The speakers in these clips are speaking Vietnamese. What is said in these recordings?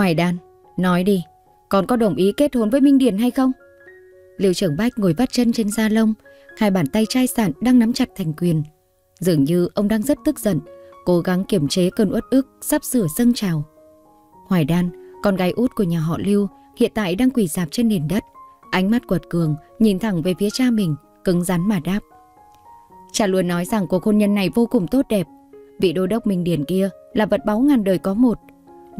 Hoài Đan, nói đi, con có đồng ý kết hôn với Minh Điền hay không? Liêu trưởng Bách ngồi vắt chân trên da lông, hai bàn tay chai sạn đang nắm chặt thành quyền. Dường như ông đang rất tức giận, cố gắng kiềm chế cơn uất ức sắp sửa dâng trào. Hoài Đan, con gái út của nhà họ Lưu, hiện tại đang quỳ dạp trên nền đất. Ánh mắt quật cường, nhìn thẳng về phía cha mình, cứng rắn mà đáp. Cha luôn nói rằng cuộc hôn nhân này vô cùng tốt đẹp. Vị đô đốc Minh Điền kia là vật báu ngàn đời có một.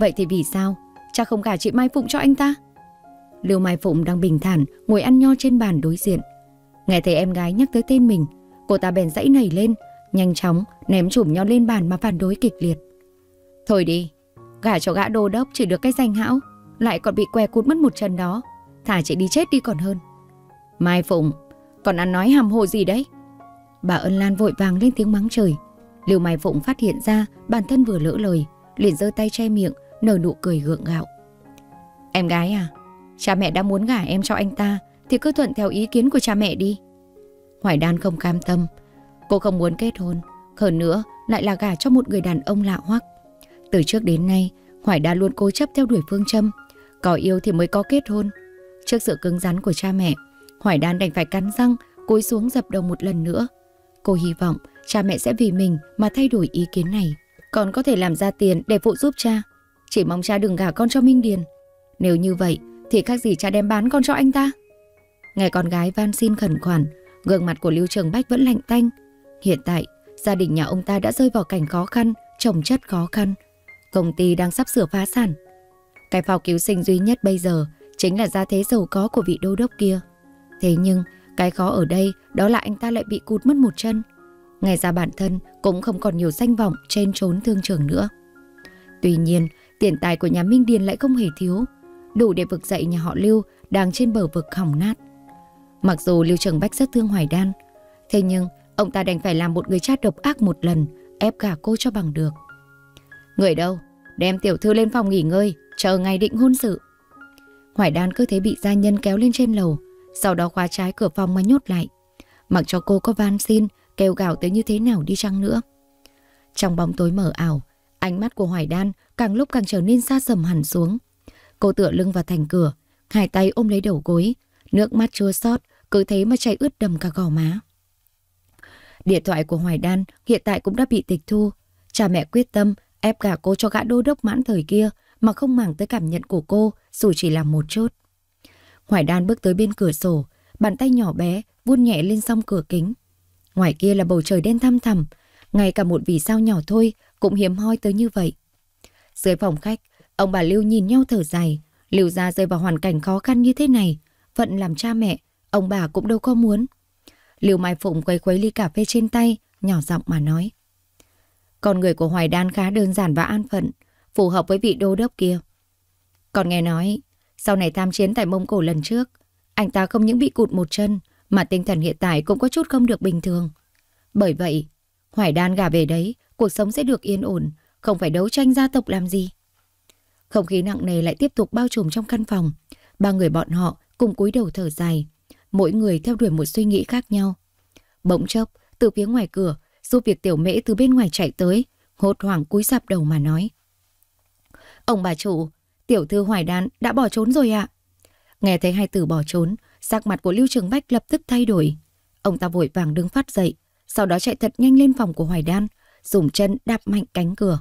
Vậy thì vì sao cha không cả chị Mai Phụng cho anh ta Lưu Mai Phụng đang bình thản Ngồi ăn nho trên bàn đối diện Nghe thấy em gái nhắc tới tên mình Cô ta bèn dãy nảy lên Nhanh chóng ném chùm nho lên bàn mà phản đối kịch liệt Thôi đi Gả cho gã đô đốc chỉ được cái danh hão Lại còn bị què cút mất một chân đó Thả chị đi chết đi còn hơn Mai Phụng Còn ăn nói hàm hồ gì đấy Bà Ân Lan vội vàng lên tiếng mắng trời Lưu Mai Phụng phát hiện ra bản thân vừa lỡ lời liền giơ tay che miệng nở nụ cười gượng gạo. Em gái à, cha mẹ đã muốn gả em cho anh ta thì cứ thuận theo ý kiến của cha mẹ đi. Hoài Đan không cam tâm, cô không muốn kết hôn, hơn nữa lại là gả cho một người đàn ông lạ hoắc. Từ trước đến nay, Hoài Đan luôn cố chấp theo đuổi phương châm, có yêu thì mới có kết hôn. Trước sự cứng rắn của cha mẹ, Hoài Đan đành phải cắn răng, cúi xuống dập đầu một lần nữa. Cô hy vọng cha mẹ sẽ vì mình mà thay đổi ý kiến này, còn có thể làm ra tiền để phụ giúp cha. Chỉ mong cha đừng gả con cho Minh Điền Nếu như vậy thì các gì cha đem bán con cho anh ta Nghe con gái van xin khẩn khoản Gương mặt của Lưu Trường Bách vẫn lạnh tanh Hiện tại gia đình nhà ông ta đã rơi vào cảnh khó khăn Trồng chất khó khăn Công ty đang sắp sửa phá sản Cái phao cứu sinh duy nhất bây giờ Chính là gia thế giàu có của vị đô đốc kia Thế nhưng cái khó ở đây Đó là anh ta lại bị cụt mất một chân Ngay ra bản thân cũng không còn nhiều danh vọng trên trốn thương trường nữa. Tuy nhiên, Tiền tài của nhà Minh Điền lại không hề thiếu, đủ để vực dậy nhà họ Lưu đang trên bờ vực hỏng nát. Mặc dù Lưu Trường Bách rất thương Hoài Đan, thế nhưng ông ta đành phải làm một người cha độc ác một lần, ép cả cô cho bằng được. Người đâu? Đem tiểu thư lên phòng nghỉ ngơi, chờ ngày định hôn sự. Hoài Đan cứ thế bị gia nhân kéo lên trên lầu, sau đó khóa trái cửa phòng mà nhốt lại. Mặc cho cô có van xin, kêu gào tới như thế nào đi chăng nữa. Trong bóng tối mờ ảo, ánh mắt của Hoài Đan càng lúc càng trở nên xa sầm hẳn xuống. Cô tựa lưng vào thành cửa, hai tay ôm lấy đầu gối, nước mắt chua xót cứ thế mà chảy ướt đầm cả gò má. Điện thoại của Hoài Đan hiện tại cũng đã bị tịch thu. Cha mẹ quyết tâm ép cả cô cho gã đô đốc mãn thời kia mà không màng tới cảm nhận của cô dù chỉ là một chút. Hoài Đan bước tới bên cửa sổ, bàn tay nhỏ bé vuốt nhẹ lên song cửa kính. Ngoài kia là bầu trời đen thăm thẳm, ngay cả một vì sao nhỏ thôi cũng hiếm hoi tới như vậy. Dưới phòng khách, ông bà Lưu nhìn nhau thở dài. Lưu gia rơi vào hoàn cảnh khó khăn như thế này. Phận làm cha mẹ, ông bà cũng đâu có muốn. Lưu Mai Phụng quấy quấy ly cà phê trên tay, nhỏ giọng mà nói. Con người của Hoài Đan khá đơn giản và an phận, phù hợp với vị đô đốc kia. Còn nghe nói, sau này tham chiến tại Mông Cổ lần trước, anh ta không những bị cụt một chân, mà tinh thần hiện tại cũng có chút không được bình thường. Bởi vậy, Hoài Đan gả về đấy, cuộc sống sẽ được yên ổn, không phải đấu tranh gia tộc làm gì. Không khí nặng nề lại tiếp tục bao trùm trong căn phòng. Ba người bọn họ cùng cúi đầu thở dài, mỗi người theo đuổi một suy nghĩ khác nhau. Bỗng chốc, từ phía ngoài cửa, du việc tiểu mễ từ bên ngoài chạy tới, hốt hoảng cúi sạp đầu mà nói. Ông bà chủ, tiểu thư hoài đan đã bỏ trốn rồi ạ. Nghe thấy hai từ bỏ trốn, sắc mặt của Lưu Trường Bách lập tức thay đổi. Ông ta vội vàng đứng phát dậy, sau đó chạy thật nhanh lên phòng của Hoài Đan, dùng chân đạp mạnh cánh cửa.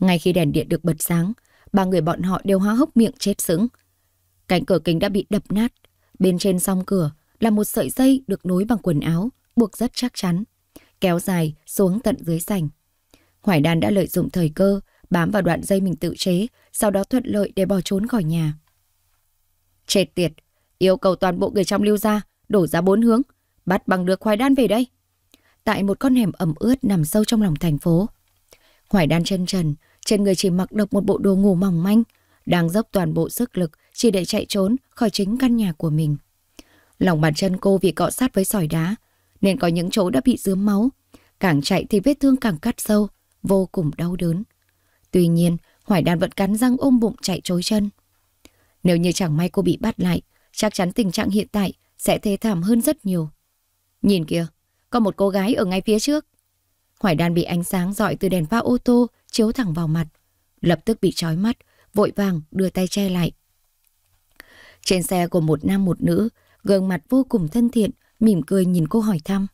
Ngay khi đèn điện được bật sáng, ba người bọn họ đều há hốc miệng chết sững. Cánh cửa kính đã bị đập nát. Bên trên song cửa là một sợi dây được nối bằng quần áo, buộc rất chắc chắn, kéo dài xuống tận dưới sành. Hoài Đan đã lợi dụng thời cơ, bám vào đoạn dây mình tự chế, sau đó thuận lợi để bỏ trốn khỏi nhà. Chết tiệt, yêu cầu toàn bộ người trong lưu ra, đổ ra bốn hướng, bắt bằng được Hoài Đan về đây. Tại một con hẻm ẩm ướt nằm sâu trong lòng thành phố. Hoài Đan chân trần, trên người chỉ mặc được một bộ đồ ngủ mỏng manh, đang dốc toàn bộ sức lực chỉ để chạy trốn khỏi chính căn nhà của mình. Lòng bàn chân cô vì cọ sát với sỏi đá, nên có những chỗ đã bị dướm máu. Càng chạy thì vết thương càng cắt sâu, vô cùng đau đớn. Tuy nhiên, Hoài Đan vẫn cắn răng ôm bụng chạy trối chân. Nếu như chẳng may cô bị bắt lại, chắc chắn tình trạng hiện tại sẽ thê thảm hơn rất nhiều. Nhìn kìa, có một cô gái ở ngay phía trước. Hoài Đan bị ánh sáng dọi từ đèn pha ô tô chiếu thẳng vào mặt. Lập tức bị trói mắt, vội vàng đưa tay che lại. Trên xe của một nam một nữ, gương mặt vô cùng thân thiện, mỉm cười nhìn cô hỏi thăm.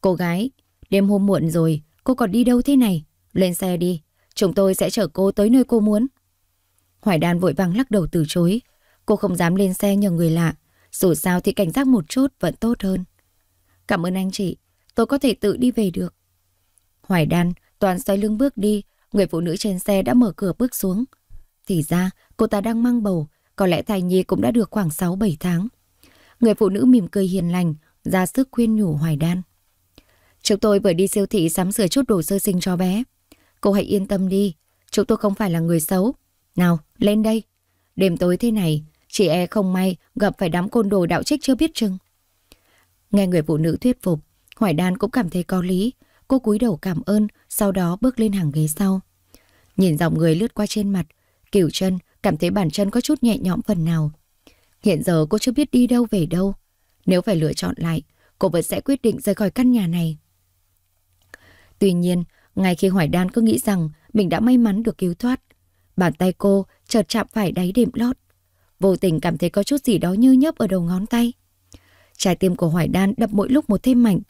Cô gái, đêm hôm muộn rồi, cô còn đi đâu thế này? Lên xe đi, chúng tôi sẽ chở cô tới nơi cô muốn. Hoài Đan vội vàng lắc đầu từ chối. Cô không dám lên xe nhờ người lạ, dù sao thì cảnh giác một chút vẫn tốt hơn. Cảm ơn anh chị, tôi có thể tự đi về được. Hoài Đan Toàn xoay lưng bước đi, người phụ nữ trên xe đã mở cửa bước xuống. Thì ra, cô ta đang mang bầu, có lẽ thai nhi cũng đã được khoảng 6-7 tháng. Người phụ nữ mỉm cười hiền lành, ra sức khuyên nhủ Hoài Đan. Chúng tôi vừa đi siêu thị sắm sửa chút đồ sơ sinh cho bé. Cô hãy yên tâm đi, chúng tôi không phải là người xấu. Nào, lên đây. Đêm tối thế này, chị e không may gặp phải đám côn đồ đạo trích chưa biết chừng. Nghe người phụ nữ thuyết phục, Hoài Đan cũng cảm thấy có lý. Cô cúi đầu cảm ơn, sau đó bước lên hàng ghế sau. Nhìn dòng người lướt qua trên mặt, kiểu chân cảm thấy bản chân có chút nhẹ nhõm phần nào. Hiện giờ cô chưa biết đi đâu về đâu. Nếu phải lựa chọn lại, cô vẫn sẽ quyết định rời khỏi căn nhà này. Tuy nhiên, ngay khi Hoài Đan cứ nghĩ rằng mình đã may mắn được cứu thoát, bàn tay cô chợt chạm phải đáy đệm lót. Vô tình cảm thấy có chút gì đó như nhấp ở đầu ngón tay. Trái tim của Hoài Đan đập mỗi lúc một thêm mạnh,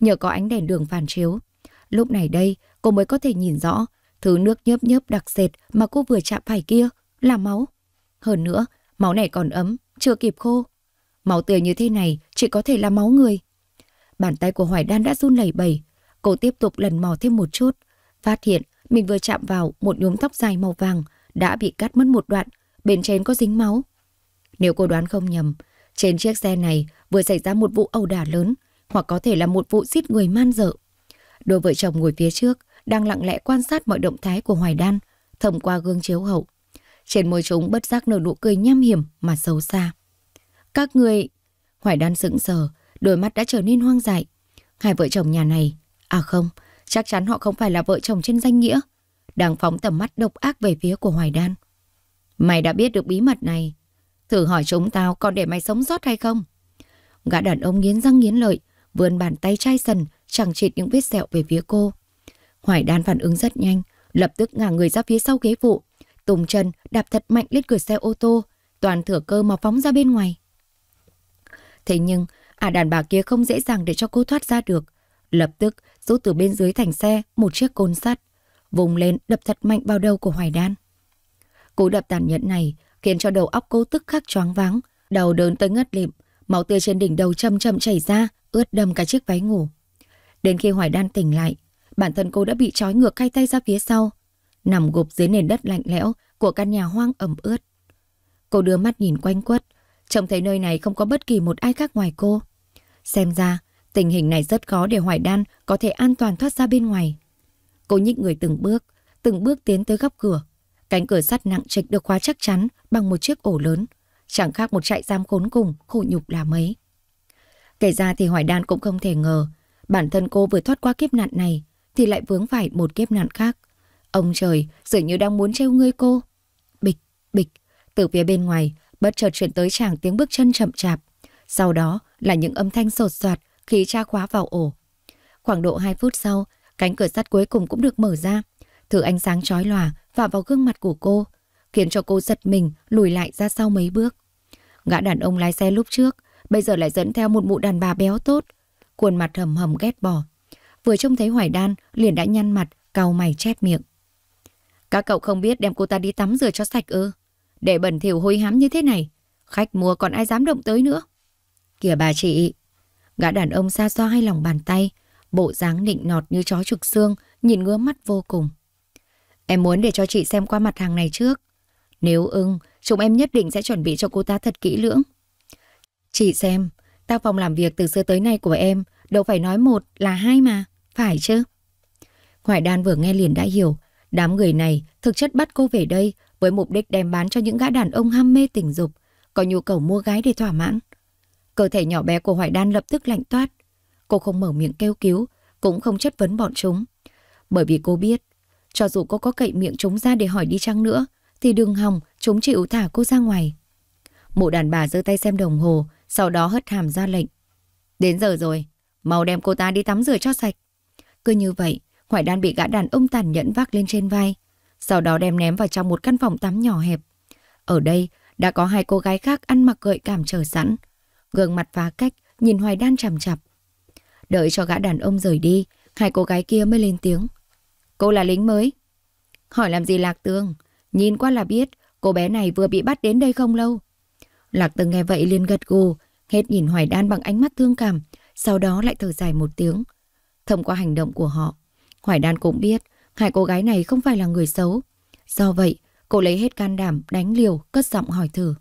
nhờ có ánh đèn đường phản chiếu. Lúc này đây, cô mới có thể nhìn rõ thứ nước nhớp nhớp đặc sệt mà cô vừa chạm phải kia là máu. Hơn nữa, máu này còn ấm, chưa kịp khô. Máu tươi như thế này chỉ có thể là máu người. Bàn tay của Hoài Đan đã run lẩy bẩy. Cô tiếp tục lần mò thêm một chút. Phát hiện mình vừa chạm vào một nhúm tóc dài màu vàng đã bị cắt mất một đoạn, bên trên có dính máu. Nếu cô đoán không nhầm, trên chiếc xe này vừa xảy ra một vụ ẩu đả lớn hoặc có thể là một vụ giết người man dợ Đôi vợ chồng ngồi phía trước, đang lặng lẽ quan sát mọi động thái của Hoài Đan, thông qua gương chiếu hậu. Trên môi chúng bất giác nở nụ cười nham hiểm mà xấu xa. Các người... Hoài Đan sững sờ, đôi mắt đã trở nên hoang dại. Hai vợ chồng nhà này... À không, chắc chắn họ không phải là vợ chồng trên danh nghĩa. Đang phóng tầm mắt độc ác về phía của Hoài Đan. Mày đã biết được bí mật này. Thử hỏi chúng tao còn để mày sống sót hay không? Gã đàn ông nghiến răng nghiến lợi, vươn bàn tay chai sần, chẳng chịt những vết sẹo về phía cô. Hoài đan phản ứng rất nhanh, lập tức ngả người ra phía sau ghế phụ, tùng chân đạp thật mạnh lên cửa xe ô tô, toàn thừa cơ mà phóng ra bên ngoài. Thế nhưng, à đàn bà kia không dễ dàng để cho cô thoát ra được. Lập tức rút từ bên dưới thành xe một chiếc côn sắt, vùng lên đập thật mạnh vào đầu của Hoài Đan. Cú đập tàn nhẫn này khiến cho đầu óc cô tức khắc choáng váng, đầu đớn tới ngất lịm, máu tươi trên đỉnh đầu chậm chậm chảy ra, ướt đầm cả chiếc váy ngủ. Đến khi Hoài Đan tỉnh lại, bản thân cô đã bị trói ngược cay tay ra phía sau, nằm gục dưới nền đất lạnh lẽo của căn nhà hoang ẩm ướt. Cô đưa mắt nhìn quanh quất, trông thấy nơi này không có bất kỳ một ai khác ngoài cô. Xem ra, tình hình này rất khó để Hoài Đan có thể an toàn thoát ra bên ngoài. Cô nhích người từng bước, từng bước tiến tới góc cửa. Cánh cửa sắt nặng trịch được khóa chắc chắn bằng một chiếc ổ lớn, chẳng khác một trại giam khốn cùng, khổ nhục là mấy. Kể ra thì Hoài Đan cũng không thể ngờ Bản thân cô vừa thoát qua kiếp nạn này thì lại vướng phải một kiếp nạn khác. Ông trời dường như đang muốn trêu ngươi cô. Bịch, bịch, từ phía bên ngoài bất chợt chuyển tới chàng tiếng bước chân chậm chạp. Sau đó là những âm thanh sột soạt khi tra khóa vào ổ. Khoảng độ 2 phút sau, cánh cửa sắt cuối cùng cũng được mở ra. Thử ánh sáng chói lòa và vào gương mặt của cô, khiến cho cô giật mình lùi lại ra sau mấy bước. Gã đàn ông lái xe lúc trước, bây giờ lại dẫn theo một mụ đàn bà béo tốt, khuôn mặt hầm hầm ghét bỏ. Vừa trông thấy Hoài Đan, liền đã nhăn mặt, cau mày chét miệng. Các cậu không biết đem cô ta đi tắm rửa cho sạch ư? Để bẩn thỉu hôi hám như thế này, khách mua còn ai dám động tới nữa. Kìa bà chị, gã đàn ông xa xoa hai lòng bàn tay, bộ dáng nịnh nọt như chó trục xương, nhìn ngứa mắt vô cùng. Em muốn để cho chị xem qua mặt hàng này trước. Nếu ưng, chúng em nhất định sẽ chuẩn bị cho cô ta thật kỹ lưỡng. Chị xem, Tác phong làm việc từ xưa tới nay của em đâu phải nói một là hai mà, phải chứ? Hoài Đan vừa nghe liền đã hiểu, đám người này thực chất bắt cô về đây với mục đích đem bán cho những gã đàn ông ham mê tình dục, có nhu cầu mua gái để thỏa mãn. Cơ thể nhỏ bé của Hoài Đan lập tức lạnh toát. Cô không mở miệng kêu cứu, cũng không chất vấn bọn chúng. Bởi vì cô biết, cho dù cô có cậy miệng chúng ra để hỏi đi chăng nữa, thì đừng hòng chúng chịu thả cô ra ngoài. Mụ đàn bà giơ tay xem đồng hồ, sau đó hất hàm ra lệnh. Đến giờ rồi, mau đem cô ta đi tắm rửa cho sạch. Cứ như vậy, Hoài Đan bị gã đàn ông tàn nhẫn vác lên trên vai, sau đó đem ném vào trong một căn phòng tắm nhỏ hẹp. Ở đây đã có hai cô gái khác ăn mặc gợi cảm chờ sẵn, gương mặt phá cách, nhìn Hoài Đan chằm chằm. Đợi cho gã đàn ông rời đi, hai cô gái kia mới lên tiếng. Cô là lính mới. Hỏi làm gì Lạc Tường, nhìn qua là biết, cô bé này vừa bị bắt đến đây không lâu. Lạc Tường nghe vậy liền gật gù, hết nhìn Hoài Đan bằng ánh mắt thương cảm, sau đó lại thở dài một tiếng. Thông qua hành động của họ, Hoài Đan cũng biết hai cô gái này không phải là người xấu. Do vậy, cô lấy hết can đảm, đánh liều, cất giọng hỏi thử.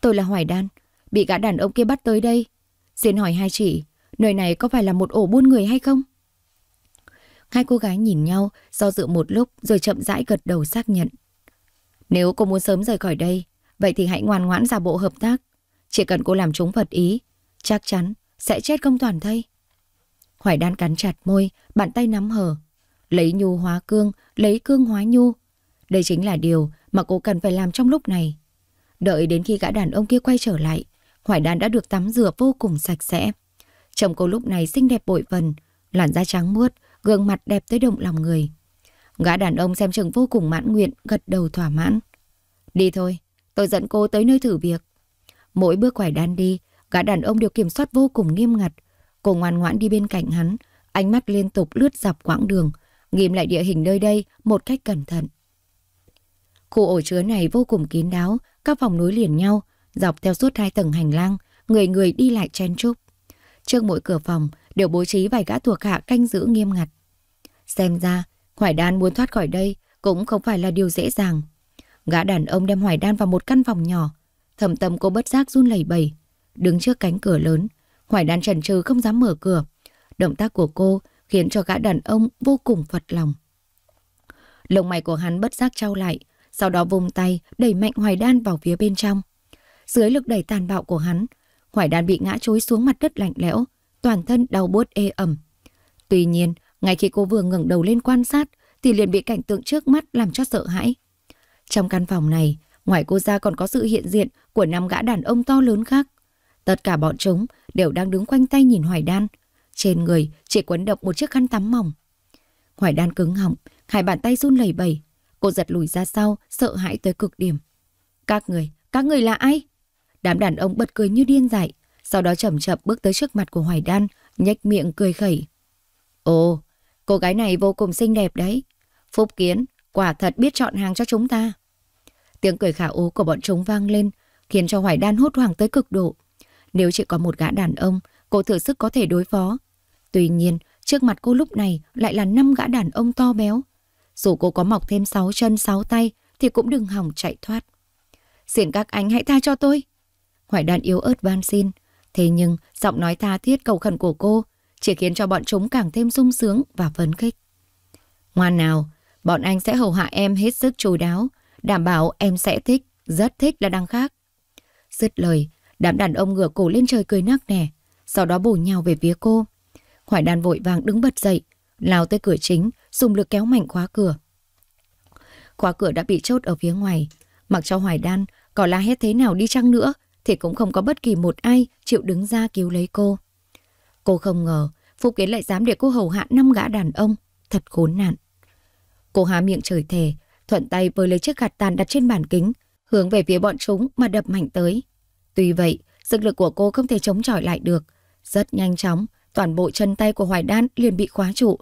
Tôi là Hoài Đan, bị gã đàn ông kia bắt tới đây. Xin hỏi hai chị, nơi này có phải là một ổ buôn người hay không? Hai cô gái nhìn nhau, do dự một lúc rồi chậm rãi gật đầu xác nhận. Nếu cô muốn sớm rời khỏi đây, Vậy thì hãy ngoan ngoãn giả bộ hợp tác. Chỉ cần cô làm chúng vật ý, chắc chắn sẽ chết công toàn thây. Hoài đan cắn chặt môi, bàn tay nắm hờ Lấy nhu hóa cương, lấy cương hóa nhu. Đây chính là điều mà cô cần phải làm trong lúc này. Đợi đến khi gã đàn ông kia quay trở lại, Hoài đan đã được tắm rửa vô cùng sạch sẽ. Chồng cô lúc này xinh đẹp bội phần, làn da trắng muốt, gương mặt đẹp tới động lòng người. Gã đàn ông xem chừng vô cùng mãn nguyện, gật đầu thỏa mãn. Đi thôi, Tôi dẫn cô tới nơi thử việc. Mỗi bước quải đan đi, gã đàn ông đều kiểm soát vô cùng nghiêm ngặt. Cô ngoan ngoãn đi bên cạnh hắn, ánh mắt liên tục lướt dọc quãng đường, nghiêm lại địa hình nơi đây một cách cẩn thận. Khu ổ chứa này vô cùng kín đáo, các phòng núi liền nhau, dọc theo suốt hai tầng hành lang, người người đi lại chen chúc. Trước mỗi cửa phòng đều bố trí vài gã thuộc hạ canh giữ nghiêm ngặt. Xem ra, Hoài Đan muốn thoát khỏi đây cũng không phải là điều dễ dàng. Gã đàn ông đem Hoài Đan vào một căn phòng nhỏ. Thẩm tâm cô bất giác run lẩy bẩy, đứng trước cánh cửa lớn. Hoài Đan chần chừ không dám mở cửa. Động tác của cô khiến cho gã đàn ông vô cùng phật lòng. Lông mày của hắn bất giác trao lại, sau đó vùng tay đẩy mạnh Hoài Đan vào phía bên trong. Dưới lực đẩy tàn bạo của hắn, Hoài Đan bị ngã chối xuống mặt đất lạnh lẽo, toàn thân đau buốt ê ẩm. Tuy nhiên, ngay khi cô vừa ngẩng đầu lên quan sát thì liền bị cảnh tượng trước mắt làm cho sợ hãi. Trong căn phòng này, ngoài cô ra còn có sự hiện diện của năm gã đàn ông to lớn khác. Tất cả bọn chúng đều đang đứng quanh tay nhìn Hoài Đan. Trên người chỉ quấn động một chiếc khăn tắm mỏng. Hoài Đan cứng họng, hai bàn tay run lẩy bẩy. Cô giật lùi ra sau, sợ hãi tới cực điểm. Các người, các người là ai? Đám đàn ông bật cười như điên dại, sau đó chậm chậm bước tới trước mặt của Hoài Đan, nhếch miệng cười khẩy. Ồ, cô gái này vô cùng xinh đẹp đấy. Phúc Kiến, quả thật biết chọn hàng cho chúng ta. Tiếng cười khả ố của bọn chúng vang lên, khiến cho Hoài Đan hốt hoảng tới cực độ. Nếu chỉ có một gã đàn ông, cô thử sức có thể đối phó. Tuy nhiên, trước mặt cô lúc này lại là năm gã đàn ông to béo. Dù cô có mọc thêm sáu chân sáu tay thì cũng đừng hỏng chạy thoát. Xin các anh hãy tha cho tôi. Hoài Đan yếu ớt van xin. Thế nhưng, giọng nói tha thiết cầu khẩn của cô chỉ khiến cho bọn chúng càng thêm sung sướng và phấn khích. Ngoan nào, Bọn anh sẽ hầu hạ em hết sức chu đáo, đảm bảo em sẽ thích, rất thích là đằng khác. Dứt lời, đám đàn ông ngửa cổ lên trời cười nắc nẻ, sau đó bổ nhào về phía cô. Hoài đàn vội vàng đứng bật dậy, lao tới cửa chính, dùng lực kéo mạnh khóa cửa. Khóa cửa đã bị chốt ở phía ngoài, mặc cho Hoài đan có la hết thế nào đi chăng nữa thì cũng không có bất kỳ một ai chịu đứng ra cứu lấy cô. Cô không ngờ Phúc Kiến lại dám để cô hầu hạ năm gã đàn ông, thật khốn nạn. Cô há miệng trời thề, thuận tay với lấy chiếc gạt tàn đặt trên bàn kính, hướng về phía bọn chúng mà đập mạnh tới. Tuy vậy, sức lực của cô không thể chống chọi lại được. Rất nhanh chóng, toàn bộ chân tay của Hoài Đan liền bị khóa trụ.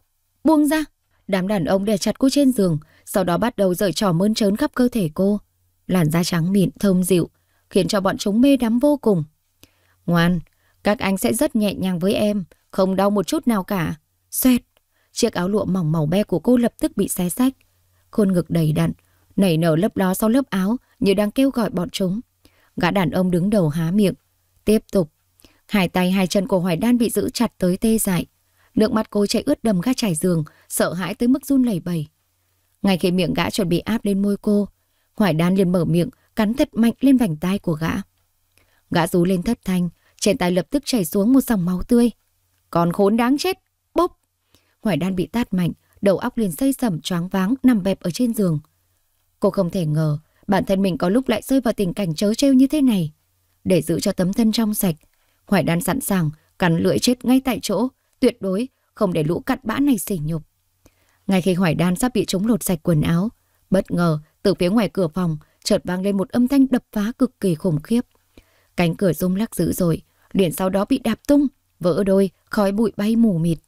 Buông ra! Đám đàn ông đè chặt cô trên giường, sau đó bắt đầu giở trò mơn trớn khắp cơ thể cô. Làn da trắng mịn, thơm dịu, khiến cho bọn chúng mê đắm vô cùng. Ngoan, các anh sẽ rất nhẹ nhàng với em, không đau một chút nào cả. Xoẹt! Chiếc áo lụa mỏng màu be của cô lập tức bị xé sách. Khuôn ngực đầy đặn, nảy nở lớp đó sau lớp áo như đang kêu gọi bọn chúng. Gã đàn ông đứng đầu há miệng. Tiếp tục. Hai tay hai chân của Hoài Đan bị giữ chặt tới tê dại. Nước mắt cô chảy ướt đầm ga trải giường, sợ hãi tới mức run lẩy bẩy. Ngay khi miệng gã chuẩn bị áp lên môi cô, Hoài Đan liền mở miệng, cắn thật mạnh lên vành tai của gã. Gã rú lên thất thanh, trên tay lập tức chảy xuống một dòng máu tươi. Còn khốn đáng chết! Hoài Đan bị tát mạnh, đầu óc liền xây sẩm choáng váng nằm bẹp ở trên giường. Cô không thể ngờ bản thân mình có lúc lại rơi vào tình cảnh chớ treo như thế này. Để giữ cho tấm thân trong sạch, Hoài Đan sẵn sàng cắn lưỡi chết ngay tại chỗ, tuyệt đối không để lũ cặn bã này sỉ nhục. Ngay khi Hoài Đan sắp bị chúng lột sạch quần áo, bất ngờ từ phía ngoài cửa phòng chợt vang lên một âm thanh đập phá cực kỳ khủng khiếp. Cánh cửa rung lắc dữ dội, liền sau đó bị đạp tung, vỡ đôi, khói bụi bay mù mịt.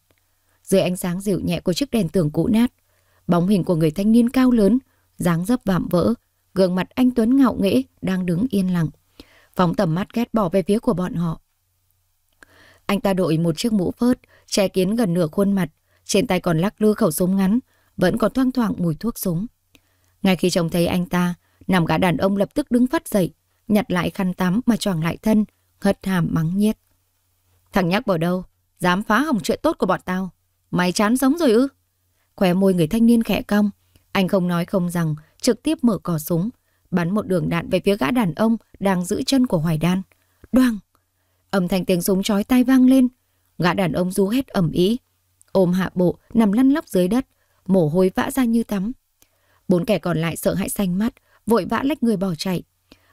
Dưới ánh sáng dịu nhẹ của chiếc đèn tường cũ nát, bóng hình của người thanh niên cao lớn, dáng dấp vạm vỡ, gương mặt anh Tuấn ngạo nghễ đang đứng yên lặng. Phóng tầm mắt ghét bỏ về phía của bọn họ. Anh ta đội một chiếc mũ phớt, che kín gần nửa khuôn mặt, trên tay còn lắc lư khẩu súng ngắn, vẫn còn thoang thoảng mùi thuốc súng. Ngay khi trông thấy anh ta, nằm gã đàn ông lập tức đứng phát dậy, nhặt lại khăn tắm mà choàng lại thân, hất hàm mắng nhiếc. Thằng nhóc bỏ đâu, dám phá hỏng chuyện tốt của bọn tao. Mày chán sống rồi ư? Khóe môi người thanh niên khẽ cong. Anh không nói không rằng, trực tiếp mở cò súng. Bắn một đường đạn về phía gã đàn ông đang giữ chân của Hoài Đan. Đoang! Âm thanh tiếng súng chói tai vang lên. Gã đàn ông rú hết ẩm ý. Ôm hạ bộ, nằm lăn lóc dưới đất. Mồ hôi vã ra như tắm. Bốn kẻ còn lại sợ hãi xanh mắt, vội vã lách người bỏ chạy.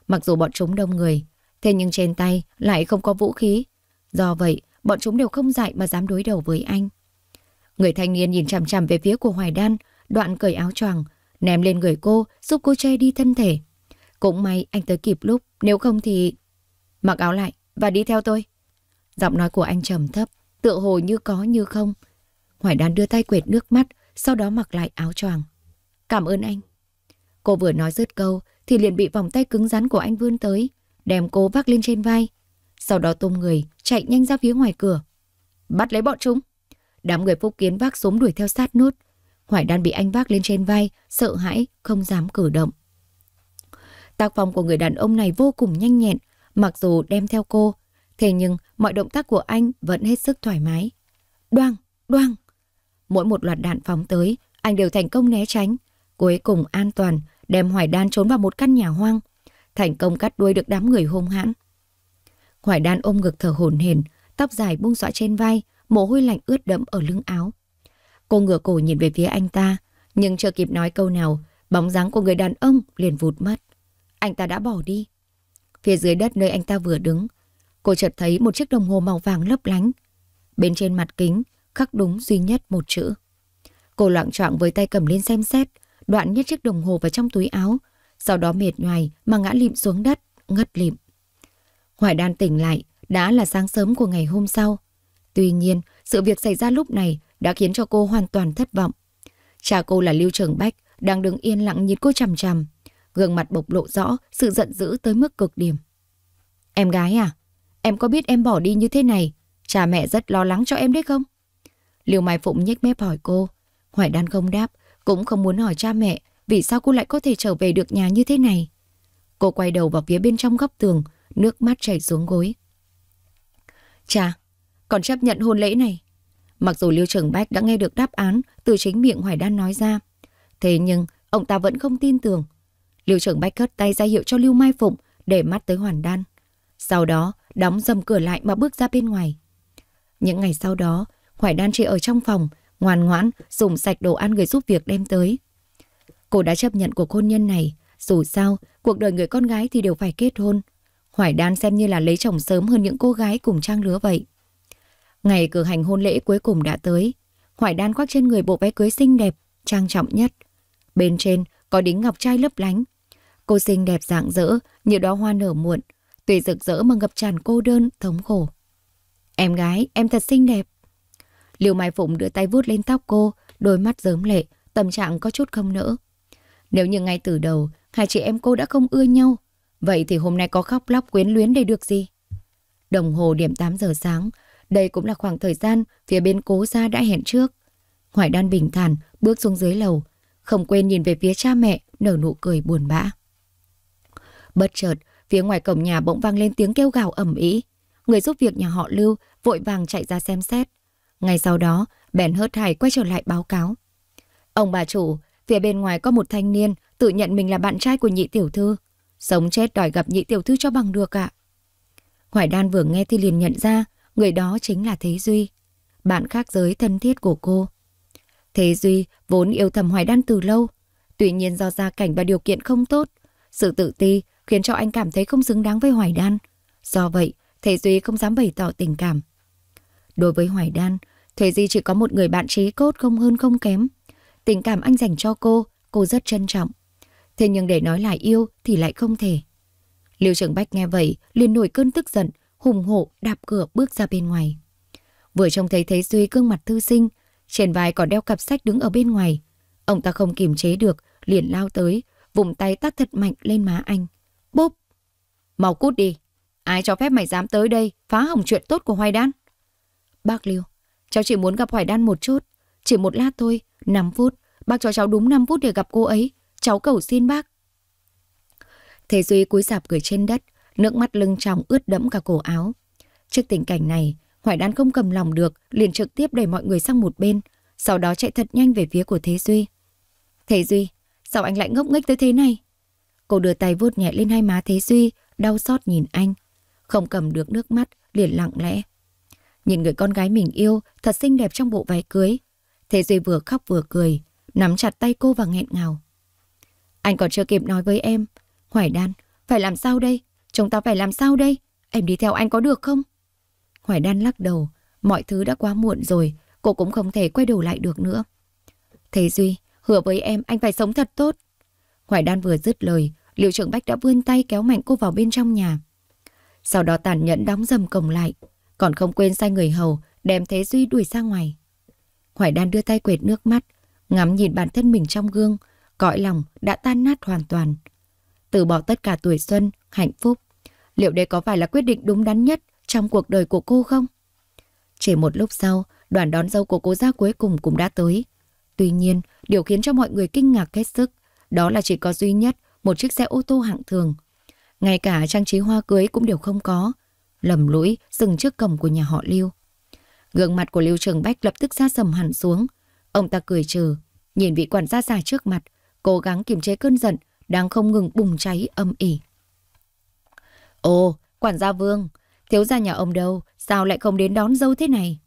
Mặc dù bọn chúng đông người, thế nhưng trên tay lại không có vũ khí. Do vậy, bọn chúng đều không dại mà dám đối đầu với anh. Người thanh niên nhìn chằm chằm về phía của Hoài Đan, đoạn cởi áo choàng, ném lên người cô, giúp cô che đi thân thể. Cũng may anh tới kịp lúc, nếu không thì... Mặc áo lại và đi theo tôi. Giọng nói của anh trầm thấp, tựa hồ như có như không. Hoài Đan đưa tay quệt nước mắt, sau đó mặc lại áo choàng. Cảm ơn anh. Cô vừa nói dứt câu thì liền bị vòng tay cứng rắn của anh vươn tới, đem cô vác lên trên vai. Sau đó tôm người, chạy nhanh ra phía ngoài cửa. Bắt lấy bọn chúng. Đám người phúc kiến vác súng đuổi theo sát nút, Hoài đan bị anh vác lên trên vai, sợ hãi, không dám cử động. Tác phong của người đàn ông này vô cùng nhanh nhẹn, mặc dù đem theo cô. Thế nhưng mọi động tác của anh vẫn hết sức thoải mái. Đoang, đoang. Mỗi một loạt đạn phóng tới, anh đều thành công né tránh. Cuối cùng an toàn, đem Hoài đan trốn vào một căn nhà hoang. Thành công cắt đuôi được đám người hung hãn. Hoài đan ôm ngực thở hổn hển, tóc dài buông xõa trên vai, mồ hôi lạnh ướt đẫm ở lưng áo. Cô ngửa cổ nhìn về phía anh ta, nhưng chưa kịp nói câu nào, bóng dáng của người đàn ông liền vụt mất. Anh ta đã bỏ đi. Phía dưới đất nơi anh ta vừa đứng, cô chợt thấy một chiếc đồng hồ màu vàng lấp lánh. Bên trên mặt kính, khắc đúng duy nhất một chữ. Cô loạn trọng với tay cầm lên xem xét, đoạn nhét chiếc đồng hồ vào trong túi áo, sau đó mệt nhoài mà ngã lịm xuống đất, ngất lịm. Hoài đan tỉnh lại, đã là sáng sớm của ngày hôm sau. Tuy nhiên, sự việc xảy ra lúc này đã khiến cho cô hoàn toàn thất vọng. Cha cô là Lưu Trường Bách, đang đứng yên lặng nhìn cô chằm chằm. Gương mặt bộc lộ rõ sự giận dữ tới mức cực điểm. Em gái à, em có biết em bỏ đi như thế này, cha mẹ rất lo lắng cho em đấy không? Liêu Mai Phụng nhếch mép hỏi cô. Hoài Đan không đáp, cũng không muốn hỏi cha mẹ vì sao cô lại có thể trở về được nhà như thế này. Cô quay đầu vào phía bên trong góc tường, nước mắt chảy xuống gối. Cha, còn chấp nhận hôn lễ này. Mặc dù Liêu Trường Bách đã nghe được đáp án từ chính miệng Hoài Đan nói ra, thế nhưng ông ta vẫn không tin tưởng. Liêu Trường Bách cất tay ra hiệu cho Lưu Mai Phụng để mắt tới Hoàn Đan. Sau đó, đóng dầm cửa lại mà bước ra bên ngoài. Những ngày sau đó, Hoài Đan chỉ ở trong phòng, ngoan ngoãn dùng sạch đồ ăn người giúp việc đem tới. Cô đã chấp nhận cuộc hôn nhân này, dù sao, cuộc đời người con gái thì đều phải kết hôn. Hoài Đan xem như là lấy chồng sớm hơn những cô gái cùng trang lứa vậy. Ngày cử hành hôn lễ cuối cùng đã tới. Hoài đan khoác trên người bộ váy cưới xinh đẹp, trang trọng nhất. Bên trên có đính ngọc trai lấp lánh. Cô xinh đẹp rạng rỡ như đóa hoa nở muộn, tuy rực rỡ mà ngập tràn cô đơn, thống khổ. Em gái, em thật xinh đẹp. Liều Mai Phụng đưa tay vuốt lên tóc cô, đôi mắt dớm lệ, tâm trạng có chút không nỡ. Nếu như ngay từ đầu, hai chị em cô đã không ưa nhau, vậy thì hôm nay có khóc lóc quyến luyến để được gì? Đồng hồ điểm 8 giờ sáng, đây cũng là khoảng thời gian phía bên cố gia đã hẹn trước. Hoài Đan bình thản bước xuống dưới lầu, không quên nhìn về phía cha mẹ nở nụ cười buồn bã. Bất chợt, phía ngoài cổng nhà bỗng vang lên tiếng kêu gào ầm ĩ. Người giúp việc nhà họ Lưu vội vàng chạy ra xem xét. Ngay sau đó, bèn hớt hải quay trở lại báo cáo. Ông bà chủ, phía bên ngoài có một thanh niên tự nhận mình là bạn trai của nhị tiểu thư. Sống chết đòi gặp nhị tiểu thư cho bằng được ạ. À. Hoài Đan vừa nghe thì liền nhận ra Người đó chính là Thế Duy, bạn khác giới thân thiết của cô. Thế Duy vốn yêu thầm Hoài Đan từ lâu, tuy nhiên do gia cảnh và điều kiện không tốt, sự tự ti khiến cho anh cảm thấy không xứng đáng với Hoài Đan. Do vậy, Thế Duy không dám bày tỏ tình cảm. Đối với Hoài Đan, Thế Duy chỉ có một người bạn trí cốt không hơn không kém. Tình cảm anh dành cho cô, cô rất trân trọng. Thế nhưng để nói lại yêu thì lại không thể. Lưu Trường Bách nghe vậy, liền nổi cơn tức giận, hùng hộ đạp cửa bước ra bên ngoài. Vừa trông thấy Thế Duy gương mặt thư sinh, trên vai còn đeo cặp sách đứng ở bên ngoài. Ông ta không kiềm chế được, liền lao tới, vùng tay tát thật mạnh lên má anh. Bốp! Mau cút đi! Ai cho phép mày dám tới đây, phá hỏng chuyện tốt của Hoài Đan? Bác Liêu, cháu chỉ muốn gặp Hoài Đan một chút, chỉ một lát thôi, 5 phút. Bác cho cháu đúng 5 phút để gặp cô ấy, cháu cầu xin bác. Thế Duy cúi dạp cười trên đất, Nước mắt lưng tròng ướt đẫm cả cổ áo. Trước tình cảnh này, Hoài Đan không cầm lòng được, liền trực tiếp đẩy mọi người sang một bên, sau đó chạy thật nhanh về phía của Thế Duy. Thế Duy, sao anh lại ngốc nghếch tới thế này? Cô đưa tay vuốt nhẹ lên hai má Thế Duy, đau xót nhìn anh. Không cầm được nước mắt, liền lặng lẽ. Nhìn người con gái mình yêu, thật xinh đẹp trong bộ váy cưới. Thế Duy vừa khóc vừa cười, nắm chặt tay cô và nghẹn ngào. Anh còn chưa kịp nói với em. Hoài Đan, phải làm sao đây? Chúng ta phải làm sao đây? Em đi theo anh có được không? Hoài Đan lắc đầu. Mọi thứ đã quá muộn rồi. Cô cũng không thể quay đầu lại được nữa. Thế Duy, hứa với em anh phải sống thật tốt. Hoài Đan vừa dứt lời, Liệu Trưởng Bách đã vươn tay kéo mạnh cô vào bên trong nhà. Sau đó tàn nhẫn đóng dầm cổng lại, còn không quên sai người hầu đem Thế Duy đuổi ra ngoài. Hoài Đan đưa tay quệt nước mắt, ngắm nhìn bản thân mình trong gương, cõi lòng đã tan nát hoàn toàn từ bỏ tất cả tuổi xuân, hạnh phúc. Liệu đây có phải là quyết định đúng đắn nhất trong cuộc đời của cô không? Chỉ một lúc sau, đoàn đón dâu của cô ra cuối cùng cũng đã tới. Tuy nhiên, điều khiến cho mọi người kinh ngạc hết sức, đó là chỉ có duy nhất một chiếc xe ô tô hạng thường. Ngay cả trang trí hoa cưới cũng đều không có. Lầm lũi dừng trước cổng của nhà họ Lưu. Gương mặt của Lưu Trường Bách lập tức ra sầm hẳn xuống. Ông ta cười trừ, nhìn vị quản gia già trước mặt, cố gắng kiềm chế cơn giận đang không ngừng bùng cháy âm ỉ. Ồ, quản gia Vương, thiếu gia nhà ông đâu, sao lại không đến đón dâu thế này?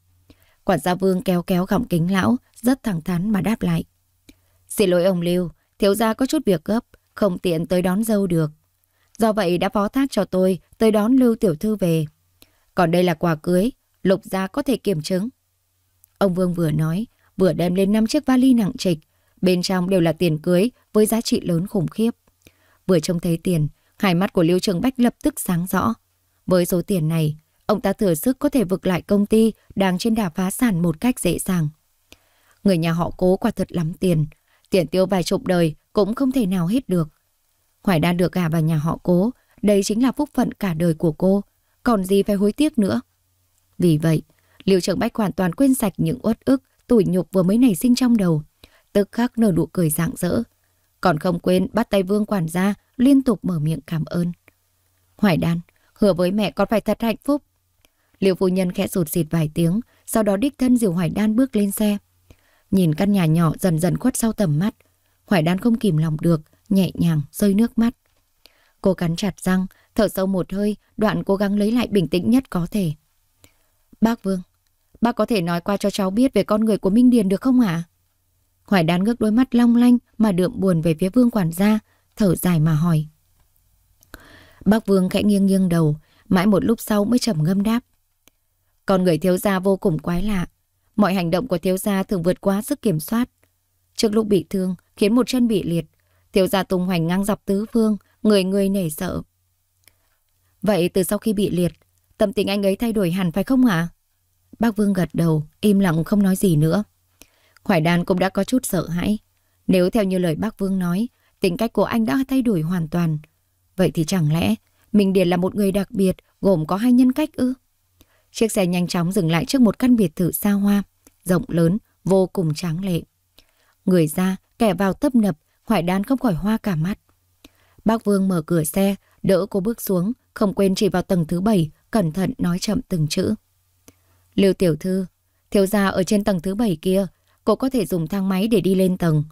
Quản gia Vương kéo kéo gọng kính lão, rất thẳng thắn mà đáp lại. Xin lỗi ông Lưu, thiếu gia có chút việc gấp, không tiện tới đón dâu được. Do vậy đã phó thác cho tôi tới đón Lưu tiểu thư về. Còn đây là quà cưới, lục gia có thể kiểm chứng. Ông Vương vừa nói, vừa đem lên năm chiếc vali nặng trịch, Bên trong đều là tiền cưới với giá trị lớn khủng khiếp. Vừa trông thấy tiền, hai mắt của Lưu Trường Bách lập tức sáng rõ. Với số tiền này, ông ta thừa sức có thể vực lại công ty đang trên đà phá sản một cách dễ dàng. Người nhà họ cố quả thật lắm tiền. Tiền tiêu vài chục đời cũng không thể nào hết được. Hoài Đan được gả vào nhà họ cố, đây chính là phúc phận cả đời của cô. Còn gì phải hối tiếc nữa. Vì vậy, Liệu Trường Bách hoàn toàn quên sạch những uất ức, tủi nhục vừa mới nảy sinh trong đầu tức khắc nở nụ cười rạng rỡ. Còn không quên bắt tay vương quản gia, liên tục mở miệng cảm ơn. Hoài đan, hứa với mẹ con phải thật hạnh phúc. Liệu phu nhân khẽ sụt xịt vài tiếng, sau đó đích thân Diều Hoài đan bước lên xe. Nhìn căn nhà nhỏ dần dần khuất sau tầm mắt, Hoài đan không kìm lòng được, nhẹ nhàng rơi nước mắt. Cô cắn chặt răng, thở sâu một hơi, đoạn cố gắng lấy lại bình tĩnh nhất có thể. Bác Vương, bác có thể nói qua cho cháu biết về con người của Minh Điền được không ạ? À? Hoài đán ngước đôi mắt long lanh mà đượm buồn về phía vương quản gia, thở dài mà hỏi. Bác vương khẽ nghiêng nghiêng đầu, mãi một lúc sau mới trầm ngâm đáp. Con người thiếu gia vô cùng quái lạ. Mọi hành động của thiếu gia thường vượt quá sức kiểm soát. Trước lúc bị thương, khiến một chân bị liệt, thiếu gia tung hoành ngang dọc tứ phương, người người nể sợ. Vậy từ sau khi bị liệt, tâm tình anh ấy thay đổi hẳn phải không ạ? À? Bác Vương gật đầu, im lặng không nói gì nữa. Hoài Đan cũng đã có chút sợ hãi. Nếu theo như lời bác Vương nói, tính cách của anh đã thay đổi hoàn toàn. Vậy thì chẳng lẽ mình Điền là một người đặc biệt gồm có hai nhân cách ư? Chiếc xe nhanh chóng dừng lại trước một căn biệt thự xa hoa, rộng lớn, vô cùng tráng lệ. Người ra, kẻ vào tấp nập, Hoài Đan không khỏi hoa cả mắt. Bác Vương mở cửa xe, đỡ cô bước xuống, không quên chỉ vào tầng thứ bảy, cẩn thận nói chậm từng chữ. Lưu tiểu thư, thiếu gia ở trên tầng thứ bảy kia Cô có thể dùng thang máy để đi lên tầng.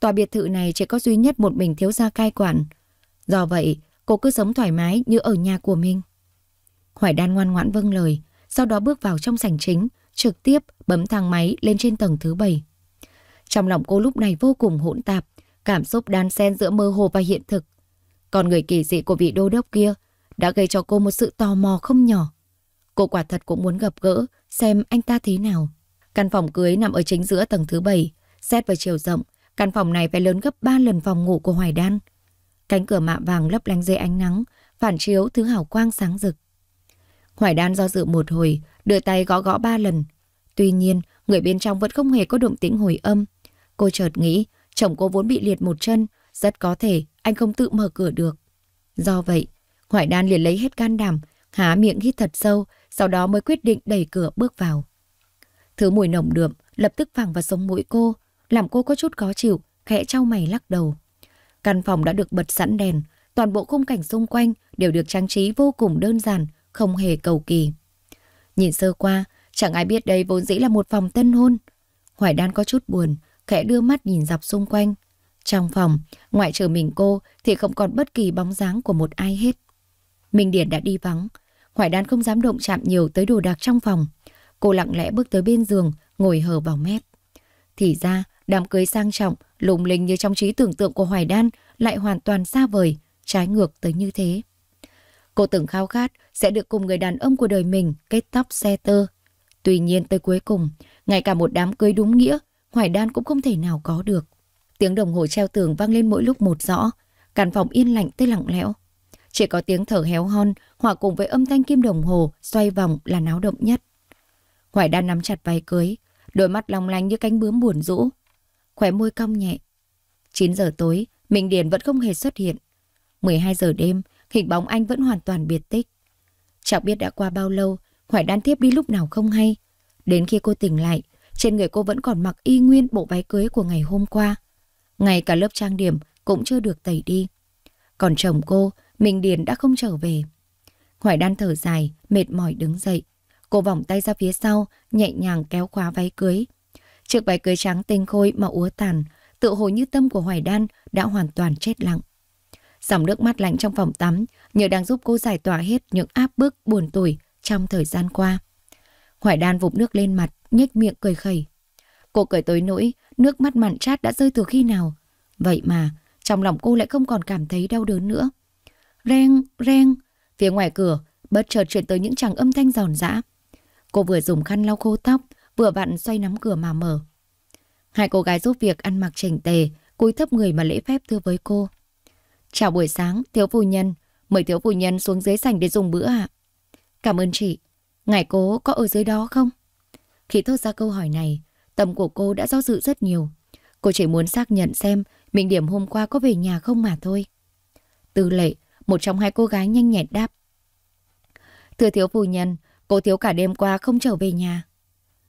Tòa biệt thự này chỉ có duy nhất một mình thiếu gia cai quản. Do vậy, cô cứ sống thoải mái như ở nhà của mình. Hoài Đan ngoan ngoãn vâng lời, sau đó bước vào trong sảnh chính, trực tiếp bấm thang máy lên trên tầng thứ bảy. Trong lòng cô lúc này vô cùng hỗn tạp, cảm xúc đan xen giữa mơ hồ và hiện thực. Còn người kỳ dị của vị đô đốc kia đã gây cho cô một sự tò mò không nhỏ. Cô quả thật cũng muốn gặp gỡ xem anh ta thế nào. Căn phòng cưới nằm ở chính giữa tầng thứ 7. Xét về chiều rộng, căn phòng này phải lớn gấp 3 lần phòng ngủ của Hoài Đan. Cánh cửa mạ vàng lấp lánh dưới ánh nắng, phản chiếu thứ hào quang sáng rực. Hoài Đan do dự một hồi, đưa tay gõ gõ ba lần. Tuy nhiên, người bên trong vẫn không hề có động tĩnh hồi âm. Cô chợt nghĩ, chồng cô vốn bị liệt một chân, rất có thể anh không tự mở cửa được. Do vậy, Hoài Đan liền lấy hết can đảm, há miệng hít thật sâu, sau đó mới quyết định đẩy cửa bước vào. Thứ mùi nồng đượm lập tức phẳng vào sống mũi cô, làm cô có chút khó chịu, khẽ trao mày lắc đầu. Căn phòng đã được bật sẵn đèn, toàn bộ khung cảnh xung quanh đều được trang trí vô cùng đơn giản, không hề cầu kỳ. Nhìn sơ qua, chẳng ai biết đây vốn dĩ là một phòng tân hôn. Hoài Đan có chút buồn, khẽ đưa mắt nhìn dọc xung quanh. Trong phòng, ngoại trừ mình cô thì không còn bất kỳ bóng dáng của một ai hết. Minh Điển đã đi vắng, Hoài Đan không dám động chạm nhiều tới đồ đạc trong phòng. Cô lặng lẽ bước tới bên giường, ngồi hờ vào mép. Thì ra, đám cưới sang trọng, lùng linh như trong trí tưởng tượng của Hoài Đan lại hoàn toàn xa vời, trái ngược tới như thế. Cô từng khao khát sẽ được cùng người đàn ông của đời mình kết tóc xe tơ. Tuy nhiên tới cuối cùng, ngay cả một đám cưới đúng nghĩa, Hoài Đan cũng không thể nào có được. Tiếng đồng hồ treo tường vang lên mỗi lúc một rõ, căn phòng yên lạnh tới lặng lẽo. Chỉ có tiếng thở héo hon hòa cùng với âm thanh kim đồng hồ xoay vòng là náo động nhất. Hoài đan nắm chặt váy cưới, đôi mắt long lanh như cánh bướm buồn rũ. khóe môi cong nhẹ. 9 giờ tối, Minh Điền vẫn không hề xuất hiện. 12 giờ đêm, hình bóng anh vẫn hoàn toàn biệt tích. Chẳng biết đã qua bao lâu, Hoài đan tiếp đi lúc nào không hay. Đến khi cô tỉnh lại, trên người cô vẫn còn mặc y nguyên bộ váy cưới của ngày hôm qua. Ngay cả lớp trang điểm cũng chưa được tẩy đi. Còn chồng cô, Minh Điền đã không trở về. Hoài đan thở dài, mệt mỏi đứng dậy. Cô vòng tay ra phía sau, nhẹ nhàng kéo khóa váy cưới. Chiếc váy cưới trắng tinh khôi mà úa tàn, tự hồ như tâm của Hoài Đan đã hoàn toàn chết lặng. Dòng nước mắt lạnh trong phòng tắm như đang giúp cô giải tỏa hết những áp bức buồn tủi trong thời gian qua. Hoài Đan vụt nước lên mặt, nhếch miệng cười khẩy. Cô cười tối nỗi, nước mắt mặn chát đã rơi từ khi nào. Vậy mà, trong lòng cô lại không còn cảm thấy đau đớn nữa. Reng, reng, phía ngoài cửa, bất chợt chuyển tới những tràng âm thanh giòn giã. Cô vừa dùng khăn lau khô tóc, vừa vặn xoay nắm cửa mà mở. Hai cô gái giúp việc ăn mặc chỉnh tề, cúi thấp người mà lễ phép thưa với cô. Chào buổi sáng, thiếu phu nhân. Mời thiếu phu nhân xuống dưới sảnh để dùng bữa ạ. Cảm ơn chị. Ngài cố có ở dưới đó không? Khi thốt ra câu hỏi này, tâm của cô đã do dự rất nhiều. Cô chỉ muốn xác nhận xem mình điểm hôm qua có về nhà không mà thôi. Tư lệ, một trong hai cô gái nhanh nhẹn đáp. Thưa thiếu phu nhân, Cô thiếu cả đêm qua không trở về nhà.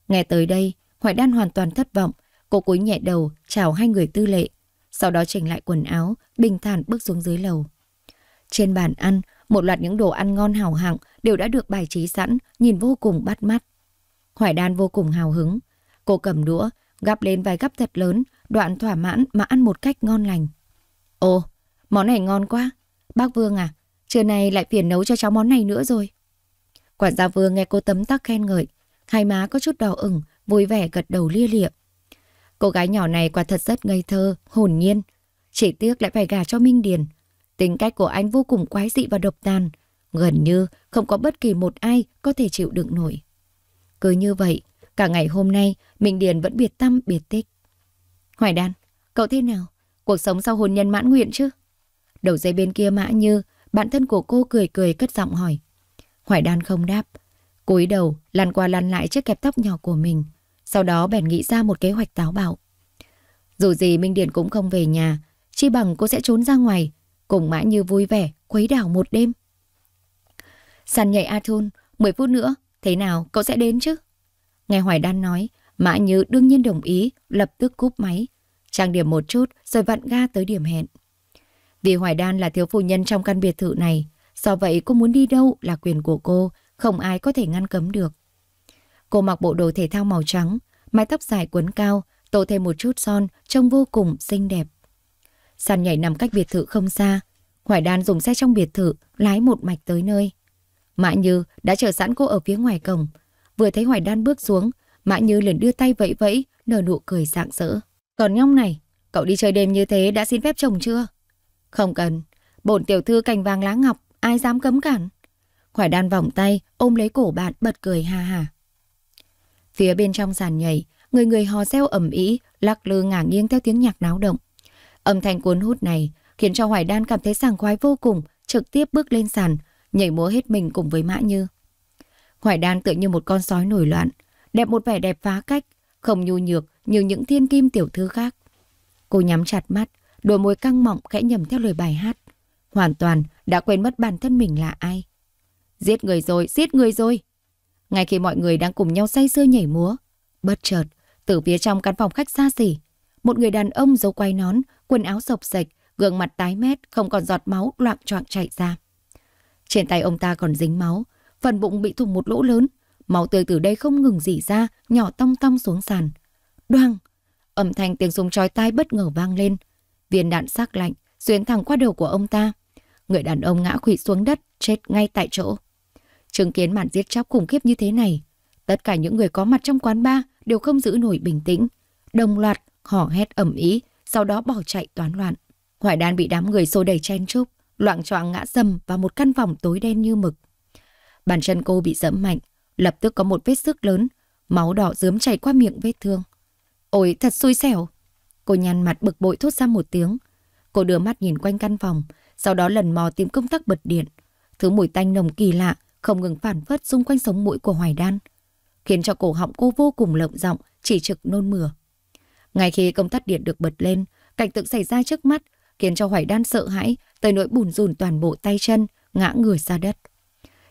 Nghe tới đây, Hoài Đan hoàn toàn thất vọng. Cô cúi nhẹ đầu, chào hai người tư lệ. Sau đó chỉnh lại quần áo, bình thản bước xuống dưới lầu. Trên bàn ăn, một loạt những đồ ăn ngon hào hạng đều đã được bài trí sẵn, nhìn vô cùng bắt mắt. Hoài Đan vô cùng hào hứng. Cô cầm đũa, gắp lên vài gắp thật lớn, đoạn thỏa mãn mà ăn một cách ngon lành. Ồ, món này ngon quá. Bác Vương à, trưa nay lại phiền nấu cho cháu món này nữa rồi. Quản gia vừa nghe cô tấm tắc khen ngợi, hai má có chút đỏ ửng, vui vẻ gật đầu lia lịa. Cô gái nhỏ này quả thật rất ngây thơ, hồn nhiên. Chỉ tiếc lại phải gả cho Minh Điền. Tính cách của anh vô cùng quái dị và độc tàn. Gần như không có bất kỳ một ai có thể chịu đựng nổi. Cứ như vậy, cả ngày hôm nay Minh Điền vẫn biệt tâm biệt tích. Hoài Đan, cậu thế nào? Cuộc sống sau hôn nhân mãn nguyện chứ? Đầu dây bên kia mã như, bạn thân của cô cười cười cất giọng hỏi. Hoài đan không đáp. cúi đầu, lăn qua lăn lại chiếc kẹp tóc nhỏ của mình. Sau đó bèn nghĩ ra một kế hoạch táo bạo. Dù gì Minh Điền cũng không về nhà, chi bằng cô sẽ trốn ra ngoài, cùng mã như vui vẻ, quấy đảo một đêm. Săn nhảy A Thun, 10 phút nữa, thế nào cậu sẽ đến chứ? Nghe Hoài Đan nói, Mã Như đương nhiên đồng ý, lập tức cúp máy, trang điểm một chút rồi vặn ga tới điểm hẹn. Vì Hoài Đan là thiếu phụ nhân trong căn biệt thự này, Do vậy cô muốn đi đâu là quyền của cô, không ai có thể ngăn cấm được. Cô mặc bộ đồ thể thao màu trắng, mái tóc dài quấn cao, tô thêm một chút son, trông vô cùng xinh đẹp. Sàn nhảy nằm cách biệt thự không xa. Hoài Đan dùng xe trong biệt thự, lái một mạch tới nơi. Mã Như đã chờ sẵn cô ở phía ngoài cổng. Vừa thấy Hoài Đan bước xuống, Mã Như liền đưa tay vẫy vẫy, nở nụ cười rạng rỡ. Còn nhóc này, cậu đi chơi đêm như thế đã xin phép chồng chưa? Không cần, bổn tiểu thư cành vàng lá ngọc, ai dám cấm cản. Khỏi đan vòng tay, ôm lấy cổ bạn bật cười ha ha. Phía bên trong sàn nhảy, người người hò reo ẩm ý, lắc lư ngả nghiêng theo tiếng nhạc náo động. Âm thanh cuốn hút này khiến cho Hoài Đan cảm thấy sảng khoái vô cùng, trực tiếp bước lên sàn, nhảy múa hết mình cùng với Mã Như. Hoài Đan tựa như một con sói nổi loạn, đẹp một vẻ đẹp phá cách, không nhu nhược như những thiên kim tiểu thư khác. Cô nhắm chặt mắt, đôi môi căng mọng khẽ nhầm theo lời bài hát. Hoàn toàn đã quên mất bản thân mình là ai. Giết người rồi, giết người rồi. Ngay khi mọi người đang cùng nhau say sưa nhảy múa, bất chợt, từ phía trong căn phòng khách xa xỉ, một người đàn ông dấu quay nón, quần áo sộc sạch, gương mặt tái mét, không còn giọt máu loạn choạng chảy ra. Trên tay ông ta còn dính máu, phần bụng bị thủng một lỗ lớn, máu tươi từ đây không ngừng dỉ ra, nhỏ tong tong xuống sàn. Đoang! Âm thanh tiếng súng chói tai bất ngờ vang lên. Viên đạn sắc lạnh xuyên thẳng qua đầu của ông ta. Người đàn ông ngã khủy xuống đất, chết ngay tại chỗ. Chứng kiến màn giết chóc khủng khiếp như thế này, tất cả những người có mặt trong quán bar đều không giữ nổi bình tĩnh. Đồng loạt, hò hét ầm ĩ, sau đó bỏ chạy toán loạn. Hoài đan bị đám người xô đẩy chen chúc, loạn choạng ngã dầm vào một căn phòng tối đen như mực. Bàn chân cô bị dẫm mạnh, lập tức có một vết sức lớn, máu đỏ dướm chảy qua miệng vết thương. Ôi, thật xui xẻo. Cô nhăn mặt bực bội thốt ra một tiếng. Cô đưa mắt nhìn quanh căn phòng, sau đó lần mò tìm công tắc bật điện. Thứ mùi tanh nồng kỳ lạ, không ngừng phản phất xung quanh sống mũi của Hoài Đan, khiến cho cổ họng cô vô cùng lộng giọng, chỉ trực nôn mửa. Ngay khi công tắc điện được bật lên, cảnh tượng xảy ra trước mắt khiến cho Hoài Đan sợ hãi, tới nỗi bùn rùn toàn bộ tay chân, ngã người ra đất.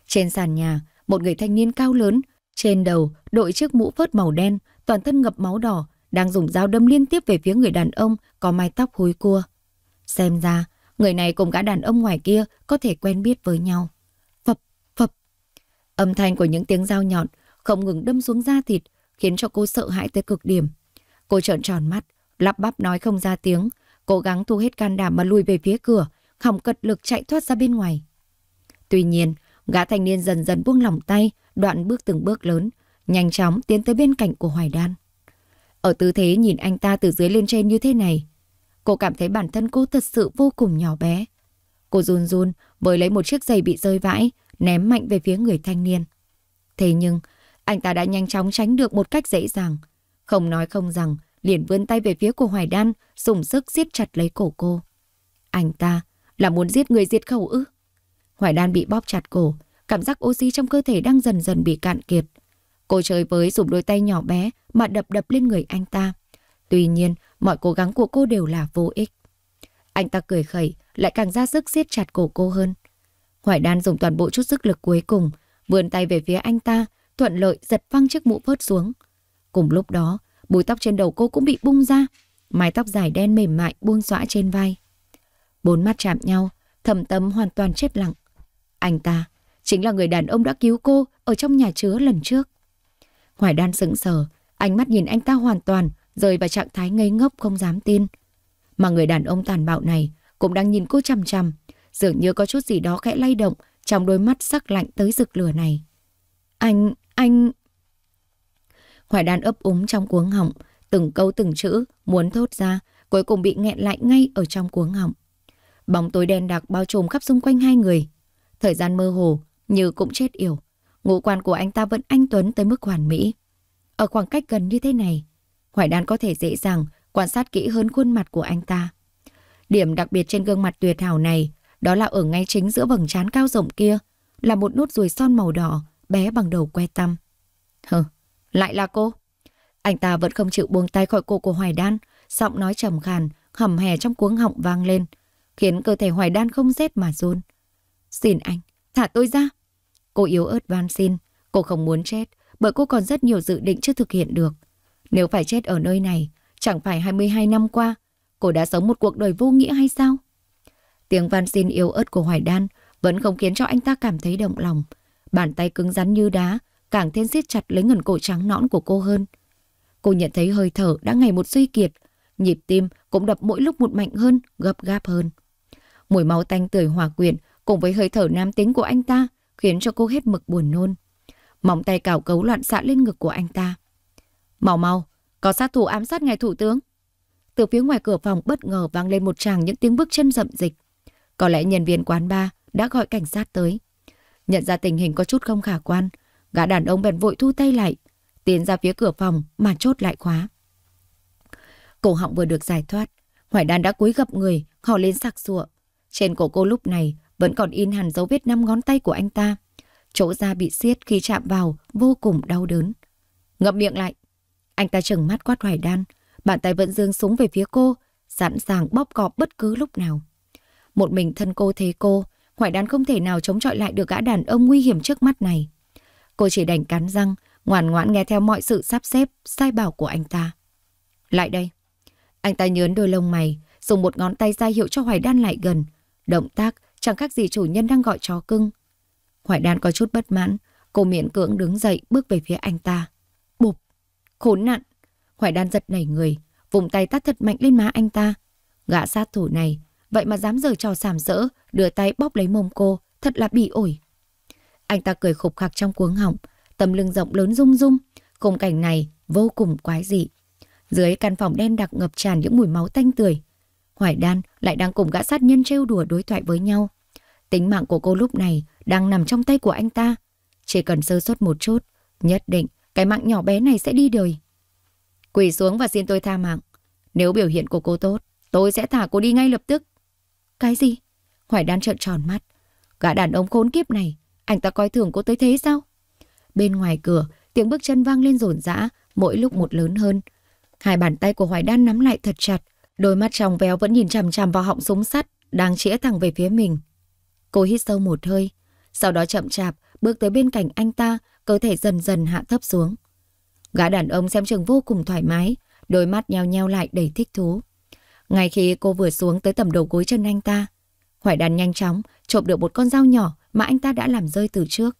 Trên sàn nhà, một người thanh niên cao lớn, trên đầu đội chiếc mũ phớt màu đen, toàn thân ngập máu đỏ, đang dùng dao đâm liên tiếp về phía người đàn ông có mái tóc hối cua. Xem ra, Người này cùng gã đàn ông ngoài kia có thể quen biết với nhau. Phập, phập. Âm thanh của những tiếng dao nhọn không ngừng đâm xuống da thịt khiến cho cô sợ hãi tới cực điểm. Cô trợn tròn mắt, lắp bắp nói không ra tiếng, cố gắng thu hết can đảm mà lùi về phía cửa, hỏng cật lực chạy thoát ra bên ngoài. Tuy nhiên, gã thanh niên dần dần buông lỏng tay, đoạn bước từng bước lớn, nhanh chóng tiến tới bên cạnh của Hoài Đan. Ở tư thế nhìn anh ta từ dưới lên trên như thế này, Cô cảm thấy bản thân cô thật sự vô cùng nhỏ bé. Cô run run với lấy một chiếc giày bị rơi vãi, ném mạnh về phía người thanh niên. Thế nhưng, anh ta đã nhanh chóng tránh được một cách dễ dàng. Không nói không rằng, liền vươn tay về phía của Hoài Đan, dùng sức siết chặt lấy cổ cô. Anh ta là muốn giết người diệt khẩu ư? Hoài Đan bị bóp chặt cổ, cảm giác oxy trong cơ thể đang dần dần bị cạn kiệt. Cô chơi với dùng đôi tay nhỏ bé mà đập đập lên người anh ta. Tuy nhiên, Mọi cố gắng của cô đều là vô ích. Anh ta cười khẩy, lại càng ra sức siết chặt cổ cô hơn. Hoài đan dùng toàn bộ chút sức lực cuối cùng, vươn tay về phía anh ta, thuận lợi giật văng chiếc mũ vớt xuống. Cùng lúc đó, búi tóc trên đầu cô cũng bị bung ra, mái tóc dài đen mềm mại buông xõa trên vai. Bốn mắt chạm nhau, thầm tâm hoàn toàn chết lặng. Anh ta chính là người đàn ông đã cứu cô ở trong nhà chứa lần trước. Hoài đan sững sờ, ánh mắt nhìn anh ta hoàn toàn rời vào trạng thái ngây ngốc không dám tin. Mà người đàn ông tàn bạo này cũng đang nhìn cô chằm chằm, dường như có chút gì đó khẽ lay động trong đôi mắt sắc lạnh tới rực lửa này. Anh, anh... Hoài đàn ấp úng trong cuống họng, từng câu từng chữ muốn thốt ra, cuối cùng bị nghẹn lại ngay ở trong cuống họng. Bóng tối đen đặc bao trùm khắp xung quanh hai người. Thời gian mơ hồ, như cũng chết yểu. Ngũ quan của anh ta vẫn anh Tuấn tới mức hoàn mỹ. Ở khoảng cách gần như thế này, Hoài Đan có thể dễ dàng quan sát kỹ hơn khuôn mặt của anh ta. Điểm đặc biệt trên gương mặt tuyệt hảo này đó là ở ngay chính giữa vầng trán cao rộng kia là một nốt ruồi son màu đỏ bé bằng đầu que tăm. Hừ, lại là cô. Anh ta vẫn không chịu buông tay khỏi cô của Hoài Đan, giọng nói trầm khàn, hầm hè trong cuống họng vang lên, khiến cơ thể Hoài Đan không rét mà run. Xin anh, thả tôi ra. Cô yếu ớt van xin, cô không muốn chết, bởi cô còn rất nhiều dự định chưa thực hiện được. Nếu phải chết ở nơi này, chẳng phải 22 năm qua, cô đã sống một cuộc đời vô nghĩa hay sao? Tiếng van xin yếu ớt của Hoài Đan vẫn không khiến cho anh ta cảm thấy động lòng. Bàn tay cứng rắn như đá, càng thêm siết chặt lấy ngần cổ trắng nõn của cô hơn. Cô nhận thấy hơi thở đã ngày một suy kiệt, nhịp tim cũng đập mỗi lúc một mạnh hơn, gấp gáp hơn. Mùi máu tanh tươi hòa quyện cùng với hơi thở nam tính của anh ta khiến cho cô hết mực buồn nôn. Móng tay cào cấu loạn xạ lên ngực của anh ta. Mau mau, có sát thủ ám sát ngài thủ tướng. Từ phía ngoài cửa phòng bất ngờ vang lên một tràng những tiếng bước chân rậm dịch. Có lẽ nhân viên quán bar đã gọi cảnh sát tới. Nhận ra tình hình có chút không khả quan, gã đàn ông bèn vội thu tay lại, tiến ra phía cửa phòng mà chốt lại khóa. Cổ họng vừa được giải thoát, Hoài Đan đã cúi gặp người, họ lên sạc sụa. Trên cổ cô lúc này vẫn còn in hẳn dấu vết năm ngón tay của anh ta. Chỗ da bị xiết khi chạm vào vô cùng đau đớn. Ngậm miệng lại, anh ta trừng mắt quát Hoài Đan, bàn tay vẫn dương súng về phía cô, sẵn sàng bóp cọp bất cứ lúc nào. Một mình thân cô thế cô, Hoài Đan không thể nào chống chọi lại được gã đàn ông nguy hiểm trước mắt này. Cô chỉ đành cắn răng, ngoan ngoãn nghe theo mọi sự sắp xếp, sai bảo của anh ta. Lại đây. Anh ta nhớn đôi lông mày, dùng một ngón tay ra hiệu cho Hoài Đan lại gần. Động tác chẳng khác gì chủ nhân đang gọi chó cưng. Hoài Đan có chút bất mãn, cô miễn cưỡng đứng dậy bước về phía anh ta. Khốn nạn! Hoài đan giật nảy người, vùng tay tát thật mạnh lên má anh ta. Gã sát thủ này, vậy mà dám giở trò sàm sỡ, đưa tay bóp lấy mông cô, thật là bị ổi. Anh ta cười khục khạc trong cuống họng, tầm lưng rộng lớn rung rung. Khung cảnh này vô cùng quái dị. Dưới căn phòng đen đặc ngập tràn những mùi máu tanh tươi. Hoài Đan lại đang cùng gã sát nhân trêu đùa đối thoại với nhau. Tính mạng của cô lúc này đang nằm trong tay của anh ta. Chỉ cần sơ suất một chút, nhất định cái mạng nhỏ bé này sẽ đi đời. Quỳ xuống và xin tôi tha mạng. Nếu biểu hiện của cô tốt, tôi sẽ thả cô đi ngay lập tức. Cái gì? Hoài đan trợn tròn mắt. Gã đàn ông khốn kiếp này, anh ta coi thường cô tới thế sao? Bên ngoài cửa, tiếng bước chân vang lên rồn rã, mỗi lúc một lớn hơn. Hai bàn tay của Hoài đan nắm lại thật chặt, đôi mắt tròng véo vẫn nhìn chằm chằm vào họng súng sắt, đang chĩa thẳng về phía mình. Cô hít sâu một hơi, sau đó chậm chạp bước tới bên cạnh anh ta, cơ thể dần dần hạ thấp xuống. Gã đàn ông xem chừng vô cùng thoải mái, đôi mắt nheo nheo lại đầy thích thú. Ngay khi cô vừa xuống tới tầm đầu gối chân anh ta, Hoài đàn nhanh chóng trộm được một con dao nhỏ mà anh ta đã làm rơi từ trước.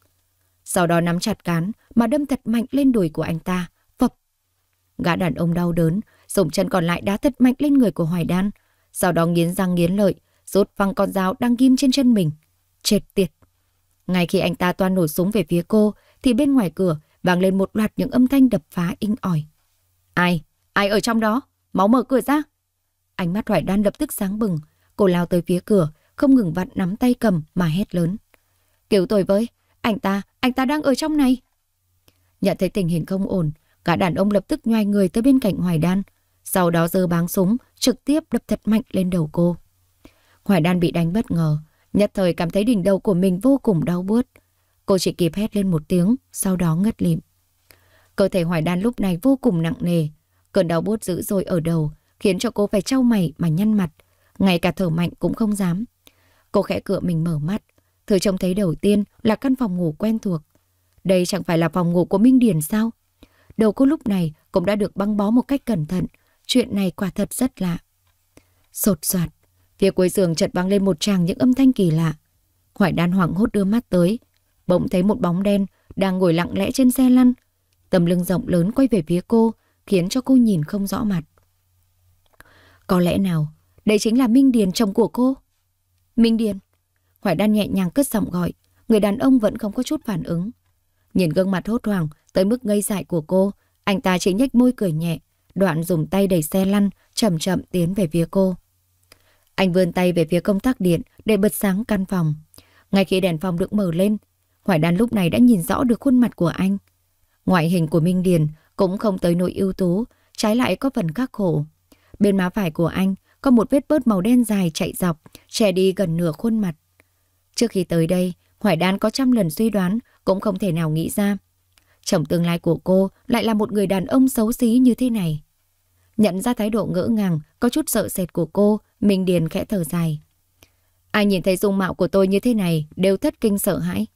Sau đó nắm chặt cán mà đâm thật mạnh lên đùi của anh ta, phập. Gã đàn ông đau đớn, dùng chân còn lại đá thật mạnh lên người của Hoài đan, sau đó nghiến răng nghiến lợi, rút văng con dao đang ghim trên chân mình. chệt tiệt. Ngay khi anh ta toan nổ súng về phía cô, thì bên ngoài cửa vang lên một loạt những âm thanh đập phá inh ỏi. Ai? Ai ở trong đó? Máu mở cửa ra. Ánh mắt Hoài Đan lập tức sáng bừng. Cô lao tới phía cửa, không ngừng vặn nắm tay cầm mà hét lớn. Cứu tôi với, anh ta, anh ta đang ở trong này. Nhận thấy tình hình không ổn, cả đàn ông lập tức nhoai người tới bên cạnh Hoài Đan. Sau đó giơ báng súng, trực tiếp đập thật mạnh lên đầu cô. Hoài Đan bị đánh bất ngờ, nhất thời cảm thấy đỉnh đầu của mình vô cùng đau buốt. Cô chỉ kịp hét lên một tiếng, sau đó ngất lịm. Cơ thể Hoài Đan lúc này vô cùng nặng nề. Cơn đau buốt dữ dội ở đầu, khiến cho cô phải trao mày mà nhăn mặt. Ngay cả thở mạnh cũng không dám. Cô khẽ cựa mình mở mắt. thử trông thấy đầu tiên là căn phòng ngủ quen thuộc. Đây chẳng phải là phòng ngủ của Minh Điền sao? Đầu cô lúc này cũng đã được băng bó một cách cẩn thận. Chuyện này quả thật rất lạ. Sột soạt, phía cuối giường chợt vang lên một tràng những âm thanh kỳ lạ. Hoài đan hoảng hốt đưa mắt tới, Bỗng thấy một bóng đen đang ngồi lặng lẽ trên xe lăn. Tầm lưng rộng lớn quay về phía cô, khiến cho cô nhìn không rõ mặt. Có lẽ nào, đây chính là Minh Điền chồng của cô. Minh Điền. Hoài Đan nhẹ nhàng cất giọng gọi, người đàn ông vẫn không có chút phản ứng. Nhìn gương mặt hốt hoảng tới mức ngây dại của cô, anh ta chỉ nhếch môi cười nhẹ, đoạn dùng tay đẩy xe lăn, chậm chậm tiến về phía cô. Anh vươn tay về phía công tắc điện để bật sáng căn phòng. Ngay khi đèn phòng được mở lên, Hoài Đan lúc này đã nhìn rõ được khuôn mặt của anh. Ngoại hình của Minh Điền cũng không tới nỗi ưu tú, trái lại có phần khắc khổ. Bên má phải của anh có một vết bớt màu đen dài chạy dọc, che đi gần nửa khuôn mặt. Trước khi tới đây, Hoài Đan có trăm lần suy đoán cũng không thể nào nghĩ ra. Chồng tương lai của cô lại là một người đàn ông xấu xí như thế này. Nhận ra thái độ ngỡ ngàng, có chút sợ sệt của cô, Minh Điền khẽ thở dài. Ai nhìn thấy dung mạo của tôi như thế này đều thất kinh sợ hãi.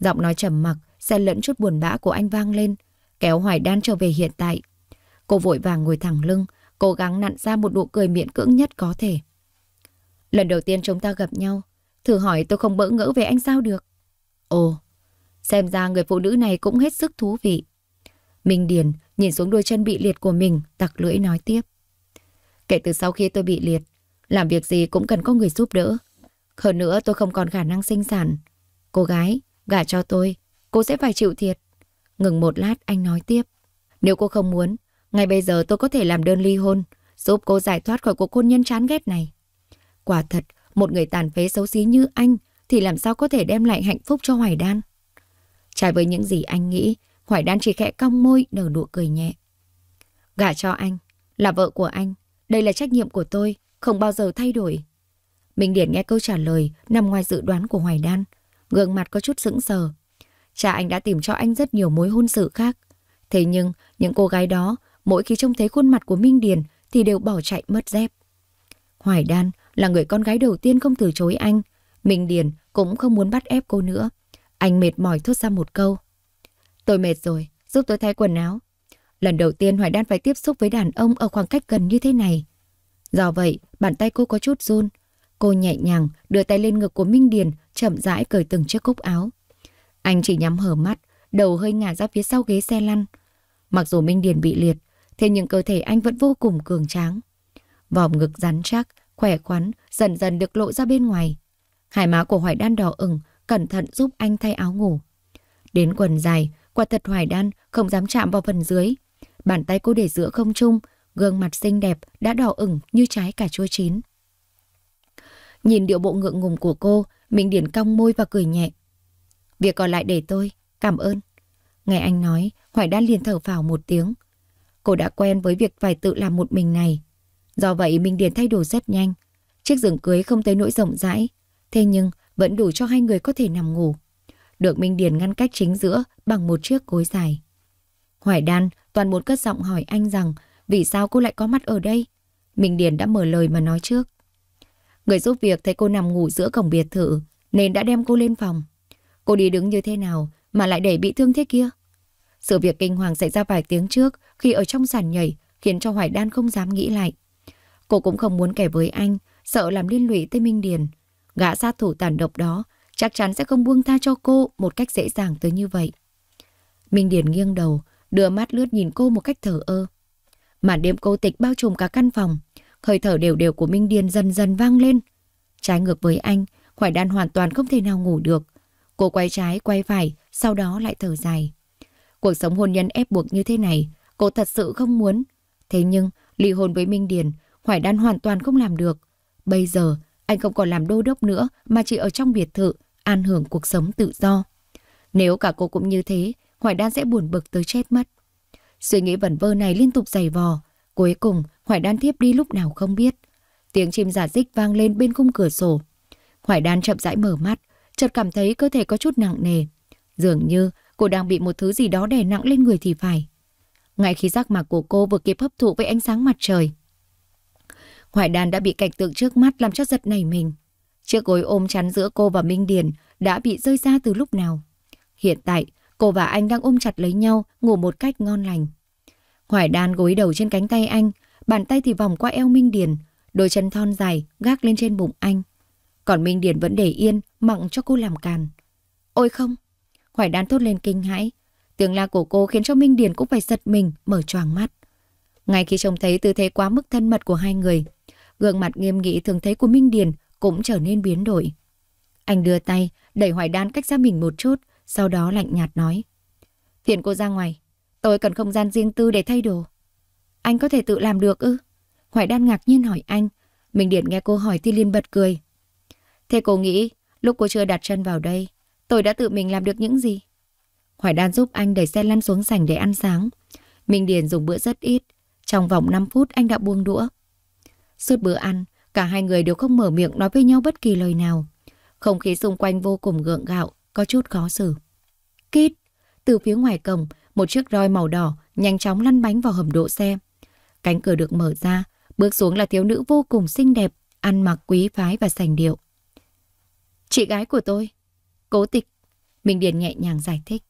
Giọng nói trầm mặc, xen lẫn chút buồn bã của anh vang lên, kéo Hoài Đan trở về hiện tại. Cô vội vàng ngồi thẳng lưng, cố gắng nặn ra một nụ cười miễn cưỡng nhất có thể. Lần đầu tiên chúng ta gặp nhau, thử hỏi tôi không bỡ ngỡ về anh sao được. Ồ, xem ra người phụ nữ này cũng hết sức thú vị. Minh Điền nhìn xuống đôi chân bị liệt của mình, tặc lưỡi nói tiếp. Kể từ sau khi tôi bị liệt, làm việc gì cũng cần có người giúp đỡ. Hơn nữa tôi không còn khả năng sinh sản. Cô gái, Gả cho tôi, cô sẽ phải chịu thiệt. Ngừng một lát anh nói tiếp. Nếu cô không muốn, ngay bây giờ tôi có thể làm đơn ly hôn, giúp cô giải thoát khỏi cuộc hôn nhân chán ghét này. Quả thật, một người tàn phế xấu xí như anh thì làm sao có thể đem lại hạnh phúc cho Hoài Đan. Trái với những gì anh nghĩ, Hoài Đan chỉ khẽ cong môi nở nụ cười nhẹ. Gả cho anh, là vợ của anh, đây là trách nhiệm của tôi, không bao giờ thay đổi. Minh Điển nghe câu trả lời nằm ngoài dự đoán của Hoài Đan, gương mặt có chút sững sờ. Cha anh đã tìm cho anh rất nhiều mối hôn sự khác. Thế nhưng, những cô gái đó, mỗi khi trông thấy khuôn mặt của Minh Điền thì đều bỏ chạy mất dép. Hoài Đan là người con gái đầu tiên không từ chối anh. Minh Điền cũng không muốn bắt ép cô nữa. Anh mệt mỏi thốt ra một câu. Tôi mệt rồi, giúp tôi thay quần áo. Lần đầu tiên Hoài Đan phải tiếp xúc với đàn ông ở khoảng cách gần như thế này. Do vậy, bàn tay cô có chút run. Cô nhẹ nhàng đưa tay lên ngực của Minh Điền, chậm rãi cởi từng chiếc cúc áo. Anh chỉ nhắm hở mắt, đầu hơi ngả ra phía sau ghế xe lăn. Mặc dù Minh Điền bị liệt, thế nhưng cơ thể anh vẫn vô cùng cường tráng. Vòng ngực rắn chắc, khỏe khoắn, dần dần được lộ ra bên ngoài. Hai má của Hoài Đan đỏ ửng, cẩn thận giúp anh thay áo ngủ. Đến quần dài, quả thật Hoài Đan không dám chạm vào phần dưới. Bàn tay cô để giữa không trung, gương mặt xinh đẹp đã đỏ ửng như trái cà chua chín. Nhìn điệu bộ ngượng ngùng của cô, Minh điển cong môi và cười nhẹ. Việc còn lại để tôi, cảm ơn. Nghe anh nói, Hoài đã liền thở vào một tiếng. Cô đã quen với việc phải tự làm một mình này. Do vậy Minh điển thay đổi rất nhanh. Chiếc giường cưới không tới nỗi rộng rãi, thế nhưng vẫn đủ cho hai người có thể nằm ngủ. Được Minh Điền ngăn cách chính giữa bằng một chiếc gối dài. Hoài Đan toàn muốn cất giọng hỏi anh rằng vì sao cô lại có mặt ở đây? Minh Điền đã mở lời mà nói trước. Người giúp việc thấy cô nằm ngủ giữa cổng biệt thự nên đã đem cô lên phòng. Cô đi đứng như thế nào mà lại để bị thương thế kia? Sự việc kinh hoàng xảy ra vài tiếng trước khi ở trong sàn nhảy khiến cho Hoài Đan không dám nghĩ lại. Cô cũng không muốn kể với anh, sợ làm liên lụy tới Minh Điền. Gã sát thủ tàn độc đó chắc chắn sẽ không buông tha cho cô một cách dễ dàng tới như vậy. Minh Điền nghiêng đầu, đưa mắt lướt nhìn cô một cách thở ơ. Màn đêm cô tịch bao trùm cả căn phòng hơi thở đều đều của Minh Điền dần dần vang lên. Trái ngược với anh, Khải Đan hoàn toàn không thể nào ngủ được. Cô quay trái, quay phải, sau đó lại thở dài. Cuộc sống hôn nhân ép buộc như thế này, cô thật sự không muốn. Thế nhưng, ly hôn với Minh Điền, Khải Đan hoàn toàn không làm được. Bây giờ, anh không còn làm đô đốc nữa mà chỉ ở trong biệt thự, an hưởng cuộc sống tự do. Nếu cả cô cũng như thế, Hoài Đan sẽ buồn bực tới chết mất. Suy nghĩ vẩn vơ này liên tục dày vò. Cuối cùng, Hoài Đan thiếp đi lúc nào không biết. Tiếng chim giả dích vang lên bên khung cửa sổ. Hoài Đan chậm rãi mở mắt, chợt cảm thấy cơ thể có chút nặng nề. Dường như cô đang bị một thứ gì đó đè nặng lên người thì phải. Ngay khi giác mạc của cô vừa kịp hấp thụ với ánh sáng mặt trời. Hoài Đan đã bị cảnh tượng trước mắt làm cho giật nảy mình. Chiếc gối ôm chắn giữa cô và Minh Điền đã bị rơi ra từ lúc nào. Hiện tại, cô và anh đang ôm chặt lấy nhau, ngủ một cách ngon lành. Hoài Đan gối đầu trên cánh tay anh, Bàn tay thì vòng qua eo Minh Điền, đôi chân thon dài gác lên trên bụng anh. Còn Minh Điền vẫn để yên, mặn cho cô làm càn. Ôi không! Hoài đán thốt lên kinh hãi. Tiếng la của cô khiến cho Minh Điền cũng phải giật mình, mở choàng mắt. Ngay khi trông thấy tư thế quá mức thân mật của hai người, gương mặt nghiêm nghị thường thấy của Minh Điền cũng trở nên biến đổi. Anh đưa tay, đẩy Hoài Đan cách ra mình một chút, sau đó lạnh nhạt nói. Thiện cô ra ngoài, tôi cần không gian riêng tư để thay đồ. Anh có thể tự làm được ư? Hoài Đan ngạc nhiên hỏi anh. Mình điển nghe cô hỏi thì liền bật cười. Thế cô nghĩ, lúc cô chưa đặt chân vào đây, tôi đã tự mình làm được những gì? Hoài Đan giúp anh đẩy xe lăn xuống sảnh để ăn sáng. Minh Điền dùng bữa rất ít. Trong vòng 5 phút anh đã buông đũa. Suốt bữa ăn, cả hai người đều không mở miệng nói với nhau bất kỳ lời nào. Không khí xung quanh vô cùng gượng gạo, có chút khó xử. Kít! Từ phía ngoài cổng, một chiếc roi màu đỏ nhanh chóng lăn bánh vào hầm độ xe. Cánh cửa được mở ra, bước xuống là thiếu nữ vô cùng xinh đẹp, ăn mặc quý phái và sành điệu. Chị gái của tôi, cố tịch, Minh Điền nhẹ nhàng giải thích.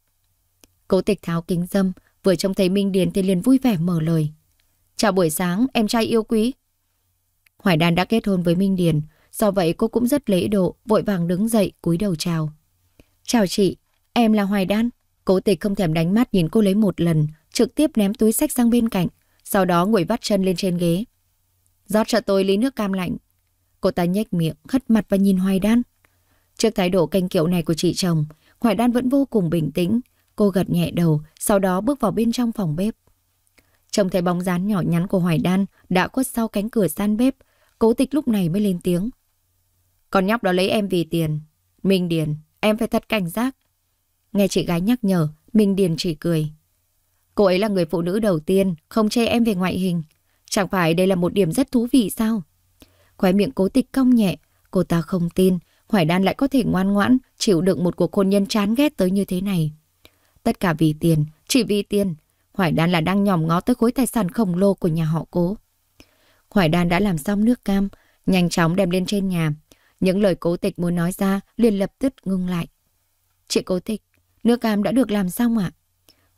Cố tịch tháo kính dâm, vừa trông thấy Minh Điền thì liền vui vẻ mở lời. Chào buổi sáng, em trai yêu quý. Hoài Đan đã kết hôn với Minh Điền, do vậy cô cũng rất lễ độ, vội vàng đứng dậy cúi đầu chào. Chào chị, em là Hoài Đan. Cố tịch không thèm đánh mắt nhìn cô lấy một lần, trực tiếp ném túi sách sang bên cạnh sau đó ngồi vắt chân lên trên ghế. rót cho tôi ly nước cam lạnh. Cô ta nhếch miệng, hất mặt và nhìn Hoài Đan. Trước thái độ canh kiệu này của chị chồng, Hoài Đan vẫn vô cùng bình tĩnh. Cô gật nhẹ đầu, sau đó bước vào bên trong phòng bếp. Trông thấy bóng dáng nhỏ nhắn của Hoài Đan đã khuất sau cánh cửa san bếp, cố tịch lúc này mới lên tiếng. Con nhóc đó lấy em vì tiền. Minh Điền, em phải thật cảnh giác. Nghe chị gái nhắc nhở, Minh Điền chỉ cười. Cô ấy là người phụ nữ đầu tiên không chê em về ngoại hình. Chẳng phải đây là một điểm rất thú vị sao? Khóe miệng cố tịch cong nhẹ, cô ta không tin Hoài Đan lại có thể ngoan ngoãn chịu đựng một cuộc hôn nhân chán ghét tới như thế này. Tất cả vì tiền, chỉ vì tiền. Hoài Đan là đang nhòm ngó tới khối tài sản khổng lồ của nhà họ cố. Hoài Đan đã làm xong nước cam, nhanh chóng đem lên trên nhà. Những lời cố tịch muốn nói ra liền lập tức ngưng lại. Chị cố tịch, nước cam đã được làm xong ạ. À?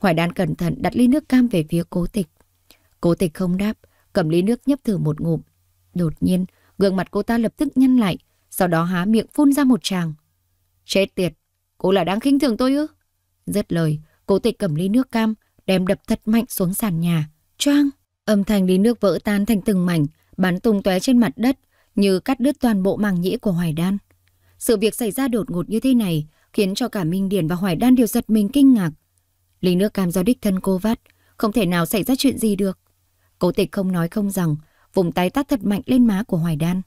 Hoài đan cẩn thận đặt ly nước cam về phía cố tịch. Cố tịch không đáp, cầm ly nước nhấp thử một ngụm. Đột nhiên, gương mặt cô ta lập tức nhăn lại, sau đó há miệng phun ra một tràng. Chết tiệt, cô là đang khinh thường tôi ư? Rất lời, cố tịch cầm ly nước cam, đem đập thật mạnh xuống sàn nhà. Choang, âm thanh ly nước vỡ tan thành từng mảnh, bắn tung tóe trên mặt đất, như cắt đứt toàn bộ màng nhĩ của Hoài Đan. Sự việc xảy ra đột ngột như thế này khiến cho cả Minh Điển và Hoài Đan đều giật mình kinh ngạc. Ly nước cam do đích thân cô vắt, không thể nào xảy ra chuyện gì được. Cố tịch không nói không rằng, vùng tay tát thật mạnh lên má của Hoài Đan.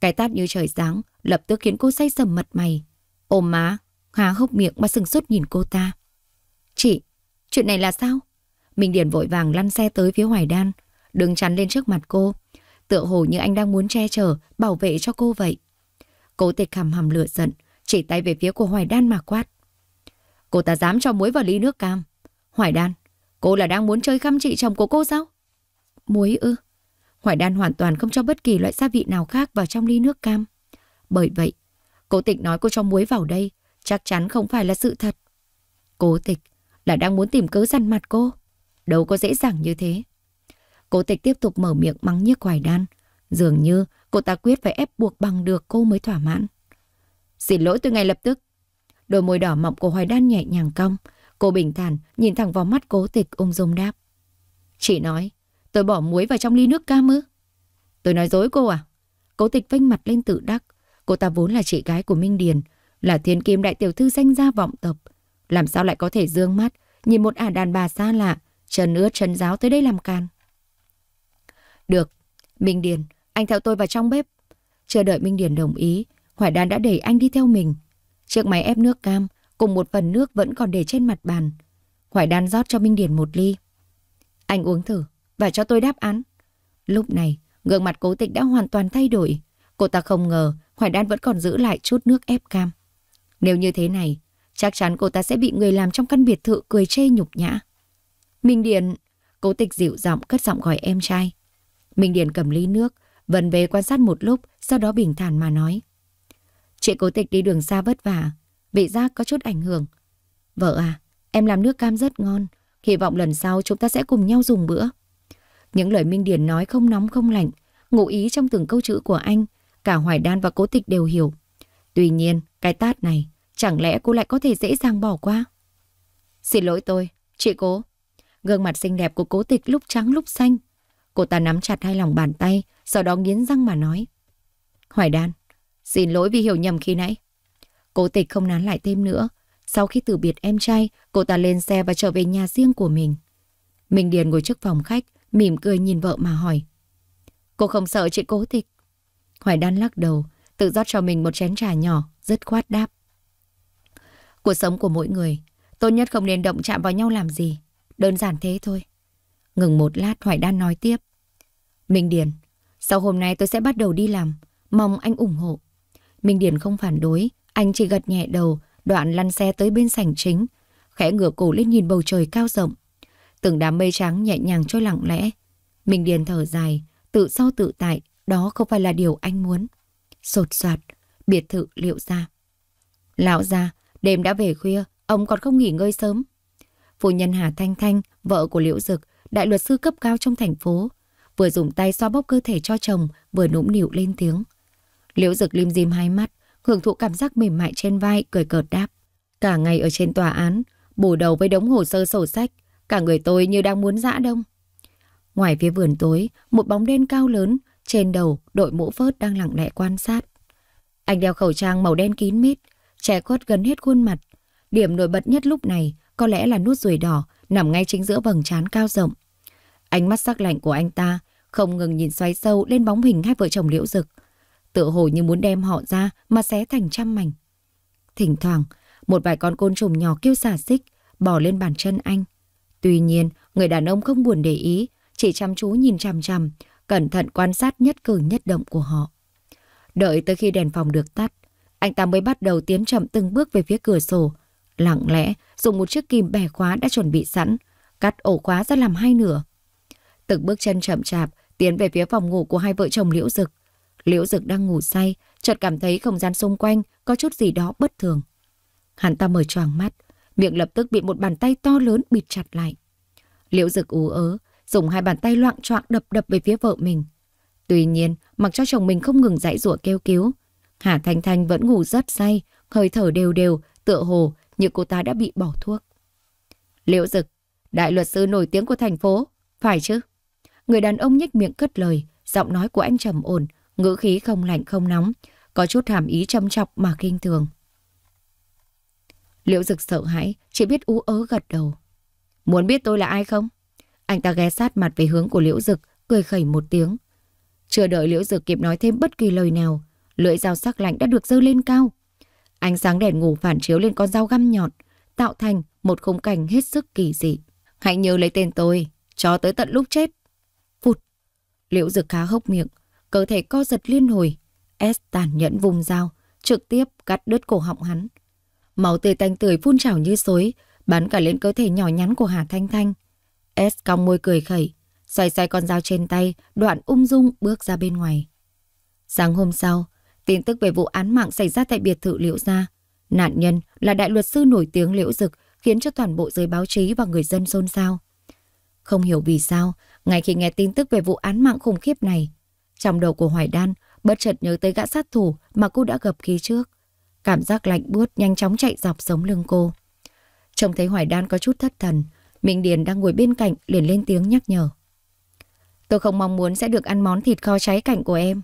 Cái tát như trời sáng, lập tức khiến cô say sầm mặt mày. Ôm má, há hốc miệng mà sừng sốt nhìn cô ta. Chị, chuyện này là sao? Minh Điển vội vàng lăn xe tới phía Hoài Đan, đứng chắn lên trước mặt cô. Tựa hồ như anh đang muốn che chở, bảo vệ cho cô vậy. Cố tịch hầm hầm lửa giận, chỉ tay về phía của Hoài Đan mà quát. Cô ta dám cho muối vào ly nước cam. Hoài Đan, cô là đang muốn chơi khăm chị chồng của cô sao? Muối ư? Hoài Đan hoàn toàn không cho bất kỳ loại gia vị nào khác vào trong ly nước cam. Bởi vậy, cô tịch nói cô cho muối vào đây chắc chắn không phải là sự thật. cô tịch là đang muốn tìm cớ dằn mặt cô. Đâu có dễ dàng như thế. cô tịch tiếp tục mở miệng mắng như Hoài Đan. Dường như cô ta quyết phải ép buộc bằng được cô mới thỏa mãn. Xin lỗi tôi ngay lập tức. Đôi môi đỏ mọng của Hoài Đan nhẹ nhàng cong. Cô bình thản, nhìn thẳng vào mắt cố tịch ung dung đáp. Chị nói, tôi bỏ muối vào trong ly nước cam ư? Tôi nói dối cô à? Cố tịch vênh mặt lên tự đắc. Cô ta vốn là chị gái của Minh Điền, là thiên kim đại tiểu thư danh gia vọng tập. Làm sao lại có thể dương mắt, nhìn một ả đàn bà xa lạ, chân ướt chân giáo tới đây làm can. Được, Minh Điền, anh theo tôi vào trong bếp. Chờ đợi Minh Điền đồng ý, Hoài Đan đã đẩy anh đi theo mình. Chiếc máy ép nước cam cùng một phần nước vẫn còn để trên mặt bàn. Hoài đan rót cho Minh Điển một ly. Anh uống thử và cho tôi đáp án. Lúc này, gương mặt cố tịch đã hoàn toàn thay đổi. Cô ta không ngờ Hoài đan vẫn còn giữ lại chút nước ép cam. Nếu như thế này, chắc chắn cô ta sẽ bị người làm trong căn biệt thự cười chê nhục nhã. Minh Điền cố tịch dịu giọng cất giọng gọi em trai. Minh Điền cầm ly nước, vần về quan sát một lúc, sau đó bình thản mà nói. Chị cố tịch đi đường xa vất vả, vị giác có chút ảnh hưởng. Vợ à, em làm nước cam rất ngon, hy vọng lần sau chúng ta sẽ cùng nhau dùng bữa. Những lời Minh Điền nói không nóng không lạnh, ngụ ý trong từng câu chữ của anh, cả Hoài Đan và Cố Tịch đều hiểu. Tuy nhiên, cái tát này, chẳng lẽ cô lại có thể dễ dàng bỏ qua? Xin lỗi tôi, chị cố. Gương mặt xinh đẹp của Cố Tịch lúc trắng lúc xanh. Cô ta nắm chặt hai lòng bàn tay, sau đó nghiến răng mà nói. Hoài Đan, Xin lỗi vì hiểu nhầm khi nãy. cô tịch không nán lại thêm nữa. Sau khi từ biệt em trai, cô ta lên xe và trở về nhà riêng của mình. Minh Điền ngồi trước phòng khách, mỉm cười nhìn vợ mà hỏi. Cô không sợ chị cố tịch. Hoài Đan lắc đầu, tự rót cho mình một chén trà nhỏ, rất khoát đáp. Cuộc sống của mỗi người, tốt nhất không nên động chạm vào nhau làm gì. Đơn giản thế thôi. Ngừng một lát Hoài Đan nói tiếp. Minh Điền, sau hôm nay tôi sẽ bắt đầu đi làm, mong anh ủng hộ. Minh Điền không phản đối, anh chỉ gật nhẹ đầu, đoạn lăn xe tới bên sảnh chính, khẽ ngửa cổ lên nhìn bầu trời cao rộng. Từng đám mây trắng nhẹ nhàng trôi lặng lẽ. Minh Điền thở dài, tự do tự tại, đó không phải là điều anh muốn. Sột soạt, biệt thự liệu ra. Lão ra, đêm đã về khuya, ông còn không nghỉ ngơi sớm. Phu nhân Hà Thanh Thanh, vợ của Liễu Dực, đại luật sư cấp cao trong thành phố, vừa dùng tay xoa bóp cơ thể cho chồng, vừa nũng nịu lên tiếng. Liễu Dực lim dim hai mắt, hưởng thụ cảm giác mềm mại trên vai, cười cợt đáp. Cả ngày ở trên tòa án, bù đầu với đống hồ sơ sổ sách, cả người tôi như đang muốn dã đông. Ngoài phía vườn tối, một bóng đen cao lớn, trên đầu đội mũ phớt đang lặng lẽ quan sát. Anh đeo khẩu trang màu đen kín mít, che khuất gần hết khuôn mặt. Điểm nổi bật nhất lúc này có lẽ là nút ruồi đỏ nằm ngay chính giữa vầng trán cao rộng. Ánh mắt sắc lạnh của anh ta không ngừng nhìn xoáy sâu lên bóng hình hai vợ chồng liễu dực, tựa hồ như muốn đem họ ra mà xé thành trăm mảnh. Thỉnh thoảng, một vài con côn trùng nhỏ kêu xả xích, bò lên bàn chân anh. Tuy nhiên, người đàn ông không buồn để ý, chỉ chăm chú nhìn chằm chằm, cẩn thận quan sát nhất cử nhất động của họ. Đợi tới khi đèn phòng được tắt, anh ta mới bắt đầu tiến chậm từng bước về phía cửa sổ, lặng lẽ dùng một chiếc kìm bẻ khóa đã chuẩn bị sẵn, cắt ổ khóa ra làm hai nửa. Từng bước chân chậm chạp tiến về phía phòng ngủ của hai vợ chồng Liễu Dực. Liễu Dực đang ngủ say, chợt cảm thấy không gian xung quanh có chút gì đó bất thường. Hắn ta mở choàng mắt, miệng lập tức bị một bàn tay to lớn bịt chặt lại. Liễu Dực ú ớ, dùng hai bàn tay loạn choạng đập đập về phía vợ mình. Tuy nhiên, mặc cho chồng mình không ngừng dãy rủa kêu cứu, Hà Thanh Thanh vẫn ngủ rất say, hơi thở đều đều, tựa hồ như cô ta đã bị bỏ thuốc. Liễu Dực, đại luật sư nổi tiếng của thành phố, phải chứ? Người đàn ông nhếch miệng cất lời, giọng nói của anh trầm ổn, ngữ khí không lạnh không nóng, có chút hàm ý châm chọc mà kinh thường. Liễu Dực sợ hãi, chỉ biết ú ớ gật đầu. Muốn biết tôi là ai không? Anh ta ghé sát mặt về hướng của Liễu Dực, cười khẩy một tiếng. Chưa đợi Liễu Dực kịp nói thêm bất kỳ lời nào, lưỡi dao sắc lạnh đã được dơ lên cao. Ánh sáng đèn ngủ phản chiếu lên con dao găm nhọn, tạo thành một khung cảnh hết sức kỳ dị. Hãy nhớ lấy tên tôi, cho tới tận lúc chết. Phụt! Liễu Dực khá hốc miệng, cơ thể co giật liên hồi. S tàn nhẫn vùng dao, trực tiếp cắt đứt cổ họng hắn. Máu tươi tanh tươi phun trào như suối, bắn cả lên cơ thể nhỏ nhắn của Hà Thanh Thanh. S cong môi cười khẩy, xoay xoay con dao trên tay, đoạn ung dung bước ra bên ngoài. Sáng hôm sau, tin tức về vụ án mạng xảy ra tại biệt thự Liễu Gia. Nạn nhân là đại luật sư nổi tiếng Liễu Dực, khiến cho toàn bộ giới báo chí và người dân xôn xao. Không hiểu vì sao, ngay khi nghe tin tức về vụ án mạng khủng khiếp này, trong đầu của Hoài Đan, bất chợt nhớ tới gã sát thủ mà cô đã gặp khi trước. Cảm giác lạnh buốt nhanh chóng chạy dọc sống lưng cô. Trông thấy Hoài Đan có chút thất thần, Minh Điền đang ngồi bên cạnh liền lên tiếng nhắc nhở. Tôi không mong muốn sẽ được ăn món thịt kho cháy cạnh của em.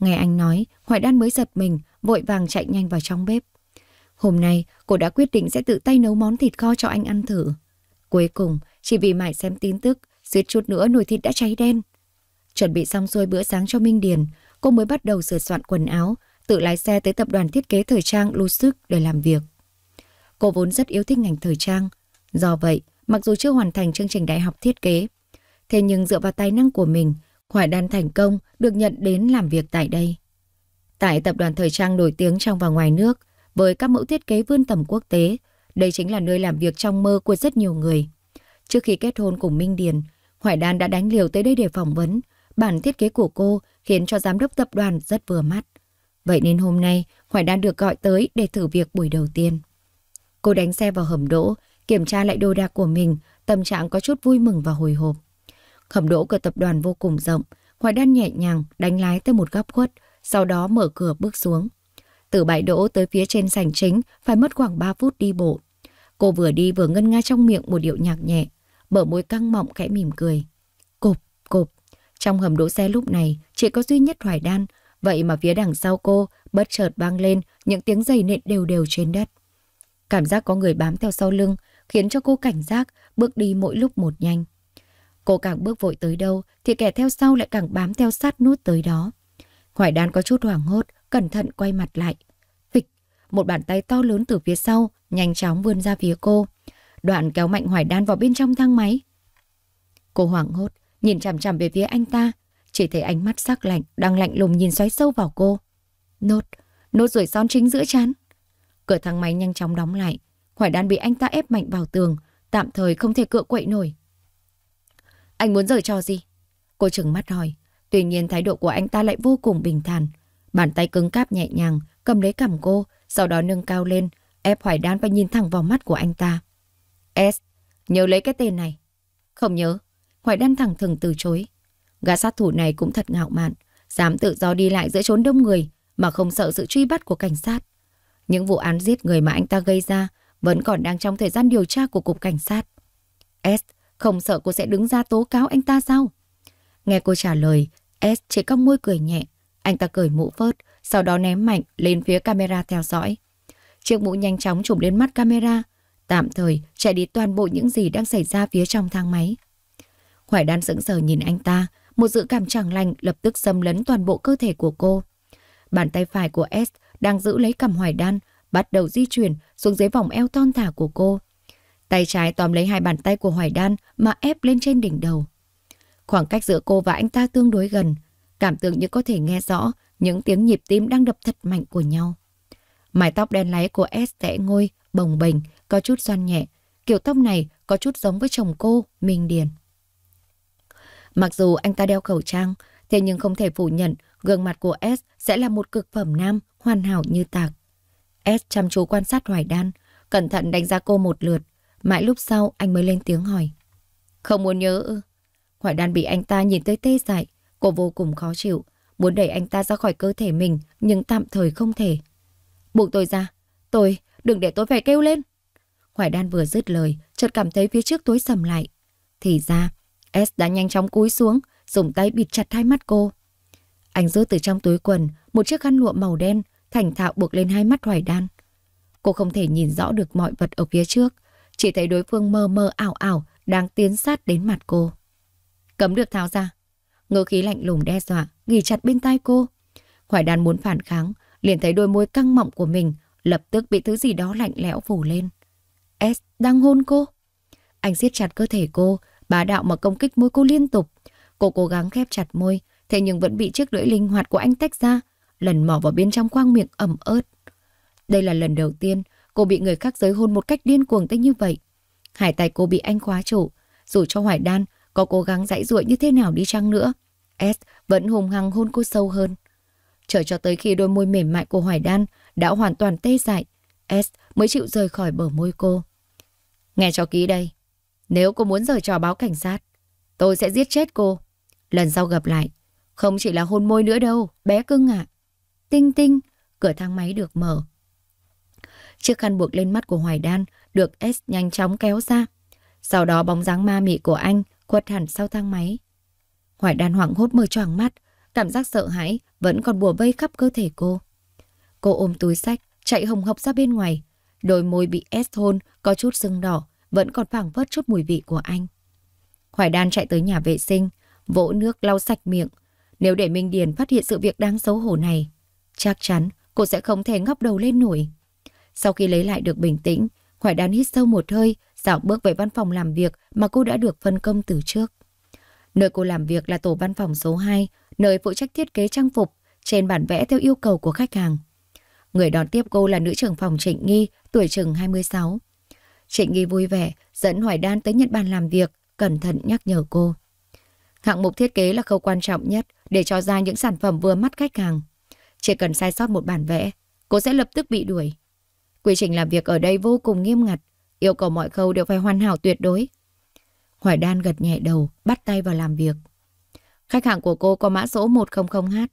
Nghe anh nói, Hoài Đan mới giật mình, vội vàng chạy nhanh vào trong bếp. Hôm nay, cô đã quyết định sẽ tự tay nấu món thịt kho cho anh ăn thử. Cuối cùng, chỉ vì mãi xem tin tức, suýt chút nữa nồi thịt đã cháy đen. Chuẩn bị xong xuôi bữa sáng cho Minh Điền, cô mới bắt đầu sửa soạn quần áo, tự lái xe tới tập đoàn thiết kế thời trang Lusic để làm việc. Cô vốn rất yêu thích ngành thời trang. Do vậy, mặc dù chưa hoàn thành chương trình đại học thiết kế, thế nhưng dựa vào tài năng của mình, Hoài Đan thành công được nhận đến làm việc tại đây. Tại tập đoàn thời trang nổi tiếng trong và ngoài nước, với các mẫu thiết kế vươn tầm quốc tế, đây chính là nơi làm việc trong mơ của rất nhiều người. Trước khi kết hôn cùng Minh Điền, Hoài Đan đã đánh liều tới đây để phỏng vấn, bản thiết kế của cô khiến cho giám đốc tập đoàn rất vừa mắt. Vậy nên hôm nay Hoài đã được gọi tới để thử việc buổi đầu tiên. Cô đánh xe vào hầm đỗ, kiểm tra lại đồ đạc của mình, tâm trạng có chút vui mừng và hồi hộp. Hầm đỗ của tập đoàn vô cùng rộng, Hoài Đan nhẹ nhàng đánh lái tới một góc khuất, sau đó mở cửa bước xuống. Từ bãi đỗ tới phía trên sảnh chính phải mất khoảng 3 phút đi bộ. Cô vừa đi vừa ngân nga trong miệng một điệu nhạc nhẹ, bờ môi căng mọng khẽ mỉm cười. Trong hầm đỗ xe lúc này, chỉ có duy nhất Hoài Đan, vậy mà phía đằng sau cô bất chợt vang lên những tiếng giày nện đều đều trên đất. Cảm giác có người bám theo sau lưng khiến cho cô cảnh giác bước đi mỗi lúc một nhanh. Cô càng bước vội tới đâu thì kẻ theo sau lại càng bám theo sát nút tới đó. Hoài Đan có chút hoảng hốt, cẩn thận quay mặt lại. Phịch, một bàn tay to lớn từ phía sau nhanh chóng vươn ra phía cô. Đoạn kéo mạnh Hoài Đan vào bên trong thang máy. Cô hoảng hốt, nhìn chằm chằm về phía anh ta, chỉ thấy ánh mắt sắc lạnh đang lạnh lùng nhìn xoáy sâu vào cô. Nốt, nốt rồi son chính giữa chán. Cửa thang máy nhanh chóng đóng lại, Hoài Đan bị anh ta ép mạnh vào tường, tạm thời không thể cựa quậy nổi. Anh muốn rời trò gì? Cô trừng mắt hỏi, tuy nhiên thái độ của anh ta lại vô cùng bình thản. Bàn tay cứng cáp nhẹ nhàng, cầm lấy cằm cô, sau đó nâng cao lên, ép Hoài Đan phải nhìn thẳng vào mắt của anh ta. S, nhớ lấy cái tên này. Không nhớ, Hoài Đan thẳng thừng từ chối. Gã sát thủ này cũng thật ngạo mạn, dám tự do đi lại giữa chốn đông người mà không sợ sự truy bắt của cảnh sát. Những vụ án giết người mà anh ta gây ra vẫn còn đang trong thời gian điều tra của cục cảnh sát. S không sợ cô sẽ đứng ra tố cáo anh ta sao? Nghe cô trả lời, S chỉ cong môi cười nhẹ. Anh ta cười mũ phớt, sau đó ném mạnh lên phía camera theo dõi. Chiếc mũ nhanh chóng trùm lên mắt camera, tạm thời chạy đi toàn bộ những gì đang xảy ra phía trong thang máy. Hoài Đan sững sờ nhìn anh ta, một dự cảm chẳng lành lập tức xâm lấn toàn bộ cơ thể của cô. Bàn tay phải của S đang giữ lấy cầm Hoài Đan, bắt đầu di chuyển xuống dưới vòng eo thon thả của cô. Tay trái tóm lấy hai bàn tay của Hoài Đan mà ép lên trên đỉnh đầu. Khoảng cách giữa cô và anh ta tương đối gần, cảm tưởng như có thể nghe rõ những tiếng nhịp tim đang đập thật mạnh của nhau. Mái tóc đen láy của S tẽ ngôi, bồng bềnh, có chút xoăn nhẹ. Kiểu tóc này có chút giống với chồng cô, Minh Điền. Mặc dù anh ta đeo khẩu trang, thế nhưng không thể phủ nhận gương mặt của S sẽ là một cực phẩm nam hoàn hảo như tạc. S chăm chú quan sát Hoài Đan, cẩn thận đánh giá cô một lượt, mãi lúc sau anh mới lên tiếng hỏi. Không muốn nhớ ư? Hoài Đan bị anh ta nhìn tới tê dại, cô vô cùng khó chịu, muốn đẩy anh ta ra khỏi cơ thể mình nhưng tạm thời không thể. Buộc tôi ra, tôi, đừng để tôi phải kêu lên. Hoài Đan vừa dứt lời, chợt cảm thấy phía trước tối sầm lại. Thì ra, S đã nhanh chóng cúi xuống, dùng tay bịt chặt hai mắt cô. Anh rút từ trong túi quần một chiếc khăn lụa màu đen, thành thạo buộc lên hai mắt Hoài Đan. Cô không thể nhìn rõ được mọi vật ở phía trước, chỉ thấy đối phương mơ mơ ảo ảo đang tiến sát đến mặt cô. Cấm được tháo ra. Ngữ khí lạnh lùng đe dọa, ghi chặt bên tai cô. Hoài Đan muốn phản kháng, liền thấy đôi môi căng mọng của mình lập tức bị thứ gì đó lạnh lẽo phủ lên. S đang hôn cô. Anh siết chặt cơ thể cô, Bà đạo mà công kích môi cô liên tục. Cô cố gắng khép chặt môi, thế nhưng vẫn bị chiếc lưỡi linh hoạt của anh tách ra, lần mò vào bên trong khoang miệng ẩm ớt. Đây là lần đầu tiên cô bị người khác giới hôn một cách điên cuồng tới như vậy. Hải tay cô bị anh khóa trụ, dù cho Hoài Đan có cố gắng dãy ruộng như thế nào đi chăng nữa. S vẫn hùng hăng hôn cô sâu hơn. Chờ cho tới khi đôi môi mềm mại của Hoài Đan đã hoàn toàn tê dại, S mới chịu rời khỏi bờ môi cô. Nghe cho kỹ đây, nếu cô muốn rời trò báo cảnh sát, tôi sẽ giết chết cô. Lần sau gặp lại, không chỉ là hôn môi nữa đâu, bé cưng ạ. Tinh tinh, cửa thang máy được mở. Chiếc khăn buộc lên mắt của Hoài Đan được S nhanh chóng kéo ra. Sau đó bóng dáng ma mị của anh quật hẳn sau thang máy. Hoài Đan hoảng hốt mơ choàng mắt, cảm giác sợ hãi vẫn còn bùa vây khắp cơ thể cô. Cô ôm túi sách, chạy hồng hộc ra bên ngoài. Đôi môi bị S hôn, có chút sưng đỏ, vẫn còn phảng vớt chút mùi vị của anh. Hoài Đan chạy tới nhà vệ sinh, vỗ nước lau sạch miệng. Nếu để Minh Điền phát hiện sự việc đáng xấu hổ này, chắc chắn cô sẽ không thể ngóc đầu lên nổi. Sau khi lấy lại được bình tĩnh, Hoài Đan hít sâu một hơi, dạo bước về văn phòng làm việc mà cô đã được phân công từ trước. Nơi cô làm việc là tổ văn phòng số 2, nơi phụ trách thiết kế trang phục, trên bản vẽ theo yêu cầu của khách hàng. Người đón tiếp cô là nữ trưởng phòng Trịnh Nghi, tuổi chừng 26. Trịnh Nghi vui vẻ, dẫn Hoài Đan tới Nhật Bản làm việc, cẩn thận nhắc nhở cô. Hạng mục thiết kế là khâu quan trọng nhất để cho ra những sản phẩm vừa mắt khách hàng. Chỉ cần sai sót một bản vẽ, cô sẽ lập tức bị đuổi. Quy trình làm việc ở đây vô cùng nghiêm ngặt, yêu cầu mọi khâu đều phải hoàn hảo tuyệt đối. Hoài Đan gật nhẹ đầu, bắt tay vào làm việc. Khách hàng của cô có mã số 100H,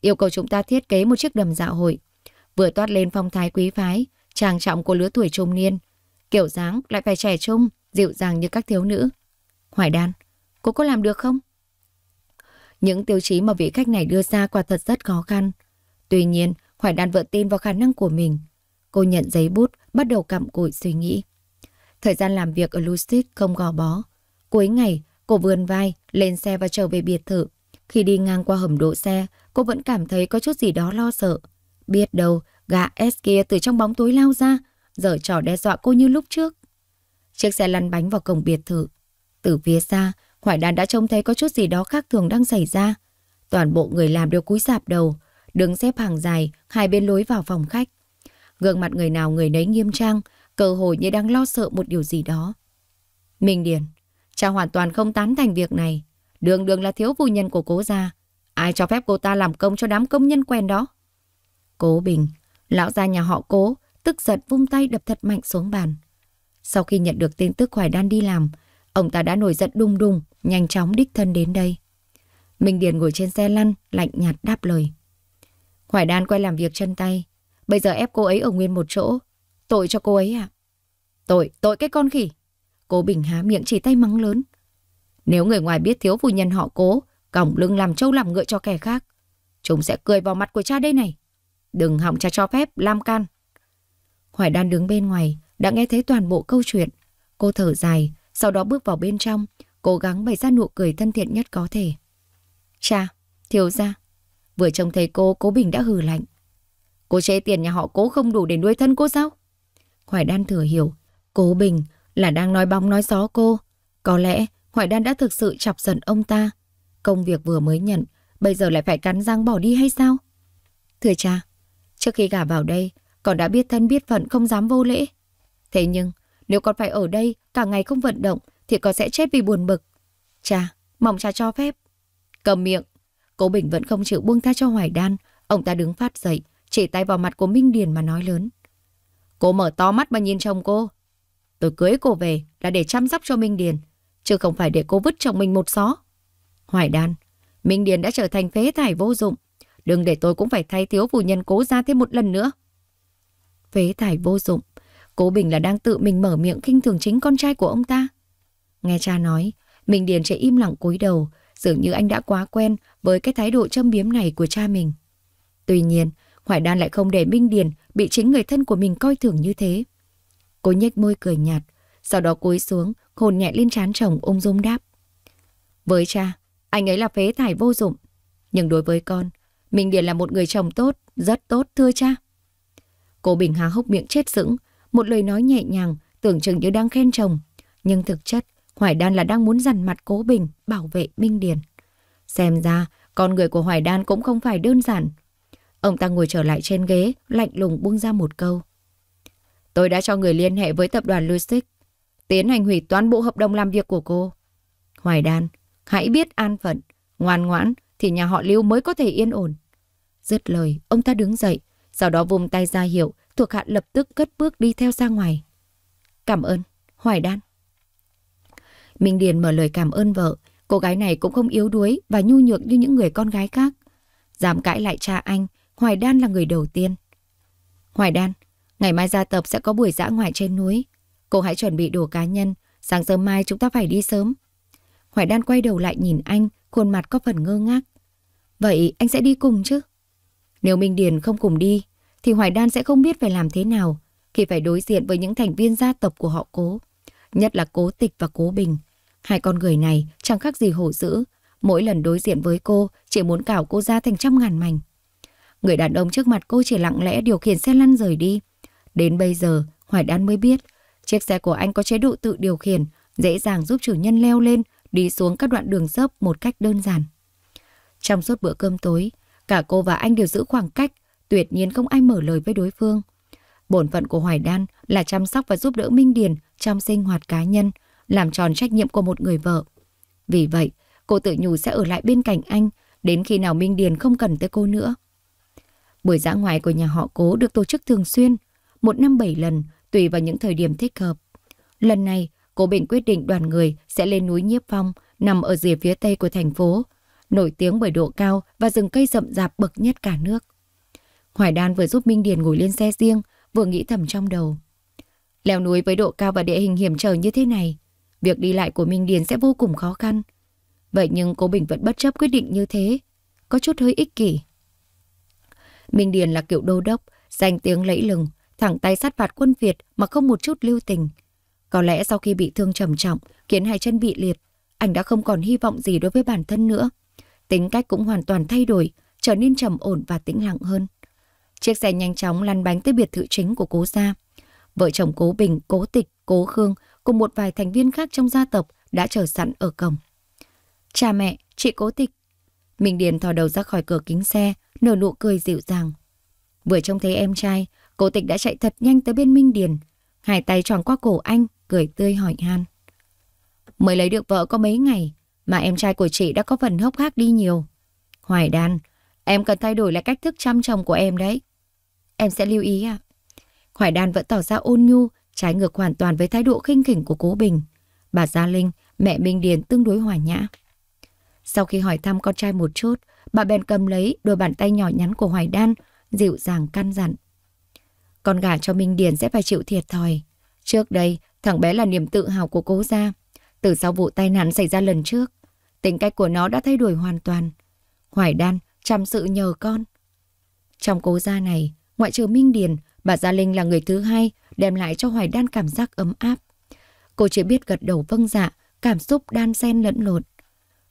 yêu cầu chúng ta thiết kế một chiếc đầm dạ hội. Vừa toát lên phong thái quý phái, trang trọng của lứa tuổi trung niên, kiểu dáng lại phải trẻ trung, dịu dàng như các thiếu nữ. Hoài Đan, cô có làm được không? Những tiêu chí mà vị khách này đưa ra quả thật rất khó khăn. Tuy nhiên, Hoài Đan vợ tin vào khả năng của mình. Cô nhận giấy bút, bắt đầu cặm cụi suy nghĩ. Thời gian làm việc ở Lucid không gò bó. Cuối ngày, cô vươn vai, lên xe và trở về biệt thự. Khi đi ngang qua hầm đỗ xe, cô vẫn cảm thấy có chút gì đó lo sợ. Biết đâu, gã S kia từ trong bóng tối lao ra, giở trò đe dọa cô như lúc trước. Chiếc xe lăn bánh vào cổng biệt thự. Từ phía xa, Hoài Đan đã trông thấy có chút gì đó khác thường đang xảy ra. Toàn bộ người làm đều cúi sạp đầu, đứng xếp hàng dài, hai bên lối vào phòng khách. Gương mặt người nào người nấy nghiêm trang, cơ hồ như đang lo sợ một điều gì đó. Minh Điền, cha hoàn toàn không tán thành việc này. Đường đường là thiếu phu nhân của cố gia. Ai cho phép cô ta làm công cho đám công nhân quen đó? Cố Bình, lão gia nhà họ cố, tức giận vung tay đập thật mạnh xuống bàn. Sau khi nhận được tin tức Hoài Đan đi làm, ông ta đã nổi giận đùng đùng, nhanh chóng đích thân đến đây. Minh Điền ngồi trên xe lăn, lạnh nhạt đáp lời. Hoài Đan quay làm việc chân tay, bây giờ ép cô ấy ở nguyên một chỗ, tội cho cô ấy ạ. À? Tội, tội cái con khỉ. Cô Bình há miệng chỉ tay mắng lớn. Nếu người ngoài biết thiếu phu nhân họ cố, còng lưng làm trâu làm ngựa cho kẻ khác, chúng sẽ cười vào mặt của cha đây này. Đừng hỏng cha cho phép, lam can. Hoài Đan đứng bên ngoài, đã nghe thấy toàn bộ câu chuyện. Cô thở dài, sau đó bước vào bên trong, cố gắng bày ra nụ cười thân thiện nhất có thể. Cha, thiếu gia. Vừa trông thấy cô, cố Bình đã hừ lạnh. Cô chế tiền nhà họ cố không đủ để nuôi thân cô sao? Hoài Đan thừa hiểu, cố Bình là đang nói bóng nói gió cô. Có lẽ Hoài Đan đã thực sự chọc giận ông ta. Công việc vừa mới nhận, bây giờ lại phải cắn răng bỏ đi hay sao? Thưa cha, trước khi gả vào đây, con đã biết thân biết phận không dám vô lễ. Thế nhưng, nếu con phải ở đây cả ngày không vận động thì con sẽ chết vì buồn bực. Cha, mong cha cho phép. Cầm miệng. Cố Bình vẫn không chịu buông tha cho Hoài Đan. Ông ta đứng phát dậy, chỉ tay vào mặt của Minh Điền mà nói lớn. Cô mở to mắt mà nhìn chồng cô. Tôi cưới cô về là để chăm sóc cho Minh Điền, chứ không phải để cô vứt chồng mình một xó. Hoài Đan, Minh Điền đã trở thành phế thải vô dụng. Đừng để tôi cũng phải thay thiếu phu nhân cố ra thêm một lần nữa phế thải vô dụng. Cố Bình là đang tự mình mở miệng khinh thường chính con trai của ông ta. Nghe cha nói, Minh Điền trẻ im lặng cúi đầu, dường như anh đã quá quen với cái thái độ châm biếm này của cha mình. Tuy nhiên, Hoài Đan lại không để Minh Điền bị chính người thân của mình coi thường như thế. Cô nhếch môi cười nhạt, sau đó cúi xuống, hồn nhẹ lên trán chồng ôm dung đáp. Với cha, anh ấy là phế thải vô dụng. Nhưng đối với con, Minh Điền là một người chồng tốt, rất tốt thưa cha. Cô Bình há hốc miệng chết sững, một lời nói nhẹ nhàng, tưởng chừng như đang khen chồng. Nhưng thực chất, Hoài Đan là đang muốn dằn mặt Cố Bình, bảo vệ Minh Điền. Xem ra, con người của Hoài Đan cũng không phải đơn giản. Ông ta ngồi trở lại trên ghế, lạnh lùng buông ra một câu. Tôi đã cho người liên hệ với tập đoàn Logistics, tiến hành hủy toàn bộ hợp đồng làm việc của cô. Hoài Đan, hãy biết an phận, ngoan ngoãn thì nhà họ Lưu mới có thể yên ổn. Dứt lời, ông ta đứng dậy, sau đó vùng tay ra hiệu, thuộc hạ lập tức cất bước đi theo ra ngoài. Cảm ơn, Hoài Đan. Minh Điền mở lời cảm ơn vợ, cô gái này cũng không yếu đuối và nhu nhược như những người con gái khác. Dám cãi lại cha anh, Hoài Đan là người đầu tiên. Hoài Đan, ngày mai gia tập sẽ có buổi dã ngoại trên núi. Cô hãy chuẩn bị đồ cá nhân, sáng sớm mai chúng ta phải đi sớm. Hoài Đan quay đầu lại nhìn anh, khuôn mặt có phần ngơ ngác. Vậy anh sẽ đi cùng chứ? Nếu Minh Điền không cùng đi, thì Hoài Đan sẽ không biết phải làm thế nào khi phải đối diện với những thành viên gia tộc của họ cố, nhất là cố tịch và cố bình. Hai con người này chẳng khác gì hổ dữ, mỗi lần đối diện với cô chỉ muốn cào cô ra thành trăm ngàn mảnh. Người đàn ông trước mặt cô chỉ lặng lẽ điều khiển xe lăn rời đi. Đến bây giờ, Hoài Đan mới biết, chiếc xe của anh có chế độ tự điều khiển, dễ dàng giúp chủ nhân leo lên, đi xuống các đoạn đường dốc một cách đơn giản. Trong suốt bữa cơm tối, cả cô và anh đều giữ khoảng cách tuyệt nhiên không ai mở lời với đối phương. Bổn phận của Hoài Đan là chăm sóc và giúp đỡ Minh Điền trong sinh hoạt cá nhân, làm tròn trách nhiệm của một người vợ. Vì vậy, cô tự nhủ sẽ ở lại bên cạnh anh đến khi nào Minh Điền không cần tới cô nữa. Buổi dã ngoại của nhà họ cố được tổ chức thường xuyên, một năm bảy lần, tùy vào những thời điểm thích hợp. Lần này, cô bệnh quyết định đoàn người sẽ lên núi Nhiếp Phong, nằm ở rìa phía tây của thành phố, nổi tiếng bởi độ cao và rừng cây rậm rạp bậc nhất cả nước. Hoài Đan vừa giúp Minh Điền ngồi lên xe riêng, vừa nghĩ thầm trong đầu. Leo núi với độ cao và địa hình hiểm trở như thế này, việc đi lại của Minh Điền sẽ vô cùng khó khăn. Vậy nhưng cô Bình vẫn bất chấp quyết định như thế, có chút hơi ích kỷ. Minh Điền là kiểu đô đốc, danh tiếng lẫy lừng, thẳng tay sát phạt quân Việt mà không một chút lưu tình. Có lẽ sau khi bị thương trầm trọng, khiến hai chân bị liệt, anh đã không còn hy vọng gì đối với bản thân nữa. Tính cách cũng hoàn toàn thay đổi, trở nên trầm ổn và tĩnh lặng hơn. Chiếc xe nhanh chóng lăn bánh tới biệt thự chính của cố gia. Vợ chồng cố Bình, cố Tịch, cố Khương cùng một vài thành viên khác trong gia tộc đã chờ sẵn ở cổng. Cha mẹ, chị cố Tịch. Minh Điền thò đầu ra khỏi cửa kính xe, nở nụ cười dịu dàng. Vừa trông thấy em trai, cố Tịch đã chạy thật nhanh tới bên Minh Điền. Hai tay tròn qua cổ anh, cười tươi hỏi han. Mới lấy được vợ có mấy ngày, mà em trai của chị đã có phần hốc hác đi nhiều. Hoài đan, em cần thay đổi lại cách thức chăm chồng của em đấy. Em sẽ lưu ý ạ. À. Hoài Đan vẫn tỏ ra ôn nhu, trái ngược hoàn toàn với thái độ khinh khỉnh của Cố Bình. Bà Gia Linh, mẹ Minh Điền tương đối hòa nhã. Sau khi hỏi thăm con trai một chút, bà bèn cầm lấy đôi bàn tay nhỏ nhắn của Hoài Đan, dịu dàng căn dặn. Con gả cho Minh Điền sẽ phải chịu thiệt thòi. Trước đây, thằng bé là niềm tự hào của cố gia. Từ sau vụ tai nạn xảy ra lần trước, tính cách của nó đã thay đổi hoàn toàn. Hoài Đan chăm sự nhờ con. Trong cố gia này, Ngoại trừ Minh Điền, bà Gia Linh là người thứ hai đem lại cho Hoài Đan cảm giác ấm áp. Cô chỉ biết gật đầu vâng dạ, cảm xúc đan xen lẫn lộn.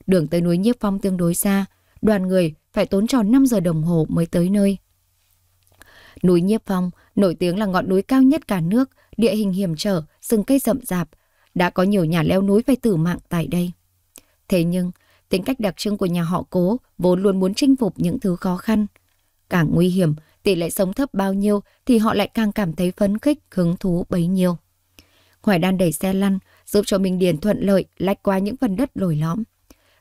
Đường tới núi Nhiếp Phong tương đối xa, đoàn người phải tốn tròn 5 giờ đồng hồ mới tới nơi. Núi Nhiếp Phong nổi tiếng là ngọn núi cao nhất cả nước, địa hình hiểm trở, rừng cây rậm rạp. Đã có nhiều nhà leo núi phải tử mạng tại đây. Thế nhưng, tính cách đặc trưng của nhà họ cố vốn luôn muốn chinh phục những thứ khó khăn. Càng nguy hiểm, tỷ lệ sống thấp bao nhiêu thì họ lại càng cảm thấy phấn khích, hứng thú bấy nhiêu. Hoài Đan đẩy xe lăn, giúp cho Minh Điền thuận lợi lách qua những phần đất lồi lõm.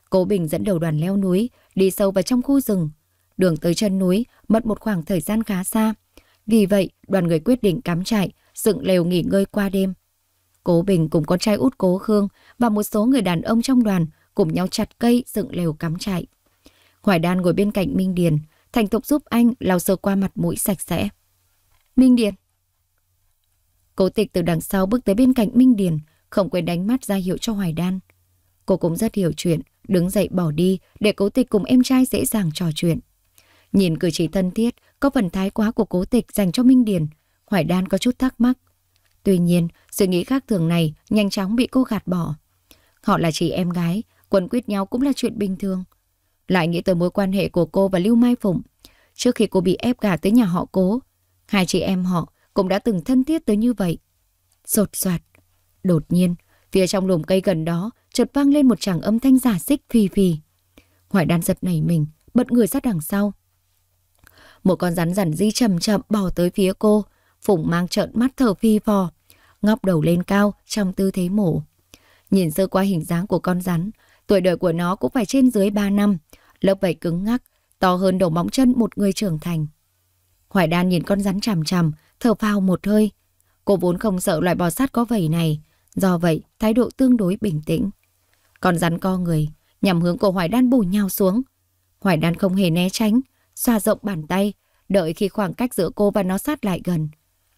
Cố Bình dẫn đầu đoàn leo núi, đi sâu vào trong khu rừng. Đường tới chân núi mất một khoảng thời gian khá xa. Vì vậy, đoàn người quyết định cắm trại, dựng lều nghỉ ngơi qua đêm. Cố Bình cùng con trai út Cố Khương và một số người đàn ông trong đoàn cùng nhau chặt cây dựng lều cắm trại. Hoài Đan ngồi bên cạnh Minh Điền, Thành Thục giúp anh lau sờ qua mặt mũi sạch sẽ. Minh Điền. Cố tịch từ đằng sau bước tới bên cạnh Minh Điền, không quên đánh mắt ra hiệu cho Hoài Đan. Cô cũng rất hiểu chuyện, đứng dậy bỏ đi để cố tịch cùng em trai dễ dàng trò chuyện. Nhìn cử chỉ thân thiết, có phần thái quá của cố tịch dành cho Minh Điền, Hoài Đan có chút thắc mắc. Tuy nhiên, suy nghĩ khác thường này nhanh chóng bị cô gạt bỏ. Họ là chị em gái, quần quyết nhau cũng là chuyện bình thường. Lại nghĩ tới mối quan hệ của cô và Lưu Mai Phụng. Trước khi cô bị ép gả tới nhà họ cố, hai chị em họ cũng đã từng thân thiết tới như vậy. Rột soạt. Đột nhiên, phía trong lùm cây gần đó chợt vang lên một tràng âm thanh giả xích phi phi Hoài đan giật nảy mình, bật người sát đằng sau. Một con rắn rằn di chậm chậm bò tới phía cô, Phụng mang trợn mắt thở phi phò, ngóc đầu lên cao trong tư thế mổ. Nhìn sơ qua hình dáng của con rắn, tuổi đời của nó cũng phải trên dưới 3 năm, Lớp vảy cứng ngắc, to hơn đầu móng chân một người trưởng thành. Hoài Đan nhìn con rắn chằm chằm, thở phào một hơi. Cô vốn không sợ loại bò sát có vảy này, do vậy thái độ tương đối bình tĩnh. Con rắn co người, nhằm hướng của Hoài Đan bù nhào xuống. Hoài Đan không hề né tránh, xoa rộng bàn tay, đợi khi khoảng cách giữa cô và nó sát lại gần.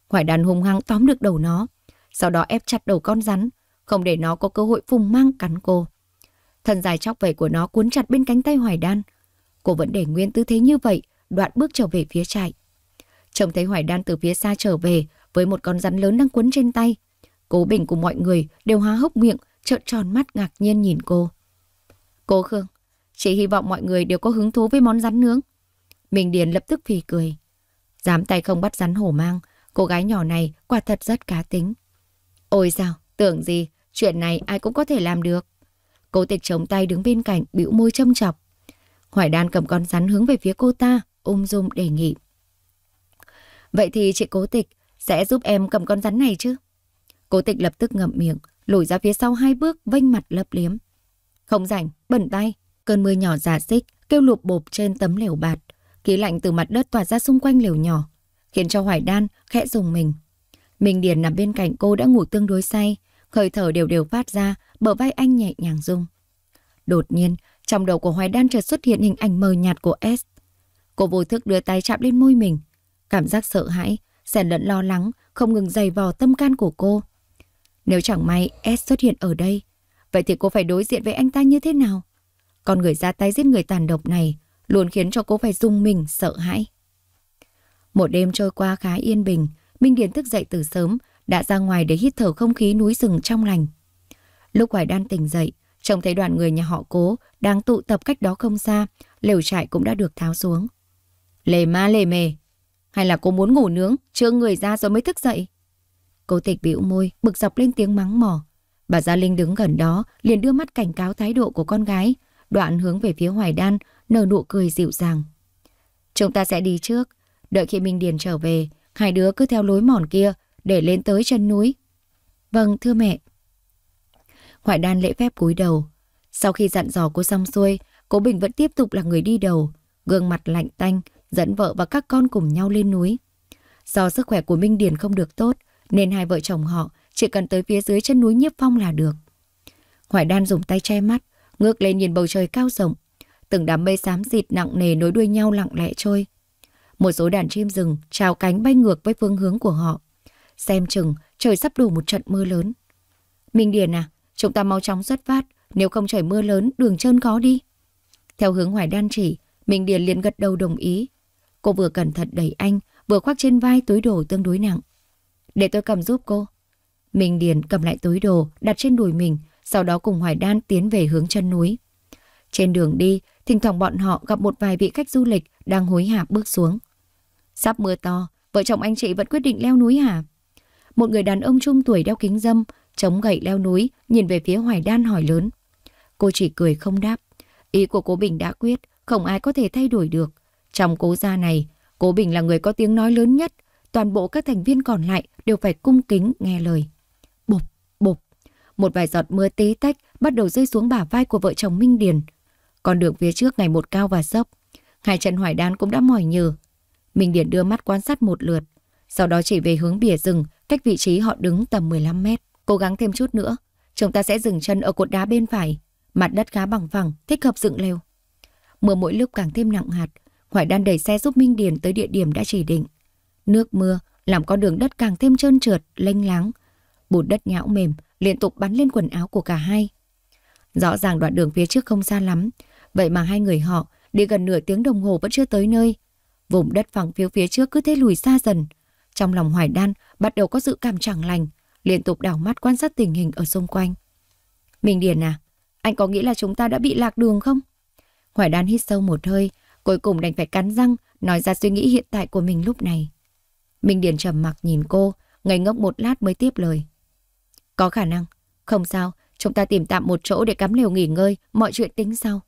Hoài Đan hung hăng tóm được đầu nó, sau đó ép chặt đầu con rắn, không để nó có cơ hội phùng mang cắn cô. Thân dài chóc vẩy của nó cuốn chặt bên cánh tay Hoài Đan. Cô vẫn để nguyên tư thế như vậy, đoạn bước trở về phía trại. Trông thấy Hoài Đan từ phía xa trở về với một con rắn lớn đang cuốn trên tay. Cố Bình cùng mọi người đều há hốc miệng, trợn tròn mắt ngạc nhiên nhìn cô. Cô Khương, chị hy vọng mọi người đều có hứng thú với món rắn nướng. Mình Điền lập tức phì cười. Dám tay không bắt rắn hổ mang, cô gái nhỏ này quả thật rất cá tính. Ôi sao, tưởng gì, chuyện này ai cũng có thể làm được. Cố tịch chống tay đứng bên cạnh, bĩu môi châm chọc. Hoài đan cầm con rắn hướng về phía cô ta, ung dung đề nghị. Vậy thì chị cố tịch sẽ giúp em cầm con rắn này chứ? Cố tịch lập tức ngậm miệng, lùi ra phía sau hai bước, vênh mặt lấp liếm. Không rảnh, bẩn tay. Cơn mưa nhỏ giả xích, kêu lụp bộp trên tấm lều bạt. Khí lạnh từ mặt đất tỏa ra xung quanh lều nhỏ, khiến cho Hoài Đan khẽ dùng mình. Minh Điền nằm bên cạnh cô đã ngủ tương đối say, hơi thở đều đều phát ra, bờ vai anh nhẹ nhàng rung. Đột nhiên, trong đầu của Hoài Đan chợt xuất hiện hình ảnh mờ nhạt của S. Cô vô thức đưa tay chạm lên môi mình. Cảm giác sợ hãi, xen lẫn lo lắng, không ngừng dày vò tâm can của cô. Nếu chẳng may S xuất hiện ở đây, vậy thì cô phải đối diện với anh ta như thế nào? Con người ra tay giết người tàn độc này luôn khiến cho cô phải rung mình, sợ hãi. Một đêm trôi qua khá yên bình, Minh Điền thức dậy từ sớm, đã ra ngoài để hít thở không khí núi rừng trong lành. Lúc Hoài Đan tỉnh dậy, trông thấy đoàn người nhà họ cố đang tụ tập cách đó không xa, lều trại cũng đã được tháo xuống. Lề ma lề mề, hay là cô muốn ngủ nướng, chưa người ra rồi mới thức dậy? Cô tịch bĩu môi, bực dọc lên tiếng mắng mỏ. Bà Gia Linh đứng gần đó, liền đưa mắt cảnh cáo thái độ của con gái, đoạn hướng về phía Hoài Đan, nở nụ cười dịu dàng. Chúng ta sẽ đi trước, đợi khi Minh Điền trở về, hai đứa cứ theo lối mòn kia, để lên tới chân núi. Vâng, thưa mẹ. Hoài Đan lễ phép cúi đầu. Sau khi dặn dò cô xong xuôi, Cố Bình vẫn tiếp tục là người đi đầu, gương mặt lạnh tanh, dẫn vợ và các con cùng nhau lên núi. Do sức khỏe của Minh Điền không được tốt, nên hai vợ chồng họ chỉ cần tới phía dưới chân núi Nhiếp Phong là được. Hoài Đan dùng tay che mắt, ngước lên nhìn bầu trời cao rộng. Từng đám mây xám xịt nặng nề nối đuôi nhau lặng lẽ trôi. Một số đàn chim rừng trào cánh bay ngược với phương hướng của họ. Xem chừng trời sắp đổ một trận mưa lớn. Minh Điền à, Chúng ta mau chóng xuất phát, nếu không trời mưa lớn, đường trơn khó đi. Theo hướng Hoài Đan chỉ, Minh Điền liền gật đầu đồng ý. Cô vừa cẩn thận đẩy anh, vừa khoác trên vai túi đồ tương đối nặng. Để tôi cầm giúp cô. Minh Điền cầm lại túi đồ, đặt trên đùi mình, sau đó cùng Hoài Đan tiến về hướng chân núi. Trên đường đi, thỉnh thoảng bọn họ gặp một vài vị khách du lịch đang hối hả bước xuống. Sắp mưa to, vợ chồng anh chị vẫn quyết định leo núi hả? Một người đàn ông trung tuổi đeo kính dâm, chống gậy leo núi, nhìn về phía Hoài Đan hỏi lớn. Cô chỉ cười không đáp. Ý của cố Bình đã quyết, không ai có thể thay đổi được. Trong cố gia này, cố Bình là người có tiếng nói lớn nhất. Toàn bộ các thành viên còn lại đều phải cung kính nghe lời. Bụp, bụp. Một vài giọt mưa tí tách bắt đầu rơi xuống bả vai của vợ chồng Minh Điền. còn đường phía trước ngày một cao và dốc. Hai chân Hoài Đan cũng đã mỏi nhừ. Minh Điền đưa mắt quan sát một lượt. Sau đó chỉ về hướng bìa rừng, cách vị trí họ đứng tầm 15 mét. Cố gắng thêm chút nữa, chúng ta sẽ dừng chân ở cột đá bên phải, mặt đất khá bằng phẳng, thích hợp dựng lều. Mưa mỗi lúc càng thêm nặng hạt, Hoài Đan đẩy xe giúp Minh Điền tới địa điểm đã chỉ định. Nước mưa làm con đường đất càng thêm trơn trượt, lênh láng. Bùn đất nhão mềm liên tục bắn lên quần áo của cả hai. Rõ ràng đoạn đường phía trước không xa lắm, vậy mà hai người họ đi gần nửa tiếng đồng hồ vẫn chưa tới nơi. Vùng đất phẳng phía phía trước cứ thế lùi xa dần. Trong lòng Hoài Đan bắt đầu có dự cảm chẳng lành, liên tục đảo mắt quan sát tình hình ở xung quanh. Minh Điền à, anh có nghĩ là chúng ta đã bị lạc đường không? Hoài đan hít sâu một hơi, cuối cùng đành phải cắn răng, nói ra suy nghĩ hiện tại của mình lúc này. Minh Điền trầm mặc nhìn cô, ngây ngốc một lát mới tiếp lời. Có khả năng, không sao, chúng ta tìm tạm một chỗ để cắm lều nghỉ ngơi, mọi chuyện tính sau.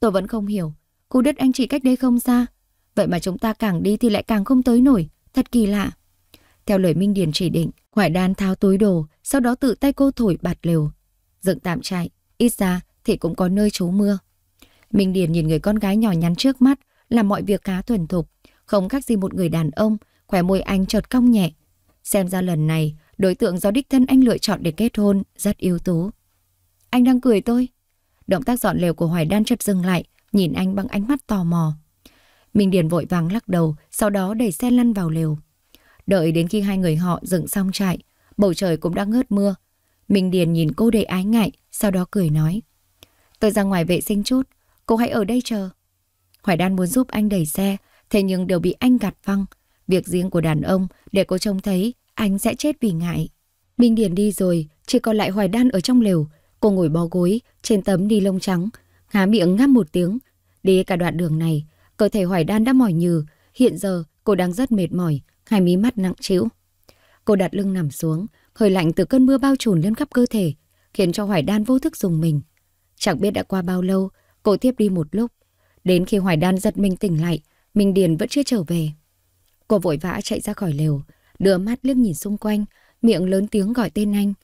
Tôi vẫn không hiểu, khu đất anh chỉ cách đây không xa, vậy mà chúng ta càng đi thì lại càng không tới nổi, thật kỳ lạ. Theo lời Minh Điền chỉ định, Hoài Đan tháo túi đồ, sau đó tự tay cô thổi bạt lều. Dựng tạm trại, ít ra thì cũng có nơi trú mưa. Minh Điền nhìn người con gái nhỏ nhắn trước mắt, làm mọi việc khá thuần thục, không khác gì một người đàn ông, khỏe môi anh chợt cong nhẹ. Xem ra lần này, đối tượng do đích thân anh lựa chọn để kết hôn rất yếu tố. Anh đang cười tôi. Động tác dọn lều của Hoài Đan chợt dừng lại, nhìn anh bằng ánh mắt tò mò. Minh Điền vội vàng lắc đầu, sau đó đẩy xe lăn vào lều. Đợi đến khi hai người họ dựng xong trại, bầu trời cũng đã ngớt mưa. Minh Điền nhìn cô đầy ái ngại, sau đó cười nói. Tôi ra ngoài vệ sinh chút, cô hãy ở đây chờ. Hoài Đan muốn giúp anh đẩy xe, thế nhưng đều bị anh gạt văng. Việc riêng của đàn ông, để cô trông thấy, anh sẽ chết vì ngại. Minh Điền đi rồi, chỉ còn lại Hoài Đan ở trong lều. Cô ngồi bó gối, trên tấm ni lông trắng, há miệng ngáp một tiếng. Đi cả đoạn đường này, cơ thể Hoài Đan đã mỏi nhừ. Hiện giờ, cô đang rất mệt mỏi, hai mí mắt nặng trĩu. Cô đặt lưng nằm xuống, hơi lạnh từ cơn mưa bao trùm lên khắp cơ thể, khiến cho Hoài Đan vô thức dùng mình. Chẳng biết đã qua bao lâu, cô tiếp đi một lúc. Đến khi Hoài Đan giật mình tỉnh lại, Minh Điền vẫn chưa trở về. Cô vội vã chạy ra khỏi lều, đưa mắt liếc nhìn xung quanh, miệng lớn tiếng gọi tên anh.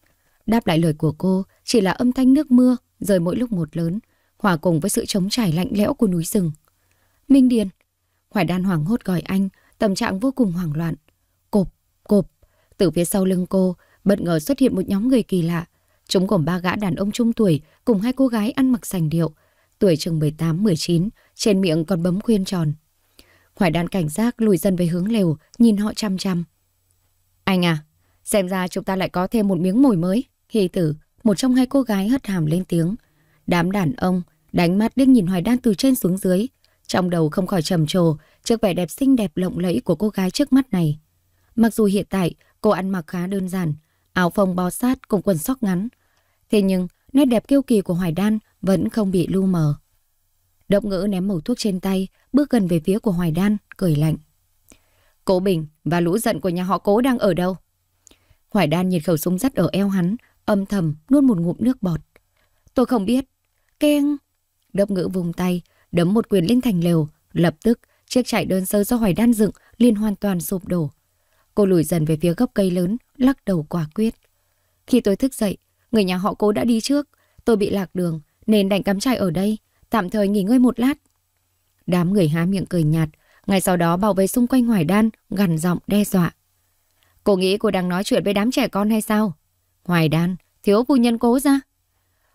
Đáp lại lời của cô chỉ là âm thanh nước mưa rơi mỗi lúc một lớn, hòa cùng với sự trống trải lạnh lẽo của núi rừng. Minh Điền, Hoài Đan hoảng hốt gọi anh, tâm trạng vô cùng hoảng loạn. Cộp, cộp, từ phía sau lưng cô, bất ngờ xuất hiện một nhóm người kỳ lạ. Chúng gồm ba gã đàn ông trung tuổi cùng hai cô gái ăn mặc sành điệu, tuổi chừng 18-19, trên miệng còn bấm khuyên tròn. Hoài đàn cảnh giác lùi dần về hướng lều, nhìn họ chăm chăm. Anh à, xem ra chúng ta lại có thêm một miếng mồi mới. Hy tử, một trong hai cô gái hất hàm lên tiếng. Đám đàn ông, đánh mắt điếc nhìn Hoài đan từ trên xuống dưới. Trong đầu không khỏi trầm trồ, trước vẻ đẹp xinh đẹp lộng lẫy của cô gái trước mắt này. Mặc dù hiện tại cô ăn mặc khá đơn giản, áo phông bó sát cùng quần sóc ngắn. Thế nhưng, nét đẹp kiêu kỳ của Hoài Đan vẫn không bị lu mờ. Độc ngữ ném mẩu thuốc trên tay, bước gần về phía của Hoài Đan, cười lạnh. Cố Bình và lũ giận của nhà họ cố đang ở đâu? Hoài Đan nhìn khẩu súng dắt ở eo hắn, âm thầm nuốt một ngụm nước bọt. Tôi không biết. Keng! Độc ngữ vùng tay, đấm một quyền lên thành lều, lập tức Chiếc trại đơn sơ do Hoài Đan dựng liền hoàn toàn sụp đổ. Cô lùi dần về phía gốc cây lớn, lắc đầu quả quyết. Khi tôi thức dậy, người nhà họ cố đã đi trước. Tôi bị lạc đường, nên đành cắm trại ở đây, tạm thời nghỉ ngơi một lát. Đám người há miệng cười nhạt, ngay sau đó bảo vệ xung quanh Hoài Đan, gằn giọng đe dọa. Cô nghĩ cô đang nói chuyện với đám trẻ con hay sao? Hoài Đan, thiếu phu nhân cố ra.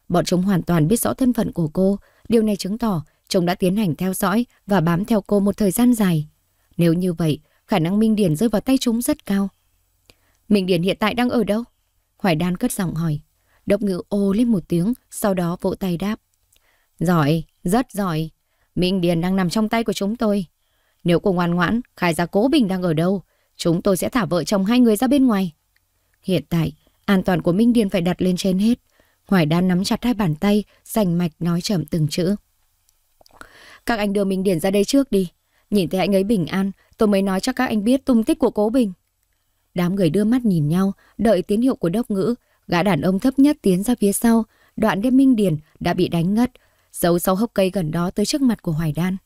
Bọn chúng hoàn toàn biết rõ thân phận của cô, điều này chứng tỏ Chúng đã tiến hành theo dõi và bám theo cô một thời gian dài. Nếu như vậy, khả năng Minh Điển rơi vào tay chúng rất cao. Minh Điển hiện tại đang ở đâu? Hoài Đan cất giọng hỏi. Độc ngữ ô lên một tiếng, sau đó vỗ tay đáp. Giỏi, rất giỏi. Minh Điền đang nằm trong tay của chúng tôi. Nếu cô ngoan ngoãn, khai ra Cố Bình đang ở đâu, chúng tôi sẽ thả vợ chồng hai người ra bên ngoài. Hiện tại, an toàn của Minh Điền phải đặt lên trên hết. Hoài Đan nắm chặt hai bàn tay, rành mạch nói chậm từng chữ. Các anh đưa Minh Điển ra đây trước đi. Nhìn thấy anh ấy bình an, tôi mới nói cho các anh biết tung tích của cố Bình. Đám người đưa mắt nhìn nhau, đợi tín hiệu của đốc ngữ. Gã đàn ông thấp nhất tiến ra phía sau, đoạn đêm Minh Điển đã bị đánh ngất, giấu sau hốc cây gần đó tới trước mặt của Hoài Đan.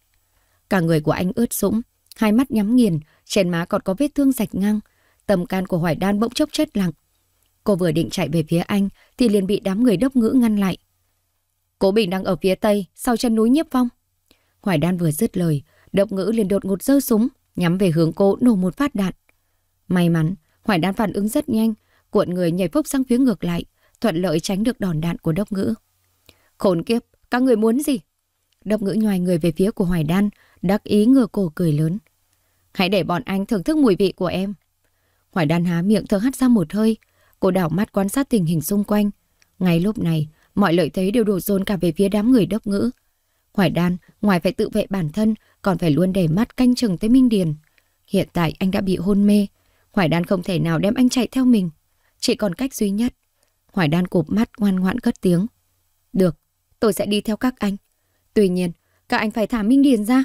Cả người của anh ướt sũng, hai mắt nhắm nghiền, trên má còn có vết thương rạch ngang. Tầm can của Hoài Đan bỗng chốc chết lặng. Cô vừa định chạy về phía anh thì liền bị đám người đốc ngữ ngăn lại. Cố Bình đang ở phía tây, sau chân núi Nhiếp Phong. Hoài Đan vừa dứt lời, độc ngữ liền đột ngột giơ súng, nhắm về hướng cô nổ một phát đạn. May mắn, Hoài Đan phản ứng rất nhanh, cuộn người nhảy phốc sang phía ngược lại, thuận lợi tránh được đòn đạn của đốc ngữ. Khốn kiếp, các người muốn gì? Đốc ngữ nhoài người về phía của Hoài Đan, đắc ý ngửa cổ cười lớn. Hãy để bọn anh thưởng thức mùi vị của em. Hoài Đan há miệng thở hắt ra một hơi, cô đảo mắt quan sát tình hình xung quanh. Ngay lúc này, mọi lợi thế đều đổ dồn cả về phía đám người đốc ngữ. Hoài Đan, ngoài phải tự vệ bản thân, còn phải luôn để mắt canh chừng tới Minh Điền. Hiện tại anh đã bị hôn mê. Hoài Đan không thể nào đem anh chạy theo mình. Chỉ còn cách duy nhất. Hoài Đan cụp mắt ngoan ngoãn cất tiếng. Được, tôi sẽ đi theo các anh. Tuy nhiên, các anh phải thả Minh Điền ra.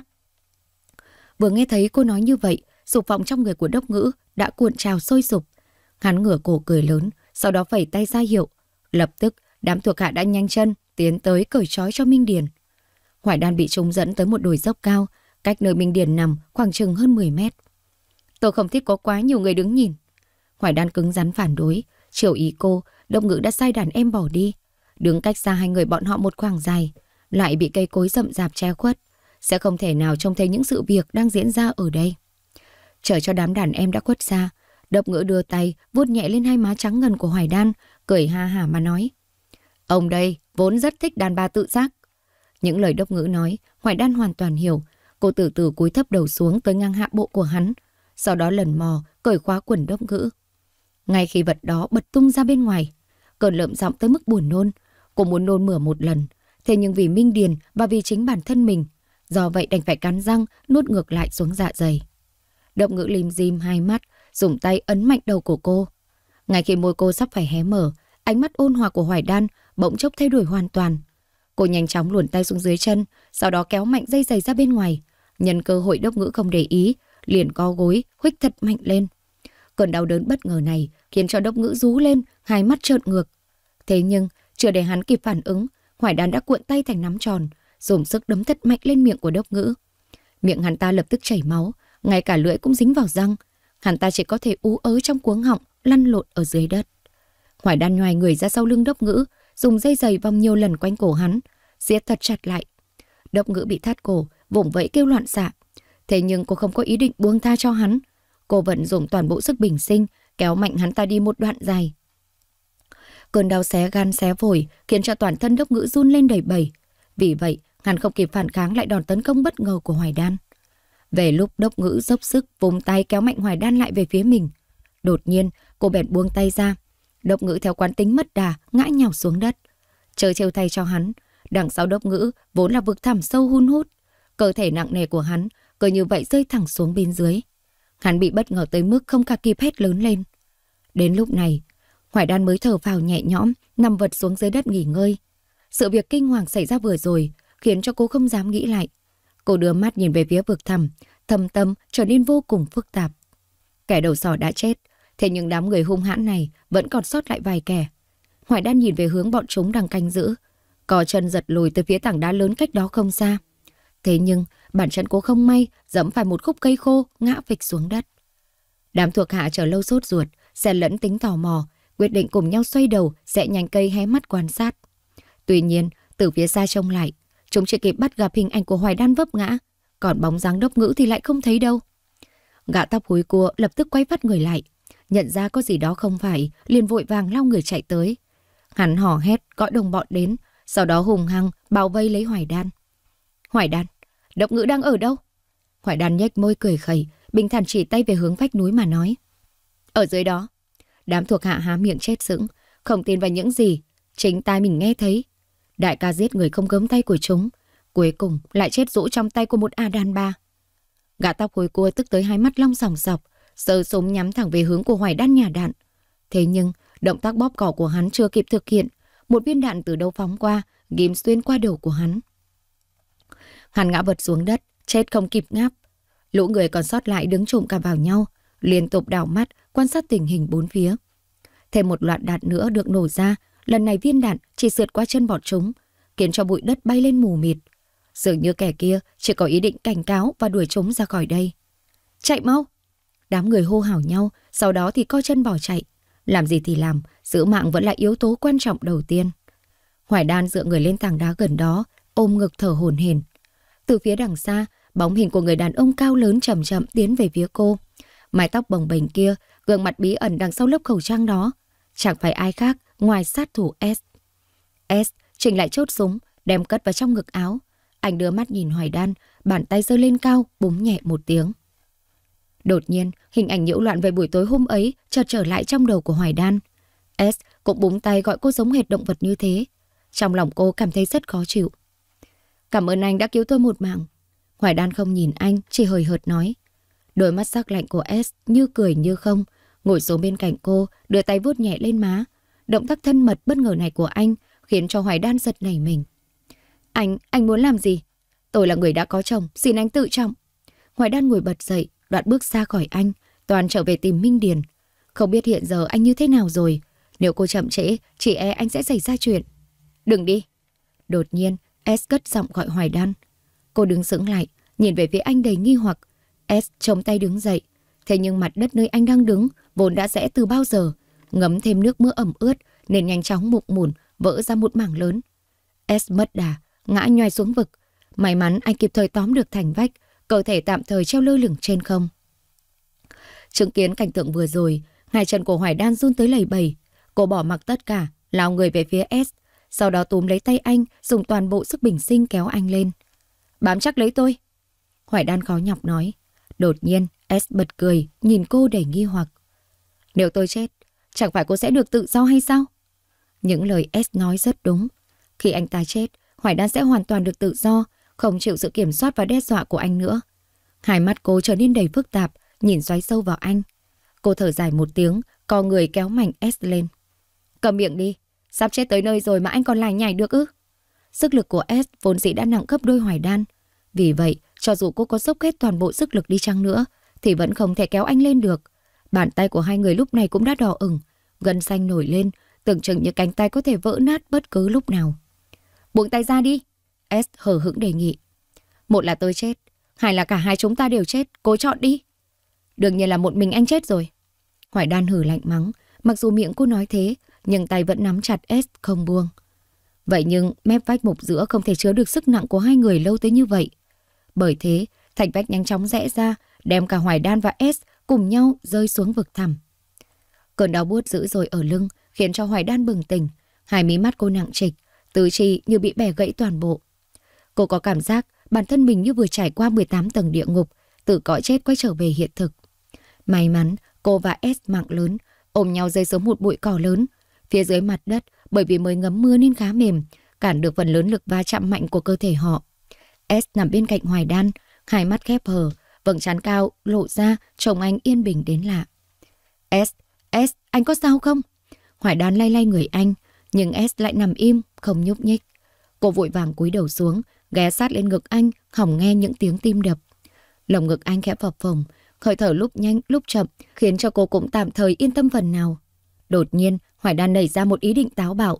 Vừa nghe thấy cô nói như vậy, dục vọng trong người của đốc ngữ đã cuộn trào sôi sục. Hắn ngửa cổ cười lớn, sau đó phẩy tay ra hiệu. Lập tức, đám thuộc hạ đã nhanh chân, tiến tới cởi trói cho Minh Điền. Hoài Đan bị trúng dẫn tới một đồi dốc cao, cách nơi Minh Điền nằm khoảng chừng hơn 10 mét. Tôi không thích có quá nhiều người đứng nhìn. Hoài Đan cứng rắn phản đối, chiều ý cô, Đông Ngữ đã sai đàn em bỏ đi. Đứng cách xa hai người bọn họ một khoảng dài, lại bị cây cối rậm rạp che khuất. Sẽ không thể nào trông thấy những sự việc đang diễn ra ở đây. Chờ cho đám đàn em đã khuất xa, Độc ngữ đưa tay, vuốt nhẹ lên hai má trắng ngần của Hoài Đan, cười ha hả mà nói. Ông đây vốn rất thích đàn bà tự giác, những lời đốc ngữ nói, Hoài Đan hoàn toàn hiểu. Cô từ từ cúi thấp đầu xuống tới ngang hạ bộ của hắn. Sau đó lần mò, cởi khóa quần đốc ngữ. Ngay khi vật đó bật tung ra bên ngoài, cơn lợm giọng tới mức buồn nôn. Cô muốn nôn mửa một lần. Thế nhưng vì Minh Điền và vì chính bản thân mình, do vậy đành phải cắn răng nuốt ngược lại xuống dạ dày. Đốc ngữ lim dim hai mắt, dùng tay ấn mạnh đầu của cô. Ngay khi môi cô sắp phải hé mở, ánh mắt ôn hòa của Hoài Đan bỗng chốc thay đổi hoàn toàn. Cô nhanh chóng luồn tay xuống dưới chân, sau đó kéo mạnh dây giày ra bên ngoài. Nhân cơ hội đốc ngữ không để ý, liền co gối, khuếch thật mạnh lên. Cơn đau đớn bất ngờ này khiến cho đốc ngữ rú lên, hai mắt trợn ngược. Thế nhưng, chưa để hắn kịp phản ứng, Hoài Đan đã cuộn tay thành nắm tròn, dùng sức đấm thật mạnh lên miệng của đốc ngữ. Miệng hắn ta lập tức chảy máu, ngay cả lưỡi cũng dính vào răng. Hắn ta chỉ có thể ú ớ trong cuống họng, lăn lộn ở dưới đất. Hoài Đan nhoài người ra sau lưng đốc ngữ, dùng dây giày vòng nhiều lần quanh cổ hắn, siết thật chặt lại. Độc ngữ bị thắt cổ, vùng vẫy kêu loạn xạ. Thế nhưng cô không có ý định buông tha cho hắn. Cô vẫn dùng toàn bộ sức bình sinh, kéo mạnh hắn ta đi một đoạn dài. Cơn đau xé gan xé phổi khiến cho toàn thân đốc ngữ run lên đầy bầy. Vì vậy, hắn không kịp phản kháng lại đòn tấn công bất ngờ của Hoài Đan. Về lúc đốc ngữ dốc sức vùng tay kéo mạnh Hoài Đan lại về phía mình. Đột nhiên, cô bèn buông tay ra, Đốc ngữ theo quán tính mất đà, ngã nhào xuống đất. Trời trêu thay cho hắn, đằng sau đốc ngữ vốn là vực thẳm sâu hun hút. Cơ thể nặng nề của hắn cứ như vậy rơi thẳng xuống bên dưới. Hắn bị bất ngờ tới mức không cả kịp hết lớn lên. Đến lúc này, Hoài Đan mới thở vào nhẹ nhõm, nằm vật xuống dưới đất nghỉ ngơi. Sự việc kinh hoàng xảy ra vừa rồi khiến cho cô không dám nghĩ lại. Cô đưa mắt nhìn về phía vực thẳm, thầm tâm trở nên vô cùng phức tạp. Kẻ đầu sò đã chết, Thế nhưng đám người hung hãn này vẫn còn sót lại vài kẻ. Hoài đan nhìn về hướng bọn chúng đang canh giữ. cò chân giật lùi tới phía tảng đá lớn cách đó không xa. Thế nhưng bản chân cố không may dẫm phải một khúc cây khô ngã phịch xuống đất. Đám thuộc hạ chờ lâu sốt ruột, xen lẫn tính tò mò, quyết định cùng nhau xoay đầu sẽ nhành cây hé mắt quan sát. Tuy nhiên, từ phía xa trông lại, chúng chỉ kịp bắt gặp hình ảnh của Hoài Đan vấp ngã, còn bóng dáng đốc ngữ thì lại không thấy đâu. Gã tóc húi cua lập tức quay phát người lại, nhận ra có gì đó không phải, liền vội vàng lau người chạy tới. Hắn hò hét, gọi đồng bọn đến, sau đó hùng hăng bao vây lấy Hoài Đan. Hoài Đan, độc ngữ đang ở đâu? Hoài Đan nhếch môi cười khẩy, bình thản chỉ tay về hướng vách núi mà nói. Ở dưới đó, đám thuộc hạ há miệng chết sững, không tin vào những gì, chính tai mình nghe thấy. Đại ca giết người không gớm tay của chúng, cuối cùng lại chết rũ trong tay của một A đàn ba Gã tóc hối cua tức tới hai mắt long sòng sọc, giơ súng nhắm thẳng về hướng của Hoài Đan nhà đạn. Thế nhưng, động tác bóp cỏ của hắn chưa kịp thực hiện, một viên đạn từ đâu phóng qua, ghim xuyên qua đầu của hắn. Hắn ngã vật xuống đất, chết không kịp ngáp. Lũ người còn sót lại đứng trộm cả vào nhau, liên tục đảo mắt quan sát tình hình bốn phía. Thêm một loạt đạn nữa được nổ ra, lần này viên đạn chỉ sượt qua chân bọn chúng, khiến cho bụi đất bay lên mù mịt. Dường như kẻ kia chỉ có ý định cảnh cáo và đuổi chúng ra khỏi đây. Chạy mau! Đám người hô hào nhau, sau đó thì co chân bỏ chạy. Làm gì thì làm, giữ mạng vẫn là yếu tố quan trọng đầu tiên. Hoài đan dựa người lên tảng đá gần đó, ôm ngực thở hổn hển. Từ phía đằng xa, bóng hình của người đàn ông cao lớn chậm chậm tiến về phía cô. Mái tóc bồng bềnh kia, gương mặt bí ẩn đằng sau lớp khẩu trang đó. Chẳng phải ai khác ngoài sát thủ S. S chỉnh lại chốt súng, đem cất vào trong ngực áo. Anh đưa mắt nhìn Hoài Đan, bàn tay giơ lên cao, búng nhẹ một tiếng. Đột nhiên, hình ảnh nhiễu loạn về buổi tối hôm ấy chợt trở lại trong đầu của Hoài Đan. S cũng búng tay gọi cô giống hệt động vật như thế. Trong lòng cô cảm thấy rất khó chịu. Cảm ơn anh đã cứu tôi một mạng. Hoài Đan không nhìn anh, chỉ hời hợt nói. Đôi mắt sắc lạnh của S như cười như không, ngồi xuống bên cạnh cô, đưa tay vuốt nhẹ lên má. Động tác thân mật bất ngờ này của anh khiến cho Hoài Đan giật nảy mình. Anh, anh muốn làm gì? Tôi là người đã có chồng, xin anh tự trọng. Hoài Đan ngồi bật dậy, Đoạn bước xa khỏi anh, Toàn trở về tìm Minh Điền. Không biết hiện giờ anh như thế nào rồi. Nếu cô chậm trễ, chị e anh sẽ xảy ra chuyện. Đừng đi. Đột nhiên, S cất giọng gọi Hoài Đan. Cô đứng sững lại, nhìn về phía anh đầy nghi hoặc. S chống tay đứng dậy. Thế nhưng mặt đất nơi anh đang đứng vốn đã rẽ từ bao giờ. Ngấm thêm nước mưa ẩm ướt nên nhanh chóng mục mùn vỡ ra một mảng lớn. S mất đà, ngã nhoài xuống vực. May mắn anh kịp thời tóm được thành vách cơ thể tạm thời treo lơ lửng trên không. Chứng kiến cảnh tượng vừa rồi, hai chân của Hoài Đan run tới lầy bầy. Cô bỏ mặc tất cả, lao người về phía S, sau đó túm lấy tay anh, dùng toàn bộ sức bình sinh kéo anh lên. Bám chắc lấy tôi. Hoài Đan khó nhọc nói. Đột nhiên, S bật cười, nhìn cô đầy nghi hoặc. Nếu tôi chết, chẳng phải cô sẽ được tự do hay sao? Những lời S nói rất đúng. Khi anh ta chết, Hoài Đan sẽ hoàn toàn được tự do, không chịu sự kiểm soát và đe dọa của anh nữa. Hai mắt cô trở nên đầy phức tạp, nhìn xoáy sâu vào anh. Cô thở dài một tiếng, co người kéo mảnh S lên. Cầm miệng đi, sắp chết tới nơi rồi mà anh còn lải nhảy được ư? Sức lực của S vốn dĩ đã nặng gấp đôi hoài đan. Vì vậy, cho dù cô có dốc hết toàn bộ sức lực đi chăng nữa, thì vẫn không thể kéo anh lên được. Bàn tay của hai người lúc này cũng đã đỏ ửng, gân xanh nổi lên, tưởng chừng như cánh tay có thể vỡ nát bất cứ lúc nào. Buông tay ra đi, S hờ hững đề nghị. Một là tôi chết, hai là cả hai chúng ta đều chết, cố chọn đi. Đương nhiên là một mình anh chết rồi. Hoài đan hử lạnh mắng, mặc dù miệng cô nói thế, nhưng tay vẫn nắm chặt S không buông. Vậy nhưng mép vách mục giữa không thể chứa được sức nặng của hai người lâu tới như vậy. Bởi thế, thạch vách nhanh chóng rẽ ra, đem cả Hoài Đan và S cùng nhau rơi xuống vực thẳm. Cơn đau buốt dữ dội ở lưng khiến cho Hoài Đan bừng tỉnh, hai mí mắt cô nặng trịch, tứ chi như bị bẻ gãy toàn bộ. Cô có cảm giác bản thân mình như vừa trải qua 18 tầng địa ngục, tự cõi chết quay trở về hiện thực. May mắn, cô và S mạng lớn, ôm nhau dây xuống một bụi cỏ lớn. Phía dưới mặt đất, bởi vì mới ngấm mưa nên khá mềm, cản được phần lớn lực va chạm mạnh của cơ thể họ. S nằm bên cạnh hoài đan, hai mắt khép hờ, vầng trán cao, lộ ra, trông anh yên bình đến lạ. S, S, anh có sao không? Hoài đan lay lay người anh, nhưng S lại nằm im, không nhúc nhích. Cô vội vàng cúi đầu xuống, ghé sát lên ngực anh, hỏng nghe những tiếng tim đập. Lồng ngực anh khẽ phập phồng, hơi thở lúc nhanh lúc chậm, khiến cho cô cũng tạm thời yên tâm phần nào. Đột nhiên, Hoài Đan nảy ra một ý định táo bạo.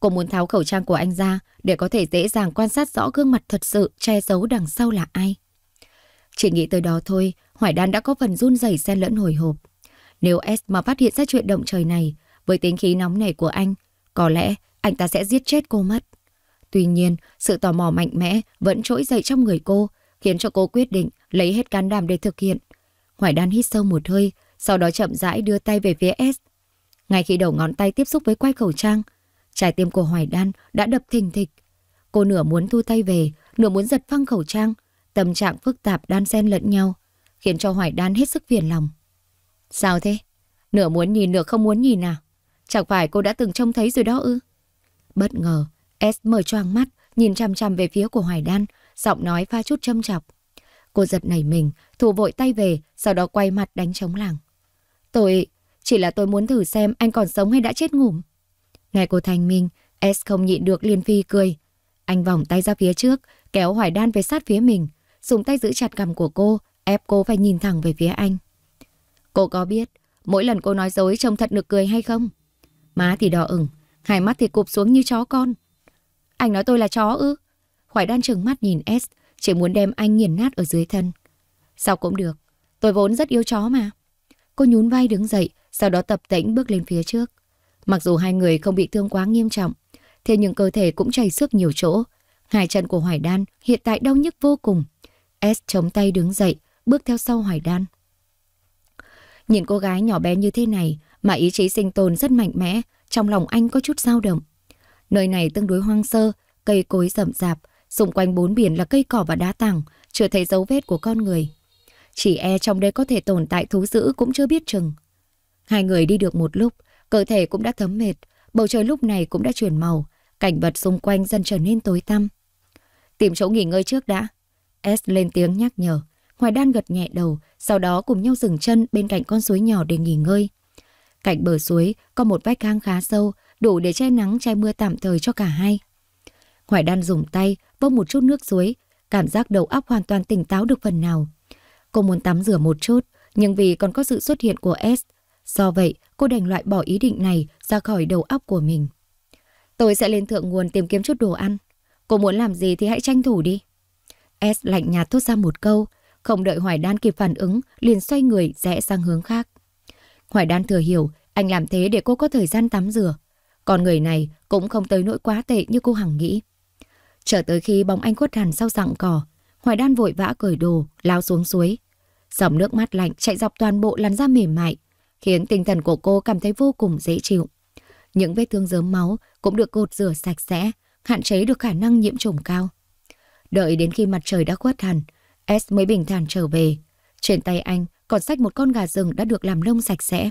Cô muốn tháo khẩu trang của anh ra để có thể dễ dàng quan sát rõ gương mặt thật sự che giấu đằng sau là ai. Chỉ nghĩ tới đó thôi, Hoài Đan đã có phần run rẩy xen lẫn hồi hộp. Nếu S mà phát hiện ra chuyện động trời này, với tính khí nóng nảy của anh, có lẽ anh ta sẽ giết chết cô mất. Tuy nhiên, sự tò mò mạnh mẽ vẫn trỗi dậy trong người cô, khiến cho cô quyết định lấy hết can đảm để thực hiện. Hoài Đan hít sâu một hơi, sau đó chậm rãi đưa tay về phía S. Ngay khi đầu ngón tay tiếp xúc với quai khẩu trang, trái tim của Hoài Đan đã đập thình thịch. Cô nửa muốn thu tay về, nửa muốn giật phăng khẩu trang, tâm trạng phức tạp đan xen lẫn nhau, khiến cho Hoài Đan hết sức phiền lòng. Sao thế? Nửa muốn nhìn nửa không muốn nhìn à? Chẳng phải cô đã từng trông thấy rồi đó ư? Bất ngờ, S mở choàng mắt, nhìn chằm chằm về phía của Hoài Đan, giọng nói pha chút châm chọc. Cô giật nảy mình, thủ vội tay về, sau đó quay mặt đánh trống làng. Tôi, chỉ là tôi muốn thử xem anh còn sống hay đã chết ngủm. Nghe cô thành minh, S không nhịn được liền phi cười. Anh vòng tay ra phía trước, kéo Hoài Đan về sát phía mình, dùng tay giữ chặt cằm của cô, ép cô phải nhìn thẳng về phía anh. Cô có biết, mỗi lần cô nói dối trông thật nực cười hay không? Má thì đỏ ửng, hai mắt thì cụp xuống như chó con. Anh nói tôi là chó ư? Hoài Đan trừng mắt nhìn S, chỉ muốn đem anh nghiền nát ở dưới thân. Sao cũng được, tôi vốn rất yêu chó mà. Cô nhún vai đứng dậy, sau đó tập tĩnh bước lên phía trước. Mặc dù hai người không bị thương quá nghiêm trọng, thế nhưng cơ thể cũng chảy xước nhiều chỗ. Hai chân của Hoài Đan hiện tại đau nhức vô cùng. S chống tay đứng dậy, bước theo sau Hoài Đan. Nhìn cô gái nhỏ bé như thế này mà ý chí sinh tồn rất mạnh mẽ, trong lòng anh có chút dao động. Nơi này tương đối hoang sơ, cây cối rậm rạp, xung quanh bốn biển là cây cỏ và đá tảng, chưa thấy dấu vết của con người. Chỉ e trong đây có thể tồn tại thú dữ cũng chưa biết chừng. Hai người đi được một lúc, cơ thể cũng đã thấm mệt, bầu trời lúc này cũng đã chuyển màu, cảnh vật xung quanh dần trở nên tối tăm. Tìm chỗ nghỉ ngơi trước đã. S lên tiếng nhắc nhở. Hoài Đan gật nhẹ đầu, sau đó cùng nhau dừng chân bên cạnh con suối nhỏ để nghỉ ngơi. Cạnh bờ suối có một vách hang khá sâu, đủ để che nắng che mưa tạm thời cho cả hai. Hoài Đan dùng tay vốc một chút nước suối, cảm giác đầu óc hoàn toàn tỉnh táo được phần nào. Cô muốn tắm rửa một chút, nhưng vì còn có sự xuất hiện của S, do vậy cô đành loại bỏ ý định này ra khỏi đầu óc của mình. Tôi sẽ lên thượng nguồn tìm kiếm chút đồ ăn. Cô muốn làm gì thì hãy tranh thủ đi. S lạnh nhạt thốt ra một câu, không đợi Hoài Đan kịp phản ứng, liền xoay người rẽ sang hướng khác. Hoài Đan thừa hiểu, anh làm thế để cô có thời gian tắm rửa, còn người này cũng không tới nỗi quá tệ như cô Hằng nghĩ. Trở tới khi bóng anh khuất hẳn sau rặng cỏ, Hoài Đan vội vã cởi đồ, lao xuống suối. Dòng nước mát lạnh chạy dọc toàn bộ làn da mềm mại, khiến tinh thần của cô cảm thấy vô cùng dễ chịu. Những vết thương dớm máu cũng được cột rửa sạch sẽ, hạn chế được khả năng nhiễm trùng cao. Đợi đến khi mặt trời đã khuất hẳn, S mới bình thản trở về. Trên tay anh còn sách một con gà rừng đã được làm lông sạch sẽ.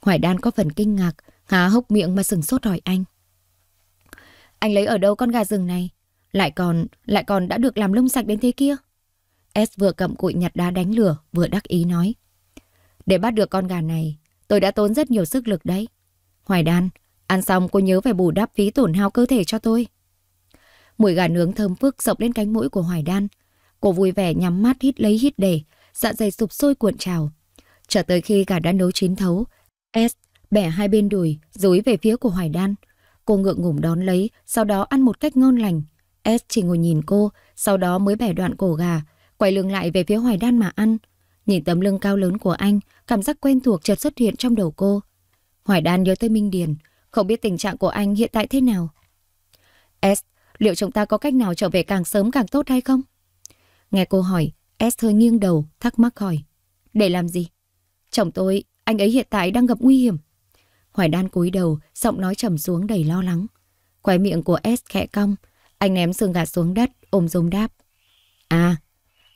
Hoài Đan có phần kinh ngạc há hốc miệng mà sừng sốt hỏi anh. Anh lấy ở đâu con gà rừng này? Lại còn, lại còn đã được làm lông sạch đến thế kia. S vừa cầm cụi nhặt đá đánh lửa, vừa đắc ý nói. Để bắt được con gà này, tôi đã tốn rất nhiều sức lực đấy. Hoài đan, ăn xong cô nhớ phải bù đắp phí tổn hao cơ thể cho tôi. Mùi gà nướng thơm phức sộc lên cánh mũi của Hoài đan. Cô vui vẻ nhắm mắt hít lấy hít để, dạ dày sụp sôi cuộn trào. Chờ tới khi gà đã nấu chín thấu, S bẻ hai bên đùi, dối về phía của Hoài Đan. Cô ngượng ngủng đón lấy, sau đó ăn một cách ngon lành. S chỉ ngồi nhìn cô, sau đó mới bẻ đoạn cổ gà, quay lưng lại về phía Hoài Đan mà ăn. Nhìn tấm lưng cao lớn của anh, cảm giác quen thuộc chợt xuất hiện trong đầu cô. Hoài Đan nhớ tới Minh Điền, không biết tình trạng của anh hiện tại thế nào. S, liệu chúng ta có cách nào trở về càng sớm càng tốt hay không? Nghe cô hỏi, S hơi nghiêng đầu, thắc mắc hỏi. Để làm gì? Chồng tôi, anh ấy hiện tại đang gặp nguy hiểm. Hoài đan cúi đầu, giọng nói trầm xuống đầy lo lắng. Khóe miệng của S khẽ cong, anh ném xương gà xuống đất, ôm dung đáp. À,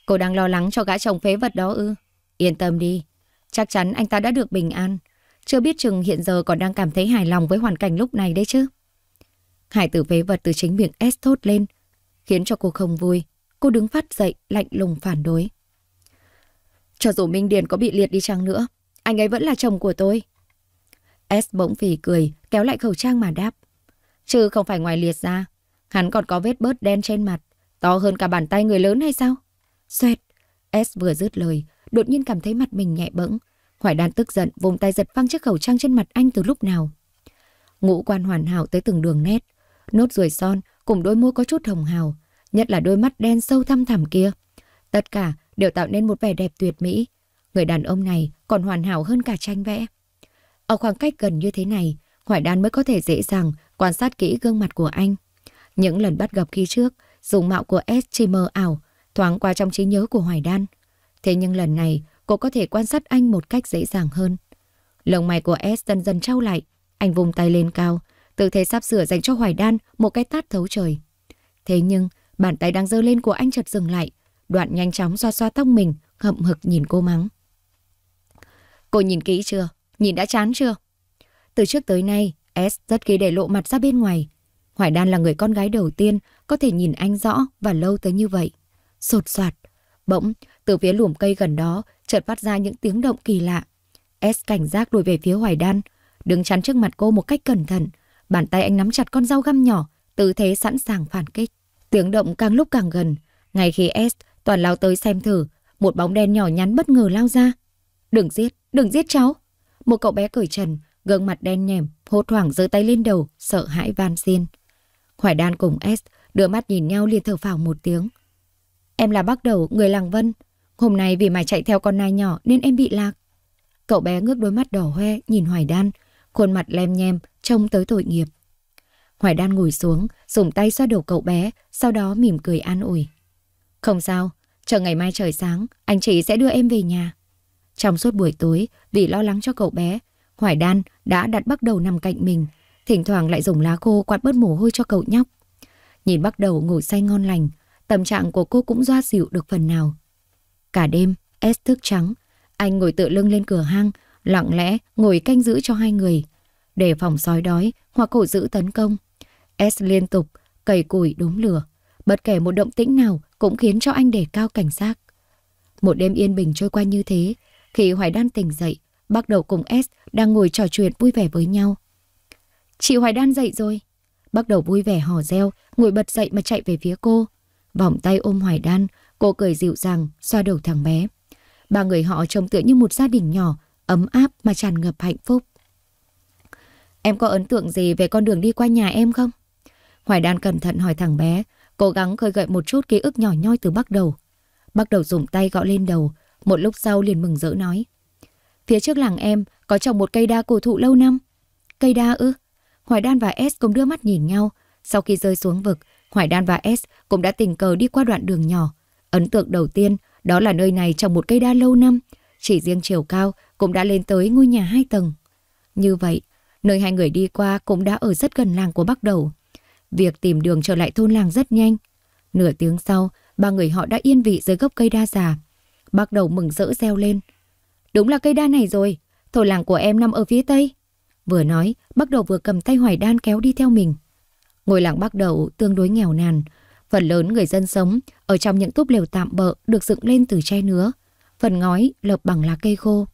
cô đang lo lắng cho gã chồng phế vật đó ư? Yên tâm đi, chắc chắn anh ta đã được bình an. Chưa biết chừng hiện giờ còn đang cảm thấy hài lòng với hoàn cảnh lúc này đấy chứ. Hải tử phế vật từ chính miệng S thốt lên, khiến cho cô không vui. Cô đứng phát dậy, lạnh lùng phản đối. Cho dù Minh Điền có bị liệt đi chăng nữa, anh ấy vẫn là chồng của tôi. S bỗng phì cười, kéo lại khẩu trang mà đáp. Chứ không phải ngoài liệt ra, hắn còn có vết bớt đen trên mặt, to hơn cả bàn tay người lớn hay sao? Xoẹt, S vừa dứt lời, đột nhiên cảm thấy mặt mình nhẹ bẫng. Hoài đan tức giận, vùng tay giật văng chiếc khẩu trang trên mặt anh từ lúc nào. Ngũ quan hoàn hảo tới từng đường nét, nốt ruồi son cùng đôi môi có chút hồng hào, nhất là đôi mắt đen sâu thăm thẳm kia. Tất cả đều tạo nên một vẻ đẹp tuyệt mỹ. Người đàn ông này còn hoàn hảo hơn cả tranh vẽ. Ở khoảng cách gần như thế này, Hoài Đan mới có thể dễ dàng quan sát kỹ gương mặt của anh. Những lần bắt gặp khi trước, dùng mạo của S chỉ mờ ảo, thoáng qua trong trí nhớ của Hoài Đan. Thế nhưng lần này, cô có thể quan sát anh một cách dễ dàng hơn. Lồng mày của S dần dần trao lại, anh vùng tay lên cao, tư thế sắp sửa dành cho Hoài Đan một cái tát thấu trời. Thế nhưng, bàn tay đang dơ lên của anh chợt dừng lại, đoạn nhanh chóng xoa xoa tóc mình, hậm hực nhìn cô mắng. Cô nhìn kỹ chưa? Nhìn đã chán chưa? Từ trước tới nay, S rất ghê để lộ mặt ra bên ngoài. Hoài Đan là người con gái đầu tiên có thể nhìn anh rõ và lâu tới như vậy. Sột soạt. Bỗng, từ phía lùm cây gần đó, chợt phát ra những tiếng động kỳ lạ. S cảnh giác lùi về phía Hoài Đan, đứng chắn trước mặt cô một cách cẩn thận. Bàn tay anh nắm chặt con dao găm nhỏ, tư thế sẵn sàng phản kích. Tiếng động càng lúc càng gần. Ngay khi S toàn lao tới xem thử, một bóng đen nhỏ nhắn bất ngờ lao ra. Đừng giết, đừng giết cháu. Một cậu bé cởi trần, gương mặt đen nhèm, hốt hoảng giơ tay lên đầu, sợ hãi van xin. Hoài Đan cùng S đưa mắt nhìn nhau liền thở phào một tiếng. Em là bác đầu, người làng Vân. Hôm nay vì mày chạy theo con nai nhỏ nên em bị lạc. Cậu bé ngước đôi mắt đỏ hoe nhìn Hoài Đan, khuôn mặt lem nhem, trông tới tội nghiệp. Hoài Đan ngồi xuống, dùng tay xoa đầu cậu bé, sau đó mỉm cười an ủi. Không sao, chờ ngày mai trời sáng, anh chị sẽ đưa em về nhà. Trong suốt buổi tối, vì lo lắng cho cậu bé, Hoài Đan đã đặt bắt đầu nằm cạnh mình, thỉnh thoảng lại dùng lá khô quạt bớt mồ hôi cho cậu nhóc. Nhìn bắt đầu ngủ say ngon lành, tâm trạng của cô cũng doa dịu được phần nào. Cả đêm, S thức trắng, anh ngồi tựa lưng lên cửa hang, lặng lẽ ngồi canh giữ cho hai người, đề phòng sói đói hoặc cổ giữ tấn công. S liên tục cầy củi đốm lửa, bất kể một động tĩnh nào cũng khiến cho anh đề cao cảnh giác. Một đêm yên bình trôi qua như thế, khi Hoài Đan tỉnh dậy, bác đầu cùng S đang ngồi trò chuyện vui vẻ với nhau. Chị Hoài Đan dậy rồi. Bác đầu vui vẻ hò reo, ngồi bật dậy mà chạy về phía cô. Vòng tay ôm Hoài Đan, cô cười dịu dàng, xoa đầu thằng bé. Ba người họ trông tựa như một gia đình nhỏ, ấm áp mà tràn ngập hạnh phúc. Em có ấn tượng gì về con đường đi qua nhà em không? Hoài Đan cẩn thận hỏi thằng bé, cố gắng khơi gợi một chút ký ức nhỏ nhoi từ bắt đầu. Bắt đầu dùng tay gõ lên đầu, một lúc sau liền mừng rỡ nói. Phía trước làng em có trồng một cây đa cổ thụ lâu năm. Cây đa ư? Hoài Đan và S cũng đưa mắt nhìn nhau. Sau khi rơi xuống vực, Hoài Đan và S cũng đã tình cờ đi qua đoạn đường nhỏ. Ấn tượng đầu tiên đó là nơi này trồng một cây đa lâu năm. Chỉ riêng chiều cao cũng đã lên tới ngôi nhà hai tầng. Như vậy, nơi hai người đi qua cũng đã ở rất gần làng của Bắc Đầu. Việc tìm đường trở lại thôn làng rất nhanh. Nửa tiếng sau, ba người họ đã yên vị dưới gốc cây đa già. Bắt đầu mừng rỡ reo lên. Đúng là cây đa này rồi, thổ làng của em nằm ở phía tây. Vừa nói, bắt đầu vừa cầm tay hoài đan kéo đi theo mình. Ngôi làng bắt đầu tương đối nghèo nàn. Phần lớn người dân sống ở trong những túp lều tạm bợ được dựng lên từ tre nứa. Phần ngói lợp bằng lá cây khô.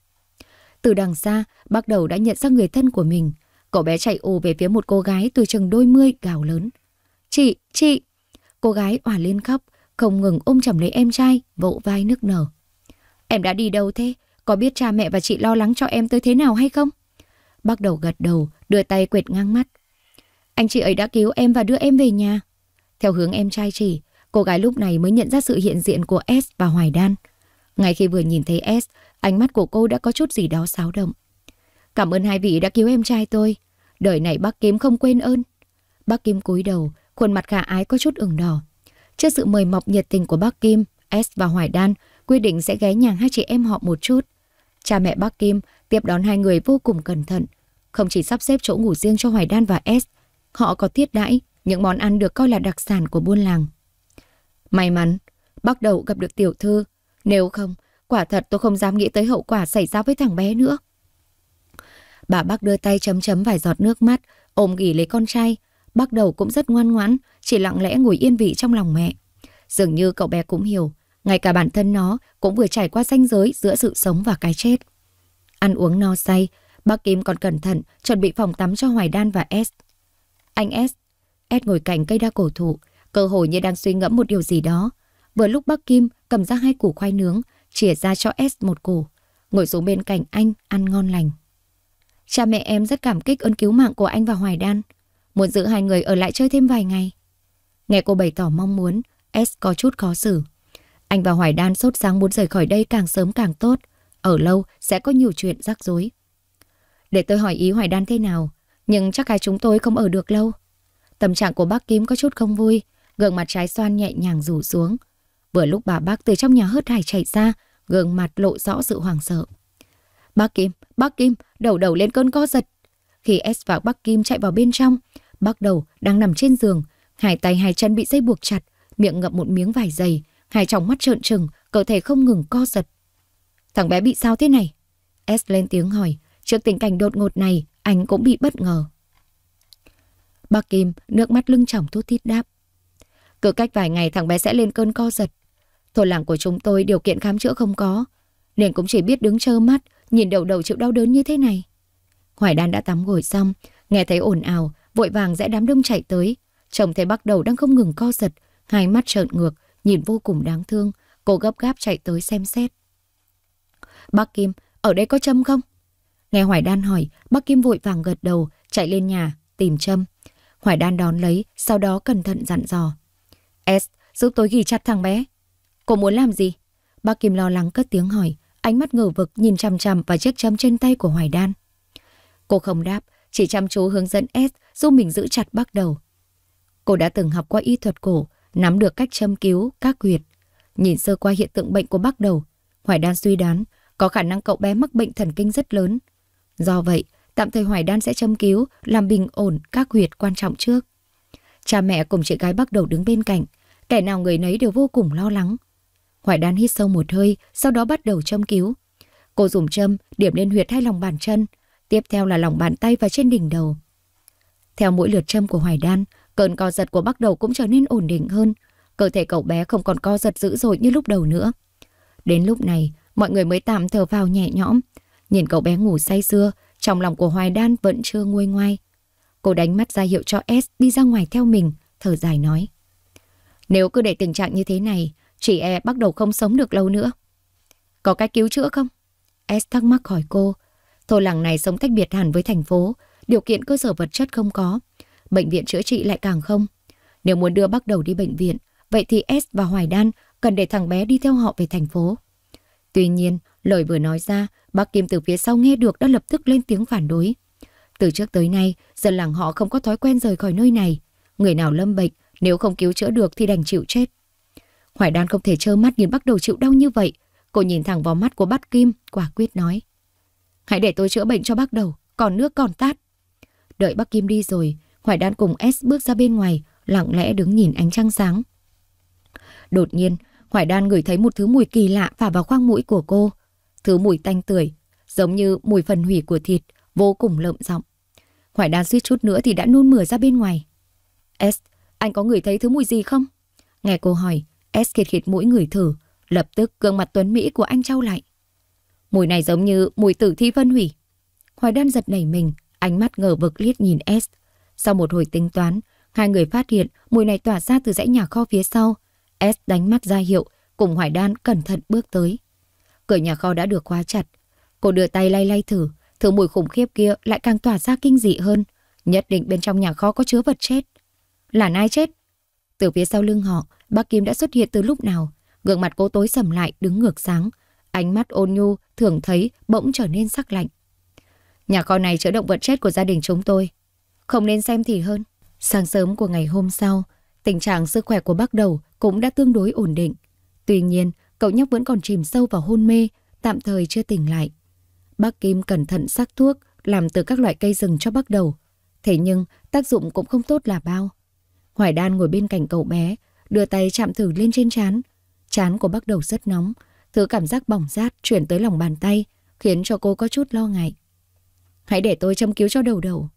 Từ đằng xa, bắt đầu đã nhận ra người thân của mình. Cậu bé chạy ù về phía một cô gái từ chừng đôi mươi gào lớn. Chị, chị! Cô gái òa lên khóc, không ngừng ôm chầm lấy em trai, vỗ vai nước nở. Em đã đi đâu thế? Có biết cha mẹ và chị lo lắng cho em tới thế nào hay không? Bác đầu gật đầu, đưa tay quệt ngang mắt. Anh chị ấy đã cứu em và đưa em về nhà. Theo hướng em trai chỉ, cô gái lúc này mới nhận ra sự hiện diện của S và Hoài Đan. Ngay khi vừa nhìn thấy S, ánh mắt của cô đã có chút gì đó xáo động. Cảm ơn hai vị đã cứu em trai tôi. Đời này bác Kim không quên ơn. Bác Kim cúi đầu, khuôn mặt khả ái có chút ửng đỏ. Trước sự mời mọc nhiệt tình của bác Kim, S và Hoài Đan Quy định sẽ ghé nhà hai chị em họ một chút. Cha mẹ bác Kim tiếp đón hai người vô cùng cẩn thận, không chỉ sắp xếp chỗ ngủ riêng cho Hoài Đan và S, họ có thiết đãi những món ăn được coi là đặc sản của buôn làng. May mắn, bắt đầu gặp được tiểu thư, nếu không, quả thật tôi không dám nghĩ tới hậu quả xảy ra với thằng bé nữa. Bà bác đưa tay chấm chấm vài giọt nước mắt, ôm ghì lấy con trai, bắt đầu cũng rất ngoan ngoãn, chỉ lặng lẽ ngồi yên vị trong lòng mẹ. Dường như cậu bé cũng hiểu, ngay cả bản thân nó cũng vừa trải qua ranh giới giữa sự sống và cái chết. Ăn uống no say, bác Kim còn cẩn thận chuẩn bị phòng tắm cho Hoài Đan và S. Anh S, S ngồi cạnh cây đa cổ thụ, cơ hồ như đang suy ngẫm một điều gì đó. Vừa lúc bác Kim cầm ra hai củ khoai nướng, chỉa ra cho S một củ, ngồi xuống bên cạnh anh ăn ngon lành. Cha mẹ em rất cảm kích ơn cứu mạng của anh và Hoài Đan, muốn giữ hai người ở lại chơi thêm vài ngày. Nghe cô bày tỏ mong muốn, S có chút khó xử. Anh và Hoài Đan sốt sáng muốn rời khỏi đây càng sớm càng tốt. Ở lâu sẽ có nhiều chuyện rắc rối. Để tôi hỏi ý Hoài Đan thế nào, nhưng chắc hai chúng tôi không ở được lâu. Tâm trạng của bác Kim có chút không vui, gương mặt trái xoan nhẹ nhàng rủ xuống. Vừa lúc bà bác từ trong nhà hớt hải chạy ra, gương mặt lộ rõ sự hoảng sợ. Bác Kim, bác Kim, đầu đầu lên cơn co giật. Khi S và bác Kim chạy vào bên trong, bác đầu đang nằm trên giường, hai tay hai chân bị dây buộc chặt, miệng ngậm một miếng vải dày, Hai trong mắt trợn trừng, cơ thể không ngừng co giật. Thằng bé bị sao thế này? S lên tiếng hỏi. Trước tình cảnh đột ngột này, anh cũng bị bất ngờ. Bác Kim, nước mắt lưng trỏng thút thít đáp. Cứ cách vài ngày thằng bé sẽ lên cơn co giật. Thổ làng của chúng tôi điều kiện khám chữa không có, nên cũng chỉ biết đứng chơ mắt, nhìn đầu đầu chịu đau đớn như thế này. Hoài Đan đã tắm gội xong, nghe thấy ồn ào, vội vàng rẽ đám đông chạy tới. Chồng thấy bắt đầu đang không ngừng co giật, hai mắt trợn ngược, Nhìn vô cùng đáng thương, cô gấp gáp chạy tới xem xét. Bác Kim, ở đây có châm không? Nghe Hoài Đan hỏi, bác Kim vội vàng gật đầu, chạy lên nhà, tìm châm. Hoài Đan đón lấy, sau đó cẩn thận dặn dò. S, giúp tôi ghi chặt thằng bé. Cô muốn làm gì? Bác Kim lo lắng cất tiếng hỏi, ánh mắt ngờ vực nhìn chằm chằm vào chiếc châm trên tay của Hoài Đan. Cô không đáp, chỉ chăm chú hướng dẫn S giúp mình giữ chặt bắt đầu. Cô đã từng học qua y thuật cổ, nắm được cách châm cứu các huyệt. Nhìn sơ qua hiện tượng bệnh của bác đầu, Hoài Đan suy đoán có khả năng cậu bé mắc bệnh thần kinh rất lớn. Do vậy, tạm thời Hoài Đan sẽ châm cứu, làm bình ổn các huyệt quan trọng trước. Cha mẹ cùng chị gái bắt đầu đứng bên cạnh, kẻ nào người nấy đều vô cùng lo lắng. Hoài Đan hít sâu một hơi, sau đó bắt đầu châm cứu. Cô dùng châm điểm lên huyệt hai lòng bàn chân, tiếp theo là lòng bàn tay và trên đỉnh đầu. Theo mỗi lượt châm của Hoài Đan, Cơn co giật của bắt đầu cũng trở nên ổn định hơn. Cơ thể cậu bé không còn co giật dữ dội như lúc đầu nữa. Đến lúc này, mọi người mới tạm thở vào nhẹ nhõm. Nhìn cậu bé ngủ say sưa, trong lòng của Hoài Đan vẫn chưa nguôi ngoai. Cô đánh mắt ra hiệu cho S đi ra ngoài theo mình, thở dài nói. Nếu cứ để tình trạng như thế này, chị e bắt đầu không sống được lâu nữa. Có cách cứu chữa không? S thắc mắc hỏi cô. Thôn làng này sống tách biệt hẳn với thành phố, điều kiện cơ sở vật chất không có bệnh viện chữa trị lại càng không. Nếu muốn đưa bắt đầu đi bệnh viện, vậy thì S và Hoài Đan cần để thằng bé đi theo họ về thành phố. Tuy nhiên, lời vừa nói ra, bác Kim từ phía sau nghe được đã lập tức lên tiếng phản đối. Từ trước tới nay, dân làng họ không có thói quen rời khỏi nơi này. Người nào lâm bệnh, nếu không cứu chữa được thì đành chịu chết. Hoài Đan không thể trơ mắt nhìn bắt đầu chịu đau như vậy. Cô nhìn thẳng vào mắt của bác Kim, quả quyết nói. Hãy để tôi chữa bệnh cho bác đầu, còn nước còn tát. Đợi bác Kim đi rồi, Hoài Đan cùng S bước ra bên ngoài, lặng lẽ đứng nhìn ánh trăng sáng. Đột nhiên, Hoài Đan ngửi thấy một thứ mùi kỳ lạ phả vào khoang mũi của cô. Thứ mùi tanh tưởi, giống như mùi phần hủy của thịt, vô cùng lợm giọng. Hoài Đan suýt chút nữa thì đã nôn mửa ra bên ngoài. S, anh có ngửi thấy thứ mùi gì không? Nghe cô hỏi, S khịt khịt mũi ngửi thử, lập tức gương mặt tuấn Mỹ của anh trao lại. Mùi này giống như mùi tử thi phân hủy. Hoài Đan giật nảy mình, ánh mắt ngờ vực liếc nhìn S. Sau một hồi tính toán, hai người phát hiện mùi này tỏa ra từ dãy nhà kho phía sau. S đánh mắt ra hiệu, cùng Hoài Đan cẩn thận bước tới. Cửa nhà kho đã được khóa chặt. Cô đưa tay lay lay thử, thử mùi khủng khiếp kia lại càng tỏa ra kinh dị hơn. Nhất định bên trong nhà kho có chứa vật chết. Là ai chết? Từ phía sau lưng họ, bác Kim đã xuất hiện từ lúc nào. Gương mặt cô tối sầm lại, đứng ngược sáng. Ánh mắt ôn nhu, thường thấy, bỗng trở nên sắc lạnh. Nhà kho này chứa động vật chết của gia đình chúng tôi không nên xem thì hơn. Sáng sớm của ngày hôm sau, tình trạng sức khỏe của bác đầu cũng đã tương đối ổn định. Tuy nhiên, cậu nhóc vẫn còn chìm sâu vào hôn mê, tạm thời chưa tỉnh lại. Bác Kim cẩn thận sắc thuốc làm từ các loại cây rừng cho bác đầu. Thế nhưng, tác dụng cũng không tốt là bao. Hoài Đan ngồi bên cạnh cậu bé, đưa tay chạm thử lên trên chán. Chán của bác đầu rất nóng, thứ cảm giác bỏng rát chuyển tới lòng bàn tay, khiến cho cô có chút lo ngại. Hãy để tôi châm cứu cho đầu đầu.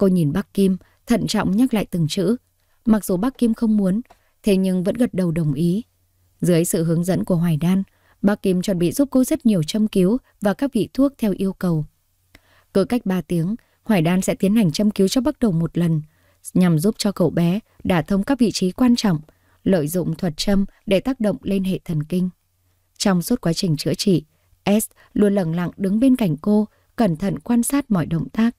Cô nhìn bác Kim, thận trọng nhắc lại từng chữ. Mặc dù bác Kim không muốn, thế nhưng vẫn gật đầu đồng ý. Dưới sự hướng dẫn của Hoài Đan, bác Kim chuẩn bị giúp cô rất nhiều châm cứu và các vị thuốc theo yêu cầu. Cứ cách 3 tiếng, Hoài Đan sẽ tiến hành châm cứu cho bác đầu một lần, nhằm giúp cho cậu bé đả thông các vị trí quan trọng, lợi dụng thuật châm để tác động lên hệ thần kinh. Trong suốt quá trình chữa trị, S luôn lặng lặng đứng bên cạnh cô, cẩn thận quan sát mọi động tác.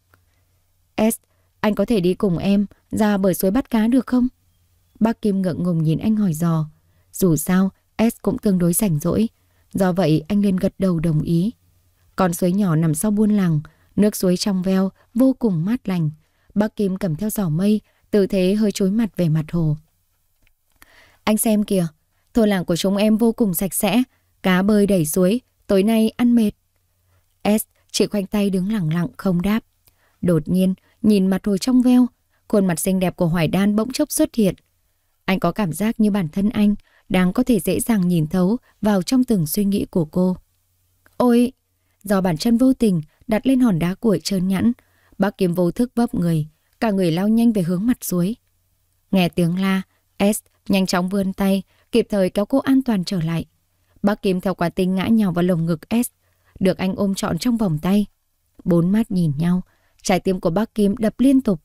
S anh có thể đi cùng em ra bờ suối bắt cá được không? Bác Kim ngượng ngùng nhìn anh hỏi dò. Dù sao, S cũng tương đối rảnh rỗi. Do vậy anh liền gật đầu đồng ý. Con suối nhỏ nằm sau buôn làng, nước suối trong veo, vô cùng mát lành. Bác Kim cầm theo giỏ mây, tư thế hơi chối mặt về mặt hồ. Anh xem kìa, thôn làng của chúng em vô cùng sạch sẽ, cá bơi đẩy suối, tối nay ăn mệt. S chỉ khoanh tay đứng lặng lặng không đáp. Đột nhiên, Nhìn mặt hồi trong veo, khuôn mặt xinh đẹp của Hoài Đan bỗng chốc xuất hiện. Anh có cảm giác như bản thân anh đang có thể dễ dàng nhìn thấu vào trong từng suy nghĩ của cô. Ôi! Do bản chân vô tình đặt lên hòn đá cuội trơn nhẵn, bác kiếm vô thức vấp người, cả người lao nhanh về hướng mặt suối. Nghe tiếng la, S nhanh chóng vươn tay, kịp thời kéo cô an toàn trở lại. Bác kiếm theo quán tính ngã nhào vào lồng ngực S, được anh ôm trọn trong vòng tay. Bốn mắt nhìn nhau, Trái tim của bác Kim đập liên tục.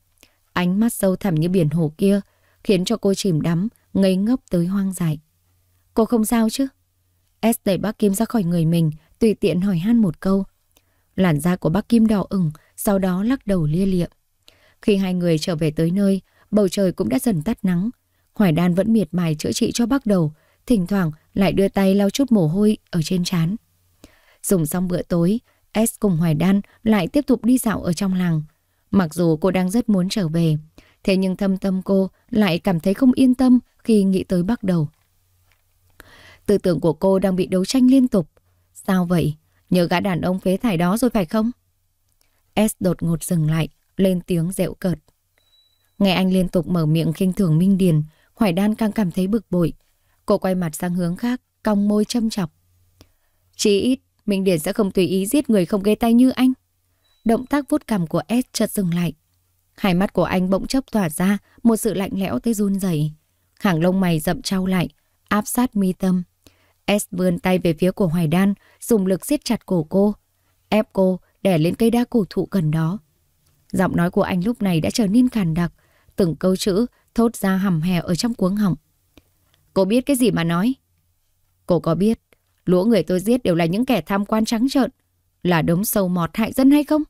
Ánh mắt sâu thẳm như biển hồ kia khiến cho cô chìm đắm, ngây ngốc tới hoang dại. Cô không sao chứ? S đẩy bác Kim ra khỏi người mình, tùy tiện hỏi han một câu. Làn da của bác Kim đỏ ửng, sau đó lắc đầu lia liệm Khi hai người trở về tới nơi, bầu trời cũng đã dần tắt nắng. Hoài Đan vẫn miệt mài chữa trị cho bác đầu, thỉnh thoảng lại đưa tay lau chút mồ hôi ở trên trán. Dùng xong bữa tối, S cùng Hoài Đan lại tiếp tục đi dạo ở trong làng. Mặc dù cô đang rất muốn trở về, thế nhưng thâm tâm cô lại cảm thấy không yên tâm khi nghĩ tới bắt đầu. Tư tưởng của cô đang bị đấu tranh liên tục. Sao vậy? Nhớ gã đàn ông phế thải đó rồi phải không? S đột ngột dừng lại, lên tiếng dẹo cợt. Nghe anh liên tục mở miệng khinh thường Minh Điền, Hoài Đan càng cảm thấy bực bội. Cô quay mặt sang hướng khác, cong môi châm chọc. Chỉ ít Minh Điển sẽ không tùy ý giết người không gây tay như anh. Động tác vuốt cằm của S chợt dừng lại. Hai mắt của anh bỗng chốc tỏa ra một sự lạnh lẽo tới run rẩy. Hàng lông mày rậm trao lại, áp sát mi tâm. S vươn tay về phía của Hoài Đan, dùng lực siết chặt cổ cô, ép cô đè lên cây đa cổ thụ gần đó. Giọng nói của anh lúc này đã trở nên càn đặc, từng câu chữ thốt ra hầm hè ở trong cuống họng. Cô biết cái gì mà nói? Cô có biết Lũ người tôi giết đều là những kẻ tham quan trắng trợn. Là đống sâu mọt hại dân hay không?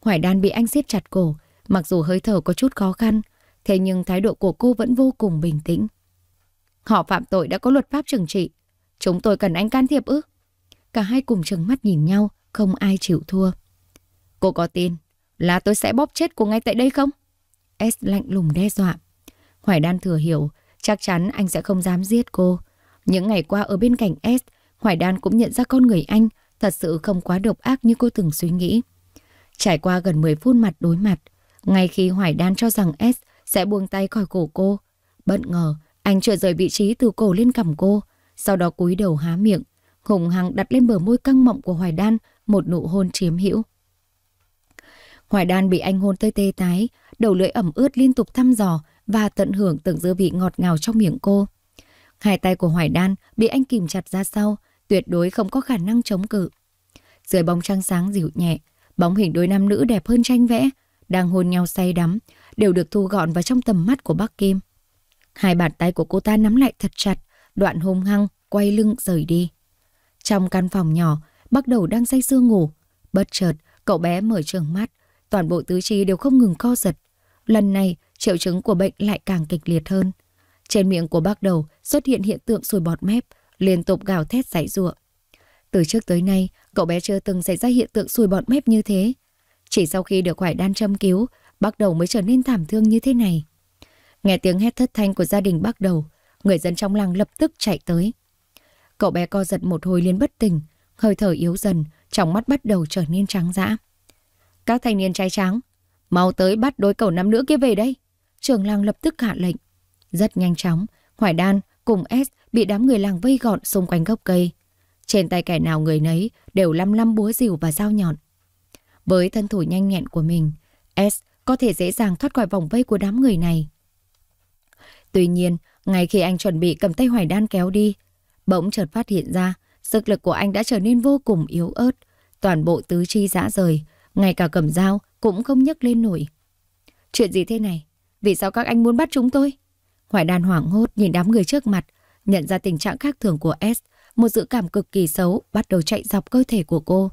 Hoài đan bị anh siết chặt cổ, mặc dù hơi thở có chút khó khăn, thế nhưng thái độ của cô vẫn vô cùng bình tĩnh. Họ phạm tội đã có luật pháp trừng trị. Chúng tôi cần anh can thiệp ư? Cả hai cùng trừng mắt nhìn nhau, không ai chịu thua. Cô có tin là tôi sẽ bóp chết cô ngay tại đây không? S lạnh lùng đe dọa. Hoài đan thừa hiểu, chắc chắn anh sẽ không dám giết cô. Những ngày qua ở bên cạnh S, Hoài Đan cũng nhận ra con người anh thật sự không quá độc ác như cô từng suy nghĩ. Trải qua gần 10 phút mặt đối mặt, ngay khi Hoài Đan cho rằng S sẽ buông tay khỏi cổ cô, bất ngờ anh trượt rời vị trí từ cổ lên cằm cô, sau đó cúi đầu há miệng, hùng hăng đặt lên bờ môi căng mọng của Hoài Đan một nụ hôn chiếm hữu. Hoài Đan bị anh hôn tê tê tái, đầu lưỡi ẩm ướt liên tục thăm dò và tận hưởng từng dư vị ngọt ngào trong miệng cô. Hai tay của Hoài Đan bị anh kìm chặt ra sau, tuyệt đối không có khả năng chống cự. Dưới bóng trăng sáng dịu nhẹ, bóng hình đôi nam nữ đẹp hơn tranh vẽ, đang hôn nhau say đắm, đều được thu gọn vào trong tầm mắt của bác Kim. Hai bàn tay của cô ta nắm lại thật chặt, đoạn hung hăng, quay lưng rời đi. Trong căn phòng nhỏ, bắt đầu đang say sưa ngủ. Bất chợt, cậu bé mở trường mắt, toàn bộ tứ chi đều không ngừng co giật. Lần này, triệu chứng của bệnh lại càng kịch liệt hơn. Trên miệng của bác đầu xuất hiện hiện tượng sùi bọt mép, liên tục gào thét giãy giụa. Từ trước tới nay, cậu bé chưa từng xảy ra hiện tượng sùi bọt mép như thế. Chỉ sau khi được hoài đan châm cứu, bác đầu mới trở nên thảm thương như thế này. Nghe tiếng hét thất thanh của gia đình bác đầu, người dân trong làng lập tức chạy tới. Cậu bé co giật một hồi liền bất tỉnh, hơi thở yếu dần, trong mắt bắt đầu trở nên trắng dã. Các thanh niên trai trắng mau tới bắt đôi cầu nam nữa kia về đây. Trường làng lập tức hạ lệnh. Rất nhanh chóng, Hoài Đan cùng S bị đám người làng vây gọn xung quanh gốc cây. Trên tay kẻ nào người nấy đều lăm lăm búa rìu và dao nhọn. Với thân thủ nhanh nhẹn của mình, S có thể dễ dàng thoát khỏi vòng vây của đám người này. Tuy nhiên, ngay khi anh chuẩn bị cầm tay Hoài Đan kéo đi, bỗng chợt phát hiện ra sức lực của anh đã trở nên vô cùng yếu ớt, toàn bộ tứ chi rã rời, ngay cả cầm dao cũng không nhấc lên nổi. Chuyện gì thế này? Vì sao các anh muốn bắt chúng tôi? Hoài đàn hoảng hốt nhìn đám người trước mặt, nhận ra tình trạng khác thường của S, một dự cảm cực kỳ xấu bắt đầu chạy dọc cơ thể của cô.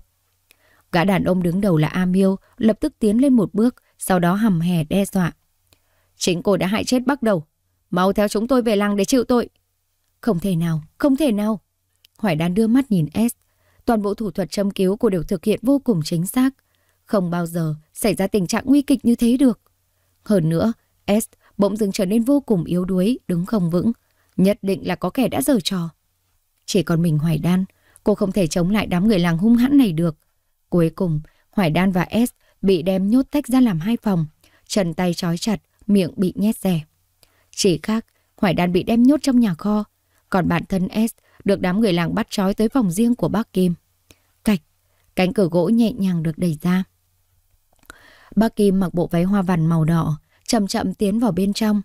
Gã đàn ông đứng đầu là Amil lập tức tiến lên một bước, sau đó hầm hè đe dọa. Chính cô đã hại chết bắt đầu. Mau theo chúng tôi về làng để chịu tội. Không thể nào, không thể nào. Hoài đàn đưa mắt nhìn S. Toàn bộ thủ thuật châm cứu cô đều thực hiện vô cùng chính xác. Không bao giờ xảy ra tình trạng nguy kịch như thế được. Hơn nữa, S bỗng dưng trở nên vô cùng yếu đuối, đứng không vững. Nhất định là có kẻ đã giở trò. Chỉ còn mình Hoài Đan, cô không thể chống lại đám người làng hung hãn này được. Cuối cùng, Hoài Đan và S bị đem nhốt tách ra làm hai phòng, chân tay trói chặt, miệng bị nhét rẻ. Chỉ khác, Hoài Đan bị đem nhốt trong nhà kho, còn bản thân S được đám người làng bắt trói tới phòng riêng của bác Kim. Cạch, cánh cửa gỗ nhẹ nhàng được đẩy ra. Bác Kim mặc bộ váy hoa vằn màu đỏ, chậm chậm tiến vào bên trong.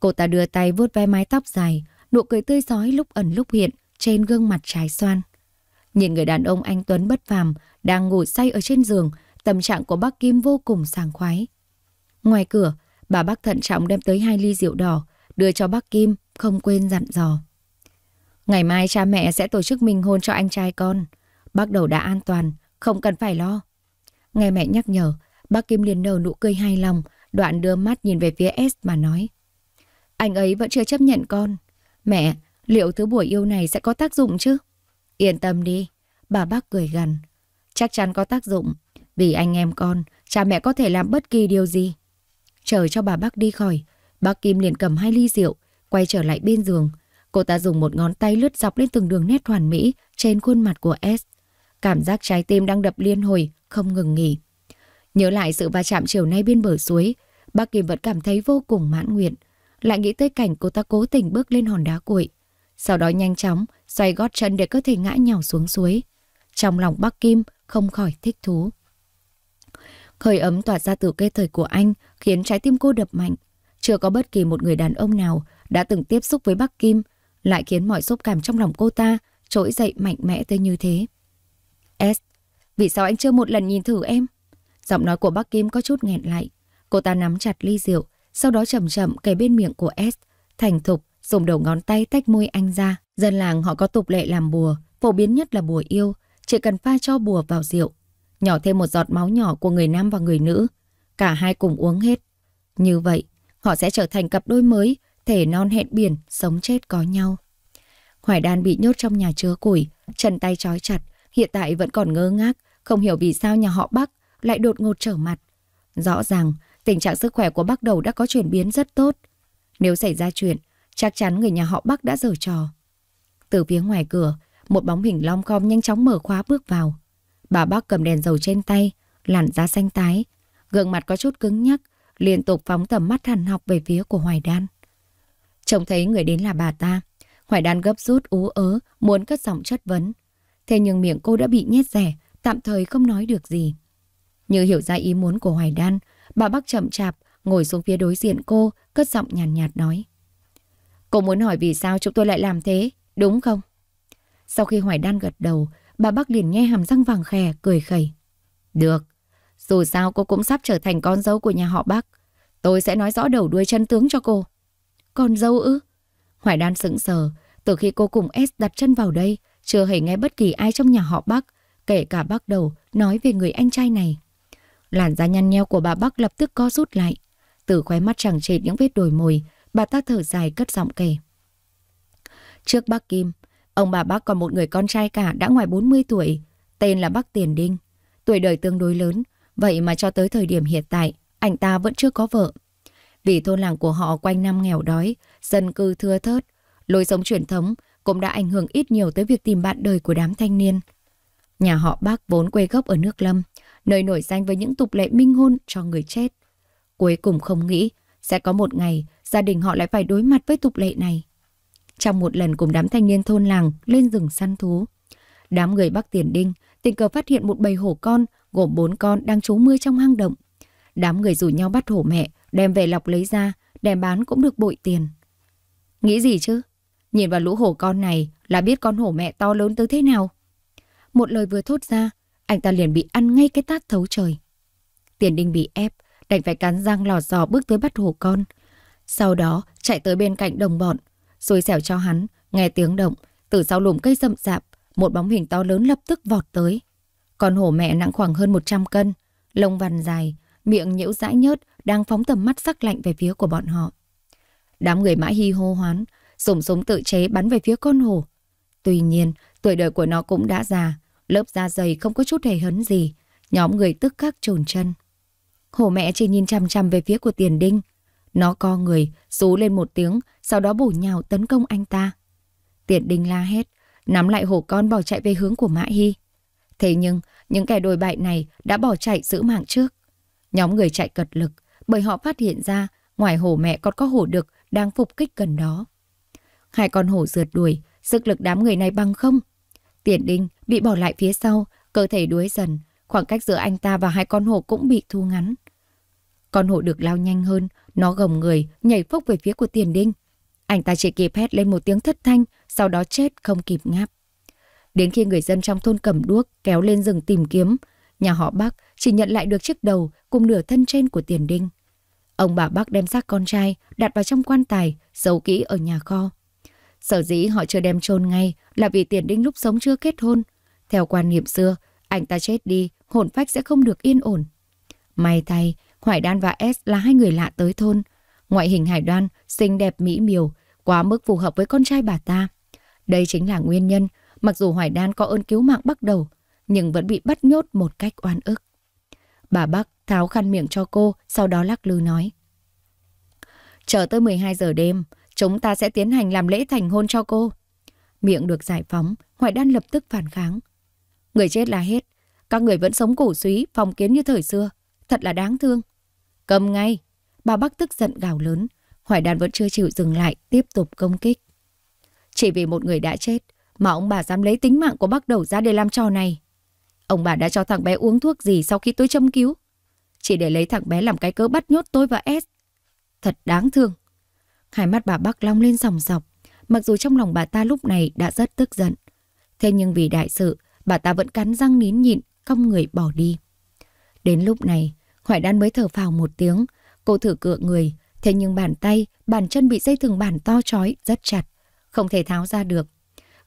Cô ta đưa tay vuốt ve mái tóc dài, nụ cười tươi giói lúc ẩn lúc hiện trên gương mặt trái xoan. Nhìn người đàn ông anh Tuấn bất phàm đang ngủ say ở trên giường, tâm trạng của bác Kim vô cùng sàng khoái. Ngoài cửa, bà bác thận trọng đem tới hai ly rượu đỏ, đưa cho bác Kim, không quên dặn dò. Ngày mai cha mẹ sẽ tổ chức minh hôn cho anh trai con. Bác đầu đã an toàn, không cần phải lo. Nghe mẹ nhắc nhở, bác Kim liền nở nụ cười hài lòng, Đoạn đưa mắt nhìn về phía S mà nói. Anh ấy vẫn chưa chấp nhận con. Mẹ, liệu thứ buổi yêu này sẽ có tác dụng chứ? Yên tâm đi. Bà bác cười gần. Chắc chắn có tác dụng. Vì anh em con, cha mẹ có thể làm bất kỳ điều gì. Chờ cho bà bác đi khỏi, bác Kim liền cầm hai ly rượu, quay trở lại bên giường. Cô ta dùng một ngón tay lướt dọc lên từng đường nét hoàn mỹ trên khuôn mặt của S. Cảm giác trái tim đang đập liên hồi, không ngừng nghỉ. Nhớ lại sự va chạm chiều nay bên bờ suối, Bác Kim vẫn cảm thấy vô cùng mãn nguyện, lại nghĩ tới cảnh cô ta cố tình bước lên hòn đá cuội. Sau đó nhanh chóng, xoay gót chân để có thể ngã nhào xuống suối. Trong lòng bác Kim không khỏi thích thú. Khởi ấm tỏa ra từ cây thời của anh khiến trái tim cô đập mạnh. Chưa có bất kỳ một người đàn ông nào đã từng tiếp xúc với bác Kim, lại khiến mọi xúc cảm trong lòng cô ta trỗi dậy mạnh mẽ tới như thế. S, vì sao anh chưa một lần nhìn thử em? Giọng nói của bác Kim có chút nghẹn lại. Cô ta nắm chặt ly rượu, sau đó chậm chậm kề bên miệng của S, thành thục, dùng đầu ngón tay tách môi anh ra. Dân làng họ có tục lệ làm bùa, phổ biến nhất là bùa yêu, chỉ cần pha cho bùa vào rượu, nhỏ thêm một giọt máu nhỏ của người nam và người nữ, cả hai cùng uống hết. Như vậy, họ sẽ trở thành cặp đôi mới, thể non hẹn biển, sống chết có nhau. Hoài Đan bị nhốt trong nhà chứa củi, chân tay trói chặt, hiện tại vẫn còn ngơ ngác, không hiểu vì sao nhà họ Bắc lại đột ngột trở mặt. Rõ ràng Tình trạng sức khỏe của bác đầu đã có chuyển biến rất tốt. Nếu xảy ra chuyện, chắc chắn người nhà họ bác đã dở trò. Từ phía ngoài cửa, một bóng hình long khom nhanh chóng mở khóa bước vào. Bà bác cầm đèn dầu trên tay, làn da xanh tái, gương mặt có chút cứng nhắc, liên tục phóng tầm mắt hằn học về phía của Hoài Đan. Trông thấy người đến là bà ta, Hoài Đan gấp rút ú ớ, muốn cất giọng chất vấn. Thế nhưng miệng cô đã bị nhét rẻ, tạm thời không nói được gì. Như hiểu ra ý muốn của Hoài Đan, Bà bác chậm chạp, ngồi xuống phía đối diện cô, cất giọng nhàn nhạt, nhạt nói. Cô muốn hỏi vì sao chúng tôi lại làm thế, đúng không? Sau khi Hoài Đan gật đầu, bà bác liền nghe hàm răng vàng khè, cười khẩy. Được, dù sao cô cũng sắp trở thành con dâu của nhà họ bác. Tôi sẽ nói rõ đầu đuôi chân tướng cho cô. Con dâu ư? Hoài Đan sững sờ, từ khi cô cùng S đặt chân vào đây, chưa hề nghe bất kỳ ai trong nhà họ bác, kể cả bác đầu, nói về người anh trai này. Làn da nhăn nheo của bà Bắc lập tức co rút lại. Từ khóe mắt chẳng trệt những vết đồi mồi, bà ta thở dài cất giọng kể. Trước bác Kim, ông bà Bắc còn một người con trai cả đã ngoài 40 tuổi, tên là Bác Tiền Đinh. Tuổi đời tương đối lớn, vậy mà cho tới thời điểm hiện tại, anh ta vẫn chưa có vợ. Vì thôn làng của họ quanh năm nghèo đói, dân cư thưa thớt, lối sống truyền thống cũng đã ảnh hưởng ít nhiều tới việc tìm bạn đời của đám thanh niên. Nhà họ bác vốn quê gốc ở nước Lâm, nơi nổi danh với những tục lệ minh hôn cho người chết. Cuối cùng không nghĩ, sẽ có một ngày gia đình họ lại phải đối mặt với tục lệ này. Trong một lần cùng đám thanh niên thôn làng lên rừng săn thú, đám người Bắc Tiền Đinh tình cờ phát hiện một bầy hổ con gồm bốn con đang trú mưa trong hang động. Đám người rủ nhau bắt hổ mẹ, đem về lọc lấy ra, đem bán cũng được bội tiền. Nghĩ gì chứ? Nhìn vào lũ hổ con này là biết con hổ mẹ to lớn tới thế nào. Một lời vừa thốt ra, anh ta liền bị ăn ngay cái tát thấu trời. Tiền đinh bị ép, đành phải cắn răng lò dò bước tới bắt hổ con. Sau đó chạy tới bên cạnh đồng bọn, xui xẻo cho hắn, nghe tiếng động, từ sau lùm cây rậm rạp, một bóng hình to lớn lập tức vọt tới. Con hổ mẹ nặng khoảng hơn 100 cân, lông vằn dài, miệng nhiễu dãi nhớt đang phóng tầm mắt sắc lạnh về phía của bọn họ. Đám người mãi hy hô hoán, dùng súng tự chế bắn về phía con hổ. Tuy nhiên, tuổi đời của nó cũng đã già, Lớp da dày không có chút hề hấn gì, nhóm người tức khắc trồn chân. Hổ mẹ chỉ nhìn chằm chằm về phía của tiền đinh. Nó co người, rú lên một tiếng, sau đó bổ nhào tấn công anh ta. Tiền đinh la hét, nắm lại hổ con bỏ chạy về hướng của Mã Hy. Thế nhưng, những kẻ đồi bại này đã bỏ chạy giữ mạng trước. Nhóm người chạy cật lực, bởi họ phát hiện ra ngoài hổ mẹ còn có hổ đực đang phục kích gần đó. Hai con hổ rượt đuổi, sức lực đám người này bằng không. Tiền đinh Bị bỏ lại phía sau, cơ thể đuối dần, khoảng cách giữa anh ta và hai con hổ cũng bị thu ngắn. Con hổ được lao nhanh hơn, nó gồng người, nhảy phúc về phía của tiền đinh. Anh ta chỉ kịp hét lên một tiếng thất thanh, sau đó chết không kịp ngáp. Đến khi người dân trong thôn cầm đuốc kéo lên rừng tìm kiếm, nhà họ bác chỉ nhận lại được chiếc đầu cùng nửa thân trên của tiền đinh. Ông bà bác đem xác con trai đặt vào trong quan tài, giấu kỹ ở nhà kho. Sở dĩ họ chưa đem chôn ngay là vì tiền đinh lúc sống chưa kết hôn, theo quan niệm xưa, anh ta chết đi, hồn phách sẽ không được yên ổn. May thay, Hoài Đan và S là hai người lạ tới thôn. Ngoại hình Hải Đoan, xinh đẹp mỹ miều, quá mức phù hợp với con trai bà ta. Đây chính là nguyên nhân, mặc dù Hoài Đan có ơn cứu mạng bắt đầu, nhưng vẫn bị bắt nhốt một cách oan ức. Bà Bắc tháo khăn miệng cho cô, sau đó lắc lư nói. Chờ tới 12 giờ đêm, chúng ta sẽ tiến hành làm lễ thành hôn cho cô. Miệng được giải phóng, Hoài Đan lập tức phản kháng. Người chết là hết. Các người vẫn sống cổ suý, phòng kiến như thời xưa. Thật là đáng thương. Cầm ngay. Bà bắc tức giận gào lớn. Hoài đàn vẫn chưa chịu dừng lại, tiếp tục công kích. Chỉ vì một người đã chết mà ông bà dám lấy tính mạng của bác đầu ra để làm trò này. Ông bà đã cho thằng bé uống thuốc gì sau khi tôi châm cứu? Chỉ để lấy thằng bé làm cái cớ bắt nhốt tôi và S. Thật đáng thương. Hai mắt bà Bắc long lên sòng sọc, mặc dù trong lòng bà ta lúc này đã rất tức giận. Thế nhưng vì đại sự, bà ta vẫn cắn răng nín nhịn, cong người bỏ đi. Đến lúc này, Hoài Đan mới thở phào một tiếng, cô thử cựa người, thế nhưng bàn tay, bàn chân bị dây thừng bản to chói rất chặt, không thể tháo ra được.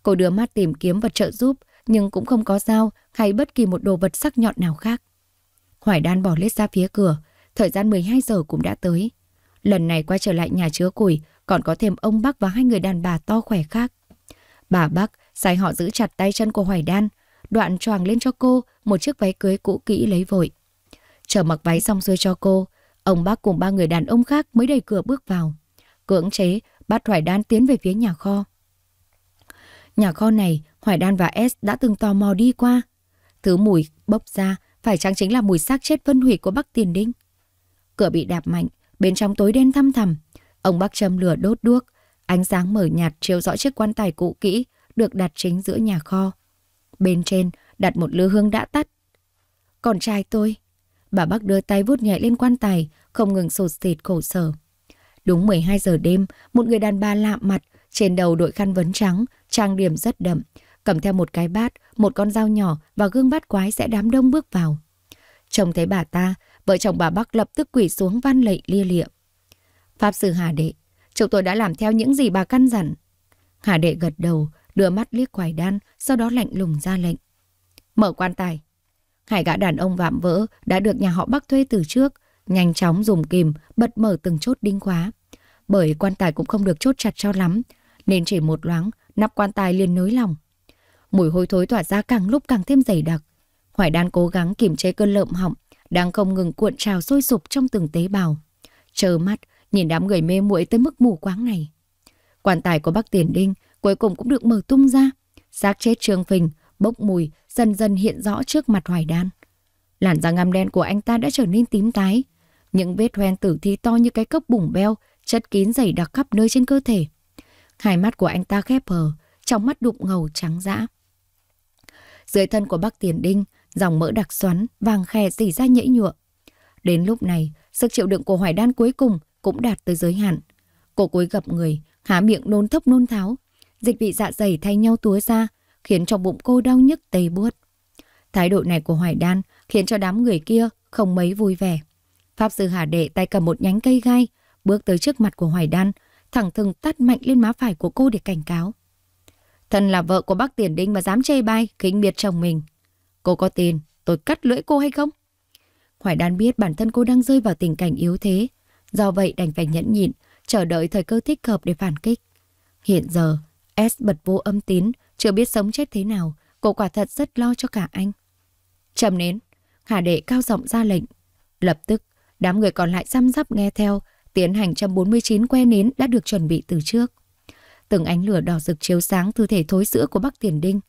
Cô đưa mắt tìm kiếm vật trợ giúp, nhưng cũng không có dao hay bất kỳ một đồ vật sắc nhọn nào khác. Hoài Đan bỏ lết ra phía cửa, thời gian 12 giờ cũng đã tới. Lần này quay trở lại nhà chứa củi, còn có thêm ông Bắc và hai người đàn bà to khỏe khác. Bà Bắc sai họ giữ chặt tay chân của Hoài Đan, đoạn choàng lên cho cô một chiếc váy cưới cũ kỹ lấy vội. Chờ mặc váy xong xuôi cho cô, ông bác cùng ba người đàn ông khác mới đẩy cửa bước vào. Cưỡng chế, bắt Hoài Đan tiến về phía nhà kho. Nhà kho này, Hoài Đan và S đã từng tò mò đi qua. Thứ mùi bốc ra, phải chăng chính là mùi xác chết phân hủy của bác Tiền Đinh. Cửa bị đạp mạnh, bên trong tối đen thăm thầm. Ông bác châm lửa đốt đuốc, ánh sáng mở nhạt chiếu rõ chiếc quan tài cũ kỹ được đặt chính giữa nhà kho bên trên đặt một lư hương đã tắt. Con trai tôi, bà bác đưa tay vút nhẹ lên quan tài, không ngừng sột xịt khổ sở. Đúng 12 giờ đêm, một người đàn bà lạ mặt, trên đầu đội khăn vấn trắng, trang điểm rất đậm, cầm theo một cái bát, một con dao nhỏ và gương bát quái sẽ đám đông bước vào. Trông thấy bà ta, vợ chồng bà Bắc lập tức quỷ xuống văn lệ lia lịa. Pháp sư Hà Đệ, chúng tôi đã làm theo những gì bà căn dặn. Hà Đệ gật đầu, đưa mắt liếc quải đan, sau đó lạnh lùng ra lệnh. Mở quan tài. Hai gã đàn ông vạm vỡ đã được nhà họ Bắc thuê từ trước, nhanh chóng dùng kìm bật mở từng chốt đinh khóa. Bởi quan tài cũng không được chốt chặt cho lắm, nên chỉ một loáng, nắp quan tài liền nới lòng. Mùi hôi thối tỏa ra càng lúc càng thêm dày đặc. Hoài đan cố gắng kiềm chế cơn lợm họng, đang không ngừng cuộn trào sôi sục trong từng tế bào. Chờ mắt, nhìn đám người mê muội tới mức mù quáng này. Quan tài của bác Tiền Đinh cuối cùng cũng được mở tung ra. Xác chết Trương Phình bốc mùi dần dần hiện rõ trước mặt Hoài Đan. Làn da ngăm đen của anh ta đã trở nên tím tái. Những vết hoen tử thi to như cái cốc bùng beo, chất kín dày đặc khắp nơi trên cơ thể. Hai mắt của anh ta khép hờ, trong mắt đục ngầu trắng dã. Dưới thân của bác tiền đinh, dòng mỡ đặc xoắn, vàng khè dỉ ra nhễ nhụa. Đến lúc này, sức chịu đựng của Hoài Đan cuối cùng cũng đạt tới giới hạn. Cô cúi gập người, há miệng nôn thốc nôn tháo, dịch vị dạ dày thay nhau túa ra, khiến cho bụng cô đau nhức tê buốt. Thái độ này của Hoài Đan khiến cho đám người kia không mấy vui vẻ. Pháp sư Hà Đệ tay cầm một nhánh cây gai, bước tới trước mặt của Hoài Đan, thẳng thừng tát mạnh lên má phải của cô để cảnh cáo. Thân là vợ của bác Tiền Đinh mà dám chê bai, khinh miệt chồng mình. Cô có tin tôi cắt lưỡi cô hay không? Hoài Đan biết bản thân cô đang rơi vào tình cảnh yếu thế, do vậy đành phải nhẫn nhịn, chờ đợi thời cơ thích hợp để phản kích. Hiện giờ, S bật vô âm tín, chưa biết sống chết thế nào, cô quả thật rất lo cho cả anh. Trầm nến, Hà Đệ cao giọng ra lệnh. Lập tức, đám người còn lại răm rắp nghe theo, tiến hành trăm 149 que nến đã được chuẩn bị từ trước. Từng ánh lửa đỏ rực chiếu sáng tư thể thối sữa của Bắc Tiền Đinh,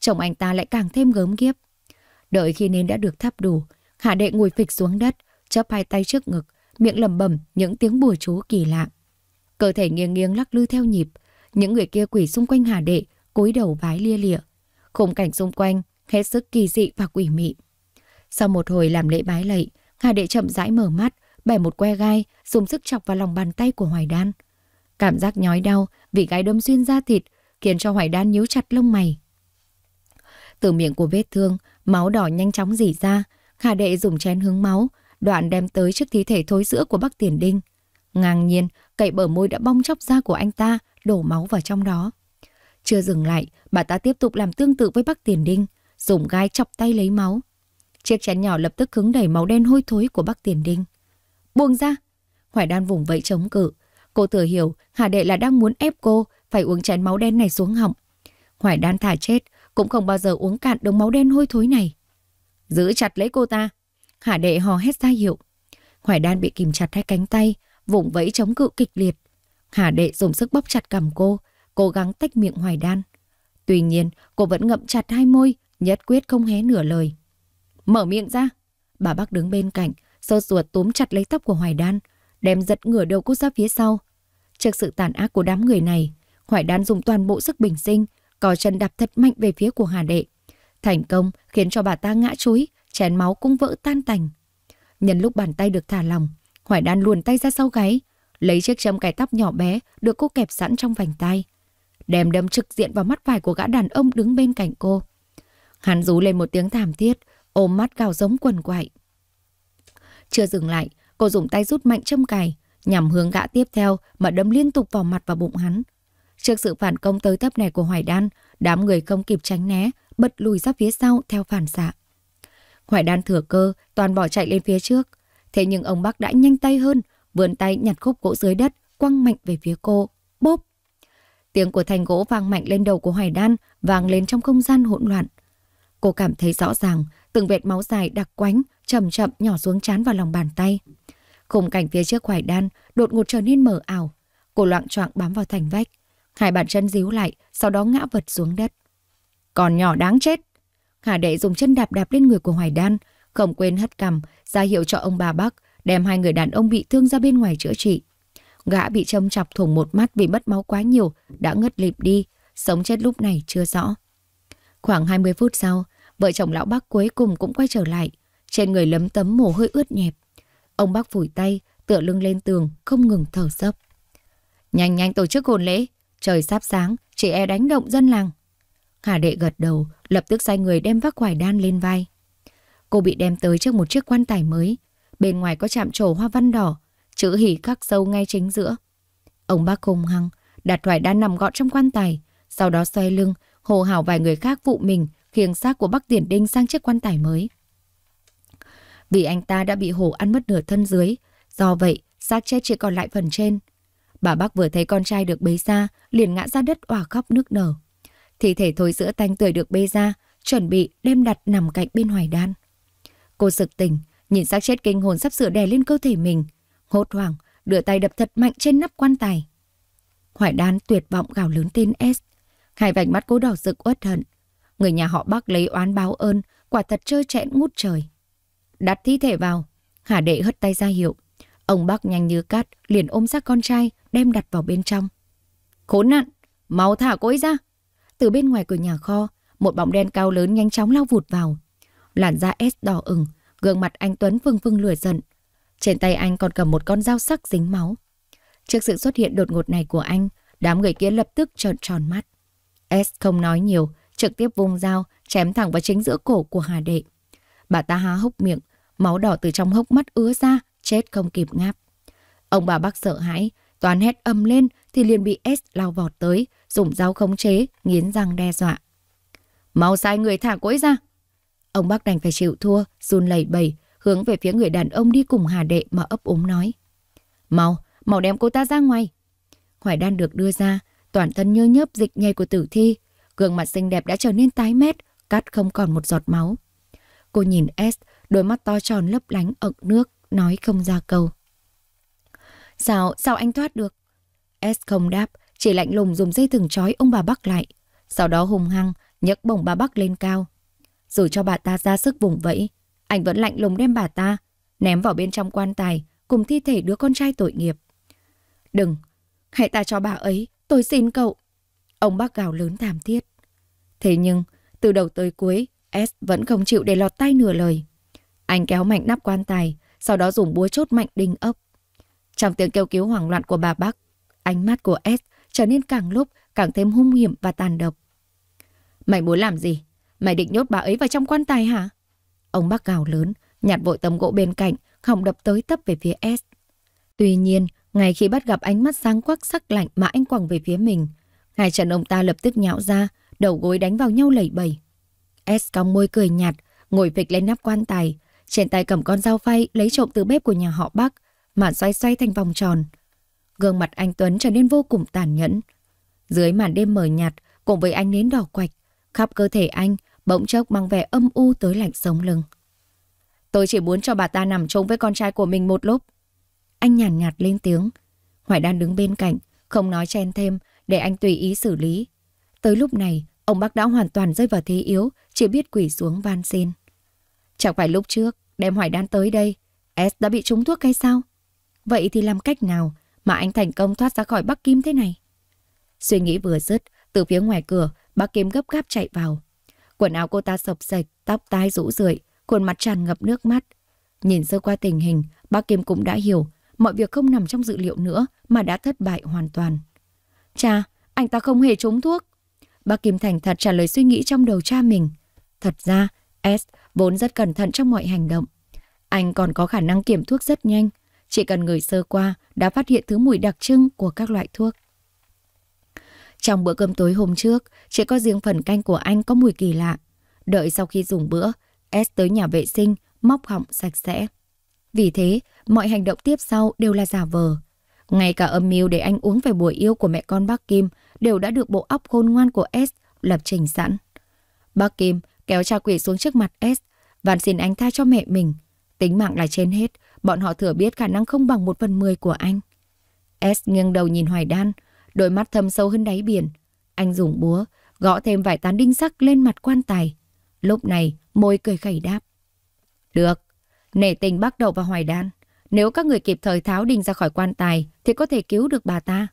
chồng anh ta lại càng thêm gớm ghiếp. Đợi khi nến đã được thắp đủ, Hà Đệ ngồi phịch xuống đất, chắp hai tay trước ngực, miệng lẩm bẩm những tiếng bùa chú kỳ lạ. Cơ thể nghiêng nghiêng lắc lư theo nhịp, những người kia quỳ xung quanh Hà Đệ, cúi đầu vái lia lịa. Khung cảnh xung quanh hết sức kỳ dị và quỷ mị. Sau một hồi làm lễ bái lạy, Hà Đệ chậm rãi mở mắt, bẻ một que gai, dùng sức chọc vào lòng bàn tay của Hoài Đan. Cảm giác nhói đau vì gai đâm xuyên da thịt khiến cho Hoài Đan nhíu chặt lông mày. Từ miệng của vết thương, máu đỏ nhanh chóng dỉ ra, Hà Đệ dùng chén hứng máu, đoạn đem tới trước thi thể thối giữa của Bắc Tiền Đinh. Ngang nhiên, cậy bờ môi đã bong chóc da của anh ta, đổ máu vào trong đó. Chưa dừng lại, bà ta tiếp tục làm tương tự với bác tiền đinh, dùng gai chọc tay lấy máu. Chiếc chén nhỏ lập tức hứng đẩy máu đen hôi thối của bác tiền đinh. Buông ra! Hoài đan vùng vẫy chống cự. Cô thừa hiểu Hà Đệ là đang muốn ép cô phải uống chén máu đen này xuống họng. Hoài đan thả chết, cũng không bao giờ uống cạn đống máu đen hôi thối này. Giữ chặt lấy cô ta! Hà Đệ hò hét ra hiệu. Hoài đan bị kìm chặt hai cánh tay, vùng vẫy chống cự kịch liệt. Hà đệ dùng sức bóp chặt cầm cô, cố gắng tách miệng hoài đan. Tuy nhiên, cô vẫn ngậm chặt hai môi, nhất quyết không hé nửa lời. Mở miệng ra! Bà bác đứng bên cạnh, sơ ruột túm chặt lấy tóc của hoài đan, đem giật ngửa đầu cô ra phía sau. Trước sự tàn ác của đám người này, hoài đan dùng toàn bộ sức bình sinh, có chân đạp thật mạnh về phía của Hà đệ. Thành công khiến cho bà ta ngã chuối, chén máu cũng vỡ tan tành. Nhân lúc bàn tay được thả lòng, Hoài Đan luồn tay ra sau gáy, lấy chiếc châm cài tóc nhỏ bé được cô kẹp sẵn trong vành tay, đem đâm trực diện vào mắt phải của gã đàn ông đứng bên cạnh cô. Hắn rú lên một tiếng thảm thiết, ôm mắt gào giống quần quậy. Chưa dừng lại, cô dùng tay rút mạnh châm cài, nhằm hướng gã tiếp theo mà đâm liên tục vào mặt và bụng hắn. Trước sự phản công tới tấp này của Hoài Đan, đám người không kịp tránh né, bật lùi ra phía sau theo phản xạ. Hoài Đan thừa cơ, toàn bỏ chạy lên phía trước. Thế nhưng ông bác đã nhanh tay hơn, vươn tay nhặt khúc gỗ dưới đất, quăng mạnh về phía cô. Bốp! Tiếng của thanh gỗ vang mạnh lên đầu của Hoài Đan, vang lên trong không gian hỗn loạn. Cô cảm thấy rõ ràng, từng vệt máu dài đặc quánh, chậm chậm nhỏ xuống chán vào lòng bàn tay. Khung cảnh phía trước Hoài Đan đột ngột trở nên mờ ảo. Cô loạn choạng bám vào thành vách. Hai bàn chân díu lại, sau đó ngã vật xuống đất. Còn nhỏ đáng chết! Hà đệ dùng chân đạp đạp lên người của Hoài Đan, không quên hất cằm, ra hiệu cho ông bà Bắc đem hai người đàn ông bị thương ra bên ngoài chữa trị. Gã bị châm chọc thủng một mắt vì mất máu quá nhiều, đã ngất lịm đi, sống chết lúc này chưa rõ. Khoảng 20 phút sau, vợ chồng lão bác cuối cùng cũng quay trở lại, trên người lấm tấm mồ hôi ướt nhẹp. Ông bác phủi tay, tựa lưng lên tường, không ngừng thở dốc. Nhanh nhanh tổ chức hồn lễ, trời sắp sáng, chị e đánh động dân làng. Hà đệ gật đầu, lập tức sai người đem vác quải đan lên vai. Cô bị đem tới trước một chiếc quan tài mới, Bên ngoài có chạm trổ hoa văn đỏ, chữ hỉ khắc sâu ngay chính giữa. Ông bác hùng hăng, đặt thoại đã nằm gọn trong quan tài, sau đó xoay lưng, hồ hào vài người khác vụ mình, khiêng xác của bác Tiền Đinh sang chiếc quan tài mới. Vì anh ta đã bị hổ ăn mất nửa thân dưới, do vậy xác chết chỉ còn lại phần trên. Bà bác vừa thấy con trai được bế ra, liền ngã ra đất òa khóc nước nở. thì thể thối giữa tanh tưởi được bê ra, chuẩn bị đem đặt nằm cạnh bên hoài đan. Cô sực tỉnh, Nhìn xác chết kinh hồn sắp sửa đè lên cơ thể mình, hốt hoảng, đưa tay đập thật mạnh trên nắp quan tài. Hoài đán tuyệt vọng gào lớn tên S. Hai vành mắt cố đỏ rực uất hận. Người nhà họ bác lấy oán báo ơn, quả thật chơi trẽn ngút trời. Đặt thi thể vào, Hà đệ hất tay ra hiệu. Ông bác nhanh như cát, liền ôm xác con trai, đem đặt vào bên trong. Khốn nạn, máu thả cô ra. Từ bên ngoài cửa nhà kho, một bóng đen cao lớn nhanh chóng lao vụt vào. Làn da S đỏ ửng, Gương mặt anh Tuấn vương vương lửa giận. Trên tay anh còn cầm một con dao sắc dính máu. Trước sự xuất hiện đột ngột này của anh, đám người kia lập tức trợn tròn mắt. S không nói nhiều, trực tiếp vung dao, chém thẳng vào chính giữa cổ của Hà Đệ. Bà ta há hốc miệng, máu đỏ từ trong hốc mắt ứa ra, chết không kịp ngáp. Ông bà bác sợ hãi, toán hét âm lên thì liền bị S lao vọt tới, dùng dao khống chế, nghiến răng đe dọa. Mau sai người thả cô ra, Ông bác đành phải chịu thua, run lẩy bẩy, hướng về phía người đàn ông đi cùng Hà Đệ mà ấp úng nói. Mau, mau đem cô ta ra ngoài. Hoài đan được đưa ra, toàn thân nhơ nhớp dịch nhầy của tử thi. Gương mặt xinh đẹp đã trở nên tái mét, cắt không còn một giọt máu. Cô nhìn S, đôi mắt to tròn lấp lánh ẩn nước, nói không ra câu. Sao, sao anh thoát được? S không đáp, chỉ lạnh lùng dùng dây thừng trói ông bà Bắc lại. Sau đó hùng hăng, nhấc bổng bà Bắc lên cao, rồi cho bà ta ra sức vùng vẫy. Anh vẫn lạnh lùng đem bà ta, ném vào bên trong quan tài cùng thi thể đứa con trai tội nghiệp. Đừng, hãy ta cho bà ấy, tôi xin cậu. Ông bác gào lớn thảm thiết. Thế nhưng, từ đầu tới cuối, S vẫn không chịu để lọt tay nửa lời. Anh kéo mạnh nắp quan tài, sau đó dùng búa chốt mạnh đinh ốc. Trong tiếng kêu cứu hoảng loạn của bà bác, ánh mắt của S trở nên càng lúc càng thêm hung hiểm và tàn độc. Mày muốn làm gì? Mày định nhốt bà ấy vào trong quan tài hả? Ông bác gào lớn, nhặt vội tấm gỗ bên cạnh, hòng đập tới tấp về phía S. Tuy nhiên, ngay khi bắt gặp ánh mắt sáng quắc sắc lạnh mà anh quẳng về phía mình, hai chân ông ta lập tức nhạo ra, đầu gối đánh vào nhau lẩy bẩy. S cong môi cười nhạt, ngồi phịch lên nắp quan tài, trên tay cầm con dao phay lấy trộm từ bếp của nhà họ bác, mà xoay xoay thành vòng tròn. Gương mặt anh Tuấn trở nên vô cùng tàn nhẫn. Dưới màn đêm mờ nhạt, cùng với ánh nến đỏ quạch, khắp cơ thể anh bỗng chốc mang vẻ âm u tới lạnh sống lưng. Tôi chỉ muốn cho bà ta nằm chung với con trai của mình một lúc. Anh nhàn nhạt, lên tiếng. Hoài Đan đứng bên cạnh, không nói chen thêm, để anh tùy ý xử lý. Tới lúc này, ông bác đã hoàn toàn rơi vào thế yếu, chỉ biết quỷ xuống van xin. Chẳng phải lúc trước, đem Hoài Đan tới đây, S đã bị trúng thuốc hay sao? Vậy thì làm cách nào mà anh thành công thoát ra khỏi Bắc Kim thế này? Suy nghĩ vừa dứt, từ phía ngoài cửa, bác Kim gấp gáp chạy vào, Quần áo cô ta sập sạch, tóc tai rũ rượi, khuôn mặt tràn ngập nước mắt. Nhìn sơ qua tình hình, bác Kim cũng đã hiểu mọi việc không nằm trong dự liệu nữa mà đã thất bại hoàn toàn. Cha, anh ta không hề trúng thuốc. Bác Kim thành thật trả lời suy nghĩ trong đầu cha mình. Thật ra, S vốn rất cẩn thận trong mọi hành động. Anh còn có khả năng kiểm thuốc rất nhanh. Chỉ cần người sơ qua đã phát hiện thứ mùi đặc trưng của các loại thuốc. Trong bữa cơm tối hôm trước, chỉ có riêng phần canh của anh có mùi kỳ lạ. Đợi sau khi dùng bữa, S tới nhà vệ sinh, móc họng sạch sẽ. Vì thế, mọi hành động tiếp sau đều là giả vờ. Ngay cả âm mưu để anh uống về buổi yêu của mẹ con bác Kim đều đã được bộ óc khôn ngoan của S lập trình sẵn. Bác Kim kéo cha quỷ xuống trước mặt S, và xin anh tha cho mẹ mình. Tính mạng là trên hết, bọn họ thừa biết khả năng không bằng một phần mười của anh. S nghiêng đầu nhìn Hoài Đan, Đôi mắt thâm sâu hơn đáy biển. Anh dùng búa, gõ thêm vài tán đinh sắc lên mặt quan tài. Lúc này, môi cười khẩy đáp. Được, nể tình bắt đầu và hoài đan. Nếu các người kịp thời tháo đinh ra khỏi quan tài thì có thể cứu được bà ta.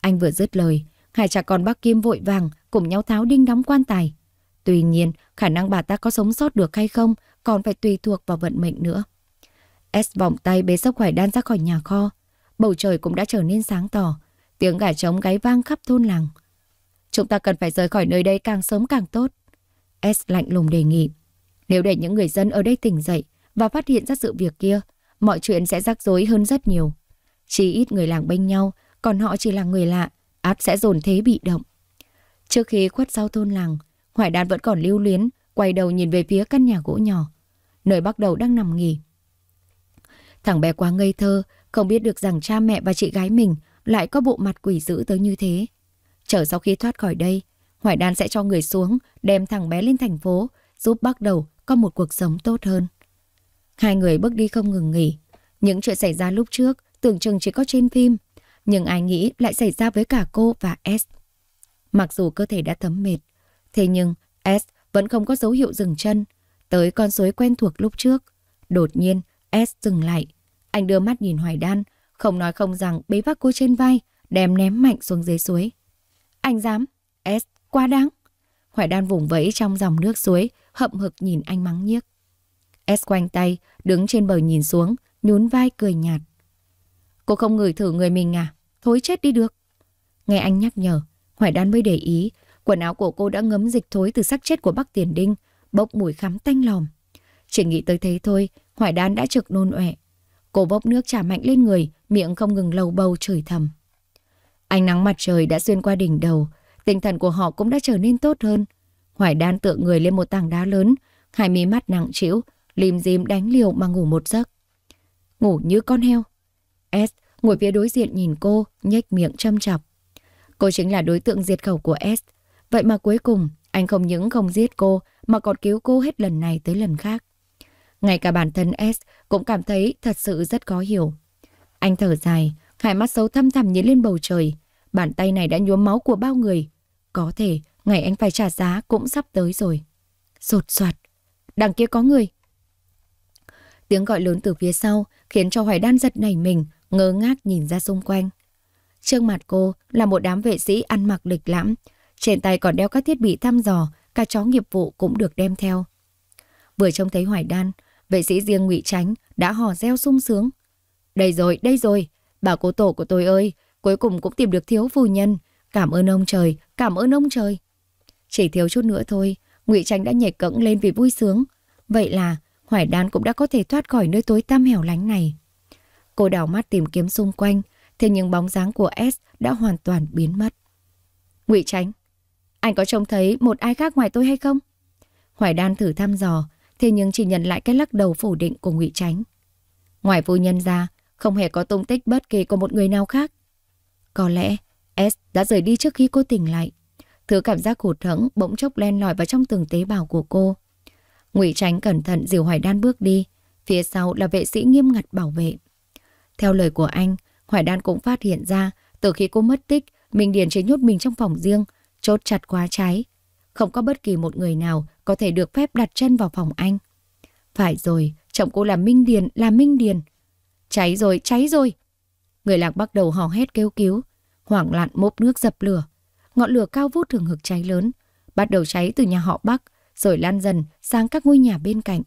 Anh vừa dứt lời, hai cha con bác Kim vội vàng cùng nhau tháo đinh đóng quan tài. Tuy nhiên, khả năng bà ta có sống sót được hay không còn phải tùy thuộc vào vận mệnh nữa. S vòng tay bế sốc hoài đan ra khỏi nhà kho. Bầu trời cũng đã trở nên sáng tỏ, Tiếng gà trống gáy vang khắp thôn làng. Chúng ta cần phải rời khỏi nơi đây càng sớm càng tốt. S lạnh lùng đề nghị. Nếu để những người dân ở đây tỉnh dậy và phát hiện ra sự việc kia, mọi chuyện sẽ rắc rối hơn rất nhiều. Chỉ ít người làng bên nhau, còn họ chỉ là người lạ, át sẽ dồn thế bị động. Trước khi khuất sau thôn làng, Hoài Đan vẫn còn lưu luyến, quay đầu nhìn về phía căn nhà gỗ nhỏ, nơi bắt đầu đang nằm nghỉ. Thằng bé quá ngây thơ, không biết được rằng cha mẹ và chị gái mình lại có bộ mặt quỷ dữ tới như thế. Chờ sau khi thoát khỏi đây, Hoài Đan sẽ cho người xuống, đem thằng bé lên thành phố, giúp bắt đầu có một cuộc sống tốt hơn. Hai người bước đi không ngừng nghỉ. Những chuyện xảy ra lúc trước tưởng chừng chỉ có trên phim, nhưng ai nghĩ lại xảy ra với cả cô và S. Mặc dù cơ thể đã thấm mệt, thế nhưng S vẫn không có dấu hiệu dừng chân, tới con suối quen thuộc lúc trước. Đột nhiên, S dừng lại. Anh đưa mắt nhìn Hoài Đan, không nói không rằng bế vác cô trên vai, đem ném mạnh xuống dưới suối. Anh dám, S, quá đáng. Hoài đan vùng vẫy trong dòng nước suối, hậm hực nhìn anh mắng nhiếc. S quanh tay, đứng trên bờ nhìn xuống, nhún vai cười nhạt. Cô không ngửi thử người mình à? Thối chết đi được. Nghe anh nhắc nhở, Hoài đan mới để ý, quần áo của cô đã ngấm dịch thối từ xác chết của Bắc Tiền Đinh, bốc mùi khắm tanh lòm. Chỉ nghĩ tới thế thôi, Hoài đan đã trực nôn ọe. Cô bốc nước trả mạnh lên người, miệng không ngừng lầu bầu chửi thầm. Ánh nắng mặt trời đã xuyên qua đỉnh đầu, tinh thần của họ cũng đã trở nên tốt hơn. Hoài đan tựa người lên một tảng đá lớn, hai mí mắt nặng trĩu, lim dim đánh liều mà ngủ một giấc. Ngủ như con heo. S ngồi phía đối diện nhìn cô, nhếch miệng châm chọc. Cô chính là đối tượng diệt khẩu của S. Vậy mà cuối cùng, anh không những không giết cô mà còn cứu cô hết lần này tới lần khác. Ngay cả bản thân S cũng cảm thấy thật sự rất khó hiểu. Anh thở dài, hai mắt xấu thâm thẳm nhìn lên bầu trời. Bàn tay này đã nhuốm máu của bao người. Có thể, ngày anh phải trả giá cũng sắp tới rồi. Sột soạt, đằng kia có người. Tiếng gọi lớn từ phía sau khiến cho Hoài Đan giật nảy mình, ngơ ngác nhìn ra xung quanh. Trước mặt cô là một đám vệ sĩ ăn mặc lịch lãm, trên tay còn đeo các thiết bị thăm dò, cả chó nghiệp vụ cũng được đem theo. Vừa trông thấy Hoài Đan, vệ sĩ riêng ngụy Tránh đã hò reo sung sướng, đây rồi, đây rồi, bà cố tổ của tôi ơi, cuối cùng cũng tìm được thiếu phu nhân. Cảm ơn ông trời, cảm ơn ông trời. Chỉ thiếu chút nữa thôi, ngụy tránh đã nhảy cẫng lên vì vui sướng. Vậy là, Hoài Đan cũng đã có thể thoát khỏi nơi tối tăm hẻo lánh này. Cô đảo mắt tìm kiếm xung quanh, thế nhưng bóng dáng của S đã hoàn toàn biến mất. ngụy tránh anh có trông thấy một ai khác ngoài tôi hay không? Hoài Đan thử thăm dò, thế nhưng chỉ nhận lại cái lắc đầu phủ định của ngụy Tránh. Ngoài phu nhân ra, không hề có tung tích bất kỳ của một người nào khác. Có lẽ S đã rời đi trước khi cô tỉnh lại. Thứ cảm giác hụt hẫng bỗng chốc len lỏi vào trong từng tế bào của cô. Ngụy Tránh cẩn thận dìu Hoài Đan bước đi, phía sau là vệ sĩ nghiêm ngặt bảo vệ. Theo lời của anh, Hoài Đan cũng phát hiện ra từ khi cô mất tích, Minh Điền chế nhốt mình trong phòng riêng, chốt chặt quá cháy. Không có bất kỳ một người nào có thể được phép đặt chân vào phòng anh. Phải rồi, chồng cô là Minh Điền, là Minh Điền cháy rồi, cháy rồi. Người làng bắt đầu hò hét kêu cứu, hoảng loạn mốp nước dập lửa. Ngọn lửa cao vút thường hực cháy lớn, bắt đầu cháy từ nhà họ Bắc, rồi lan dần sang các ngôi nhà bên cạnh.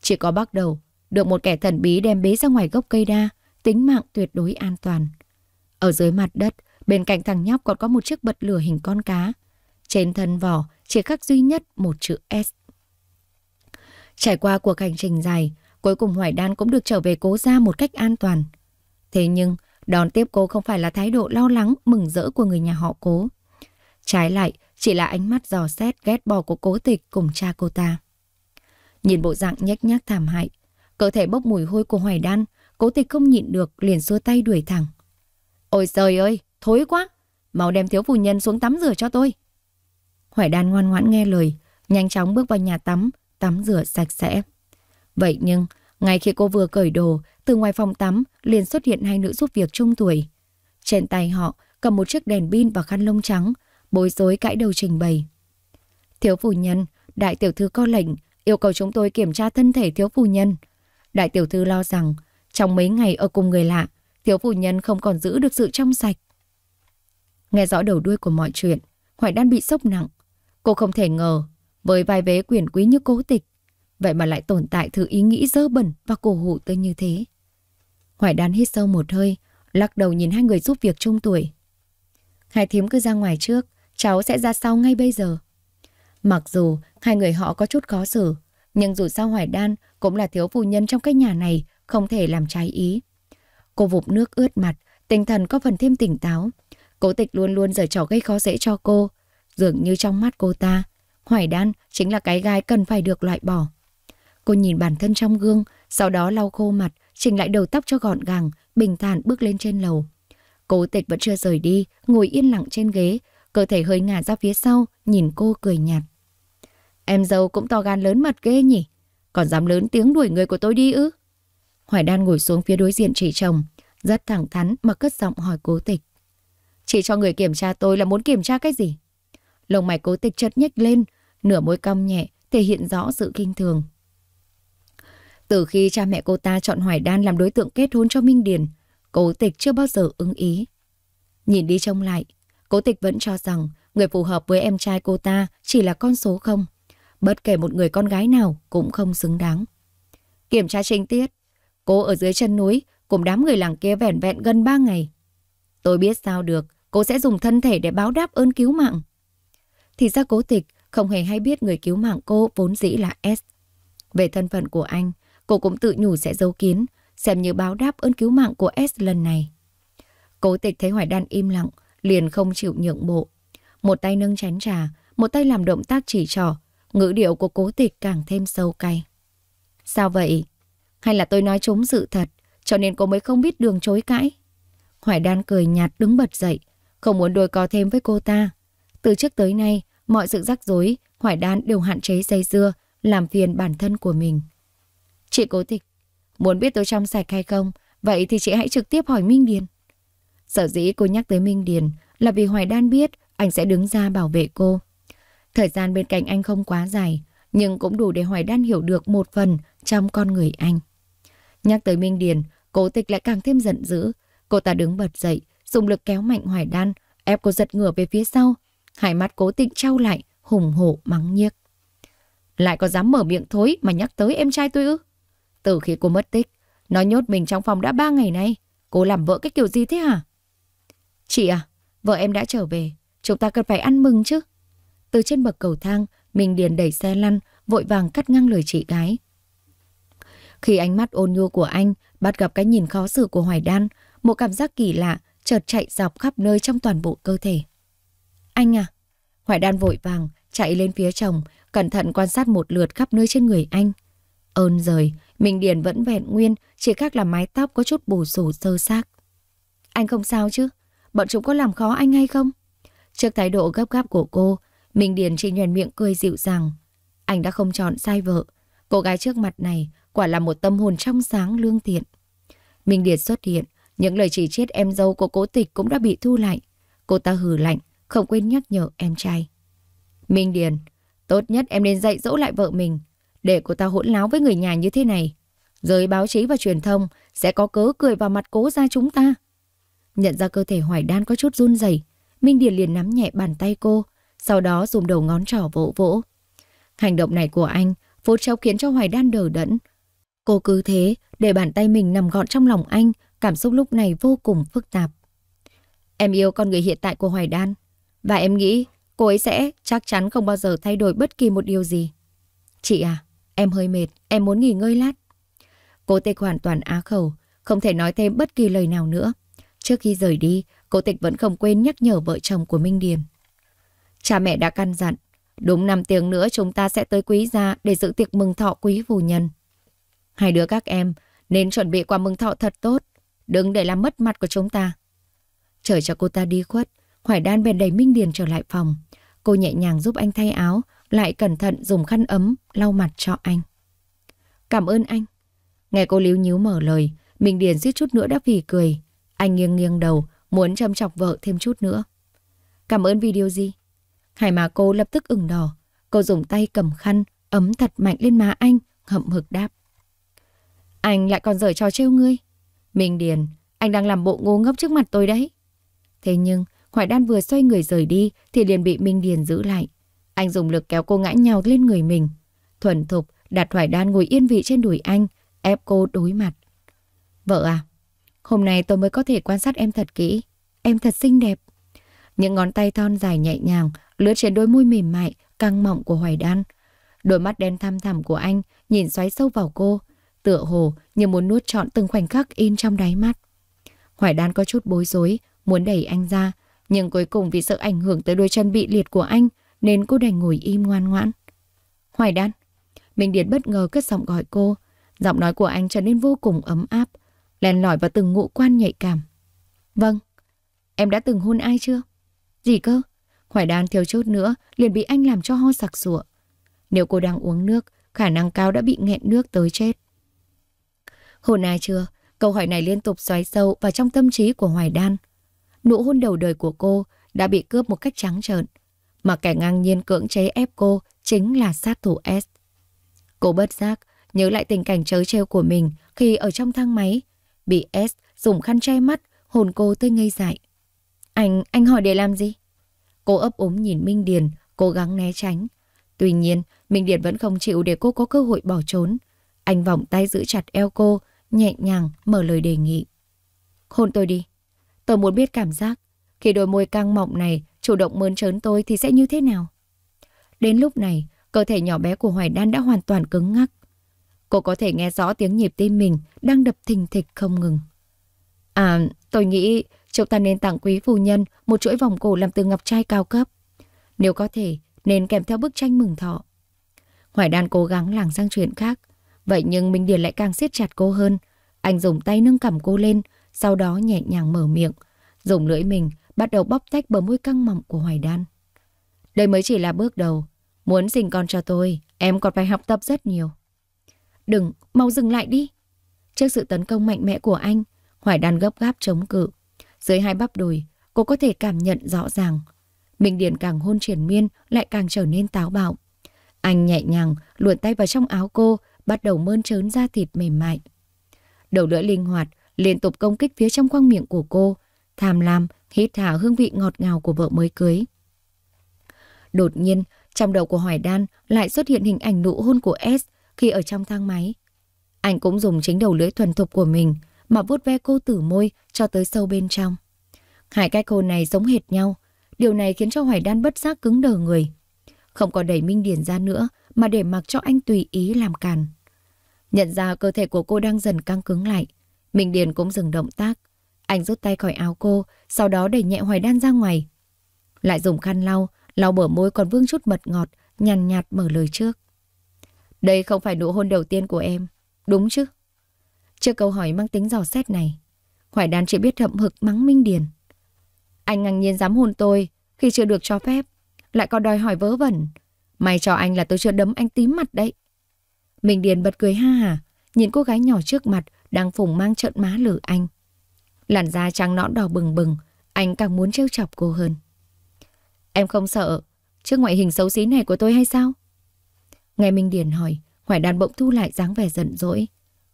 Chỉ có bắt đầu, được một kẻ thần bí đem bế ra ngoài gốc cây đa, tính mạng tuyệt đối an toàn. Ở dưới mặt đất, bên cạnh thằng nhóc còn có một chiếc bật lửa hình con cá. Trên thân vỏ chỉ khắc duy nhất một chữ S. Trải qua cuộc hành trình dài, Cuối cùng Hoài Đan cũng được trở về cố gia một cách an toàn. Thế nhưng, đón tiếp cô không phải là thái độ lo lắng, mừng rỡ của người nhà họ cố. Trái lại, chỉ là ánh mắt dò xét ghét bỏ của cố tịch cùng cha cô ta. Nhìn bộ dạng nhách nhác thảm hại, cơ thể bốc mùi hôi của Hoài Đan, cố tịch không nhịn được liền xua tay đuổi thẳng. Ôi trời ơi, thối quá, mau đem thiếu phụ nhân xuống tắm rửa cho tôi. Hoài Đan ngoan ngoãn nghe lời, nhanh chóng bước vào nhà tắm, tắm rửa sạch sẽ. Vậy nhưng, ngay khi cô vừa cởi đồ, từ ngoài phòng tắm liền xuất hiện hai nữ giúp việc trung tuổi. Trên tay họ cầm một chiếc đèn pin và khăn lông trắng, bối rối cãi đầu trình bày. Thiếu phu nhân, đại tiểu thư có lệnh, yêu cầu chúng tôi kiểm tra thân thể thiếu phu nhân. Đại tiểu thư lo rằng, trong mấy ngày ở cùng người lạ, thiếu phu nhân không còn giữ được sự trong sạch. Nghe rõ đầu đuôi của mọi chuyện, Hoài Đan bị sốc nặng. Cô không thể ngờ, với vai vế quyền quý như cố tịch, Vậy mà lại tồn tại thứ ý nghĩ dơ bẩn và cổ hủ tới như thế. Hoài Đan hít sâu một hơi, lắc đầu nhìn hai người giúp việc trung tuổi. Hai thím cứ ra ngoài trước, cháu sẽ ra sau ngay bây giờ. Mặc dù hai người họ có chút khó xử, nhưng dù sao Hoài Đan cũng là thiếu phu nhân trong cái nhà này, không thể làm trái ý. Cô vụp nước ướt mặt, tinh thần có phần thêm tỉnh táo. Cố tịch luôn luôn giở trò gây khó dễ cho cô. Dường như trong mắt cô ta, Hoài Đan chính là cái gái cần phải được loại bỏ. Cô nhìn bản thân trong gương, sau đó lau khô mặt, chỉnh lại đầu tóc cho gọn gàng, bình thản bước lên trên lầu. Cố tịch vẫn chưa rời đi, ngồi yên lặng trên ghế, cơ thể hơi ngả ra phía sau, nhìn cô cười nhạt. Em dâu cũng to gan lớn mật ghê nhỉ, còn dám lớn tiếng đuổi người của tôi đi ư? Hoài đan ngồi xuống phía đối diện chị chồng, rất thẳng thắn mà cất giọng hỏi cố tịch. Chị cho người kiểm tra tôi là muốn kiểm tra cái gì? Lồng mày cố tịch chợt nhếch lên, nửa môi cong nhẹ, thể hiện rõ sự kinh thường. Từ khi cha mẹ cô ta chọn Hoài Đan làm đối tượng kết hôn cho Minh Điền, cố tịch chưa bao giờ ứng ý. Nhìn đi trông lại, cố tịch vẫn cho rằng người phù hợp với em trai cô ta chỉ là con số không. Bất kể một người con gái nào cũng không xứng đáng. Kiểm tra trinh tiết, cô ở dưới chân núi cùng đám người làng kia vẻn vẹn gần 3 ngày. Tôi biết sao được, cô sẽ dùng thân thể để báo đáp ơn cứu mạng. Thì ra cố tịch không hề hay biết người cứu mạng cô vốn dĩ là S. Về thân phận của anh, Cô cũng tự nhủ sẽ giấu kín, xem như báo đáp ơn cứu mạng của S lần này. Cố tịch thấy Hoài Đan im lặng, liền không chịu nhượng bộ. Một tay nâng chén trà, một tay làm động tác chỉ trỏ, ngữ điệu của cố tịch càng thêm sâu cay. Sao vậy? Hay là tôi nói trúng sự thật, cho nên cô mới không biết đường chối cãi? Hoài Đan cười nhạt đứng bật dậy, không muốn đôi co thêm với cô ta. Từ trước tới nay, mọi sự rắc rối, Hoài Đan đều hạn chế dây dưa, làm phiền bản thân của mình. Chị cố tịch, muốn biết tôi trong sạch hay không, vậy thì chị hãy trực tiếp hỏi Minh Điền. Sở dĩ cô nhắc tới Minh Điền là vì Hoài Đan biết anh sẽ đứng ra bảo vệ cô. Thời gian bên cạnh anh không quá dài, nhưng cũng đủ để Hoài Đan hiểu được một phần trong con người anh. Nhắc tới Minh Điền, cố tịch lại càng thêm giận dữ. Cô ta đứng bật dậy, dùng lực kéo mạnh Hoài Đan, ép cô giật ngửa về phía sau. Hai mắt cố tịch trao lại, hùng hổ mắng nhiếc. Lại có dám mở miệng thối mà nhắc tới em trai tôi ư? Từ khi cô mất tích, nó nhốt mình trong phòng đã ba ngày nay. Cô làm vợ cái kiểu gì thế hả? Chị à, vợ em đã trở về. Chúng ta cần phải ăn mừng chứ. Từ trên bậc cầu thang, mình điền đẩy xe lăn, vội vàng cắt ngang lời chị gái. Khi ánh mắt ôn nhu của anh bắt gặp cái nhìn khó xử của Hoài Đan, một cảm giác kỳ lạ chợt chạy dọc khắp nơi trong toàn bộ cơ thể. Anh à! Hoài Đan vội vàng chạy lên phía chồng, cẩn thận quan sát một lượt khắp nơi trên người anh. Ơn rời, Minh Điền vẫn vẹn nguyên, chỉ khác là mái tóc có chút bù rủ sơ xác. Anh không sao chứ? Bọn chúng có làm khó anh hay không? Trước thái độ gấp gáp của cô, Minh Điền chỉ nhoèn miệng cười dịu dàng. Anh đã không chọn sai vợ. Cô gái trước mặt này quả là một tâm hồn trong sáng lương thiện. Minh Điền xuất hiện, những lời chỉ chết em dâu của cố tịch cũng đã bị thu lại. Cô ta hừ lạnh, không quên nhắc nhở em trai. Minh Điền, tốt nhất em nên dạy dỗ lại vợ mình. Để cô ta hỗn láo với người nhà như thế này, giới báo chí và truyền thông sẽ có cớ cười vào mặt cố ra chúng ta. Nhận ra cơ thể Hoài Đan có chút run rẩy, Minh Điền liền nắm nhẹ bàn tay cô, sau đó dùng đầu ngón trỏ vỗ vỗ. Hành động này của anh phút chốc khiến cho Hoài Đan đờ đẫn. Cô cứ thế để bàn tay mình nằm gọn trong lòng anh, cảm xúc lúc này vô cùng phức tạp. Em yêu con người hiện tại của Hoài Đan và em nghĩ cô ấy sẽ chắc chắn không bao giờ thay đổi bất kỳ một điều gì. Chị à, Em hơi mệt, em muốn nghỉ ngơi lát. Cô Tịch hoàn toàn á khẩu, không thể nói thêm bất kỳ lời nào nữa. Trước khi rời đi, cô Tịch vẫn không quên nhắc nhở vợ chồng của Minh Điền. Cha mẹ đã căn dặn, đúng 5 tiếng nữa chúng ta sẽ tới quý gia để dự tiệc mừng thọ quý phù nhân. Hai đứa các em nên chuẩn bị quà mừng thọ thật tốt, đừng để làm mất mặt của chúng ta. Trời cho cô ta đi khuất, Hoài Đan bèn đẩy Minh Điền trở lại phòng. Cô nhẹ nhàng giúp anh thay áo, lại cẩn thận dùng khăn ấm lau mặt cho anh. Cảm ơn anh. Nghe cô líu nhíu mở lời, Minh điền suýt chút nữa đã phì cười. Anh nghiêng nghiêng đầu, muốn chăm chọc vợ thêm chút nữa. Cảm ơn vì điều gì? Hải mà cô lập tức ửng đỏ. Cô dùng tay cầm khăn, ấm thật mạnh lên má anh, hậm hực đáp. Anh lại còn giở trò trêu ngươi. Minh điền, anh đang làm bộ ngu ngốc trước mặt tôi đấy. Thế nhưng, Hoài Đan vừa xoay người rời đi thì liền bị Minh Điền giữ lại. Anh dùng lực kéo cô ngã nhào lên người mình. Thuần thục đặt hoài đan ngồi yên vị trên đùi anh, ép cô đối mặt. Vợ à, hôm nay tôi mới có thể quan sát em thật kỹ. Em thật xinh đẹp. Những ngón tay thon dài nhẹ nhàng lướt trên đôi môi mềm mại, căng mọng của Hoài Đan. Đôi mắt đen thăm thẳm của anh nhìn xoáy sâu vào cô, tựa hồ như muốn nuốt trọn từng khoảnh khắc in trong đáy mắt. Hoài Đan có chút bối rối, muốn đẩy anh ra, nhưng cuối cùng vì sợ ảnh hưởng tới đôi chân bị liệt của anh nên cô đành ngồi im ngoan ngoãn. Hoài đan, Minh Điệt bất ngờ cất giọng gọi cô, giọng nói của anh trở nên vô cùng ấm áp, len lỏi vào từng ngũ quan nhạy cảm. Vâng, em đã từng hôn ai chưa? Gì cơ? Hoài đan thiếu chốt nữa liền bị anh làm cho ho sặc sụa. Nếu cô đang uống nước, khả năng cao đã bị nghẹn nước tới chết. Hôn ai chưa? Câu hỏi này liên tục xoáy sâu vào trong tâm trí của Hoài Đan. Nụ hôn đầu đời của cô đã bị cướp một cách trắng trợn mà kẻ ngang nhiên cưỡng chế ép cô chính là sát thủ S. Cô bất giác, nhớ lại tình cảnh chớ trêu của mình khi ở trong thang máy, bị S dùng khăn che mắt, hồn cô tới ngây dại. Anh, anh hỏi để làm gì? Cô ấp úng nhìn Minh Điền, cố gắng né tránh. Tuy nhiên, Minh Điền vẫn không chịu để cô có cơ hội bỏ trốn. Anh vòng tay giữ chặt eo cô, nhẹ nhàng mở lời đề nghị. Hôn tôi đi. Tôi muốn biết cảm giác khi đôi môi căng mọng này chủ động mơn trớn tôi thì sẽ như thế nào? Đến lúc này, cơ thể nhỏ bé của Hoài Đan đã hoàn toàn cứng ngắc. Cô có thể nghe rõ tiếng nhịp tim mình đang đập thình thịch không ngừng. À, tôi nghĩ chúng ta nên tặng quý phu nhân một chuỗi vòng cổ làm từ ngọc trai cao cấp. Nếu có thể, nên kèm theo bức tranh mừng thọ. Hoài Đan cố gắng lảng sang chuyện khác. Vậy nhưng Minh Điền lại càng siết chặt cô hơn. Anh dùng tay nâng cằm cô lên, sau đó nhẹ nhàng mở miệng. Dùng lưỡi mình bắt đầu bóc tách bờ môi căng mọng của Hoài Đan. Đây mới chỉ là bước đầu. Muốn sinh con cho tôi, em còn phải học tập rất nhiều. Đừng, mau dừng lại đi. Trước sự tấn công mạnh mẽ của anh, Hoài Đan gấp gáp chống cự. Dưới hai bắp đùi, cô có thể cảm nhận rõ ràng. Mình Điền càng hôn triển miên lại càng trở nên táo bạo. Anh nhẹ nhàng luồn tay vào trong áo cô, bắt đầu mơn trớn da thịt mềm mại. Đầu lưỡi linh hoạt, liên tục công kích phía trong khoang miệng của cô, tham lam hít thả hương vị ngọt ngào của vợ mới cưới. Đột nhiên, trong đầu của Hoài Đan lại xuất hiện hình ảnh nụ hôn của S khi ở trong thang máy. Anh cũng dùng chính đầu lưỡi thuần thục của mình mà vuốt ve cô tử môi cho tới sâu bên trong. Hai cái cô này giống hệt nhau, điều này khiến cho Hoài Đan bất giác cứng đờ người. Không còn đẩy Minh Điển ra nữa mà để mặc cho anh tùy ý làm càn. Nhận ra cơ thể của cô đang dần căng cứng lại, Minh Điền cũng dừng động tác, anh rút tay khỏi áo cô, sau đó đẩy nhẹ Hoài Đan ra ngoài. Lại dùng khăn lau, lau bờ môi còn vương chút mật ngọt, nhàn nhạt mở lời trước. Đây không phải nụ hôn đầu tiên của em, đúng chứ? Trước câu hỏi mang tính dò xét này, Hoài Đan chỉ biết hậm hực mắng Minh Điền. Anh ngang nhiên dám hôn tôi khi chưa được cho phép, lại còn đòi hỏi vớ vẩn. May cho anh là tôi chưa đấm anh tím mặt đấy. Minh Điền bật cười ha hả, nhìn cô gái nhỏ trước mặt đang phùng mang trợn má lử anh. Làn da trắng nõn đỏ bừng bừng, anh càng muốn trêu chọc cô hơn. Em không sợ trước ngoại hình xấu xí này của tôi hay sao? Nghe Minh Điền hỏi, Hoài Đan bỗng thu lại dáng vẻ giận dỗi.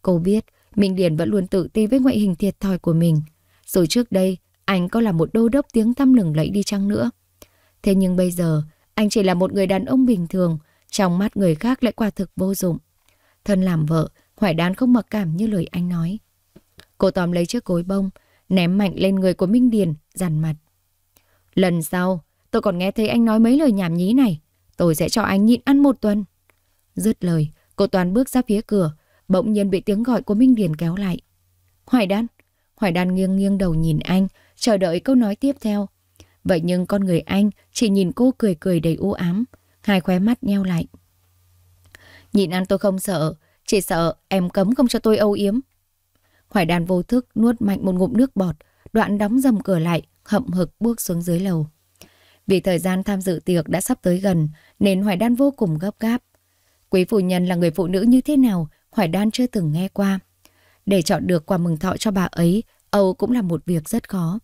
Cô biết Minh Điền vẫn luôn tự ti với ngoại hình thiệt thòi của mình. Rồi trước đây, anh có là một đô đốc tiếng tăm lừng lẫy đi chăng nữa. Thế nhưng bây giờ, anh chỉ là một người đàn ông bình thường, trong mắt người khác lại quả thực vô dụng. Thân làm vợ, Hoài Đan không mặc cảm như lời anh nói. Cô tóm lấy chiếc cối bông, ném mạnh lên người của Minh Điền, dằn mặt. Lần sau, tôi còn nghe thấy anh nói mấy lời nhảm nhí này, tôi sẽ cho anh nhịn ăn một tuần. Dứt lời, cô Toàn bước ra phía cửa, bỗng nhiên bị tiếng gọi của Minh Điền kéo lại. Hoài Đan, Hoài Đan nghiêng nghiêng đầu nhìn anh, chờ đợi câu nói tiếp theo. Vậy nhưng con người anh chỉ nhìn cô cười cười đầy u ám, hai khóe mắt nheo lại. Nhịn ăn tôi không sợ, chỉ sợ em cấm không cho tôi âu yếm, Hoài Đan vô thức nuốt mạnh một ngụm nước bọt, đoạn đóng dầm cửa lại, hậm hực bước xuống dưới lầu. Vì thời gian tham dự tiệc đã sắp tới gần, nên Hoài đan vô cùng gấp gáp. Quý phụ nhân là người phụ nữ như thế nào, Hoài đan chưa từng nghe qua. Để chọn được quà mừng thọ cho bà ấy, Âu cũng là một việc rất khó.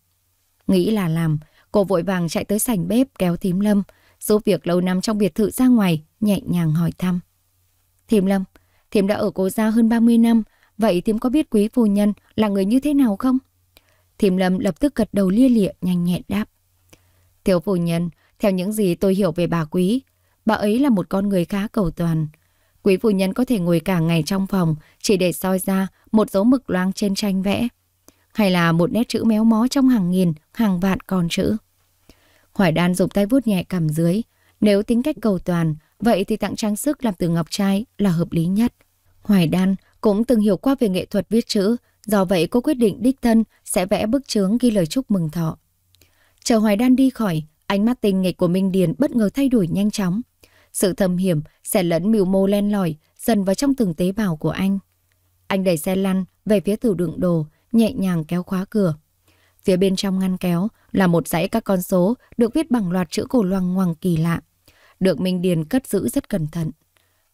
Nghĩ là làm, cô vội vàng chạy tới sảnh bếp kéo thím lâm, giúp việc lâu năm trong biệt thự ra ngoài, nhẹ nhàng hỏi thăm. Thím lâm, thím đã ở cố gia hơn 30 năm, Vậy thím có biết quý phu nhân là người như thế nào không? Thím Lâm lập tức gật đầu lia lịa nhanh nhẹn đáp. Thiếu phu nhân, theo những gì tôi hiểu về bà quý, bà ấy là một con người khá cầu toàn. Quý phu nhân có thể ngồi cả ngày trong phòng chỉ để soi ra một dấu mực loang trên tranh vẽ, hay là một nét chữ méo mó trong hàng nghìn, hàng vạn con chữ. Hoài đan dùng tay vuốt nhẹ cằm dưới. Nếu tính cách cầu toàn, vậy thì tặng trang sức làm từ ngọc trai là hợp lý nhất. Hoài đan cũng từng hiểu qua về nghệ thuật viết chữ, do vậy cô quyết định đích thân sẽ vẽ bức chướng ghi lời chúc mừng thọ. Chờ Hoài Đan đi khỏi, ánh mắt tình nghịch của Minh Điền bất ngờ thay đổi nhanh chóng. Sự thầm hiểm, sẽ lẫn mưu mô len lỏi dần vào trong từng tế bào của anh. Anh đẩy xe lăn về phía tủ đựng đồ, nhẹ nhàng kéo khóa cửa. Phía bên trong ngăn kéo là một dãy các con số được viết bằng loạt chữ cổ loang ngoằng kỳ lạ. Được Minh Điền cất giữ rất cẩn thận.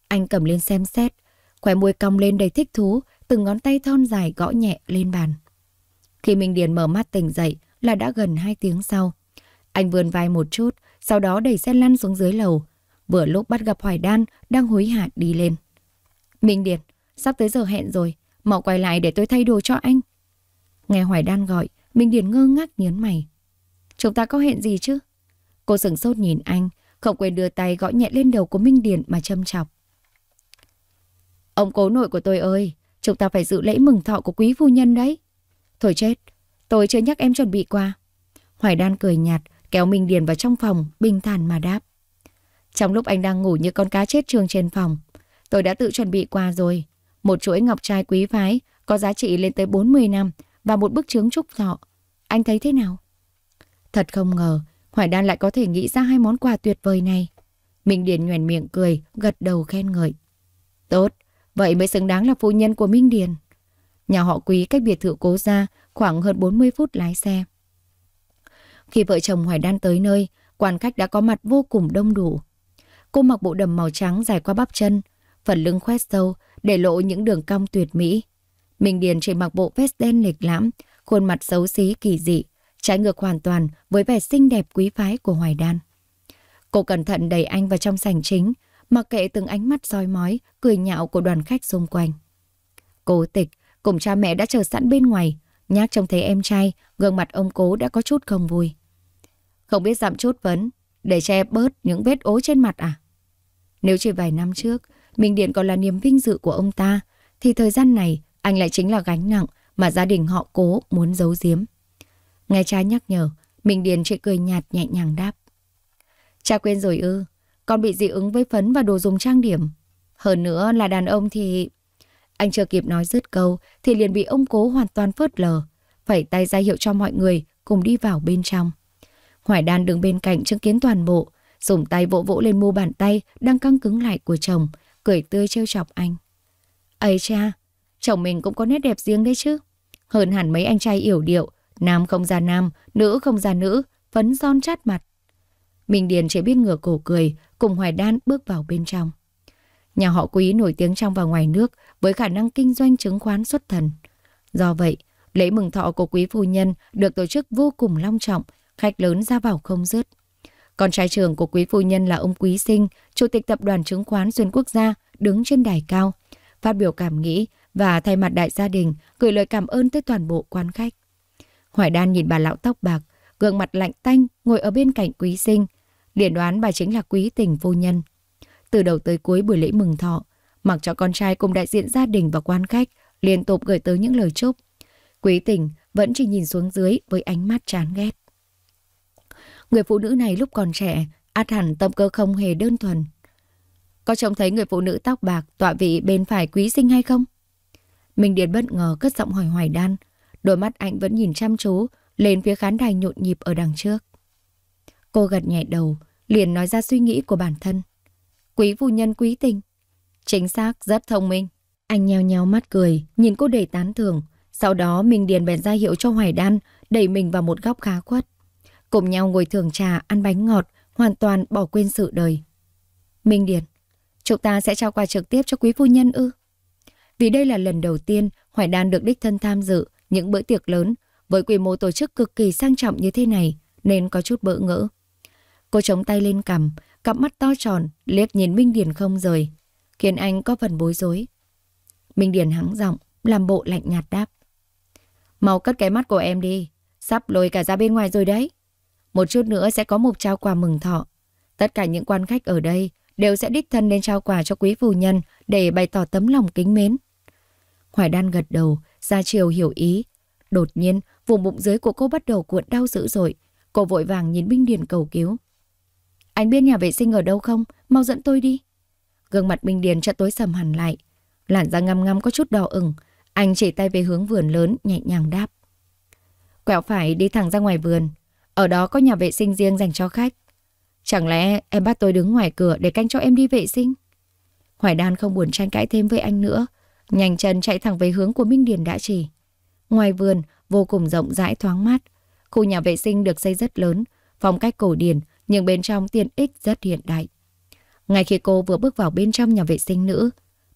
Anh cầm lên xem xét, Khỏe môi cong lên đầy thích thú, từng ngón tay thon dài gõ nhẹ lên bàn. Khi Minh Điền mở mắt tỉnh dậy là đã gần 2 tiếng sau. Anh vươn vai một chút, sau đó đẩy xe lăn xuống dưới lầu. Vừa lúc bắt gặp Hoài Đan đang hối hả đi lên. Minh Điền, sắp tới giờ hẹn rồi, mau quay lại để tôi thay đồ cho anh. Nghe Hoài Đan gọi, Minh Điền ngơ ngác nhớn mày. Chúng ta có hẹn gì chứ? Cô sửng sốt nhìn anh, không quên đưa tay gõ nhẹ lên đầu của Minh Điền mà châm chọc. Ông cố nội của tôi ơi, chúng ta phải dự lễ mừng thọ của quý phu nhân đấy. Thôi chết, tôi chưa nhắc em chuẩn bị qua. Hoài đan cười nhạt, kéo Minh Điền vào trong phòng, bình thản mà đáp. Trong lúc anh đang ngủ như con cá chết trường trên phòng, tôi đã tự chuẩn bị qua rồi. Một chuỗi ngọc trai quý phái có giá trị lên tới 40 năm và một bức chướng trúc thọ. Anh thấy thế nào? Thật không ngờ, Hoài Đan lại có thể nghĩ ra hai món quà tuyệt vời này. Minh Điền nhoèn miệng cười, gật đầu khen ngợi. Tốt, Vậy mới xứng đáng là phu nhân của Minh Điền. Nhà họ quý cách biệt thự cố ra khoảng hơn 40 phút lái xe. Khi vợ chồng Hoài Đan tới nơi, quan khách đã có mặt vô cùng đông đủ. Cô mặc bộ đầm màu trắng dài qua bắp chân, phần lưng khoét sâu, để lộ những đường cong tuyệt mỹ. Minh Điền chỉ mặc bộ vest đen lịch lãm, khuôn mặt xấu xí kỳ dị, trái ngược hoàn toàn với vẻ xinh đẹp quý phái của Hoài Đan. Cô cẩn thận đẩy anh vào trong sảnh chính, mặc kệ từng ánh mắt soi mói, cười nhạo của đoàn khách xung quanh. Cố tịch cùng cha mẹ đã chờ sẵn bên ngoài, nhác trông thấy em trai, gương mặt ông cố đã có chút không vui. Không biết giảm chút vấn, để che bớt những vết ố trên mặt à? Nếu chỉ vài năm trước, Minh Điện còn là niềm vinh dự của ông ta, thì thời gian này anh lại chính là gánh nặng mà gia đình họ cố muốn giấu giếm. Nghe cha nhắc nhở, Minh Điền chỉ cười nhạt nhẹ nhàng đáp. Cha quên rồi ư, con bị dị ứng với phấn và đồ dùng trang điểm. Hơn nữa là đàn ông thì... Anh chưa kịp nói dứt câu thì liền bị ông cố hoàn toàn phớt lờ. Phải tay ra hiệu cho mọi người cùng đi vào bên trong. Hoài đan đứng bên cạnh chứng kiến toàn bộ. Dùng tay vỗ vỗ lên mu bàn tay đang căng cứng lại của chồng. Cười tươi trêu chọc anh. ấy cha, chồng mình cũng có nét đẹp riêng đấy chứ. Hơn hẳn mấy anh trai yểu điệu. Nam không ra nam, nữ không ra nữ, phấn son chát mặt. Minh Điền chỉ biết ngửa cổ cười, cùng Hoài Đan bước vào bên trong. Nhà họ quý nổi tiếng trong và ngoài nước với khả năng kinh doanh chứng khoán xuất thần. Do vậy, lễ mừng thọ của quý phu nhân được tổ chức vô cùng long trọng, khách lớn ra vào không dứt. Con trai trưởng của quý phu nhân là ông Quý Sinh, chủ tịch tập đoàn chứng khoán xuyên quốc gia, đứng trên đài cao, phát biểu cảm nghĩ và thay mặt đại gia đình gửi lời cảm ơn tới toàn bộ quan khách. Hoài Đan nhìn bà lão tóc bạc, gương mặt lạnh tanh ngồi ở bên cạnh Quý Sinh, Điển đoán bà chính là quý tình vô nhân. Từ đầu tới cuối buổi lễ mừng thọ, mặc cho con trai cùng đại diện gia đình và quan khách liên tục gửi tới những lời chúc. Quý tình vẫn chỉ nhìn xuống dưới với ánh mắt chán ghét. Người phụ nữ này lúc còn trẻ, át hẳn tâm cơ không hề đơn thuần. Có trông thấy người phụ nữ tóc bạc tọa vị bên phải quý sinh hay không? Mình điền bất ngờ cất giọng hỏi hoài đan. Đôi mắt anh vẫn nhìn chăm chú lên phía khán đài nhộn nhịp ở đằng trước. Cô gật nhẹ đầu, liền nói ra suy nghĩ của bản thân. Quý phu nhân quý tình. Chính xác, rất thông minh. Anh nheo nheo mắt cười, nhìn cô đầy tán thưởng. Sau đó Minh Điền bèn ra hiệu cho Hoài Đan, đẩy mình vào một góc khá khuất. Cùng nhau ngồi thưởng trà, ăn bánh ngọt, hoàn toàn bỏ quên sự đời. Minh Điền, chúng ta sẽ trao quà trực tiếp cho quý phu nhân ư? Vì đây là lần đầu tiên Hoài Đan được đích thân tham dự những bữa tiệc lớn với quy mô tổ chức cực kỳ sang trọng như thế này nên có chút bỡ ngỡ. Cô chống tay lên cằm, cặp mắt to tròn, liếc nhìn Minh Điền không rời, khiến anh có phần bối rối. Minh Điền hắng giọng, làm bộ lạnh nhạt đáp. Mau cất cái mắt của em đi, sắp lôi cả ra bên ngoài rồi đấy. Một chút nữa sẽ có một trao quà mừng thọ. Tất cả những quan khách ở đây đều sẽ đích thân lên trao quà cho quý phu nhân để bày tỏ tấm lòng kính mến. Hoài đan gật đầu, ra chiều hiểu ý. Đột nhiên, vùng bụng dưới của cô bắt đầu cuộn đau dữ dội. Cô vội vàng nhìn Minh Điền cầu cứu. Anh biết nhà vệ sinh ở đâu không? Mau dẫn tôi đi. Gương mặt Minh Điền chợt tối sầm hẳn lại. Làn da ngăm ngăm có chút đỏ ửng. Anh chỉ tay về hướng vườn lớn, nhẹ nhàng đáp. Quẹo phải đi thẳng ra ngoài vườn. Ở đó có nhà vệ sinh riêng dành cho khách. Chẳng lẽ em bắt tôi đứng ngoài cửa để canh cho em đi vệ sinh? Hoài Đan không buồn tranh cãi thêm với anh nữa. Nhanh chân chạy thẳng về hướng của Minh Điền đã chỉ. Ngoài vườn, vô cùng rộng rãi thoáng mát. Khu nhà vệ sinh được xây rất lớn, phong cách cổ điển, nhưng bên trong tiện ích rất hiện đại. Ngay khi cô vừa bước vào bên trong nhà vệ sinh nữ,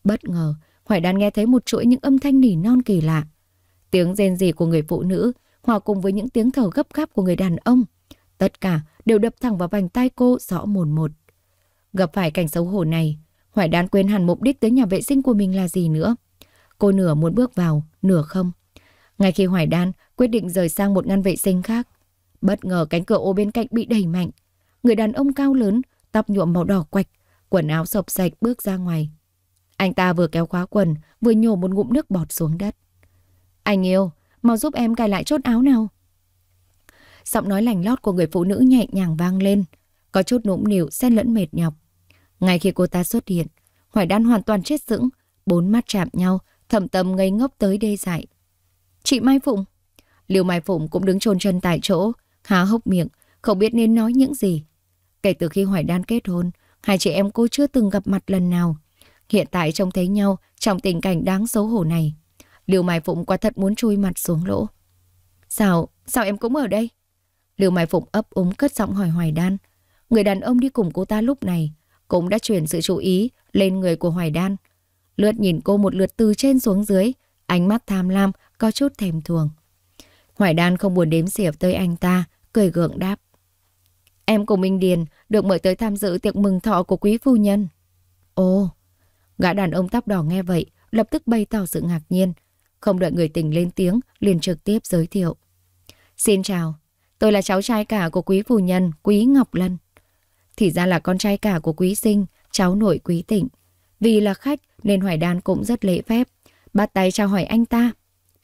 bất ngờ, Hoài Đan nghe thấy một chuỗi những âm thanh nỉ non kỳ lạ. Tiếng rên rỉ của người phụ nữ hòa cùng với những tiếng thở gấp gáp của người đàn ông. Tất cả đều đập thẳng vào vành tay cô rõ mồn một. Gặp phải cảnh xấu hổ này, Hoài Đan quên hẳn mục đích tới nhà vệ sinh của mình là gì nữa. Cô nửa muốn bước vào, nửa không. Ngay khi Hoài Đan quyết định rời sang một ngăn vệ sinh khác, bất ngờ cánh cửa ô bên cạnh bị đẩy mạnh. Người đàn ông cao lớn, tóc nhuộm màu đỏ quạch, quần áo sọc sạch bước ra ngoài. Anh ta vừa kéo khóa quần, vừa nhổ một ngụm nước bọt xuống đất. Anh yêu, mau giúp em cài lại chốt áo nào. Giọng nói lành lót của người phụ nữ nhẹ nhàng vang lên, có chút nũng nịu xen lẫn mệt nhọc. Ngay khi cô ta xuất hiện, Hoài Đan hoàn toàn chết sững, bốn mắt chạm nhau, thầm tâm ngây ngốc tới đê dại. Chị Mai Phụng. Liều Mai Phụng cũng đứng trồn chân tại chỗ, há hốc miệng, không biết nên nói những gì. Kể từ khi Hoài Đan kết hôn, hai chị em cô chưa từng gặp mặt lần nào. Hiện tại trông thấy nhau trong tình cảnh đáng xấu hổ này. Liều Mai Phụng quả thật muốn chui mặt xuống lỗ. Sao, sao em cũng ở đây? Liều Mai Phụng ấp úng cất giọng hỏi Hoài Đan. Người đàn ông đi cùng cô ta lúc này cũng đã chuyển sự chú ý lên người của Hoài Đan. Lướt nhìn cô một lượt từ trên xuống dưới, ánh mắt tham lam, có chút thèm thuồng. Hoài Đan không buồn đếm xỉa tới anh ta, cười gượng đáp. Em của Minh Điền được mời tới tham dự tiệc mừng thọ của quý phu nhân. Ồ, gã đàn ông tóc đỏ nghe vậy, lập tức bày tỏ sự ngạc nhiên. Không đợi người tình lên tiếng, liền trực tiếp giới thiệu. Xin chào, tôi là cháu trai cả của quý phu nhân, quý Ngọc Lân. Thì ra là con trai cả của quý sinh, cháu nội quý tịnh. Vì là khách nên Hoài Đan cũng rất lễ phép, bắt tay chào hỏi anh ta.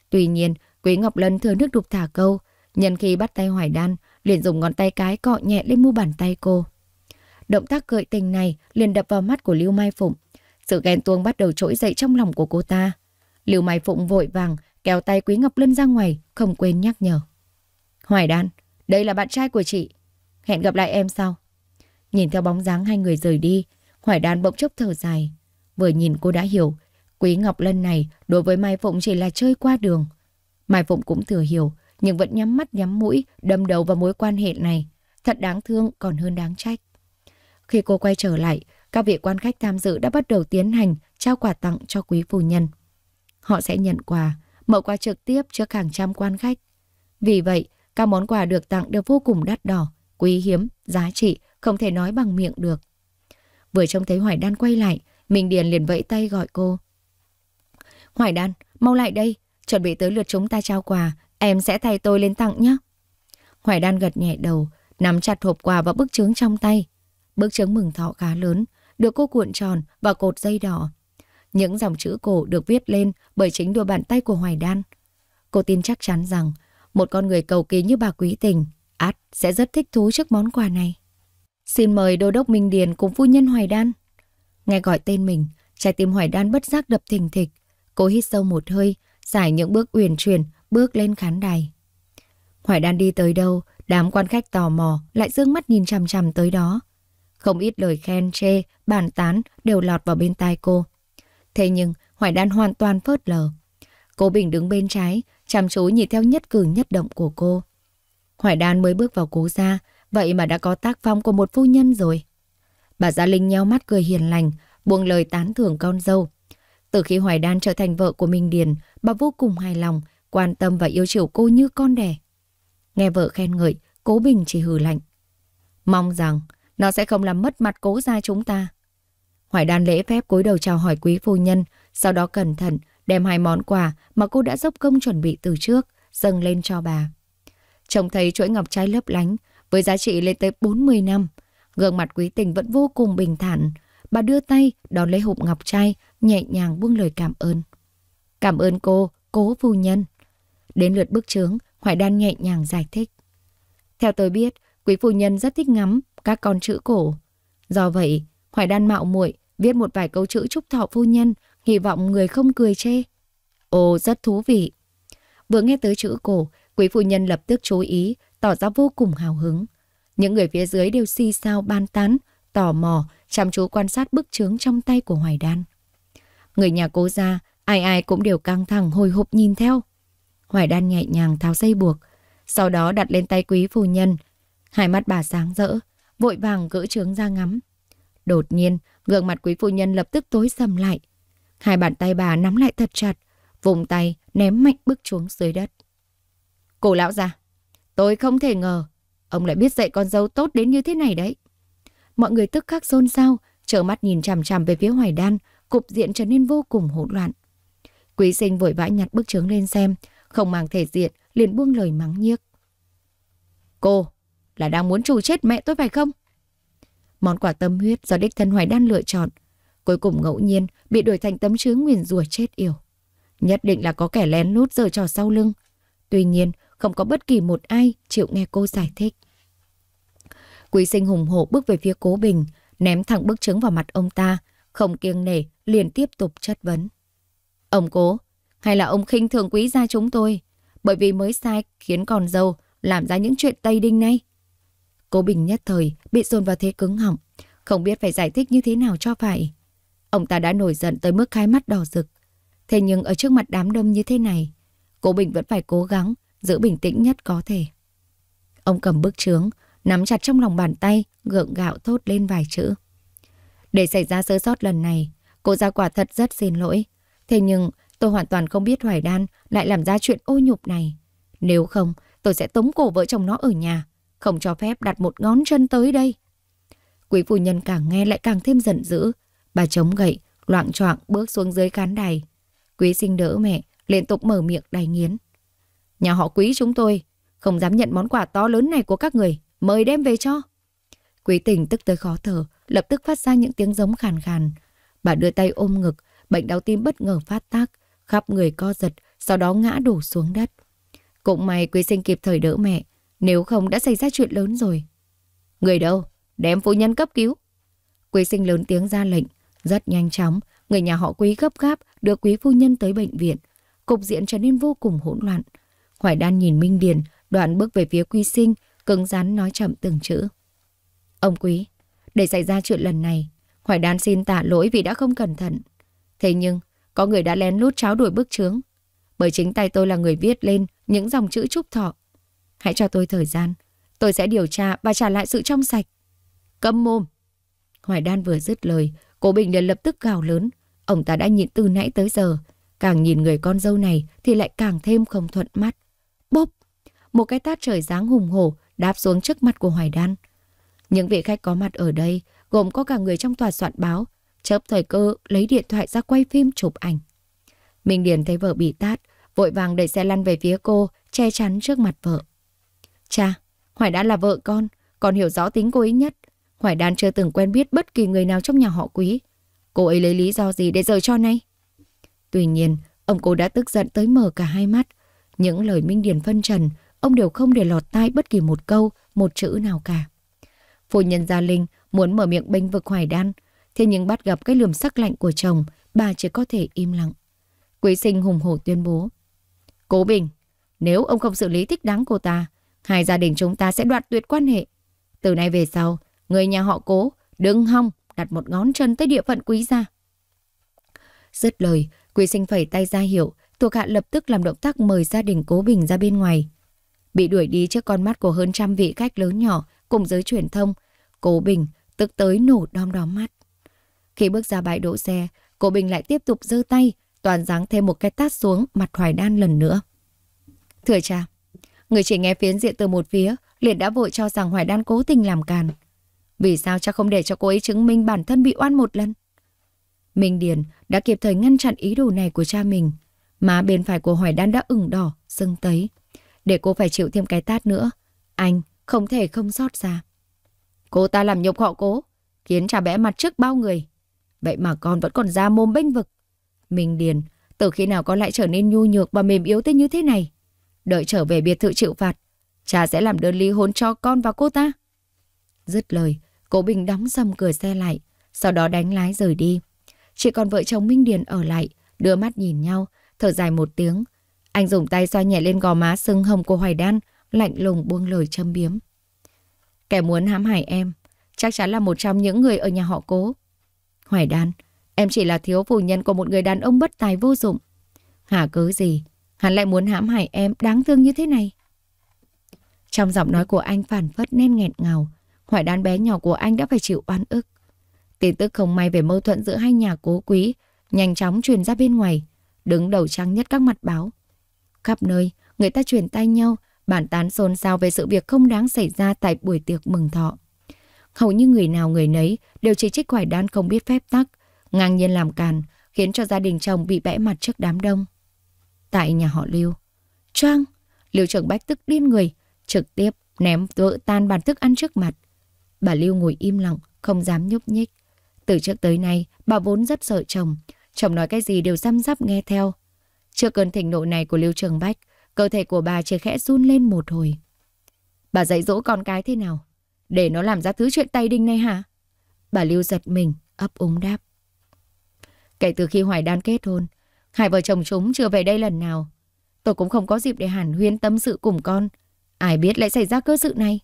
Tuy nhiên, quý Ngọc Lân thừa nước đục thả câu, nhân khi bắt tay Hoài Đan, liền dùng ngón tay cái cọ nhẹ lên mu bàn tay cô. Động tác gợi tình này liền đập vào mắt của Lưu Mai Phụng. Sự ghen tuông bắt đầu trỗi dậy trong lòng của cô ta. Lưu Mai Phụng vội vàng kéo tay Quý Ngọc Lân ra ngoài, không quên nhắc nhở. Hoài Đan, đây là bạn trai của chị. Hẹn gặp lại em sau. Nhìn theo bóng dáng hai người rời đi, Hoài Đan bỗng chốc thở dài. Vừa nhìn cô đã hiểu, Quý Ngọc Lân này đối với Mai Phụng chỉ là chơi qua đường. Mai Phụng cũng thừa hiểu, nhưng vẫn nhắm mắt nhắm mũi, đâm đầu vào mối quan hệ này. Thật đáng thương còn hơn đáng trách. Khi cô quay trở lại, các vị quan khách tham dự đã bắt đầu tiến hành trao quà tặng cho quý phu nhân. Họ sẽ nhận quà, mở quà trực tiếp trước hàng trăm quan khách. Vì vậy, các món quà được tặng đều vô cùng đắt đỏ, quý hiếm, giá trị, không thể nói bằng miệng được. Vừa trông thấy Hoài Đan quay lại, Minh Điền liền vẫy tay gọi cô. Hoài Đan, mau lại đây, chuẩn bị tới lượt chúng ta trao quà, Em sẽ thay tôi lên tặng nhé. Hoài đan gật nhẹ đầu, nắm chặt hộp quà và bức chướng trong tay. Bức chướng mừng thọ khá lớn, được cô cuộn tròn và cột dây đỏ. Những dòng chữ cổ được viết lên bởi chính đôi bàn tay của Hoài Đan. Cô tin chắc chắn rằng một con người cầu kỳ như bà Quý Tình át sẽ rất thích thú trước món quà này. Xin mời đô đốc Minh Điền cùng phu nhân Hoài Đan. Nghe gọi tên mình, trái tim Hoài Đan bất giác đập thình thịch. Cô hít sâu một hơi, giải những bước uyển chuyển bước lên khán đài. Hoài Đan đi tới đâu, đám quan khách tò mò lại dương mắt nhìn chằm chằm tới đó. Không ít lời khen chê, bàn tán đều lọt vào bên tai cô. Thế nhưng Hoài Đan hoàn toàn phớt lờ. Cô Bình đứng bên trái, chăm chú nhìn theo nhất cử nhất động của cô. Hoài Đan mới bước vào cố gia, vậy mà đã có tác phong của một phu nhân rồi. Bà Gia Linh nheo mắt cười hiền lành, buông lời tán thưởng con dâu. Từ khi Hoài Đan trở thành vợ của Minh Điền, bà vô cùng hài lòng quan tâm và yêu chiều cô như con đẻ. Nghe vợ khen ngợi, Cố Bình chỉ hừ lạnh. Mong rằng nó sẽ không làm mất mặt cố gia chúng ta. Hoài đan lễ phép cúi đầu chào hỏi quý phu nhân, sau đó cẩn thận đem hai món quà mà cô đã dốc công chuẩn bị từ trước, dâng lên cho bà. Trông thấy chuỗi ngọc trai lấp lánh, với giá trị lên tới 40 năm, gương mặt quý tình vẫn vô cùng bình thản. Bà đưa tay đón lấy hộp ngọc trai, nhẹ nhàng buông lời cảm ơn. Cảm ơn cô, cố phu nhân. Đến lượt bức trướng, Hoài Đan nhẹ nhàng giải thích. Theo tôi biết, quý phu nhân rất thích ngắm các con chữ cổ. Do vậy, Hoài Đan mạo muội viết một vài câu chữ chúc thọ phu nhân, hy vọng người không cười chê. Ồ, rất thú vị. Vừa nghe tới chữ cổ, quý phu nhân lập tức chú ý, tỏ ra vô cùng hào hứng. Những người phía dưới đều si sao ban tán, tò mò, chăm chú quan sát bức chướng trong tay của Hoài Đan. Người nhà cố gia, ai ai cũng đều căng thẳng hồi hộp nhìn theo. Hoài đan nhẹ nhàng tháo dây buộc, sau đó đặt lên tay quý phu nhân. Hai mắt bà sáng rỡ, vội vàng gỡ trướng ra ngắm. Đột nhiên, gương mặt quý phu nhân lập tức tối sầm lại. Hai bàn tay bà nắm lại thật chặt, vùng tay ném mạnh bước xuống dưới đất. Cổ lão già, tôi không thể ngờ, ông lại biết dạy con dâu tốt đến như thế này đấy. Mọi người tức khắc xôn xao, trở mắt nhìn chằm chằm về phía hoài đan, cục diện trở nên vô cùng hỗn loạn. Quý sinh vội vã nhặt bức trướng lên xem, không mang thể diện, liền buông lời mắng nhiếc. Cô là đang muốn trù chết mẹ tôi phải không? Món quà tâm huyết do đích thân Hoài Đan lựa chọn. Cuối cùng ngẫu nhiên bị đổi thành tấm chứa nguyền rủa chết yêu. Nhất định là có kẻ lén lút giở trò sau lưng. Tuy nhiên, không có bất kỳ một ai chịu nghe cô giải thích. Quý sinh hùng hổ bước về phía cố bình, ném thẳng bức trứng vào mặt ông ta, không kiêng nể, liền tiếp tục chất vấn. Ông cố, hay là ông khinh thường quý gia chúng tôi, bởi vì mới sai khiến con dâu làm ra những chuyện tây đinh này. Cô Bình nhất thời bị dồn vào thế cứng họng, không biết phải giải thích như thế nào cho phải. Ông ta đã nổi giận tới mức khai mắt đỏ rực. Thế nhưng ở trước mặt đám đông như thế này, cô Bình vẫn phải cố gắng giữ bình tĩnh nhất có thể. Ông cầm bức chướng, nắm chặt trong lòng bàn tay, gượng gạo thốt lên vài chữ. Để xảy ra sơ sót lần này, cô ra quả thật rất xin lỗi. Thế nhưng Tôi hoàn toàn không biết Hoài Đan lại làm ra chuyện ô nhục này. Nếu không, tôi sẽ tống cổ vợ chồng nó ở nhà, không cho phép đặt một ngón chân tới đây. Quý phụ nhân càng nghe lại càng thêm giận dữ. Bà chống gậy, loạn choạng bước xuống dưới khán đài. Quý sinh đỡ mẹ, liên tục mở miệng đầy nghiến. Nhà họ quý chúng tôi, không dám nhận món quà to lớn này của các người, mời đem về cho. Quý tình tức tới khó thở, lập tức phát ra những tiếng giống khàn khàn. Bà đưa tay ôm ngực, bệnh đau tim bất ngờ phát tác khắp người co giật, sau đó ngã đổ xuống đất. Cũng may Quý Sinh kịp thời đỡ mẹ, nếu không đã xảy ra chuyện lớn rồi. Người đâu? Đem phụ nhân cấp cứu. Quý Sinh lớn tiếng ra lệnh, rất nhanh chóng, người nhà họ Quý gấp gáp đưa Quý Phu Nhân tới bệnh viện. Cục diện trở nên vô cùng hỗn loạn. Hoài Đan nhìn Minh Điền, đoạn bước về phía Quý Sinh, cứng rắn nói chậm từng chữ. Ông Quý, để xảy ra chuyện lần này, Hoài Đan xin tạ lỗi vì đã không cẩn thận. Thế nhưng, có người đã lén lút cháo đuổi bức chướng. Bởi chính tay tôi là người viết lên những dòng chữ chúc thọ. Hãy cho tôi thời gian. Tôi sẽ điều tra và trả lại sự trong sạch. Câm mồm. Hoài Đan vừa dứt lời, Cố Bình liền lập tức gào lớn. Ông ta đã nhịn từ nãy tới giờ. Càng nhìn người con dâu này thì lại càng thêm không thuận mắt. Bốp! Một cái tát trời giáng hùng hổ đáp xuống trước mặt của Hoài Đan. Những vị khách có mặt ở đây gồm có cả người trong tòa soạn báo chớp thời cơ lấy điện thoại ra quay phim chụp ảnh. Minh Điền thấy vợ bị tát, vội vàng đẩy xe lăn về phía cô, che chắn trước mặt vợ. Cha, Hoài Đan là vợ con, con hiểu rõ tính cô ấy nhất. Hoài Đan chưa từng quen biết bất kỳ người nào trong nhà họ quý. Cô ấy lấy lý do gì để rời cho nay? Tuy nhiên, ông cô đã tức giận tới mở cả hai mắt. Những lời Minh Điền phân trần, ông đều không để lọt tai bất kỳ một câu, một chữ nào cả. Phu nhân Gia Linh muốn mở miệng bênh vực Hoài Đan, Thế nhưng bắt gặp cái lườm sắc lạnh của chồng, bà chỉ có thể im lặng. Quý sinh hùng hổ tuyên bố. Cố Bình, nếu ông không xử lý thích đáng cô ta, hai gia đình chúng ta sẽ đoạt tuyệt quan hệ. Từ nay về sau, người nhà họ cố, đừng hong, đặt một ngón chân tới địa phận quý gia. Dứt lời, quý sinh phẩy tay ra hiệu, thuộc hạ lập tức làm động tác mời gia đình cố Bình ra bên ngoài. Bị đuổi đi trước con mắt của hơn trăm vị khách lớn nhỏ cùng giới truyền thông, cố Bình tức tới nổ đom đóm mắt. Khi bước ra bãi đỗ xe, cô Bình lại tiếp tục giơ tay, toàn giáng thêm một cái tát xuống mặt Hoài Đan lần nữa. Thưa cha, người chỉ nghe phiến diện từ một phía, liền đã vội cho rằng Hoài Đan cố tình làm càn. Vì sao cha không để cho cô ấy chứng minh bản thân bị oan một lần? Minh Điền đã kịp thời ngăn chặn ý đồ này của cha mình. Má bên phải của Hoài Đan đã ửng đỏ, sưng tấy. Để cô phải chịu thêm cái tát nữa. Anh không thể không rót ra. Cô ta làm nhục họ cố, khiến cha bẽ mặt trước bao người. Vậy mà con vẫn còn ra mồm bênh vực. Minh Điền, từ khi nào con lại trở nên nhu nhược và mềm yếu tới như thế này? Đợi trở về biệt thự chịu phạt, cha sẽ làm đơn ly hôn cho con và cô ta. Dứt lời, cố Bình đóng sầm cửa xe lại, sau đó đánh lái rời đi. Chỉ còn vợ chồng Minh Điền ở lại, đưa mắt nhìn nhau, thở dài một tiếng. Anh dùng tay xoa nhẹ lên gò má sưng hồng của Hoài Đan, lạnh lùng buông lời châm biếm. Kẻ muốn hãm hại em, chắc chắn là một trong những người ở nhà họ cố. Hoài đan, em chỉ là thiếu phu nhân của một người đàn ông bất tài vô dụng. Hả cớ gì, hắn lại muốn hãm hại em đáng thương như thế này. Trong giọng nói của anh phản phất nên nghẹn ngào, Hoài đan bé nhỏ của anh đã phải chịu oan ức. Tin tức không may về mâu thuẫn giữa hai nhà cố quý, nhanh chóng truyền ra bên ngoài, đứng đầu trắng nhất các mặt báo. Khắp nơi, người ta truyền tay nhau, bản tán xôn xao về sự việc không đáng xảy ra tại buổi tiệc mừng thọ hầu như người nào người nấy đều chỉ trích Hoài Đan không biết phép tắc, ngang nhiên làm càn, khiến cho gia đình chồng bị bẽ mặt trước đám đông. Tại nhà họ Lưu, Trang, Lưu Trường Bách tức điên người, trực tiếp ném vỡ tan bàn thức ăn trước mặt. Bà Lưu ngồi im lặng, không dám nhúc nhích. Từ trước tới nay, bà vốn rất sợ chồng, chồng nói cái gì đều răm rắp nghe theo. Trước cơn thịnh nộ này của Lưu Trường Bách, cơ thể của bà chỉ khẽ run lên một hồi. Bà dạy dỗ con cái thế nào? Để nó làm ra thứ chuyện tay đinh này hả? Bà Lưu giật mình, ấp úng đáp. Kể từ khi Hoài Đan kết hôn, hai vợ chồng chúng chưa về đây lần nào. Tôi cũng không có dịp để hàn huyên tâm sự cùng con. Ai biết lại xảy ra cơ sự này.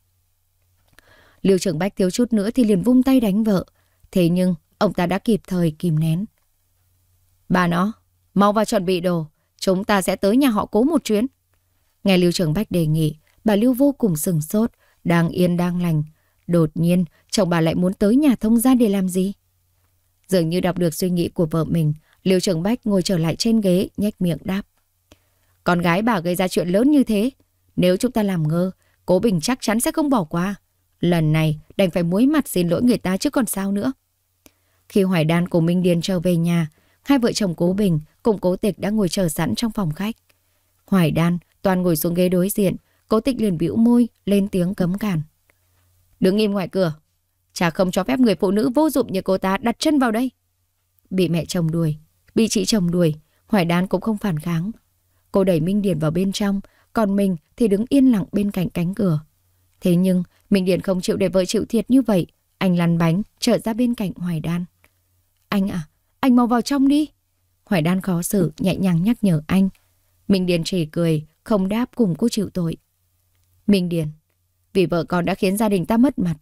Lưu Trường Bách thiếu chút nữa thì liền vung tay đánh vợ. Thế nhưng, ông ta đã kịp thời kìm nén. Bà nó, mau vào chuẩn bị đồ. Chúng ta sẽ tới nhà họ cố một chuyến. Nghe Lưu Trường Bách đề nghị, bà Lưu vô cùng sừng sốt, đang yên đang lành. Đột nhiên, chồng bà lại muốn tới nhà thông gia để làm gì? Dường như đọc được suy nghĩ của vợ mình, Liêu Trường Bách ngồi trở lại trên ghế, nhách miệng đáp. Con gái bà gây ra chuyện lớn như thế. Nếu chúng ta làm ngơ, Cố Bình chắc chắn sẽ không bỏ qua. Lần này đành phải muối mặt xin lỗi người ta chứ còn sao nữa. Khi Hoài Đan của Minh Điền trở về nhà, hai vợ chồng Cố Bình cùng Cố Tịch đã ngồi chờ sẵn trong phòng khách. Hoài Đan toàn ngồi xuống ghế đối diện, Cố Tịch liền bĩu môi, lên tiếng cấm cản. Đứng im ngoài cửa. Cha không cho phép người phụ nữ vô dụng như cô ta đặt chân vào đây. Bị mẹ chồng đuổi, bị chị chồng đuổi, Hoài Đan cũng không phản kháng. Cô đẩy Minh Điền vào bên trong, còn mình thì đứng yên lặng bên cạnh cánh cửa. Thế nhưng, Minh Điền không chịu để vợ chịu thiệt như vậy. Anh lăn bánh, trở ra bên cạnh Hoài Đan. Anh à, anh mau vào trong đi. Hoài Đan khó xử, nhẹ nhàng nhắc nhở anh. Minh Điền chỉ cười, không đáp cùng cô chịu tội. Minh Điền, vì vợ con đã khiến gia đình ta mất mặt,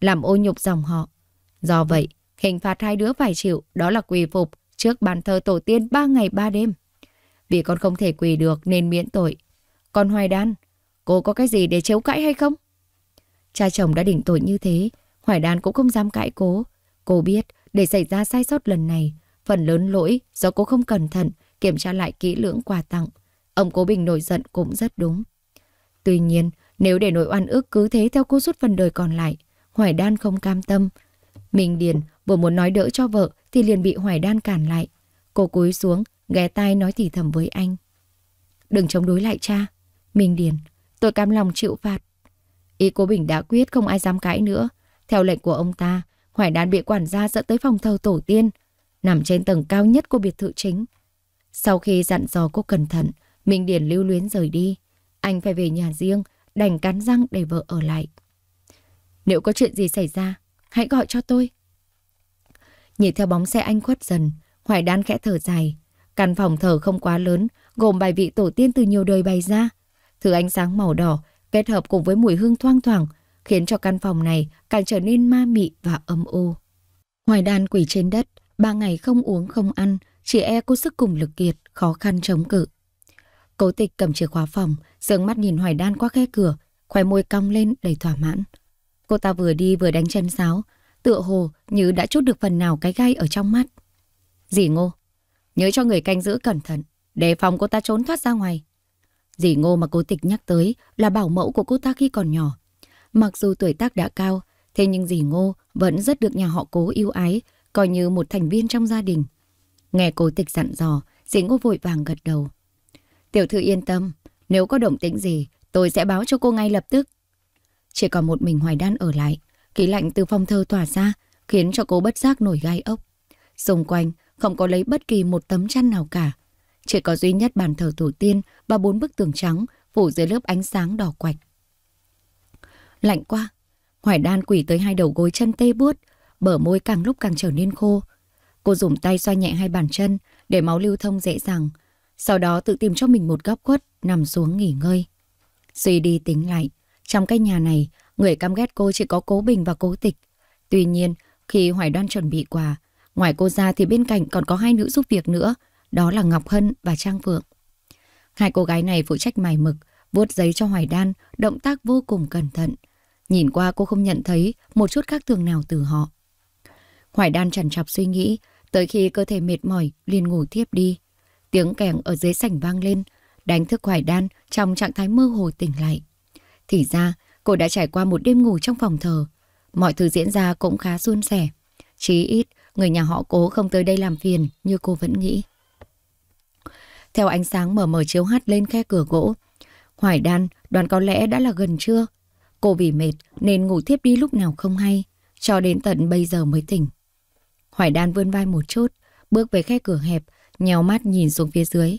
làm ô nhục dòng họ. Do vậy, hình phạt hai đứa phải chịu đó là quỳ phục trước bàn thờ tổ tiên ba ngày ba đêm. Vì con không thể quỳ được nên miễn tội. Còn Hoài Đan, cô có cái gì để chấu cãi hay không? Cha chồng đã định tội như thế, Hoài Đan cũng không dám cãi cố. Cô biết để xảy ra sai sót lần này, phần lớn lỗi do cô không cẩn thận kiểm tra lại kỹ lưỡng quà tặng. Ông Cố Bình nổi giận cũng rất đúng. Tuy nhiên, nếu để nỗi oan ức cứ thế theo cô suốt phần đời còn lại, Hoài Đan không cam tâm. Mình Điền vừa muốn nói đỡ cho vợ thì liền bị Hoài Đan cản lại. Cô cúi xuống, ghé tai nói thì thầm với anh. Đừng chống đối lại cha. Mình Điền, tôi cam lòng chịu phạt. Ý cô Bình đã quyết không ai dám cãi nữa. Theo lệnh của ông ta, Hoài Đan bị quản gia dẫn tới phòng thờ tổ tiên, nằm trên tầng cao nhất của biệt thự chính. Sau khi dặn dò cô cẩn thận, Minh Điền lưu luyến rời đi. Anh phải về nhà riêng, đành cắn răng để vợ ở lại. Nếu có chuyện gì xảy ra, hãy gọi cho tôi. Nhìn theo bóng xe anh khuất dần, Hoài Đan khẽ thở dài. Căn phòng thờ không quá lớn, gồm bài vị tổ tiên từ nhiều đời bày ra. Thứ ánh sáng màu đỏ kết hợp cùng với mùi hương thoang thoảng, khiến cho căn phòng này càng trở nên ma mị và âm u. Hoài Đan quỳ trên đất, ba ngày không uống không ăn, chỉ e cô sức cùng lực kiệt, khó khăn chống cự. Cố tịch cầm chìa khóa phòng, dương mắt nhìn Hoài Đan qua khe cửa, khoe môi cong lên đầy thỏa mãn. Cô ta vừa đi vừa đánh chân sáo, tựa hồ như đã chút được phần nào cái gai ở trong mắt. Dì Ngô, nhớ cho người canh giữ cẩn thận, đề phòng cô ta trốn thoát ra ngoài. Dì Ngô mà cô tịch nhắc tới là bảo mẫu của cô ta khi còn nhỏ. Mặc dù tuổi tác đã cao, thế nhưng dì Ngô vẫn rất được nhà họ cố yêu ái, coi như một thành viên trong gia đình. Nghe cố tịch dặn dò, dì Ngô vội vàng gật đầu. Tiểu thư yên tâm, nếu có động tĩnh gì, tôi sẽ báo cho cô ngay lập tức. Chỉ còn một mình Hoài Đan ở lại, khí lạnh từ phong thơ tỏa ra, khiến cho cô bất giác nổi gai ốc. Xung quanh, không có lấy bất kỳ một tấm chăn nào cả. Chỉ có duy nhất bàn thờ tổ tiên và bốn bức tường trắng phủ dưới lớp ánh sáng đỏ quạch. Lạnh quá, Hoài Đan quỷ tới hai đầu gối chân tê buốt, bờ môi càng lúc càng trở nên khô. Cô dùng tay xoa nhẹ hai bàn chân để máu lưu thông dễ dàng, sau đó tự tìm cho mình một góc khuất, nằm xuống nghỉ ngơi. Suy đi tính lại, trong cái nhà này, người căm ghét cô chỉ có cố bình và cố tịch. Tuy nhiên, khi Hoài Đoan chuẩn bị quà, ngoài cô ra thì bên cạnh còn có hai nữ giúp việc nữa, đó là Ngọc Hân và Trang Phượng. Hai cô gái này phụ trách mài mực, vuốt giấy cho Hoài Đan, động tác vô cùng cẩn thận. Nhìn qua cô không nhận thấy một chút khác thường nào từ họ. Hoài Đan trằn trọc suy nghĩ, tới khi cơ thể mệt mỏi liền ngủ thiếp đi. Tiếng kèn ở dưới sảnh vang lên, đánh thức Hoài Đan trong trạng thái mơ hồ tỉnh lại. Thì ra, cô đã trải qua một đêm ngủ trong phòng thờ. Mọi thứ diễn ra cũng khá suôn sẻ. Chí ít, người nhà họ cố không tới đây làm phiền như cô vẫn nghĩ. Theo ánh sáng mở mở chiếu hắt lên khe cửa gỗ, Hoài Đan đoàn có lẽ đã là gần trưa. Cô vì mệt nên ngủ thiếp đi lúc nào không hay, cho đến tận bây giờ mới tỉnh. Hoài Đan vươn vai một chút, bước về khe cửa hẹp nhéo mắt nhìn xuống phía dưới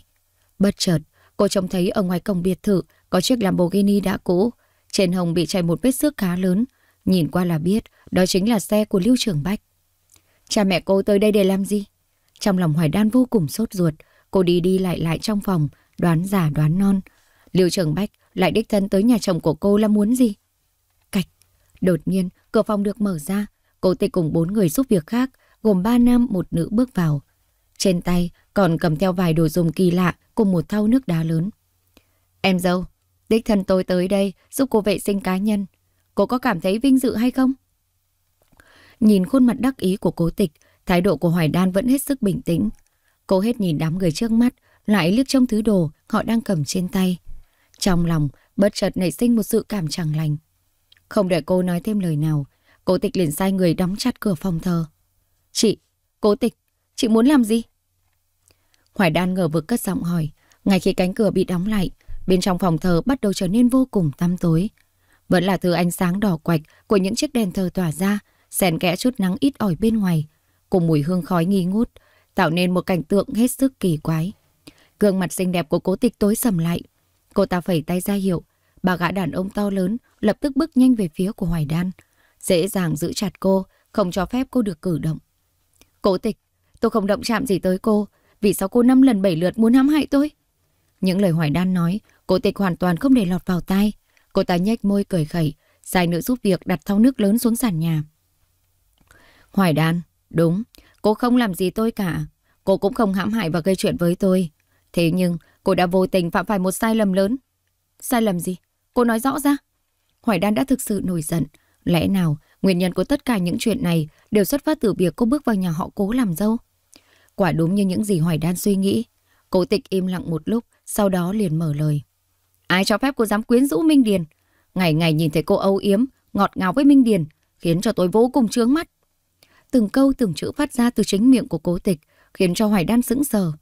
Bất chợt cô trông thấy ở ngoài cổng biệt thự Có chiếc Lamborghini đã cũ Trên hồng bị chạy một vết xước khá lớn Nhìn qua là biết Đó chính là xe của Lưu Trường Bách Cha mẹ cô tới đây để làm gì Trong lòng Hoài Đan vô cùng sốt ruột Cô đi đi lại lại trong phòng Đoán giả đoán non Lưu Trường Bách lại đích thân tới nhà chồng của cô là muốn gì Cạch Đột nhiên cửa phòng được mở ra Cô tịch cùng bốn người giúp việc khác Gồm ba nam một nữ bước vào trên tay còn cầm theo vài đồ dùng kỳ lạ cùng một thau nước đá lớn. Em dâu, đích thân tôi tới đây giúp cô vệ sinh cá nhân. Cô có cảm thấy vinh dự hay không? Nhìn khuôn mặt đắc ý của cố tịch, thái độ của Hoài Đan vẫn hết sức bình tĩnh. Cô hết nhìn đám người trước mắt, lại liếc trong thứ đồ họ đang cầm trên tay. Trong lòng, bất chợt nảy sinh một sự cảm chẳng lành. Không để cô nói thêm lời nào, cố tịch liền sai người đóng chặt cửa phòng thờ. Chị, cố tịch, Chị muốn làm gì? Hoài đan ngờ vực cất giọng hỏi. Ngay khi cánh cửa bị đóng lại, bên trong phòng thờ bắt đầu trở nên vô cùng tăm tối. Vẫn là thứ ánh sáng đỏ quạch của những chiếc đèn thờ tỏa ra, xèn kẽ chút nắng ít ỏi bên ngoài, cùng mùi hương khói nghi ngút, tạo nên một cảnh tượng hết sức kỳ quái. Gương mặt xinh đẹp của cố tịch tối sầm lại. Cô ta phẩy tay ra hiệu, bà gã đàn ông to lớn lập tức bước nhanh về phía của Hoài Đan, dễ dàng giữ chặt cô, không cho phép cô được cử động. Cố tịch Tôi không động chạm gì tới cô, vì sao cô năm lần bảy lượt muốn hãm hại tôi? Những lời Hoài Đan nói, cô tịch hoàn toàn không để lọt vào tay Cô ta nhếch môi cười khẩy, sai nữ giúp việc đặt thau nước lớn xuống sàn nhà. Hoài Đan, đúng, cô không làm gì tôi cả. Cô cũng không hãm hại và gây chuyện với tôi. Thế nhưng, cô đã vô tình phạm phải một sai lầm lớn. Sai lầm gì? Cô nói rõ ra. Hoài Đan đã thực sự nổi giận. Lẽ nào Nguyên nhân của tất cả những chuyện này đều xuất phát từ việc cô bước vào nhà họ cố làm dâu. Quả đúng như những gì Hoài Đan suy nghĩ. Cố tịch im lặng một lúc, sau đó liền mở lời. Ai cho phép cô dám quyến rũ Minh Điền? Ngày ngày nhìn thấy cô âu yếm, ngọt ngào với Minh Điền, khiến cho tôi vô cùng trướng mắt. Từng câu từng chữ phát ra từ chính miệng của cố tịch, khiến cho Hoài Đan sững sờ.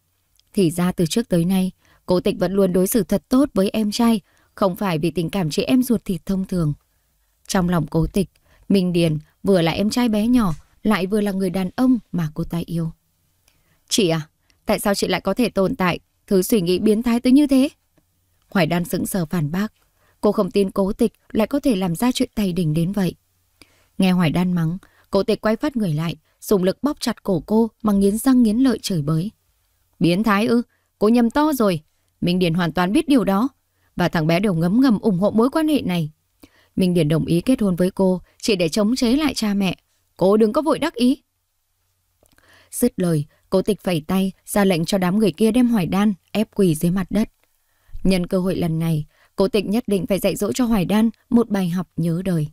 Thì ra từ trước tới nay, cố tịch vẫn luôn đối xử thật tốt với em trai, không phải vì tình cảm chị em ruột thịt thông thường. Trong lòng cố tịch, Minh Điền vừa là em trai bé nhỏ, lại vừa là người đàn ông mà cô ta yêu. Chị à, tại sao chị lại có thể tồn tại thứ suy nghĩ biến thái tới như thế? Hoài Đan sững sờ phản bác. Cô không tin cố tịch lại có thể làm ra chuyện tay đỉnh đến vậy. Nghe Hoài Đan mắng, cố tịch quay phát người lại, dùng lực bóp chặt cổ cô mà nghiến răng nghiến lợi chửi bới. Biến thái ư, cô nhầm to rồi. Minh Điền hoàn toàn biết điều đó. Và thằng bé đều ngấm ngầm ủng hộ mối quan hệ này. Minh Điển đồng ý kết hôn với cô chỉ để chống chế lại cha mẹ. Cô đừng có vội đắc ý. Dứt lời, cô tịch phẩy tay ra lệnh cho đám người kia đem hoài đan ép quỳ dưới mặt đất. Nhân cơ hội lần này, cố tịch nhất định phải dạy dỗ cho Hoài Đan một bài học nhớ đời.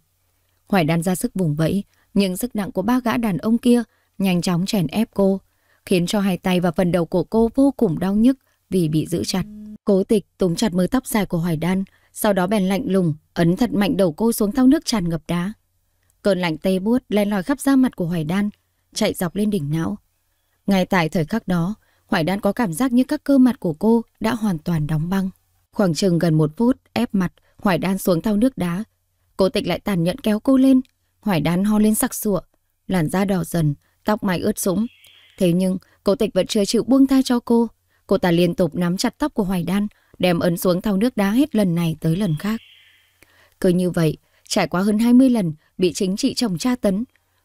Hoài Đan ra sức vùng vẫy, nhưng sức nặng của ba gã đàn ông kia nhanh chóng chèn ép cô, khiến cho hai tay và phần đầu của cô vô cùng đau nhức vì bị giữ chặt. Cố tịch túm chặt mớ tóc dài của Hoài Đan, sau đó bèn lạnh lùng, ấn thật mạnh đầu cô xuống thau nước tràn ngập đá. Cơn lạnh tê buốt len lỏi khắp da mặt của Hoài Đan, chạy dọc lên đỉnh não. Ngay tại thời khắc đó, Hoài Đan có cảm giác như các cơ mặt của cô đã hoàn toàn đóng băng. Khoảng chừng gần một phút, ép mặt, Hoài Đan xuống thau nước đá. Cố tịch lại tàn nhẫn kéo cô lên. Hoài Đan ho lên sặc sụa, làn da đỏ dần, tóc mái ướt sũng. Thế nhưng, cố tịch vẫn chưa chịu buông tay cho cô. Cô ta liên tục nắm chặt tóc của Hoài Đan, đem ấn xuống thau nước đá hết lần này tới lần khác. Cứ như vậy, trải qua hơn 20 lần bị chính trị chồng tra tấn,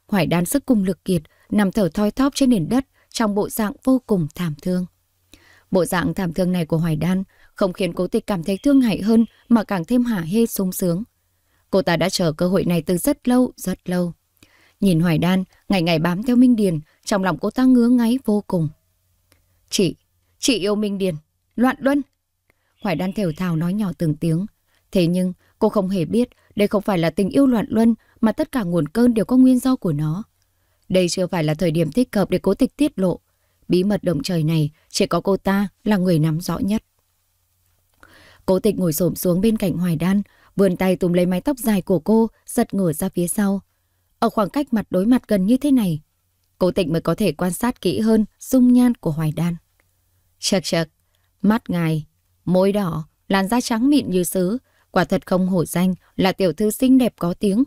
Hoài đan sức cùng lực kiệt, nằm thở thoi thóp trên nền đất trong bộ dạng vô cùng thảm thương. Bộ dạng thảm thương này của Hoài đan không khiến cố tịch cảm thấy thương hại hơn mà càng thêm hả hê sung sướng. Cô ta đã chờ cơ hội này từ rất lâu, rất lâu. Nhìn Hoài Đan, ngày ngày bám theo Minh Điền, trong lòng cô ta ngứa ngáy vô cùng. Chị, chị yêu Minh Điền, loạn luân, Hoài Đoan thều thào nói nhỏ từng tiếng. Thế nhưng, cô không hề biết đây không phải là tình yêu loạn luân mà tất cả nguồn cơn đều có nguyên do của nó. Đây chưa phải là thời điểm thích hợp để cố tịch tiết lộ. Bí mật động trời này chỉ có cô ta là người nắm rõ nhất. Cố tịch ngồi xổm xuống bên cạnh Hoài Đan, vươn tay túm lấy mái tóc dài của cô, giật ngửa ra phía sau. Ở khoảng cách mặt đối mặt gần như thế này, cố tịch mới có thể quan sát kỹ hơn dung nhan của Hoài Đan. Chật chật, mắt ngài môi đỏ, làn da trắng mịn như sứ, quả thật không hổ danh là tiểu thư xinh đẹp có tiếng.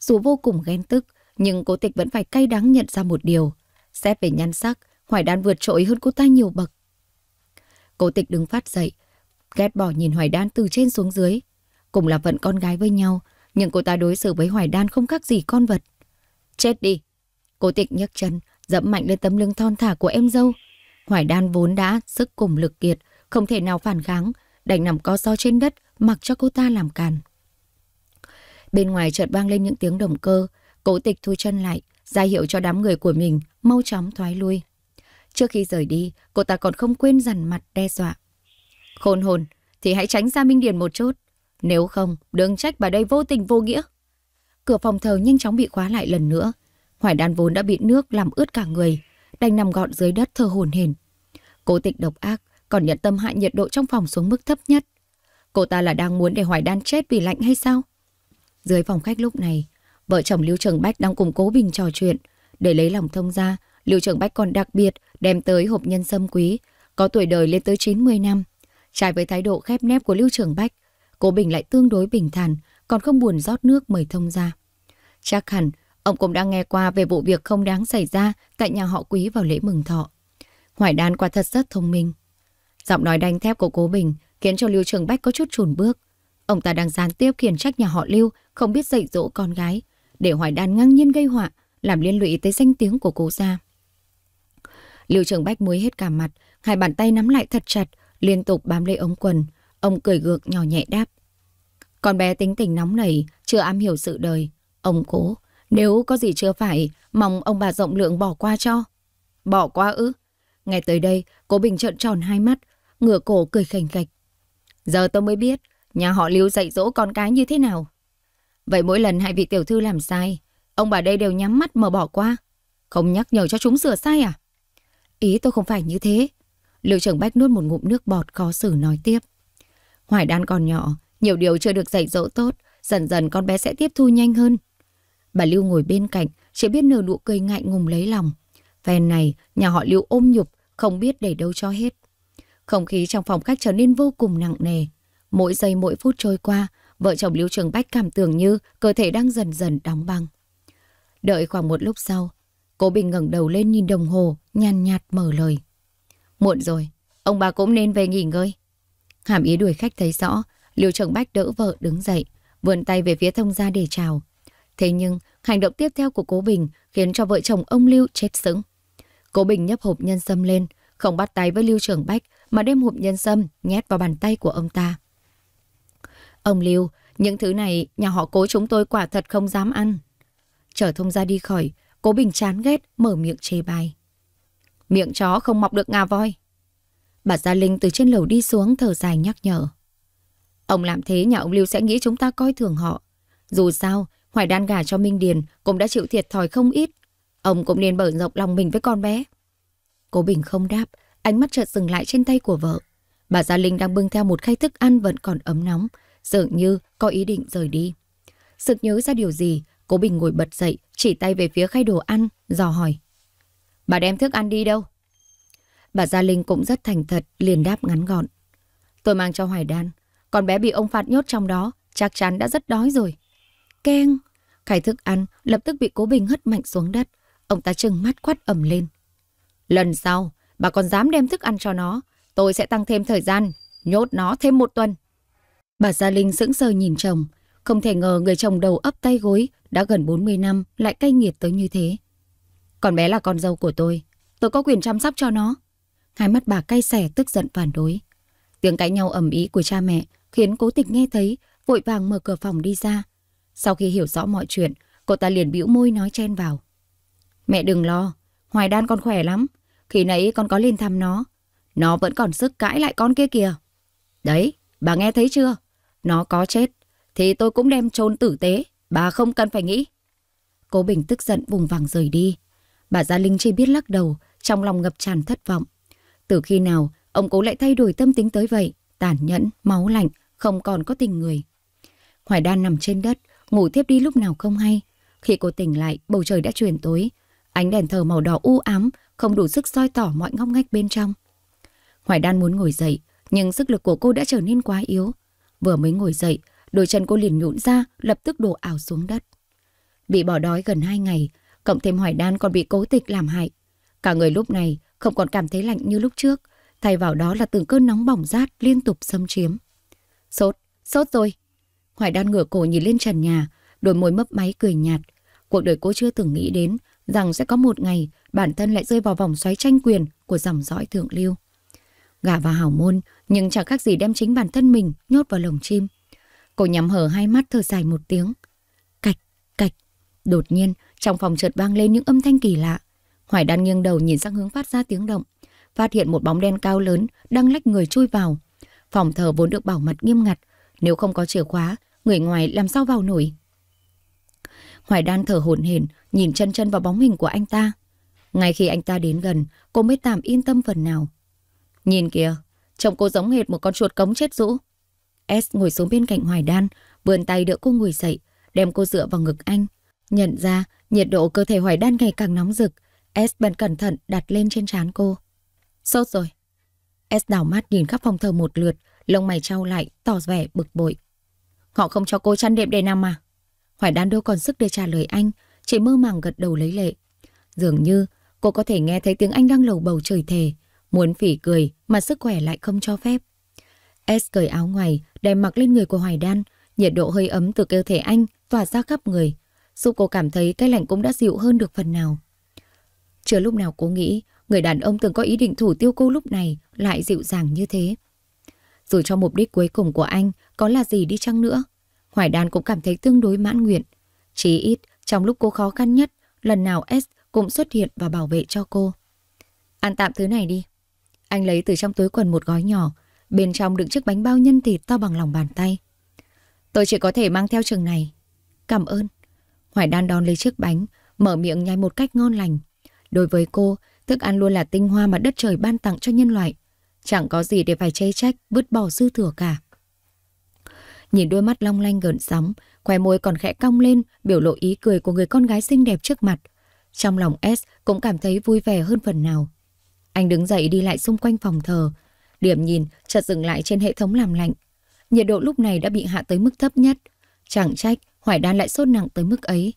Dù vô cùng ghen tức, nhưng cố tịch vẫn phải cay đắng nhận ra một điều. Xét về nhan sắc, Hoài Đan vượt trội hơn cô ta nhiều bậc. Cố tịch đứng phát dậy, ghét bỏ nhìn Hoài Đan từ trên xuống dưới. Cùng là vận con gái với nhau, nhưng cô ta đối xử với Hoài Đan không khác gì con vật. Chết đi! Cố tịch nhấc chân, dẫm mạnh lên tấm lưng thon thả của em dâu. Hoài Đan vốn đã sức cùng lực kiệt, không thể nào phản kháng, đành nằm co ro trên đất, mặc cho cô ta làm càn. Bên ngoài chợt vang lên những tiếng động cơ, cố tịch thu chân lại, ra hiệu cho đám người của mình mau chóng thoái lui. Trước khi rời đi, cô ta còn không quên dằn mặt đe dọa. Khôn hồn, thì hãy tránh ra Minh Điền một chút. Nếu không, đừng trách bà đây vô tình vô nghĩa. Cửa phòng thờ nhanh chóng bị khóa lại lần nữa. Hoài đàn vốn đã bị nước làm ướt cả người, đành nằm gọn dưới đất thờ hồn hển. Cố tịch độc ác, còn nhận tâm hạ nhiệt độ trong phòng xuống mức thấp nhất. Cô ta là đang muốn để Hoài Đan chết vì lạnh hay sao? Dưới phòng khách lúc này, vợ chồng Lưu Trường Bách đang cùng Cố Bình trò chuyện. Để lấy lòng thông ra, Lưu Trường Bách còn đặc biệt đem tới hộp nhân sâm quý, có tuổi đời lên tới 90 năm. Trái với thái độ khép nép của Lưu Trường Bách, Cố Bình lại tương đối bình thản, còn không buồn rót nước mời thông ra. Chắc hẳn, ông cũng đã nghe qua về vụ việc không đáng xảy ra tại nhà họ quý vào lễ mừng thọ. Hoài Đan quả thật rất thông minh. Giọng nói đánh thép của Cố Bình khiến cho Lưu Trường Bách có chút chùn bước. Ông ta đang gián tiếp khiển trách nhà họ Lưu không biết dạy dỗ con gái, để Hoài Đan ngang nhiên gây họa, làm liên lụy tới danh tiếng của cố gia. Lưu Trường Bách muối hết cả mặt, hai bàn tay nắm lại thật chặt, liên tục bám lấy ống quần. Ông cười gượng nhỏ nhẹ đáp. Con bé tính tình nóng nảy, chưa am hiểu sự đời. Ông cố, nếu có gì chưa phải, mong ông bà rộng lượng bỏ qua cho. Bỏ qua ư? Ngay tới đây, cố Bình trợn tròn hai mắt, ngửa cổ cười khành khạch. Giờ tôi mới biết, nhà họ Lưu dạy dỗ con cái như thế nào. Vậy mỗi lần hai vị tiểu thư làm sai, ông bà đây đều nhắm mắt mà bỏ qua. Không nhắc nhở cho chúng sửa sai à? Ý tôi không phải như thế. Lưu trưởng Bách nuốt một ngụm nước bọt khó xử nói tiếp. Hoài đan còn nhỏ, nhiều điều chưa được dạy dỗ tốt, dần dần con bé sẽ tiếp thu nhanh hơn. Bà Lưu ngồi bên cạnh, chỉ biết nở nụ cười ngại ngùng lấy lòng. Phen này, nhà họ Lưu ôm nhục, không biết để đâu cho hết. Không khí trong phòng khách trở nên vô cùng nặng nề. Mỗi giây mỗi phút trôi qua, vợ chồng Lưu Trường Bách cảm tưởng như cơ thể đang dần dần đóng băng. Đợi khoảng một lúc sau, Cố Bình ngẩng đầu lên nhìn đồng hồ, nhàn nhạt mở lời. Muộn rồi, ông bà cũng nên về nghỉ ngơi. Hàm ý đuổi khách thấy rõ, Lưu Trường Bách đỡ vợ đứng dậy, vươn tay về phía thông gia để chào. Thế nhưng, hành động tiếp theo của Cố Bình khiến cho vợ chồng ông Lưu chết sững. Cố Bình nhấp hộp nhân sâm lên, không bắt tay với Lưu Trường Bách mà đem hộp nhân sâm nhét vào bàn tay của ông ta. Ông Lưu, những thứ này nhà họ cố chúng tôi quả thật không dám ăn. Trở thông ra đi khỏi, cố bình chán ghét, mở miệng chê bai. Miệng chó không mọc được ngà voi. Bà Gia Linh từ trên lầu đi xuống thở dài nhắc nhở. Ông làm thế nhà ông Lưu sẽ nghĩ chúng ta coi thường họ. Dù sao, Hoài đan gà cho Minh Điền cũng đã chịu thiệt thòi không ít. Ông cũng nên mở rộng lòng mình với con bé. Cố Bình không đáp, Ánh mắt chợt dừng lại trên tay của vợ. Bà Gia Linh đang bưng theo một khay thức ăn vẫn còn ấm nóng, dường như có ý định rời đi. Sực nhớ ra điều gì, Cố Bình ngồi bật dậy, chỉ tay về phía khay đồ ăn, dò hỏi. Bà đem thức ăn đi đâu? Bà Gia Linh cũng rất thành thật, liền đáp ngắn gọn. Tôi mang cho Hoài Đan, con bé bị ông phạt nhốt trong đó, chắc chắn đã rất đói rồi. Keng, khay thức ăn lập tức bị Cố Bình hất mạnh xuống đất, ông ta trừng mắt quát ẩm lên. Lần sau, Bà còn dám đem thức ăn cho nó, tôi sẽ tăng thêm thời gian, nhốt nó thêm một tuần. Bà Gia Linh sững sờ nhìn chồng, không thể ngờ người chồng đầu ấp tay gối đã gần 40 năm lại cay nghiệt tới như thế. Con bé là con dâu của tôi, tôi có quyền chăm sóc cho nó. Hai mắt bà cay xẻ tức giận phản đối. Tiếng cãi nhau ầm ĩ của cha mẹ khiến cố tịch nghe thấy, vội vàng mở cửa phòng đi ra. Sau khi hiểu rõ mọi chuyện, cô ta liền bĩu môi nói chen vào. Mẹ đừng lo, Hoài Đan con khỏe lắm, khi nãy con có lên thăm nó. Nó vẫn còn sức cãi lại con kia kìa. Đấy, bà nghe thấy chưa? Nó có chết, thì tôi cũng đem trôn tử tế. Bà không cần phải nghĩ. Cô Bình tức giận vùng vàng rời đi. Bà Gia Linh chỉ biết lắc đầu, trong lòng ngập tràn thất vọng. Từ khi nào, ông cố lại thay đổi tâm tính tới vậy, tàn nhẫn, máu lạnh, không còn có tình người. Hoài Đan nằm trên đất, ngủ thiếp đi lúc nào không hay. Khi cô tỉnh lại, bầu trời đã chuyển tối. Ánh đèn thờ màu đỏ u ám không đủ sức soi tỏ mọi ngóc ngách bên trong. Hoài Đan muốn ngồi dậy, nhưng sức lực của cô đã trở nên quá yếu. Vừa mới ngồi dậy, đôi chân cô liền nhũn ra, lập tức đổ ảo xuống đất. Bị bỏ đói gần 2 ngày, cộng thêm Hoài Đan còn bị cố tịch làm hại. Cả người lúc này không còn cảm thấy lạnh như lúc trước, thay vào đó là từng cơn nóng bỏng rát liên tục xâm chiếm. Sốt, sốt rồi. Hoài Đan ngửa cổ nhìn lên trần nhà, đôi môi mấp máy cười nhạt. Cuộc đời cô chưa từng nghĩ đến rằng sẽ có một ngày bản thân lại rơi vào vòng xoáy tranh quyền của dòng dõi thượng lưu. Gả vào hảo môn, nhưng chẳng khác gì đem chính bản thân mình nhốt vào lồng chim. Cô nhắm hở hai mắt thở dài một tiếng. Cạch, cạch. Đột nhiên, trong phòng chợt vang lên những âm thanh kỳ lạ. Hoài đan nghiêng đầu nhìn sang hướng phát ra tiếng động. Phát hiện một bóng đen cao lớn đang lách người chui vào. Phòng thờ vốn được bảo mật nghiêm ngặt. Nếu không có chìa khóa, người ngoài làm sao vào nổi. Hoài đan thở hổn hển nhìn chân chân vào bóng hình của anh ta. Ngay khi anh ta đến gần, cô mới tạm yên tâm phần nào. Nhìn kìa, chồng cô giống hệt một con chuột cống chết rũ. S ngồi xuống bên cạnh Hoài Đan, vươn tay đỡ cô ngồi dậy, đem cô dựa vào ngực anh. Nhận ra, nhiệt độ cơ thể Hoài Đan ngày càng nóng rực. S bèn cẩn thận đặt lên trên trán cô. Sốt rồi. S đảo mắt nhìn khắp phòng thờ một lượt, lông mày trao lại, tỏ vẻ bực bội. Họ không cho cô chăn đệm để nằm à? Hoài Đan đâu còn sức để trả lời anh, chỉ mơ màng gật đầu lấy lệ. Dường như Cô có thể nghe thấy tiếng anh đang lầu bầu trời thề, muốn phỉ cười mà sức khỏe lại không cho phép. S cởi áo ngoài, đem mặc lên người của Hoài Đan, nhiệt độ hơi ấm từ cơ thể anh tỏa ra khắp người, giúp cô cảm thấy cái lạnh cũng đã dịu hơn được phần nào. Chưa lúc nào cô nghĩ, người đàn ông từng có ý định thủ tiêu cô lúc này lại dịu dàng như thế. Dù cho mục đích cuối cùng của anh có là gì đi chăng nữa, Hoài Đan cũng cảm thấy tương đối mãn nguyện. Chỉ ít, trong lúc cô khó khăn nhất, lần nào S cũng xuất hiện và bảo vệ cho cô. Ăn tạm thứ này đi. Anh lấy từ trong túi quần một gói nhỏ, bên trong đựng chiếc bánh bao nhân thịt to bằng lòng bàn tay. Tôi chỉ có thể mang theo chừng này. Cảm ơn. Hoài đan đón lấy chiếc bánh, mở miệng nhai một cách ngon lành. Đối với cô, thức ăn luôn là tinh hoa mà đất trời ban tặng cho nhân loại. Chẳng có gì để phải chê trách, vứt bỏ dư thừa cả. Nhìn đôi mắt long lanh gợn sóng, khoe môi còn khẽ cong lên, biểu lộ ý cười của người con gái xinh đẹp trước mặt. Trong lòng S cũng cảm thấy vui vẻ hơn phần nào. Anh đứng dậy đi lại xung quanh phòng thờ. Điểm nhìn chợt dừng lại trên hệ thống làm lạnh. Nhiệt độ lúc này đã bị hạ tới mức thấp nhất. Chẳng trách Hoài Đan lại sốt nặng tới mức ấy.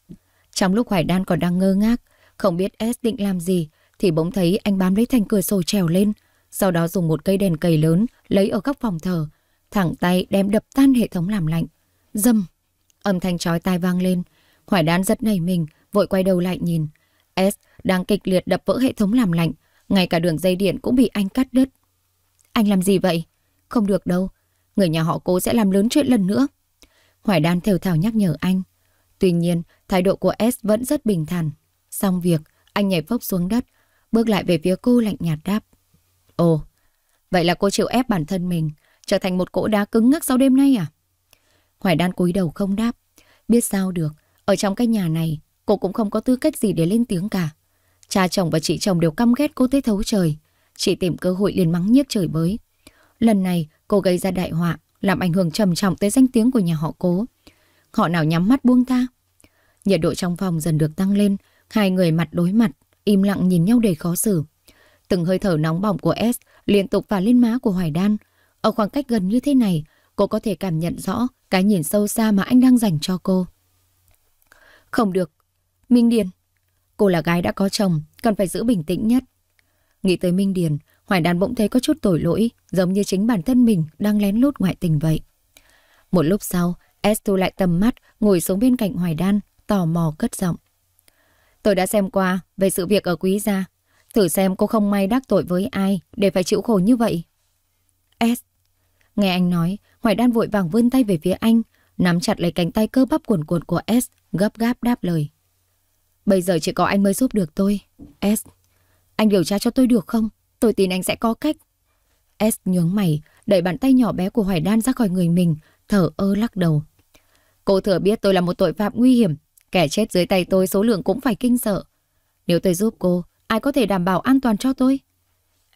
Trong lúc Hoài Đan còn đang ngơ ngác, không biết S định làm gì, thì bỗng thấy anh bám lấy thành cửa sổ trèo lên, sau đó dùng một cây đèn cầy lớn lấy ở góc phòng thờ, thẳng tay đem đập tan hệ thống làm lạnh. Dâm! Âm thanh chói tai vang lên, Hoài Đan giật nảy mình, vội quay đầu lại nhìn. S đang kịch liệt đập vỡ hệ thống làm lạnh, ngay cả đường dây điện cũng bị anh cắt đứt. Anh làm gì vậy? Không được đâu, người nhà họ cố sẽ làm lớn chuyện lần nữa. Hoài Đan thều thào nhắc nhở anh. Tuy nhiên, thái độ của S vẫn rất bình thản. Xong việc, anh nhảy phốc xuống đất, bước lại về phía cô lạnh nhạt đáp. Ồ, vậy là cô chịu ép bản thân mình, trở thành một cỗ đá cứng ngắc sau đêm nay à? Hoài Đan cúi đầu không đáp. Biết sao được, ở trong cái nhà này, Cô cũng không có tư cách gì để lên tiếng cả. Cha chồng và chị chồng đều căm ghét cô tới thấu trời. Chị tìm cơ hội liền mắng nhiếc trời bới. Lần này cô gây ra đại họa, làm ảnh hưởng trầm trọng tới danh tiếng của nhà họ cố. Họ nào nhắm mắt buông ta. Nhiệt độ trong phòng dần được tăng lên, hai người mặt đối mặt, im lặng nhìn nhau đầy khó xử. Từng hơi thở nóng bỏng của S liên tục vào lên má của Hoài Đan. Ở khoảng cách gần như thế này, cô có thể cảm nhận rõ cái nhìn sâu xa mà anh đang dành cho cô. Không được, Minh Điền. Cô là gái đã có chồng, cần phải giữ bình tĩnh nhất. Nghĩ tới Minh Điền, Hoài Đan bỗng thấy có chút tội lỗi, giống như chính bản thân mình đang lén lút ngoại tình vậy. Một lúc sau, Estu lại tầm mắt, ngồi xuống bên cạnh Hoài Đan, tò mò cất giọng. Tôi đã xem qua về sự việc ở quý gia. Thử xem cô không may đắc tội với ai để phải chịu khổ như vậy. S. Nghe anh nói, Hoài Đan vội vàng vươn tay về phía anh, nắm chặt lấy cánh tay cơ bắp cuồn cuộn của S, gấp gáp đáp lời. Bây giờ chỉ có anh mới giúp được tôi. S, anh điều tra cho tôi được không? Tôi tin anh sẽ có cách. S nhướng mày, đẩy bàn tay nhỏ bé của Hoài Đan ra khỏi người mình, thở ơ lắc đầu. Cô thừa biết tôi là một tội phạm nguy hiểm, kẻ chết dưới tay tôi số lượng cũng phải kinh sợ. Nếu tôi giúp cô, ai có thể đảm bảo an toàn cho tôi?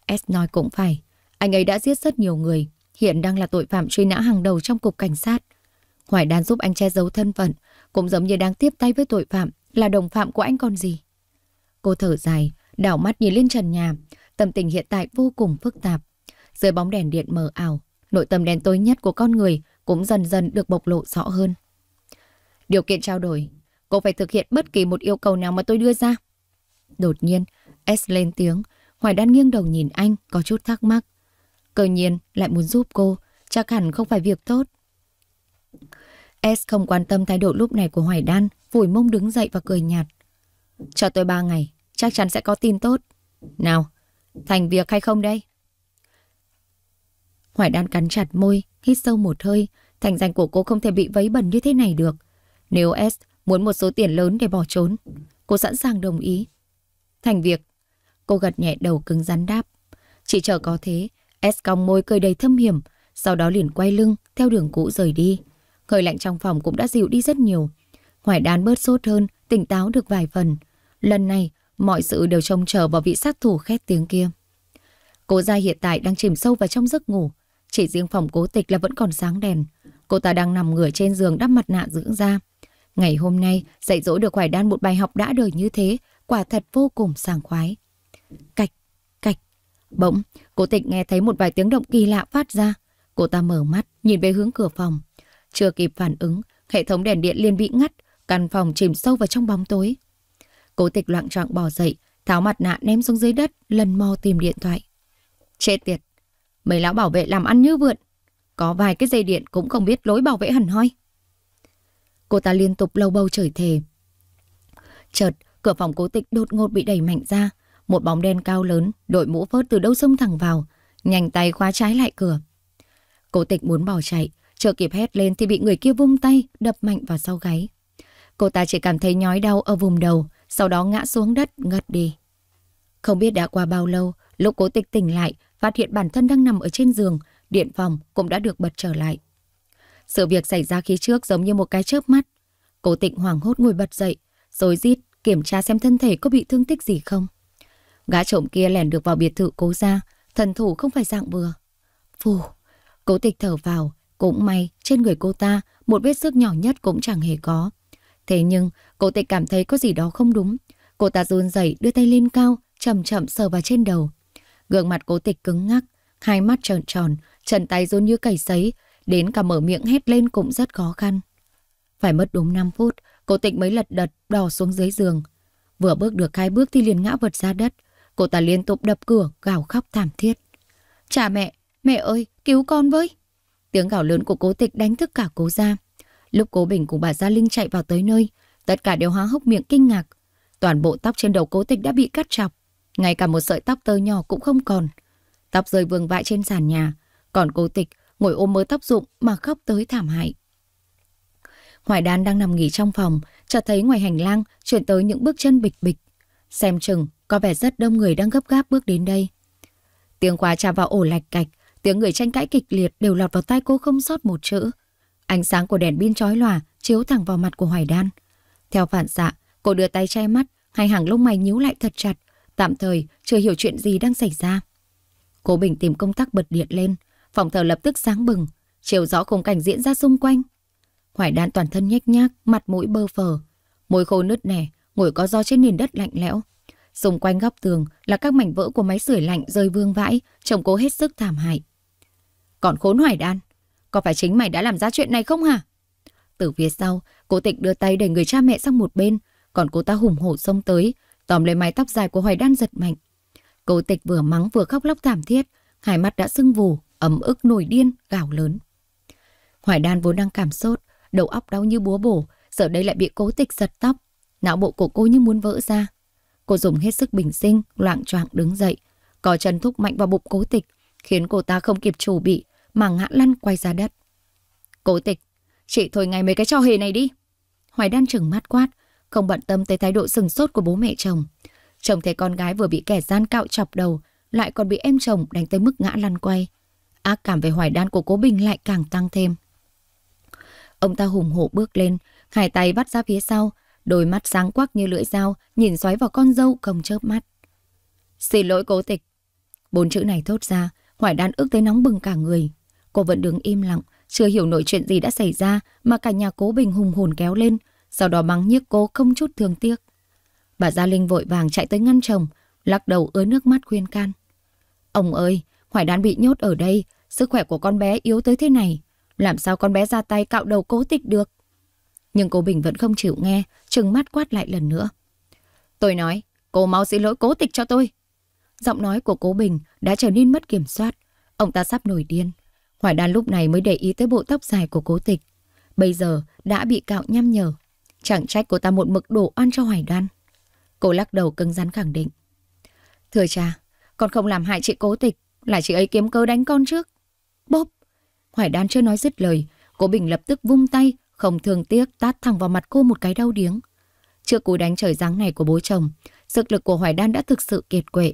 S nói cũng phải, anh ấy đã giết rất nhiều người, hiện đang là tội phạm truy nã hàng đầu trong cục cảnh sát. Hoài Đan giúp anh che giấu thân phận, cũng giống như đang tiếp tay với tội phạm là đồng phạm của anh còn gì. Cô thở dài, đảo mắt nhìn lên trần nhà, tâm tình hiện tại vô cùng phức tạp. Dưới bóng đèn điện mờ ảo, nội tâm đen tối nhất của con người cũng dần dần được bộc lộ rõ hơn. Điều kiện trao đổi, cô phải thực hiện bất kỳ một yêu cầu nào mà tôi đưa ra. Đột nhiên, S lên tiếng, Hoài Đan nghiêng đầu nhìn anh, có chút thắc mắc. Cơ nhiên lại muốn giúp cô, chắc hẳn không phải việc tốt. S không quan tâm thái độ lúc này của Hoài Đan, phủi mông đứng dậy và cười nhạt. Cho tôi ba ngày, chắc chắn sẽ có tin tốt. Nào, thành việc hay không đây? Hoài đan cắn chặt môi, hít sâu một hơi. Thành danh của cô không thể bị vấy bẩn như thế này được. Nếu S muốn một số tiền lớn để bỏ trốn, cô sẵn sàng đồng ý. Thành việc, cô gật nhẹ đầu cứng rắn đáp. Chỉ chờ có thế, S cong môi cười đầy thâm hiểm, sau đó liền quay lưng theo đường cũ rời đi. hơi lạnh trong phòng cũng đã dịu đi rất nhiều. Hoài đán bớt sốt hơn, tỉnh táo được vài phần. Lần này, mọi sự đều trông chờ vào vị sát thủ khét tiếng kia. Cố gia hiện tại đang chìm sâu vào trong giấc ngủ. Chỉ riêng phòng cố tịch là vẫn còn sáng đèn. Cô ta đang nằm ngửa trên giường đắp mặt nạ dưỡng da. Ngày hôm nay, dạy dỗ được Hoài Đan một bài học đã đời như thế, quả thật vô cùng sảng khoái. Cạch, cạch. Bỗng, cố tịch nghe thấy một vài tiếng động kỳ lạ phát ra. Cô ta mở mắt, nhìn về hướng cửa phòng. Chưa kịp phản ứng, hệ thống đèn điện liền bị ngắt, Căn phòng chìm sâu vào trong bóng tối. Cố tịch loạn trọng bò dậy, tháo mặt nạ ném xuống dưới đất, lần mò tìm điện thoại. Chết tiệt, mấy lão bảo vệ làm ăn như vượn. Có vài cái dây điện cũng không biết lối bảo vệ hẳn hoi. Cô ta liên tục lâu bâu chửi thề. Chợt, cửa phòng cố tịch đột ngột bị đẩy mạnh ra. Một bóng đen cao lớn, đội mũ vớt từ đâu xông thẳng vào, nhanh tay khóa trái lại cửa. Cố tịch muốn bỏ chạy, chưa kịp hét lên thì bị người kia vung tay, đập mạnh vào sau gáy. Cô ta chỉ cảm thấy nhói đau ở vùng đầu, sau đó ngã xuống đất, ngất đi. Không biết đã qua bao lâu, lúc cố tịch tỉnh lại, phát hiện bản thân đang nằm ở trên giường, điện phòng cũng đã được bật trở lại. Sự việc xảy ra khi trước giống như một cái chớp mắt. Cố tịnh hoảng hốt ngồi bật dậy, rồi rít kiểm tra xem thân thể có bị thương tích gì không. Gã trộm kia lẻn được vào biệt thự cố ra, thần thủ không phải dạng vừa. Phù, cố tịch thở vào, cũng may trên người cô ta một vết sức nhỏ nhất cũng chẳng hề có. Thế nhưng, cô tịch cảm thấy có gì đó không đúng. Cô ta run rẩy đưa tay lên cao, chậm chậm sờ vào trên đầu. Gương mặt cô tịch cứng ngắc, hai mắt tròn tròn, chân tay run như cầy sấy, đến cả mở miệng hét lên cũng rất khó khăn. Phải mất đúng 5 phút, cô tịch mới lật đật đò xuống dưới giường. Vừa bước được hai bước thì liền ngã vật ra đất. Cô ta liên tục đập cửa, gào khóc thảm thiết. Cha mẹ, mẹ ơi, cứu con với! Tiếng gào lớn của cố tịch đánh thức cả cố gia. Lúc Cố Bình cùng bà Gia Linh chạy vào tới nơi, tất cả đều há hốc miệng kinh ngạc. Toàn bộ tóc trên đầu cố tịch đã bị cắt chọc, ngay cả một sợi tóc tơ nhỏ cũng không còn. Tóc rơi vương vãi trên sàn nhà, còn cố tịch ngồi ôm mớ tóc rụng mà khóc tới thảm hại. Hoài Đan đang nằm nghỉ trong phòng, chợt thấy ngoài hành lang chuyển tới những bước chân bịch bịch. Xem chừng, có vẻ rất đông người đang gấp gáp bước đến đây. Tiếng khóa chạm vào ổ lạch cạch, tiếng người tranh cãi kịch liệt đều lọt vào tai cô không sót một chữ. Ánh sáng của đèn pin chói lòa chiếu thẳng vào mặt của Hoài Đan. Theo phản xạ, cô đưa tay che mắt, hai hàng lông mày nhíu lại thật chặt, tạm thời chưa hiểu chuyện gì đang xảy ra. Cô Bình tìm công tắc bật điện lên, phòng thờ lập tức sáng bừng, chiều rõ khung cảnh diễn ra xung quanh. Hoài Đan toàn thân nhếch nhác, mặt mũi bơ phờ, môi khô nứt nẻ, ngồi có gió trên nền đất lạnh lẽo. Xung quanh góc tường là các mảnh vỡ của máy sưởi lạnh rơi vương vãi, trông cố hết sức thảm hại. Còn khốn Hoài Đan, có phải chính mày đã làm ra chuyện này không hả? Từ phía sau, cô tịch đưa tay đẩy người cha mẹ sang một bên, còn cô ta hùng hổ xông tới, tóm lấy mái tóc dài của Hoài Đan giật mạnh. Cô tịch vừa mắng vừa khóc lóc thảm thiết, hai mắt đã sưng vù, ấm ức nổi điên, gào lớn. Hoài Đan vốn đang cảm sốt, đầu óc đau như búa bổ, sợ đây lại bị cố tịch giật tóc, não bộ của cô như muốn vỡ ra. Cô dùng hết sức bình sinh, loạn choạng đứng dậy, có chân thúc mạnh vào bụng cố tịch, khiến cô ta không kịp chủ bị, mà ngã lăn quay ra đất. Cố tịch, chị thôi ngay mấy cái trò hề này đi. Hoài đan trừng mắt quát, không bận tâm tới thái độ sừng sốt của bố mẹ chồng. Chồng thấy con gái vừa bị kẻ gian cạo chọc đầu, lại còn bị em chồng đánh tới mức ngã lăn quay. Ác cảm về hoài đan của cố Bình lại càng tăng thêm. Ông ta hùng hổ bước lên, hai tay bắt ra phía sau, đôi mắt sáng quắc như lưỡi dao, nhìn xoáy vào con dâu không chớp mắt. Xin lỗi cố tịch. Bốn chữ này thốt ra, hoài đan ước tới nóng bừng cả người, Cô vẫn đứng im lặng, chưa hiểu nổi chuyện gì đã xảy ra mà cả nhà cố Bình hùng hồn kéo lên, sau đó mắng nhiếc cô không chút thương tiếc. Bà Gia Linh vội vàng chạy tới ngăn chồng, lắc đầu ứa nước mắt khuyên can. Ông ơi, Hoài Đan bị nhốt ở đây, sức khỏe của con bé yếu tới thế này. Làm sao con bé ra tay cạo đầu cố tịch được? Nhưng cô Bình vẫn không chịu nghe, trừng mắt quát lại lần nữa. Tôi nói, cô mau xin lỗi cố tịch cho tôi. Giọng nói của cố Bình đã trở nên mất kiểm soát. Ông ta sắp nổi điên. Hoài Đan lúc này mới để ý tới bộ tóc dài của cố tịch. Bây giờ đã bị cạo nhăm nhở. Chẳng trách cô ta một mực đổ oan cho Hoài Đan. Cô lắc đầu cứng rắn khẳng định. Thưa cha, con không làm hại chị cố tịch, là chị ấy kiếm cớ đánh con trước. Bốp! Hoài Đan chưa nói dứt lời, cô Bình lập tức vung tay, không thương tiếc tát thẳng vào mặt cô một cái đau điếng. Trước cú đánh trời giáng này của bố chồng, sức lực của Hoài Đan đã thực sự kiệt quệ.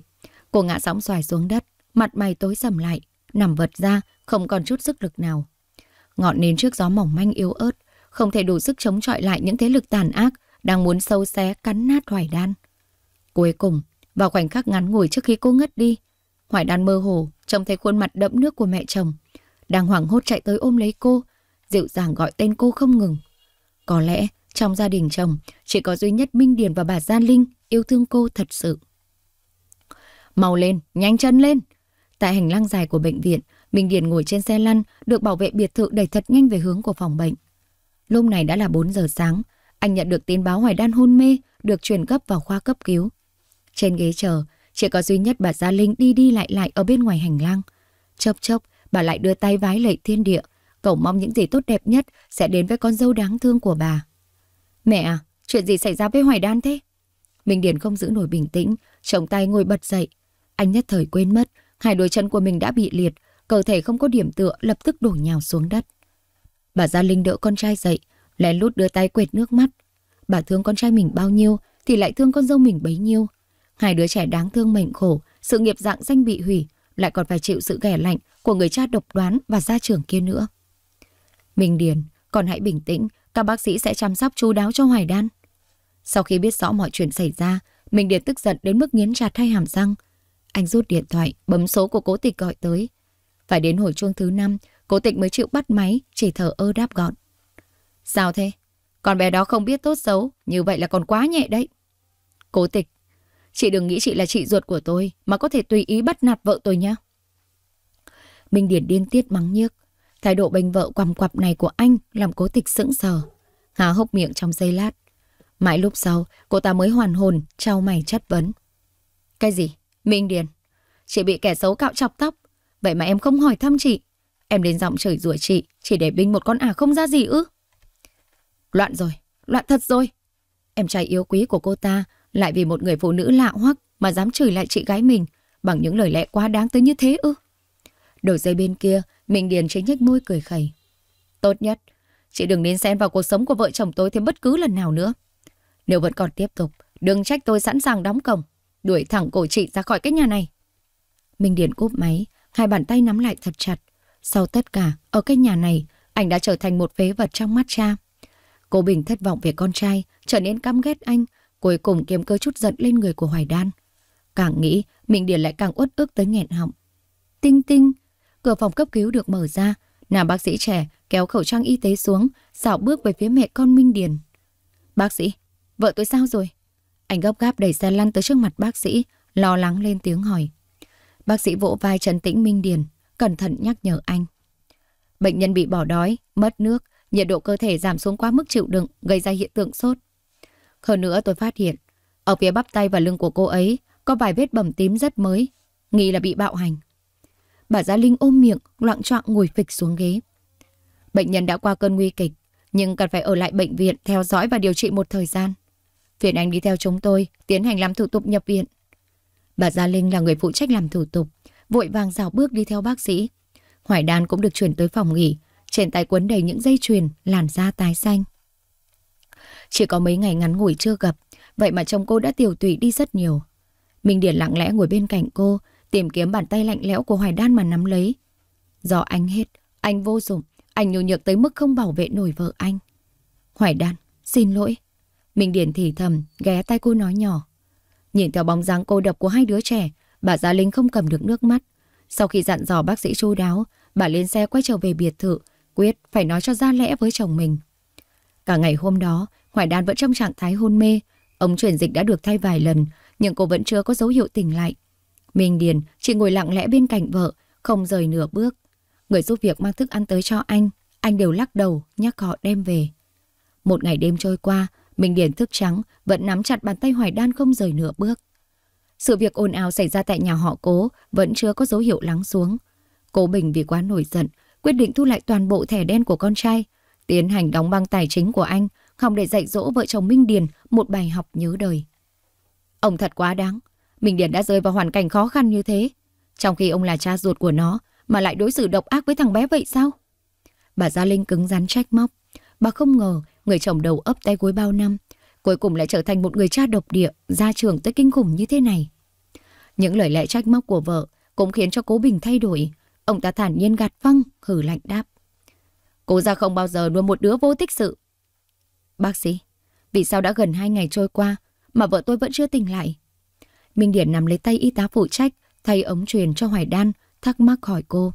Cô ngã sóng xoài xuống đất, mặt mày tối sầm lại, nằm vật ra, không còn chút sức lực nào. Ngọn nến trước gió mỏng manh yếu ớt, không thể đủ sức chống chọi lại những thế lực tàn ác đang muốn sâu xé cắn nát Hoài Đan. Cuối cùng, vào khoảnh khắc ngắn ngủi trước khi cô ngất đi, Hoài Đan mơ hồ trông thấy khuôn mặt đẫm nước của mẹ chồng, đang hoảng hốt chạy tới ôm lấy cô, dịu dàng gọi tên cô không ngừng. Có lẽ trong gia đình chồng chỉ có duy nhất Minh Điền và bà Gia Linh yêu thương cô thật sự. Mau lên, nhanh chân lên! Tại hành lang dài của bệnh viện, Minh Điền ngồi trên xe lăn, được bảo vệ biệt thự đẩy thật nhanh về hướng của phòng bệnh. Lúc này đã là 4 giờ sáng, anh nhận được tin báo Hoài Đan hôn mê, được chuyển gấp vào khoa cấp cứu. Trên ghế chờ, chỉ có duy nhất bà Gia Linh đi đi lại lại ở bên ngoài hành lang. Chốc chốc, bà lại đưa tay vái lạy thiên địa, cầu mong những gì tốt đẹp nhất sẽ đến với con dâu đáng thương của bà. Mẹ à, chuyện gì xảy ra với Hoài Đan thế? Minh Điền không giữ nổi bình tĩnh, chống tay ngồi bật dậy. Anh nhất thời quên mất, hai đôi chân của mình đã bị liệt, cơ thể không có điểm tựa lập tức đổ nhào xuống đất. Bà Gia Linh đỡ con trai dậy, lén lút đưa tay quệt nước mắt. Bà thương con trai mình bao nhiêu thì lại thương con dâu mình bấy nhiêu. Hai đứa trẻ đáng thương mệnh khổ, sự nghiệp dạng danh bị hủy, lại còn phải chịu sự ghẻ lạnh của người cha độc đoán và gia trưởng kia nữa. Minh Điền, còn hãy bình tĩnh, các bác sĩ sẽ chăm sóc chú đáo cho Hoài Đan. Sau khi biết rõ mọi chuyện xảy ra, Minh Điền tức giận đến mức nghiến chặt hai hàm răng. Anh rút điện thoại, bấm số của cố tịch gọi tới. Phải đến hồi chuông thứ năm, cố tịch mới chịu bắt máy, chỉ thở ơ đáp gọn. Sao thế? Con bé đó không biết tốt xấu, như vậy là còn quá nhẹ đấy. Cố tịch, chị đừng nghĩ chị là chị ruột của tôi, mà có thể tùy ý bắt nạt vợ tôi nhé. Minh Điển điên tiết mắng nhiếc. Thái độ bênh vợ quằm quặp này của anh làm cố tịch sững sờ. Há hốc miệng trong giây lát. Mãi lúc sau, cô ta mới hoàn hồn, trao mày chất vấn. Cái gì? Minh Điền, chị bị kẻ xấu cạo chọc tóc, Vậy mà em không hỏi thăm chị. Em đến giọng chửi rủa chị, chỉ để binh một con ả không ra gì ư. Loạn rồi, loạn thật rồi. Em trai yếu quý của cô ta lại vì một người phụ nữ lạ hoắc mà dám chửi lại chị gái mình bằng những lời lẽ quá đáng tới như thế ư. Đầu dây bên kia, Minh Điền chính nhách môi cười khẩy. Tốt nhất, chị đừng nên xen vào cuộc sống của vợ chồng tôi thêm bất cứ lần nào nữa. Nếu vẫn còn tiếp tục, đừng trách tôi sẵn sàng đóng cổng, đuổi thẳng cổ chị ra khỏi cái nhà này. Minh Điền cúp máy, hai bàn tay nắm lại thật chặt. Sau tất cả, ở cái nhà này, anh đã trở thành một phế vật trong mắt cha. Cô Bình thất vọng về con trai, trở nên căm ghét anh, cuối cùng kiếm cơ chút giận lên người của Hoài Đan. Càng nghĩ, Minh điền lại càng uất ức tới nghẹn họng. Tinh tinh, cửa phòng cấp cứu được mở ra, nam bác sĩ trẻ kéo khẩu trang y tế xuống, xảo bước về phía mẹ con Minh Điền. Bác sĩ, vợ tôi sao rồi? Anh gấp gáp đẩy xe lăn tới trước mặt bác sĩ, lo lắng lên tiếng hỏi. Bác sĩ vỗ vai Trần Tĩnh Minh Điền, cẩn thận nhắc nhở anh. Bệnh nhân bị bỏ đói, mất nước, nhiệt độ cơ thể giảm xuống quá mức chịu đựng, gây ra hiện tượng sốt. Hơn nữa tôi phát hiện, ở phía bắp tay và lưng của cô ấy có vài vết bầm tím rất mới, nghi là bị bạo hành. Bà Gia Linh ôm miệng, loạn trọng ngồi phịch xuống ghế. Bệnh nhân đã qua cơn nguy kịch, nhưng cần phải ở lại bệnh viện theo dõi và điều trị một thời gian. Phiền anh đi theo chúng tôi, tiến hành làm thủ tục nhập viện. Bà Gia Linh là người phụ trách làm thủ tục, vội vàng dào bước đi theo bác sĩ. Hoài Đan cũng được chuyển tới phòng nghỉ, trên tay quấn đầy những dây chuyền, làn da tái xanh. Chỉ có mấy ngày ngắn ngủi chưa gặp, vậy mà chồng cô đã tiểu tụy đi rất nhiều. Minh Điển lặng lẽ ngồi bên cạnh cô, tìm kiếm bàn tay lạnh lẽo của Hoài Đan mà nắm lấy. Do anh hết, anh vô dụng, anh nhu nhược tới mức không bảo vệ nổi vợ anh. Hoài Đan, xin lỗi. Minh Điển thì thầm, ghé tay cô nói nhỏ. Nhìn theo bóng dáng cô độc của hai đứa trẻ, bà Gia Linh không cầm được nước mắt. Sau khi dặn dò bác sĩ chu đáo, bà lên xe quay trở về biệt thự, quyết phải nói cho ra lẽ với chồng mình. Cả ngày hôm đó, Hoài Đan vẫn trong trạng thái hôn mê. Ông chuyển dịch đã được thay vài lần, nhưng cô vẫn chưa có dấu hiệu tỉnh lại. Minh Điền chỉ ngồi lặng lẽ bên cạnh vợ, không rời nửa bước. Người giúp việc mang thức ăn tới cho anh, anh đều lắc đầu, nhắc họ đem về. Một ngày đêm trôi qua, Minh Điền thức trắng, vẫn nắm chặt bàn tay Hoài Đan không rời nửa bước. Sự việc ồn ào xảy ra tại nhà họ cố vẫn chưa có dấu hiệu lắng xuống. Cố Bình vì quá nổi giận, quyết định thu lại toàn bộ thẻ đen của con trai, tiến hành đóng băng tài chính của anh, không để dạy dỗ vợ chồng Minh Điền một bài học nhớ đời. Ông thật quá đáng, Minh Điền đã rơi vào hoàn cảnh khó khăn như thế, trong khi ông là cha ruột của nó mà lại đối xử độc ác với thằng bé vậy sao? Bà Gia Linh cứng rắn trách móc, bà không ngờ Người chồng đầu ấp tay gối bao năm, cuối cùng lại trở thành một người cha độc địa, ra trường tới kinh khủng như thế này. Những lời lẽ trách móc của vợ cũng khiến cho cố Bình thay đổi. Ông ta thản nhiên gạt văng, hử lạnh đáp. Cô ra không bao giờ nuôi một đứa vô tích sự. Bác sĩ, vì sao đã gần hai ngày trôi qua mà vợ tôi vẫn chưa tỉnh lại? Minh Điển nằm lấy tay y tá phụ trách, thay ống truyền cho Hoài Đan, thắc mắc hỏi cô.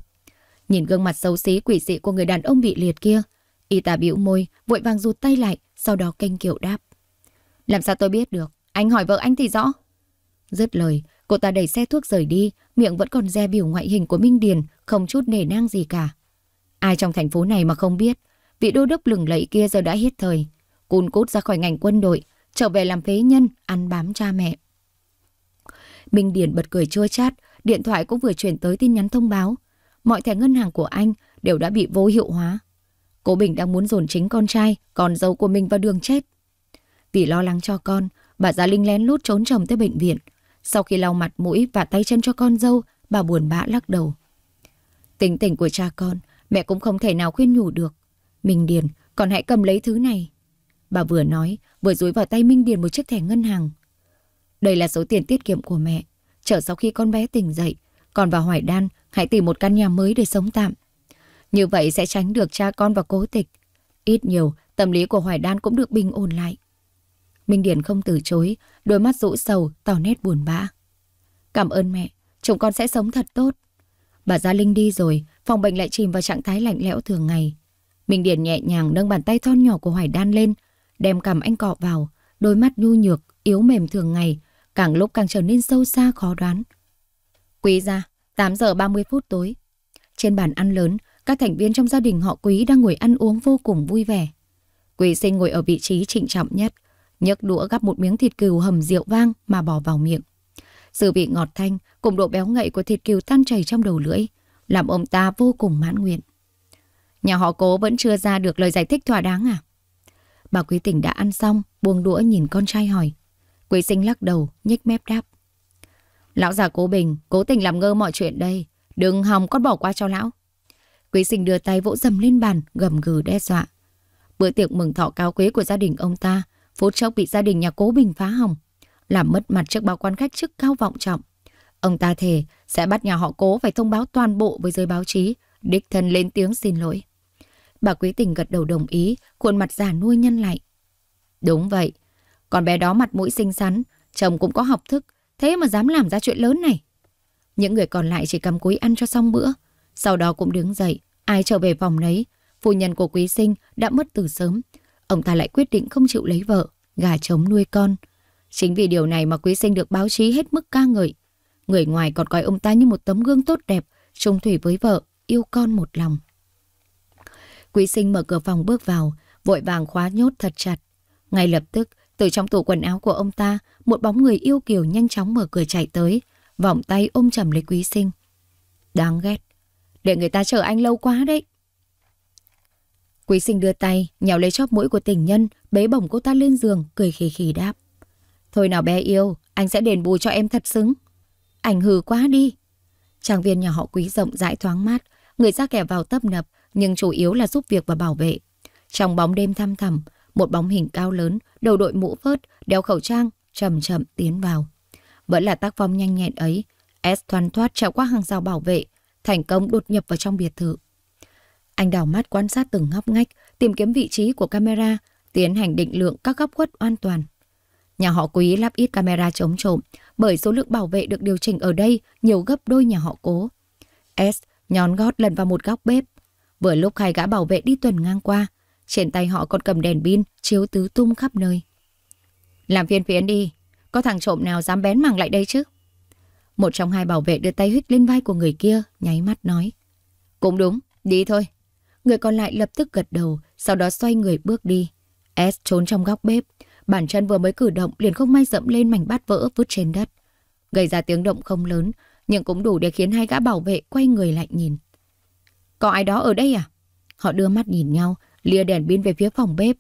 Nhìn gương mặt xấu xí quỷ dị của người đàn ông bị liệt kia, Y tá bĩu môi, vội vàng rụt tay lại, sau đó kênh kiệu đáp. Làm sao tôi biết được, anh hỏi vợ anh thì rõ. Dứt lời, cô ta đẩy xe thuốc rời đi, miệng vẫn còn dè biểu ngoại hình của Minh Điền, không chút nề nang gì cả. Ai trong thành phố này mà không biết, vị đô đốc lừng lẫy kia giờ đã hết thời. Cun cút ra khỏi ngành quân đội, trở về làm phế nhân, ăn bám cha mẹ. Minh Điền bật cười chua chát, điện thoại cũng vừa chuyển tới tin nhắn thông báo. Mọi thẻ ngân hàng của anh đều đã bị vô hiệu hóa. Cô Bình đang muốn dồn chính con trai, con dâu của mình vào đường chết. Vì lo lắng cho con, bà Gia Linh lén lút trốn chồng tới bệnh viện. Sau khi lau mặt mũi và tay chân cho con dâu, bà buồn bã lắc đầu. Tính tình của cha con, mẹ cũng không thể nào khuyên nhủ được. Minh Điền, con hãy cầm lấy thứ này. Bà vừa nói, vừa dúi vào tay Minh Điền một chiếc thẻ ngân hàng. Đây là số tiền tiết kiệm của mẹ. Chờ sau khi con bé tỉnh dậy, còn vào Hoài Đan, hãy tìm một căn nhà mới để sống tạm. Như vậy sẽ tránh được cha con và cố tịch. Ít nhiều, tâm lý của Hoài Đan cũng được bình ổn lại. Minh Điển không từ chối, đôi mắt rũ sầu, tỏ nét buồn bã. Cảm ơn mẹ, chúng con sẽ sống thật tốt. Bà Gia Linh đi rồi, phòng bệnh lại chìm vào trạng thái lạnh lẽo thường ngày. Minh Điển nhẹ nhàng nâng bàn tay thon nhỏ của Hoài Đan lên, đem cầm anh cọ vào, đôi mắt nhu nhược, yếu mềm thường ngày, càng lúc càng trở nên sâu xa khó đoán. Quý ra, 8 giờ 30 phút tối. Trên bàn ăn lớn, các thành viên trong gia đình họ Quý đang ngồi ăn uống vô cùng vui vẻ. Quý sinh ngồi ở vị trí trịnh trọng nhất, nhấc đũa gắp một miếng thịt cừu hầm rượu vang mà bỏ vào miệng. Sự vị ngọt thanh cùng độ béo ngậy của thịt cừu tan chảy trong đầu lưỡi, làm ông ta vô cùng mãn nguyện. Nhà họ cố vẫn chưa ra được lời giải thích thỏa đáng à? Bà Quý Tỉnh đã ăn xong, buông đũa nhìn con trai hỏi. Quý sinh lắc đầu, nhếch mép đáp. Lão già cố bình, cố tình làm ngơ mọi chuyện đây. Đừng hòng con bỏ qua cho lão. Quý sinh đưa tay vỗ dầm lên bàn, gầm gừ đe dọa. Bữa tiệc mừng thọ cao quế của gia đình ông ta, phút chốc bị gia đình nhà cố bình phá hỏng, làm mất mặt trước báo quan khách chức cao vọng trọng. Ông ta thề sẽ bắt nhà họ cố phải thông báo toàn bộ với giới báo chí, đích thân lên tiếng xin lỗi. Bà Quý Tình gật đầu đồng ý, khuôn mặt già nuôi nhăn lại. Đúng vậy, con bé đó mặt mũi xinh xắn, chồng cũng có học thức, thế mà dám làm ra chuyện lớn này. Những người còn lại chỉ cầm cúi ăn cho xong bữa, sau đó cũng đứng dậy, Ai trở về vòng nấy, phu nhân của quý sinh đã mất từ sớm. Ông ta lại quyết định không chịu lấy vợ, gà trống nuôi con. Chính vì điều này mà quý sinh được báo chí hết mức ca ngợi. Người ngoài còn coi ông ta như một tấm gương tốt đẹp, trung thủy với vợ, yêu con một lòng. Quý sinh mở cửa phòng bước vào, vội vàng khóa nhốt thật chặt. Ngay lập tức, từ trong tủ quần áo của ông ta, một bóng người yêu kiều nhanh chóng mở cửa chạy tới, vòng tay ôm chầm lấy quý sinh. Đáng ghét, để người ta chờ anh lâu quá đấy. Quý sinh đưa tay, nhào lấy chóp mũi của tình nhân, bế bổng cô ta lên giường, cười khì khì đáp. Thôi nào bé yêu, anh sẽ đền bù cho em thật xứng. Anh hừ quá đi. Trang viên nhà họ quý rộng rãi thoáng mát, người ra kẻ vào tấp nập, nhưng chủ yếu là giúp việc và bảo vệ. Trong bóng đêm thăm thẳm, một bóng hình cao lớn, đầu đội mũ vớt, đeo khẩu trang, chậm chậm tiến vào. Vẫn là tác phong nhanh nhẹn ấy, S thoăn thoát trèo qua hàng rào bảo vệ, thành công đột nhập vào trong biệt thự. Anh đảo mắt quan sát từng ngóc ngách, tìm kiếm vị trí của camera, tiến hành định lượng các góc khuất an toàn. Nhà họ quý lắp ít camera chống trộm bởi số lượng bảo vệ được điều chỉnh ở đây nhiều gấp đôi nhà họ cố. S nhón gót lần vào một góc bếp. Vừa lúc hai gã bảo vệ đi tuần ngang qua, trên tay họ còn cầm đèn pin chiếu tứ tung khắp nơi. Làm phiên phiến đi, có thằng trộm nào dám bén mảng lại đây chứ? Một trong hai bảo vệ đưa tay huyết lên vai của người kia, nháy mắt nói. Cũng đúng, đi thôi. Người còn lại lập tức gật đầu, sau đó xoay người bước đi. S trốn trong góc bếp, bản chân vừa mới cử động liền không may dẫm lên mảnh bát vỡ vứt trên đất. Gây ra tiếng động không lớn, nhưng cũng đủ để khiến hai gã bảo vệ quay người lại nhìn. Có ai đó ở đây à? Họ đưa mắt nhìn nhau, lìa đèn pin về phía phòng bếp.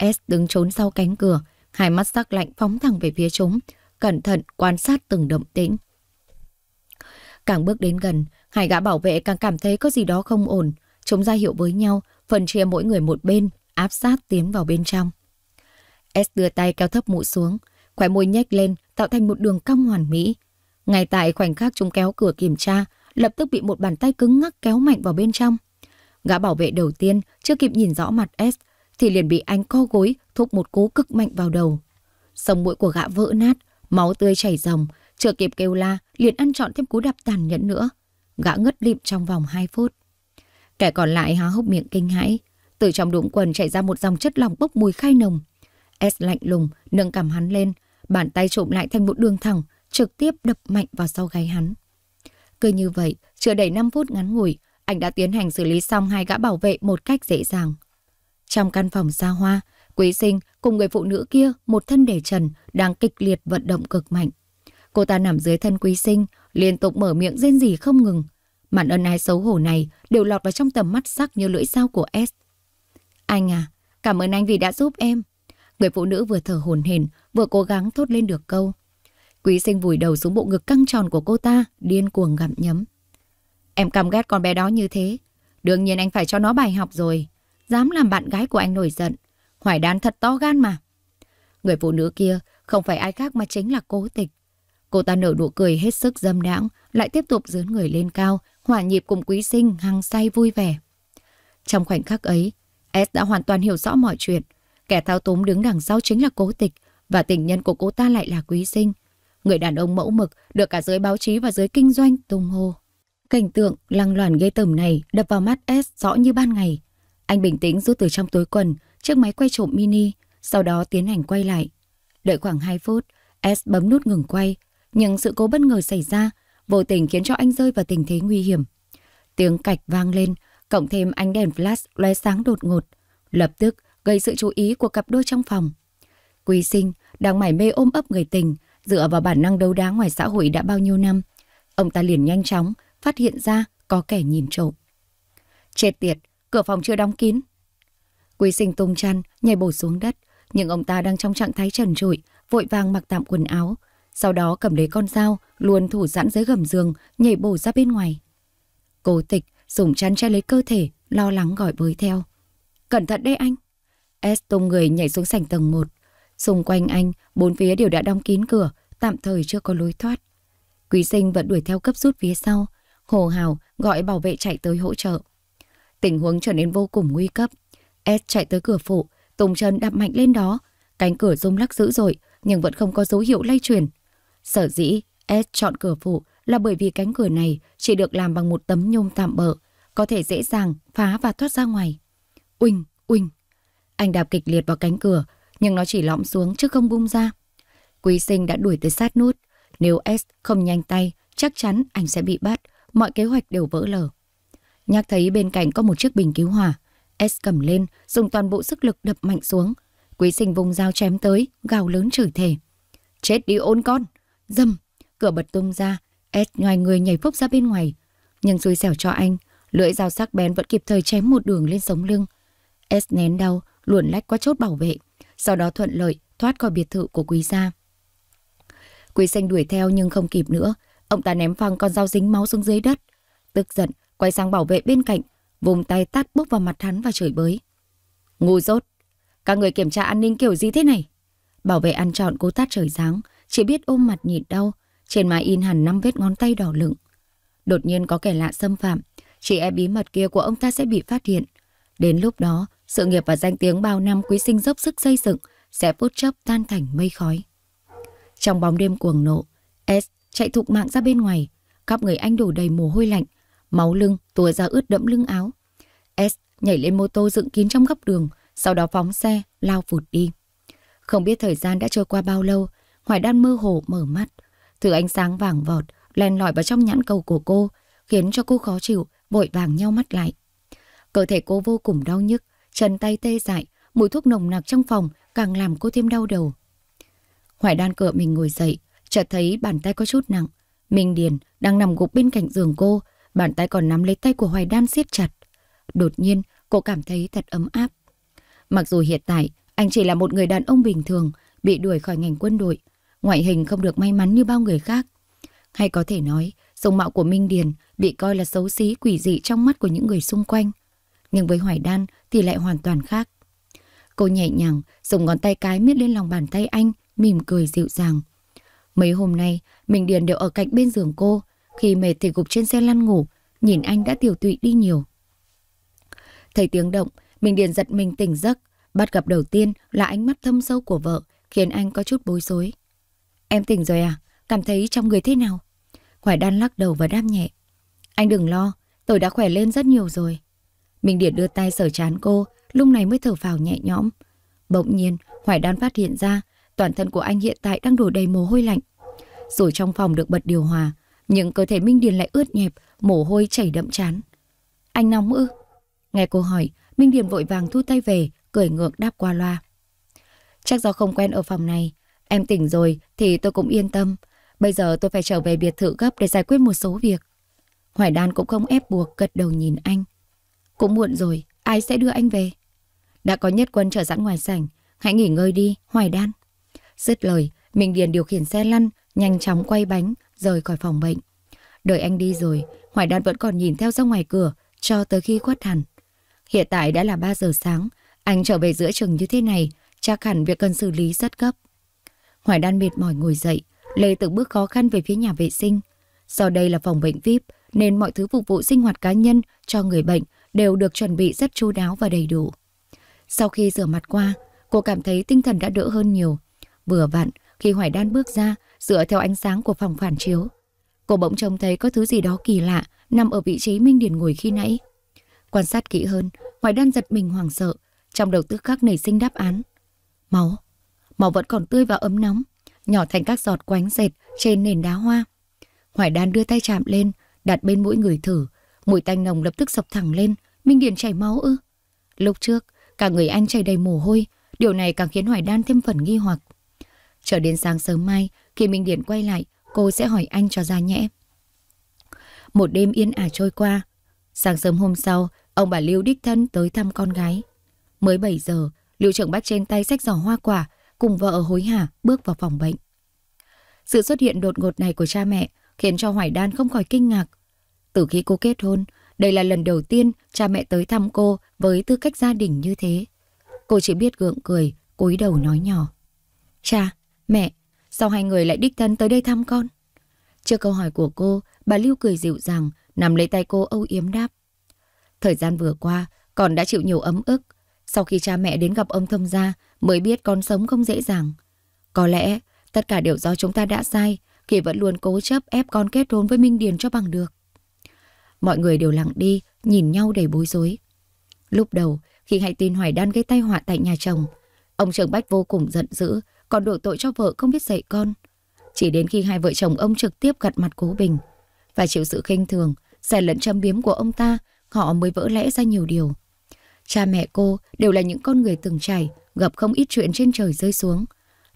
S đứng trốn sau cánh cửa, hai mắt sắc lạnh phóng thẳng về phía chúng, cẩn thận quan sát từng động tĩnh. Càng bước đến gần, hai gã bảo vệ càng cảm thấy có gì đó không ổn, chúng ra hiệu với nhau, phần chia mỗi người một bên, áp sát tiến vào bên trong. S đưa tay kéo thấp mũ xuống, khóe môi nhếch lên, tạo thành một đường cong hoàn mỹ. Ngay tại khoảnh khắc chúng kéo cửa kiểm tra, lập tức bị một bàn tay cứng ngắc kéo mạnh vào bên trong. Gã bảo vệ đầu tiên chưa kịp nhìn rõ mặt S thì liền bị anh co gối thúc một cú cực mạnh vào đầu. Sông mũi của gã vỡ nát, máu tươi chảy ròng, chưa kịp kêu la, liền ăn trọn thêm cú đạp tàn nhẫn nữa. Gã ngất lịm trong vòng 2 phút. Kẻ còn lại há hốc miệng kinh hãi. Từ trong đũng quần chạy ra một dòng chất lỏng bốc mùi khai nồng. S lạnh lùng, nâng cầm hắn lên. Bàn tay trộm lại thành một đường thẳng, trực tiếp đập mạnh vào sau gáy hắn. Cứ như vậy, chưa đầy 5 phút ngắn ngủi, anh đã tiến hành xử lý xong hai gã bảo vệ một cách dễ dàng. Trong căn phòng xa hoa, Quý Sinh cùng người phụ nữ kia một thân để trần đang kịch liệt vận động cực mạnh. Cô ta nằm dưới thân quý sinh, liên tục mở miệng rên rỉ không ngừng. mạn ân ai xấu hổ này đều lọt vào trong tầm mắt sắc như lưỡi dao của S. Anh à, cảm ơn anh vì đã giúp em. Người phụ nữ vừa thở hồn hển, vừa cố gắng thốt lên được câu. Quý sinh vùi đầu xuống bộ ngực căng tròn của cô ta, điên cuồng gặm nhấm. Em căm ghét con bé đó như thế. Đương nhiên anh phải cho nó bài học rồi. Dám làm bạn gái của anh nổi giận. Hoài đán thật to gan mà. Người phụ nữ kia không phải ai khác mà chính là cố tịch. Cô ta nở nụ cười hết sức dâm đãng, lại tiếp tục dướn người lên cao, hòa nhịp cùng quý sinh hăng say vui vẻ. Trong khoảnh khắc ấy, S đã hoàn toàn hiểu rõ mọi chuyện. Kẻ thao túng đứng đằng sau chính là cố tịch, và tình nhân của cô ta lại là quý sinh. Người đàn ông mẫu mực được cả giới báo chí và giới kinh doanh tung hô. Cảnh tượng lăng loàn gây tầm này đập vào mắt S rõ như ban ngày. Anh bình tĩnh rút từ trong túi quần chiếc máy quay trộm mini, sau đó tiến hành quay lại. Đợi khoảng 2 phút, S bấm nút ngừng quay, nhưng sự cố bất ngờ xảy ra, vô tình khiến cho anh rơi vào tình thế nguy hiểm. Tiếng cạch vang lên, cộng thêm ánh đèn flash lóe sáng đột ngột, lập tức gây sự chú ý của cặp đôi trong phòng. Quý sinh đang mải mê ôm ấp người tình, dựa vào bản năng đấu đá ngoài xã hội đã bao nhiêu năm. Ông ta liền nhanh chóng phát hiện ra có kẻ nhìn trộm. Chết tiệt, cửa phòng chưa đóng kín. Quý sinh tung chăn, nhảy bổ xuống đất, nhưng ông ta đang trong trạng thái trần trụi, vội vàng mặc tạm quần áo, sau đó cầm lấy con dao, luôn thủ sẵn dưới gầm giường, nhảy bổ ra bên ngoài. Cố tịch dùng chăn che lấy cơ thể, lo lắng gọi bới theo. Cẩn thận đấy anh. S tung người nhảy xuống sảnh tầng 1. Xung quanh anh, bốn phía đều đã đóng kín cửa, tạm thời chưa có lối thoát. Quý sinh vẫn đuổi theo cấp rút phía sau, hồ hào gọi bảo vệ chạy tới hỗ trợ. Tình huống trở nên vô cùng nguy cấp. S chạy tới cửa phụ, tùng chân đạp mạnh lên đó, cánh cửa rung lắc dữ dội nhưng vẫn không có dấu hiệu lay chuyển. Sở dĩ S chọn cửa phụ là bởi vì cánh cửa này chỉ được làm bằng một tấm nhôm tạm bợ, có thể dễ dàng phá và thoát ra ngoài. Uỳnh, uỳnh. Anh đạp kịch liệt vào cánh cửa, nhưng nó chỉ lõm xuống chứ không bung ra. Quý sinh đã đuổi tới sát nút. Nếu S không nhanh tay, chắc chắn anh sẽ bị bắt. Mọi kế hoạch đều vỡ lở. Nhạc thấy bên cạnh có một chiếc bình cứu hỏa. S cầm lên, dùng toàn bộ sức lực đập mạnh xuống. Quý sinh vùng dao chém tới, gào lớn chửi thề. Chết đi ôn con, Dầm, cửa bật tung ra, Ed ngoài người nhảy phốc ra bên ngoài. Nhưng xui xẻo cho anh, lưỡi dao sắc bén vẫn kịp thời chém một đường lên sống lưng. Ed nén đau, luồn lách qua chốt bảo vệ, sau đó thuận lợi thoát khỏi biệt thự của quý gia. Quý xanh đuổi theo nhưng không kịp nữa, ông ta ném phăng con dao dính máu xuống dưới đất. Tức giận, quay sang bảo vệ bên cạnh, vùng tay tát bốc vào mặt hắn và chửi bới. Ngu dốt, các người kiểm tra an ninh kiểu gì thế này? Bảo vệ ăn trọn cố tát trời sáng, Chị biết ôm mặt nhịn đau, trên má in hẳn năm vết ngón tay đỏ lửng Đột nhiên có kẻ lạ xâm phạm, chị e bí mật kia của ông ta sẽ bị phát hiện. Đến lúc đó, sự nghiệp và danh tiếng bao năm quý sinh dốc sức xây dựng sẽ phút chốc tan thành mây khói. Trong bóng đêm cuồng nộ, S chạy thục mạng ra bên ngoài, khắp người anh đổ đầy mồ hôi lạnh, máu lưng tua ra ướt đẫm lưng áo. S nhảy lên mô tô dựng kín trong góc đường, sau đó phóng xe, lao phụt đi. Không biết thời gian đã trôi qua bao lâu, Hoài Đan mơ hồ mở mắt, thứ ánh sáng vàng vọt len lỏi vào trong nhãn cầu của cô, khiến cho cô khó chịu, vội vàng nhau mắt lại. Cơ thể cô vô cùng đau nhức, chân tay tê dại, mùi thuốc nồng nặc trong phòng càng làm cô thêm đau đầu. Hoài Đan cựa mình ngồi dậy, chợt thấy bàn tay có chút nặng. Minh Điền đang nằm gục bên cạnh giường cô, bàn tay còn nắm lấy tay của Hoài Đan siết chặt. Đột nhiên, cô cảm thấy thật ấm áp. Mặc dù hiện tại, anh chỉ là một người đàn ông bình thường, bị đuổi khỏi ngành quân đội, ngoại hình không được may mắn như bao người khác. Hay có thể nói, dung mạo của Minh Điền bị coi là xấu xí quỷ dị trong mắt của những người xung quanh. Nhưng với Hoài Đan thì lại hoàn toàn khác. Cô nhẹ nhàng dùng ngón tay cái miết lên lòng bàn tay anh, mỉm cười dịu dàng. Mấy hôm nay, Minh Điền đều ở cạnh bên giường cô, khi mệt thì gục trên xe lăn ngủ, nhìn anh đã tiểu tụy đi nhiều. Thấy tiếng động, Minh Điền giật mình tỉnh giấc, bắt gặp đầu tiên là ánh mắt thâm sâu của vợ, khiến anh có chút bối rối. Em tỉnh rồi à? Cảm thấy trong người thế nào? Khỏe đan lắc đầu và đáp nhẹ. Anh đừng lo, tôi đã khỏe lên rất nhiều rồi. Minh Điệt đưa tay sở chán cô, lúc này mới thở phào nhẹ nhõm. Bỗng nhiên, Hoài Đan phát hiện ra toàn thân của anh hiện tại đang đổ đầy mồ hôi lạnh. Rồi trong phòng được bật điều hòa, những cơ thể Minh Điền lại ướt nhẹp, mồ hôi chảy đậm chán. Anh nóng ư? Nghe cô hỏi, Minh Điền vội vàng thu tay về, cười ngượng đáp qua loa. Chắc do không quen ở phòng này, Em tỉnh rồi thì tôi cũng yên tâm. Bây giờ tôi phải trở về biệt thự gấp để giải quyết một số việc. Hoài Đan cũng không ép buộc gật đầu nhìn anh. Cũng muộn rồi, ai sẽ đưa anh về? Đã có nhất quân trở sẵn ngoài sảnh, hãy nghỉ ngơi đi, Hoài Đan. Dứt lời, Minh Điền điều khiển xe lăn, nhanh chóng quay bánh, rời khỏi phòng bệnh. Đợi anh đi rồi, Hoài Đan vẫn còn nhìn theo ra ngoài cửa, cho tới khi khuất hẳn. Hiện tại đã là 3 giờ sáng, anh trở về giữa trường như thế này, chắc hẳn việc cần xử lý rất gấp. Hoài Đan mệt mỏi ngồi dậy, lê từng bước khó khăn về phía nhà vệ sinh. Do đây là phòng bệnh VIP nên mọi thứ phục vụ sinh hoạt cá nhân cho người bệnh đều được chuẩn bị rất chu đáo và đầy đủ. Sau khi rửa mặt qua, cô cảm thấy tinh thần đã đỡ hơn nhiều. Vừa vặn, khi Hoài Đan bước ra, dựa theo ánh sáng của phòng phản chiếu, cô bỗng trông thấy có thứ gì đó kỳ lạ nằm ở vị trí Minh Điền ngồi khi nãy. Quan sát kỹ hơn, Hoài Đan giật mình hoảng sợ, trong đầu tức khắc nảy sinh đáp án. Máu, màu vẫn còn tươi và ấm nóng, nhỏ thành các giọt quánh dệt trên nền đá hoa. Hoài đan đưa tay chạm lên, đặt bên mũi người thử, mùi tanh nồng lập tức sập thẳng lên, Minh Điền chảy máu ư. Lúc trước, cả người anh chảy đầy mồ hôi, điều này càng khiến Hoài đan thêm phần nghi hoặc. Chờ đến sáng sớm mai, khi Minh Điền quay lại, cô sẽ hỏi anh cho ra nhẽ. Một đêm yên ả trôi qua. Sáng sớm hôm sau, ông bà Lưu đích thân tới thăm con gái. Mới 7 giờ, Lưu trưởng bắt trên tay sách giỏ hoa quả, cùng vợ hối hả bước vào phòng bệnh. Sự xuất hiện đột ngột này của cha mẹ khiến cho Hoài Đan không khỏi kinh ngạc. Từ khi cô kết hôn, đây là lần đầu tiên cha mẹ tới thăm cô với tư cách gia đình như thế. Cô chỉ biết gượng cười, cúi đầu nói nhỏ. Cha, mẹ, sao hai người lại đích thân tới đây thăm con? Trước câu hỏi của cô, bà Lưu cười dịu dàng, nằm lấy tay cô âu yếm đáp. Thời gian vừa qua, con đã chịu nhiều ấm ức. Sau khi cha mẹ đến gặp ông thông gia, mới biết con sống không dễ dàng. Có lẽ tất cả đều do chúng ta đã sai khi vẫn luôn cố chấp ép con kết hôn với Minh Điền cho bằng được. Mọi người đều lặng đi, nhìn nhau đầy bối rối. Lúc đầu, khi hay tin Hoài Đan gây tai họa tại nhà chồng, ông Trường Bách vô cùng giận dữ, còn đổ tội cho vợ không biết dạy con. Chỉ đến khi hai vợ chồng ông trực tiếp gặt mặt Cố Bình và chịu sự khinh thường, xẻ lẫn châm biếm của ông ta, họ mới vỡ lẽ ra nhiều điều. Cha mẹ cô đều là những con người từng trải, gặp không ít chuyện trên trời rơi xuống.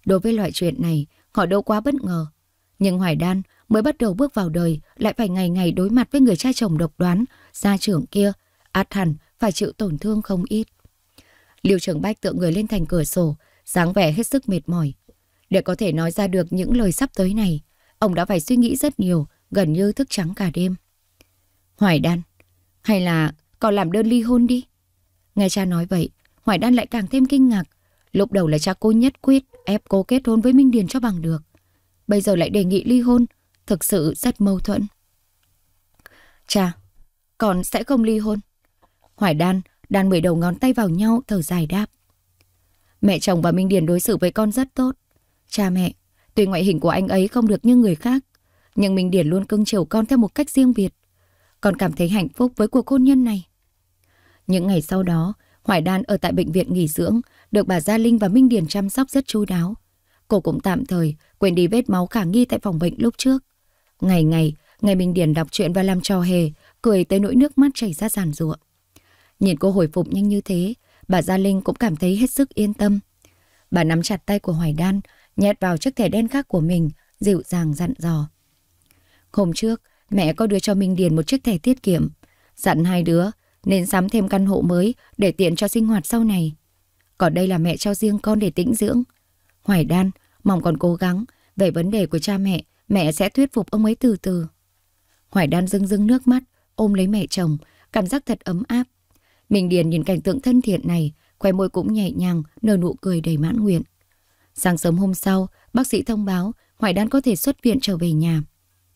Đối với loại chuyện này, họ đâu quá bất ngờ. Nhưng Hoài Đan mới bắt đầu bước vào đời lại phải ngày ngày đối mặt với người cha chồng độc đoán, gia trưởng kia, át hẳn phải chịu tổn thương không ít. Liêu trưởng Bách tựa người lên thành cửa sổ, dáng vẻ hết sức mệt mỏi. Để có thể nói ra được những lời sắp tới này, ông đã phải suy nghĩ rất nhiều, gần như thức trắng cả đêm. Hoài Đan, hay là còn làm đơn ly hôn đi? Nghe cha nói vậy, Hoài Đan lại càng thêm kinh ngạc. Lúc đầu là cha cô nhất quyết ép cô kết hôn với Minh Điền cho bằng được. Bây giờ lại đề nghị ly hôn, thực sự rất mâu thuẫn. Cha, con sẽ không ly hôn. Hoài Đan đan mười đầu ngón tay vào nhau thở dài đáp. Mẹ chồng và Minh Điền đối xử với con rất tốt. Cha mẹ, tuy ngoại hình của anh ấy không được như người khác, nhưng Minh Điền luôn cưng chiều con theo một cách riêng biệt. Con cảm thấy hạnh phúc với cuộc hôn nhân này. Những ngày sau đó, Hoài Đan ở tại bệnh viện nghỉ dưỡng, được bà Gia Linh và Minh Điền chăm sóc rất chu đáo. Cô cũng tạm thời quên đi vết máu khả nghi tại phòng bệnh lúc trước. Ngày ngày, ngày Minh Điền đọc truyện và làm trò hề, cười tới nỗi nước mắt chảy ra giàn ruộng. Nhìn cô hồi phục nhanh như thế, bà Gia Linh cũng cảm thấy hết sức yên tâm. Bà nắm chặt tay của Hoài Đan, nhét vào chiếc thẻ đen khác của mình, dịu dàng dặn dò. Hôm trước, mẹ có đưa cho Minh Điền một chiếc thẻ tiết kiệm. Dặn hai đứa nên sắm thêm căn hộ mới để tiện cho sinh hoạt sau này. Còn đây là mẹ cho riêng con để tĩnh dưỡng. Hoài đan, mong còn cố gắng. Về vấn đề của cha mẹ, mẹ sẽ thuyết phục ông ấy từ từ. Hoài đan rưng rưng nước mắt, ôm lấy mẹ chồng, cảm giác thật ấm áp. Mình điền nhìn cảnh tượng thân thiện này, khoe môi cũng nhẹ nhàng, nở nụ cười đầy mãn nguyện. Sáng sớm hôm sau, bác sĩ thông báo Hoài đan có thể xuất viện trở về nhà.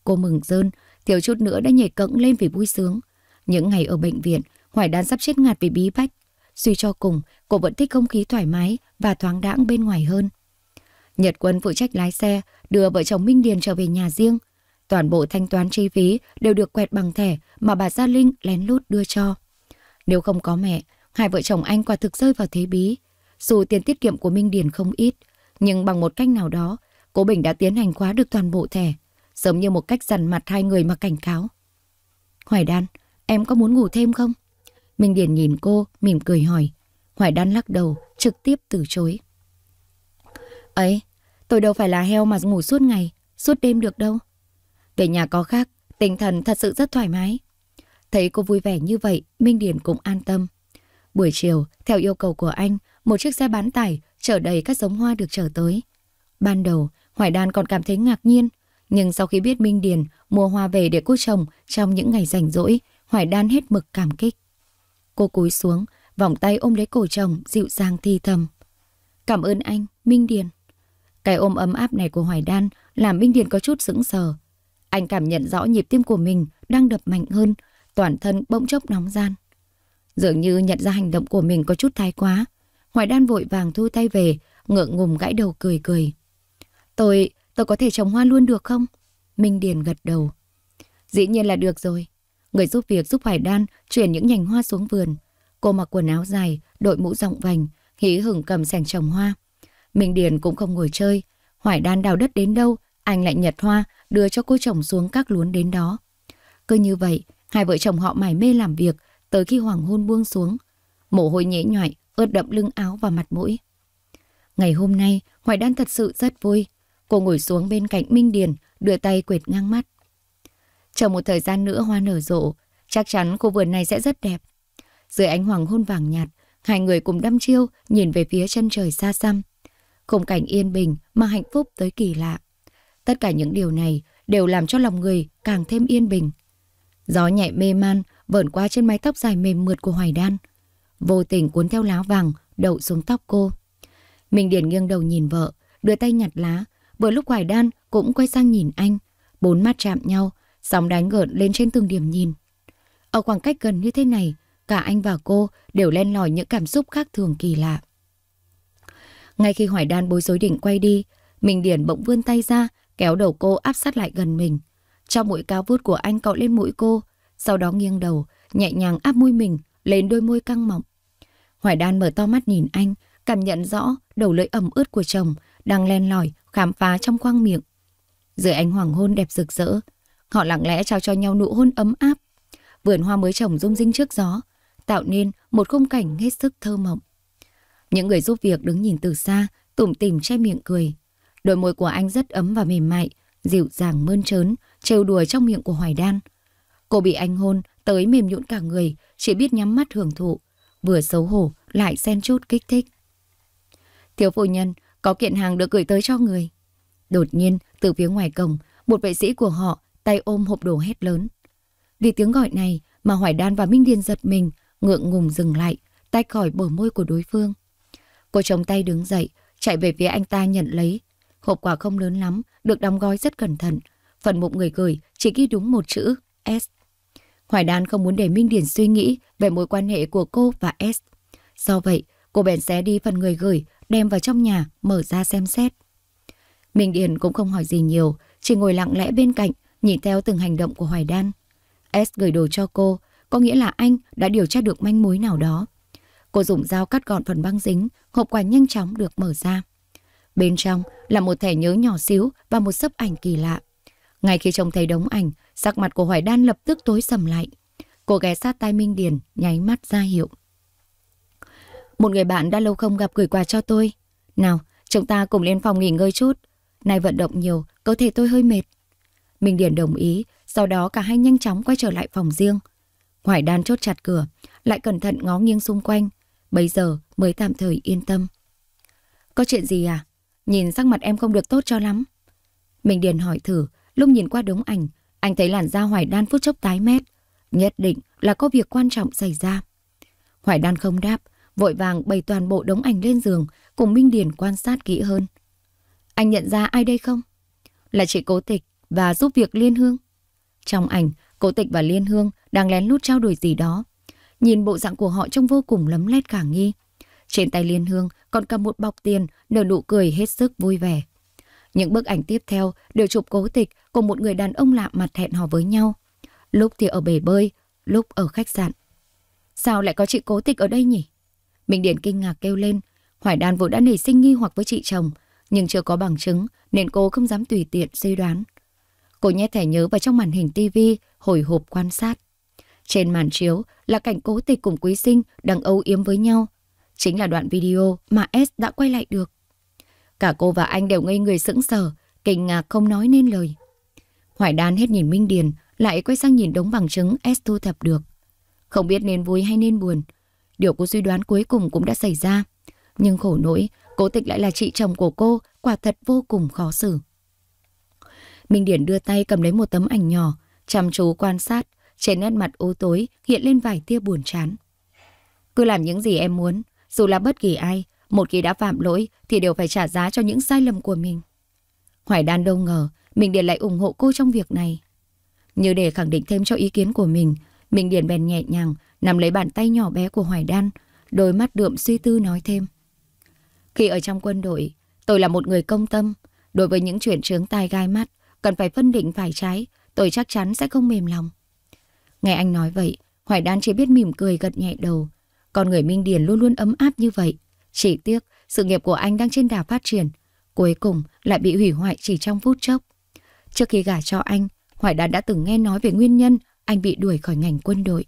Cô mừng rơn, thiếu chút nữa đã nhảy cẫng lên vì vui sướng. Những ngày ở bệnh viện, Hoài đan sắp chết ngạt vì bí bách. Suy cho cùng, cô vẫn thích không khí thoải mái và thoáng đãng bên ngoài hơn. Nhật Quân phụ trách lái xe, đưa vợ chồng Minh Điền trở về nhà riêng. Toàn bộ thanh toán chi phí đều được quẹt bằng thẻ mà bà Gia Linh lén lút đưa cho. Nếu không có mẹ, hai vợ chồng anh quả thực rơi vào thế bí. Dù tiền tiết kiệm của Minh Điền không ít, nhưng bằng một cách nào đó, cô Bình đã tiến hành khóa được toàn bộ thẻ, giống như một cách dằn mặt hai người mà cảnh cáo. Hoài Đan, em có muốn ngủ thêm không? Minh Điền nhìn cô, mỉm cười hỏi. Hoài Đan lắc đầu, trực tiếp từ chối. Ấy, tôi đâu phải là heo mà ngủ suốt ngày, suốt đêm được đâu. Về nhà có khác, tinh thần thật sự rất thoải mái. Thấy cô vui vẻ như vậy, Minh Điền cũng an tâm. Buổi chiều, theo yêu cầu của anh, một chiếc xe bán tải chở đầy các giống hoa được chở tới. Ban đầu, Hoài Đan còn cảm thấy ngạc nhiên, nhưng sau khi biết Minh Điền mua hoa về để cô trồng trong những ngày rảnh rỗi, Hoài Đan hết mực cảm kích. Cô cúi xuống, vòng tay ôm lấy cổ chồng, dịu dàng thi thầm. Cảm ơn anh, Minh Điền. Cái ôm ấm áp này của Hoài Đan làm Minh Điền có chút sững sờ. Anh cảm nhận rõ nhịp tim của mình đang đập mạnh hơn, toàn thân bỗng chốc nóng gian. Dường như nhận ra hành động của mình có chút thái quá. Hoài Đan vội vàng thu tay về, ngượng ngùng gãi đầu cười cười. Tôi, tôi có thể trồng hoa luôn được không? Minh Điền gật đầu. Dĩ nhiên là được rồi. Người giúp việc giúp Hoài Đan chuyển những nhành hoa xuống vườn. Cô mặc quần áo dài, đội mũ rộng vành, hí hửng cầm sành trồng hoa. Minh Điền cũng không ngồi chơi. Hoài Đan đào đất đến đâu, anh lại nhặt hoa, đưa cho cô chồng xuống các luống đến đó. Cứ như vậy, hai vợ chồng họ mải mê làm việc, tới khi hoàng hôn buông xuống. Mồ hôi nhễ nhọi, ướt đậm lưng áo và mặt mũi. Ngày hôm nay, Hoài Đan thật sự rất vui. Cô ngồi xuống bên cạnh Minh Điền, đưa tay quệt ngang mắt. Chờ một thời gian nữa hoa nở rộ, chắc chắn khu vườn này sẽ rất đẹp. Dưới ánh hoàng hôn vàng nhạt, hai người cùng đăm chiêu nhìn về phía chân trời xa xăm. Khung cảnh yên bình mà hạnh phúc tới kỳ lạ. Tất cả những điều này đều làm cho lòng người càng thêm yên bình. Gió nhẹ mê man vẩn qua trên mái tóc dài mềm mượt của Hoài Đan, vô tình cuốn theo lá vàng đậu xuống tóc cô. Mình điển nghiêng đầu nhìn vợ, đưa tay nhặt lá, vừa lúc Hoài Đan cũng quay sang nhìn anh, bốn mắt chạm nhau sóng đánh gợn lên trên từng điểm nhìn. Ở khoảng cách gần như thế này, cả anh và cô đều len lỏi những cảm xúc khác thường kỳ lạ. Ngay khi Hoài Đan bối rối định quay đi, Minh Điển bỗng vươn tay ra, kéo đầu cô áp sát lại gần mình. cho mũi cao vút của anh cậu lên mũi cô, sau đó nghiêng đầu, nhẹ nhàng áp môi mình lên đôi môi căng mọng. Hoài Đan mở to mắt nhìn anh, cảm nhận rõ đầu lưỡi ẩm ướt của chồng đang len lỏi khám phá trong khoang miệng. Dưới ánh hoàng hôn đẹp rực rỡ, Họ lặng lẽ trao cho nhau nụ hôn ấm áp. Vườn hoa mới trồng rung rinh trước gió, tạo nên một khung cảnh hết sức thơ mộng. Những người giúp việc đứng nhìn từ xa, tủm tỉm che miệng cười. Đôi môi của anh rất ấm và mềm mại, dịu dàng mơn trớn, trêu đùa trong miệng của Hoài Đan. Cô bị anh hôn, tới mềm nhũn cả người, chỉ biết nhắm mắt hưởng thụ, vừa xấu hổ lại xen chút kích thích. Thiếu phu nhân, có kiện hàng được gửi tới cho người. Đột nhiên, từ phía ngoài cổng, một vệ sĩ của họ tay ôm hộp đồ hét lớn. Vì tiếng gọi này mà Hoài Đan và Minh Điền giật mình, ngượng ngùng dừng lại, tay khỏi bờ môi của đối phương. Cô chống tay đứng dậy, chạy về phía anh ta nhận lấy. Hộp quà không lớn lắm, được đóng gói rất cẩn thận. Phần mục người gửi chỉ ghi đúng một chữ S. Hoài Đan không muốn để Minh Điển suy nghĩ về mối quan hệ của cô và S. Do vậy, cô bèn xé đi phần người gửi, đem vào trong nhà, mở ra xem xét. Minh Điển cũng không hỏi gì nhiều, chỉ ngồi lặng lẽ bên cạnh, Nhìn theo từng hành động của Hoài Đan, S gửi đồ cho cô, có nghĩa là anh đã điều tra được manh mối nào đó. Cô dùng dao cắt gọn phần băng dính, hộp quà nhanh chóng được mở ra. Bên trong là một thẻ nhớ nhỏ xíu và một sấp ảnh kỳ lạ. Ngay khi trông thấy đống ảnh, sắc mặt của Hoài Đan lập tức tối sầm lại. Cô ghé sát tai Minh Điền, nháy mắt ra hiệu. Một người bạn đã lâu không gặp gửi quà cho tôi. Nào, chúng ta cùng lên phòng nghỉ ngơi chút. Nay vận động nhiều, cơ thể tôi hơi mệt. Minh Điền đồng ý, sau đó cả hai nhanh chóng quay trở lại phòng riêng. Hoài Đan chốt chặt cửa, lại cẩn thận ngó nghiêng xung quanh, bây giờ mới tạm thời yên tâm. Có chuyện gì à? Nhìn sắc mặt em không được tốt cho lắm. Minh Điền hỏi thử, lúc nhìn qua đống ảnh, anh thấy làn da Hoài Đan phút chốc tái mét. Nhất định là có việc quan trọng xảy ra. Hoài Đan không đáp, vội vàng bày toàn bộ đống ảnh lên giường, cùng Minh Điền quan sát kỹ hơn. Anh nhận ra ai đây không? Là chị Cố Tịch, và giúp việc Liên Hương. Trong ảnh, Cố Tịch và Liên Hương đang lén lút trao đổi gì đó. Nhìn bộ dạng của họ trông vô cùng lấm lét khả nghi. Trên tay Liên Hương còn cầm một bọc tiền nở nụ cười hết sức vui vẻ. Những bức ảnh tiếp theo đều chụp Cố Tịch cùng một người đàn ông lạ mặt hẹn hò với nhau. Lúc thì ở bể bơi, lúc ở khách sạn. Sao lại có chị Cố Tịch ở đây nhỉ? Minh Điển kinh ngạc kêu lên. Hoài Đan vốn đã nảy sinh nghi hoặc với chị chồng, nhưng chưa có bằng chứng nên cô không dám tùy tiện suy đoán. Cô nhét thẻ nhớ vào trong màn hình tivi, hồi hộp quan sát. Trên màn chiếu là cảnh cố tịch cùng quý sinh đang âu yếm với nhau. Chính là đoạn video mà S đã quay lại được. Cả cô và anh đều ngây người sững sờ, kinh ngạc không nói nên lời. Hoài đan hết nhìn Minh Điền, lại quay sang nhìn đống bằng chứng S thu thập được. Không biết nên vui hay nên buồn. Điều cô suy đoán cuối cùng cũng đã xảy ra. Nhưng khổ nỗi, cố tịch lại là chị chồng của cô, quả thật vô cùng khó xử. Minh Điển đưa tay cầm lấy một tấm ảnh nhỏ, chăm chú quan sát, trên nét mặt u tối hiện lên vài tia buồn chán. Cứ làm những gì em muốn, dù là bất kỳ ai, một khi đã phạm lỗi thì đều phải trả giá cho những sai lầm của mình. Hoài Đan đâu ngờ Minh Điền lại ủng hộ cô trong việc này. Như để khẳng định thêm cho ý kiến của mình, Minh Điền bèn nhẹ nhàng nắm lấy bàn tay nhỏ bé của Hoài Đan, đôi mắt đượm suy tư nói thêm. Khi ở trong quân đội, tôi là một người công tâm, đối với những chuyện trướng tai gai mắt, cần phải phân định phải trái, tôi chắc chắn sẽ không mềm lòng. Nghe anh nói vậy, Hoài Đan chỉ biết mỉm cười gật nhẹ đầu. Còn người Minh Điền luôn luôn ấm áp như vậy. Chỉ tiếc, sự nghiệp của anh đang trên đà phát triển. Cuối cùng lại bị hủy hoại chỉ trong phút chốc. Trước khi gả cho anh, Hoài Đan đã từng nghe nói về nguyên nhân anh bị đuổi khỏi ngành quân đội.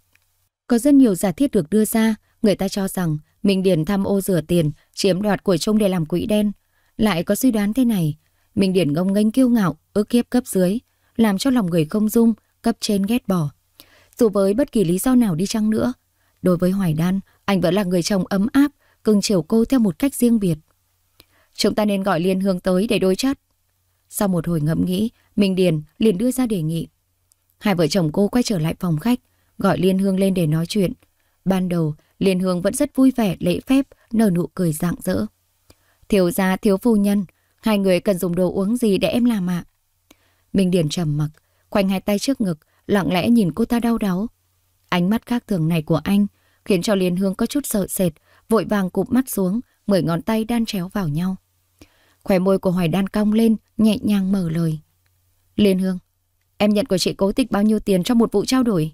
Có rất nhiều giả thiết được đưa ra, người ta cho rằng Minh Điền tham ô rửa tiền, chiếm đoạt của Trung để làm quỹ đen. Lại có suy đoán thế này, Minh Điền ngông nghênh kiêu ngạo, ước kiếp cấp dưới, làm cho lòng người không dung, cấp trên ghét bỏ. Dù với bất kỳ lý do nào đi chăng nữa, đối với Hoài Đan, anh vẫn là người chồng ấm áp, cưng chiều cô theo một cách riêng biệt. Chúng ta nên gọi Liên Hương tới để đối chất. Sau một hồi ngẫm nghĩ, Minh Điền liền đưa ra đề nghị. Hai vợ chồng cô quay trở lại phòng khách, gọi Liên Hương lên để nói chuyện. Ban đầu, Liên Hương vẫn rất vui vẻ, lễ phép, nở nụ cười rạng rỡ. Thiếu gia, thiếu phu nhân, hai người cần dùng đồ uống gì để em làm ạ? À? Minh Điền trầm mặc, khoanh hai tay trước ngực, lặng lẽ nhìn cô ta đau đáu. Ánh mắt khác thường này của anh khiến cho Liên Hương có chút sợ sệt, vội vàng cụp mắt xuống, mười ngón tay đan chéo vào nhau. Khỏe môi của Hoài Đan cong lên, nhẹ nhàng mở lời. Liên Hương, em nhận của chị cố tịch bao nhiêu tiền trong một vụ trao đổi?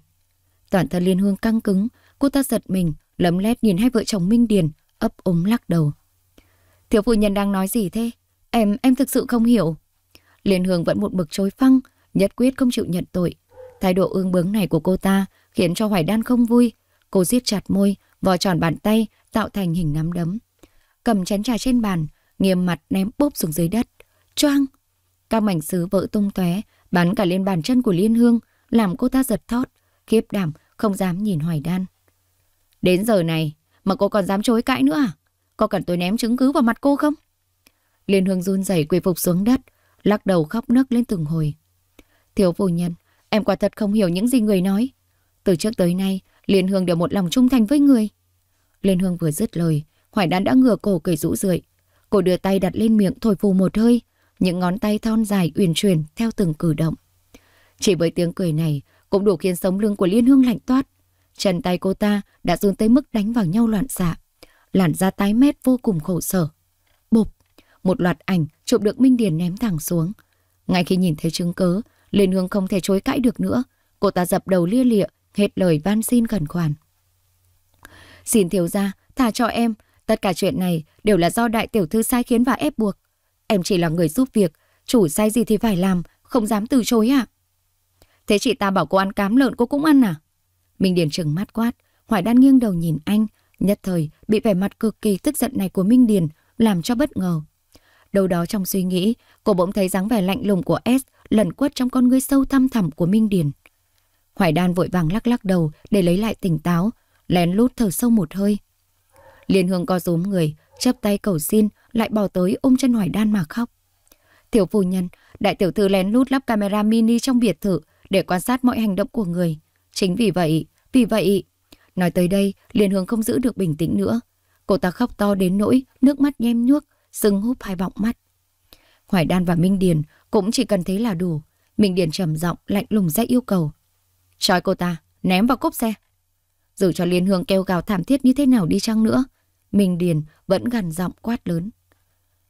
Toàn thân Liên Hương căng cứng, cô ta giật mình, lấm lét nhìn hai vợ chồng Minh Điền, ấp úng lắc đầu. Thiếu phụ nhân đang nói gì thế? Em, em thực sự không hiểu. Liên Hương vẫn một bực chối phăng, nhất quyết không chịu nhận tội. Thái độ ương bướng này của cô ta khiến cho Hoài Đan không vui. Cô siết chặt môi, vò tròn bàn tay tạo thành hình nắm đấm. Cầm chén trà trên bàn, nghiêm mặt ném bốp xuống dưới đất. Choang! Các mảnh sứ vỡ tung tóe, bắn cả lên bàn chân của Liên Hương, làm cô ta giật thót, khiếp đảm, không dám nhìn Hoài Đan. Đến giờ này mà cô còn dám chối cãi nữa à? Có cần tôi ném chứng cứ vào mặt cô không? Liên Hương run rẩy quỳ phục xuống đất, lắc đầu khóc nức lên từng hồi. Thiếu vô nhân, em quả thật không hiểu những gì người nói. Từ trước tới nay, Liên Hương đều một lòng trung thành với người. Liên Hương vừa dứt lời, Hoài Đan đã ngửa cổ cười rũ rượi. Cô đưa tay đặt lên miệng thổi phù một hơi, những ngón tay thon dài uyển chuyển theo từng cử động. Chỉ với tiếng cười này cũng đủ khiến sống lưng của Liên Hương lạnh toát. Chân tay cô ta đã run tới mức đánh vào nhau loạn xạ. Làn da tái mét vô cùng khổ sở một loạt ảnh chụp được Minh Điền ném thẳng xuống. Ngay khi nhìn thấy chứng cớ, Liên Hương không thể chối cãi được nữa. Cô ta dập đầu lia lịa, hết lời van xin khẩn khoản. Xin thiếu gia, thả cho em. Tất cả chuyện này đều là do đại tiểu thư sai khiến và ép buộc. Em chỉ là người giúp việc, chủ sai gì thì phải làm, không dám từ chối ạ. À? Thế chị ta bảo cô ăn cám lợn cô cũng ăn à? Minh Điền trừng mắt quát, Hoài Đan nghiêng đầu nhìn anh, nhất thời bị vẻ mặt cực kỳ tức giận này của Minh Điền làm cho bất ngờ. Đâu đó trong suy nghĩ, cô bỗng thấy dáng vẻ lạnh lùng của S lẩn quất trong con ngươi sâu thăm thẳm của Minh Điền. Hoài Đan vội vàng lắc lắc đầu để lấy lại tỉnh táo, lén lút thở sâu một hơi. Liên Hương co rúm người, chắp tay cầu xin, lại bỏ tới ôm chân Hoài Đan mà khóc. Tiểu phu nhân, đại tiểu thư lén lút lắp camera mini trong biệt thự để quan sát mọi hành động của người. Chính vì vậy, vì vậy... Nói tới đây, Liên Hương không giữ được bình tĩnh nữa. Cô ta khóc to đến nỗi, nước mắt nhem nhuốc, Sưng húp hai bọng mắt. Hoài Đan và Minh Điền cũng chỉ cần thế là đủ. Minh Điền trầm giọng lạnh lùng ra yêu cầu. Trói cô ta, ném vào cốp xe. Dù cho Liên Hương kêu gào thảm thiết như thế nào đi chăng nữa, Minh Điền vẫn gằn giọng quát lớn.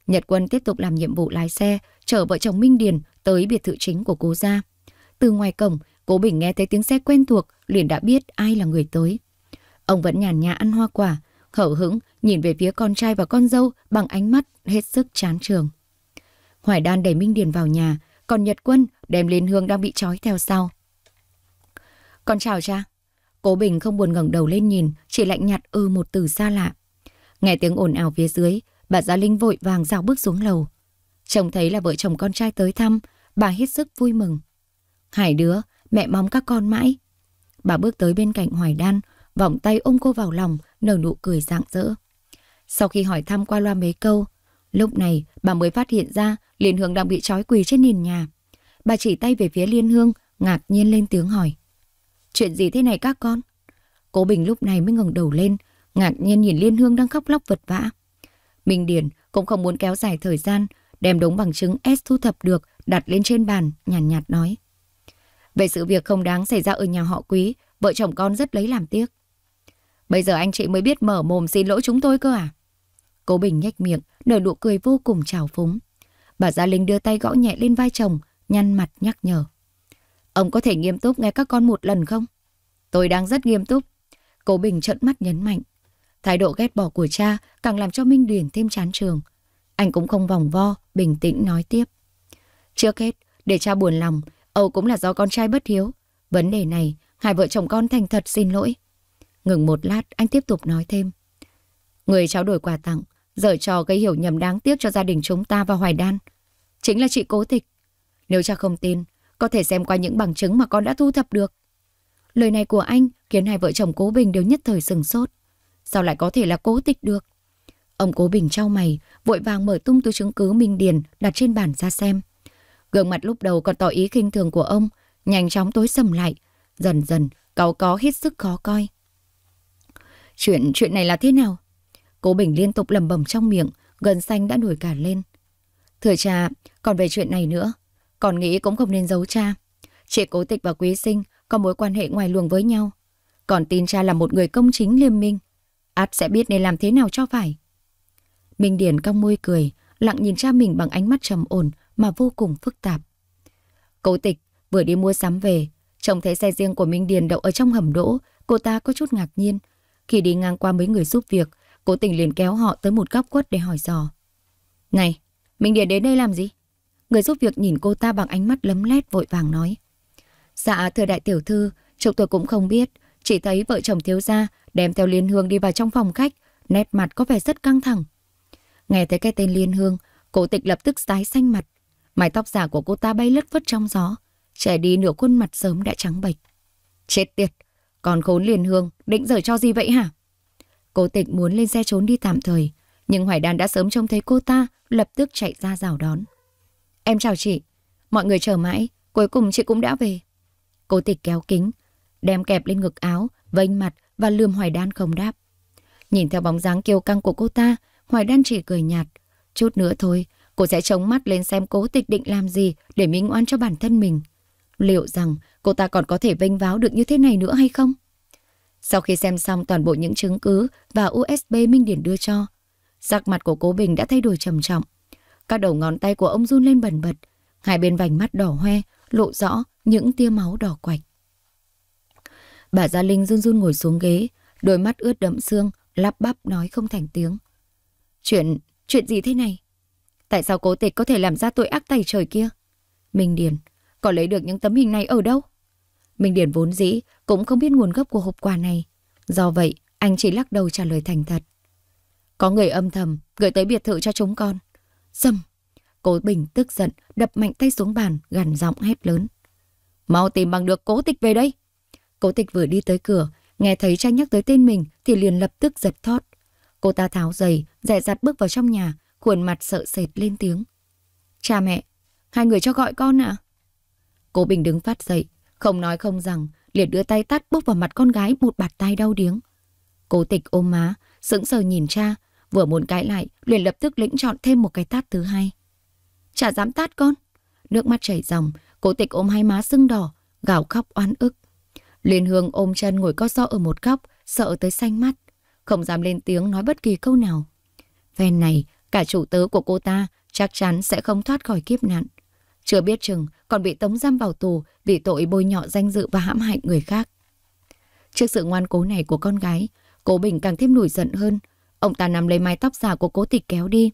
Nhật Quân tiếp tục làm nhiệm vụ lái xe, chở vợ chồng Minh Điền tới biệt thự chính của cô gia. Từ ngoài cổng, cố Bình nghe thấy tiếng xe quen thuộc, liền đã biết ai là người tới. Ông vẫn nhàn nhã ăn hoa quả, hậu hững nhìn về phía con trai và con dâu bằng ánh mắt hết sức chán trường. Hoài Đan đẩy Minh Điền vào nhà, còn Nhật Quân đem lên Hương đang bị trói theo sau. Con chào cha. Cố Bình không buồn ngẩng đầu lên nhìn, chỉ lạnh nhạt ư ừ một từ xa lạ. Nghe tiếng ồn ào phía dưới, bà Gia Linh vội vàng rào bước xuống lầu. Chồng thấy là vợ chồng con trai tới thăm, bà hết sức vui mừng. Hải đứa, mẹ mong các con mãi. Bà bước tới bên cạnh Hoài Đan, vòng tay ôm cô vào lòng, nở nụ cười rạng rỡ. Sau khi hỏi thăm qua loa mấy câu, lúc này bà mới phát hiện ra Liên Hương đang bị trói quỳ trên nền nhà. Bà chỉ tay về phía Liên Hương, ngạc nhiên lên tiếng hỏi. Chuyện gì thế này các con? Cố Bình lúc này mới ngẩng đầu lên, ngạc nhiên nhìn Liên Hương đang khóc lóc vật vã. Minh Điển cũng không muốn kéo dài thời gian, đem đống bằng chứng S thu thập được đặt lên trên bàn, nhàn nhạt, nhạt nói. Về sự việc không đáng xảy ra ở nhà họ quý, vợ chồng con rất lấy làm tiếc. Bây giờ anh chị mới biết mở mồm xin lỗi chúng tôi cơ à? Cố Bình nhếch miệng, nở nụ cười vô cùng trào phúng. Bà Gia Linh đưa tay gõ nhẹ lên vai chồng, nhăn mặt nhắc nhở. Ông có thể nghiêm túc nghe các con một lần không? Tôi đang rất nghiêm túc. Cố Bình trợn mắt nhấn mạnh. Thái độ ghét bỏ của cha càng làm cho Minh Điển thêm chán trường. Anh cũng không vòng vo, bình tĩnh nói tiếp. Trước hết, để cha buồn lòng, Âu cũng là do con trai bất hiếu. Vấn đề này, hai vợ chồng con thành thật xin lỗi. Ngừng một lát, anh tiếp tục nói thêm. Người trao đổi quà tặng, dở trò gây hiểu nhầm đáng tiếc cho gia đình chúng ta và Hoài Đan. Chính là chị cố tịch. Nếu cha không tin, có thể xem qua những bằng chứng mà con đã thu thập được. Lời này của anh khiến hai vợ chồng Cố Bình đều nhất thời sừng sốt. Sao lại có thể là cố tịch được? Ông Cố Bình trao mày, vội vàng mở tung túi chứng cứ minh điền đặt trên bàn ra xem. Gương mặt lúc đầu còn tỏ ý khinh thường của ông, nhanh chóng tối sầm lại. Dần dần, cáu có hết sức khó coi. Chuyện, chuyện này là thế nào? cô Bình liên tục lầm bẩm trong miệng, gần xanh đã nổi cả lên. Thưa cha, còn về chuyện này nữa, còn nghĩ cũng không nên giấu cha. Chị Cố Tịch và Quý Sinh có mối quan hệ ngoài luồng với nhau. Còn tin cha là một người công chính liêm minh. Át sẽ biết nên làm thế nào cho phải. Minh Điển cong môi cười, lặng nhìn cha mình bằng ánh mắt trầm ổn mà vô cùng phức tạp. Cố Tịch vừa đi mua sắm về, trông thấy xe riêng của Minh Điền đậu ở trong hầm đỗ, cô ta có chút ngạc nhiên, khi đi ngang qua mấy người giúp việc, cố tình liền kéo họ tới một góc quất để hỏi dò. Này, mình để đến đây làm gì? Người giúp việc nhìn cô ta bằng ánh mắt lấm lét vội vàng nói. Dạ, thưa đại tiểu thư, chúng tôi cũng không biết. Chỉ thấy vợ chồng thiếu gia đem theo Liên Hương đi vào trong phòng khách, nét mặt có vẻ rất căng thẳng. Nghe thấy cái tên Liên Hương, cố tịch lập tức tái xanh mặt. Mái tóc giả của cô ta bay lất vất trong gió, trẻ đi nửa khuôn mặt sớm đã trắng bệch. Chết tiệt, còn khốn liền hương, định giở cho gì vậy hả? Cô tịch muốn lên xe trốn đi tạm thời, nhưng Hoài Đan đã sớm trông thấy cô ta, lập tức chạy ra rào đón. Em chào chị, mọi người chờ mãi, cuối cùng chị cũng đã về. Cô tịch kéo kính, đem kẹp lên ngực áo, vênh mặt và lườm Hoài Đan không đáp. Nhìn theo bóng dáng kiêu căng của cô ta, Hoài Đan chỉ cười nhạt. Chút nữa thôi, cô sẽ chống mắt lên xem cố tịch định làm gì để minh oan cho bản thân mình. Liệu rằng cô ta còn có thể vênh váo được như thế này nữa hay không? Sau khi xem xong toàn bộ những chứng cứ và USB Minh Điển đưa cho, sắc mặt của cố Bình đã thay đổi trầm trọng. Các đầu ngón tay của ông run lên bần bật, hai bên vành mắt đỏ hoe, lộ rõ những tia máu đỏ quạch. Bà Gia Linh run run ngồi xuống ghế, đôi mắt ướt đẫm xương, lắp bắp nói không thành tiếng. Chuyện, chuyện gì thế này? Tại sao cố tịch có thể làm ra tội ác tày trời kia? Minh Điền có lấy được những tấm hình này ở đâu? Minh Điển vốn dĩ cũng không biết nguồn gốc của hộp quà này. Do vậy, anh chỉ lắc đầu trả lời thành thật. Có người âm thầm gửi tới biệt thự cho chúng con. Dâm! Cố Bình tức giận, đập mạnh tay xuống bàn, gằn giọng hét lớn. Mau tìm bằng được cố tịch về đây! Cố tịch vừa đi tới cửa, nghe thấy tranh nhắc tới tên mình thì liền lập tức giật thót. Cô ta tháo giày, dè dặt bước vào trong nhà, khuôn mặt sợ sệt lên tiếng. Cha mẹ, hai người cho gọi con ạ? À? Cô Bình đứng phát dậy, không nói không rằng, liền đưa tay tát bốc vào mặt con gái một bạt tay đau điếng. cô tịch ôm má, sững sờ nhìn cha, vừa muốn cãi lại, liền lập tức lĩnh chọn thêm một cái tát thứ hai. Chả dám tát con. Nước mắt chảy ròng, cô tịch ôm hai má sưng đỏ, gào khóc oán ức. Liên Hương ôm chân ngồi co so ở một góc, sợ tới xanh mắt, không dám lên tiếng nói bất kỳ câu nào. phen này, cả chủ tớ của cô ta chắc chắn sẽ không thoát khỏi kiếp nạn. Chưa biết chừng còn bị tống giam vào tù vì tội bôi nhọ danh dự và hãm hại người khác. Trước sự ngoan cố này của con gái, Cố Bình càng thêm nổi giận hơn. Ông ta nắm lấy mái tóc giả của cố tịch kéo đi.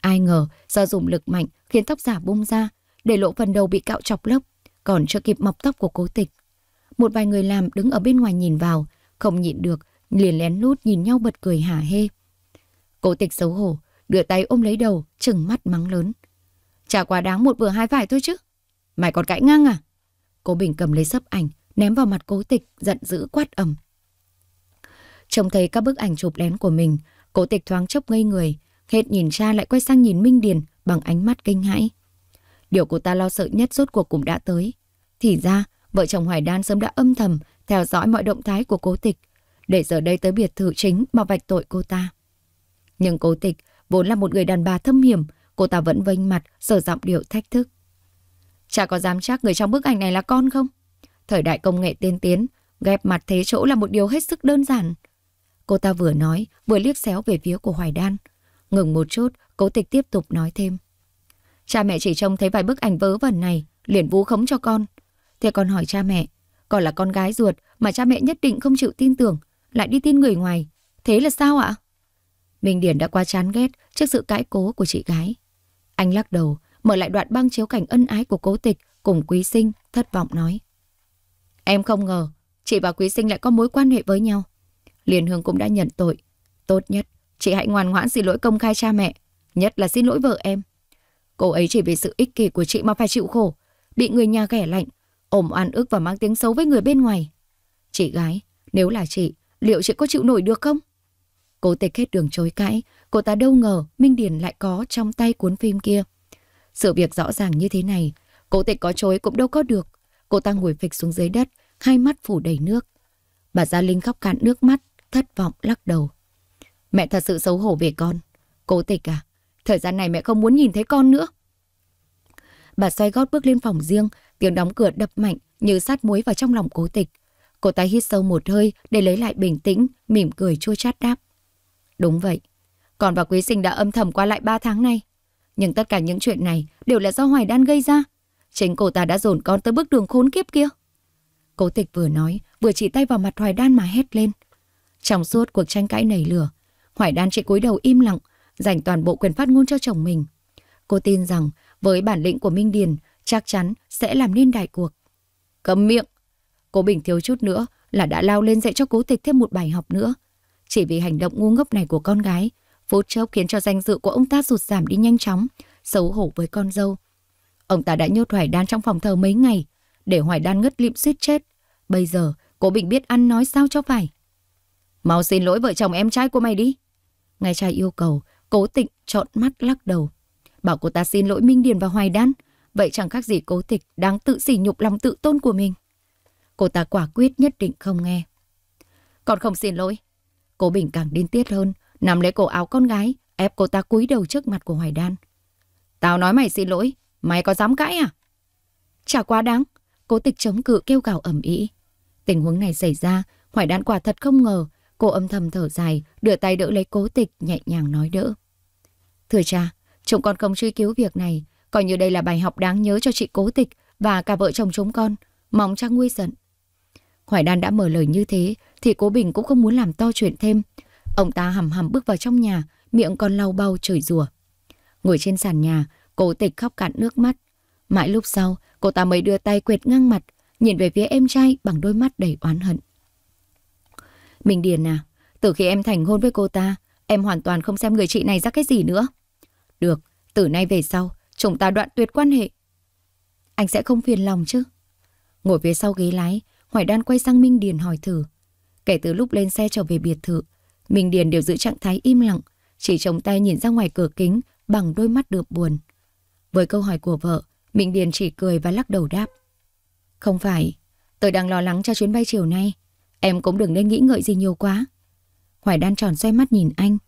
Ai ngờ do dùng lực mạnh khiến tóc giả bung ra, để lộ phần đầu bị cạo chọc lốc, còn chưa kịp mọc tóc của cố tịch. Một vài người làm đứng ở bên ngoài nhìn vào, không nhịn được, liền lén lút nhìn nhau bật cười hả hê. Cố tịch xấu hổ, đưa tay ôm lấy đầu, trừng mắt mắng lớn. Chả quá đáng một vừa hai vải thôi chứ. Mày còn cãi ngang à? cô Bình cầm lấy sấp ảnh, ném vào mặt cố tịch, giận dữ quát ầm. Trông thấy các bức ảnh chụp lén của mình, cố tịch thoáng chốc ngây người, hết nhìn cha lại quay sang nhìn Minh Điền bằng ánh mắt kinh hãi. Điều cô ta lo sợ nhất rốt cuộc cũng đã tới. Thì ra, vợ chồng Hoài Đan sớm đã âm thầm theo dõi mọi động thái của cố tịch, để giờ đây tới biệt thự chính mà vạch tội cô ta. Nhưng cố tịch vốn là một người đàn bà thâm hiểm, cô ta vẫn vênh mặt, sở giọng điệu thách thức. Chả có dám chắc người trong bức ảnh này là con không? Thời đại công nghệ tiên tiến, ghép mặt thế chỗ là một điều hết sức đơn giản. Cô ta vừa nói, vừa liếc xéo về phía của Hoài Đan. Ngừng một chút, cố tịch tiếp tục nói thêm. Cha mẹ chỉ trông thấy vài bức ảnh vớ vẩn này, liền vu khống cho con. Thế con hỏi cha mẹ, còn là con gái ruột mà cha mẹ nhất định không chịu tin tưởng, lại đi tin người ngoài. Thế là sao ạ? Minh Điển đã quá chán ghét trước sự cãi cố của chị gái. Anh lắc đầu, mở lại đoạn băng chiếu cảnh ân ái của cố tịch cùng quý sinh, thất vọng nói. Em không ngờ, chị và quý sinh lại có mối quan hệ với nhau. Liên Hương cũng đã nhận tội. Tốt nhất, chị hãy ngoan ngoãn xin lỗi công khai cha mẹ, nhất là xin lỗi vợ em. Cô ấy chỉ vì sự ích kỷ của chị mà phải chịu khổ, bị người nhà ghẻ lạnh, ồm oan ức và mang tiếng xấu với người bên ngoài. Chị gái, nếu là chị, liệu chị có chịu nổi được không? Cố tịch hết đường chối cãi, cô ta đâu ngờ Minh Điền lại có trong tay cuốn phim kia. Sự việc rõ ràng như thế này, cố tịch có chối cũng đâu có được. Cô ta ngồi phịch xuống dưới đất, hai mắt phủ đầy nước. Bà Gia Linh khóc cạn nước mắt, thất vọng lắc đầu. Mẹ thật sự xấu hổ về con. Cố tịch à, thời gian này mẹ không muốn nhìn thấy con nữa. Bà xoay gót bước lên phòng riêng, tiếng đóng cửa đập mạnh như sát muối vào trong lòng cố tịch. Cô ta hít sâu một hơi để lấy lại bình tĩnh, mỉm cười chua chát đáp. Đúng vậy, còn và quý sinh đã âm thầm qua lại 3 tháng nay. Nhưng tất cả những chuyện này đều là do Hoài Đan gây ra. Chính cô ta đã dồn con tới bước đường khốn kiếp kia. Cố tịch vừa nói, vừa chỉ tay vào mặt Hoài Đan mà hét lên. Trong suốt cuộc tranh cãi nảy lửa, Hoài Đan chỉ cúi đầu im lặng, dành toàn bộ quyền phát ngôn cho chồng mình. Cô tin rằng với bản lĩnh của Minh Điền chắc chắn sẽ làm nên đại cuộc. Cầm miệng! Cô Bình thiếu chút nữa là đã lao lên dạy cho cố tịch thêm một bài học nữa. Chỉ vì hành động ngu ngốc này của con gái phút chốc khiến cho danh dự của ông ta sụt giảm đi nhanh chóng, xấu hổ với con dâu. Ông ta đã nhốt Hoài Đan trong phòng thờ mấy ngày, để Hoài Đan ngất lịm suýt chết. Bây giờ, cô Bình biết ăn nói sao cho phải. Mau xin lỗi vợ chồng em trai của mày đi. Ngay trai yêu cầu, cố tịnh trọn mắt lắc đầu. Bảo cô ta xin lỗi Minh Điền và Hoài Đan, vậy chẳng khác gì cố tịch đang tự sỉ nhục lòng tự tôn của mình. Cô ta quả quyết nhất định không nghe. Còn không xin lỗi. Cố Bình càng điên tiết hơn, nắm lấy cổ áo con gái, ép cô ta cúi đầu trước mặt của Hoài Đan. Tao nói mày xin lỗi, mày có dám cãi à? Chả quá đáng, cố tịch chống cự kêu gào ẩm ý. Tình huống này xảy ra, Hoài Đan quả thật không ngờ, cô âm thầm thở dài, đưa tay đỡ lấy cố tịch nhẹ nhàng nói đỡ. Thưa cha, chúng con không truy cứu việc này, coi như đây là bài học đáng nhớ cho chị cố tịch và cả vợ chồng chúng con, mong cha nguôi giận. Hoài Đan đã mở lời như thế thì cố Bình cũng không muốn làm to chuyện thêm, Ông ta hầm hầm bước vào trong nhà, miệng còn lau bao chửi rủa. Ngồi trên sàn nhà, cô tịch khóc cạn nước mắt. Mãi lúc sau, cô ta mới đưa tay quệt ngang mặt, nhìn về phía em trai bằng đôi mắt đầy oán hận. Mình Điền à, từ khi em thành hôn với cô ta, em hoàn toàn không xem người chị này ra cái gì nữa. Được, từ nay về sau, chúng ta đoạn tuyệt quan hệ. Anh sẽ không phiền lòng chứ? Ngồi phía sau ghế lái, Hoài Đan quay sang Minh Điền hỏi thử. Kể từ lúc lên xe trở về biệt thự, Minh Điền đều giữ trạng thái im lặng, chỉ chống tay nhìn ra ngoài cửa kính bằng đôi mắt đượm buồn. Với câu hỏi của vợ, Minh Điền chỉ cười và lắc đầu đáp. Không phải, tôi đang lo lắng cho chuyến bay chiều nay. Em cũng đừng nên nghĩ ngợi gì nhiều quá. Hoài đan tròn xoay mắt nhìn anh.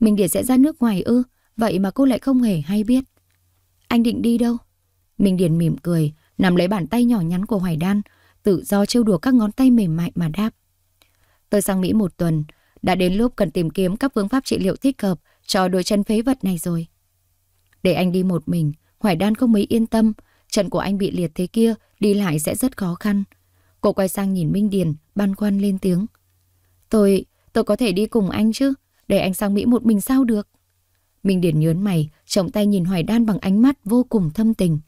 Minh Điền sẽ ra nước ngoài ư, vậy mà cô lại không hề hay biết. Anh định đi đâu? Minh Điền mỉm cười, nằm lấy bàn tay nhỏ nhắn của Hoài đan, tự do trêu đùa các ngón tay mềm mại mà đáp. Tôi sang Mỹ một tuần, đã đến lúc cần tìm kiếm các phương pháp trị liệu thích hợp cho đôi chân phế vật này rồi. Để anh đi một mình, Hoài Đan không mấy yên tâm. Chân của anh bị liệt thế kia, đi lại sẽ rất khó khăn. Cô quay sang nhìn Minh Điền, băn khoăn lên tiếng. Tôi, tôi có thể đi cùng anh chứ, để anh sang Mỹ một mình sao được. Minh Điền nhớn mày, trọng tay nhìn Hoài Đan bằng ánh mắt vô cùng thâm tình.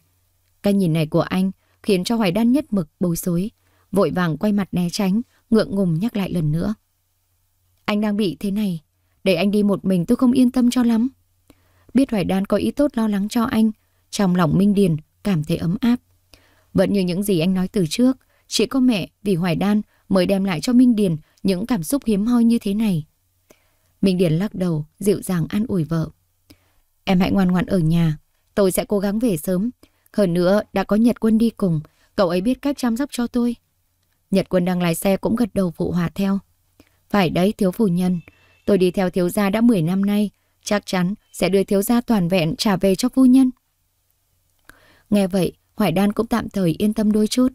Cái nhìn này của anh khiến cho Hoài Đan nhất mực bối rối, vội vàng quay mặt né tránh, ngượng ngùng nhắc lại lần nữa. Anh đang bị thế này, để anh đi một mình tôi không yên tâm cho lắm. Biết Hoài Đan có ý tốt lo lắng cho anh, trong lòng Minh Điền cảm thấy ấm áp. Vẫn như những gì anh nói từ trước, chỉ có mẹ vì Hoài Đan mới đem lại cho Minh Điền những cảm xúc hiếm hoi như thế này. Minh Điền lắc đầu, dịu dàng an ủi vợ. Em hãy ngoan ngoãn ở nhà, tôi sẽ cố gắng về sớm. Hơn nữa, đã có Nhật Quân đi cùng, cậu ấy biết cách chăm sóc cho tôi. Nhật Quân đang lái xe cũng gật đầu phụ hòa theo. Phải đấy thiếu phu nhân, tôi đi theo thiếu gia đã 10 năm nay, chắc chắn sẽ đưa thiếu gia toàn vẹn trả về cho phu nhân. Nghe vậy, Hoài Đan cũng tạm thời yên tâm đôi chút.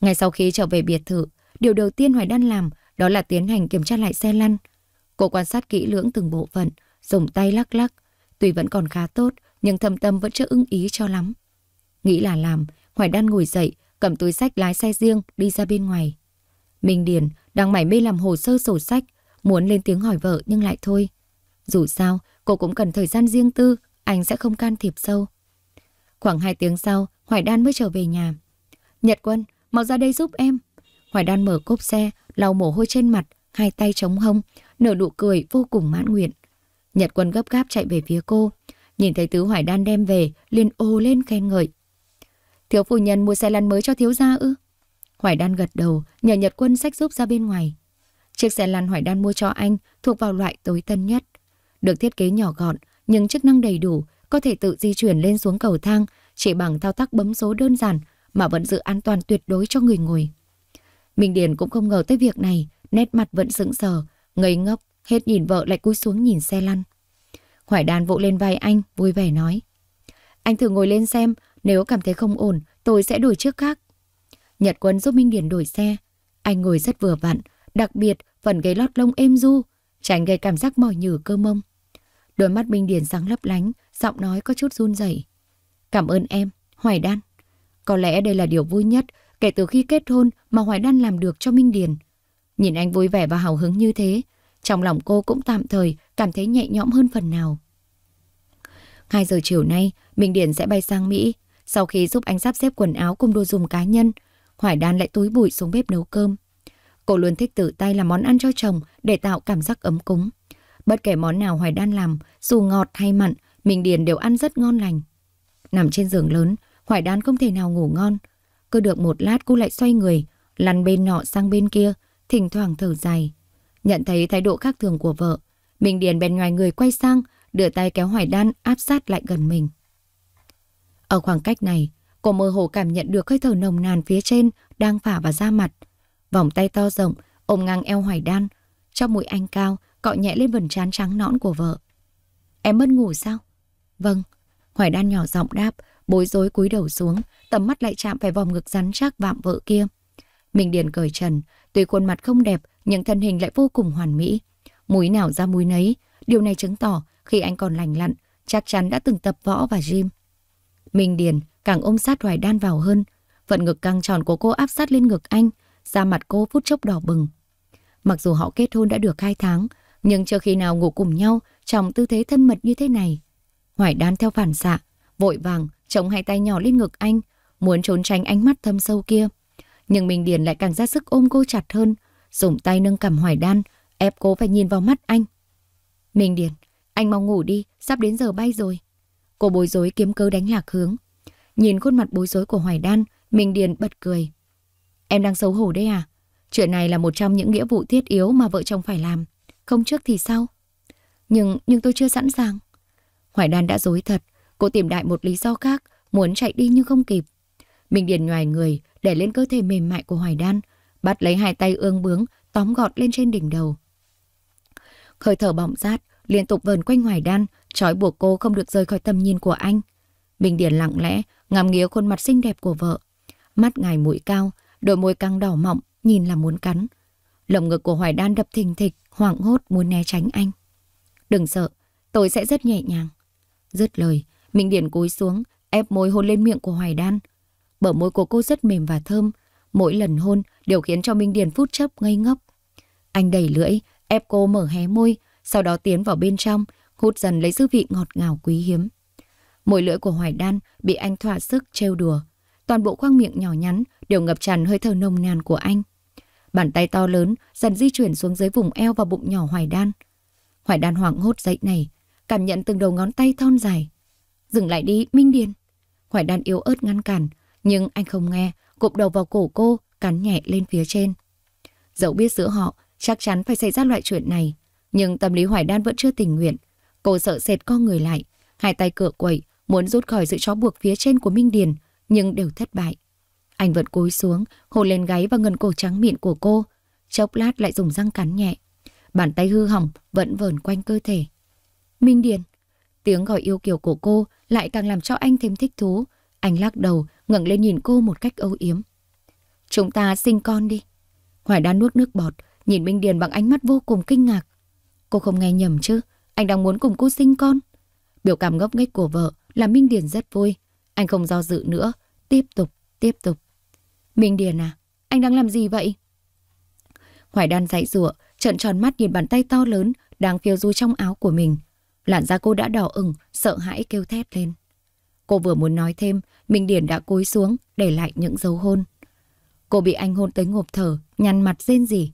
Ngay sau khi trở về biệt thự, điều đầu tiên Hoài Đan làm đó là tiến hành kiểm tra lại xe lăn. Cô quan sát kỹ lưỡng từng bộ phận, dùng tay lắc lắc. Tuy vẫn còn khá tốt, nhưng thâm tâm vẫn chưa ưng ý cho lắm. Nghĩ là làm, Hoài Đan ngồi dậy, cầm túi sách lái xe riêng đi ra bên ngoài. Minh Điền đang mải mê làm hồ sơ sổ sách, muốn lên tiếng hỏi vợ nhưng lại thôi. Dù sao, cô cũng cần thời gian riêng tư, anh sẽ không can thiệp sâu. Khoảng 2 tiếng sau, Hoài Đan mới trở về nhà. Nhật Quân, mau ra đây giúp em. Hoài Đan mở cốp xe, lau mồ hôi trên mặt, hai tay chống hông, nở nụ cười vô cùng mãn nguyện. Nhật Quân gấp gáp chạy về phía cô, nhìn thấy tứ Hoài Đan đem về, liền ô lên khen ngợi. Thiếu phu nhân mua xe lăn mới cho thiếu gia ư? Hoài Đan gật đầu, nhờ Nhật Quân sách giúp ra bên ngoài. Chiếc xe lăn Hoài Đan mua cho anh thuộc vào loại tối tân nhất. Được thiết kế nhỏ gọn, nhưng chức năng đầy đủ, có thể tự di chuyển lên xuống cầu thang chỉ bằng thao tác bấm số đơn giản mà vẫn giữ an toàn tuyệt đối cho người ngồi. Minh Điền cũng không ngờ tới việc này, nét mặt vẫn sững sờ, ngây ngốc, hết nhìn vợ lại cúi xuống nhìn xe lăn. Hoài Đan vỗ lên vai anh, vui vẻ nói. Anh thử ngồi lên xem, nếu cảm thấy không ổn, tôi sẽ đổi chiếc khác. Nhật Quân giúp Minh Điền đổi xe. Anh ngồi rất vừa vặn, đặc biệt phần ghế lót lông êm du, tránh gây cảm giác mỏi nhừ cơ mông. Đôi mắt Minh Điền sáng lấp lánh, giọng nói có chút run rẩy. Cảm ơn em, Hoài Đan. Có lẽ đây là điều vui nhất kể từ khi kết hôn mà Hoài Đan làm được cho Minh Điền. Nhìn anh vui vẻ và hào hứng như thế, trong lòng cô cũng tạm thời cảm thấy nhẹ nhõm hơn phần nào. Hai giờ chiều nay, Minh Điền sẽ bay sang Mỹ, sau khi giúp anh sắp xếp quần áo cùng đồ dùng cá nhân, Hoài Đan lại túi bụi xuống bếp nấu cơm. Cô luôn thích tự tay làm món ăn cho chồng để tạo cảm giác ấm cúng. Bất kể món nào Hoài Đan làm, dù ngọt hay mặn, Minh Điền đều ăn rất ngon lành. Nằm trên giường lớn, Hoài Đan không thể nào ngủ ngon. Cứ được một lát cô lại xoay người, lăn bên nọ sang bên kia, thỉnh thoảng thở dài. Nhận thấy thái độ khác thường của vợ, Minh Điền bên ngoài người quay sang, đưa tay kéo Hoài Đan áp sát lại gần mình. Ở khoảng cách này, Cô mơ hồ cảm nhận được hơi thở nồng nàn phía trên đang phả vào da mặt. Vòng tay to rộng, ôm ngang eo hoài đan. Trong mũi anh cao, cọ nhẹ lên vần trán trắng nõn của vợ. Em mất ngủ sao? Vâng. Hoài đan nhỏ giọng đáp, bối rối cúi đầu xuống, tầm mắt lại chạm phải vòng ngực rắn chắc vạm vỡ kia. Mình điền cởi trần, tuy khuôn mặt không đẹp nhưng thân hình lại vô cùng hoàn mỹ. Múi nào ra múi nấy, điều này chứng tỏ khi anh còn lành lặn, chắc chắn đã từng tập võ và gym. Minh Điền càng ôm sát Hoài Đan vào hơn. Vận ngực căng tròn của cô áp sát lên ngực anh, da mặt cô phút chốc đỏ bừng. Mặc dù họ kết hôn đã được hai tháng, nhưng chưa khi nào ngủ cùng nhau trong tư thế thân mật như thế này. Hoài Đan theo phản xạ, vội vàng, chống hai tay nhỏ lên ngực anh, muốn trốn tránh ánh mắt thâm sâu kia. Nhưng Minh Điền lại càng ra sức ôm cô chặt hơn, dùng tay nâng cầm Hoài Đan, ép cô phải nhìn vào mắt anh. Minh Điền, anh mau ngủ đi, sắp đến giờ bay rồi. Cô bối rối kiếm cơ đánh lạc hướng. Nhìn khuôn mặt bối rối của Hoài Đan, Minh Điền bật cười. Em đang xấu hổ đấy à? Chuyện này là một trong những nghĩa vụ thiết yếu mà vợ chồng phải làm. Không trước thì sau. Nhưng, nhưng tôi chưa sẵn sàng. Hoài Đan đã dối thật. Cô tìm đại một lý do khác, muốn chạy đi nhưng không kịp. Minh Điền nhòi người, để lên cơ thể mềm mại của Hoài Đan, bắt lấy hai tay ương bướng, tóm gọt lên trên đỉnh đầu. Hơi thở bỏng rát, liên tục vờn quanh Hoài Đan, trói buộc cô không được rời khỏi tầm nhìn của anh. Bình Điền lặng lẽ, ngắm nghía khuôn mặt xinh đẹp của vợ. Mắt ngài mũi cao, đôi môi căng đỏ mọng, nhìn là muốn cắn. Lồng ngực của Hoài Đan đập thình thịch, hoảng hốt muốn né tránh anh. Đừng sợ, tôi sẽ rất nhẹ nhàng. Dứt lời, Minh Điển cúi xuống, ép môi hôn lên miệng của Hoài Đan. Bờ môi của cô rất mềm và thơm, mỗi lần hôn đều khiến cho Minh Điển phút chốc ngây ngốc. Anh đẩy lưỡi, ép cô mở hé môi, sau đó tiến vào bên trong, hút dần lấy dư vị ngọt ngào quý hiếm mỗi lưỡi của Hoài Đan bị anh thỏa sức trêu đùa. Toàn bộ khoang miệng nhỏ nhắn đều ngập tràn hơi thở nồng nàn của anh. Bàn tay to lớn dần di chuyển xuống dưới vùng eo và bụng nhỏ Hoài Đan. Hoài Đan hoảng hốt dậy này, cảm nhận từng đầu ngón tay thon dài. Dừng lại đi, Minh Điền. Hoài Đan yếu ớt ngăn cản, nhưng anh không nghe, cụp đầu vào cổ cô, cắn nhẹ lên phía trên. Dẫu biết giữa họ chắc chắn phải xảy ra loại chuyện này, nhưng tâm lý Hoài Đan vẫn chưa tình nguyện. Cô sợ sệt co người lại, hai tay cửa quậy, muốn rút khỏi sự chó buộc phía trên của Minh Điền, nhưng đều thất bại. Anh vẫn cúi xuống, hôn lên gáy và ngần cổ trắng mịn của cô, chốc lát lại dùng răng cắn nhẹ. Bàn tay hư hỏng vẫn vờn quanh cơ thể. Minh Điền, tiếng gọi yêu kiều của cô lại càng làm cho anh thêm thích thú. Anh lắc đầu, ngẩng lên nhìn cô một cách âu yếm. Chúng ta sinh con đi. Hoài đan nuốt nước bọt, nhìn Minh Điền bằng ánh mắt vô cùng kinh ngạc. Cô không nghe nhầm chứ, anh đang muốn cùng cô sinh con. Biểu cảm ngốc nghếch của vợ là Minh Điền rất vui. Anh không do dự nữa, tiếp tục, tiếp tục. Minh Điền à, anh đang làm gì vậy? Hoài đan dãy rụa, trợn tròn mắt nhìn bàn tay to lớn đang phiêu du trong áo của mình. Làn da cô đã đỏ ửng, sợ hãi kêu thét lên. Cô vừa muốn nói thêm, Minh Điền đã cúi xuống, để lại những dấu hôn. Cô bị anh hôn tới ngộp thở, nhăn mặt rên rỉ.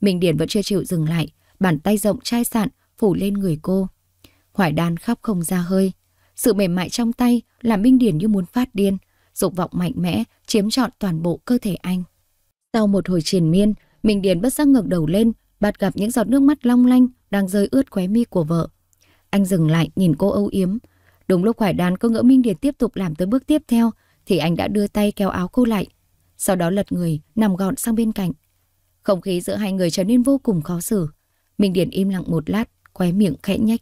Minh Điền vẫn chưa chịu dừng lại, bàn tay rộng chai sạn phủ lên người cô. Hoài đan khóc không ra hơi. Sự mềm mại trong tay làm Minh Điển như muốn phát điên, dục vọng mạnh mẽ chiếm trọn toàn bộ cơ thể anh. Sau một hồi triền miên, Minh Điển bất giác ngẩng đầu lên, bắt gặp những giọt nước mắt long lanh đang rơi ướt khóe mi của vợ. Anh dừng lại nhìn cô âu yếm. Đúng lúc khải đàn cô ngỡ Minh Điển tiếp tục làm tới bước tiếp theo, thì anh đã đưa tay kéo áo cô lại. Sau đó lật người, nằm gọn sang bên cạnh. Không khí giữa hai người trở nên vô cùng khó xử. Minh Điển im lặng một lát, khóe miệng khẽ nhách.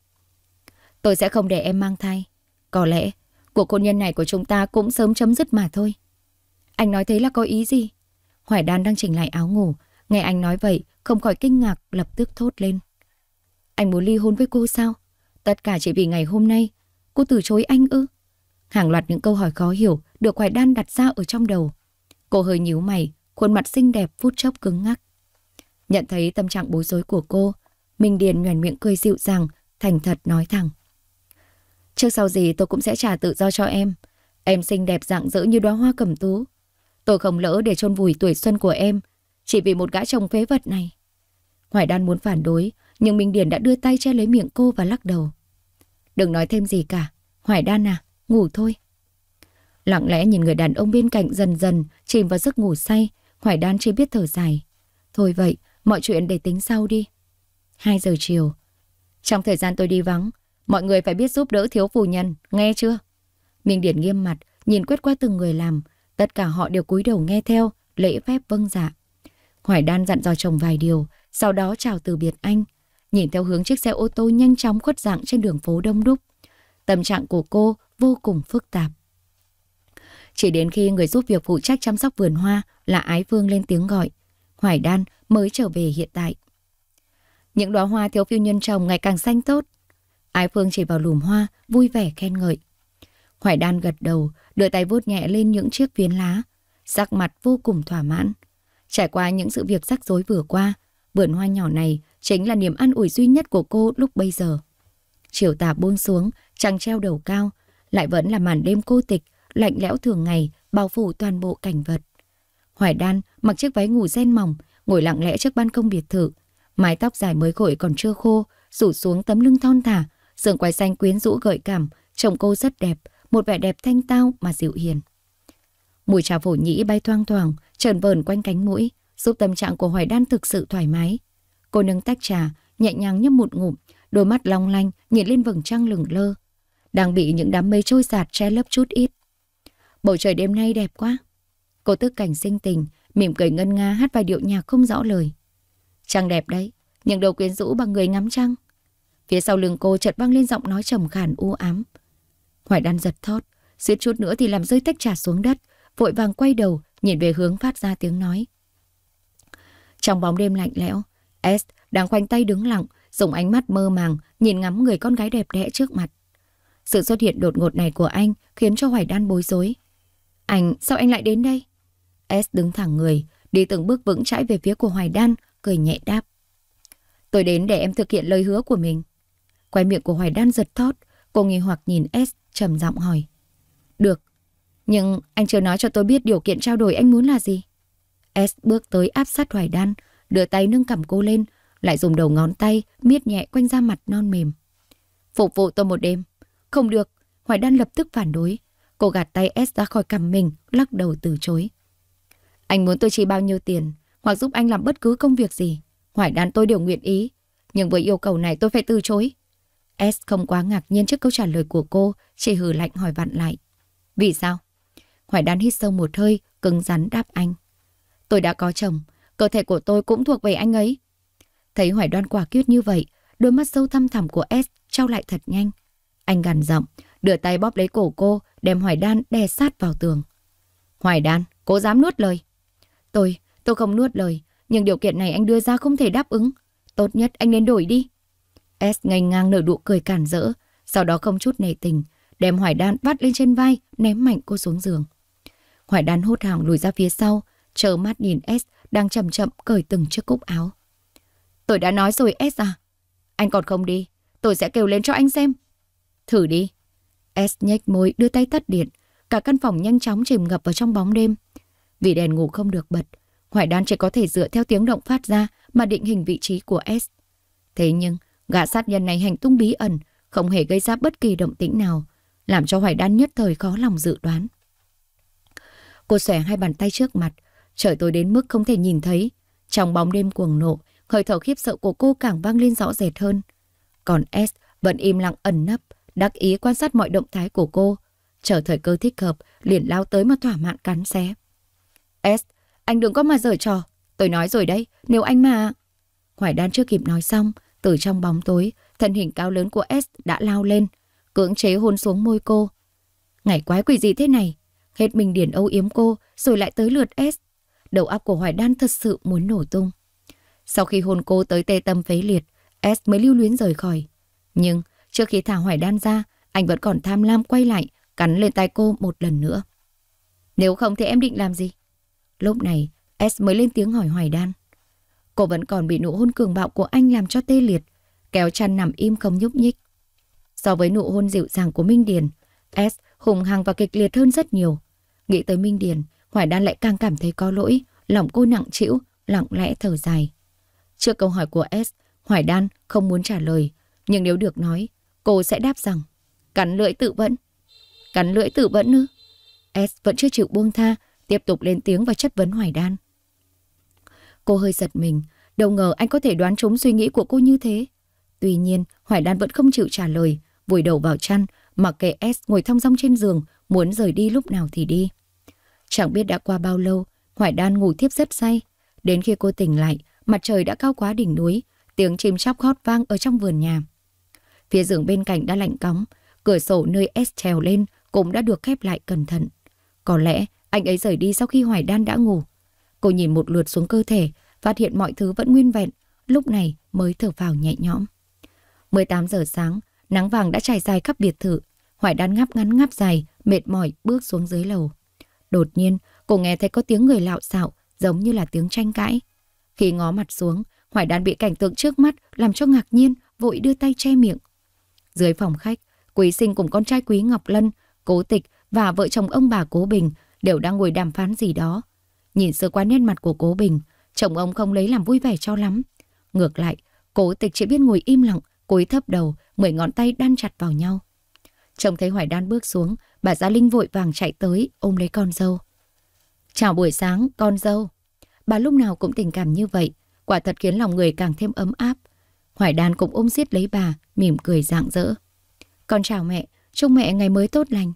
Tôi sẽ không để em mang thai. Có lẽ, cuộc hôn nhân này của chúng ta cũng sớm chấm dứt mà thôi. Anh nói thế là có ý gì? Hoài Đan đang chỉnh lại áo ngủ, nghe anh nói vậy, không khỏi kinh ngạc, lập tức thốt lên. Anh muốn ly hôn với cô sao? Tất cả chỉ vì ngày hôm nay, cô từ chối anh ư? Hàng loạt những câu hỏi khó hiểu được Hoài Đan đặt ra ở trong đầu. Cô hơi nhíu mày, khuôn mặt xinh đẹp phút chốc cứng ngắc. Nhận thấy tâm trạng bối rối của cô, Minh Điền nhoẻn miệng cười dịu dàng, thành thật nói thẳng. Trước sau gì tôi cũng sẽ trả tự do cho em. Em xinh đẹp rạng rỡ như đóa hoa cẩm tú. Tôi không lỡ để chôn vùi tuổi xuân của em, chỉ vì một gã chồng phế vật này. Hoài Đan muốn phản đối, nhưng Minh Điển đã đưa tay che lấy miệng cô và lắc đầu. Đừng nói thêm gì cả. Hoài Đan à, ngủ thôi. Lặng lẽ nhìn người đàn ông bên cạnh dần dần chìm vào giấc ngủ say, Hoài Đan chỉ biết thở dài. Thôi vậy, mọi chuyện để tính sau đi. 2 giờ chiều. Trong thời gian tôi đi vắng, Mọi người phải biết giúp đỡ thiếu phu nhân, nghe chưa? Minh Điển nghiêm mặt, nhìn quét qua từng người làm. Tất cả họ đều cúi đầu nghe theo, lễ phép vâng dạ. Hoài Đan dặn dò chồng vài điều, sau đó chào từ biệt anh. Nhìn theo hướng chiếc xe ô tô nhanh chóng khuất dạng trên đường phố đông đúc. Tâm trạng của cô vô cùng phức tạp. Chỉ đến khi người giúp việc phụ trách chăm sóc vườn hoa là Ái Phương lên tiếng gọi, Hoài Đan mới trở về hiện tại. Những đóa hoa thiếu phiêu nhân trồng ngày càng xanh tốt, Ái Phương chỉ vào lùm hoa, vui vẻ khen ngợi. Hoài Đan gật đầu, đưa tay vuốt nhẹ lên những chiếc phiến lá, sắc mặt vô cùng thỏa mãn. Trải qua những sự việc rắc rối vừa qua, vườn hoa nhỏ này chính là niềm an ủi duy nhất của cô lúc bây giờ. Chiều tà buông xuống, trăng treo đầu cao, lại vẫn là màn đêm cô tịch, lạnh lẽo thường ngày, bao phủ toàn bộ cảnh vật. Hoài Đan mặc chiếc váy ngủ ren mỏng, ngồi lặng lẽ trước ban công biệt thự. Mái tóc dài mới gội còn chưa khô, rủ xuống tấm lưng thon thả, Sườn quai xanh quyến rũ gợi cảm, chồng cô rất đẹp, một vẻ đẹp thanh tao mà dịu hiền. Mùi trà phổ nhĩ bay thoang thoảng, trờn vờn quanh cánh mũi, giúp tâm trạng của Hoài Đan thực sự thoải mái. Cô nâng tách trà, nhẹ nhàng nhấp một ngụm, đôi mắt long lanh nhìn lên vầng trăng lửng lơ, đang bị những đám mây trôi giạt che lấp chút ít. Bầu trời đêm nay đẹp quá. Cô tức cảnh sinh tình, mỉm cười ngân nga hát vài điệu nhạc không rõ lời. Trăng đẹp đấy, những đầu quyến rũ bằng người ngắm trăng. Phía sau lưng cô chợt vang lên giọng nói trầm khàn u ám. Hoài đan giật thót, suýt chút nữa thì làm rơi tách trà xuống đất, vội vàng quay đầu, nhìn về hướng phát ra tiếng nói. Trong bóng đêm lạnh lẽo, S đang khoanh tay đứng lặng, dùng ánh mắt mơ màng, nhìn ngắm người con gái đẹp đẽ trước mặt. Sự xuất hiện đột ngột này của anh khiến cho Hoài đan bối rối. Anh, sao anh lại đến đây? S đứng thẳng người, đi từng bước vững chãi về phía của Hoài Đan, cười nhẹ đáp. Tôi đến để em thực hiện lời hứa của mình. Quay miệng của Hoài Đan giật thót, cô nghi hoặc nhìn S trầm giọng hỏi. Được, nhưng anh chưa nói cho tôi biết điều kiện trao đổi anh muốn là gì. S bước tới áp sát Hoài Đan, đưa tay nâng cằm cô lên, lại dùng đầu ngón tay miết nhẹ quanh da mặt non mềm. Phục vụ tôi một đêm. Không được, Hoài Đan lập tức phản đối. Cô gạt tay S ra khỏi cầm mình, lắc đầu từ chối. Anh muốn tôi chi bao nhiêu tiền, hoặc giúp anh làm bất cứ công việc gì. Hoài Đan tôi đều nguyện ý. Nhưng với yêu cầu này tôi phải từ chối. S không quá ngạc nhiên trước câu trả lời của cô, chỉ hừ lạnh hỏi vặn lại. Vì sao? Hoài Đan hít sâu một hơi, cứng rắn đáp anh. Tôi đã có chồng, cơ thể của tôi cũng thuộc về anh ấy. Thấy Hoài đoan quả quyết như vậy, đôi mắt sâu thăm thẳm của S trao lại thật nhanh. Anh gằn giọng, đưa tay bóp lấy cổ cô, đem Hoài đan đè sát vào tường. Hoài đan, cô dám nuốt lời. Tôi, tôi không nuốt lời, nhưng điều kiện này anh đưa ra không thể đáp ứng. Tốt nhất anh nên đổi đi. S ngây ngang nở nụ cười cản rỡ, sau đó không chút nề tình, đem Hoài Đan vắt lên trên vai, ném mạnh cô xuống giường. Hoài Đan hốt hàng lùi ra phía sau, chờ mắt nhìn S đang chậm chậm cởi từng chiếc cúc áo. Tôi đã nói rồi S à, anh còn không đi, tôi sẽ kêu lên cho anh xem. Thử đi. S nhếch môi đưa tay tắt điện, cả căn phòng nhanh chóng chìm ngập vào trong bóng đêm. Vì đèn ngủ không được bật, Hoài Đan chỉ có thể dựa theo tiếng động phát ra mà định hình vị trí của S. Thế nhưng, Gã sát nhân này hành tung bí ẩn, không hề gây ra bất kỳ động tĩnh nào, làm cho Hoài Đan nhất thời khó lòng dự đoán. Cô xòe hai bàn tay trước mặt, trời tối đến mức không thể nhìn thấy. Trong bóng đêm cuồng nộ, hơi thở khiếp sợ của cô càng vang lên rõ rệt hơn. Còn S vẫn im lặng ẩn nấp, đắc ý quan sát mọi động thái của cô. Chờ thời cơ thích hợp, liền lao tới mà thỏa mãn cắn xé. S, anh đừng có mà giở trò. Tôi nói rồi đấy, nếu anh mà... Hoài Đan chưa kịp nói xong, từ trong bóng tối, thân hình cao lớn của S đã lao lên, cưỡng chế hôn xuống môi cô. Ngày quái quỷ gì thế này? Hết mình điển âu yếm cô, rồi lại tới lượt S. Đầu óc của Hoài Đan thật sự muốn nổ tung. Sau khi hôn cô tới tê tâm phế liệt, S mới lưu luyến rời khỏi. Nhưng trước khi thả Hoài Đan ra, anh vẫn còn tham lam quay lại, cắn lên tay cô một lần nữa. Nếu không thì em định làm gì? Lúc này, S mới lên tiếng hỏi Hoài Đan. Cô vẫn còn bị nụ hôn cường bạo của anh làm cho tê liệt, kéo chăn nằm im không nhúc nhích. So với nụ hôn dịu dàng của Minh Điền, S hùng hăng và kịch liệt hơn rất nhiều. Nghĩ tới Minh Điền, Hoài Đan lại càng cảm thấy có lỗi, lòng cô nặng trĩu, lặng lẽ thở dài. Trước câu hỏi của S, Hoài Đan không muốn trả lời, nhưng nếu được nói, cô sẽ đáp rằng cắn lưỡi tự vẫn. Cắn lưỡi tự vẫn ư? S vẫn chưa chịu buông tha, tiếp tục lên tiếng và chất vấn Hoài Đan. Cô hơi giật mình, đâu ngờ anh có thể đoán trúng suy nghĩ của cô như thế. Tuy nhiên, Hoài Đan vẫn không chịu trả lời, vùi đầu vào chăn, mặc kệ S ngồi thong dong trên giường, muốn rời đi lúc nào thì đi. Chẳng biết đã qua bao lâu, Hoài Đan ngủ thiếp rất say. Đến khi cô tỉnh lại, mặt trời đã cao quá đỉnh núi, tiếng chim chóc hót vang ở trong vườn nhà. Phía giường bên cạnh đã lạnh cóng, cửa sổ nơi S trèo lên cũng đã được khép lại cẩn thận. Có lẽ anh ấy rời đi sau khi Hoài Đan đã ngủ. Cô nhìn một lượt xuống cơ thể, phát hiện mọi thứ vẫn nguyên vẹn, lúc này mới thở vào nhẹ nhõm. 18 giờ sáng, nắng vàng đã trải dài khắp biệt thự. Hoài đan ngáp ngắn ngáp dài, mệt mỏi bước xuống dưới lầu. Đột nhiên, cô nghe thấy có tiếng người lạo xạo, giống như là tiếng tranh cãi. Khi ngó mặt xuống, Hoài đan bị cảnh tượng trước mắt làm cho ngạc nhiên, vội đưa tay che miệng. Dưới phòng khách, Quý Sinh cùng con trai Quý Ngọc Lân, Cố Tịch và vợ chồng ông bà Cố Bình đều đang ngồi đàm phán gì đó. Nhìn sơ qua nét mặt của cố Bình, chồng ông không lấy làm vui vẻ cho lắm. Ngược lại, cố tịch chỉ biết ngồi im lặng, cúi thấp đầu, mười ngón tay đan chặt vào nhau. Chồng thấy Hoài Đan bước xuống, bà Gia Linh vội vàng chạy tới, ôm lấy con dâu. Chào buổi sáng, con dâu. Bà lúc nào cũng tình cảm như vậy, quả thật khiến lòng người càng thêm ấm áp. Hoài Đan cũng ôm siết lấy bà, mỉm cười rạng rỡ. Con chào mẹ, chúc mẹ ngày mới tốt lành.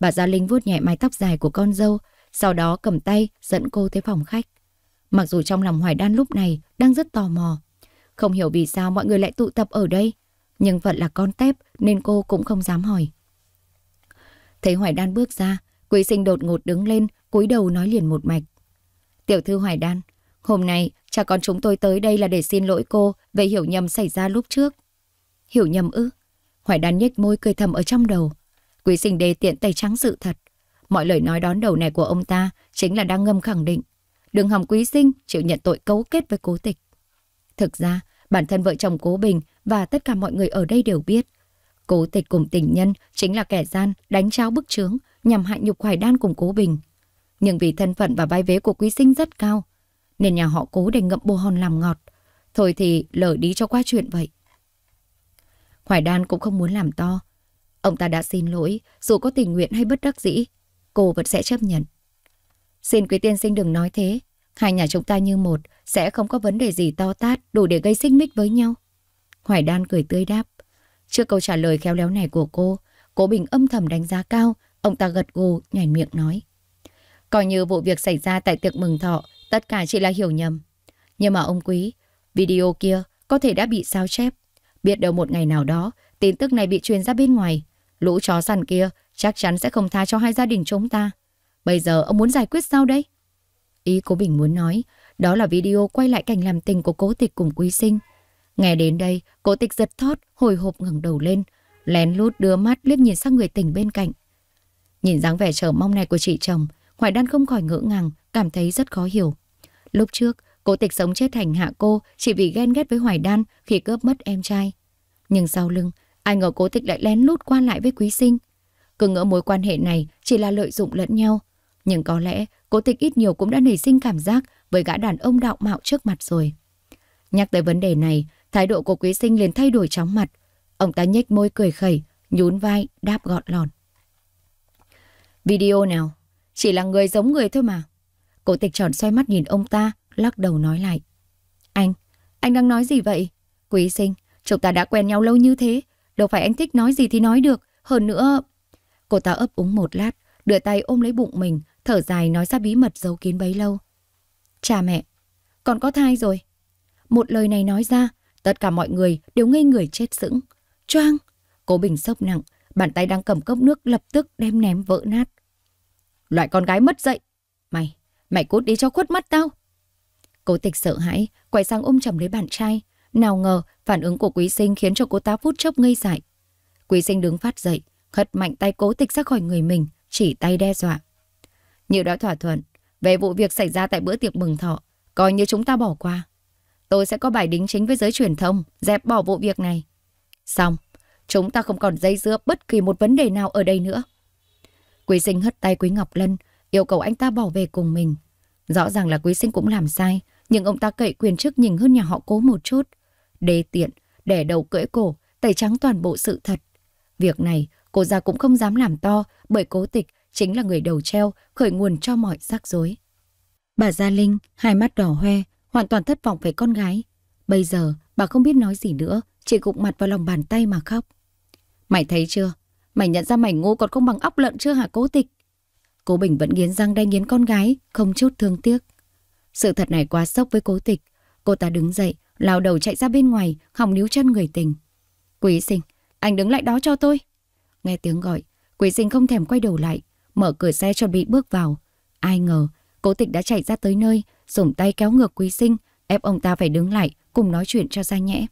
Bà Gia Linh vuốt nhẹ mái tóc dài của con dâu, sau đó cầm tay dẫn cô tới phòng khách. Mặc dù trong lòng Hoài Đan lúc này đang rất tò mò, không hiểu vì sao mọi người lại tụ tập ở đây, nhưng vẫn là con tép nên cô cũng không dám hỏi. Thấy Hoài Đan bước ra, Quý sinh đột ngột đứng lên, cúi đầu nói liền một mạch. Tiểu thư Hoài Đan, hôm nay cha con chúng tôi tới đây là để xin lỗi cô về hiểu nhầm xảy ra lúc trước. Hiểu nhầm ư? Hoài Đan nhếch môi cười thầm ở trong đầu. Quý sinh đề tiện tay trắng sự thật. Mọi lời nói đón đầu này của ông ta chính là đang ngâm khẳng định. Đường hòng quý sinh chịu nhận tội cấu kết với cố tịch. Thực ra, bản thân vợ chồng cố bình và tất cả mọi người ở đây đều biết. Cố tịch cùng tình nhân chính là kẻ gian đánh trao bức trướng nhằm hạ nhục hoài đan cùng cố bình. Nhưng vì thân phận và vai vế của quý sinh rất cao, nên nhà họ cố để ngậm bồ hòn làm ngọt. Thôi thì lỡ đi cho qua chuyện vậy. Hoài đan cũng không muốn làm to. Ông ta đã xin lỗi, dù có tình nguyện hay bất đắc dĩ, cô vẫn sẽ chấp nhận. Xin quý tiên sinh đừng nói thế. Hai nhà chúng ta như một, sẽ không có vấn đề gì to tát đủ để gây xích mích với nhau. Hoài Đan cười tươi đáp. Trước câu trả lời khéo léo này của cô, Cố Bình âm thầm đánh giá cao, ông ta gật gù, nhảy miệng nói. Coi như vụ việc xảy ra tại tiệc mừng thọ, tất cả chỉ là hiểu nhầm. Nhưng mà ông quý, video kia có thể đã bị sao chép. Biết đâu một ngày nào đó, tin tức này bị truyền ra bên ngoài. Lũ chó săn kia Chắc chắn sẽ không tha cho hai gia đình chúng ta. Bây giờ ông muốn giải quyết sao đây? Ý cố Bình muốn nói, đó là video quay lại cảnh làm tình của cố tịch cùng quý sinh. Nghe đến đây, cố tịch giật thót, hồi hộp ngẩng đầu lên, lén lút đưa mắt liếc nhìn sang người tình bên cạnh. Nhìn dáng vẻ chờ mong này của chị chồng, Hoài Đan không khỏi ngỡ ngàng, cảm thấy rất khó hiểu. Lúc trước, cố tịch sống chết thành hạ cô chỉ vì ghen ghét với Hoài Đan khi cướp mất em trai. Nhưng sau lưng, ai ngờ cố tịch lại lén lút qua lại với quý sinh. Cứ ngỡ mối quan hệ này chỉ là lợi dụng lẫn nhau. Nhưng có lẽ cố tịch ít nhiều cũng đã nảy sinh cảm giác với gã đàn ông đạo mạo trước mặt rồi. Nhắc tới vấn đề này, thái độ của quý sinh liền thay đổi chóng mặt. Ông ta nhếch môi cười khẩy, nhún vai, đáp gọn lòn. Video nào? Chỉ là người giống người thôi mà. cố tịch tròn xoay mắt nhìn ông ta, lắc đầu nói lại. Anh, anh đang nói gì vậy? Quý sinh, chúng ta đã quen nhau lâu như thế. Đâu phải anh thích nói gì thì nói được. Hơn nữa, Cô ta ấp úng một lát, đưa tay ôm lấy bụng mình, thở dài nói ra bí mật giấu kín bấy lâu. Cha mẹ, còn có thai rồi. Một lời này nói ra, tất cả mọi người đều ngây người chết sững. Choang! Cố Bình sốc nặng, bàn tay đang cầm cốc nước lập tức đem ném vỡ nát. Loại con gái mất dậy! Mày, mày cút đi cho khuất mắt tao! Cố tịch sợ hãi, quay sang ôm chầm lấy bạn trai. Nào ngờ, phản ứng của quý sinh khiến cho cô ta phút chốc ngây dại. Quý sinh đứng phát dậy, hất mạnh tay cố tịch ra khỏi người mình, chỉ tay đe dọa. Như đã thỏa thuận, về vụ việc xảy ra tại bữa tiệc mừng thọ, coi như chúng ta bỏ qua. Tôi sẽ có bài đính chính với giới truyền thông, dẹp bỏ vụ việc này. Xong, chúng ta không còn dây dưa bất kỳ một vấn đề nào ở đây nữa. Quý sinh hất tay Quý Ngọc Lân, yêu cầu anh ta bỏ về cùng mình. Rõ ràng là quý sinh cũng làm sai, nhưng ông ta cậy quyền chức nhìn hơn nhà họ cố một chút. Đê tiện, để đầu cưỡi cổ, tẩy trắng toàn bộ sự thật. Việc này Cô già cũng không dám làm to bởi cố tịch chính là người đầu treo, khởi nguồn cho mọi rắc rối. Bà Gia Linh, hai mắt đỏ hoe, hoàn toàn thất vọng về con gái. Bây giờ, bà không biết nói gì nữa, chỉ gục mặt vào lòng bàn tay mà khóc. Mày thấy chưa? Mày nhận ra mày ngu còn không bằng óc lợn chưa hả cố tịch? Cố Bình vẫn nghiến răng đay nghiến con gái, không chút thương tiếc. Sự thật này quá sốc với cố tịch. Cô ta đứng dậy, lao đầu chạy ra bên ngoài, hòng níu chân người tình. Quý sinh, anh đứng lại đó cho tôi. Nghe tiếng gọi, quỷ sinh không thèm quay đầu lại, mở cửa xe chuẩn bị bước vào. Ai ngờ, cố tịch đã chạy ra tới nơi, dùng tay kéo ngược quý sinh, ép ông ta phải đứng lại, cùng nói chuyện cho ra nhẽ.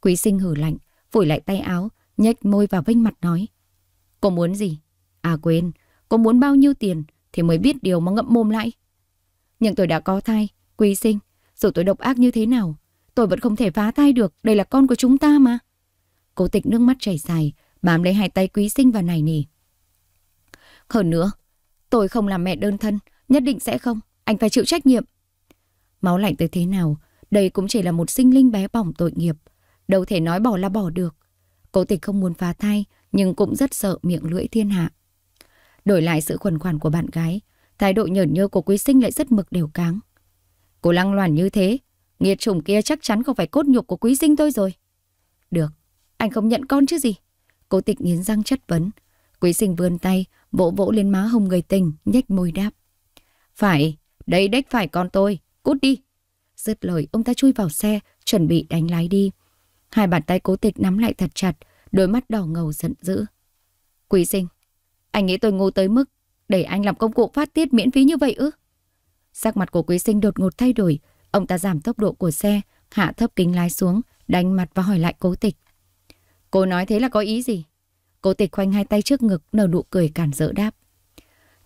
Quý sinh hử lạnh, phủi lại tay áo, nhếch môi vào vinh mặt nói. Cô muốn gì? À quên, cô muốn bao nhiêu tiền thì mới biết điều mà ngậm mồm lại. Nhưng tôi đã có thai, quý sinh, dù tôi độc ác như thế nào, tôi vẫn không thể phá thai được, đây là con của chúng ta mà. Cố tịch nước mắt chảy dài, bám lấy hai tay quý sinh và nài nỉ. Hơn nữa, tôi không làm mẹ đơn thân, nhất định sẽ không, anh phải chịu trách nhiệm. Máu lạnh tới thế nào, đây cũng chỉ là một sinh linh bé bỏng tội nghiệp, đâu thể nói bỏ là bỏ được. Cố tịch không muốn phá thai, nhưng cũng rất sợ miệng lưỡi thiên hạ. Đổi lại sự khuẩn khoản của bạn gái, thái độ nhởn nhơ của quý sinh lại rất mực đều cáng. Cô lăng loàn như thế, nghiệt trùng kia chắc chắn không phải cốt nhục của quý sinh tôi rồi. Được, anh không nhận con chứ gì. Cố tịch nghiến răng chất vấn. Quý sinh vươn tay, vỗ vỗ lên má hồng người tình, nhếch môi đáp. Phải, đây đếch phải con tôi, cút đi. Dứt lời, ông ta chui vào xe, chuẩn bị đánh lái đi. Hai bàn tay cố tịch nắm lại thật chặt, đôi mắt đỏ ngầu giận dữ. Quý sinh, anh nghĩ tôi ngu tới mức để anh làm công cụ phát tiết miễn phí như vậy ư? Sắc mặt của quý sinh đột ngột thay đổi, ông ta giảm tốc độ của xe, hạ thấp kính lái xuống, đánh mặt và hỏi lại cố tịch. Cô nói thế là có ý gì? Cô tịch khoanh hai tay trước ngực nở nụ cười cản rỡ đáp.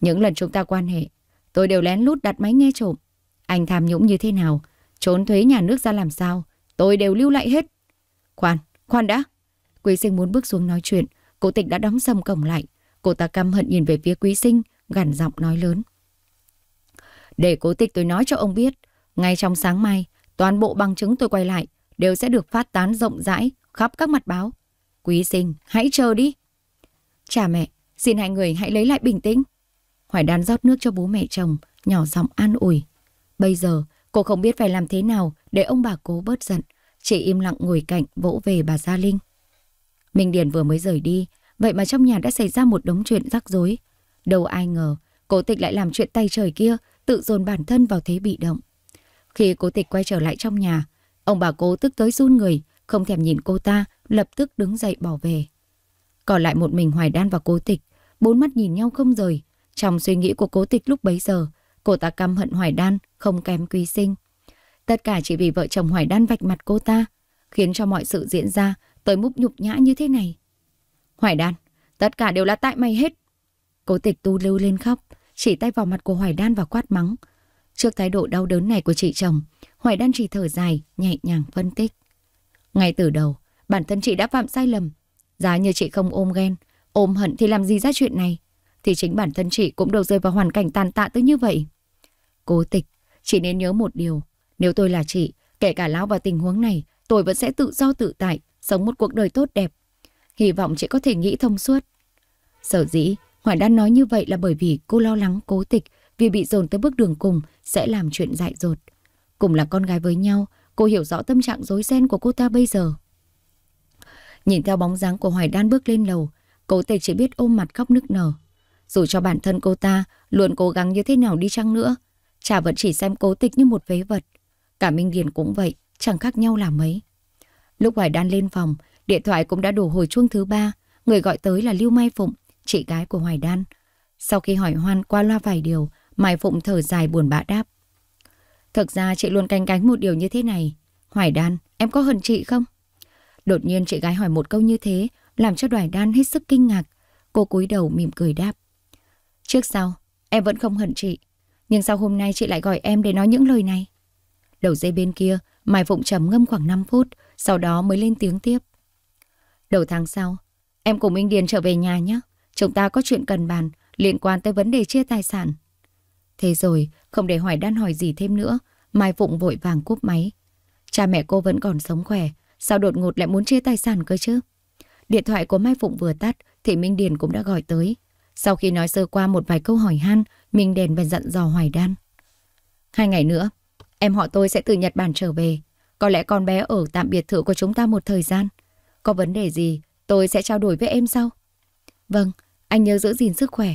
Những lần chúng ta quan hệ, tôi đều lén lút đặt máy nghe trộm. Anh tham nhũng như thế nào, trốn thuế nhà nước ra làm sao, tôi đều lưu lại hết. Khoan, khoan đã. Quý sinh muốn bước xuống nói chuyện, cô tịch đã đóng sầm cổng lại. Cô ta căm hận nhìn về phía quý sinh, gằn giọng nói lớn. Để cố tịch tôi nói cho ông biết, ngay trong sáng mai, toàn bộ bằng chứng tôi quay lại đều sẽ được phát tán rộng rãi khắp các mặt báo. Quý sinh, hãy chờ đi. Cha mẹ, xin hai người hãy lấy lại bình tĩnh. Hoài đan rót nước cho bố mẹ chồng, nhỏ giọng an ủi. Bây giờ, cô không biết phải làm thế nào để ông bà cố bớt giận. Chị im lặng ngồi cạnh vỗ về bà Gia Linh. Minh Điền vừa mới rời đi, vậy mà trong nhà đã xảy ra một đống chuyện rắc rối. Đâu ai ngờ, cố tịch lại làm chuyện tay trời kia, tự dồn bản thân vào thế bị động. Khi cố tịch quay trở lại trong nhà, ông bà cố tức tới run người, không thèm nhìn cô ta, lập tức đứng dậy bỏ về. Còn lại một mình Hoài Đan và cố tịch, bốn mắt nhìn nhau không rời. Trong suy nghĩ của cố tịch lúc bấy giờ, cô ta căm hận Hoài Đan, không kém quý sinh. Tất cả chỉ vì vợ chồng Hoài Đan vạch mặt cô ta, khiến cho mọi sự diễn ra tới múc nhục nhã như thế này. Hoài Đan, tất cả đều là tại mày hết. Cố tịch tu lưu lên khóc, chỉ tay vào mặt của Hoài Đan và quát mắng. Trước thái độ đau đớn này của chị chồng, Hoài Đan chỉ thở dài, nhẹ nhàng phân tích. Ngay từ đầu, bản thân chị đã phạm sai lầm. Giá như chị không ôm ghen, ôm hận thì làm gì ra chuyện này. Thì chính bản thân chị cũng đâu rơi vào hoàn cảnh tàn tạ tới như vậy. Cố tịch, chị nên nhớ một điều. Nếu tôi là chị, kể cả lão vào tình huống này, tôi vẫn sẽ tự do tự tại, sống một cuộc đời tốt đẹp. Hy vọng chị có thể nghĩ thông suốt. Sở dĩ, Hoài đã nói như vậy là bởi vì cô lo lắng cố tịch vì bị dồn tới bước đường cùng sẽ làm chuyện dại dột. Cùng là con gái với nhau, Cô hiểu rõ tâm trạng rối ren của cô ta bây giờ. Nhìn theo bóng dáng của Hoài Đan bước lên lầu, cố tịch chỉ biết ôm mặt khóc nức nở. Dù cho bản thân cô ta luôn cố gắng như thế nào đi chăng nữa, chả vẫn chỉ xem cố tịch như một phế vật. Cả Minh Điền cũng vậy, chẳng khác nhau là mấy. Lúc Hoài Đan lên phòng, điện thoại cũng đã đổ hồi chuông thứ ba. Người gọi tới là Lưu Mai Phụng, chị gái của Hoài Đan. Sau khi hỏi hoan qua loa vài điều, Mai Phụng thở dài buồn bã đáp. Thực ra chị luôn canh cánh một điều như thế này. Hoài Đan, em có hận chị không? Đột nhiên chị gái hỏi một câu như thế, làm cho Đoài Đan hết sức kinh ngạc. Cô cúi đầu mỉm cười đáp. Trước sau, em vẫn không hận chị. Nhưng sao hôm nay chị lại gọi em để nói những lời này? Đầu dây bên kia, Mai Phụng trầm ngâm khoảng 5 phút, sau đó mới lên tiếng tiếp. Đầu tháng sau, em cùng Minh Điền trở về nhà nhé. Chúng ta có chuyện cần bàn liên quan tới vấn đề chia tài sản. Thế rồi, không để Hoài Đan hỏi gì thêm nữa, Mai Phụng vội vàng cúp máy. Cha mẹ cô vẫn còn sống khỏe, sao đột ngột lại muốn chia tài sản cơ chứ? Điện thoại của Mai Phụng vừa tắt thì Minh Điền cũng đã gọi tới. Sau khi nói sơ qua một vài câu hỏi han, Minh Điền bèn dặn dò Hoài Đan. Hai ngày nữa, em họ tôi sẽ từ Nhật Bản trở về. Có lẽ con bé ở tạm biệt thự của chúng ta một thời gian. Có vấn đề gì, tôi sẽ trao đổi với em sau. Vâng, anh nhớ giữ gìn sức khỏe.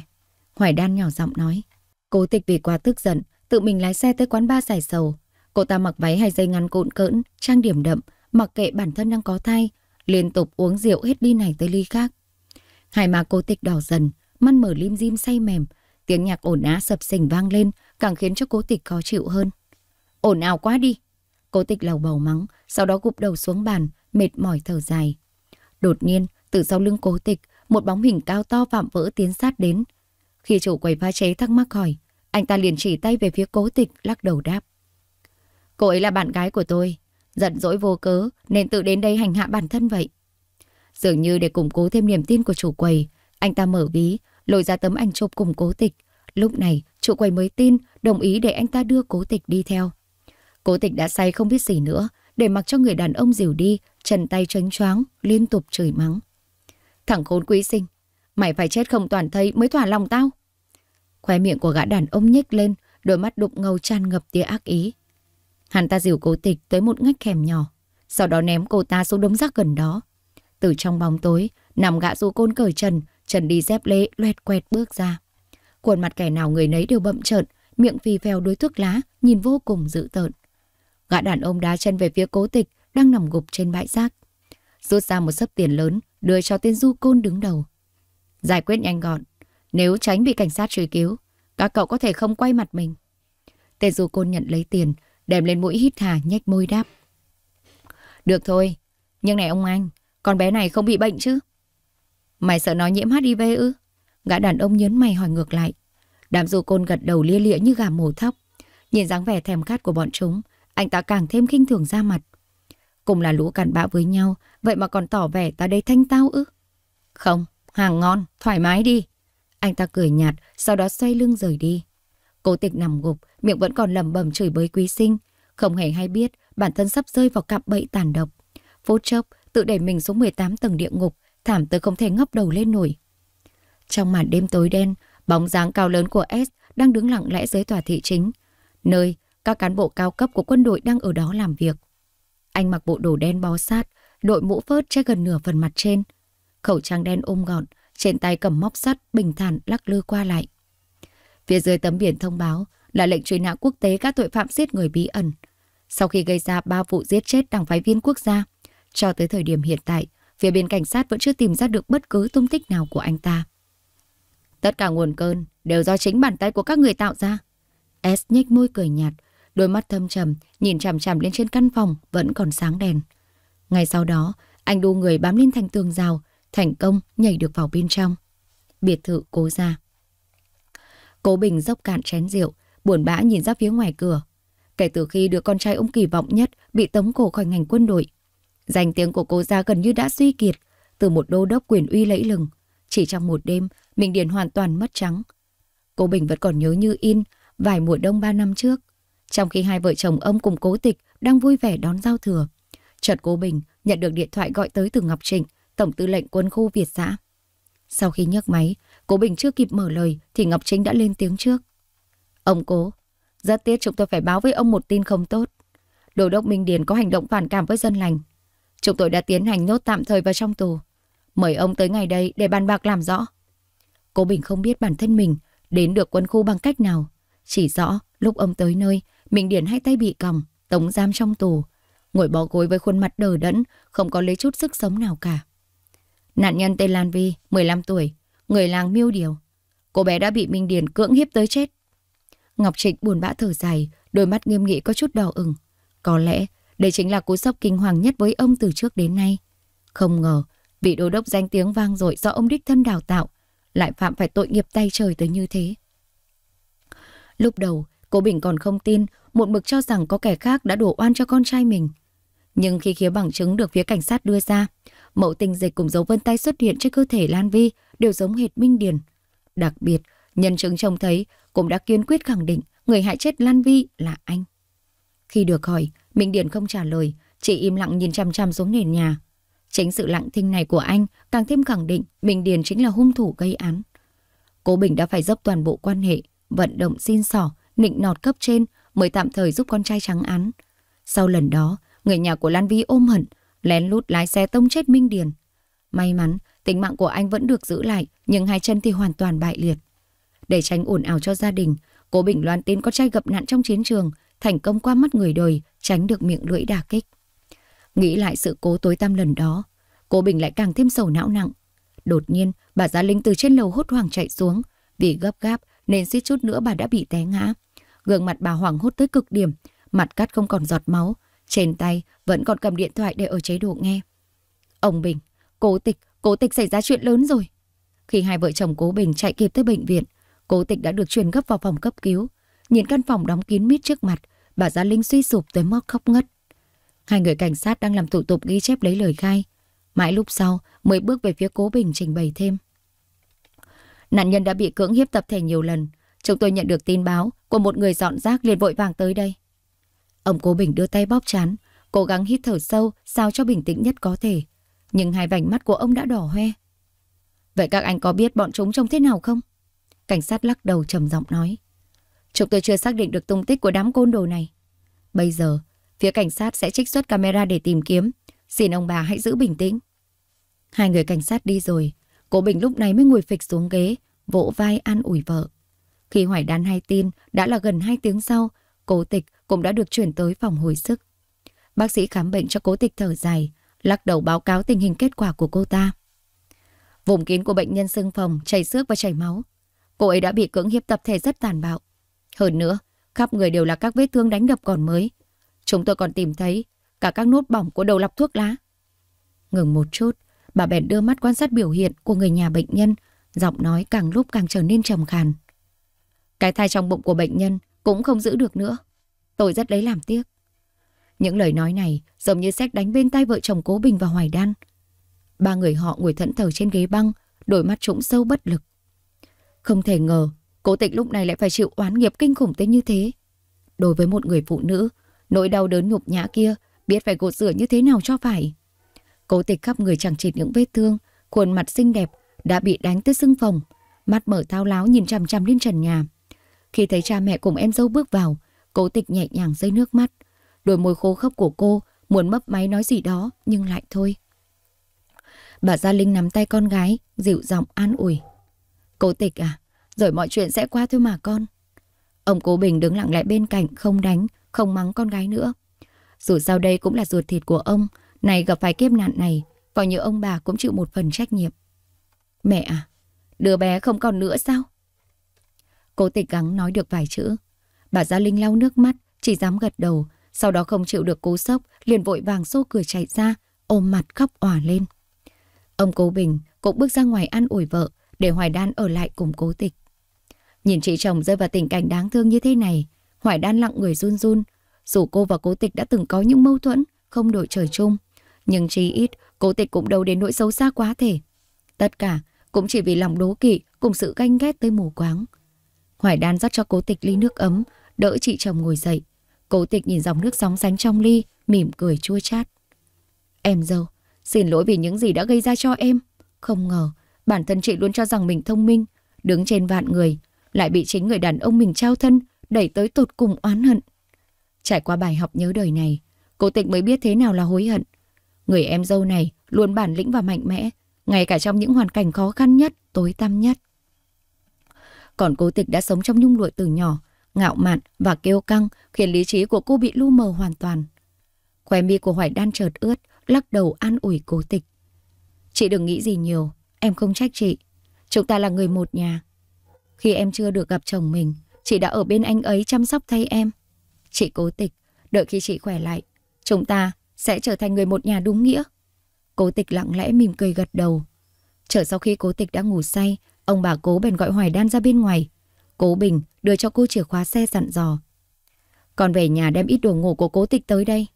Hoài Đan nhỏ giọng nói. Cố tịch vì quá tức giận tự mình lái xe tới quán ba giải sầu. Cô ta mặc váy hay dây ngắn cộn cỡn, trang điểm đậm, mặc kệ bản thân đang có thai, liên tục uống rượu hết ly này tới ly khác. Hai má cô tịch đỏ dần, mắt mở lim dim say mềm, tiếng nhạc ồn á sập sình vang lên, càng khiến cho cô tịch khó chịu hơn. Ồn ào quá đi! Cô tịch lầu bầu mắng, sau đó gục đầu xuống bàn, mệt mỏi thở dài. Đột nhiên, từ sau lưng cố tịch, một bóng hình cao to vạm vỡ tiến sát đến. Khi chủ quầy pha chế thắc mắc hỏi, anh ta liền chỉ tay về phía cố tịch, lắc đầu đáp. Cô ấy là bạn gái của tôi, giận dỗi vô cớ nên tự đến đây hành hạ bản thân vậy. Dường như để củng cố thêm niềm tin của chủ quầy, anh ta mở ví, lôi ra tấm ảnh chụp cùng cố tịch. Lúc này, chủ quầy mới tin, đồng ý để anh ta đưa cố tịch đi theo. Cố tịch đã say không biết gì nữa, để mặc cho người đàn ông dìu đi, chân tay tránh choáng, liên tục chửi mắng. Thằng khốn quý sinh, mày phải chết không toàn thây mới thỏa lòng tao. Khóe miệng của gã đàn ông nhếch lên, đôi mắt đục ngầu tràn ngập tia ác ý. Hắn ta dìu cố tịch tới một ngách hẻm nhỏ, sau đó ném cô ta xuống đống rác gần đó. Từ trong bóng tối, nằm gã du côn cởi trần, trần đi dép lê, loẹt quẹt bước ra. Khuôn mặt kẻ nào người nấy đều bậm trợn, miệng phì phèo đối thuốc lá, nhìn vô cùng dữ tợn. Gã đàn ông đá chân về phía cố tịch, đang nằm gục trên bãi rác. Rút ra một sấp tiền lớn, đưa cho tên du côn đứng đầu. Giải quyết nhanh gọn, nếu tránh bị cảnh sát truy cứu, các cậu có thể không quay mặt mình. Tề Du Côn nhận lấy tiền, đem lên mũi hít hà nhếch môi đáp. Được thôi, nhưng này ông anh, con bé này không bị bệnh chứ? Mày sợ nó nhiễm HIV ư? Gã đàn ông nhớn mày hỏi ngược lại. Đám Du Côn gật đầu lia lịa như gà mổ thóc. Nhìn dáng vẻ thèm khát của bọn chúng, anh ta càng thêm khinh thường ra mặt. Cùng là lũ cặn bạo với nhau, vậy mà còn tỏ vẻ ta đây thanh tao ư? Không, hàng ngon, thoải mái đi. Anh ta cười nhạt, sau đó xoay lưng rời đi. Cố tịch nằm gục, miệng vẫn còn lầm bầm chửi bới quý sinh. Không hề hay biết, bản thân sắp rơi vào cạm bẫy tàn độc. Phút chốc, tự đẩy mình xuống 18 tầng địa ngục, thảm tới không thể ngóc đầu lên nổi. Trong màn đêm tối đen, bóng dáng cao lớn của S đang đứng lặng lẽ dưới tòa thị chính, nơi các cán bộ cao cấp của quân đội đang ở đó làm việc. Anh mặc bộ đồ đen bó sát, đội mũ phớt che gần nửa phần mặt trên. Khẩu trang đen ôm gọn, trên tay cầm móc sắt bình thản lắc lư qua lại. Phía dưới tấm biển thông báo là lệnh truy nã quốc tế các tội phạm giết người bí ẩn. Sau khi gây ra ba vụ giết chết đảng phái viên quốc gia, cho tới thời điểm hiện tại, phía bên cảnh sát vẫn chưa tìm ra được bất cứ tung tích nào của anh ta. Tất cả nguồn cơn đều do chính bàn tay của các người tạo ra. S nhếch môi cười nhạt, đôi mắt thâm trầm, nhìn chằm chằm lên trên căn phòng vẫn còn sáng đèn. Ngay sau đó, anh đu người bám lên thành tường rào, thành công nhảy được vào bên trong. Biệt thự cố ra. Cố Bình dốc cạn chén rượu, buồn bã nhìn ra phía ngoài cửa. Kể từ khi đứa con trai ông kỳ vọng nhất bị tống cổ khỏi ngành quân đội, danh tiếng của cố gia gần như đã suy kiệt, từ một đô đốc quyền uy lẫy lừng. Chỉ trong một đêm, Minh Điền hoàn toàn mất trắng. Cố Bình vẫn còn nhớ như in vài mùa đông ba năm trước. Trong khi hai vợ chồng ông cùng cố tịch đang vui vẻ đón giao thừa. Chợt cố Bình nhận được điện thoại gọi tới từ Ngọc Trịnh, Tổng tư lệnh quân khu Việt xã. Sau khi nhấc máy, Cố Bình chưa kịp mở lời thì Ngọc Trinh đã lên tiếng trước. Ông Cố, rất tiếc chúng tôi phải báo với ông một tin không tốt. Đô đốc Minh Điền có hành động phản cảm với dân lành. Chúng tôi đã tiến hành nhốt tạm thời vào trong tù. Mời ông tới ngày đây để bàn bạc làm rõ. Cố Bình không biết bản thân mình đến được quân khu bằng cách nào. Chỉ rõ lúc ông tới nơi, Minh Điền hai tay bị còng, tống giam trong tù. Ngồi bó gối với khuôn mặt đờ đẫn, không có lấy chút sức sống nào cả. Nạn nhân tên Lan Vi, 15 tuổi, người làng miêu điều. Cô bé đã bị Minh Điền cưỡng hiếp tới chết. Ngọc Trịnh buồn bã thở dài, đôi mắt nghiêm nghị có chút đỏ ửng. Có lẽ đây chính là cú sốc kinh hoàng nhất với ông từ trước đến nay. Không ngờ, vị đô đốc danh tiếng vang dội do ông đích thân đào tạo, lại phạm phải tội nghiệp tay trời tới như thế. Lúc đầu, cô Bình còn không tin, một mực cho rằng có kẻ khác đã đổ oan cho con trai mình. Nhưng khi khía bằng chứng được phía cảnh sát đưa ra, Mẫu tinh dịch cùng dấu vân tay xuất hiện trên cơ thể Lan Vi đều giống hệt Minh Điền. Đặc biệt, nhân chứng trông thấy cũng đã kiên quyết khẳng định người hại chết Lan Vi là anh. Khi được hỏi, Minh Điền không trả lời, chỉ im lặng nhìn chăm chăm xuống nền nhà. Chính sự lặng thinh này của anh càng thêm khẳng định Minh Điền chính là hung thủ gây án. Cố Bình đã phải dốc toàn bộ quan hệ, vận động xin sỏ, nịnh nọt cấp trên mới tạm thời giúp con trai trắng án. Sau lần đó, người nhà của Lan Vi ôm hận, lén lút lái xe tông chết Minh Điền. May mắn, tính mạng của anh vẫn được giữ lại, nhưng hai chân thì hoàn toàn bại liệt. Để tránh ồn ào cho gia đình, Cố Bình loan tin có trai gặp nạn trong chiến trường, thành công qua mắt người đời, tránh được miệng lưỡi đả kích. Nghĩ lại sự cố tối tăm lần đó, Cố Bình lại càng thêm sầu não nặng. Đột nhiên, bà gia Linh từ trên lầu hốt hoảng chạy xuống, vì gấp gáp nên suýt chút nữa bà đã bị té ngã. Gương mặt bà hoảng hốt tới cực điểm, mặt cắt không còn giọt máu, trên tay vẫn còn cầm điện thoại để ở chế độ nghe. Ông Bình, cố tịch, cố tịch xảy ra chuyện lớn rồi. Khi hai vợ chồng cố Bình chạy kịp tới bệnh viện, cố tịch đã được chuyển gấp vào phòng cấp cứu. Nhìn căn phòng đóng kín mít trước mặt, bà Gia Linh suy sụp tới mức khóc ngất. Hai người cảnh sát đang làm thủ tục ghi chép lấy lời khai. Mãi lúc sau mới bước về phía cố Bình trình bày thêm. Nạn nhân đã bị cưỡng hiếp tập thể nhiều lần. Chúng tôi nhận được tin báo của một người dọn rác liền vội vàng tới đây. Ông cố Bình đưa tay bóp chán, cố gắng hít thở sâu sao cho bình tĩnh nhất có thể. Nhưng hai vành mắt của ông đã đỏ hoe. Vậy các anh có biết bọn chúng trông thế nào không? Cảnh sát lắc đầu trầm giọng nói. Chúng tôi chưa xác định được tung tích của đám côn đồ này. Bây giờ, phía cảnh sát sẽ trích xuất camera để tìm kiếm. Xin ông bà hãy giữ bình tĩnh. Hai người cảnh sát đi rồi. Cố Bình lúc này mới ngồi phịch xuống ghế, vỗ vai an ủi vợ. Khi hỏi đàn hai tin, đã là gần hai tiếng sau, cố tịch cũng đã được chuyển tới phòng hồi sức. Bác sĩ khám bệnh cho cố tịch thở dài, lắc đầu báo cáo tình hình kết quả của cô ta. Vùng kín của bệnh nhân sưng phòng, chảy xước và chảy máu. Cô ấy đã bị cưỡng hiếp tập thể rất tàn bạo. Hơn nữa, khắp người đều là các vết thương đánh đập còn mới. Chúng tôi còn tìm thấy cả các nốt bỏng của đầu lọc thuốc lá. Ngừng một chút, bà bèn đưa mắt quan sát biểu hiện của người nhà bệnh nhân, giọng nói càng lúc càng trở nên trầm khàn. Cái thai trong bụng của bệnh nhân cũng không giữ được nữa. Tôi rất lấy làm tiếc. Những lời nói này giống như xét đánh bên tay vợ chồng Cố Bình và Hoài Đan. Ba người họ ngồi thẫn thờ trên ghế băng, đôi mắt trũng sâu bất lực. Không thể ngờ, cố tịch lúc này lại phải chịu oán nghiệp kinh khủng tới như thế. Đối với một người phụ nữ, nỗi đau đớn nhục nhã kia biết phải gột rửa như thế nào cho phải. Cố tịch khắp người chẳng chịt những vết thương, khuôn mặt xinh đẹp đã bị đánh tới sưng phồng, mắt mở thao láo nhìn chằm chằm lên trần nhà. Khi thấy cha mẹ cùng em dâu bước vào, Cố tịch nhẹ nhàng dây nước mắt. Đôi môi khô khốc của cô muốn mấp máy nói gì đó nhưng lại thôi. Bà Gia Linh nắm tay con gái, dịu giọng an ủi. Cố tịch à, rồi mọi chuyện sẽ qua thôi mà con. Ông Cố Bình đứng lặng lẽ bên cạnh, không đánh, không mắng con gái nữa. Dù sao đây cũng là ruột thịt của ông, này gặp phải kiếp nạn này, vào như ông bà cũng chịu một phần trách nhiệm. Mẹ à, đứa bé không còn nữa sao? Cố tịch gắng nói được vài chữ, Bà Gia Linh lau nước mắt, chỉ dám gật đầu, sau đó không chịu được cú sốc, liền vội vàng xô cửa chạy ra, ôm mặt khóc òa lên. Ông Cố Bình cũng bước ra ngoài ăn ủi vợ, để Hoài Đan ở lại cùng cố tịch. Nhìn chị chồng rơi vào tình cảnh đáng thương như thế này, Hoài Đan lặng người run run. Dù cô và cố tịch đã từng có những mâu thuẫn, không đổi trời chung, nhưng chí ít cố tịch cũng đâu đến nỗi xấu xa quá thể. Tất cả cũng chỉ vì lòng đố kỵ cùng sự ganh ghét tới mù quáng. Hoài Đan dắt cho cố tịch ly nước ấm, đỡ chị chồng ngồi dậy. Cố tịch nhìn dòng nước sóng sánh trong ly, mỉm cười chua chát. Em dâu, xin lỗi vì những gì đã gây ra cho em. Không ngờ, bản thân chị luôn cho rằng mình thông minh, đứng trên vạn người, lại bị chính người đàn ông mình trao thân, đẩy tới tột cùng oán hận. Trải qua bài học nhớ đời này, cố tịch mới biết thế nào là hối hận. Người em dâu này luôn bản lĩnh và mạnh mẽ, ngay cả trong những hoàn cảnh khó khăn nhất, tối tăm nhất. Còn cố tịch đã sống trong nhung lụa từ nhỏ, ngạo mạn và kêu căng khiến lý trí của cô bị lu mờ hoàn toàn. Khóe mi của Hoài Đan chợt ướt, lắc đầu an ủi cố tịch. Chị đừng nghĩ gì nhiều, em không trách chị. Chúng ta là người một nhà. Khi em chưa được gặp chồng mình, chị đã ở bên anh ấy chăm sóc thay em. Chị cố tịch, đợi khi chị khỏe lại, chúng ta sẽ trở thành người một nhà đúng nghĩa. Cố tịch lặng lẽ mỉm cười gật đầu. Chờ sau khi cố tịch đã ngủ say, ông bà cố bèn gọi Hoài Đan ra bên ngoài, Cố Bình đưa cho cô chìa khóa xe dặn dò. Còn về nhà đem ít đồ ngủ của cố tịch tới đây.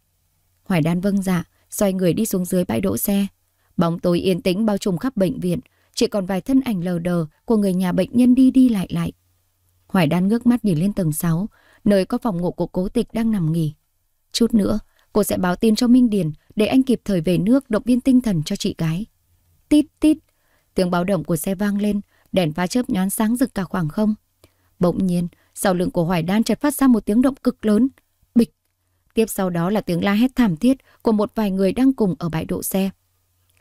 Hoài đan vâng dạ, xoay người đi xuống dưới bãi đỗ xe. Bóng tối yên tĩnh bao trùm khắp bệnh viện, chỉ còn vài thân ảnh lờ đờ của người nhà bệnh nhân đi đi lại lại. Hoài đan ngước mắt nhìn lên tầng 6, nơi có phòng ngủ của cố tịch đang nằm nghỉ. Chút nữa, cô sẽ báo tin cho Minh Điền để anh kịp thời về nước động viên tinh thần cho chị gái. Tít tít, tiếng báo động của xe vang lên, đèn pha chớp nhón sáng rực cả khoảng không. Bỗng nhiên, sau lưng của Hoài Đan chợt phát ra một tiếng động cực lớn. Bịch. Tiếp sau đó là tiếng la hét thảm thiết của một vài người đang cùng ở bãi đỗ xe.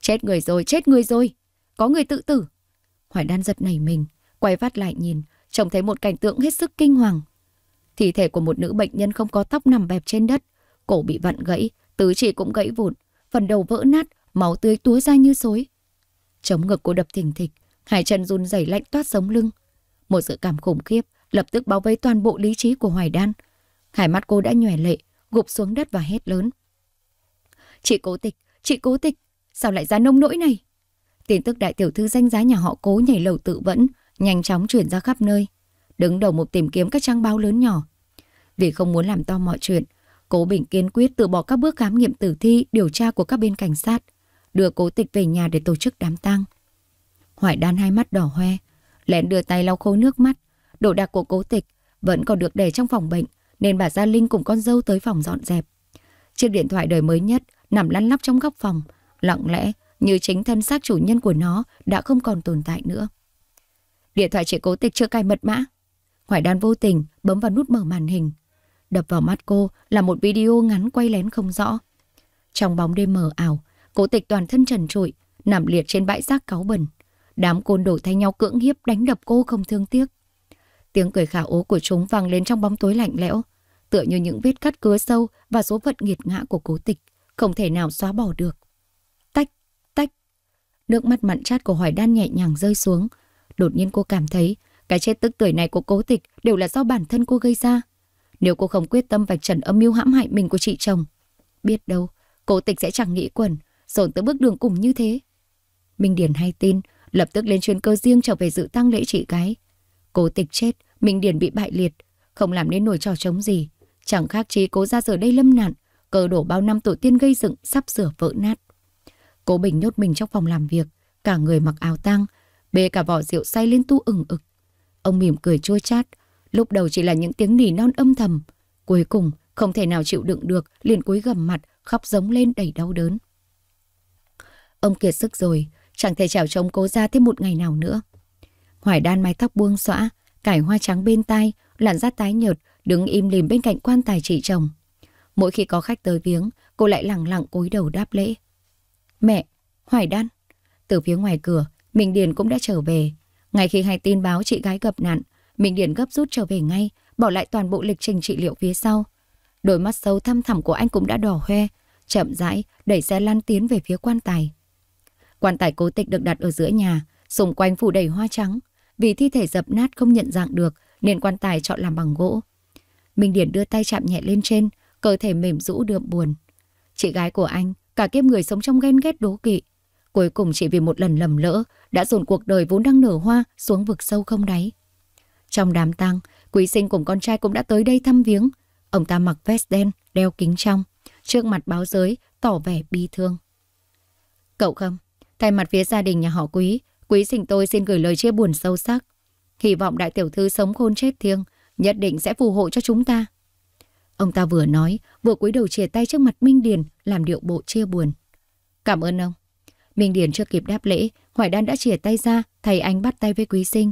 Chết người rồi, chết người rồi. Có người tự tử. Hoài Đan giật nảy mình, quay vắt lại nhìn, trông thấy một cảnh tượng hết sức kinh hoàng. Thi thể của một nữ bệnh nhân không có tóc nằm bẹp trên đất, cổ bị vặn gãy, tứ chỉ cũng gãy vụn, phần đầu vỡ nát, máu tươi túa ra như xối. Chống ngực cô đập thình thịch, hai chân run rẩy lạnh toát sống lưng. Một sự cảm khủng khiếp lập tức bao vây toàn bộ lý trí của Hoài Đan. Hai mắt cô đã nhòe lệ, gục xuống đất và hét lớn. Chị cố tịch, chị cố tịch, sao lại ra nông nỗi này? Tin tức đại tiểu thư danh giá nhà họ cố nhảy lầu tự vẫn, nhanh chóng chuyển ra khắp nơi. Đứng đầu một tìm kiếm các trang báo lớn nhỏ. Vì không muốn làm to mọi chuyện, cố Bình kiên quyết từ bỏ các bước khám nghiệm tử thi, điều tra của các bên cảnh sát, đưa cố tịch về nhà để tổ chức đám tang. Hoài đan hai mắt đỏ hoe, Lén đưa tay lau khô nước mắt, đồ đạc của cố tịch vẫn còn được để trong phòng bệnh, nên bà Gia Linh cùng con dâu tới phòng dọn dẹp. Chiếc điện thoại đời mới nhất nằm lăn lóc trong góc phòng, lặng lẽ như chính thân xác chủ nhân của nó đã không còn tồn tại nữa. Điện thoại chị cố tịch chưa cài mật mã. Hoài đan vô tình bấm vào nút mở màn hình. Đập vào mắt cô là một video ngắn quay lén không rõ. Trong bóng đêm mờ ảo, cố tịch toàn thân trần trụi, nằm liệt trên bãi rác cáu bẩn. Đám côn đồ thay nhau cưỡng hiếp đánh đập cô không thương tiếc. Tiếng cười khả ố của chúng vang lên trong bóng tối lạnh lẽo, tựa như những vết cắt cứa sâu và số phận nghiệt ngã của cố tịch, không thể nào xóa bỏ được. Tách, tách. Nước mắt mặn chát của hoài đan nhẹ nhàng rơi xuống. Đột nhiên cô cảm thấy cái chết tức tuổi này của cố tịch đều là do bản thân cô gây ra. Nếu cô không quyết tâm vạch trần âm mưu hãm hại mình của chị chồng, biết đâu cố tịch sẽ chẳng nghĩ quẩn, dồn tới bước đường cùng như thế. Minh Điển hay tin lập tức lên chuyên cơ riêng trở về dự tăng lễ chị gái. Cố tịch chết, Minh Điền bị bại liệt, không làm nên nổi trò chống gì. Chẳng khác chí cố ra giờ đây lâm nạn, cờ đổ bao năm tổ tiên gây dựng sắp sửa vỡ nát. Cố Bình nhốt mình trong phòng làm việc, cả người mặc áo tang, bê cả vỏ rượu say lên tu ừng ực. Ông mỉm cười chua chát, lúc đầu chỉ là những tiếng nỉ non âm thầm. Cuối cùng, không thể nào chịu đựng được, liền cúi gầm mặt, khóc giống lên đầy đau đớn. Ông kiệt sức rồi, chẳng thể trèo chống cố ra thêm một ngày nào nữa. Hoài đan mái tóc buông xõa, cải hoa trắng bên tai, làn da tái nhợt, đứng im lìm bên cạnh quan tài chị chồng. Mỗi khi có khách tới viếng, cô lại lặng lặng cúi đầu đáp lễ. Mẹ, Hoài đan. Từ phía ngoài cửa, Minh Điền cũng đã trở về. Ngay khi hay tin báo chị gái gặp nạn, Minh Điền gấp rút trở về ngay, bỏ lại toàn bộ lịch trình trị liệu phía sau. Đôi mắt sâu thăm thẳm của anh cũng đã đỏ hoe, chậm rãi đẩy xe lăn tiến về phía quan tài. Quan tài cố tịch được đặt ở giữa nhà, xung quanh phủ đầy hoa trắng. Vì thi thể dập nát không nhận dạng được, nên quan tài chọn làm bằng gỗ. Minh Điển đưa tay chạm nhẹ lên trên, cơ thể mềm rũ đượm buồn. Chị gái của anh, cả kiếp người sống trong ghen ghét đố kỵ. Cuối cùng chỉ vì một lần lầm lỡ, đã dồn cuộc đời vốn đang nở hoa xuống vực sâu không đáy. Trong đám tang, Quý Sinh cùng con trai cũng đã tới đây thăm viếng. Ông ta mặc vest đen, đeo kính trong, trước mặt báo giới, tỏ vẻ bi thương. Cậu không, Thay mặt phía gia đình nhà họ Quý, Quý Sinh tôi xin gửi lời chia buồn sâu sắc. Hy vọng đại tiểu thư sống khôn chết thiêng, nhất định sẽ phù hộ cho chúng ta. Ông ta vừa nói, vừa cúi đầu chìa tay trước mặt Minh Điền, làm điệu bộ chia buồn. Cảm ơn ông. Minh Điền chưa kịp đáp lễ, Hoài Đan đã chìa tay ra, thầy anh bắt tay với Quý Sinh.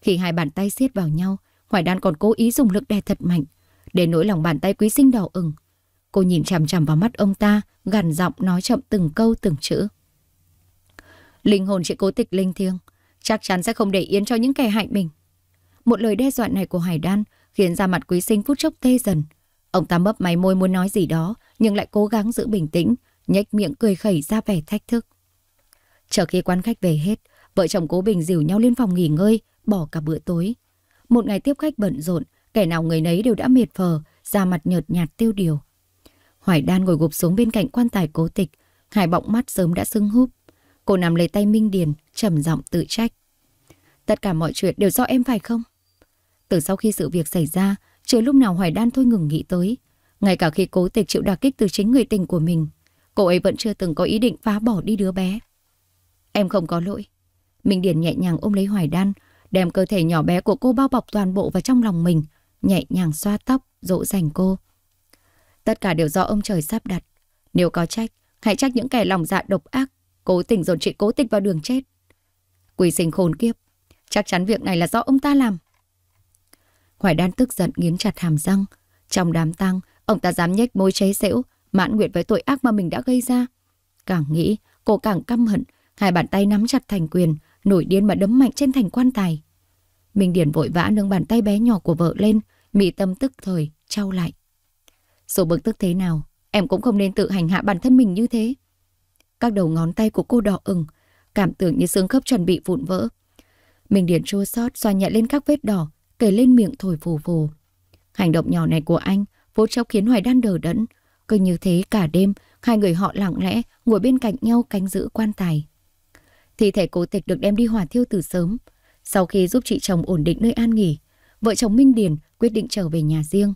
Khi hai bàn tay siết vào nhau, Hoài Đan còn cố ý dùng lực đè thật mạnh, để nỗi lòng bàn tay Quý Sinh đỏ ửng. Cô nhìn chằm chằm vào mắt ông ta, gằn giọng nói chậm từng câu từng chữ. Linh hồn chị cố tịch linh thiêng, chắc chắn sẽ không để yên cho những kẻ hại mình. Một lời đe dọa này của Hải Đan khiến ra mặt quý sinh phút chốc tê dần. Ông ta mấp máy môi muốn nói gì đó, nhưng lại cố gắng giữ bình tĩnh, nhếch miệng cười khẩy ra vẻ thách thức. Chờ khi quan khách về hết, vợ chồng cố bình dìu nhau lên phòng nghỉ ngơi, bỏ cả bữa tối. Một ngày tiếp khách bận rộn, kẻ nào người nấy đều đã mệt phờ, da mặt nhợt nhạt tiêu điều. Hoài đan ngồi gục xuống bên cạnh quan tài cố tịch, hải bọng mắt sớm đã sưng húp. Cô nắm lấy tay Minh Điền, trầm giọng tự trách. Tất cả mọi chuyện đều do em phải không? Từ sau khi sự việc xảy ra, chưa lúc nào Hoài Đan thôi ngừng nghĩ tới. Ngay cả khi cố tịch chịu đà kích từ chính người tình của mình, cô ấy vẫn chưa từng có ý định phá bỏ đi đứa bé. Em không có lỗi. Minh Điền nhẹ nhàng ôm lấy Hoài Đan, đem cơ thể nhỏ bé của cô bao bọc toàn bộ vào trong lòng mình, nhẹ nhàng xoa tóc, dỗ dành cô. Tất cả đều do ông trời sắp đặt. Nếu có trách, hãy trách những kẻ lòng dạ độc ác Cố tình dồn chị cố tịch vào đường chết. Quỷ sinh khốn kiếp. Chắc chắn việc này là do ông ta làm. Hoài đan tức giận nghiến chặt hàm răng. Trong đám tăng, ông ta dám nhếch môi cháy xỉu, mãn nguyện với tội ác mà mình đã gây ra. Càng nghĩ, cô càng căm hận, hai bàn tay nắm chặt thành quyền, nổi điên mà đấm mạnh trên thành quan tài. Minh Điển vội vã nâng bàn tay bé nhỏ của vợ lên, mị tâm tức thời, trao lại. Dù bực tức thế nào, em cũng không nên tự hành hạ bản thân mình như thế. Các đầu ngón tay của cô đỏ ửng, cảm tưởng như xương khớp chuẩn bị vụn vỡ. Mình điền chua xót xoa nhẹ lên các vết đỏ, kể lên miệng thổi vù vù. Hành động nhỏ này của anh vô chốc khiến Hoài Đan đờ đẫn. Cứ như thế cả đêm, hai người họ lặng lẽ ngồi bên cạnh nhau canh giữ quan tài. Thi thể cố tịch được đem đi hỏa thiêu từ sớm. Sau khi giúp chị chồng ổn định nơi an nghỉ, vợ chồng Minh Điền quyết định trở về nhà riêng.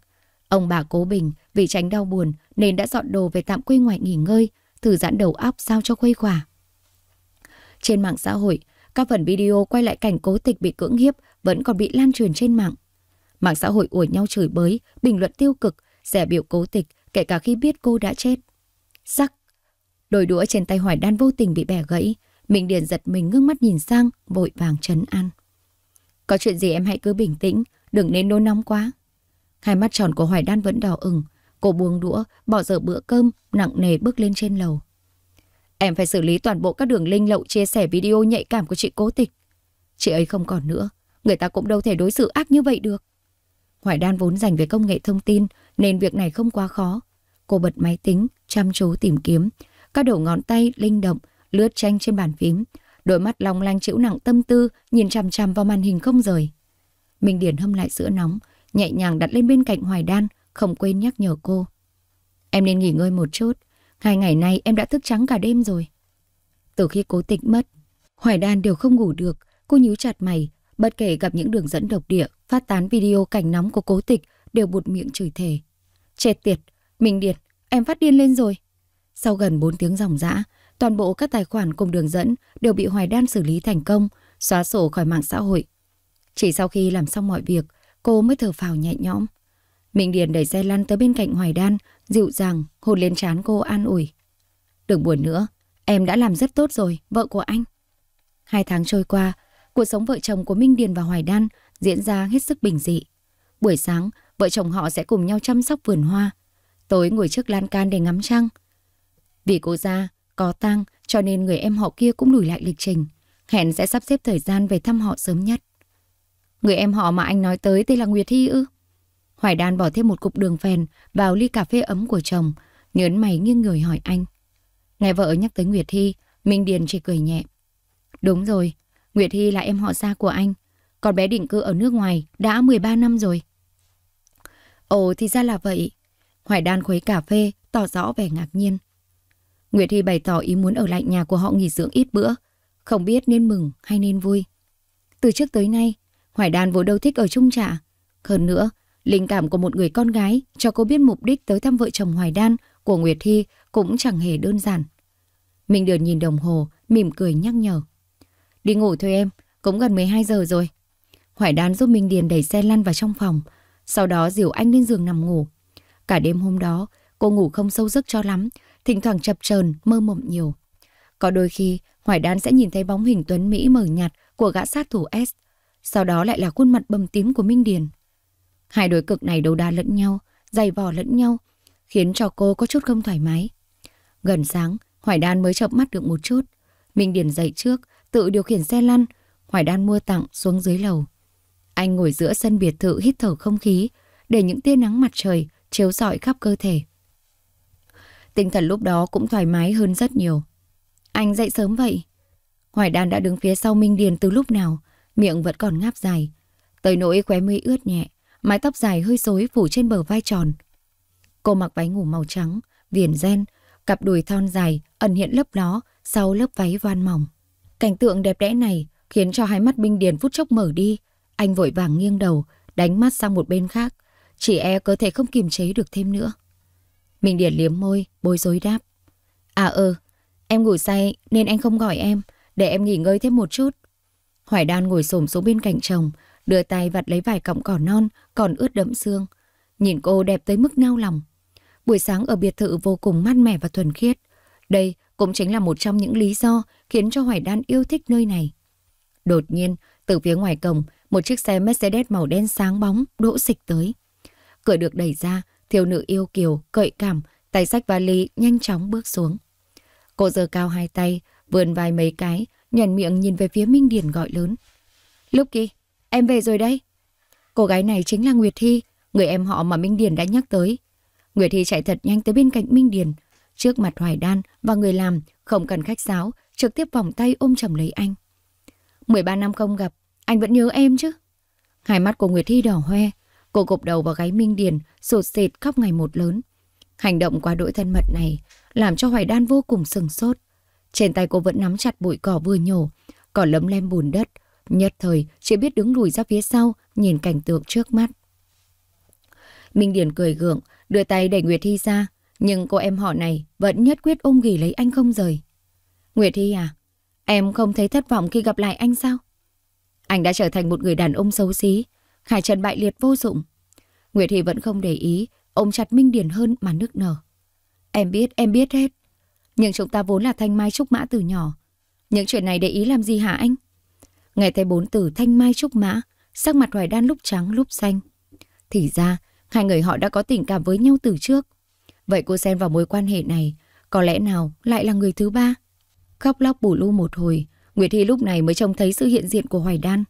Ông bà Cố Bình vì tránh đau buồn nên đã dọn đồ về tạm quê ngoại nghỉ ngơi, thư giãn đầu óc sao cho khuây khỏa. Trên mạng xã hội, các phần video quay lại cảnh cố tịch bị cưỡng hiếp vẫn còn bị lan truyền trên mạng. Mạng xã hội ủi nhau chửi bới, bình luận tiêu cực, rẻ biểu cố tịch kể cả khi biết cô đã chết. Sắc! Đôi đũa trên tay Hoài Đan vô tình bị bẻ gãy, mình Điền giật mình ngước mắt nhìn sang, vội vàng trấn an. Có chuyện gì em hãy cứ bình tĩnh, đừng nên nôn nóng quá. Hai mắt tròn của Hoài Đan vẫn đỏ ửng, Cô buông đũa, bỏ dở bữa cơm, nặng nề bước lên trên lầu. Em phải xử lý toàn bộ các đường link lậu chia sẻ video nhạy cảm của chị cố tịch. Chị ấy không còn nữa, người ta cũng đâu thể đối xử ác như vậy được. Hoài Đan vốn dành về công nghệ thông tin nên việc này không quá khó. Cô bật máy tính, chăm chú tìm kiếm. Các đầu ngón tay linh động, lướt tranh trên bàn phím. Đôi mắt long lanh chịu nặng tâm tư, nhìn chằm chằm vào màn hình không rời. Minh Điển hâm lại sữa nóng, nhẹ nhàng đặt lên bên cạnh Hoài Đan, không quên nhắc nhở cô. Em nên nghỉ ngơi một chút, hai ngày nay em đã thức trắng cả đêm rồi. Từ khi cố tịch mất, Hoài Đan đều không ngủ được, cô nhíu chặt mày, bất kể gặp những đường dẫn độc địa, phát tán video cảnh nóng của cố tịch đều bụt miệng chửi thề. Chết tiệt, mình điệt, em phát điên lên rồi. Sau gần 4 tiếng ròng rã toàn bộ các tài khoản cùng đường dẫn đều bị Hoài Đan xử lý thành công, xóa sổ khỏi mạng xã hội. Chỉ sau khi làm xong mọi việc, cô mới thở phào nhẹ nhõm. Minh Điền đẩy xe lăn tới bên cạnh Hoài Đan, dịu dàng, hôn lên trán cô an ủi. Đừng buồn nữa, em đã làm rất tốt rồi, vợ của anh. Hai tháng trôi qua, cuộc sống vợ chồng của Minh Điền và Hoài Đan diễn ra hết sức bình dị. Buổi sáng, vợ chồng họ sẽ cùng nhau chăm sóc vườn hoa. Tối ngồi trước lan can để ngắm trăng. Vì cô ra, có tang cho nên người em họ kia cũng lùi lại lịch trình. Hẹn sẽ sắp xếp thời gian về thăm họ sớm nhất. Người em họ mà anh nói tới tên là Nguyệt Hy ư? Hoài Đan bỏ thêm một cục đường phèn vào ly cà phê ấm của chồng, nhớn mày nghiêng người hỏi anh. Nghe vợ nhắc tới Nguyệt Thi, Minh Điền chỉ cười nhẹ. Đúng rồi, Nguyệt Thi là em họ xa của anh. Còn bé định cư ở nước ngoài đã 13 năm rồi. Ồ thì ra là vậy. Hoài Đan khuấy cà phê, tỏ rõ vẻ ngạc nhiên. Nguyệt Thi bày tỏ ý muốn ở lại nhà của họ nghỉ dưỡng ít bữa. Không biết nên mừng hay nên vui. Từ trước tới nay, Hoài Đan vốn đâu thích ở chung trạ. Hơn nữa, Linh cảm của một người con gái cho cô biết mục đích tới thăm vợ chồng Hoài Đan của Nguyệt Thi cũng chẳng hề đơn giản. Mình đượn nhìn đồng hồ, mỉm cười nhắc nhở. Đi ngủ thôi em, cũng gần 12 giờ rồi. Hoài Đan giúp Minh Điền đẩy xe lăn vào trong phòng, sau đó dìu anh lên giường nằm ngủ. Cả đêm hôm đó, cô ngủ không sâu giấc cho lắm, thỉnh thoảng chập chờn mơ mộng nhiều. Có đôi khi, Hoài Đan sẽ nhìn thấy bóng hình Tuấn Mỹ mờ nhạt của gã sát thủ S, sau đó lại là khuôn mặt bầm tím của Minh Điền. Hai đối cực này đấu đá lẫn nhau, dày vò lẫn nhau, khiến cho cô có chút không thoải mái. Gần sáng, Hoài Đan mới chợp mắt được một chút. Minh Điển dậy trước, tự điều khiển xe lăn, Hoài Đan mua tặng xuống dưới lầu. Anh ngồi giữa sân biệt thự hít thở không khí, để những tia nắng mặt trời chiếu rọi khắp cơ thể. Tinh thần lúc đó cũng thoải mái hơn rất nhiều. Anh dậy sớm vậy. Hoài Đan đã đứng phía sau Minh Điền từ lúc nào, miệng vẫn còn ngáp dài. Tới nỗi khóe mi ướt nhẹ, mái tóc dài hơi rối phủ trên bờ vai tròn. Cô mặc váy ngủ màu trắng, viền ren, cặp đùi thon dài ẩn hiện lớp ló sau lớp váy voan mỏng. Cảnh tượng đẹp đẽ này khiến cho hai mắt Binh Điền phút chốc mở đi, anh vội vàng nghiêng đầu, đánh mắt sang một bên khác, chỉ e cơ thể không kiềm chế được thêm nữa. Minh Điền liếm môi, bối rối đáp. À ơ, ờ, em ngủ say nên anh không gọi em, để em nghỉ ngơi thêm một chút. Hoài Đan ngồi xổm xuống bên cạnh chồng, đưa tay vặt lấy vài cọng cỏ non còn ướt đẫm xương. Nhìn cô đẹp tới mức nao lòng. Buổi sáng ở biệt thự vô cùng mát mẻ và thuần khiết. Đây cũng chính là một trong những lý do khiến cho Hoài Đan yêu thích nơi này. Đột nhiên, từ phía ngoài cổng, một chiếc xe Mercedes màu đen sáng bóng đỗ xịch tới. Cửa được đẩy ra, thiếu nữ yêu kiều, cợi cảm, tay sách vali nhanh chóng bước xuống. Cô giơ cao hai tay, vườn vai mấy cái, nhuền miệng nhìn về phía Minh Điền gọi lớn. Lúc kia, em về rồi đây. Cô gái này chính là Nguyệt Thi, người em họ mà Minh Điền đã nhắc tới. Nguyệt Thi chạy thật nhanh tới bên cạnh Minh Điền, trước mặt Hoài Đan và người làm, không cần khách sáo, trực tiếp vòng tay ôm chầm lấy anh. 13 năm không gặp, anh vẫn nhớ em chứ? Hai mắt của Nguyệt Thi đỏ hoe, cô gục đầu vào gáy Minh Điền, sụt sệt khóc ngày một lớn. Hành động quá đỗi thân mật này làm cho Hoài Đan vô cùng sừng sốt. Trên tay cô vẫn nắm chặt bụi cỏ vừa nhổ, cỏ lấm lem bùn đất, Nhất thời, chỉ biết đứng lùi ra phía sau, nhìn cảnh tượng trước mắt. Minh Điển cười gượng, đưa tay đẩy Nguyệt Thi ra, nhưng cô em họ này vẫn nhất quyết ôm ghì lấy anh không rời. Nguyệt Thi à, em không thấy thất vọng khi gặp lại anh sao? Anh đã trở thành một người đàn ông xấu xí, khải trần bại liệt vô dụng. Nguyệt Thi vẫn không để ý, ôm chặt Minh Điển hơn mà nước nở. Em biết, em biết hết. Nhưng chúng ta vốn là thanh mai trúc mã từ nhỏ. Những chuyện này để ý làm gì hả anh? Nghe thấy bốn từ thanh mai trúc mã, sắc mặt Hoài Đan lúc trắng lúc xanh. Thì ra, hai người họ đã có tình cảm với nhau từ trước. Vậy cô xen vào mối quan hệ này, có lẽ nào lại là người thứ ba? Khóc lóc bù lu một hồi, Nguyệt Hy lúc này mới trông thấy sự hiện diện của Hoài Đan.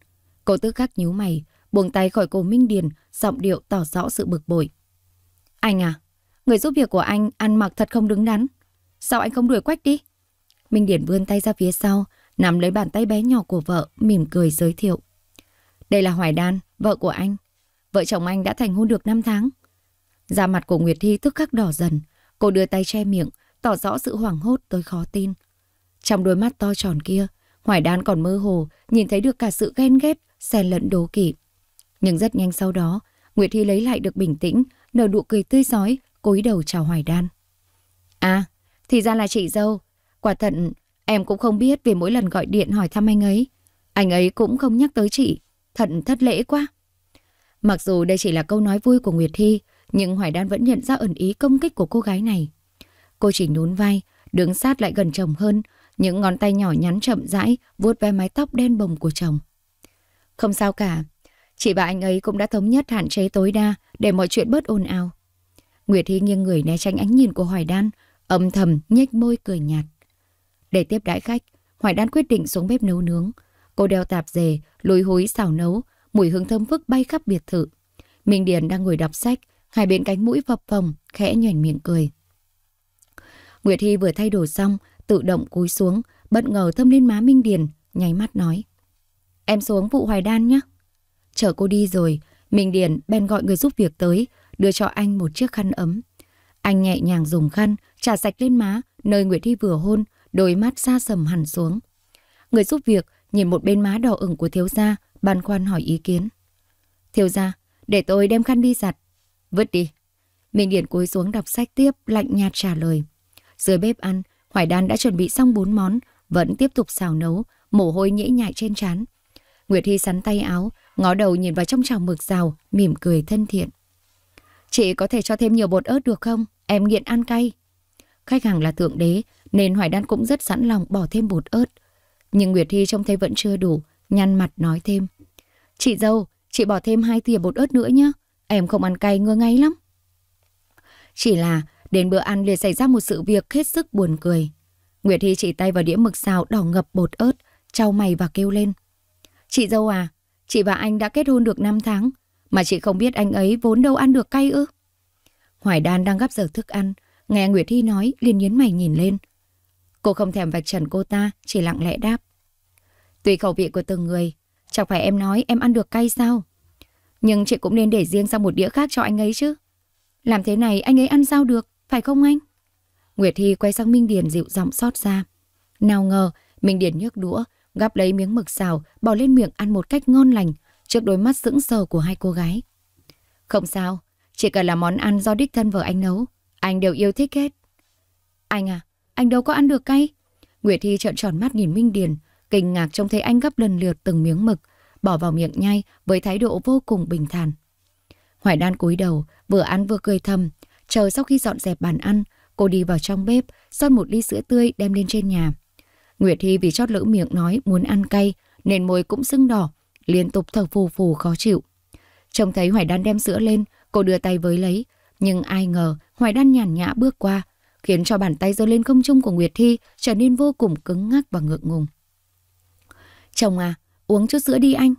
Cô tức khắc nhíu mày, buông tay khỏi cô Minh Điền, giọng điệu tỏ rõ sự bực bội. Anh à, người giúp việc của anh ăn mặc thật không đứng đắn. Sao anh không đuổi quách đi? Minh Điển vươn tay ra phía sau, nắm lấy bàn tay bé nhỏ của vợ, mỉm cười giới thiệu. Đây là Hoài Đan, vợ của anh. Vợ chồng anh đã thành hôn được 5 tháng. Da mặt của Nguyệt Thi tức khắc đỏ dần, cô đưa tay che miệng, tỏ rõ sự hoảng hốt tới khó tin. Trong đôi mắt to tròn kia, Hoài Đan còn mơ hồ, nhìn thấy được cả sự ghen ghét, xen lẫn đố kỵ. Nhưng rất nhanh sau đó, Nguyệt Thi lấy lại được bình tĩnh, nở nụ cười tươi giói, cúi đầu chào Hoài Đan. À, thì ra là chị dâu. Quả thật, Em cũng không biết vì mỗi lần gọi điện hỏi thăm anh ấy, anh ấy cũng không nhắc tới chị, thật thất lễ quá. Mặc dù đây chỉ là câu nói vui của Nguyệt Thi, nhưng Hoài Đan vẫn nhận ra ẩn ý công kích của cô gái này. Cô chỉ nhún vai, đứng sát lại gần chồng hơn, những ngón tay nhỏ nhắn chậm rãi vuốt ve mái tóc đen bồng của chồng. Không sao cả, chị và anh ấy cũng đã thống nhất hạn chế tối đa để mọi chuyện bớt ồn ào. Nguyệt Thi nghiêng người né tránh ánh nhìn của Hoài Đan, âm thầm nhếch môi cười nhạt. Để tiếp đãi khách, Hoài Đan quyết định xuống bếp nấu nướng. Cô đeo tạp dề, lối hối xào nấu, mùi hương thơm phức bay khắp biệt thự. Minh Điền đang ngồi đọc sách, hai bên cánh mũi phập phồng, khẽ nhoẻn miệng cười. Nguyệt Hy vừa thay đồ xong, tự động cúi xuống, bất ngờ thâm lên má Minh Điền, nháy mắt nói. Em xuống vụ Hoài Đan nhé. Chở cô đi rồi, Minh Điền bèn gọi người giúp việc tới, đưa cho anh một chiếc khăn ấm. Anh nhẹ nhàng dùng khăn, trả sạch lên má, nơi Nguyệt Hy vừa hôn, đôi mắt xa sầm hẳn xuống. Người giúp việc nhìn một bên má đỏ ửng của thiếu gia, băn khoăn hỏi ý kiến. Thiếu gia, để tôi đem khăn đi giặt. Vứt đi. Minh Điển cúi xuống đọc sách tiếp, lạnh nhạt trả lời. Dưới bếp ăn, Hoài Đan đã chuẩn bị xong bốn món, vẫn tiếp tục xào nấu, mồ hôi nhễ nhại trên trán. Nguyệt Hy sắn tay áo, ngó đầu nhìn vào trong chảo mực rào, mỉm cười thân thiện. Chị có thể cho thêm nhiều bột ớt được không? Em nghiện ăn cay. Khách hàng là thượng đế, nên Hoài Đan cũng rất sẵn lòng bỏ thêm bột ớt. Nhưng Nguyệt Hy trông thấy vẫn chưa đủ, nhăn mặt nói thêm. Chị dâu, chị bỏ thêm hai thìa bột ớt nữa nhé, em không ăn cay ngơ ngay lắm. Chỉ là đến bữa ăn liền xảy ra một sự việc hết sức buồn cười. Nguyệt Hy chỉ tay vào đĩa mực xào đỏ ngập bột ớt, trao mày và kêu lên. Chị dâu à, chị và anh đã kết hôn được 5 tháng, mà chị không biết anh ấy vốn đâu ăn được cay ư. Hoài Đan đang gấp giờ thức ăn, nghe Nguyệt Hy nói liền nhấn mày nhìn lên. Cô không thèm vạch trần cô ta, chỉ lặng lẽ đáp. Tùy khẩu vị của từng người, chẳng phải em nói em ăn được cay sao? Nhưng chị cũng nên để riêng ra một đĩa khác cho anh ấy chứ. Làm thế này anh ấy ăn sao được, phải không anh? Nguyệt Hy quay sang Minh Điền dịu giọng xót ra. Nào ngờ, Minh Điền nhấc đũa, gắp lấy miếng mực xào, bỏ lên miệng ăn một cách ngon lành trước đôi mắt sững sờ của hai cô gái. Không sao, chỉ cần là món ăn do đích thân vợ anh nấu, anh đều yêu thích hết. Anh à, anh đâu có ăn được cay. Nguyệt Thi trợn tròn mắt nhìn Minh Điền, kinh ngạc trông thấy anh gấp lần lượt từng miếng mực, bỏ vào miệng nhai với thái độ vô cùng bình thản. Hoài Đan cúi đầu, vừa ăn vừa cười thầm, chờ sau khi dọn dẹp bàn ăn, cô đi vào trong bếp, rót một ly sữa tươi đem lên trên nhà. Nguyệt Thi vì chót lỡ miệng nói muốn ăn cay, nên môi cũng sưng đỏ, liên tục thở phù phù khó chịu. Trông thấy Hoài Đan đem sữa lên, cô đưa tay với lấy, nhưng ai ngờ Hoài Đan nhàn nhã bước qua, khiến cho bàn tay giơ lên không trung của Nguyệt Thi trở nên vô cùng cứng ngắc và ngượng ngùng. Chồng à, uống chút sữa đi anh.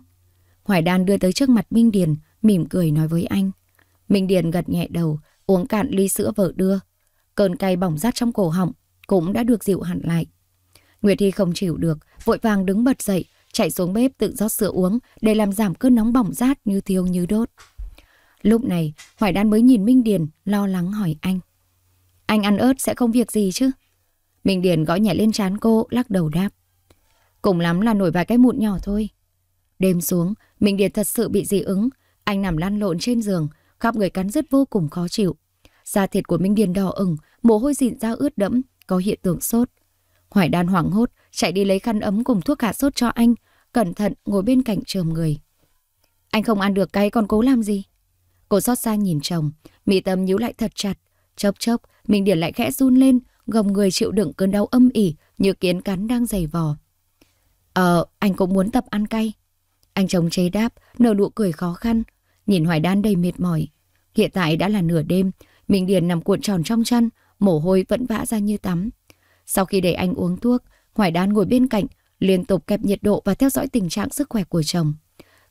Hoài Đan đưa tới trước mặt Minh Điền, mỉm cười nói với anh. Minh Điền gật nhẹ đầu, uống cạn ly sữa vợ đưa. Cơn cay bỏng rát trong cổ họng cũng đã được dịu hẳn lại. Nguyệt Thi không chịu được, vội vàng đứng bật dậy, chạy xuống bếp tự rót sữa uống để làm giảm cơn nóng bỏng rát như thiêu như đốt. Lúc này, Hoài Đan mới nhìn Minh Điền, lo lắng hỏi anh. Anh ăn ớt sẽ không việc gì chứ. Minh Điền gõ nhẹ lên trán cô, lắc đầu đáp. Cùng lắm là nổi vài cái mụn nhỏ thôi. Đêm xuống, Minh Điền thật sự bị dị ứng. Anh nằm lăn lộn trên giường, khắp người cắn rứt vô cùng khó chịu. Da thịt của Minh Điền đỏ ửng, mồ hôi dịn ra ướt đẫm, có hiện tượng sốt. Hoài đan hoảng hốt, chạy đi lấy khăn ấm cùng thuốc hạ sốt cho anh, cẩn thận ngồi bên cạnh trườm người. Anh không ăn được cay còn cố làm gì? Cô xót xa nhìn chồng, mỹ tâm nhíu lại thật chặt, chớp chớp Minh Điển lại khẽ run lên, gồng người chịu đựng cơn đau âm ỉ như kiến cắn đang dày vò. Ờ, anh cũng muốn tập ăn cay. Anh chồng chế đáp, nở nụ cười khó khăn, nhìn Hoài Đan đầy mệt mỏi. Hiện tại đã là nửa đêm, Minh Điền nằm cuộn tròn trong chăn, mồ hôi vẫn vã ra như tắm. Sau khi để anh uống thuốc, Hoài Đan ngồi bên cạnh, liên tục kẹp nhiệt độ và theo dõi tình trạng sức khỏe của chồng.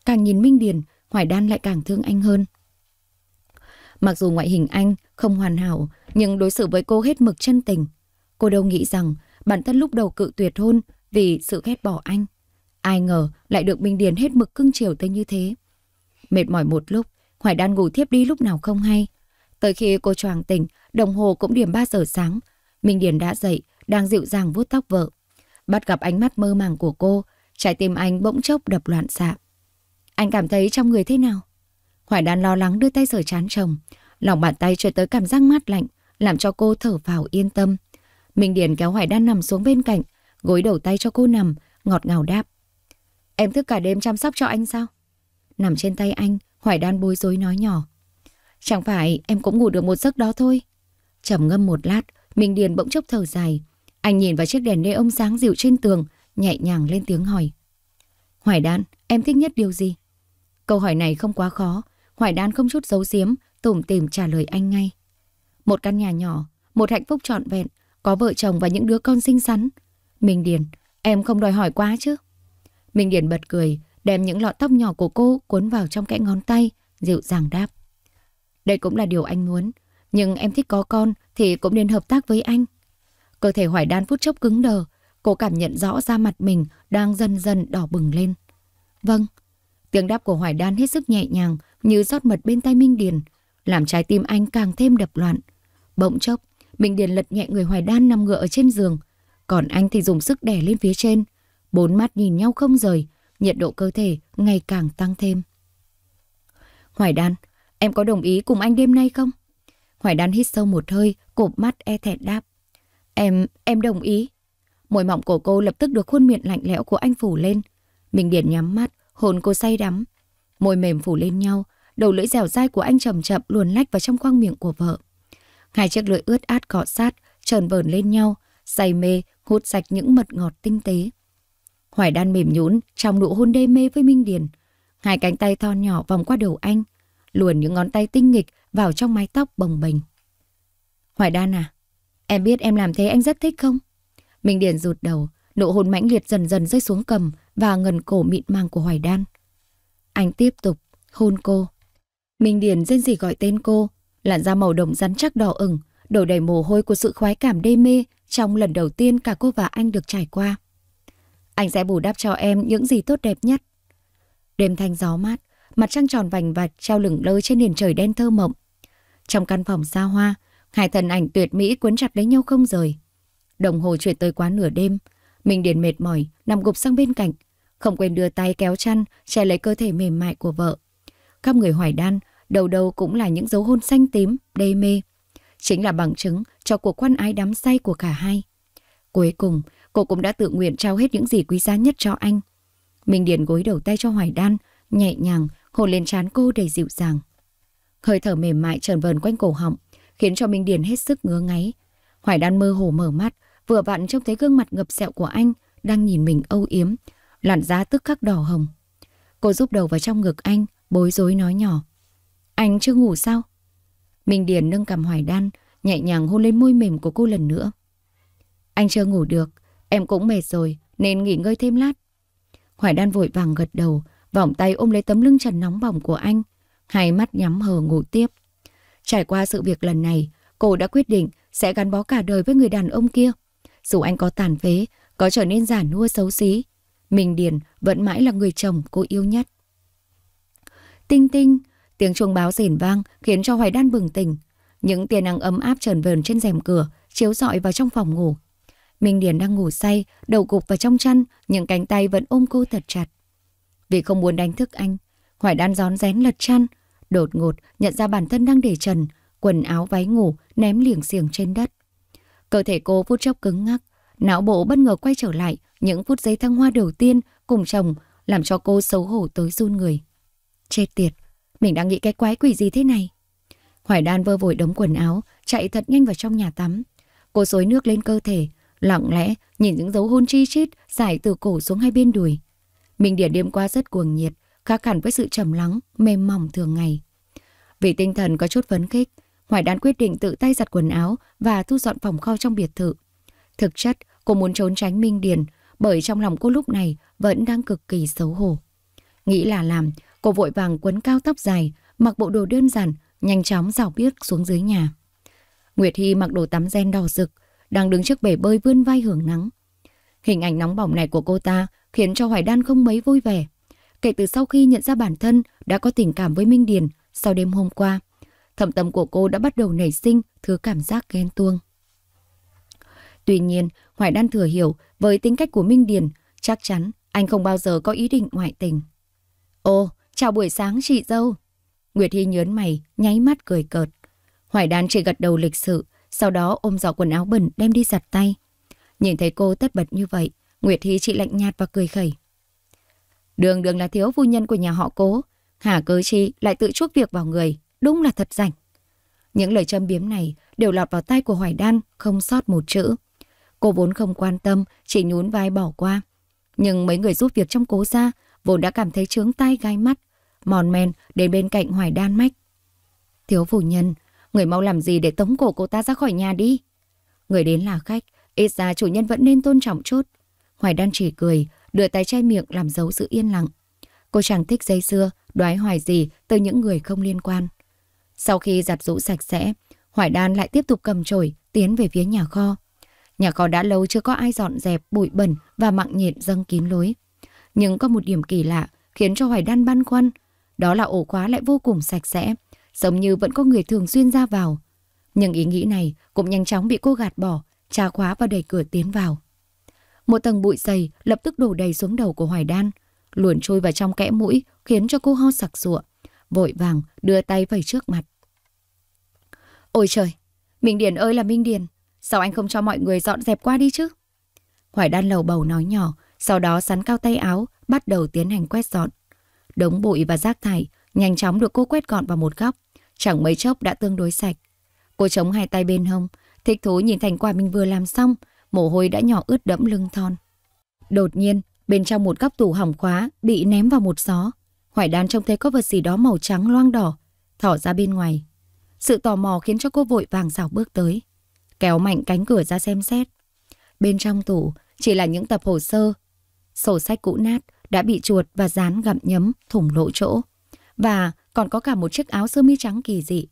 Càng nhìn Minh Điền, Hoài Đan lại càng thương anh hơn. Mặc dù ngoại hình anh không hoàn hảo, nhưng đối xử với cô hết mực chân tình. Cô đâu nghĩ rằng bản thân lúc đầu cự tuyệt hôn vì sự ghét bỏ anh. Ai ngờ lại được Minh Điền hết mực cưng chiều tới như thế. Mệt mỏi một lúc, Hoài Đan ngủ thiếp đi lúc nào không hay. Tới khi cô choàng tỉnh, đồng hồ cũng điểm 3 giờ sáng. Minh Điền đã dậy, đang dịu dàng vuốt tóc vợ. Bắt gặp ánh mắt mơ màng của cô, trái tim anh bỗng chốc đập loạn xạ. Anh cảm thấy trong người thế nào? Hoài Đan lo lắng đưa tay rời chán chồng. Lòng bàn tay truyền tới cảm giác mát lạnh, làm cho cô thở vào yên tâm. Minh Điền kéo Hoài Đan nằm xuống bên cạnh, gối đầu tay cho cô nằm, ngọt ngào đáp. Em thức cả đêm chăm sóc cho anh sao? Nằm trên tay anh, Hoài Đan bối rối nói nhỏ. Chẳng phải em cũng ngủ được một giấc đó thôi. trầm ngâm một lát, Minh Điền bỗng chốc thở dài. Anh nhìn vào chiếc đèn nê ông sáng dịu trên tường, nhẹ nhàng lên tiếng hỏi. Hoài Đan, em thích nhất điều gì? Câu hỏi này không quá khó, Hoài Đan không chút giấu giếm, tủm tìm trả lời anh ngay. Một căn nhà nhỏ, một hạnh phúc trọn vẹn, có vợ chồng và những đứa con xinh xắn. Minh Điền, em không đòi hỏi quá chứ. Minh Điền bật cười, đem những lọn tóc nhỏ của cô cuốn vào trong kẽ ngón tay, dịu dàng đáp. Đây cũng là điều anh muốn, nhưng em thích có con thì cũng nên hợp tác với anh. Cơ thể Hoài Đan phút chốc cứng đờ, cô cảm nhận rõ ra mặt mình đang dần dần đỏ bừng lên. Vâng, Tiếng đáp của Hoài Đan hết sức nhẹ nhàng, như rót mật bên tay Minh Điền, làm trái tim anh càng thêm đập loạn. Bỗng chốc, Minh Điền lật nhẹ người Hoài Đan nằm ngựa ở trên giường, còn anh thì dùng sức đè lên phía trên. Bốn mắt nhìn nhau không rời, nhiệt độ cơ thể ngày càng tăng thêm. Hoài Đan, em có đồng ý cùng anh đêm nay không? Hoài Đan hít sâu một hơi, cụp mắt e thẹn đáp. Em, em đồng ý. mồi mỏng của cô lập tức được khuôn miệng lạnh lẽo của anh phủ lên. Mình điền nhắm mắt, Hồn cô say đắm, môi mềm phủ lên nhau, đầu lưỡi dẻo dai của anh chậm chậm luồn lách vào trong khoang miệng của vợ. Hai chiếc lưỡi ướt át cọ sát, trờn vờn lên nhau, say mê, hút sạch những mật ngọt tinh tế. Hoài đan mềm nhũn trong nụ hôn đê mê với Minh Điền. Hai cánh tay thon nhỏ vòng qua đầu anh, luồn những ngón tay tinh nghịch vào trong mái tóc bồng bềnh. Hoài đan à, em biết em làm thế anh rất thích không? Minh Điền rụt đầu, nụ hôn mãnh liệt dần dần rơi xuống cầm, và ngần cổ mịn màng của Hoài Đan. Anh tiếp tục hôn cô. Minh Điền rên gì gọi tên cô, làn da màu đồng rắn chắc đỏ ửng, đổ đầy mồ hôi của sự khoái cảm đê mê trong lần đầu tiên cả cô và anh được trải qua. Anh sẽ bù đắp cho em những gì tốt đẹp nhất. Đêm thanh gió mát, mặt trăng tròn vành vạch treo lửng lơ trên nền trời đen thơ mộng. Trong căn phòng xa hoa, hai thần ảnh tuyệt mỹ cuốn chặt lấy nhau không rời. Đồng hồ chuyển tới quá nửa đêm, mình điền mệt mỏi, nằm gục sang bên cạnh, không quên đưa tay kéo chăn, che lấy cơ thể mềm mại của vợ. Các người hoài đan, đầu đầu cũng là những dấu hôn xanh tím, đê mê. Chính là bằng chứng cho cuộc quan ái đắm say của cả hai. Cuối cùng, cô cũng đã tự nguyện trao hết những gì quý giá nhất cho anh. Minh Điền gối đầu tay cho Hoài Đan, nhẹ nhàng, hôn lên trán cô đầy dịu dàng. Hơi thở mềm mại trần vờn quanh cổ họng, khiến cho Minh Điền hết sức ngứa ngáy. Hoài Đan mơ hồ mở mắt, vừa vặn trông thấy gương mặt ngập sẹo của anh đang nhìn mình âu yếm, Làn da tức khắc đỏ hồng. Cô giúp đầu vào trong ngực anh, bối rối nói nhỏ. Anh chưa ngủ sao? Minh Điền nâng cầm hoài đan, nhẹ nhàng hôn lên môi mềm của cô lần nữa. Anh chưa ngủ được, em cũng mệt rồi, nên nghỉ ngơi thêm lát. Hoài đan vội vàng gật đầu, vòng tay ôm lấy tấm lưng trần nóng bỏng của anh, hai mắt nhắm hờ ngủ tiếp. Trải qua sự việc lần này, cô đã quyết định sẽ gắn bó cả đời với người đàn ông kia. Dù anh có tàn phế, có trở nên giả nua xấu xí, Minh Điền vẫn mãi là người chồng cô yêu nhất. Tinh tinh, tiếng chuông báo rền vang khiến cho Hoài Đan bừng tỉnh. Những tia nắng ấm áp trần vờn trên rèm cửa, chiếu rọi vào trong phòng ngủ. Minh Điền đang ngủ say, đầu gục vào trong chăn, những cánh tay vẫn ôm cô thật chặt. Vì không muốn đánh thức anh, Hoài Đan gión rén lật chăn, đột ngột nhận ra bản thân đang để trần, quần áo váy ngủ ném liềng xiềng trên đất. Cơ thể cô phút chốc cứng ngắc, não bộ bất ngờ quay trở lại, những phút giây thăng hoa đầu tiên cùng chồng làm cho cô xấu hổ tới run người. Chết tiệt, mình đang nghĩ cái quái quỷ gì thế này? Hoài đan vơ vội đống quần áo, chạy thật nhanh vào trong nhà tắm. Cô xối nước lên cơ thể, lặng lẽ nhìn những dấu hôn chi chít dài từ cổ xuống hai bên đùi. Mình điển đêm qua rất cuồng nhiệt, khác hẳn với sự trầm lắng, mềm mỏng thường ngày. Vì tinh thần có chút phấn khích, Hoài Đan quyết định tự tay giặt quần áo và thu dọn phòng kho trong biệt thự. Thực chất, cô muốn trốn tránh Minh Điền bởi trong lòng cô lúc này vẫn đang cực kỳ xấu hổ. Nghĩ là làm, cô vội vàng quấn cao tóc dài, mặc bộ đồ đơn giản, nhanh chóng rào biết xuống dưới nhà. Nguyệt Hy mặc đồ tắm ren đỏ rực, đang đứng trước bể bơi vươn vai hưởng nắng. Hình ảnh nóng bỏng này của cô ta khiến cho Hoài Đan không mấy vui vẻ. Kể từ sau khi nhận ra bản thân đã có tình cảm với Minh Điền sau đêm hôm qua, thẩm tâm của cô đã bắt đầu nảy sinh thứ cảm giác ghen tuông. Tuy nhiên, Hoài Đan thừa hiểu với tính cách của Minh Điền, chắc chắn anh không bao giờ có ý định ngoại tình. Ô, chào buổi sáng chị dâu. Nguyệt Hy nhớn mày, nháy mắt cười cợt. Hoài đan chỉ gật đầu lịch sự, sau đó ôm dọ quần áo bẩn đem đi giặt tay. Nhìn thấy cô tất bật như vậy, Nguyệt Hy chị lạnh nhạt và cười khẩy. Đường đường là thiếu phu nhân của nhà họ cố, hả cớ chi lại tự chuốc việc vào người, đúng là thật rảnh. Những lời châm biếm này đều lọt vào tai của Hoài Đan, không sót một chữ. Cô vốn không quan tâm, chỉ nhún vai bỏ qua. Nhưng mấy người giúp việc trong cố gia vốn đã cảm thấy trướng tay gai mắt, mòn men đến bên cạnh Hoài Đan Mách. Thiếu phủ nhân, người mau làm gì để tống cổ cô ta ra khỏi nhà đi? Người đến là khách, ít ra chủ nhân vẫn nên tôn trọng chút. Hoài Đan chỉ cười, đưa tay che miệng làm dấu sự yên lặng. Cô chẳng thích dây xưa, đoái hoài gì từ những người không liên quan. Sau khi giặt rũ sạch sẽ, Hoài Đan lại tiếp tục cầm chổi tiến về phía nhà kho. Nhà kho đã lâu chưa có ai dọn dẹp, bụi bẩn và mặn nhện dâng kín lối. Nhưng có một điểm kỳ lạ khiến cho Hoài Đan băn khoăn. Đó là ổ khóa lại vô cùng sạch sẽ, giống như vẫn có người thường xuyên ra vào. Nhưng ý nghĩ này cũng nhanh chóng bị cô gạt bỏ, trà khóa và đẩy cửa tiến vào. Một tầng bụi dày lập tức đổ đầy xuống đầu của Hoài Đan, luồn trôi vào trong kẽ mũi khiến cho cô ho sặc sụa, vội vàng đưa tay vẩy trước mặt. Ôi trời, Minh Điền ơi là Minh Điền, Sao anh không cho mọi người dọn dẹp qua đi chứ? Hoài đan lầu bầu nói nhỏ, sau đó sắn cao tay áo, bắt đầu tiến hành quét dọn. Đống bụi và rác thải nhanh chóng được cô quét gọn vào một góc, chẳng mấy chốc đã tương đối sạch. Cô chống hai tay bên hông, thích thú nhìn thành quả mình vừa làm xong, mồ hôi đã nhỏ ướt đẫm lưng thon. Đột nhiên, bên trong một góc tủ hỏng khóa bị ném vào một gió. Hoài đan trông thấy có vật gì đó màu trắng loang đỏ, thỏ ra bên ngoài. Sự tò mò khiến cho cô vội vàng rào bước tới kéo mạnh cánh cửa ra xem xét. Bên trong tủ chỉ là những tập hồ sơ, sổ sách cũ nát đã bị chuột và dán gặm nhấm thủng lỗ chỗ. Và còn có cả một chiếc áo sơ mi trắng kỳ dị.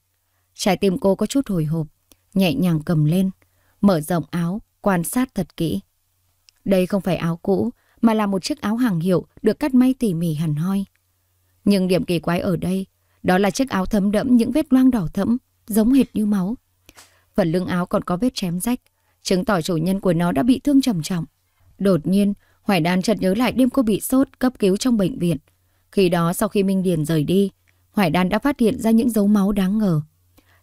Trái tim cô có chút hồi hộp, nhẹ nhàng cầm lên, mở rộng áo, quan sát thật kỹ. Đây không phải áo cũ, mà là một chiếc áo hàng hiệu được cắt may tỉ mỉ hẳn hoi. Nhưng điểm kỳ quái ở đây, đó là chiếc áo thấm đẫm những vết loang đỏ thẫm, giống hệt như máu. Phần lưng áo còn có vết chém rách, chứng tỏ chủ nhân của nó đã bị thương trầm trọng. Đột nhiên, Hoài Đan chợt nhớ lại đêm cô bị sốt cấp cứu trong bệnh viện. Khi đó sau khi Minh Điền rời đi, Hoài Đan đã phát hiện ra những dấu máu đáng ngờ.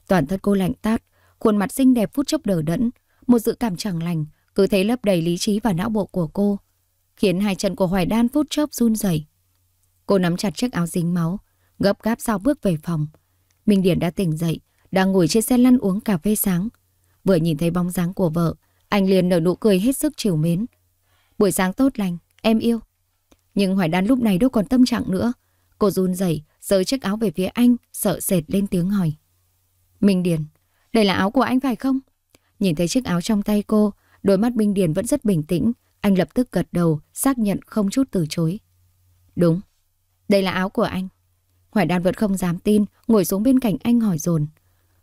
Toàn thân cô lạnh tát, khuôn mặt xinh đẹp phút chốc đờ đẫn, một dự cảm chẳng lành cứ thế lấp đầy lý trí và não bộ của cô, khiến hai chân của Hoài Đan phút chốc run rẩy. Cô nắm chặt chiếc áo dính máu, gấp gáp sau bước về phòng. Minh Điền đã tỉnh dậy, đang ngồi trên xe lăn uống cà phê sáng. Vừa nhìn thấy bóng dáng của vợ, anh liền nở nụ cười hết sức chiều mến. Buổi sáng tốt lành, em yêu. Nhưng Hoài Đan lúc này đâu còn tâm trạng nữa. Cô run rẩy giơ chiếc áo về phía anh, sợ sệt lên tiếng hỏi. Minh Điền, đây là áo của anh phải không? Nhìn thấy chiếc áo trong tay cô, đôi mắt Minh Điền vẫn rất bình tĩnh. Anh lập tức gật đầu, xác nhận không chút từ chối. Đúng, đây là áo của anh. Hoài Đan vẫn không dám tin, ngồi xuống bên cạnh anh hỏi dồn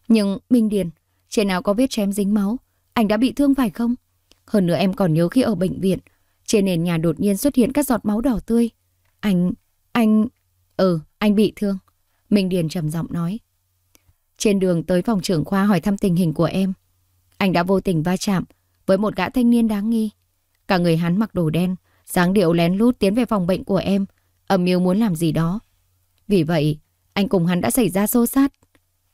nhưng Minh Điền, trên áo có vết chém dính máu, anh đã bị thương phải không? Hơn nữa em còn nhớ khi ở bệnh viện, trên nền nhà đột nhiên xuất hiện các giọt máu đỏ tươi. Anh, anh... Ừ, anh bị thương. Minh Điền trầm giọng nói. Trên đường tới phòng trưởng khoa hỏi thăm tình hình của em, anh đã vô tình va chạm với một gã thanh niên đáng nghi. Cả người hắn mặc đồ đen, dáng điệu lén lút tiến về phòng bệnh của em, âm mưu muốn làm gì đó. Vì vậy, anh cùng hắn đã xảy ra xô xát.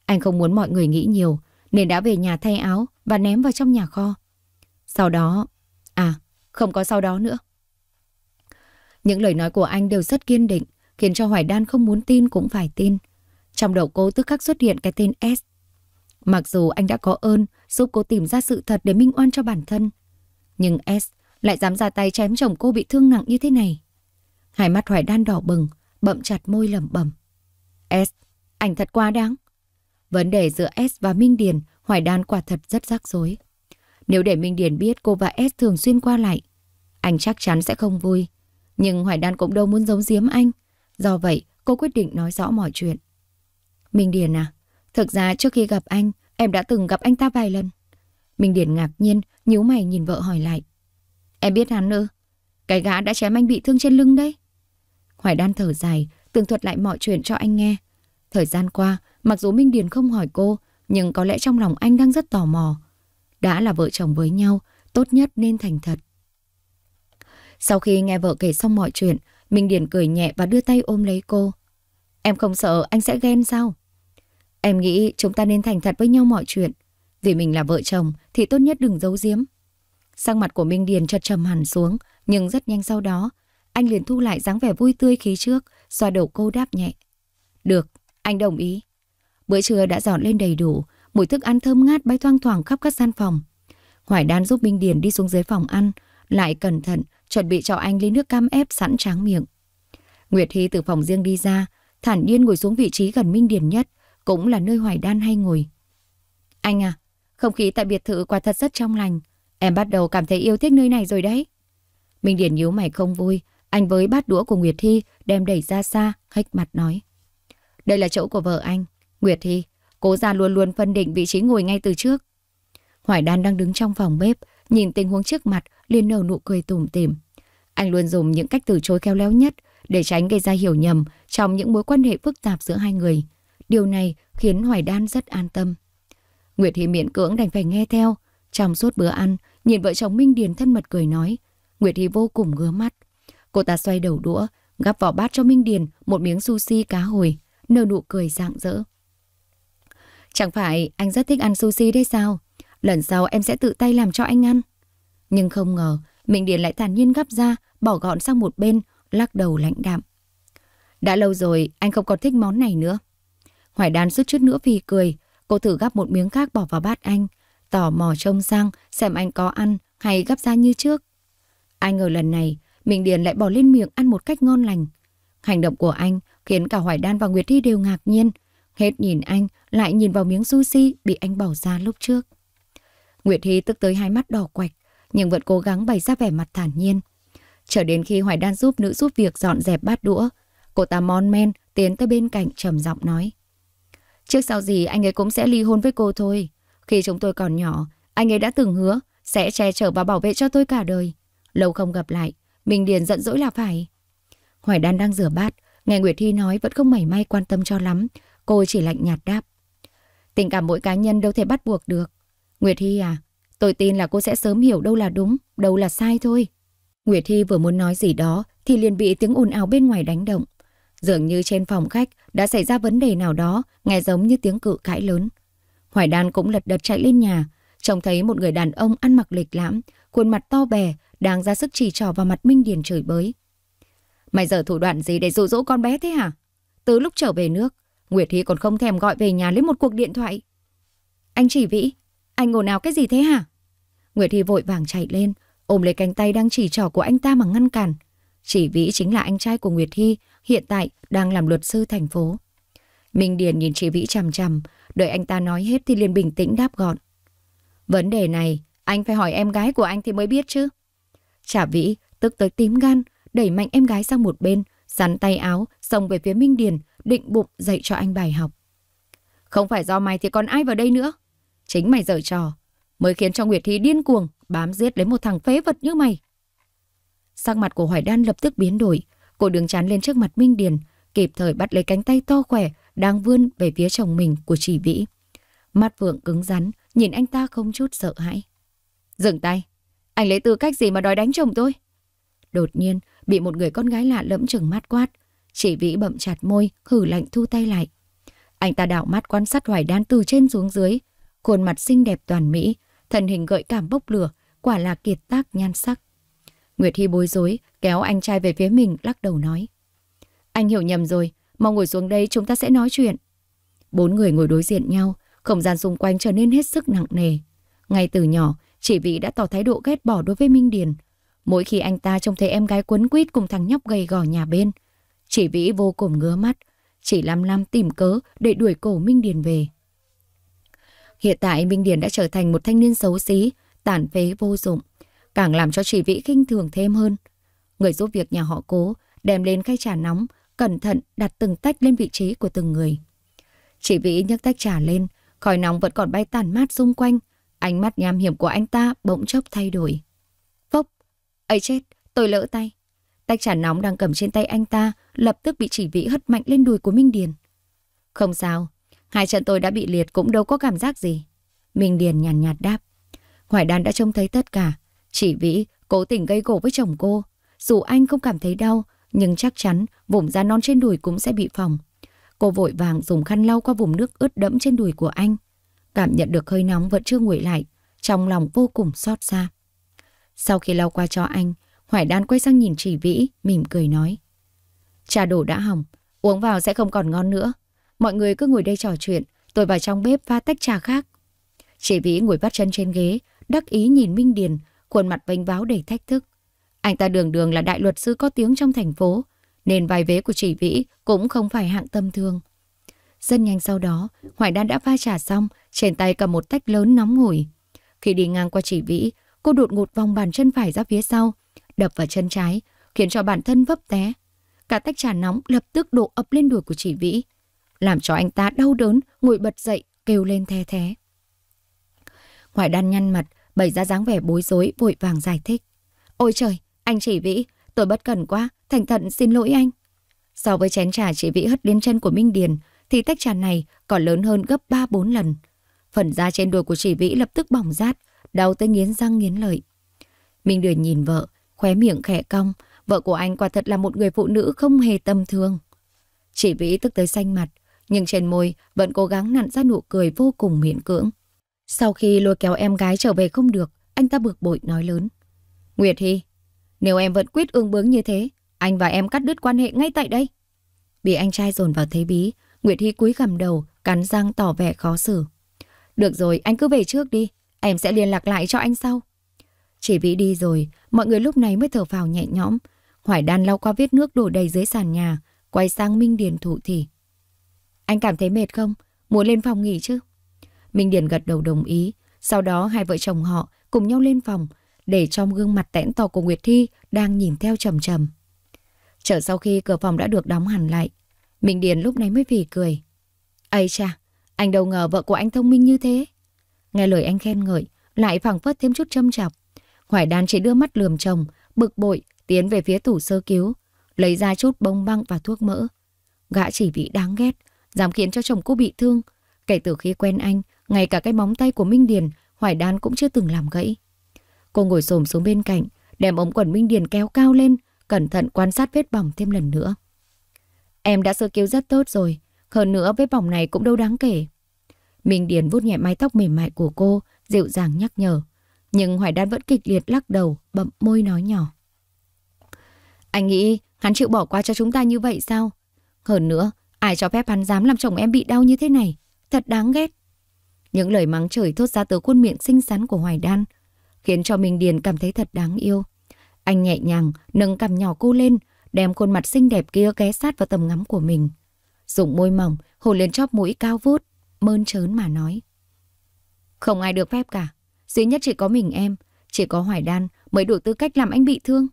Anh không muốn mọi người nghĩ nhiều nên đã về nhà thay áo và ném vào trong nhà kho. Sau đó... À, không có sau đó nữa. Những lời nói của anh đều rất kiên định, khiến cho Hoài Đan không muốn tin cũng phải tin. Trong đầu cô tức khắc xuất hiện cái tên S. Mặc dù anh đã có ơn giúp cô tìm ra sự thật để minh oan cho bản thân. Nhưng S lại dám ra tay chém chồng cô bị thương nặng như thế này. Hai mắt Hoài Đan đỏ bừng, bậm chặt môi lẩm bẩm. S, anh thật quá đáng. Vấn đề giữa S và Minh Điền, Hoài Đan quả thật rất rắc rối. Nếu để Minh Điền biết cô và S thường xuyên qua lại, anh chắc chắn sẽ không vui. Nhưng Hoài Đan cũng đâu muốn giống giếm anh. Do vậy, cô quyết định nói rõ mọi chuyện. Minh Điền à, thực ra trước khi gặp anh, em đã từng gặp anh ta vài lần. Minh Điền ngạc nhiên, nhíu mày nhìn vợ hỏi lại. Em biết hắn ư? Cái gã đã chém anh bị thương trên lưng đấy. Hoài Đan thở dài, tường thuật lại mọi chuyện cho anh nghe. Thời gian qua, Mặc dù Minh Điền không hỏi cô, nhưng có lẽ trong lòng anh đang rất tò mò. Đã là vợ chồng với nhau, tốt nhất nên thành thật. Sau khi nghe vợ kể xong mọi chuyện, Minh Điền cười nhẹ và đưa tay ôm lấy cô. Em không sợ anh sẽ ghen sao? Em nghĩ chúng ta nên thành thật với nhau mọi chuyện. Vì mình là vợ chồng thì tốt nhất đừng giấu giếm. Sang mặt của Minh Điền chợt trầm hẳn xuống, nhưng rất nhanh sau đó, anh liền thu lại dáng vẻ vui tươi khí trước, xoa đầu cô đáp nhẹ. Được, anh đồng ý. Bữa trưa đã dọn lên đầy đủ, mùi thức ăn thơm ngát bay thoang thoảng khắp các gian phòng. Hoài Đan giúp Minh Điền đi xuống dưới phòng ăn, lại cẩn thận chuẩn bị cho anh ly nước cam ép sẵn tráng miệng. Nguyệt Hy từ phòng riêng đi ra, thản nhiên ngồi xuống vị trí gần Minh Điền nhất, cũng là nơi Hoài Đan hay ngồi. Anh à, không khí tại biệt thự quả thật rất trong lành, em bắt đầu cảm thấy yêu thích nơi này rồi đấy. Minh Điền nhíu mày không vui, anh với bát đũa của Nguyệt Thi đem đẩy ra xa, hách mặt nói. Đây là chỗ của vợ anh, Nguyệt Thi cố ra luôn luôn phân định vị trí ngồi ngay từ trước. Hoài Đan đang đứng trong phòng bếp, nhìn tình huống trước mặt, liền nở nụ cười tủm tỉm. Anh luôn dùng những cách từ chối khéo léo nhất để tránh gây ra hiểu nhầm trong những mối quan hệ phức tạp giữa hai người. Điều này khiến Hoài Đan rất an tâm. Nguyệt Thi miễn cưỡng đành phải nghe theo. Trong suốt bữa ăn, nhìn vợ chồng Minh Điền thân mật cười nói. Nguyệt Thi vô cùng ngứa mắt. Cô ta xoay đầu đũa, gắp vào bát cho Minh Điền một miếng sushi cá hồi, nở nụ cười rạng rỡ. Chẳng phải anh rất thích ăn sushi đấy sao? Lần sau em sẽ tự tay làm cho anh ăn. Nhưng không ngờ, Minh Điền lại thản nhiên gấp ra, bỏ gọn sang một bên, lắc đầu lãnh đạm. Đã lâu rồi, anh không còn thích món này nữa. Hoài đan suốt chút nữa vì cười, cô thử gắp một miếng khác bỏ vào bát anh, tò mò trông sang xem anh có ăn hay gắp ra như trước. Ai ngờ lần này, Minh Điền lại bỏ lên miệng ăn một cách ngon lành. Hành động của anh khiến cả Hoài Đan và Nguyệt Thi đều ngạc nhiên. Hết nhìn anh lại nhìn vào miếng sushi bị anh bỏ ra lúc trước. Nguyệt Hy tức tới hai mắt đỏ quạch, nhưng vẫn cố gắng bày ra vẻ mặt thản nhiên. Chờ đến khi Hoài Đan giúp nữ giúp việc dọn dẹp bát đũa, cô ta mon men tiến tới bên cạnh trầm giọng nói. Trước sau gì anh ấy cũng sẽ ly hôn với cô thôi. Khi chúng tôi còn nhỏ, anh ấy đã từng hứa sẽ che chở và bảo vệ cho tôi cả đời. Lâu không gặp lại, mình điền giận dỗi là phải. Hoài Đan đang rửa bát, nghe Nguyệt Thi nói vẫn không mảy may quan tâm cho lắm, cô chỉ lạnh nhạt đáp. Tình cảm mỗi cá nhân đâu thể bắt buộc được. Nguyệt Hy à, tôi tin là cô sẽ sớm hiểu đâu là đúng, đâu là sai thôi. Nguyệt Hy vừa muốn nói gì đó thì liền bị tiếng ồn ào bên ngoài đánh động. Dường như trên phòng khách đã xảy ra vấn đề nào đó, nghe giống như tiếng cự cãi lớn. Hoài Đan cũng lật đật chạy lên nhà, trông thấy một người đàn ông ăn mặc lịch lãm, khuôn mặt to bè, đang ra sức chỉ trỏ vào mặt Minh Điền chửi bới. Mày giờ thủ đoạn gì để dụ dỗ con bé thế hả? Từ lúc trở về nước, Nguyệt Hy còn không thèm gọi về nhà lấy một cuộc điện thoại. Anh chỉ vĩ, anh ngồi nào cái gì thế hả? Nguyệt Hy vội vàng chạy lên, ôm lấy cánh tay đang chỉ trỏ của anh ta mà ngăn cản. Chỉ vĩ chính là anh trai của Nguyệt Thi, hiện tại đang làm luật sư thành phố. Minh Điền nhìn Chỉ Vĩ chằm chằm, đợi anh ta nói hết thì liền bình tĩnh đáp gọn. Vấn đề này, anh phải hỏi em gái của anh thì mới biết chứ. Chả Vĩ tức tới tím gan, đẩy mạnh em gái sang một bên, sắn tay áo, xông về phía Minh Điền, định bụng dạy cho anh bài học. Không phải do mày thì còn ai vào đây nữa. Chính mày dở trò, mới khiến cho Nguyệt Thi điên cuồng, bám giết lấy một thằng phế vật như mày. Sắc mặt của Hoài Đan lập tức biến đổi, cô đứng chán lên trước mặt Minh Điền, kịp thời bắt lấy cánh tay to khỏe đang vươn về phía chồng mình của chỉ vĩ. Mắt Vượng cứng rắn, nhìn anh ta không chút sợ hãi. Dừng tay, anh lấy tư cách gì mà đòi đánh chồng tôi? Đột nhiên, bị một người con gái lạ lẫm chừng mắt quát, chỉ vĩ bậm chặt môi, hử lạnh thu tay lại. Anh ta đảo mắt quan sát Hoài Đan từ trên xuống dưới. Khuôn mặt xinh đẹp toàn mỹ, thân hình gợi cảm bốc lửa, quả là kiệt tác nhan sắc. Nguyệt Hy bối rối, kéo anh trai về phía mình, lắc đầu nói. Anh hiểu nhầm rồi, mau ngồi xuống đây chúng ta sẽ nói chuyện. Bốn người ngồi đối diện nhau, không gian xung quanh trở nên hết sức nặng nề. Ngay từ nhỏ, chỉ vì đã tỏ thái độ ghét bỏ đối với Minh Điền. Mỗi khi anh ta trông thấy em gái quấn quýt cùng thằng nhóc gầy gò nhà bên, chỉ vĩ vô cùng ngứa mắt, chỉ lăm lăm tìm cớ để đuổi cổ Minh Điền về. Hiện tại Minh Điền đã trở thành một thanh niên xấu xí, tàn phế vô dụng, càng làm cho chỉ vĩ khinh thường thêm hơn. Người giúp việc nhà họ cố đem lên khay trà nóng, cẩn thận đặt từng tách lên vị trí của từng người. Chỉ vĩ nhấc tách trà lên, khói nóng vẫn còn bay tàn mát xung quanh, ánh mắt nham hiểm của anh ta bỗng chốc thay đổi. Phốc, ấy chết, tôi lỡ tay. Tách trà nóng đang cầm trên tay anh ta lập tức bị chỉ vĩ hất mạnh lên đùi của Minh Điền. Không sao, hai chân tôi đã bị liệt cũng đâu có cảm giác gì. Minh Điền nhàn nhạt, nhạt đáp. Hoài Đan đã trông thấy tất cả. Chỉ vĩ cố tình gây gỗ với chồng cô. Dù anh không cảm thấy đau, nhưng chắc chắn vùng da non trên đùi cũng sẽ bị phòng. Cô vội vàng dùng khăn lau qua vùng nước ướt đẫm trên đùi của anh. Cảm nhận được hơi nóng vẫn chưa nguội lại, trong lòng vô cùng xót xa. Sau khi lau qua cho anh, Hoài Đan quay sang nhìn chỉ vĩ, mỉm cười nói. Trà đổ đã hỏng, uống vào sẽ không còn ngon nữa. Mọi người cứ ngồi đây trò chuyện, tôi vào trong bếp pha tách trà khác. Chỉ vĩ ngồi bắt chân trên ghế, đắc ý nhìn Minh Điền, khuôn mặt vênh váo đầy thách thức. Anh ta đường đường là đại luật sư có tiếng trong thành phố, nên vai vế của chỉ vĩ cũng không phải hạng tâm thương. Rất nhanh sau đó, Hoài Đan đã pha trà xong, trên tay cầm một tách lớn nóng hổi. Khi đi ngang qua chỉ vĩ, cô đột ngột vòng bàn chân phải ra phía sau, đập vào chân trái, khiến cho bản thân vấp té. Cả tách trà nóng lập tức đổ ập lên đùi của chỉ Vĩ, làm cho anh ta đau đớn, ngồi bật dậy, kêu lên the thế. Ngoại đan nhăn mặt, bày ra dáng vẻ bối rối, vội vàng giải thích. Ôi trời, anh chỉ Vĩ, tôi bất cẩn quá, thành thận xin lỗi anh. So với chén trà chỉ Vĩ hất đến chân của Minh Điền, thì tách trà này còn lớn hơn gấp 3-4 lần. Phần da trên đùi của chỉ Vĩ lập tức bỏng rát, đau tới nghiến răng nghiến lợi. Minh Điền nhìn vợ, khóe miệng khẽ cong, vợ của anh quả thật là một người phụ nữ không hề tâm thương Chỉ Vĩ tức tới xanh mặt, nhưng trên môi vẫn cố gắng nặn ra nụ cười vô cùng miễn cưỡng. Sau khi lôi kéo em gái trở về không được, anh ta bực bội nói lớn. Nguyệt Hy, nếu em vẫn quyết ương bướng như thế, anh và em cắt đứt quan hệ ngay tại đây. Bị anh trai dồn vào thế bí, Nguyệt Hy cúi gằm đầu, cắn răng tỏ vẻ khó xử. Được rồi, anh cứ về trước đi, em sẽ liên lạc lại cho anh sau. Chỉ vĩ đi rồi, mọi người lúc này mới thở phào nhẹ nhõm. Hoài Đan lau qua vết nước đổ đầy dưới sàn nhà, quay sang Minh Điền thụ thì. Anh cảm thấy mệt không? Muốn lên phòng nghỉ chứ? Minh Điền gật đầu đồng ý. Sau đó hai vợ chồng họ cùng nhau lên phòng, để trong gương mặt tẽn tỏ của Nguyệt Thi đang nhìn theo trầm trầm. chờ sau khi cửa phòng đã được đóng hẳn lại, Minh Điền lúc này mới phì cười. Ây cha, anh đâu ngờ vợ của anh thông minh như thế. Nghe lời anh khen ngợi, lại phẳng phất thêm chút châm chọc. Hoài đan chỉ đưa mắt lườm chồng, bực bội, tiến về phía tủ sơ cứu, lấy ra chút bông băng và thuốc mỡ. Gã chỉ bị đáng ghét, dám khiến cho chồng cô bị thương. Kể từ khi quen anh, ngay cả cái móng tay của Minh Điền, Hoài Đan cũng chưa từng làm gãy. Cô ngồi xổm xuống bên cạnh, đem ống quần Minh Điền kéo cao lên, cẩn thận quan sát vết bỏng thêm lần nữa. Em đã sơ cứu rất tốt rồi, hơn nữa vết bỏng này cũng đâu đáng kể. Minh Điền vuốt nhẹ mái tóc mềm mại của cô, dịu dàng nhắc nhở. Nhưng Hoài Đan vẫn kịch liệt lắc đầu, bậm môi nói nhỏ. Anh nghĩ hắn chịu bỏ qua cho chúng ta như vậy sao? Hơn nữa, ai cho phép hắn dám làm chồng em bị đau như thế này? Thật đáng ghét. Những lời mắng trời thốt ra từ khuôn miệng xinh xắn của Hoài Đan khiến cho Minh Điền cảm thấy thật đáng yêu. Anh nhẹ nhàng nâng cằm nhỏ cô lên, đem khuôn mặt xinh đẹp kia ghé sát vào tầm ngắm của mình. Dùng môi mỏng, hồn lên chóp mũi cao vút, mơn trớn mà nói. Không ai được phép cả. Duy nhất chỉ có mình em, chỉ có Hoài Đan mới đủ tư cách làm anh bị thương.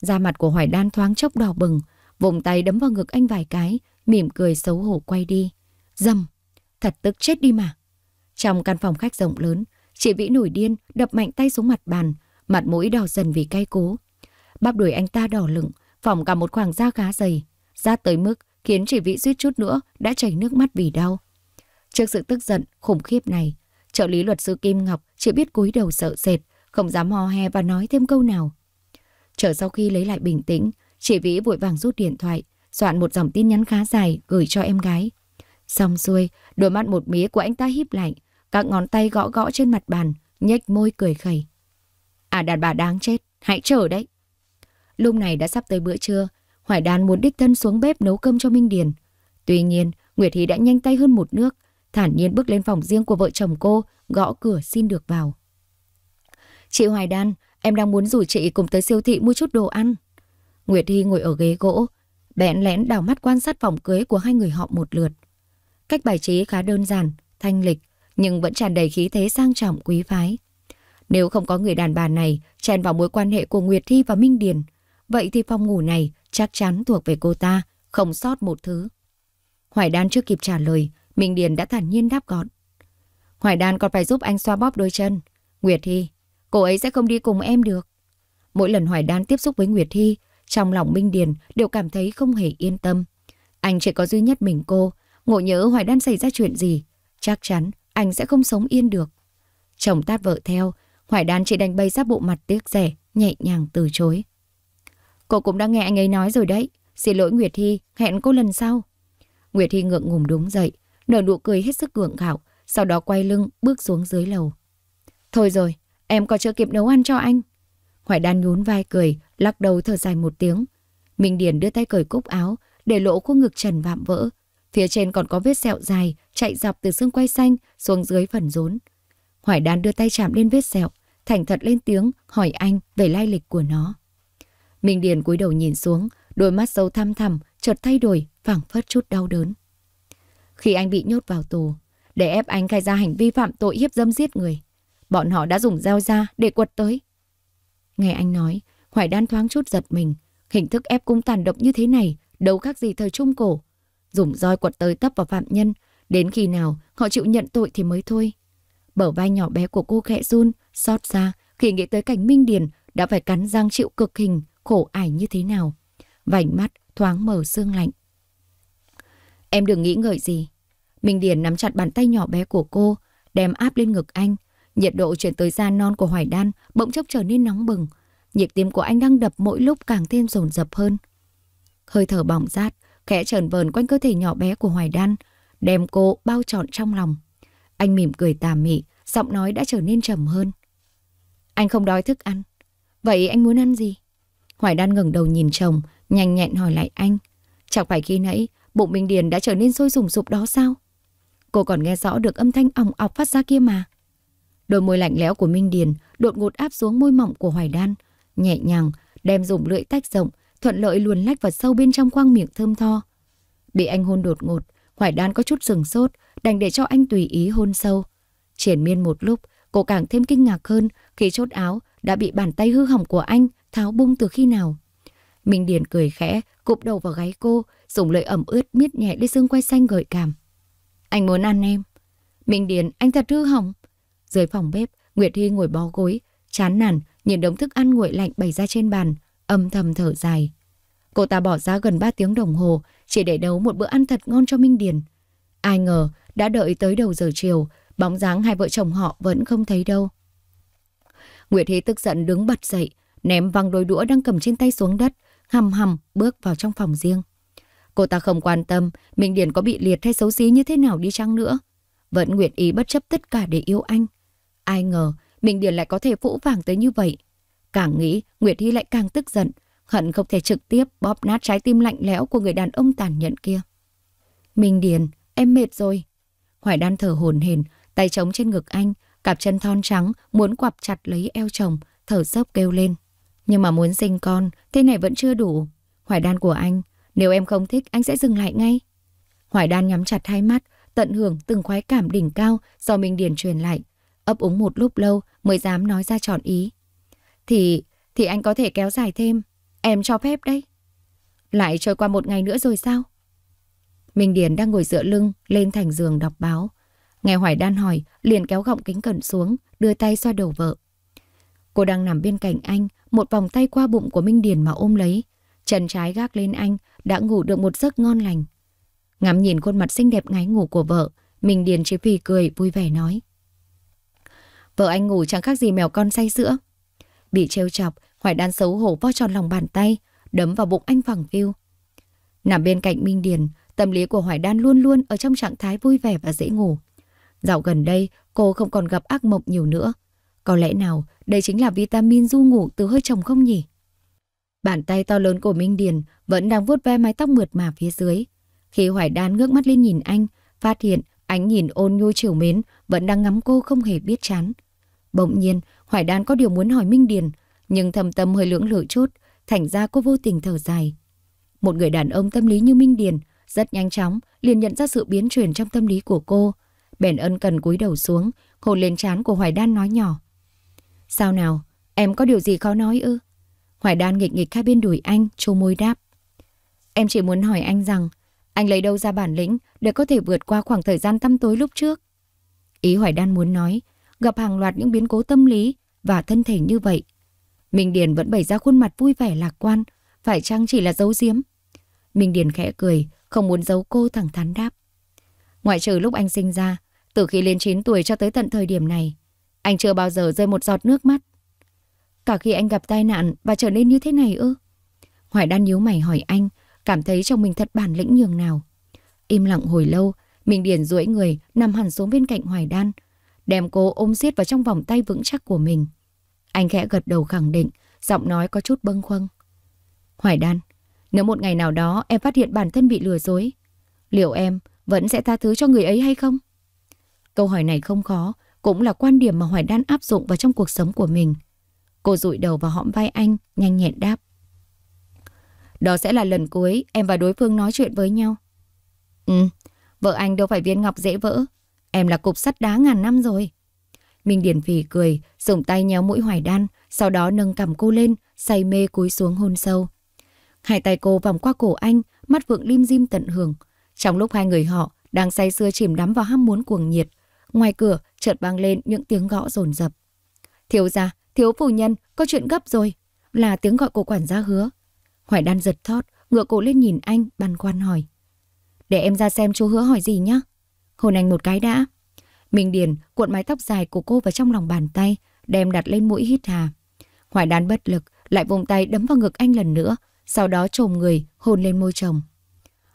Da mặt của Hoài Đan thoáng chốc đỏ bừng, vùng tay đấm vào ngực anh vài cái, mỉm cười xấu hổ quay đi. Dầm, thật tức chết đi mà. Trong căn phòng khách rộng lớn, chị Vĩ nổi điên đập mạnh tay xuống mặt bàn, mặt mũi đỏ dần vì cay cố. Bắp đuổi anh ta đỏ lửng, phỏng cả một khoảng da khá dày, da tới mức khiến chị Vĩ suýt chút nữa đã chảy nước mắt vì đau. Trước sự tức giận khủng khiếp này, Trợ lý luật sư Kim Ngọc chỉ biết cúi đầu sợ sệt, không dám ho he và nói thêm câu nào. Chờ sau khi lấy lại bình tĩnh, chị Vĩ vội vàng rút điện thoại, soạn một dòng tin nhắn khá dài gửi cho em gái. Xong xuôi, đôi mắt một mía của anh ta híp lạnh, các ngón tay gõ gõ trên mặt bàn, nhếch môi cười khẩy. À đàn bà đáng chết, hãy chờ đấy. Lúc này đã sắp tới bữa trưa, Hoài Đan muốn đích thân xuống bếp nấu cơm cho Minh Điền. Tuy nhiên, Nguyệt Hí đã nhanh tay hơn một nước, thản nhiên bước lên phòng riêng của vợ chồng cô, gõ cửa xin được vào. Chị Hoài Đan, em đang muốn rủ chị cùng tới siêu thị mua chút đồ ăn. Nguyệt Hy ngồi ở ghế gỗ, bẽn lẽn đảo mắt quan sát phòng cưới của hai người họ một lượt. Cách bài trí khá đơn giản, thanh lịch, nhưng vẫn tràn đầy khí thế sang trọng quý phái. Nếu không có người đàn bà này chèn vào mối quan hệ của Nguyệt Thi và Minh Điền, vậy thì phòng ngủ này chắc chắn thuộc về cô ta, không sót một thứ. Hoài Đan chưa kịp trả lời, Minh Điền đã thản nhiên đáp gọn. Hoài Đan còn phải giúp anh xoa bóp đôi chân. Nguyệt Thi, cô ấy sẽ không đi cùng em được. Mỗi lần Hoài Đan tiếp xúc với Nguyệt Thi, trong lòng Minh Điền đều cảm thấy không hề yên tâm. Anh chỉ có duy nhất mình cô, ngộ nhớ Hoài Đan xảy ra chuyện gì. Chắc chắn anh sẽ không sống yên được. Chồng tát vợ theo, Hoài Đan chỉ đành bay ra bộ mặt tiếc rẻ, nhẹ nhàng từ chối. Cô cũng đã nghe anh ấy nói rồi đấy. Xin lỗi Nguyệt Thi, hẹn cô lần sau. Nguyệt Thi ngượng ngùng đúng dậy, nở nụ cười hết sức gượng gạo, sau đó quay lưng bước xuống dưới lầu. Thôi rồi, em có chưa kịp nấu ăn cho anh. Hoài Đan nhún vai cười, lắc đầu thở dài một tiếng. Minh Điền đưa tay cởi cúc áo, để lộ khu ngực trần vạm vỡ. Phía trên còn có vết sẹo dài, chạy dọc từ xương quay xanh xuống dưới phần rốn. Hoài Đan đưa tay chạm lên vết sẹo, thành thật lên tiếng hỏi anh về lai lịch của nó. Minh Điền cúi đầu nhìn xuống, đôi mắt sâu thăm thẳm chợt thay đổi, phảng phất chút đau đớn. Khi anh bị nhốt vào tù, để ép anh khai ra hành vi phạm tội hiếp dâm giết người, bọn họ đã dùng dao ra để quật tới. Nghe anh nói, Hoài Đan thoáng chút giật mình. Hình thức ép cung tàn độc như thế này đâu khác gì thời trung cổ. Dùng roi quật tới tấp vào phạm nhân, đến khi nào họ chịu nhận tội thì mới thôi. Bở vai nhỏ bé của cô khẽ run, xót xa khi nghĩ tới cảnh Minh Điền đã phải cắn răng chịu cực hình, khổ ải như thế nào. Vành mắt thoáng mở sương lạnh. Em đừng nghĩ ngợi gì. Minh Điền nắm chặt bàn tay nhỏ bé của cô, đem áp lên ngực anh. Nhiệt độ chuyển tới da non của Hoài Đan bỗng chốc trở nên nóng bừng. Nhịp tim của anh đang đập mỗi lúc càng thêm rồn rập hơn. Hơi thở bỏng rát, khẽ trờn vờn quanh cơ thể nhỏ bé của Hoài Đan, đem cô bao trọn trong lòng. Anh mỉm cười tà mị, giọng nói đã trở nên trầm hơn. Anh không đói thức ăn. Vậy anh muốn ăn gì? Hoài Đan ngẩng đầu nhìn chồng, nhanh nhẹn hỏi lại anh. Chẳng phải khi nãy Bụng Minh Điền đã trở nên sôi sùng sục đó sao? Cô còn nghe rõ được âm thanh ỏng ọc phát ra kia mà. Đôi môi lạnh lẽo của Minh Điền đột ngột áp xuống môi mỏng của Hoài Đan, nhẹ nhàng đem dùng lưỡi tách rộng, thuận lợi luồn lách vào sâu bên trong khoang miệng thơm tho. Bị anh hôn đột ngột, Hoài Đan có chút sừng sốt, đành để cho anh tùy ý hôn sâu. Triển miên một lúc, cô càng thêm kinh ngạc hơn khi chốt áo đã bị bàn tay hư hỏng của anh tháo bung từ khi nào. Minh Điền cười khẽ, cụp đầu vào gáy cô, dùng lời ẩm ướt miết nhẹ lên xương quay xanh gợi cảm. Anh muốn ăn em. Minh Điền, anh thật hư hỏng. Dưới phòng bếp, Nguyệt Hy ngồi bó gối, chán nản, nhìn đống thức ăn nguội lạnh bày ra trên bàn, âm thầm thở dài. Cô ta bỏ ra gần 3 tiếng đồng hồ chỉ để nấu một bữa ăn thật ngon cho Minh Điền. Ai ngờ, đã đợi tới đầu giờ chiều, bóng dáng hai vợ chồng họ vẫn không thấy đâu. Nguyệt Hy tức giận đứng bật dậy, ném văng đôi đũa đang cầm trên tay xuống đất, hầm hầm bước vào trong phòng riêng. Cô ta không quan tâm Minh Điền có bị liệt hay xấu xí như thế nào đi chăng nữa. Vẫn nguyện ý bất chấp tất cả để yêu anh. Ai ngờ Minh Điền lại có thể phũ vàng tới như vậy. Càng nghĩ, Nguyệt Hy lại càng tức giận. Hận không thể trực tiếp bóp nát trái tim lạnh lẽo của người đàn ông tàn nhẫn kia. Minh Điền, em mệt rồi. Hoài đan thở hồn hển, tay trống trên ngực anh, cặp chân thon trắng, muốn quặp chặt lấy eo chồng, thở dốc kêu lên. Nhưng mà muốn sinh con, thế này vẫn chưa đủ. Hoài đan của anh nếu em không thích, anh sẽ dừng lại ngay. Hoài đan nhắm chặt hai mắt, tận hưởng từng khoái cảm đỉnh cao do Minh Điền truyền lại. Ấp úng một lúc lâu mới dám nói ra trọn ý. Thì, thì anh có thể kéo dài thêm. Em cho phép đấy. Lại trôi qua một ngày nữa rồi sao? Minh Điền đang ngồi dựa lưng lên thành giường đọc báo. Nghe Hoài Đan hỏi, liền kéo gọng kính cận xuống, đưa tay xoa đầu vợ. Cô đang nằm bên cạnh anh, một vòng tay qua bụng của Minh Điền mà ôm lấy. Chân trái gác lên anh, đã ngủ được một giấc ngon lành. Ngắm nhìn khuôn mặt xinh đẹp ngáy ngủ của vợ, Minh Điền chỉ Phi cười vui vẻ nói. Vợ anh ngủ chẳng khác gì mèo con say sữa. Bị trêu chọc, Hoài Đan xấu hổ vo tròn lòng bàn tay, đấm vào bụng anh phẳng phiu. Nằm bên cạnh Minh Điền, tâm lý của Hoài Đan luôn luôn ở trong trạng thái vui vẻ và dễ ngủ. Dạo gần đây, cô không còn gặp ác mộng nhiều nữa. Có lẽ nào đây chính là vitamin du ngủ từ hơi chồng không nhỉ? Bàn tay to lớn của Minh Điền vẫn đang vuốt ve mái tóc mượt mà phía dưới. Khi Hoài Đan ngước mắt lên nhìn anh, phát hiện ánh nhìn ôn nhu chiều mến vẫn đang ngắm cô không hề biết chán. Bỗng nhiên, Hoài Đan có điều muốn hỏi Minh Điền, nhưng thầm tâm hơi lưỡng lự chút, thành ra cô vô tình thở dài. Một người đàn ông tâm lý như Minh Điền, rất nhanh chóng, liền nhận ra sự biến chuyển trong tâm lý của cô. Bèn ân cần cúi đầu xuống, hồn lên chán của Hoài Đan nói nhỏ. Sao nào, em có điều gì khó nói ư? Hoài Đan nghịch nghịch hai bên đùi anh, trô môi đáp. Em chỉ muốn hỏi anh rằng, anh lấy đâu ra bản lĩnh để có thể vượt qua khoảng thời gian tăm tối lúc trước? Ý Hoài Đan muốn nói, gặp hàng loạt những biến cố tâm lý và thân thể như vậy. Minh Điền vẫn bày ra khuôn mặt vui vẻ lạc quan, phải chăng chỉ là giấu diếm? Minh Điền khẽ cười, không muốn giấu cô thẳng thắn đáp. Ngoại trừ lúc anh sinh ra, từ khi lên 9 tuổi cho tới tận thời điểm này, anh chưa bao giờ rơi một giọt nước mắt. Cả khi anh gặp tai nạn, và trở nên như thế này ư? Hoài Đan nhíu mày hỏi anh, cảm thấy trong mình thật bản lĩnh nhường nào. Im lặng hồi lâu, mình điền duỗi người, nằm hẳn xuống bên cạnh Hoài Đan, đem cô ôm siết vào trong vòng tay vững chắc của mình. Anh khẽ gật đầu khẳng định, giọng nói có chút bâng khuâng. Hoài Đan, nếu một ngày nào đó em phát hiện bản thân bị lừa dối, liệu em vẫn sẽ tha thứ cho người ấy hay không? Câu hỏi này không khó, cũng là quan điểm mà Hoài Đan áp dụng vào trong cuộc sống của mình. Cô rụi đầu vào hõm vai anh, nhanh nhẹn đáp. Đó sẽ là lần cuối em và đối phương nói chuyện với nhau. Ừ, vợ anh đâu phải viên ngọc dễ vỡ. Em là cục sắt đá ngàn năm rồi. Minh Điển Phì cười, dùng tay nhéo mũi hoài đan, sau đó nâng cầm cô lên, say mê cúi xuống hôn sâu. Hai tay cô vòng qua cổ anh, mắt vượng lim dim tận hưởng. Trong lúc hai người họ đang say sưa chìm đắm vào ham muốn cuồng nhiệt, ngoài cửa chợt vang lên những tiếng gõ rồn rập. Thiếu gia, Thiếu phu nhân, có chuyện gấp rồi. Là tiếng gọi của quản gia hứa. Hoài đan giật thót, ngựa cổ lên nhìn anh, băn khoăn hỏi. Để em ra xem chú hứa hỏi gì nhá. hôn anh một cái đã. Minh Điền cuộn mái tóc dài của cô vào trong lòng bàn tay, đem đặt lên mũi hít hà. Hoài đan bất lực, lại vùng tay đấm vào ngực anh lần nữa, sau đó trồm người, hôn lên môi chồng.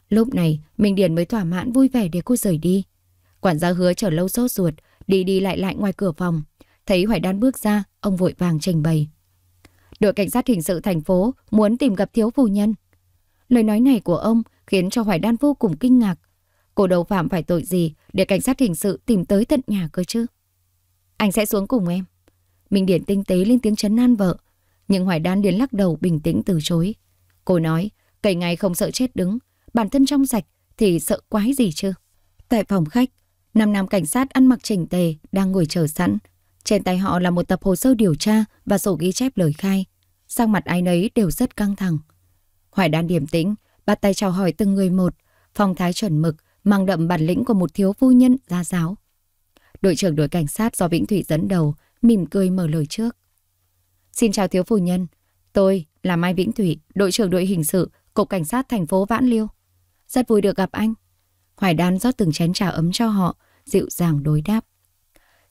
Lúc này, Minh Điền mới thỏa mãn vui vẻ để cô rời đi. Quản gia hứa chờ lâu sốt ruột, đi đi lại lại ngoài cửa phòng, Thấy Hoài Đan bước ra, ông vội vàng trình bày. Đội cảnh sát hình sự thành phố muốn tìm gặp thiếu phu nhân. Lời nói này của ông khiến cho Hoài Đan vô cùng kinh ngạc. Cổ đầu phạm phải tội gì để cảnh sát hình sự tìm tới tận nhà cơ chứ? Anh sẽ xuống cùng em. Mình điển tinh tế lên tiếng chấn an vợ. Nhưng Hoài Đan liền lắc đầu bình tĩnh từ chối. Cô nói, cầy ngày không sợ chết đứng. Bản thân trong sạch thì sợ quái gì chứ? Tại phòng khách, năm nam cảnh sát ăn mặc chỉnh tề đang ngồi chờ sẵn. Trên tay họ là một tập hồ sơ điều tra và sổ ghi chép lời khai. Sang mặt ai nấy đều rất căng thẳng. Hoài đan điềm tĩnh, bắt tay chào hỏi từng người một, phong thái chuẩn mực, mang đậm bản lĩnh của một thiếu phu nhân gia giáo. Đội trưởng đội cảnh sát do Vĩnh Thủy dẫn đầu, mỉm cười mở lời trước. Xin chào thiếu phu nhân, tôi là Mai Vĩnh Thủy, đội trưởng đội hình sự, Cục Cảnh sát thành phố Vãn Liêu. Rất vui được gặp anh. Hoài đan rót từng chén trà ấm cho họ, dịu dàng đối đáp.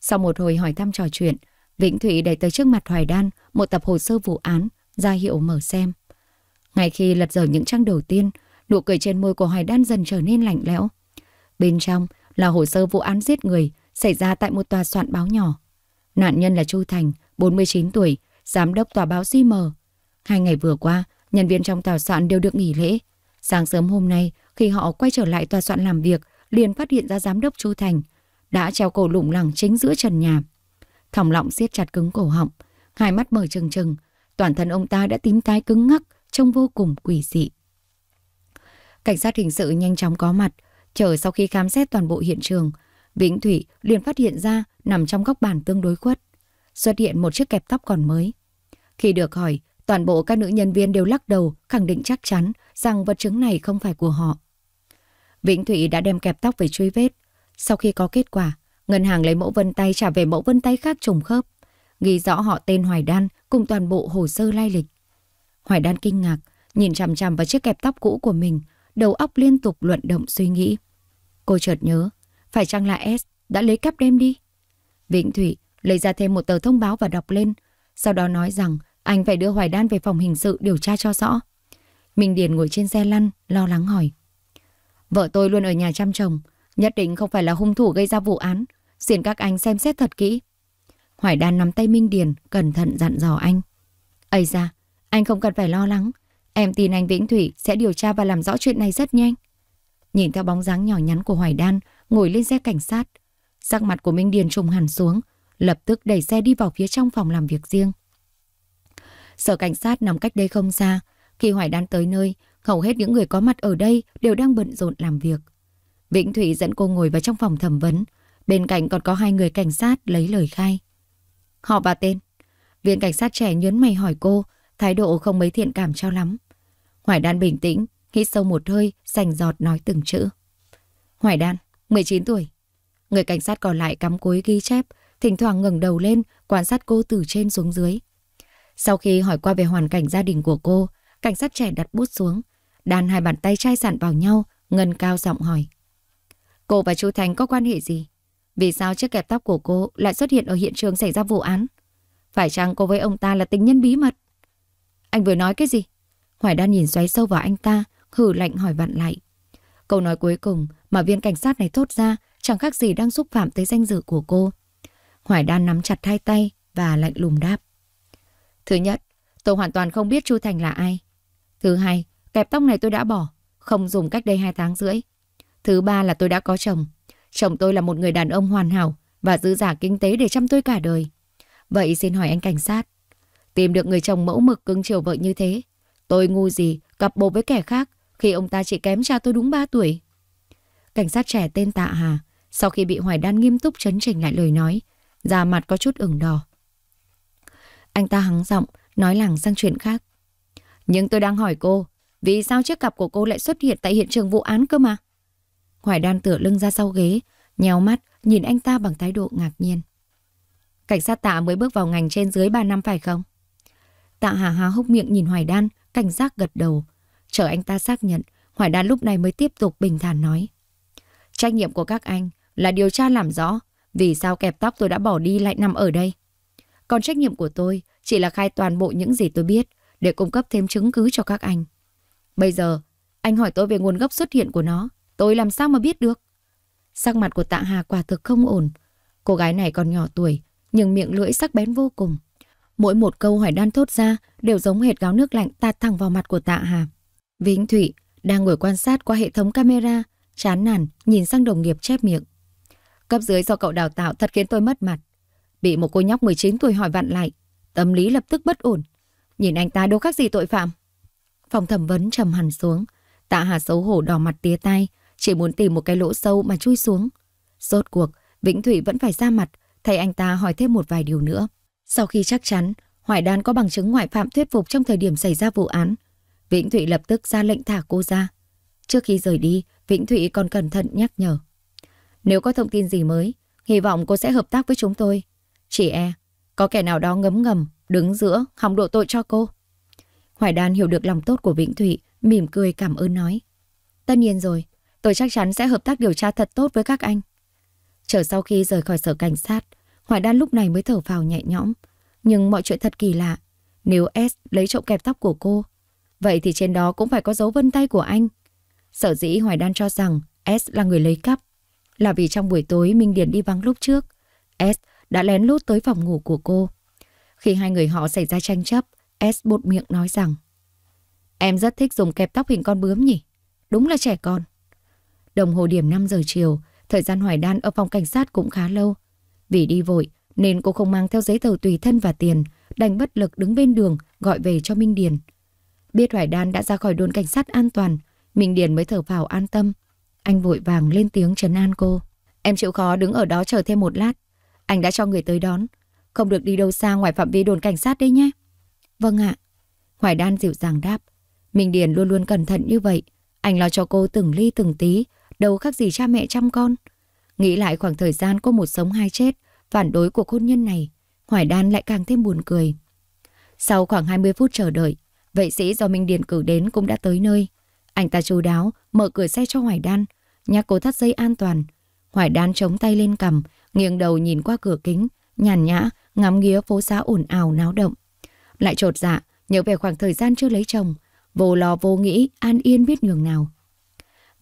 Sau một hồi hỏi thăm trò chuyện, Vĩnh Thụy đẩy tới trước mặt Hoài Đan một tập hồ sơ vụ án, ra hiệu mở xem. Ngay khi lật dở những trang đầu tiên, nụ cười trên môi của Hoài Đan dần trở nên lạnh lẽo. Bên trong là hồ sơ vụ án giết người xảy ra tại một tòa soạn báo nhỏ. Nạn nhân là Chu Thành, 49 tuổi, giám đốc tòa báo CM. Hai ngày vừa qua, nhân viên trong tòa soạn đều được nghỉ lễ. Sáng sớm hôm nay, khi họ quay trở lại tòa soạn làm việc, liền phát hiện ra giám đốc Chu Thành – đã treo cổ lủng lẳng chính giữa trần nhà. Thòng lọng siết chặt cứng cổ họng, hai mắt mở trừng trừng, toàn thân ông ta đã tím tái cứng ngắc, trông vô cùng quỷ dị. Cảnh sát hình sự nhanh chóng có mặt, chờ sau khi khám xét toàn bộ hiện trường, Vĩnh Thủy liền phát hiện ra nằm trong góc bàn tương đối khuất, xuất hiện một chiếc kẹp tóc còn mới. Khi được hỏi, toàn bộ các nữ nhân viên đều lắc đầu, khẳng định chắc chắn rằng vật chứng này không phải của họ. Vĩnh Thủy đã đem kẹp tóc về truy vết, sau khi có kết quả, ngân hàng lấy mẫu vân tay trả về mẫu vân tay khác trùng khớp, ghi rõ họ tên Hoài Đan cùng toàn bộ hồ sơ lai lịch. Hoài Đan kinh ngạc, nhìn chằm chằm vào chiếc kẹp tóc cũ của mình, đầu óc liên tục luận động suy nghĩ. Cô chợt nhớ, phải chăng là S đã lấy cắp đem đi? Vĩnh Thủy lấy ra thêm một tờ thông báo và đọc lên, sau đó nói rằng anh phải đưa Hoài Đan về phòng hình sự điều tra cho rõ. Minh Điền ngồi trên xe lăn, lo lắng hỏi. Vợ tôi luôn ở nhà chăm chồng, Nhất định không phải là hung thủ gây ra vụ án. Xin các anh xem xét thật kỹ. Hoài Đan nắm tay Minh Điền, cẩn thận dặn dò anh. Ây ra, anh không cần phải lo lắng. Em tin anh Vĩnh Thủy sẽ điều tra và làm rõ chuyện này rất nhanh. Nhìn theo bóng dáng nhỏ nhắn của Hoài Đan, ngồi lên xe cảnh sát. Sắc mặt của Minh Điền trùng hẳn xuống, lập tức đẩy xe đi vào phía trong phòng làm việc riêng. Sở cảnh sát nằm cách đây không xa. Khi Hoài Đan tới nơi, hầu hết những người có mặt ở đây đều đang bận rộn làm việc. Vĩnh Thủy dẫn cô ngồi vào trong phòng thẩm vấn. Bên cạnh còn có hai người cảnh sát lấy lời khai. Họ và tên. Viên cảnh sát trẻ nhớn mày hỏi cô, thái độ không mấy thiện cảm cho lắm. Hoài Đan bình tĩnh, hít sâu một hơi, sành giọt nói từng chữ. Hoài Đan, 19 tuổi. Người cảnh sát còn lại cắm cúi ghi chép, thỉnh thoảng ngẩng đầu lên, quan sát cô từ trên xuống dưới. Sau khi hỏi qua về hoàn cảnh gia đình của cô, cảnh sát trẻ đặt bút xuống, đan hai bàn tay chai sạn vào nhau, ngân cao giọng hỏi. Cô và chú Thành có quan hệ gì? Vì sao chiếc kẹp tóc của cô lại xuất hiện ở hiện trường xảy ra vụ án? Phải chăng cô với ông ta là tình nhân bí mật? Anh vừa nói cái gì? Hoài Đan nhìn xoáy sâu vào anh ta, hử lạnh hỏi vặn lại. Câu nói cuối cùng mà viên cảnh sát này thốt ra chẳng khác gì đang xúc phạm tới danh dự của cô. Hoài Đan nắm chặt hai tay và lạnh lùng đáp. Thứ nhất, tôi hoàn toàn không biết Chu Thành là ai. Thứ hai, kẹp tóc này tôi đã bỏ, không dùng cách đây hai tháng rưỡi. Thứ ba là tôi đã có chồng. Chồng tôi là một người đàn ông hoàn hảo và giữ giả kinh tế để chăm tôi cả đời. Vậy xin hỏi anh cảnh sát, tìm được người chồng mẫu mực cưng chiều vợ như thế, tôi ngu gì cặp bộ với kẻ khác khi ông ta chỉ kém cha tôi đúng 3 tuổi. Cảnh sát trẻ tên Tạ Hà, sau khi bị Hoài Đan nghiêm túc chấn chỉnh lại lời nói, già mặt có chút ửng đỏ. Anh ta hắng giọng, nói lẳng sang chuyện khác. Nhưng tôi đang hỏi cô, vì sao chiếc cặp của cô lại xuất hiện tại hiện trường vụ án cơ mà? Hoài Đan tựa lưng ra sau ghế, nhéo mắt, nhìn anh ta bằng thái độ ngạc nhiên. Cảnh sát tạ mới bước vào ngành trên dưới 3 năm phải không? Tạ Hà há hốc miệng nhìn Hoài Đan, cảnh giác gật đầu. Chờ anh ta xác nhận, Hoài Đan lúc này mới tiếp tục bình thản nói. Trách nhiệm của các anh là điều tra làm rõ vì sao kẹp tóc tôi đã bỏ đi lại nằm ở đây. Còn trách nhiệm của tôi chỉ là khai toàn bộ những gì tôi biết để cung cấp thêm chứng cứ cho các anh. Bây giờ, anh hỏi tôi về nguồn gốc xuất hiện của nó. Tôi làm sao mà biết được? Sắc mặt của Tạ Hà quả thực không ổn. Cô gái này còn nhỏ tuổi, nhưng miệng lưỡi sắc bén vô cùng. Mỗi một câu hỏi đan thốt ra đều giống hệt gáo nước lạnh tạt thẳng vào mặt của Tạ Hà. Vĩnh Thụy đang ngồi quan sát qua hệ thống camera, chán nản nhìn sang đồng nghiệp chép miệng. Cấp dưới do cậu đào tạo thật khiến tôi mất mặt. Bị một cô nhóc 19 tuổi hỏi vặn lại, tâm lý lập tức bất ổn. Nhìn anh ta đâu khác gì tội phạm. Phòng thẩm vấn trầm hẳn xuống, Tạ Hà xấu hổ đỏ mặt tía tay, chỉ muốn tìm một cái lỗ sâu mà chui xuống. Rốt cuộc, Vĩnh Thủy vẫn phải ra mặt, thay anh ta hỏi thêm một vài điều nữa. Sau khi chắc chắn, Hoài Đan có bằng chứng ngoại phạm thuyết phục trong thời điểm xảy ra vụ án. Vĩnh Thụy lập tức ra lệnh thả cô ra. Trước khi rời đi, Vĩnh Thụy còn cẩn thận nhắc nhở. Nếu có thông tin gì mới, hy vọng cô sẽ hợp tác với chúng tôi. Chỉ e, có kẻ nào đó ngấm ngầm, đứng giữa, hòng độ tội cho cô. Hoài Đan hiểu được lòng tốt của Vĩnh Thụy, mỉm cười cảm ơn nói. Tất nhiên rồi, Tôi chắc chắn sẽ hợp tác điều tra thật tốt với các anh. Chờ sau khi rời khỏi sở cảnh sát, Hoài Đan lúc này mới thở vào nhẹ nhõm. Nhưng mọi chuyện thật kỳ lạ. Nếu S lấy trộm kẹp tóc của cô, vậy thì trên đó cũng phải có dấu vân tay của anh. Sở dĩ Hoài Đan cho rằng S là người lấy cắp. Là vì trong buổi tối Minh Điền đi vắng lúc trước, S đã lén lút tới phòng ngủ của cô. Khi hai người họ xảy ra tranh chấp, S bột miệng nói rằng Em rất thích dùng kẹp tóc hình con bướm nhỉ? Đúng là trẻ con. Đồng hồ điểm 5 giờ chiều, thời gian Hoài đan ở phòng cảnh sát cũng khá lâu. Vì đi vội nên cô không mang theo giấy tờ tùy thân và tiền, đành bất lực đứng bên đường gọi về cho Minh Điền. Biết Hoài Đan đã ra khỏi đồn cảnh sát an toàn, Minh Điền mới thở phào an tâm. Anh vội vàng lên tiếng trấn an cô. Em chịu khó đứng ở đó chờ thêm một lát. Anh đã cho người tới đón. Không được đi đâu xa ngoài phạm vi đồn cảnh sát đấy nhé. Vâng ạ. Hoài Đan dịu dàng đáp. Minh Điền luôn luôn cẩn thận như vậy. Anh lo cho cô từng ly từng tí, đâu khác gì cha mẹ chăm con. Nghĩ lại khoảng thời gian có một sống hai chết, phản đối cuộc hôn nhân này, Hoài Đan lại càng thêm buồn cười. Sau khoảng 20 phút chờ đợi, vệ sĩ do Minh Điền cử đến cũng đã tới nơi. Anh ta chú đáo, mở cửa xe cho Hoài Đan, nhắc cố thắt dây an toàn. Hoài Đan chống tay lên cầm, nghiêng đầu nhìn qua cửa kính, nhàn nhã, ngắm nghía phố xá ồn ào náo động. Lại trột dạ, nhớ về khoảng thời gian chưa lấy chồng, vô lo vô nghĩ, an yên biết nhường nào.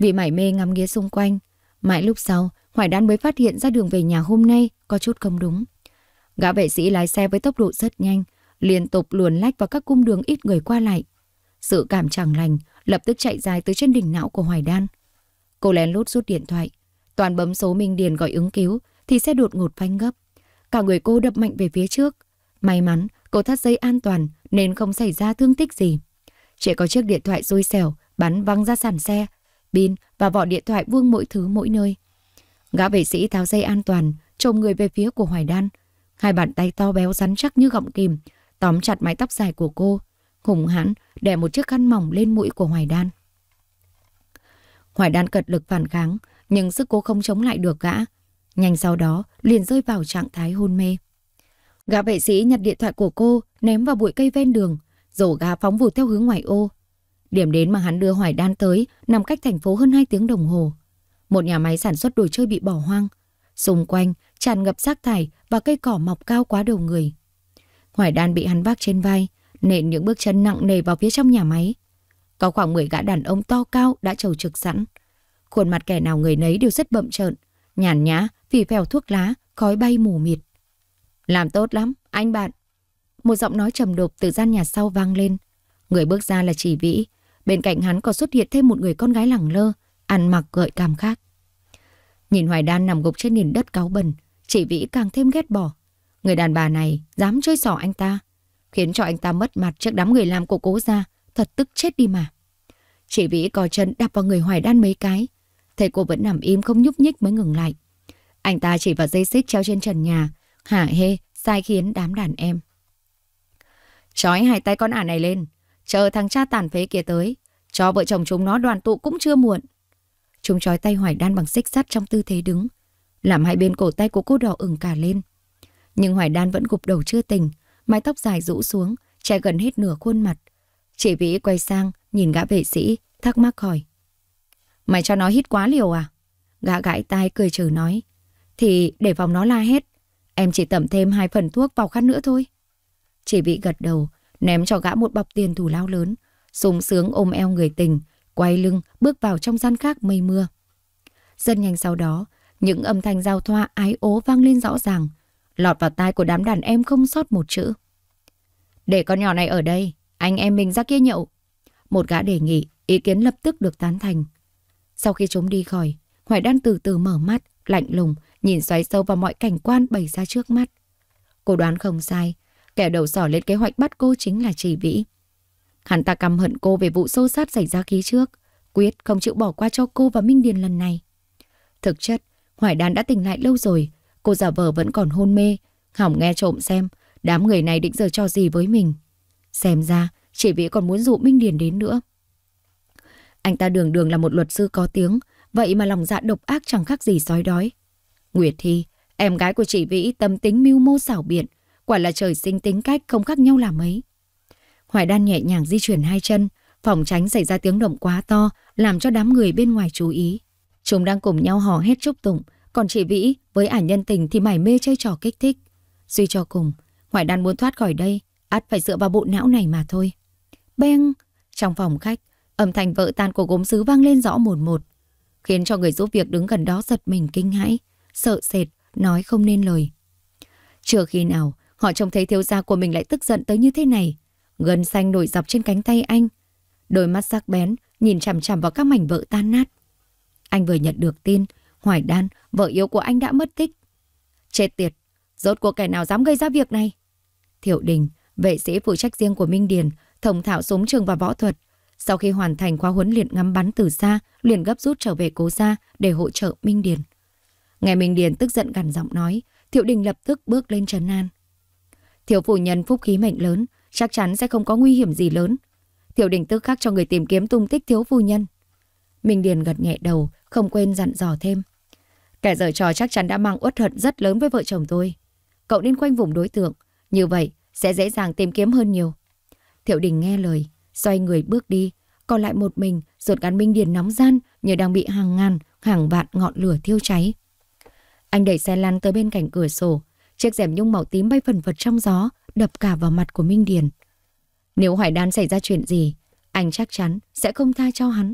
Vì mải mê ngắm nghía xung quanh, mãi lúc sau, Hoài Đan mới phát hiện ra đường về nhà hôm nay có chút không đúng. Gã vệ sĩ lái xe với tốc độ rất nhanh, liên tục luồn lách vào các cung đường ít người qua lại. Sự cảm chẳng lành lập tức chạy dài tới trên đỉnh não của Hoài Đan. Cô lén lút rút điện thoại, toàn bấm số Minh Điền gọi ứng cứu thì xe đột ngột phanh gấp. Cả người cô đập mạnh về phía trước. May mắn cô thắt dây an toàn nên không xảy ra thương tích gì. Chỉ có chiếc điện thoại xui xẻo bắn văng ra sàn xe pin và vỏ điện thoại vương mỗi thứ mỗi nơi. Gã vệ sĩ tháo dây an toàn, trồm người về phía của Hoài Đan. Hai bàn tay to béo rắn chắc như gọng kìm, tóm chặt mái tóc dài của cô. Hùng hãn đè một chiếc khăn mỏng lên mũi của Hoài Đan. Hoài Đan cật lực phản kháng, nhưng sức cô không chống lại được gã. Nhanh sau đó, liền rơi vào trạng thái hôn mê. Gã vệ sĩ nhặt điện thoại của cô, ném vào bụi cây ven đường, rổ gà phóng vụt theo hướng ngoài ô, Điểm đến mà hắn đưa Hoài Đan tới nằm cách thành phố hơn 2 tiếng đồng hồ. Một nhà máy sản xuất đồ chơi bị bỏ hoang. Xung quanh tràn ngập rác thải và cây cỏ mọc cao quá đầu người. Hoài Đan bị hắn vác trên vai, nện những bước chân nặng nề vào phía trong nhà máy. Có khoảng 10 gã đàn ông to cao đã trầu trực sẵn. Khuôn mặt kẻ nào người nấy đều rất bậm trợn, nhàn nhã, phì phèo thuốc lá, khói bay mù mịt. Làm tốt lắm, anh bạn. Một giọng nói trầm đục từ gian nhà sau vang lên. Người bước ra là chỉ vĩ, Bên cạnh hắn còn xuất hiện thêm một người con gái lẳng lơ, ăn mặc gợi cảm khác. Nhìn Hoài Đan nằm gục trên nền đất cáu bẩn, chỉ vĩ càng thêm ghét bỏ. Người đàn bà này dám chơi xỏ anh ta, khiến cho anh ta mất mặt trước đám người làm của cố ra, thật tức chết đi mà. Chỉ vĩ cò chân đạp vào người Hoài Đan mấy cái, thấy cô vẫn nằm im không nhúc nhích mới ngừng lại. Anh ta chỉ vào dây xích treo trên trần nhà, hả hê, sai khiến đám đàn em. Chói hai tay con ả này lên, Chờ thằng cha tàn phế kia tới Cho vợ chồng chúng nó đoàn tụ cũng chưa muộn Chúng trói tay Hoài Đan bằng xích sắt trong tư thế đứng Làm hai bên cổ tay của cô đỏ ửng cả lên Nhưng Hoài Đan vẫn gục đầu chưa tỉnh Mái tóc dài rũ xuống che gần hết nửa khuôn mặt Chị Vĩ quay sang Nhìn gã vệ sĩ Thắc mắc hỏi Mày cho nó hít quá liều à Gã gãi tai cười trừ nói Thì để vòng nó la hết Em chỉ tẩm thêm hai phần thuốc vào khăn nữa thôi Chỉ vĩ gật đầu ném cho gã một bọc tiền thù lao lớn, sung sướng ôm eo người tình, quay lưng bước vào trong gian khác mây mưa. Rất nhanh sau đó, những âm thanh giao thoa ái ố vang lên rõ ràng, lọt vào tai của đám đàn em không sót một chữ. Để con nhỏ này ở đây, anh em mình ra kia nhậu. Một gã đề nghị, ý kiến lập tức được tán thành. Sau khi chúng đi khỏi, Hoài Đan từ từ mở mắt, lạnh lùng, nhìn xoáy sâu vào mọi cảnh quan bày ra trước mắt. Cô đoán không sai, Kẻ đầu sỏ lên kế hoạch bắt cô chính là Chỉ Vĩ. Hắn ta căm hận cô về vụ sâu sát xảy ra khi trước, quyết không chịu bỏ qua cho cô và Minh Điền lần này. Thực chất, Hoài Đan đã tỉnh lại lâu rồi, cô giả vờ vẫn còn hôn mê, hỏng nghe trộm xem đám người này định giờ cho gì với mình. Xem ra, Chỉ Vĩ còn muốn dụ Minh Điền đến nữa. Anh ta đường đường là một luật sư có tiếng, vậy mà lòng dạ độc ác chẳng khác gì sói đói. Nguyệt Thi, em gái của Chỉ Vĩ tâm tính mưu mô xảo biện, quả là trời sinh tính cách không khác nhau là mấy. Hoài Đan nhẹ nhàng di chuyển hai chân, phòng tránh xảy ra tiếng động quá to, làm cho đám người bên ngoài chú ý. Chúng đang cùng nhau hò hét chúc tụng, còn chị Vĩ với ả nhân tình thì mải mê chơi trò kích thích. Suy cho cùng, Hoài Đan muốn thoát khỏi đây, ắt phải dựa vào bộ não này mà thôi. Beng! Trong phòng khách, âm thanh vỡ tan của gốm sứ vang lên rõ một một, khiến cho người giúp việc đứng gần đó giật mình kinh hãi, sợ sệt, nói không nên lời. Chưa khi nào, Họ trông thấy thiếu gia của mình lại tức giận tới như thế này. gần xanh nổi dọc trên cánh tay anh. Đôi mắt sắc bén, nhìn chằm chằm vào các mảnh vỡ tan nát. Anh vừa nhận được tin, Hoài Đan, vợ yêu của anh đã mất tích. Chết tiệt, rốt cuộc kẻ nào dám gây ra việc này? Thiệu Đình, vệ sĩ phụ trách riêng của Minh Điền, thông thạo súng trường và võ thuật. Sau khi hoàn thành khóa huấn luyện ngắm bắn từ xa, liền gấp rút trở về cố gia để hỗ trợ Minh Điền. Nghe Minh Điền tức giận gằn giọng nói, Thiệu Đình lập tức bước lên trấn an. Thiếu phụ nhân phúc khí mệnh lớn, chắc chắn sẽ không có nguy hiểm gì lớn. Tiểu đình tức khắc cho người tìm kiếm tung tích thiếu phu nhân. Minh Điền gật nhẹ đầu, không quên dặn dò thêm. Kẻ giở trò chắc chắn đã mang uất hận rất lớn với vợ chồng tôi. Cậu nên quanh vùng đối tượng, như vậy sẽ dễ dàng tìm kiếm hơn nhiều. Thiệu đình nghe lời, xoay người bước đi, còn lại một mình, ruột gắn Minh Điền nóng gian như đang bị hàng ngàn, hàng vạn ngọn lửa thiêu cháy. Anh đẩy xe lăn tới bên cạnh cửa sổ, Chiếc rèm nhung màu tím bay phần vật trong gió, đập cả vào mặt của Minh Điền. Nếu Hoài Đan xảy ra chuyện gì, anh chắc chắn sẽ không tha cho hắn.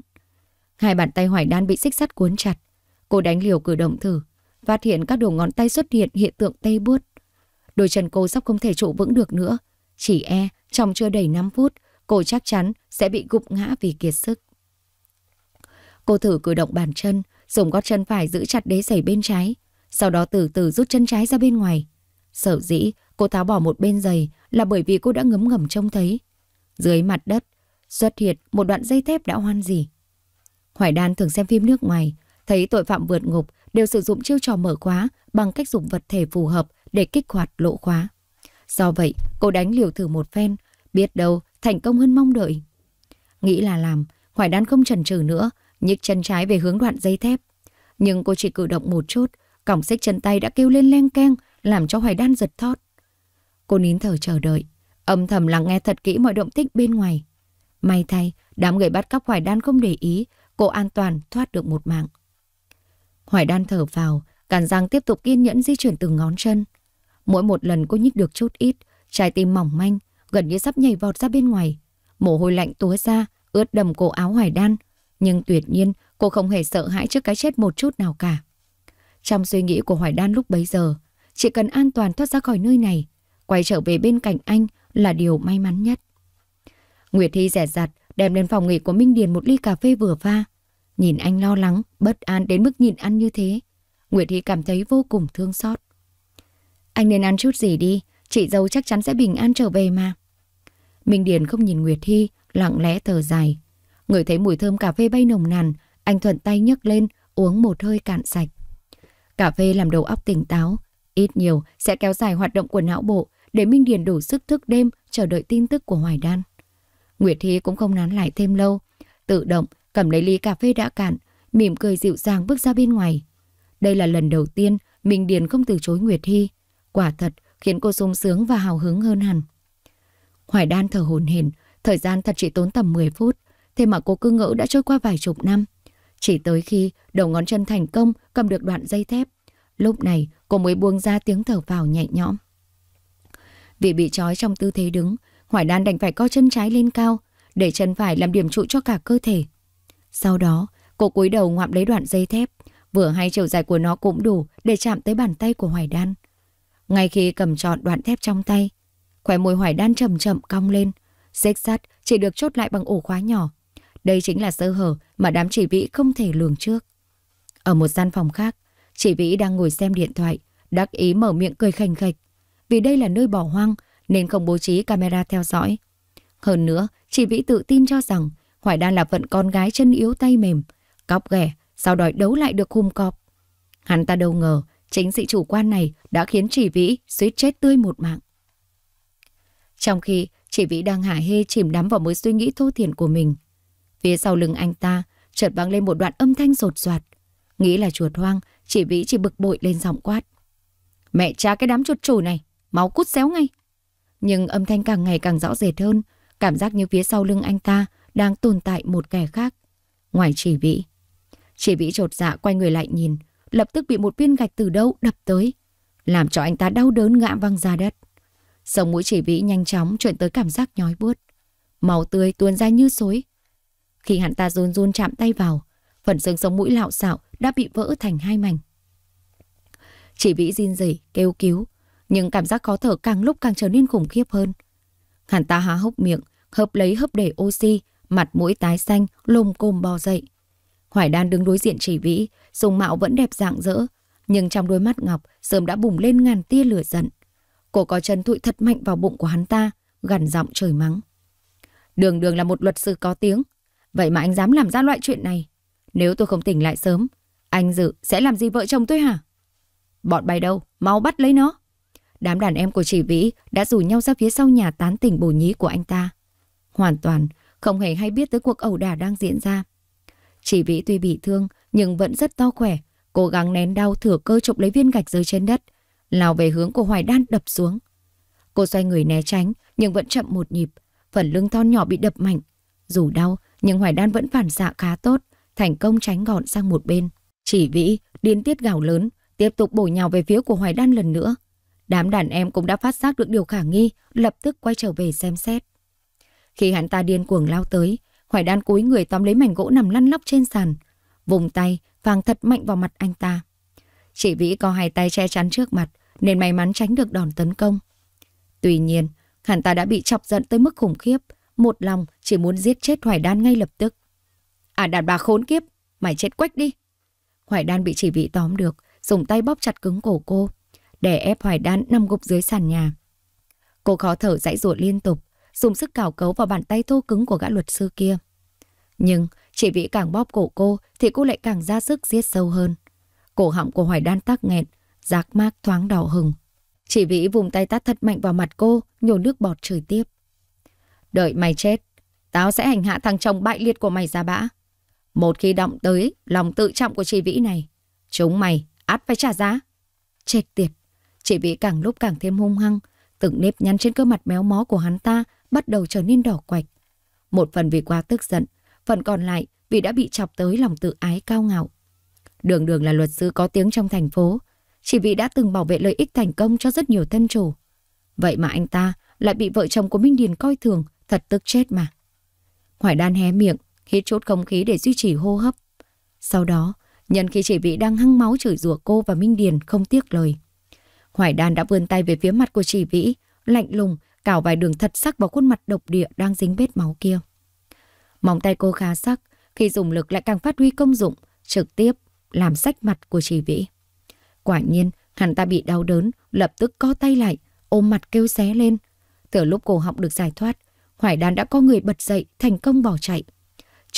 Hai bàn tay Hoài Đan bị xích sắt cuốn chặt. Cô đánh liều cử động thử, phát hiện các đầu ngón tay xuất hiện hiện tượng tê buốt. Đôi chân cô sắp không thể trụ vững được nữa. Chỉ e, trong chưa đầy 5 phút, cô chắc chắn sẽ bị gục ngã vì kiệt sức. Cô thử cử động bàn chân, dùng gót chân phải giữ chặt đế giày bên trái, sau đó từ từ rút chân trái ra bên ngoài. Sở dĩ cô tháo bỏ một bên giày là bởi vì cô đã ngấm ngầm trông thấy. Dưới mặt đất xuất hiện một đoạn dây thép đã hoan gì. Hoài Đan thường xem phim nước ngoài, thấy tội phạm vượt ngục đều sử dụng chiêu trò mở khóa bằng cách dùng vật thể phù hợp để kích hoạt lộ khóa. Do vậy, cô đánh liều thử một phen, biết đâu thành công hơn mong đợi. Nghĩ là làm, Hoài Đan không chần chừ nữa, nhích chân trái về hướng đoạn dây thép. Nhưng cô chỉ cử động một chút, cổng xích chân tay đã kêu lên leng keng làm cho Hoài Đan giật thót. Cô nín thở chờ đợi, âm thầm lắng nghe thật kỹ mọi động tích bên ngoài. May thay, đám người bắt cóc Hoài Đan không để ý, cô an toàn thoát được một mạng. Hoài Đan thở vào, cản răng tiếp tục kiên nhẫn di chuyển từng ngón chân. Mỗi một lần cô nhích được chút ít, trái tim mỏng manh, gần như sắp nhảy vọt ra bên ngoài. Mồ hôi lạnh túa ra, ướt đầm cổ áo Hoài Đan. Nhưng tuyệt nhiên, cô không hề sợ hãi trước cái chết một chút nào cả. Trong suy nghĩ của Hoài Đan lúc bấy giờ, chỉ cần an toàn thoát ra khỏi nơi này, quay trở về bên cạnh anh là điều may mắn nhất. Nguyệt Thi rẻ rặt, đem đến phòng nghỉ của Minh Điền một ly cà phê vừa pha. Nhìn anh lo lắng, bất an đến mức nhịn ăn như thế. Nguyệt Thi cảm thấy vô cùng thương xót. Anh nên ăn chút gì đi, chị dâu chắc chắn sẽ bình an trở về mà. Minh Điền không nhìn Nguyệt Thi, lặng lẽ thở dài. Người thấy mùi thơm cà phê bay nồng nàn, anh thuận tay nhấc lên, uống một hơi cạn sạch. Cà phê làm đầu óc tỉnh táo, Ít nhiều sẽ kéo dài hoạt động của não bộ để Minh Điền đủ sức thức đêm chờ đợi tin tức của Hoài Đan. Nguyệt Thi cũng không nán lại thêm lâu. Tự động cầm lấy ly cà phê đã cạn, mỉm cười dịu dàng bước ra bên ngoài. Đây là lần đầu tiên Minh Điền không từ chối Nguyệt Thi. Quả thật khiến cô sung sướng và hào hứng hơn hẳn. Hoài Đan thở hổn hển, thời gian thật chỉ tốn tầm 10 phút, thế mà cô cứ ngỡ đã trôi qua vài chục năm. Chỉ tới khi đầu ngón chân thành công cầm được đoạn dây thép, Lúc này cô mới buông ra tiếng thở vào nhẹ nhõm. Vì bị trói trong tư thế đứng, Hoài Đan đành phải co chân trái lên cao, để chân phải làm điểm trụ cho cả cơ thể. Sau đó, cô cúi đầu ngoạm lấy đoạn dây thép, vừa hay chiều dài của nó cũng đủ để chạm tới bàn tay của Hoài Đan. Ngay khi cầm trọn đoạn thép trong tay, khỏe môi Hoài Đan chậm chậm cong lên, xích sắt chỉ được chốt lại bằng ổ khóa nhỏ. Đây chính là sơ hở mà đám chỉ vĩ không thể lường trước. Ở một gian phòng khác, Chị Vĩ đang ngồi xem điện thoại, đắc ý mở miệng cười khành khạch. Vì đây là nơi bỏ hoang nên không bố trí camera theo dõi. Hơn nữa, chị Vĩ tự tin cho rằng Hoài Đan là vận con gái chân yếu tay mềm, cóc ghẻ, sau đòi đấu lại được hung cọp. Hắn ta đâu ngờ, chính sự chủ quan này đã khiến chị Vĩ suýt chết tươi một mạng. Trong khi, chị Vĩ đang hả hê chìm đắm vào mối suy nghĩ thô thiển của mình. Phía sau lưng anh ta, chợt vang lên một đoạn âm thanh rột soạt. Nghĩ là chuột hoang, Chị Vĩ chỉ bực bội lên giọng quát. Mẹ cha cái đám chuột chủ này, máu cút xéo ngay. Nhưng âm thanh càng ngày càng rõ rệt hơn, cảm giác như phía sau lưng anh ta đang tồn tại một kẻ khác. Ngoài chỉ Vĩ. Chỉ Vĩ trột dạ quay người lại nhìn, lập tức bị một viên gạch từ đâu đập tới, làm cho anh ta đau đớn ngã văng ra đất. Sống mũi chỉ Vĩ nhanh chóng chuyển tới cảm giác nhói buốt. máu tươi tuôn ra như suối. Khi hắn ta run run chạm tay vào, phần xương sống mũi lạo xạo đã bị vỡ thành hai mảnh. Chỉ vĩ rên rỉ, kêu cứu, nhưng cảm giác khó thở càng lúc càng trở nên khủng khiếp hơn. Hắn ta há hốc miệng, hớp lấy hớp để oxy, mặt mũi tái xanh, lồm cồm bò dậy. Hoài Đan đứng đối diện chỉ vĩ, dùng mạo vẫn đẹp dạng dỡ, nhưng trong đôi mắt ngọc sớm đã bùng lên ngàn tia lửa giận. Cổ có chân thụi thật mạnh vào bụng của hắn ta, gằn giọng trời mắng. Đường đường là một luật sư có tiếng, vậy mà anh dám làm ra loại chuyện này. Nếu tôi không tỉnh lại sớm, anh Dự sẽ làm gì vợ chồng tôi hả? Bọn bay đâu, mau bắt lấy nó. Đám đàn em của chị Vĩ đã rủ nhau ra phía sau nhà tán tỉnh bổ nhí của anh ta. Hoàn toàn không hề hay biết tới cuộc ẩu đả đang diễn ra. Chị Vĩ tuy bị thương nhưng vẫn rất to khỏe, cố gắng nén đau thừa cơ chụp lấy viên gạch rơi trên đất, lao về hướng của Hoài Đan đập xuống. Cô xoay người né tránh nhưng vẫn chậm một nhịp, phần lưng thon nhỏ bị đập mạnh. Dù đau nhưng Hoài Đan vẫn phản xạ khá tốt, thành công tránh gọn sang một bên. Chỉ vĩ, điên tiết gào lớn, tiếp tục bổ nhào về phía của Hoài Đan lần nữa. Đám đàn em cũng đã phát giác được điều khả nghi, lập tức quay trở về xem xét. Khi hắn ta điên cuồng lao tới, Hoài Đan cúi người tóm lấy mảnh gỗ nằm lăn lóc trên sàn, vùng tay, vàng thật mạnh vào mặt anh ta. Chỉ vĩ có hai tay che chắn trước mặt, nên may mắn tránh được đòn tấn công. Tuy nhiên, hắn ta đã bị chọc giận tới mức khủng khiếp, một lòng chỉ muốn giết chết Hoài Đan ngay lập tức. À đàn bà khốn kiếp, mày chết quách đi, Hoài Đan bị chỉ vị tóm được, dùng tay bóp chặt cứng cổ cô, để ép Hoài Đan nằm gục dưới sàn nhà. Cô khó thở dãy ruột liên tục, dùng sức cào cấu vào bàn tay thô cứng của gã luật sư kia. Nhưng chỉ vị càng bóp cổ cô thì cô lại càng ra sức giết sâu hơn. Cổ họng của Hoài Đan tắc nghẹn, giác mác thoáng đỏ hừng. Chỉ vị vùng tay tát thật mạnh vào mặt cô, nhổ nước bọt trời tiếp. Đợi mày chết, tao sẽ hành hạ thằng chồng bại liệt của mày ra bã. Một khi động tới lòng tự trọng của chị Vĩ này, chúng mày át phải trả giá. Chết tiệt, chị Vĩ càng lúc càng thêm hung hăng, từng nếp nhăn trên cơ mặt méo mó của hắn ta bắt đầu trở nên đỏ quạch. Một phần vì quá tức giận, phần còn lại vì đã bị chọc tới lòng tự ái cao ngạo. Đường đường là luật sư có tiếng trong thành phố, chỉ vĩ đã từng bảo vệ lợi ích thành công cho rất nhiều thân chủ. Vậy mà anh ta lại bị vợ chồng của Minh Điền coi thường, thật tức chết mà. Hoài đan hé miệng, hít chốt không khí để duy trì hô hấp. Sau đó, nhân khi chỉ vị đang hăng máu chửi rủa cô và Minh Điền không tiếc lời. Hoài đan đã vươn tay về phía mặt của chỉ vĩ, lạnh lùng, cào vài đường thật sắc vào khuôn mặt độc địa đang dính vết máu kia. Móng tay cô khá sắc, khi dùng lực lại càng phát huy công dụng, trực tiếp làm sách mặt của chỉ vĩ. Quả nhiên, hắn ta bị đau đớn, lập tức co tay lại, ôm mặt kêu xé lên. Từ lúc cổ họng được giải thoát, Hoài đan đã có người bật dậy, thành công bỏ chạy.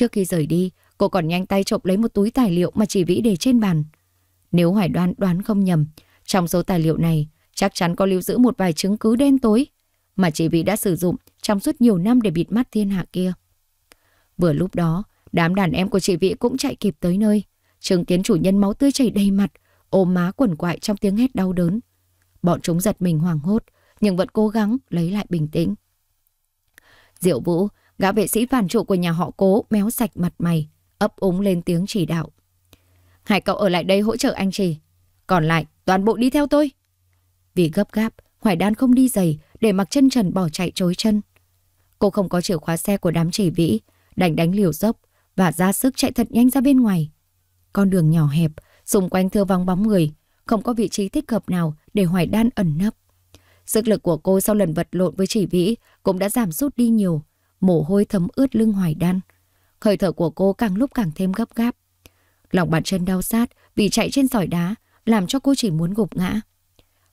Trước khi rời đi, cô còn nhanh tay trộm lấy một túi tài liệu mà chỉ vĩ để trên bàn. Nếu Hoài Đoan đoán không nhầm, trong số tài liệu này chắc chắn có lưu giữ một vài chứng cứ đen tối mà chỉ vĩ đã sử dụng trong suốt nhiều năm để bịt mắt thiên hạ kia. Vừa lúc đó, đám đàn em của chị Vĩ cũng chạy kịp tới nơi, chứng kiến chủ nhân máu tươi chảy đầy mặt, ôm má quẩn quại trong tiếng hét đau đớn. Bọn chúng giật mình hoảng hốt, nhưng vẫn cố gắng lấy lại bình tĩnh. Diệu Vũ Gã vệ sĩ phản trụ của nhà họ cố méo sạch mặt mày, ấp úng lên tiếng chỉ đạo. Hai cậu ở lại đây hỗ trợ anh chị. Còn lại, toàn bộ đi theo tôi. Vì gấp gáp, Hoài Đan không đi giày để mặc chân trần bỏ chạy trối chân. Cô không có chìa khóa xe của đám chỉ vĩ, đành đánh liều dốc và ra sức chạy thật nhanh ra bên ngoài. Con đường nhỏ hẹp, xung quanh thưa vắng bóng người, không có vị trí thích hợp nào để Hoài Đan ẩn nấp. Sức lực của cô sau lần vật lộn với chỉ vĩ cũng đã giảm sút đi nhiều, mồ hôi thấm ướt lưng hoài đan. Hơi thở của cô càng lúc càng thêm gấp gáp. Lòng bàn chân đau sát vì chạy trên sỏi đá, làm cho cô chỉ muốn gục ngã.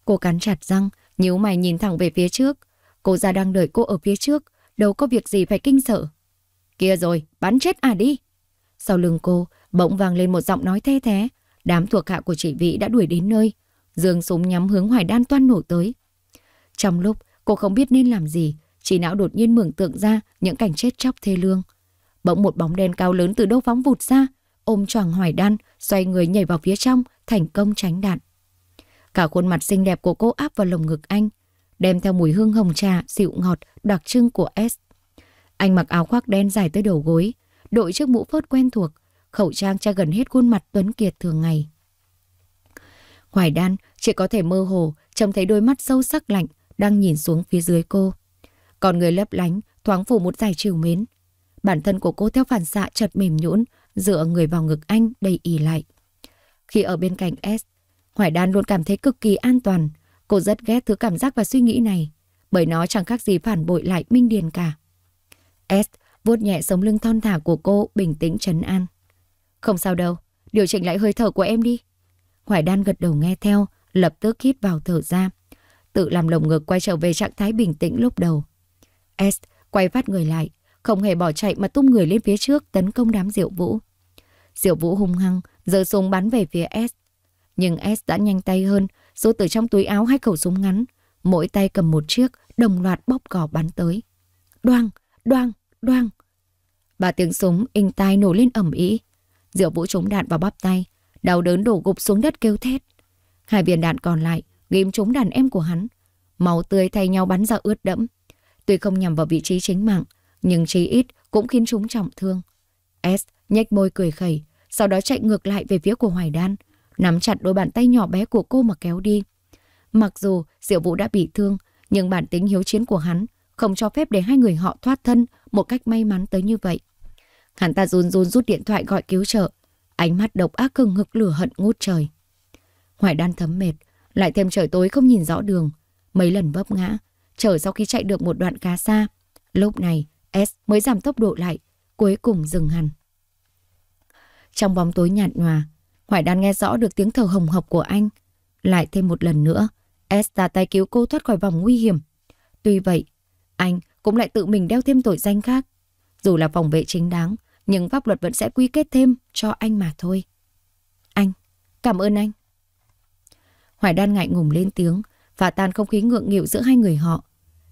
Cô cắn chặt răng, nhíu mày nhìn thẳng về phía trước. Cô ra đang đợi cô ở phía trước, đâu có việc gì phải kinh sợ. Kia rồi, bắn chết à đi. Sau lưng cô, bỗng vang lên một giọng nói thê thế. Đám thuộc hạ của chị vị đã đuổi đến nơi. Dương súng nhắm hướng hoài đan toan nổ tới. Trong lúc, cô không biết nên làm gì, Trí não đột nhiên mường tượng ra những cảnh chết chóc thê lương. Bỗng một bóng đen cao lớn từ đâu phóng vụt ra, ôm choàng hoài đan, xoay người nhảy vào phía trong, thành công tránh đạn. Cả khuôn mặt xinh đẹp của cô áp vào lồng ngực anh, đem theo mùi hương hồng trà dịu ngọt đặc trưng của S. Anh mặc áo khoác đen dài tới đầu gối, đội chiếc mũ phớt quen thuộc, khẩu trang che gần hết khuôn mặt Tuấn Kiệt thường ngày. Hoài đan chỉ có thể mơ hồ trông thấy đôi mắt sâu sắc lạnh đang nhìn xuống phía dưới cô. Còn người lấp lánh, thoáng phủ một giải trìu mến. Bản thân của cô theo phản xạ chợt mềm nhũn, dựa người vào ngực anh đầy ỉ lại. Khi ở bên cạnh S, Hoài Đan luôn cảm thấy cực kỳ an toàn. Cô rất ghét thứ cảm giác và suy nghĩ này, bởi nó chẳng khác gì phản bội lại Minh Điền cả. S vuốt nhẹ sống lưng thon thả của cô, bình tĩnh trấn an. Không sao đâu, điều chỉnh lại hơi thở của em đi. Hoài Đan gật đầu nghe theo, lập tức hít vào thở ra. Tự làm lồng ngực quay trở về trạng thái bình tĩnh lúc đầu. S quay vắt người lại, không hề bỏ chạy mà tung người lên phía trước tấn công đám Diệu Vũ. Diệu Vũ hung hăng, giơ súng bắn về phía S. Nhưng S đã nhanh tay hơn, rút từ trong túi áo hai khẩu súng ngắn, mỗi tay cầm một chiếc, đồng loạt bóp cò bắn tới. Đoang, đoang, đoang. Ba tiếng súng inh tai nổ lên ầm ĩ. Diệu Vũ trúng đạn vào bắp tay, đau đớn đổ gục xuống đất kêu thét. Hai viên đạn còn lại ghim trúng đàn em của hắn, máu tươi thay nhau bắn ra ướt đẫm. Tuy không nhằm vào vị trí chính mạng, nhưng chí ít cũng khiến chúng trọng thương. S nhếch môi cười khẩy, sau đó chạy ngược lại về phía của Hoài Đan, nắm chặt đôi bàn tay nhỏ bé của cô mà kéo đi. Mặc dù Diệu Vũ đã bị thương, nhưng bản tính hiếu chiến của hắn không cho phép để hai người họ thoát thân một cách may mắn tới như vậy. Hắn ta run run rút điện thoại gọi cứu trợ, ánh mắt độc ác cưng ngực lửa hận ngút trời. Hoài Đan thấm mệt, lại thêm trời tối không nhìn rõ đường, mấy lần vấp ngã, Chở sau khi chạy được một đoạn khá xa, lúc này S mới giảm tốc độ lại, cuối cùng dừng hẳn. Trong bóng tối nhạt nhòa, Hoài Đan nghe rõ được tiếng thở hồng hộc của anh. Lại thêm một lần nữa, S ra tay cứu cô thoát khỏi vòng nguy hiểm. Tuy vậy, anh cũng lại tự mình đeo thêm tội danh khác. Dù là phòng vệ chính đáng, nhưng pháp luật vẫn sẽ quy kết thêm cho anh mà thôi. Anh, cảm ơn anh. Hoài Đan ngại ngùng lên tiếng, phá tan không khí ngượng nghịu giữa hai người họ.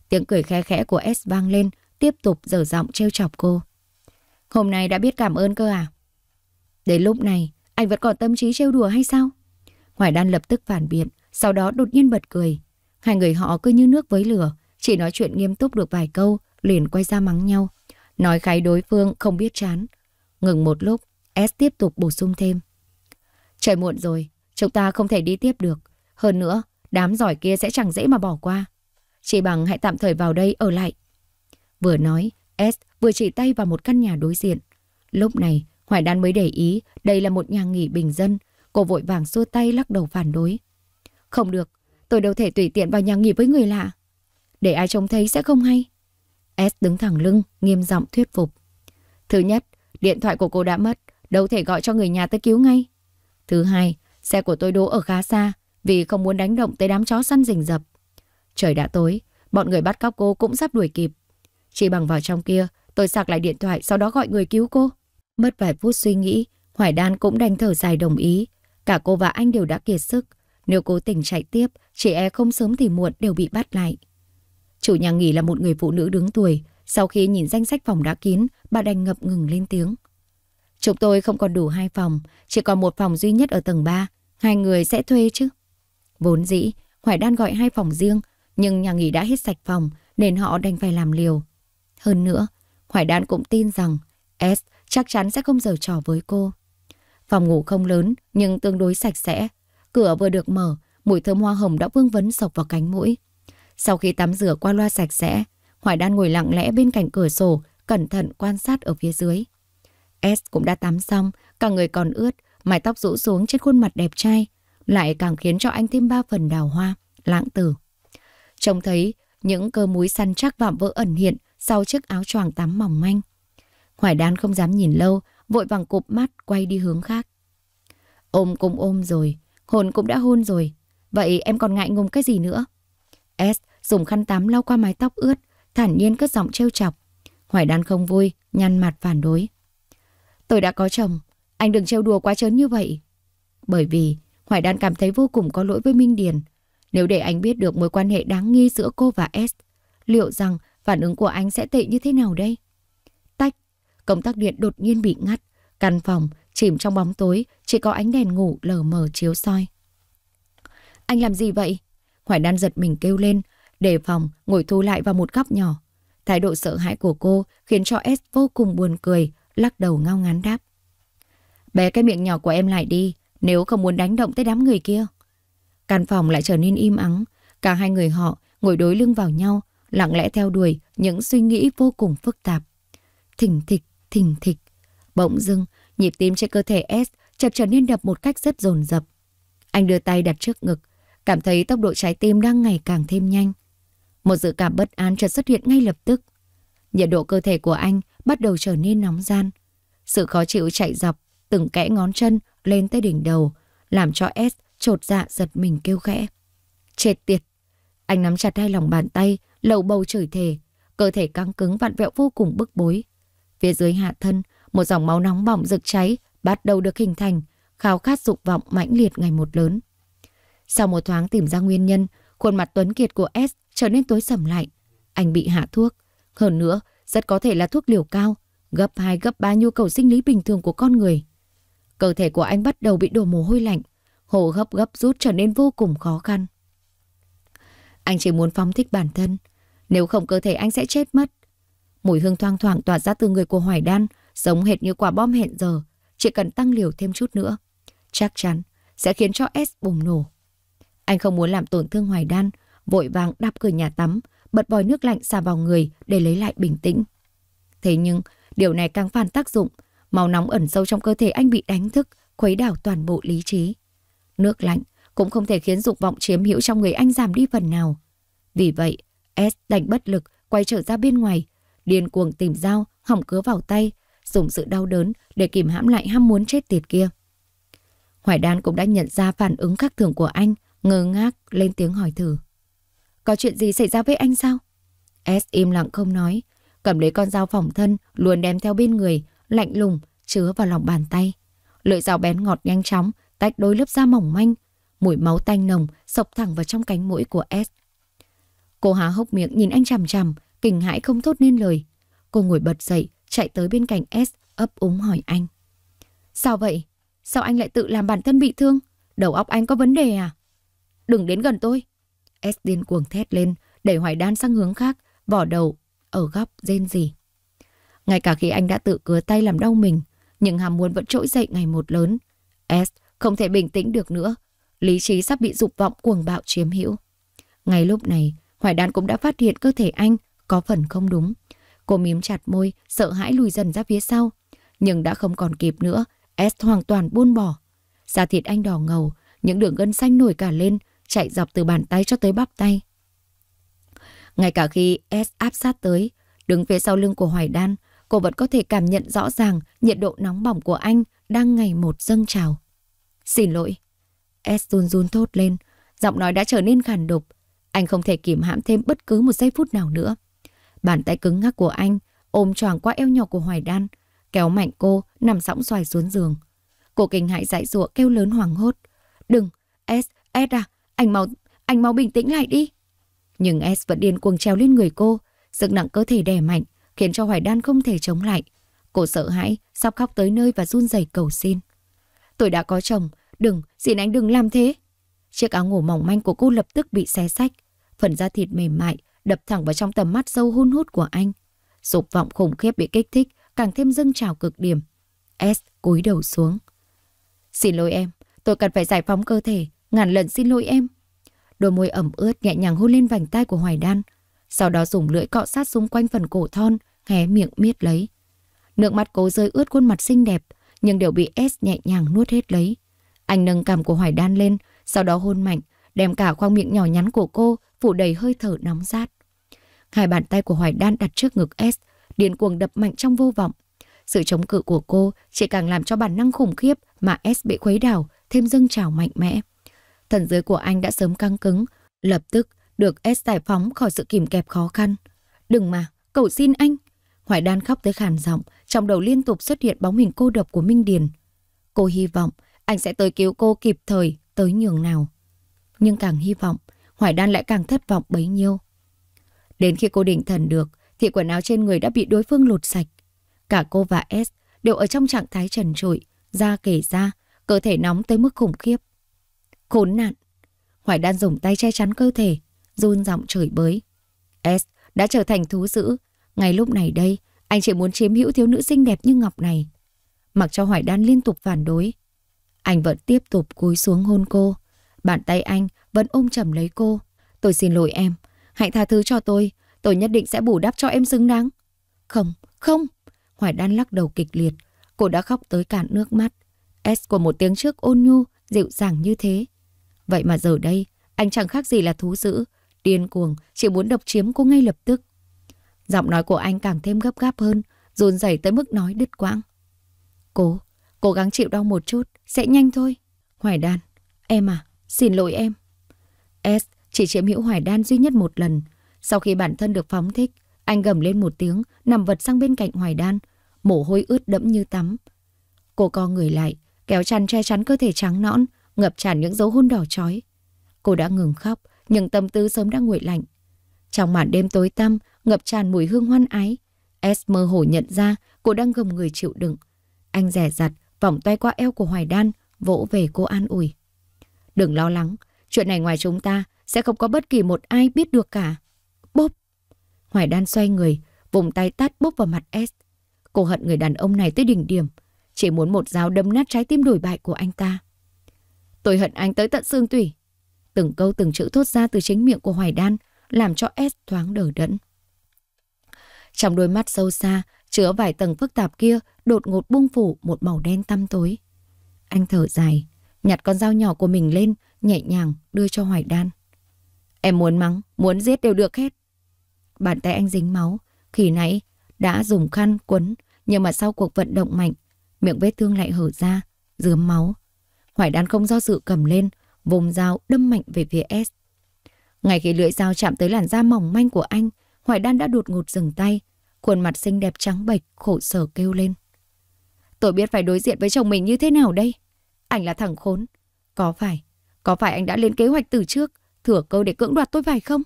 Tiếng cười khe khẽ của S vang lên, tiếp tục dở giọng trêu chọc cô. Hôm nay đã biết cảm ơn cơ à? Đến lúc này, anh vẫn còn tâm trí trêu đùa hay sao? Hoài Đan lập tức phản biện, sau đó đột nhiên bật cười. Hai người họ cứ như nước với lửa, chỉ nói chuyện nghiêm túc được vài câu, liền quay ra mắng nhau. Nói khái đối phương không biết chán. Ngừng một lúc, S tiếp tục bổ sung thêm. Trời muộn rồi, chúng ta không thể đi tiếp được. Hơn nữa, đám giỏi kia sẽ chẳng dễ mà bỏ qua. Chị bằng hãy tạm thời vào đây ở lại. Vừa nói, S vừa chỉ tay vào một căn nhà đối diện. Lúc này, Hoài Đan mới để ý đây là một nhà nghỉ bình dân. Cô vội vàng xua tay lắc đầu phản đối. Không được, tôi đâu thể tùy tiện vào nhà nghỉ với người lạ. Để ai trông thấy sẽ không hay. S đứng thẳng lưng, nghiêm giọng thuyết phục. Thứ nhất, điện thoại của cô đã mất, đâu thể gọi cho người nhà tới cứu ngay. Thứ hai, xe của tôi đỗ ở khá xa vì không muốn đánh động tới đám chó săn rình rập. Trời đã tối, bọn người bắt cóc cô cũng sắp đuổi kịp. Chỉ bằng vào trong kia, tôi sạc lại điện thoại sau đó gọi người cứu cô. Mất vài phút suy nghĩ, Hoài Đan cũng đành thở dài đồng ý. Cả cô và anh đều đã kiệt sức. Nếu cố tình chạy tiếp, chị e không sớm thì muộn đều bị bắt lại. Chủ nhà nghỉ là một người phụ nữ đứng tuổi. Sau khi nhìn danh sách phòng đã kín, bà đành ngập ngừng lên tiếng. Chúng tôi không còn đủ hai phòng, chỉ còn một phòng duy nhất ở tầng 3. Hai người sẽ thuê chứ? Vốn dĩ, Hoài Đan gọi hai phòng riêng, nhưng nhà nghỉ đã hết sạch phòng nên họ đành phải làm liều. Hơn nữa, Hoài Đan cũng tin rằng S chắc chắn sẽ không giở trò với cô. Phòng ngủ không lớn nhưng tương đối sạch sẽ. Cửa vừa được mở, mùi thơm hoa hồng đã vương vấn sộc vào cánh mũi. Sau khi tắm rửa qua loa sạch sẽ, Hoài Đan ngồi lặng lẽ bên cạnh cửa sổ, cẩn thận quan sát ở phía dưới. S cũng đã tắm xong, cả người còn ướt, mái tóc rũ xuống trên khuôn mặt đẹp trai, lại càng khiến cho anh thêm ba phần đào hoa, lãng tử. Trông thấy những cơ múi săn chắc vạm vỡ ẩn hiện sau chiếc áo choàng tắm mỏng manh. Hoài Đan không dám nhìn lâu, vội vàng cụp mắt quay đi hướng khác. Ôm cũng ôm rồi, hồn cũng đã hôn rồi, vậy em còn ngại ngùng cái gì nữa? S dùng khăn tắm lau qua mái tóc ướt, thản nhiên cất giọng trêu chọc. Hoài Đan không vui, nhăn mặt phản đối. Tôi đã có chồng, anh đừng trêu đùa quá trớn như vậy. Bởi vì Hoài Đan cảm thấy vô cùng có lỗi với Minh Điền, nếu để anh biết được mối quan hệ đáng nghi giữa cô và S, liệu rằng phản ứng của anh sẽ tệ như thế nào đây? Tách, công tắc điện đột nhiên bị ngắt, căn phòng chìm trong bóng tối, chỉ có ánh đèn ngủ lờ mờ chiếu soi. Anh làm gì vậy? Hoài Đan giật mình kêu lên, đề phòng, ngồi thu lại vào một góc nhỏ. Thái độ sợ hãi của cô khiến cho S vô cùng buồn cười, lắc đầu ngao ngán đáp. Bé cái miệng nhỏ của em lại đi, nếu không muốn đánh động tới đám người kia. Căn phòng lại trở nên im ắng. Cả hai người họ ngồi đối lưng vào nhau, lặng lẽ theo đuổi những suy nghĩ vô cùng phức tạp. Thỉnh thịch, thỉnh thịch. Bỗng dưng, nhịp tim trên cơ thể S chợt trở nên đập một cách rất dồn dập. Anh đưa tay đặt trước ngực, cảm thấy tốc độ trái tim đang ngày càng thêm nhanh. Một dự cảm bất an chợt xuất hiện ngay lập tức. Nhiệt độ cơ thể của anh bắt đầu trở nên nóng gian. Sự khó chịu chạy dọc, từng kẽ ngón chân lên tới đỉnh đầu, làm cho S trột dạ giật mình kêu khẽ. Chết tiệt! Anh nắm chặt hai lòng bàn tay, lầu bầu chửi thề, cơ thể căng cứng vặn vẹo vô cùng bức bối. Phía dưới hạ thân, một dòng máu nóng bỏng rực cháy bắt đầu được hình thành, khao khát dục vọng mãnh liệt ngày một lớn. Sau một thoáng tìm ra nguyên nhân, khuôn mặt tuấn kiệt của S trở nên tối sầm lại. Anh bị hạ thuốc. Hơn nữa, rất có thể là thuốc liều cao, gấp 2 gấp 3 nhu cầu sinh lý bình thường của con người. Cơ thể của anh bắt đầu bị đổ mồ hôi lạnh. Hồ hấp gấp rút trở nên vô cùng khó khăn. Anh chỉ muốn phóng thích bản thân, nếu không cơ thể anh sẽ chết mất. Mùi hương thoang thoảng tỏa ra từ người của Hoài Đan, giống hệt như quả bom hẹn giờ, chỉ cần tăng liều thêm chút nữa. Chắc chắn sẽ khiến cho S bùng nổ. Anh không muốn làm tổn thương Hoài Đan, vội vàng đạp cửa nhà tắm, bật vòi nước lạnh xả vào người để lấy lại bình tĩnh. Thế nhưng, điều này càng phản tác dụng, màu nóng ẩn sâu trong cơ thể anh bị đánh thức, khuấy đảo toàn bộ lý trí. Nước lạnh cũng không thể khiến dục vọng chiếm hữu trong người anh giảm đi phần nào. Vì vậy, S đành bất lực quay trở ra bên ngoài, điên cuồng tìm dao, hỏng cứa vào tay, dùng sự đau đớn để kìm hãm lại ham muốn chết tiệt kia. Hoài Đan cũng đã nhận ra phản ứng khác thường của anh, ngơ ngác lên tiếng hỏi thử. Có chuyện gì xảy ra với anh sao? S im lặng không nói, cầm lấy con dao phòng thân, luôn đem theo bên người, lạnh lùng, chứa vào lòng bàn tay. Lưỡi dao bén ngọt nhanh chóng, tách đôi lớp da mỏng manh, mùi máu tanh nồng sộc thẳng vào trong cánh mũi của S. Cô há hốc miệng nhìn anh chằm chằm, kinh hãi không thốt nên lời. Cô ngồi bật dậy, chạy tới bên cạnh S, ấp úng hỏi anh. Sao vậy? Sao anh lại tự làm bản thân bị thương? Đầu óc anh có vấn đề à? Đừng đến gần tôi. S điên cuồng thét lên, đẩy hoài đan sang hướng khác, bỏ đầu, ở góc rên gì. Ngay cả khi anh đã tự cứa tay làm đau mình, nhưng ham muốn vẫn trỗi dậy ngày một lớn. S không thể bình tĩnh được nữa. Lý trí sắp bị dục vọng cuồng bạo chiếm hữu. Ngay lúc này, Hoài Đan cũng đã phát hiện cơ thể anh có phần không đúng. Cô mím chặt môi, sợ hãi lùi dần ra phía sau. Nhưng đã không còn kịp nữa, S hoàn toàn buôn bỏ. Da thịt anh đỏ ngầu, những đường gân xanh nổi cả lên, chạy dọc từ bàn tay cho tới bắp tay. Ngay cả khi S áp sát tới, đứng phía sau lưng của Hoài Đan, cô vẫn có thể cảm nhận rõ ràng nhiệt độ nóng bỏng của anh đang ngày một dâng trào. Xin lỗi. S run run thốt lên, giọng nói đã trở nên khàn đục. Anh không thể kìm hãm thêm bất cứ một giây phút nào nữa. Bàn tay cứng ngắc của anh ôm choàng qua eo nhỏ của Hoài Đan, kéo mạnh cô nằm sóng xoài xuống giường. Cô kinh hãi dãy giụa kêu lớn hoảng hốt. Đừng, S, S à, anh mau, anh mau bình tĩnh lại đi. Nhưng S vẫn điên cuồng treo lên người cô, sức nặng cơ thể đè mạnh, khiến cho Hoài Đan không thể chống lại. Cô sợ hãi, sắp khóc tới nơi và run rẩy cầu xin. Tôi đã có chồng, đừng, xin anh đừng làm thế. Chiếc áo ngủ mỏng manh của cô lập tức bị xé sách, phần da thịt mềm mại đập thẳng vào trong tầm mắt sâu hun hút của anh. Dục vọng khủng khiếp bị kích thích, càng thêm dâng trào cực điểm. S cúi đầu xuống. Xin lỗi em, tôi cần phải giải phóng cơ thể, ngàn lần xin lỗi em. Đôi môi ẩm ướt nhẹ nhàng hôn lên vành tai của Hoài Đan, sau đó dùng lưỡi cọ sát xung quanh phần cổ thon, hé miệng miết lấy. Nước mắt cố rơi ướt khuôn mặt xinh đẹp, nhưng đều bị S nhẹ nhàng nuốt hết lấy. Anh nâng cằm của Hoài Đan lên, sau đó hôn mạnh, đem cả khoang miệng nhỏ nhắn của cô phủ đầy hơi thở nóng rát. Hai bàn tay của Hoài Đan đặt trước ngực S, điên cuồng đập mạnh trong vô vọng. Sự chống cự của cô chỉ càng làm cho bản năng khủng khiếp mà S bị khuấy đảo, thêm dâng trào mạnh mẽ. Thần giới của anh đã sớm căng cứng, lập tức được S giải phóng khỏi sự kìm kẹp khó khăn. Đừng mà, cậu xin anh. Hoài Đan khóc tới khàn giọng, trong đầu liên tục xuất hiện bóng hình cô độc của Minh Điền. Cô hy vọng anh sẽ tới cứu cô kịp thời, tới nhường nào. Nhưng càng hy vọng, Hoài Đan lại càng thất vọng bấy nhiêu. Đến khi cô định thần được, thì quần áo trên người đã bị đối phương lột sạch. Cả cô và S đều ở trong trạng thái trần trụi, da kể da, cơ thể nóng tới mức khủng khiếp. Khốn nạn! Hoài Đan dùng tay che chắn cơ thể, run giọng chửi bới. S đã trở thành thú dữ. Ngay lúc này đây, anh chỉ muốn chiếm hữu thiếu nữ xinh đẹp như Ngọc này. Mặc cho Hoài Đan liên tục phản đối. Anh vẫn tiếp tục cúi xuống hôn cô. Bàn tay anh vẫn ôm chầm lấy cô. Tôi xin lỗi em. Hãy tha thứ cho tôi. Tôi nhất định sẽ bù đắp cho em xứng đáng. Không, không. Hoài Đan lắc đầu kịch liệt. Cô đã khóc tới cạn nước mắt. S của một tiếng trước ôn nhu, dịu dàng như thế. Vậy mà giờ đây, anh chẳng khác gì là thú dữ. Điên cuồng, chỉ muốn độc chiếm cô ngay lập tức. Giọng nói của anh càng thêm gấp gáp hơn, run rẩy tới mức nói đứt quãng. Cố, cố gắng chịu đau một chút, sẽ nhanh thôi. Hoài đan, em à, xin lỗi em. S chỉ chiếm hữu hoài đan duy nhất một lần. Sau khi bản thân được phóng thích, anh gầm lên một tiếng, nằm vật sang bên cạnh hoài đan, mồ hôi ướt đẫm như tắm. Cô co người lại, kéo chăn che chắn cơ thể trắng nõn, ngập tràn những dấu hôn đỏ chói. Cô đã ngừng khóc, nhưng tâm tư sớm đã nguội lạnh. Trong màn đêm tối tăm, ngập tràn mùi hương hoan ái, S mơ hồ nhận ra cô đang gồng người chịu đựng. Anh rẻ rặt, vòng tay qua eo của Hoài Đan, vỗ về cô an ủi. Đừng lo lắng, chuyện này ngoài chúng ta sẽ không có bất kỳ một ai biết được cả. Bốp! Hoài Đan xoay người, vùng tay tát bốp vào mặt S. Cô hận người đàn ông này tới đỉnh điểm, chỉ muốn một dao đâm nát trái tim đổi bại của anh ta. Tôi hận anh tới tận xương tủy. Từng câu từng chữ thốt ra từ chính miệng của Hoài Đan làm cho S thoáng đờ đẫn. Trong đôi mắt sâu xa, chứa vài tầng phức tạp kia đột ngột buông phủ một màu đen tăm tối. Anh thở dài, nhặt con dao nhỏ của mình lên, nhẹ nhàng đưa cho Hoài Đan. Em muốn mắng, muốn giết đều được hết. Bàn tay anh dính máu, khi nãy đã dùng khăn quấn, nhưng mà sau cuộc vận động mạnh, miệng vết thương lại hở ra, dướm máu. Hoài Đan không do dự cầm lên, vùng dao đâm mạnh về phía S. Ngay khi lưỡi dao chạm tới làn da mỏng manh của anh, Hoài Đan đã đột ngột dừng tay, khuôn mặt xinh đẹp trắng bệch, khổ sở kêu lên. Tôi biết phải đối diện với chồng mình như thế nào đây? Anh là thằng khốn. Có phải, có phải anh đã lên kế hoạch từ trước, thừa câu để cưỡng đoạt tôi phải không?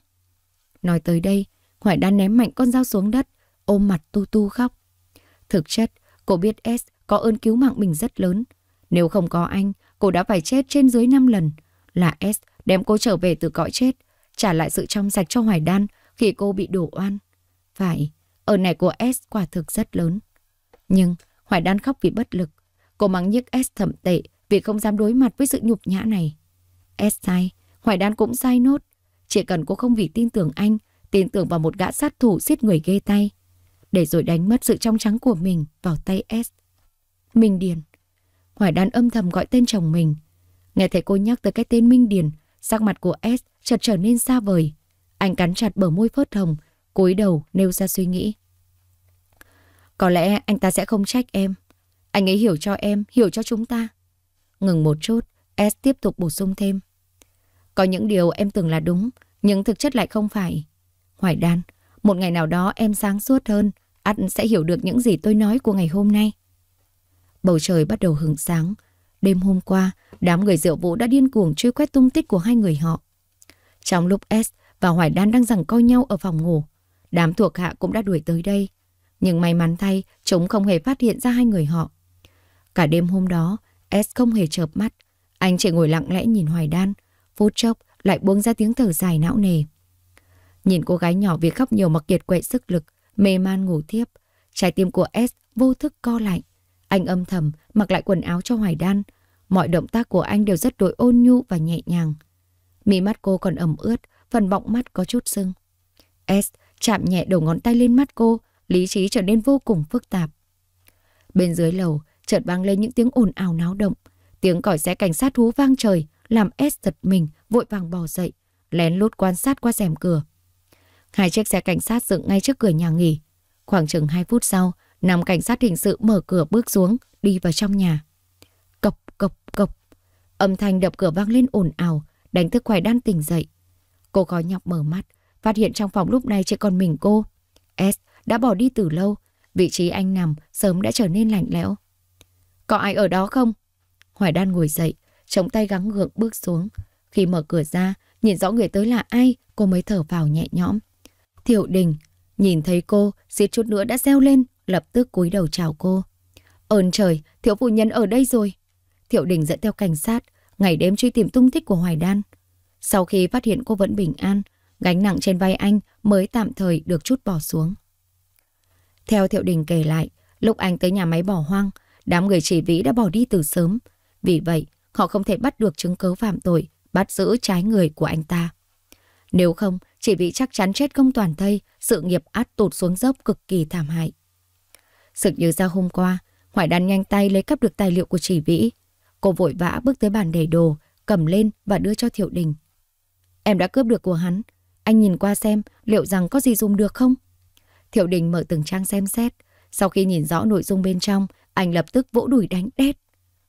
Nói tới đây, Hoài Đan ném mạnh con dao xuống đất, ôm mặt tu tu khóc. Thực chất, cô biết S có ơn cứu mạng mình rất lớn. Nếu không có anh, cô đã phải chết trên dưới 5 lần. Là S đem cô trở về từ cõi chết, trả lại sự trong sạch cho Hoài Đan khi cô bị đổ oan. Phải, ở này của S quả thực rất lớn. Nhưng Hoài Đan khóc vì bất lực. Cô mắng nhức S thậm tệ vì không dám đối mặt với sự nhục nhã này. S sai, Hoài Đan cũng sai nốt. Chỉ cần cô không vì tin tưởng anh, tin tưởng vào một gã sát thủ giết người ghê tay, để rồi đánh mất sự trong trắng của mình vào tay S. Minh Điền. Hoài Đan âm thầm gọi tên chồng mình. Nghe thấy cô nhắc tới cái tên Minh Điền, Sắc mặt của S chợt trở nên xa vời. Anh cắn chặt bờ môi phớt hồng, cúi đầu nêu ra suy nghĩ. Có lẽ anh ta sẽ không trách em. Anh ấy hiểu cho em, hiểu cho chúng ta. Ngừng một chút, S tiếp tục bổ sung thêm. Có những điều em tưởng là đúng, nhưng thực chất lại không phải. Hoài đan, một ngày nào đó em sáng suốt hơn, ắt sẽ hiểu được những gì tôi nói của ngày hôm nay. Bầu trời bắt đầu hứng sáng, Đêm hôm qua, đám người rượu vũ đã điên cuồng truy quét tung tích của hai người họ. Trong lúc S và Hoài Đan đang giằng coi nhau ở phòng ngủ, đám thuộc hạ cũng đã đuổi tới đây. Nhưng may mắn thay, chúng không hề phát hiện ra hai người họ. Cả đêm hôm đó, S không hề chợp mắt. Anh chỉ ngồi lặng lẽ nhìn Hoài Đan, phút chốc lại buông ra tiếng thở dài não nề. Nhìn cô gái nhỏ vì khóc nhiều mà kiệt quệ sức lực, mê man ngủ thiếp, trái tim của S vô thức co lạnh. Anh âm thầm mặc lại quần áo cho Hoài Đan. Mọi động tác của anh đều rất đối ôn nhu và nhẹ nhàng. Mí mắt cô còn ẩm ướt, phần bọng mắt có chút sưng. S chạm nhẹ đầu ngón tay lên mắt cô, lý trí trở nên vô cùng phức tạp. Bên dưới lầu, chợt vang lên những tiếng ồn ào náo động. Tiếng còi xe cảnh sát hú vang trời, làm S giật mình, vội vàng bò dậy, lén lút quan sát qua rèm cửa. Hai chiếc xe cảnh sát dựng ngay trước cửa nhà nghỉ. Khoảng chừng 2 phút sau, Nam cảnh sát hình sự mở cửa bước xuống, đi vào trong nhà. Cộc, cộc, cộc. Âm thanh đập cửa vang lên ồn ào, đánh thức Hoài Đan tỉnh dậy. Cô khó nhọc mở mắt, phát hiện trong phòng lúc này chỉ còn mình cô. S đã bỏ đi từ lâu, vị trí anh nằm sớm đã trở nên lạnh lẽo. Có ai ở đó không? Hoài Đan ngồi dậy, chống tay gắng gượng bước xuống. Khi mở cửa ra, nhìn rõ người tới là ai, cô mới thở vào nhẹ nhõm. Thiệu Đình, nhìn thấy cô, xít chút nữa đã reo lên, lập tức cúi đầu chào cô. Ơn trời, thiếu phu nhân ở đây rồi. Thiệu Đình dẫn theo cảnh sát, ngày đêm truy tìm tung tích của Hoài Đan. Sau khi phát hiện cô vẫn bình an, gánh nặng trên vai anh mới tạm thời được chút bỏ xuống. Theo Thiệu Đình kể lại, lúc anh tới nhà máy bỏ hoang, đám người chỉ vĩ đã bỏ đi từ sớm. Vì vậy, họ không thể bắt được chứng cứ phạm tội, bắt giữ trái người của anh ta. Nếu không, chỉ vĩ chắc chắn chết công toàn thây, sự nghiệp át tụt xuống dốc cực kỳ thảm hại. Sực như ra hôm qua, Hoài Đan nhanh tay lấy cắp được tài liệu của chỉ vĩ. Cô vội vã bước tới bàn để đồ, cầm lên và đưa cho Thiệu Đình. Em đã cướp được của hắn. Anh nhìn qua xem liệu rằng có gì dùng được không? Thiệu Đình mở từng trang xem xét. Sau khi nhìn rõ nội dung bên trong, anh lập tức vỗ đùi đánh đét.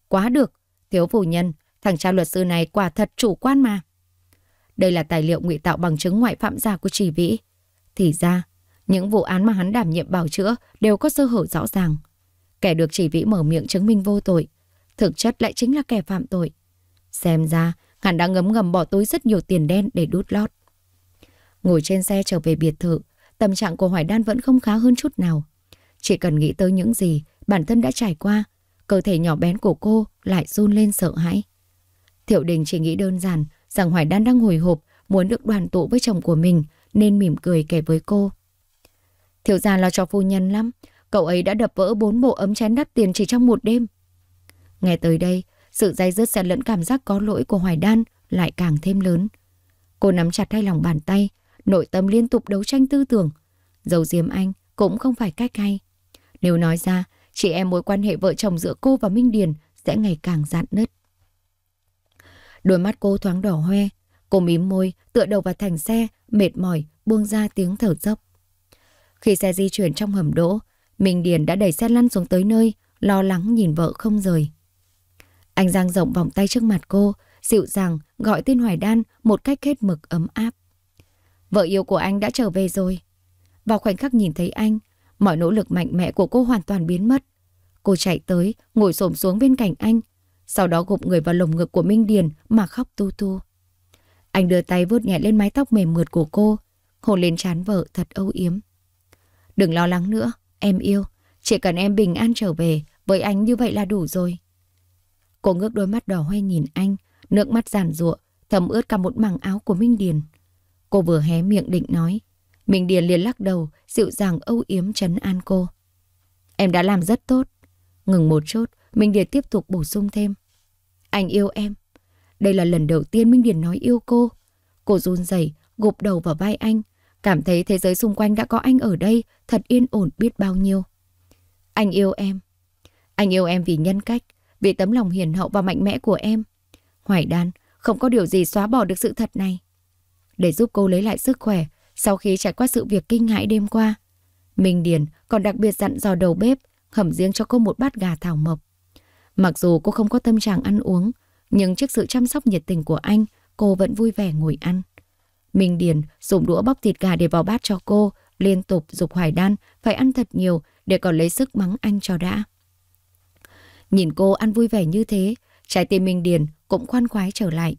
Quá được, thiếu phủ nhân, thằng cha luật sư này quả thật chủ quan mà. Đây là tài liệu ngụy tạo bằng chứng ngoại phạm giả của Chỉ Vĩ. Thì ra, những vụ án mà hắn đảm nhiệm bảo chữa đều có sơ hở rõ ràng. Kẻ được chỉ vĩ mở miệng chứng minh vô tội, thực chất lại chính là kẻ phạm tội. Xem ra, hắn đã ngấm ngầm bỏ túi rất nhiều tiền đen để đút lót. Ngồi trên xe trở về biệt thự, tâm trạng của Hoài Đan vẫn không khá hơn chút nào. Chỉ cần nghĩ tới những gì bản thân đã trải qua, cơ thể nhỏ bén của cô lại run lên sợ hãi. Thiệu Đình chỉ nghĩ đơn giản rằng Hoài Đan đang hồi hộp, muốn được đoàn tụ với chồng của mình nên mỉm cười kể với cô. Thiếu gia lo cho phu nhân lắm, cậu ấy đã đập vỡ bốn bộ ấm chén đắt tiền chỉ trong một đêm. Nghe tới đây, sự dây dứt xen lẫn cảm giác có lỗi của Hoài Đan lại càng thêm lớn. Cô nắm chặt hai lòng bàn tay, nội tâm liên tục đấu tranh tư tưởng. Dầu diếm anh cũng không phải cách hay. Nếu nói ra, chị em mối quan hệ vợ chồng giữa cô và Minh Điền sẽ ngày càng dạn nứt. Đôi mắt cô thoáng đỏ hoe, cô mím môi, tựa đầu vào thành xe, mệt mỏi, buông ra tiếng thở dốc. Khi xe di chuyển trong hầm đỗ, Minh Điền đã đẩy xe lăn xuống tới nơi, lo lắng nhìn vợ không rời. Anh Giang rộng vòng tay trước mặt cô, dịu dàng gọi tên Hoài Đan một cách hết mực ấm áp. Vợ yêu của anh đã trở về rồi. Vào khoảnh khắc nhìn thấy anh, mọi nỗ lực mạnh mẽ của cô hoàn toàn biến mất. Cô chạy tới, ngồi xổm xuống bên cạnh anh, sau đó gục người vào lồng ngực của Minh Điền mà khóc tu tu. Anh đưa tay vuốt nhẹ lên mái tóc mềm mượt của cô, hôn lên trán vợ thật âu yếm. Đừng lo lắng nữa, em yêu. Chỉ cần em bình an trở về với anh như vậy là đủ rồi. Cô ngước đôi mắt đỏ hoe nhìn anh, nước mắt giàn ruộng, thấm ướt cả một mảng áo của Minh Điền. Cô vừa hé miệng định nói. Minh Điền liền lắc đầu, dịu dàng âu yếm chấn an cô. Em đã làm rất tốt. Ngừng một chút, Minh Điền tiếp tục bổ sung thêm. Anh yêu em. Đây là lần đầu tiên Minh Điền nói yêu cô. Cô run rẩy gục đầu vào vai anh, Cảm thấy thế giới xung quanh đã có anh ở đây, thật yên ổn biết bao nhiêu. Anh yêu em. Anh yêu em vì nhân cách, vì tấm lòng hiền hậu và mạnh mẽ của em. Hoài đan, không có điều gì xóa bỏ được sự thật này. Để giúp cô lấy lại sức khỏe, sau khi trải qua sự việc kinh hãi đêm qua, Minh Điền còn đặc biệt dặn dò đầu bếp hầm riêng cho cô một bát gà thảo mộc. Mặc dù cô không có tâm trạng ăn uống, nhưng trước sự chăm sóc nhiệt tình của anh, cô vẫn vui vẻ ngồi ăn. Minh Điền dùng đũa bóc thịt gà để vào bát cho cô, liên tục dục Hoài Đan phải ăn thật nhiều để còn lấy sức mắng anh cho đã. Nhìn cô ăn vui vẻ như thế, trái tim Minh Điền cũng khoan khoái trở lại.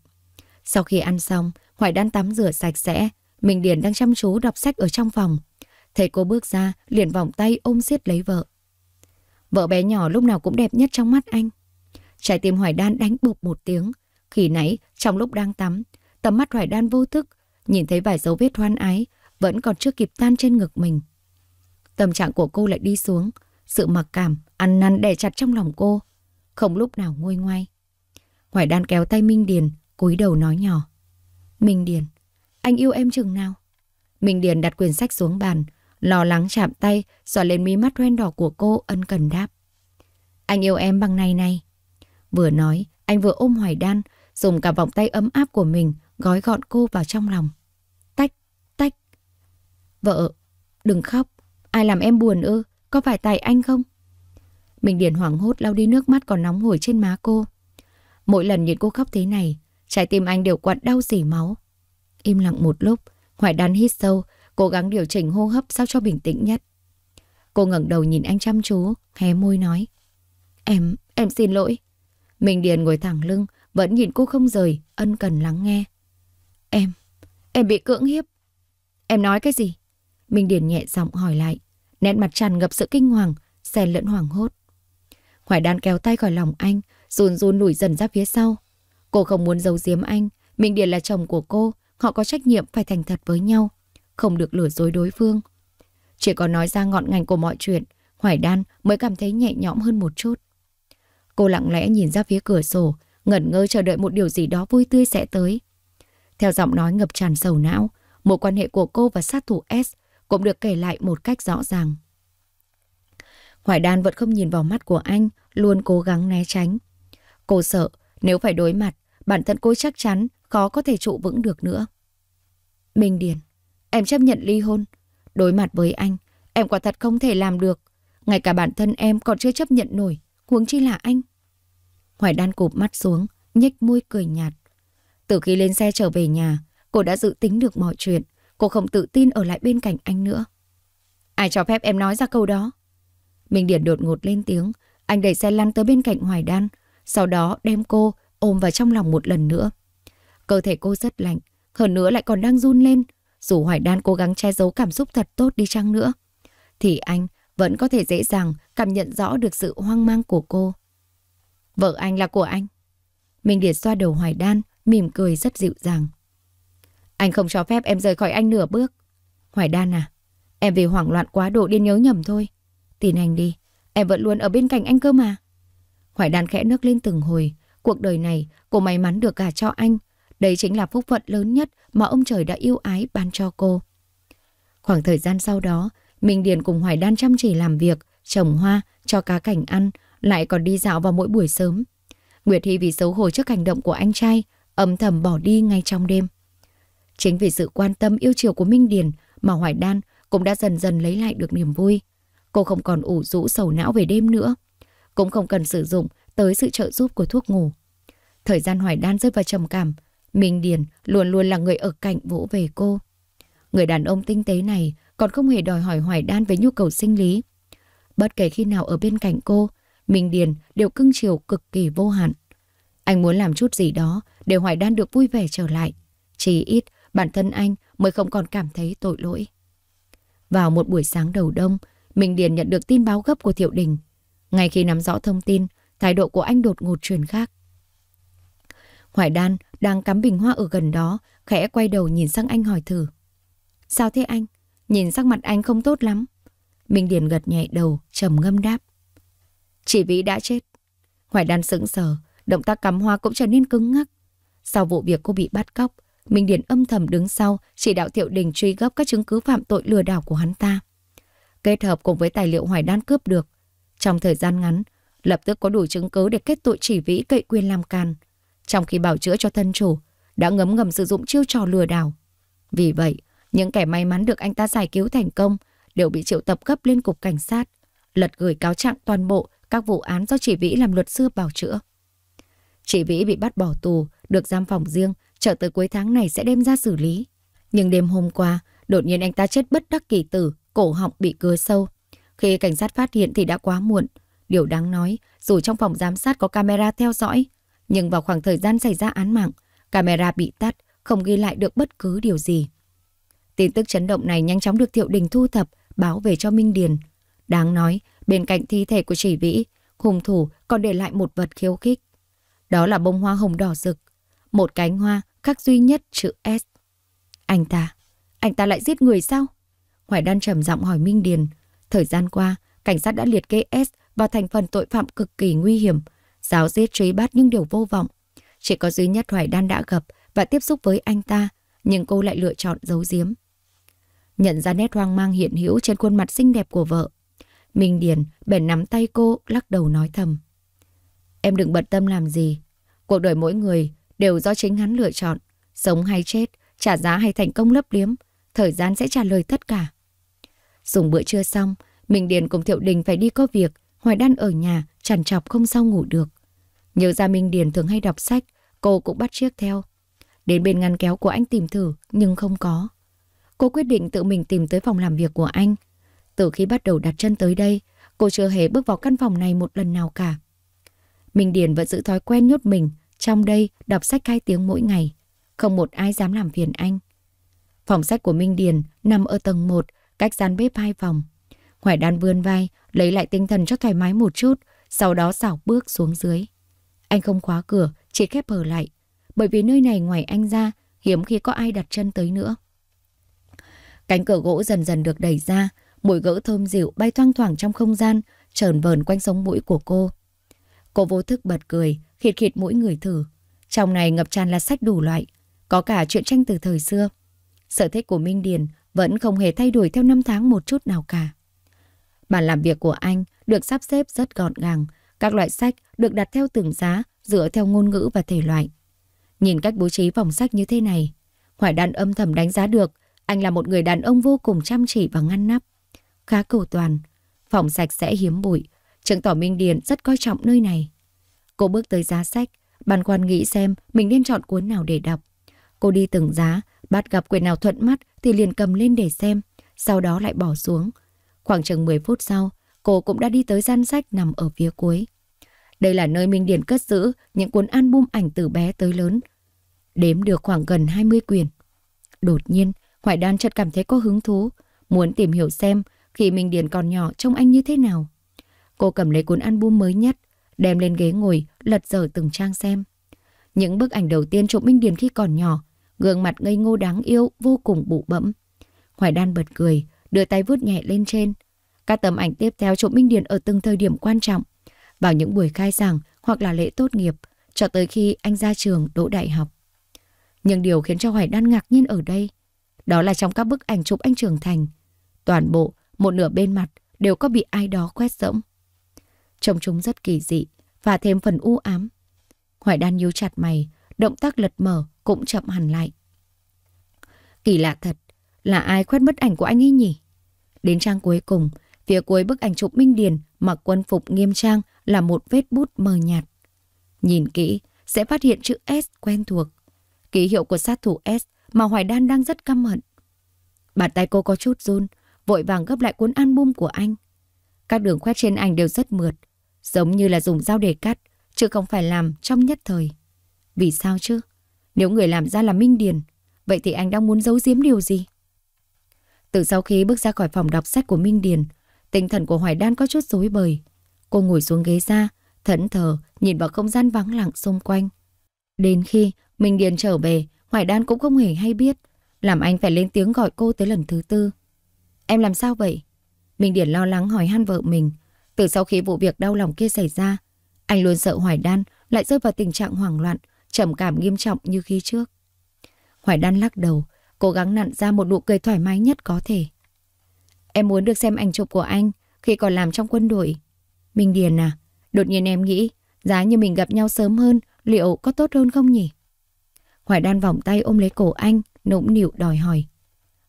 Sau khi ăn xong, Hoài Đan tắm rửa sạch sẽ, Minh Điền đang chăm chú đọc sách ở trong phòng. Thấy cô bước ra, liền vòng tay ôm siết lấy vợ. Vợ bé nhỏ lúc nào cũng đẹp nhất trong mắt anh. Trái tim Hoài Đan đánh bục một tiếng. Khi nãy, trong lúc đang tắm, tầm mắt Hoài Đan vô thức Nhìn thấy vài dấu vết hoan ái vẫn còn chưa kịp tan trên ngực mình. Tâm trạng của cô lại đi xuống, sự mặc cảm, ăn năn đè chặt trong lòng cô, không lúc nào nguôi ngoai. Hoài Đan kéo tay Minh Điền, cúi đầu nói nhỏ. Minh Điền, anh yêu em chừng nào? Minh Điền đặt quyển sách xuống bàn, lo lắng chạm tay, dò lên mí mắt hoen đỏ của cô ân cần đáp. Anh yêu em bằng này này. Vừa nói, anh vừa ôm Hoài Đan, dùng cả vòng tay ấm áp của mình gói gọn cô vào trong lòng. Tách, tách. Vợ, đừng khóc. Ai làm em buồn ư? Có phải tài anh không? Mình điền hoảng hốt lau đi nước mắt còn nóng hổi trên má cô. Mỗi lần nhìn cô khóc thế này, trái tim anh đều quặn đau dỉ máu. Im lặng một lúc, Hoài đan hít sâu, cố gắng điều chỉnh hô hấp sao cho bình tĩnh nhất. Cô ngẩng đầu nhìn anh chăm chú, hé môi nói. Em, em xin lỗi. Mình điền ngồi thẳng lưng, vẫn nhìn cô không rời, ân cần lắng nghe. Em, em bị cưỡng hiếp. Em nói cái gì? Minh Điền nhẹ giọng hỏi lại, nét mặt tràn ngập sự kinh hoàng, xen lẫn hoảng hốt. Hoài Đan kéo tay khỏi lòng anh, run run lùi dần ra phía sau. Cô không muốn giấu giếm anh, Minh Điền là chồng của cô, họ có trách nhiệm phải thành thật với nhau, không được lừa dối đối phương. Chỉ có nói ra ngọn ngành của mọi chuyện, Hoài Đan mới cảm thấy nhẹ nhõm hơn một chút. Cô lặng lẽ nhìn ra phía cửa sổ, ngẩn ngơ chờ đợi một điều gì đó vui tươi sẽ tới. Theo giọng nói ngập tràn sầu não, mối quan hệ của cô và sát thủ S cũng được kể lại một cách rõ ràng. Hoài Đan vẫn không nhìn vào mắt của anh, luôn cố gắng né tránh. Cô sợ, nếu phải đối mặt, bản thân cô chắc chắn khó có thể trụ vững được nữa. Minh Điền, em chấp nhận ly hôn. Đối mặt với anh, em quả thật không thể làm được. Ngay cả bản thân em còn chưa chấp nhận nổi, huống chi là anh. Hoài Đan cụp mắt xuống, nhếch môi cười nhạt. Từ khi lên xe trở về nhà, cô đã dự tính được mọi chuyện. Cô không tự tin ở lại bên cạnh anh nữa. Ai cho phép em nói ra câu đó? Minh Điển đột ngột lên tiếng. Anh đẩy xe lăn tới bên cạnh Hoài Đan. Sau đó đem cô ôm vào trong lòng một lần nữa. Cơ thể cô rất lạnh. Hơn nữa lại còn đang run lên. Dù Hoài Đan cố gắng che giấu cảm xúc thật tốt đi chăng nữa. Thì anh vẫn có thể dễ dàng cảm nhận rõ được sự hoang mang của cô. Vợ anh là của anh. Minh Điệt xoa đầu Hoài Đan, mỉm cười rất dịu dàng. Anh không cho phép em rời khỏi anh nửa bước. Hoài Đan à, em vì hoảng loạn quá độ điên nhớ nhầm thôi. Tin anh đi, em vẫn luôn ở bên cạnh anh cơ mà. Hoài Đan khẽ nước lên từng hồi, cuộc đời này cô may mắn được gả cho anh. Đây chính là phúc phận lớn nhất mà ông trời đã yêu ái ban cho cô. Khoảng thời gian sau đó, Minh Điền cùng Hoài Đan chăm chỉ làm việc, trồng hoa, cho cá cảnh ăn, lại còn đi dạo vào mỗi buổi sớm. Nguyệt Hy vì xấu hổ trước hành động của anh trai âm thầm bỏ đi ngay trong đêm. Chính vì sự quan tâm yêu chiều của Minh Điền mà Hoài Đan cũng đã dần dần lấy lại được niềm vui. Cô không còn ủ rũ sầu não về đêm nữa, cũng không cần sử dụng tới sự trợ giúp của thuốc ngủ. Thời gian Hoài Đan rơi vào trầm cảm, Minh Điền luôn luôn là người ở cạnh vỗ về cô. Người đàn ông tinh tế này còn không hề đòi hỏi Hoài Đan về nhu cầu sinh lý. Bất kể khi nào ở bên cạnh cô, Minh Điền đều cưng chiều cực kỳ vô hạn. Anh muốn làm chút gì đó để Hoài Đan được vui vẻ trở lại. Chỉ ít, bản thân anh mới không còn cảm thấy tội lỗi. Vào một buổi sáng đầu đông, Minh Điền nhận được tin báo gấp của Thiệu Đình. Ngay khi nắm rõ thông tin, thái độ của anh đột ngột chuyển khác. Hoài Đan đang cắm bình hoa ở gần đó, khẽ quay đầu nhìn sang anh hỏi thử. Sao thế anh? Nhìn sắc mặt anh không tốt lắm. Minh Điền gật nhẹ đầu, trầm ngâm đáp. Chỉ vì đã chết. Hoài Đan sững sờ, động tác cắm hoa cũng trở nên cứng ngắc. Sau vụ việc cô bị bắt cóc, Minh Điển âm thầm đứng sau, chỉ đạo Thiệu Đình truy gấp các chứng cứ phạm tội lừa đảo của hắn ta. Kết hợp cùng với tài liệu hoài đan cướp được. Trong thời gian ngắn, lập tức có đủ chứng cứ để kết tội chỉ vĩ cậy quyền làm can. Trong khi bảo chữa cho thân chủ, đã ngấm ngầm sử dụng chiêu trò lừa đảo. Vì vậy, những kẻ may mắn được anh ta giải cứu thành công đều bị triệu tập cấp lên cục cảnh sát, lật gửi cáo trạng toàn bộ các vụ án do chỉ vĩ làm luật sư bảo chữa. Chỉ vĩ bị bắt bỏ tù được giam phòng riêng, chờ tới cuối tháng này sẽ đem ra xử lý. Nhưng đêm hôm qua, đột nhiên anh ta chết bất đắc kỳ tử, cổ họng bị cưa sâu. Khi cảnh sát phát hiện thì đã quá muộn. Điều đáng nói, dù trong phòng giám sát có camera theo dõi, nhưng vào khoảng thời gian xảy ra án mạng, camera bị tắt, không ghi lại được bất cứ điều gì. Tin tức chấn động này nhanh chóng được Thiệu Đình thu thập, báo về cho Minh Điền. Đáng nói, bên cạnh thi thể của chỉ vĩ, hung thủ còn để lại một vật khiêu khích. Đó là bông hoa hồng đỏ rực. Một cánh hoa khắc duy nhất chữ S. Anh ta, anh ta lại giết người sao? Hoài Đan trầm giọng hỏi Minh Điền. Thời gian qua, cảnh sát đã liệt kê S vào thành phần tội phạm cực kỳ nguy hiểm, giáo giết truy bắt nhưng đều vô vọng. Chỉ có duy nhất Hoài Đan đã gặp và tiếp xúc với anh ta, nhưng cô lại lựa chọn giấu giếm. Nhận ra nét hoang mang hiện hữu trên khuôn mặt xinh đẹp của vợ, Minh Điền bèn nắm tay cô, lắc đầu nói thầm. Em đừng bận tâm làm gì. Cuộc đời mỗi người đều do chính hắn lựa chọn. Sống hay chết, trả giá hay thành công lấp liếm, thời gian sẽ trả lời tất cả. Dùng bữa trưa xong, Minh Điền cùng Thiệu Đình phải đi có việc, Hoài Đan ở nhà, trằn trọc không sao ngủ được. Nhớ ra Minh Điền thường hay đọc sách, cô cũng bắt chiếc theo. Đến bên ngăn kéo của anh tìm thử, nhưng không có. Cô quyết định tự mình tìm tới phòng làm việc của anh. Từ khi bắt đầu đặt chân tới đây, cô chưa hề bước vào căn phòng này một lần nào cả. Minh Điền vẫn giữ thói quen nhốt mình, trong đây, đọc sách hai tiếng mỗi ngày. Không một ai dám làm phiền anh. Phòng sách của Minh Điền nằm ở tầng 1, cách gian bếp hai phòng. Hoài đan vươn vai, lấy lại tinh thần cho thoải mái một chút, sau đó xảo bước xuống dưới. Anh không khóa cửa, chỉ khép hờ lại, bởi vì nơi này ngoài anh ra, hiếm khi có ai đặt chân tới nữa. Cánh cửa gỗ dần dần được đẩy ra, mùi gỡ thơm dịu bay thoang thoảng trong không gian, trờn vờn quanh sống mũi của cô. Cô vô thức bật cười, khịt khịt mỗi người thử. Trong này ngập tràn là sách đủ loại, có cả chuyện tranh từ thời xưa. Sở thích của Minh Điền vẫn không hề thay đổi theo năm tháng một chút nào cả. Bàn làm việc của anh được sắp xếp rất gọn gàng, các loại sách được đặt theo từng giá dựa theo ngôn ngữ và thể loại. Nhìn cách bố trí phòng sách như thế này, Hoài đàn âm thầm đánh giá được anh là một người đàn ông vô cùng chăm chỉ và ngăn nắp. Khá cầu toàn, phòng sạch sẽ hiếm bụi, chứng tỏ Minh Điền rất coi trọng nơi này. Cô bước tới giá sách, băn quan nghĩ xem mình nên chọn cuốn nào để đọc. Cô đi từng giá, bắt gặp quyển nào thuận mắt thì liền cầm lên để xem, sau đó lại bỏ xuống. Khoảng chừng 10 phút sau, cô cũng đã đi tới gian sách nằm ở phía cuối. Đây là nơi Minh Điền cất giữ những cuốn album ảnh từ bé tới lớn. Đếm được khoảng gần 20 quyển. Đột nhiên, Hoài Đan chợt cảm thấy có hứng thú, muốn tìm hiểu xem khi Minh Điền còn nhỏ trông anh như thế nào. Cô cầm lấy cuốn album mới nhất, đem lên ghế ngồi, lật dở từng trang xem. Những bức ảnh đầu tiên chụp Minh Điền khi còn nhỏ, gương mặt ngây ngô đáng yêu, vô cùng bụ bẫm. Hoài Đan bật cười, đưa tay vuốt nhẹ lên trên. Các tấm ảnh tiếp theo chụp Minh Điền ở từng thời điểm quan trọng, vào những buổi khai giảng hoặc là lễ tốt nghiệp, cho tới khi anh ra trường đỗ đại học. Nhưng điều khiến cho Hoài Đan ngạc nhiên ở đây, đó là trong các bức ảnh chụp anh trưởng thành, toàn bộ một nửa bên mặt đều có bị ai đó quét rỗng. Trông chúng rất kỳ dị và thêm phần u ám. Hoài đan nhíu chặt mày, động tác lật mở cũng chậm hẳn lại. Kỳ lạ thật, là ai khoét mất ảnh của anh ấy nhỉ? Đến trang cuối cùng, phía cuối bức ảnh chụp Minh Điền mặc quân phục nghiêm trang là một vết bút mờ nhạt. Nhìn kỹ, sẽ phát hiện chữ S quen thuộc. Ký hiệu của sát thủ S mà Hoài Đan đang rất căm hận. Bàn tay cô có chút run, vội vàng gấp lại cuốn album của anh. Các đường khoét trên ảnh đều rất mượt, Giống như là dùng dao để cắt, chứ không phải làm trong nhất thời. Vì sao chứ? Nếu người làm ra là Minh Điền, vậy thì anh đang muốn giấu giếm điều gì? Từ sau khi bước ra khỏi phòng đọc sách của Minh Điền, tinh thần của Hoài Đan có chút rối bời. Cô ngồi xuống ghế ra, thẫn thờ, nhìn vào không gian vắng lặng xung quanh. Đến khi Minh Điền trở về, Hoài Đan cũng không hề hay biết, làm anh phải lên tiếng gọi cô tới lần thứ tư. Em làm sao vậy? Minh Điền lo lắng hỏi han vợ mình, từ sau khi vụ việc đau lòng kia xảy ra, anh luôn sợ Hoài Đan lại rơi vào tình trạng hoảng loạn, trầm cảm nghiêm trọng như khi trước. Hoài Đan lắc đầu, cố gắng nặn ra một nụ cười thoải mái nhất có thể. Em muốn được xem ảnh chụp của anh khi còn làm trong quân đội. Minh Điền à, đột nhiên em nghĩ giá như mình gặp nhau sớm hơn liệu có tốt hơn không nhỉ? Hoài Đan vòng tay ôm lấy cổ anh, nũng nịu đòi hỏi.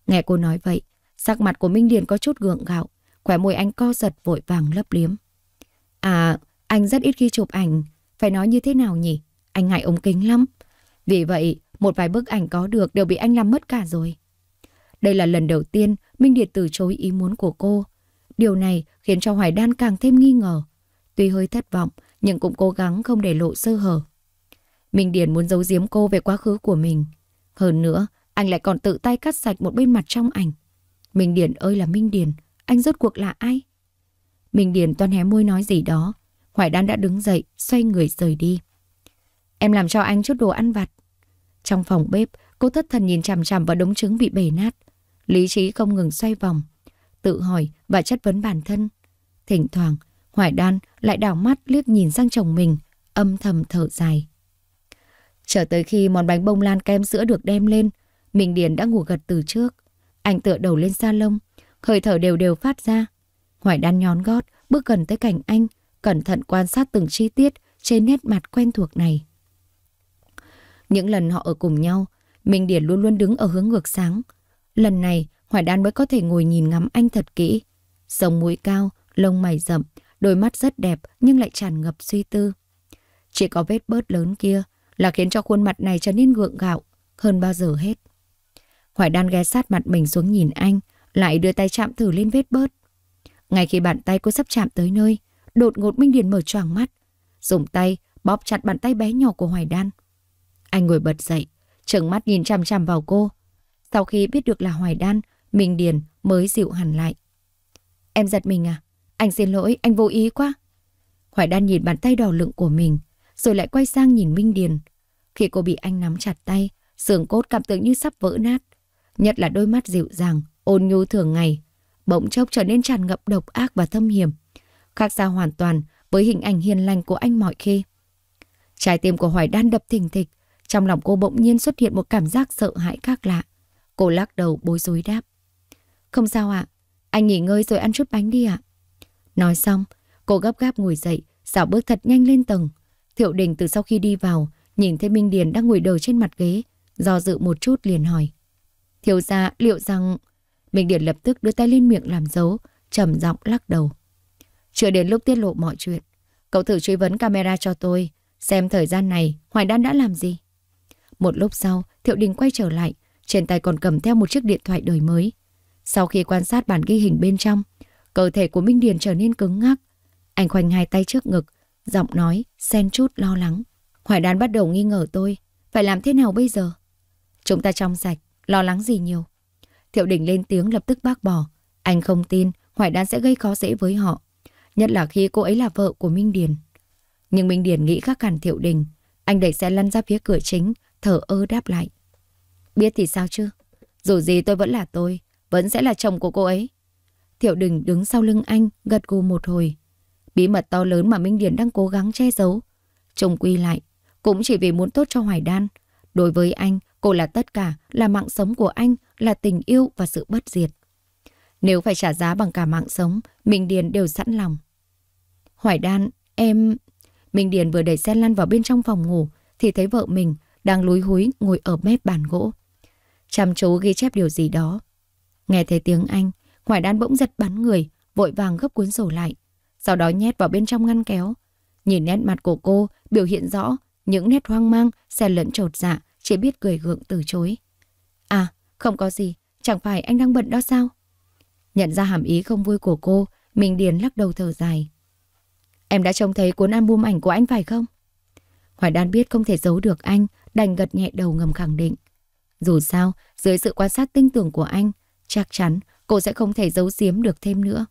Nghe cô nói vậy, sắc mặt của Minh Điền có chút gượng gạo. Khỏe môi anh co giật vội vàng lấp liếm. À, anh rất ít khi chụp ảnh. Phải nói như thế nào nhỉ? Anh ngại ống kính lắm. Vì vậy, một vài bức ảnh có được đều bị anh làm mất cả rồi. Đây là lần đầu tiên Minh Điệt từ chối ý muốn của cô. Điều này khiến cho Hoài Đan càng thêm nghi ngờ. Tuy hơi thất vọng, nhưng cũng cố gắng không để lộ sơ hở. Minh Điền muốn giấu giếm cô về quá khứ của mình. Hơn nữa, anh lại còn tự tay cắt sạch một bên mặt trong ảnh. Minh Điền ơi là Minh Điền, anh rốt cuộc là ai? Mình Điền toan hé môi nói gì đó. Hoài Đan đã đứng dậy, xoay người rời đi. Em làm cho anh chút đồ ăn vặt. Trong phòng bếp, cô thất thần nhìn chằm chằm vào đống trứng bị bể nát. Lý trí không ngừng xoay vòng, tự hỏi và chất vấn bản thân. Thỉnh thoảng, Hoài Đan lại đảo mắt liếc nhìn sang chồng mình, âm thầm thở dài. Chờ tới khi món bánh bông lan kem sữa được đem lên, Minh Điền đã ngủ gật từ trước. Anh tựa đầu lên sa lông, hơi thở đều đều phát ra. Hoài đan nhón gót, bước gần tới cạnh anh, cẩn thận quan sát từng chi tiết trên nét mặt quen thuộc này. Những lần họ ở cùng nhau, Minh Điển luôn luôn đứng ở hướng ngược sáng. Lần này, Hoài Đan mới có thể ngồi nhìn ngắm anh thật kỹ. Sống mũi cao, lông mày rậm, đôi mắt rất đẹp nhưng lại tràn ngập suy tư. Chỉ có vết bớt lớn kia là khiến cho khuôn mặt này trở nên gượng gạo hơn bao giờ hết. Hoài Đan ghé sát mặt mình xuống nhìn anh, lại đưa tay chạm thử lên vết bớt. Ngay khi bàn tay cô sắp chạm tới nơi, đột ngột Minh Điền mở choàng mắt, dùng tay bóp chặt bàn tay bé nhỏ của Hoài Đan. Anh ngồi bật dậy, trừng mắt nhìn chằm chằm vào cô. Sau khi biết được là Hoài Đan, Minh Điền mới dịu hẳn lại. Em giật mình à? Anh xin lỗi, anh vô ý quá. Hoài Đan nhìn bàn tay đỏ lựng của mình, rồi lại quay sang nhìn Minh Điền. Khi cô bị anh nắm chặt tay, xương cốt cảm tưởng như sắp vỡ nát. Nhất là đôi mắt dịu dàng, Ôn nhu thường ngày, bỗng chốc trở nên tràn ngập độc ác và thâm hiểm. Khác xa hoàn toàn với hình ảnh hiền lành của anh mọi khi. Trái tim của Hoài Đan đập thình thịch, trong lòng cô bỗng nhiên xuất hiện một cảm giác sợ hãi khác lạ. Cô lắc đầu bối rối đáp. Không sao ạ, anh nghỉ ngơi rồi ăn chút bánh đi ạ. Nói xong, cô gấp gáp ngồi dậy, dạo bước thật nhanh lên tầng. Thiệu đình từ sau khi đi vào, nhìn thấy Minh Điền đang ngồi đầu trên mặt ghế, do dự một chút liền hỏi. Thiếu gia liệu rằng Minh Điển lập tức đưa tay lên miệng làm dấu, trầm giọng lắc đầu. Chưa đến lúc tiết lộ mọi chuyện, cậu thử truy vấn camera cho tôi, xem thời gian này Hoài Đan đã làm gì. Một lúc sau, Thiệu Đình quay trở lại, trên tay còn cầm theo một chiếc điện thoại đời mới. Sau khi quan sát bản ghi hình bên trong, cơ thể của Minh Điền trở nên cứng ngắc. Anh khoanh hai tay trước ngực, giọng nói, xen chút lo lắng. Hoài Đan bắt đầu nghi ngờ tôi, phải làm thế nào bây giờ? Chúng ta trong sạch, lo lắng gì nhiều. Thiệu Đình lên tiếng lập tức bác bỏ. Anh không tin Hoài Đan sẽ gây khó dễ với họ. Nhất là khi cô ấy là vợ của Minh Điền. Nhưng Minh Điền nghĩ khác hẳn Thiệu Đình. Anh đẩy xe lăn ra phía cửa chính, thở ơ đáp lại. Biết thì sao chứ? Dù gì tôi vẫn là tôi, vẫn sẽ là chồng của cô ấy. Thiệu Đình đứng sau lưng anh, gật gù một hồi. Bí mật to lớn mà Minh Điền đang cố gắng che giấu. Chồng quy lại, cũng chỉ vì muốn tốt cho Hoài Đan. Đối với anh, Cô là tất cả, là mạng sống của anh, là tình yêu và sự bất diệt. Nếu phải trả giá bằng cả mạng sống, Minh Điền đều sẵn lòng. Hoài đan, em... Minh Điền vừa đẩy xe lăn vào bên trong phòng ngủ thì thấy vợ mình đang lúi húi ngồi ở mép bàn gỗ. Chăm chú ghi chép điều gì đó. Nghe thấy tiếng Anh, Hoài đan bỗng giật bắn người, vội vàng gấp cuốn sổ lại. Sau đó nhét vào bên trong ngăn kéo. Nhìn nét mặt của cô biểu hiện rõ những nét hoang mang, xen lẫn trột dạ chỉ biết cười gượng từ chối. À, không có gì, chẳng phải anh đang bận đó sao? Nhận ra hàm ý không vui của cô, Minh Điền lắc đầu thở dài. Em đã trông thấy cuốn album ảnh của anh phải không? Hoài Đan biết không thể giấu được anh, đành gật nhẹ đầu ngầm khẳng định. Dù sao, dưới sự quan sát tinh tưởng của anh, chắc chắn cô sẽ không thể giấu giếm được thêm nữa.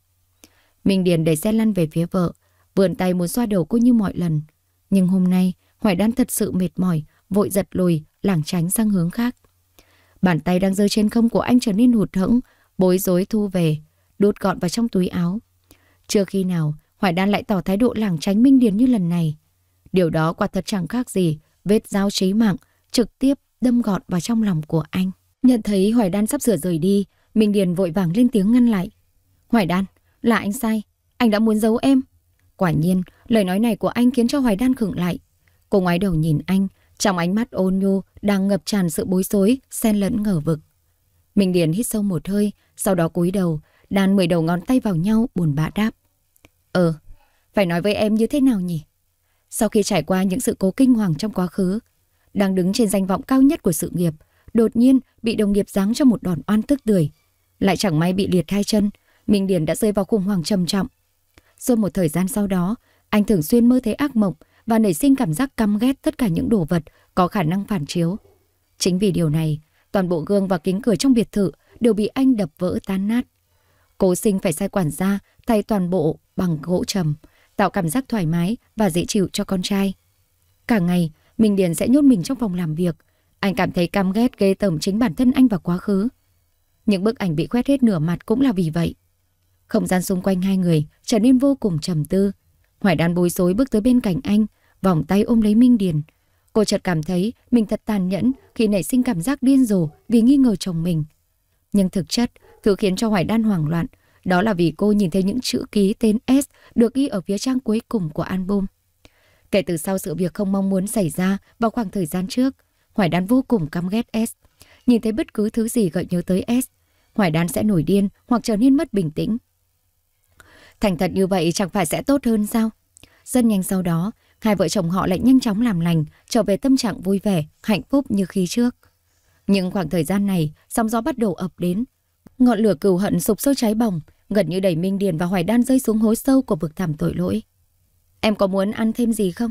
Minh Điền đẩy xe lăn về phía vợ, vườn tay muốn xoa đầu cô như mọi lần. Nhưng hôm nay, Hoài Đan thật sự mệt mỏi, vội giật lùi, lảng tránh sang hướng khác. Bàn tay đang rơi trên không của anh trở nên hụt hẫng, bối rối thu về, đút gọn vào trong túi áo. Chưa khi nào, Hoài Đan lại tỏ thái độ lảng tránh Minh Điền như lần này. Điều đó quả thật chẳng khác gì, vết dao trí mạng, trực tiếp đâm gọn vào trong lòng của anh. Nhận thấy Hoài Đan sắp sửa rời đi, Minh Điền vội vàng lên tiếng ngăn lại. Hoài Đan, là anh sai, anh đã muốn giấu em. Quả nhiên, lời nói này của anh khiến cho Hoài Đan khựng lại. Cô ngoái đầu nhìn anh, trong ánh mắt ôn nhu đang ngập tràn sự bối rối, xen lẫn ngờ vực. Minh Điền hít sâu một hơi, sau đó cúi đầu, đan mười đầu ngón tay vào nhau buồn bã đáp. Ờ, phải nói với em như thế nào nhỉ? Sau khi trải qua những sự cố kinh hoàng trong quá khứ, đang đứng trên danh vọng cao nhất của sự nghiệp, đột nhiên bị đồng nghiệp giáng cho một đòn oan tức tưởi. Lại chẳng may bị liệt hai chân, Minh Điền đã rơi vào khủng hoảng trầm trọng. Rồi một thời gian sau đó, anh thường xuyên mơ thấy ác mộng và nảy sinh cảm giác căm ghét tất cả những đồ vật có khả năng phản chiếu. Chính vì điều này, toàn bộ gương và kính cửa trong biệt thự đều bị anh đập vỡ tan nát. Cố sinh phải sai quản gia thay toàn bộ bằng gỗ trầm, tạo cảm giác thoải mái và dễ chịu cho con trai. Cả ngày, Minh Điền sẽ nhốt mình trong phòng làm việc. Anh cảm thấy căm ghét ghê tởm chính bản thân anh và quá khứ. Những bức ảnh bị khoét hết nửa mặt cũng là vì vậy. Không gian xung quanh hai người trở nên vô cùng trầm tư, Hoài Đan bối rối bước tới bên cạnh anh, vòng tay ôm lấy Minh Điền. Cô chợt cảm thấy mình thật tàn nhẫn khi nảy sinh cảm giác điên rồ vì nghi ngờ chồng mình. Nhưng thực chất, thứ khiến cho Hoài Đan hoảng loạn, đó là vì cô nhìn thấy những chữ ký tên S được ghi ở phía trang cuối cùng của album. Kể từ sau sự việc không mong muốn xảy ra vào khoảng thời gian trước, Hoài Đan vô cùng căm ghét S. Nhìn thấy bất cứ thứ gì gợi nhớ tới S, Hoài Đan sẽ nổi điên hoặc trở nên mất bình tĩnh. Thành thật như vậy chẳng phải sẽ tốt hơn sao? Rất nhanh sau đó, hai vợ chồng họ lại nhanh chóng làm lành, trở về tâm trạng vui vẻ, hạnh phúc như khi trước. Nhưng khoảng thời gian này, sóng gió bắt đầu ập đến. Ngọn lửa cừu hận sụp sôi cháy bỏng, gần như đẩy Minh Điền và Hoài Đan rơi xuống hố sâu của vực thẳm tội lỗi. Em có muốn ăn thêm gì không?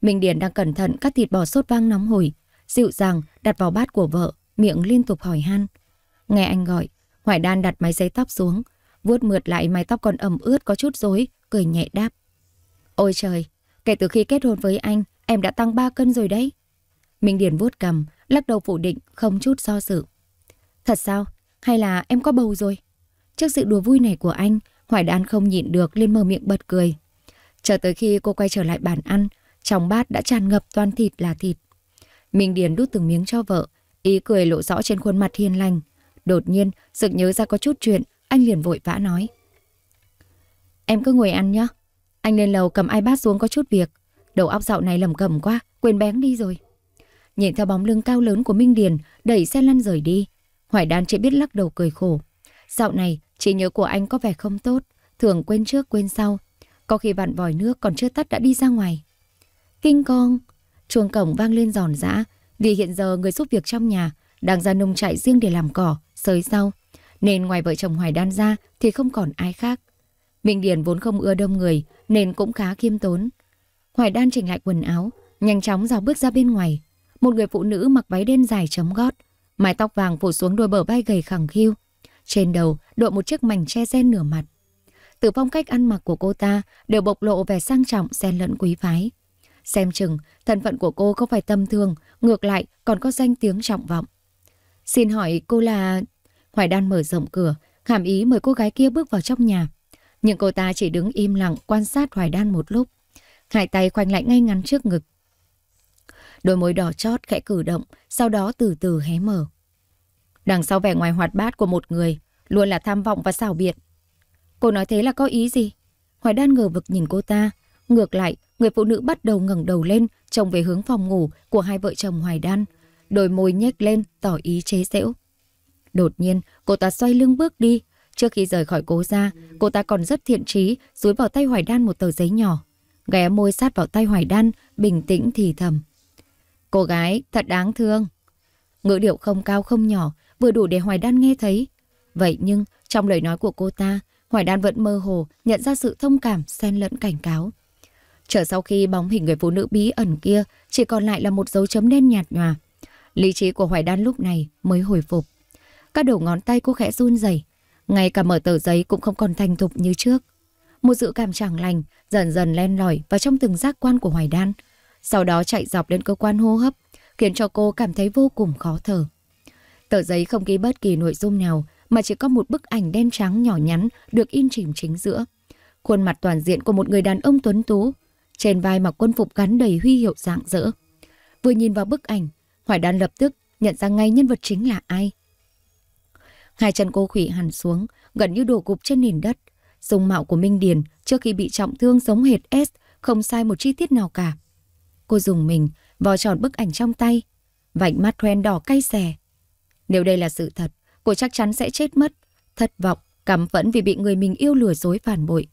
Minh Điền đang cẩn thận cắt thịt bò sốt vang nóng hổi, dịu dàng đặt vào bát của vợ, miệng liên tục hỏi han. Nghe anh gọi, Hoài Đan đặt máy giấy tóc xuống, vuốt mượt lại mái tóc còn ẩm ướt có chút rối, cười nhẹ đáp. Ôi trời, kể từ khi kết hôn với anh, em đã tăng 3 cân rồi đấy. Minh Điền vuốt cầm, lắc đầu phủ định, không chút do dự. Thật sao? Hay là em có bầu rồi? Trước sự đùa vui này của anh, Hoài Đan không nhịn được lên mở miệng bật cười. Chờ tới khi cô quay trở lại bàn ăn, trong bát đã tràn ngập toàn thịt là thịt. Minh Điền đút từng miếng cho vợ, ý cười lộ rõ trên khuôn mặt hiền lành. Đột nhiên, sực nhớ ra có chút chuyện, anh liền vội vã nói. Em cứ ngồi ăn nhá. Anh lên lầu cầm iPad xuống có chút việc. Đầu óc dạo này lầm cầm quá, quên bén đi rồi. Nhìn theo bóng lưng cao lớn của Minh Điền, đẩy xe lăn rời đi. Hoài Đan chỉ biết lắc đầu cười khổ. Dạo này, trí nhớ của anh có vẻ không tốt, thường quên trước quên sau. Có khi vặn vòi nước còn chưa tắt đã đi ra ngoài. Kinh con, chuông cổng vang lên giòn giã, vì hiện giờ người giúp việc trong nhà đang ra nông trại riêng để làm cỏ, sới sau nên ngoài vợ chồng Hoài Đan ra thì không còn ai khác. Minh Điền vốn không ưa đông người nên cũng khá kiêm tốn. Hoài Đan chỉnh lại quần áo, nhanh chóng dào bước ra bên ngoài. Một người phụ nữ mặc váy đen dài chấm gót, mái tóc vàng phủ xuống đôi bờ vai gầy khẳng khiu. Trên đầu đội một chiếc mảnh che gen nửa mặt. Từ phong cách ăn mặc của cô ta đều bộc lộ vẻ sang trọng xen lẫn quý phái. Xem chừng, thân phận của cô không phải tâm thường, ngược lại còn có danh tiếng trọng vọng. Xin hỏi cô là Hoài Đan mở rộng cửa, hàm ý mời cô gái kia bước vào trong nhà. Nhưng cô ta chỉ đứng im lặng quan sát Hoài Đan một lúc. Hai tay khoanh lại ngay ngắn trước ngực. Đôi môi đỏ chót khẽ cử động, sau đó từ từ hé mở. Đằng sau vẻ ngoài hoạt bát của một người, luôn là tham vọng và xảo biệt. Cô nói thế là có ý gì? Hoài Đan ngờ vực nhìn cô ta. Ngược lại, người phụ nữ bắt đầu ngẩng đầu lên, trông về hướng phòng ngủ của hai vợ chồng Hoài Đan. Đôi môi nhếch lên, tỏ ý chế giễu. Đột nhiên, cô ta xoay lưng bước đi. Trước khi rời khỏi cố ra, cô ta còn rất thiện trí, dúi vào tay Hoài Đan một tờ giấy nhỏ. Ghé môi sát vào tay Hoài Đan, bình tĩnh thì thầm. Cô gái, thật đáng thương. Ngữ điệu không cao không nhỏ, vừa đủ để Hoài Đan nghe thấy. Vậy nhưng, trong lời nói của cô ta, Hoài Đan vẫn mơ hồ nhận ra sự thông cảm xen lẫn cảnh cáo. Trở sau khi bóng hình người phụ nữ bí ẩn kia chỉ còn lại là một dấu chấm đen nhạt nhòa. Lý trí của Hoài Đan lúc này mới hồi phục. Các đầu ngón tay cô khẽ run rẩy, ngay cả mở tờ giấy cũng không còn thành thục như trước. Một dự cảm chẳng lành dần dần len lỏi vào trong từng giác quan của Hoài Đan, sau đó chạy dọc đến cơ quan hô hấp, khiến cho cô cảm thấy vô cùng khó thở. Tờ giấy không ghi bất kỳ nội dung nào, mà chỉ có một bức ảnh đen trắng nhỏ nhắn được in chìm chính giữa. Khuôn mặt toàn diện của một người đàn ông tuấn tú, trên vai mặc quân phục gắn đầy huy hiệu rạng rỡ. Vừa nhìn vào bức ảnh, Hoài Đan lập tức nhận ra ngay nhân vật chính là ai. Hai chân cô khủy hẳn xuống, gần như đổ gục trên nền đất. Dung mạo của Minh Điền trước khi bị trọng thương giống hệt S, không sai một chi tiết nào cả. Cô dùng mình, vò tròn bức ảnh trong tay. Vành mắt Hoen đỏ cay xè. Nếu đây là sự thật, cô chắc chắn sẽ chết mất. Thất vọng, cảm phẫn vì bị người mình yêu lừa dối phản bội.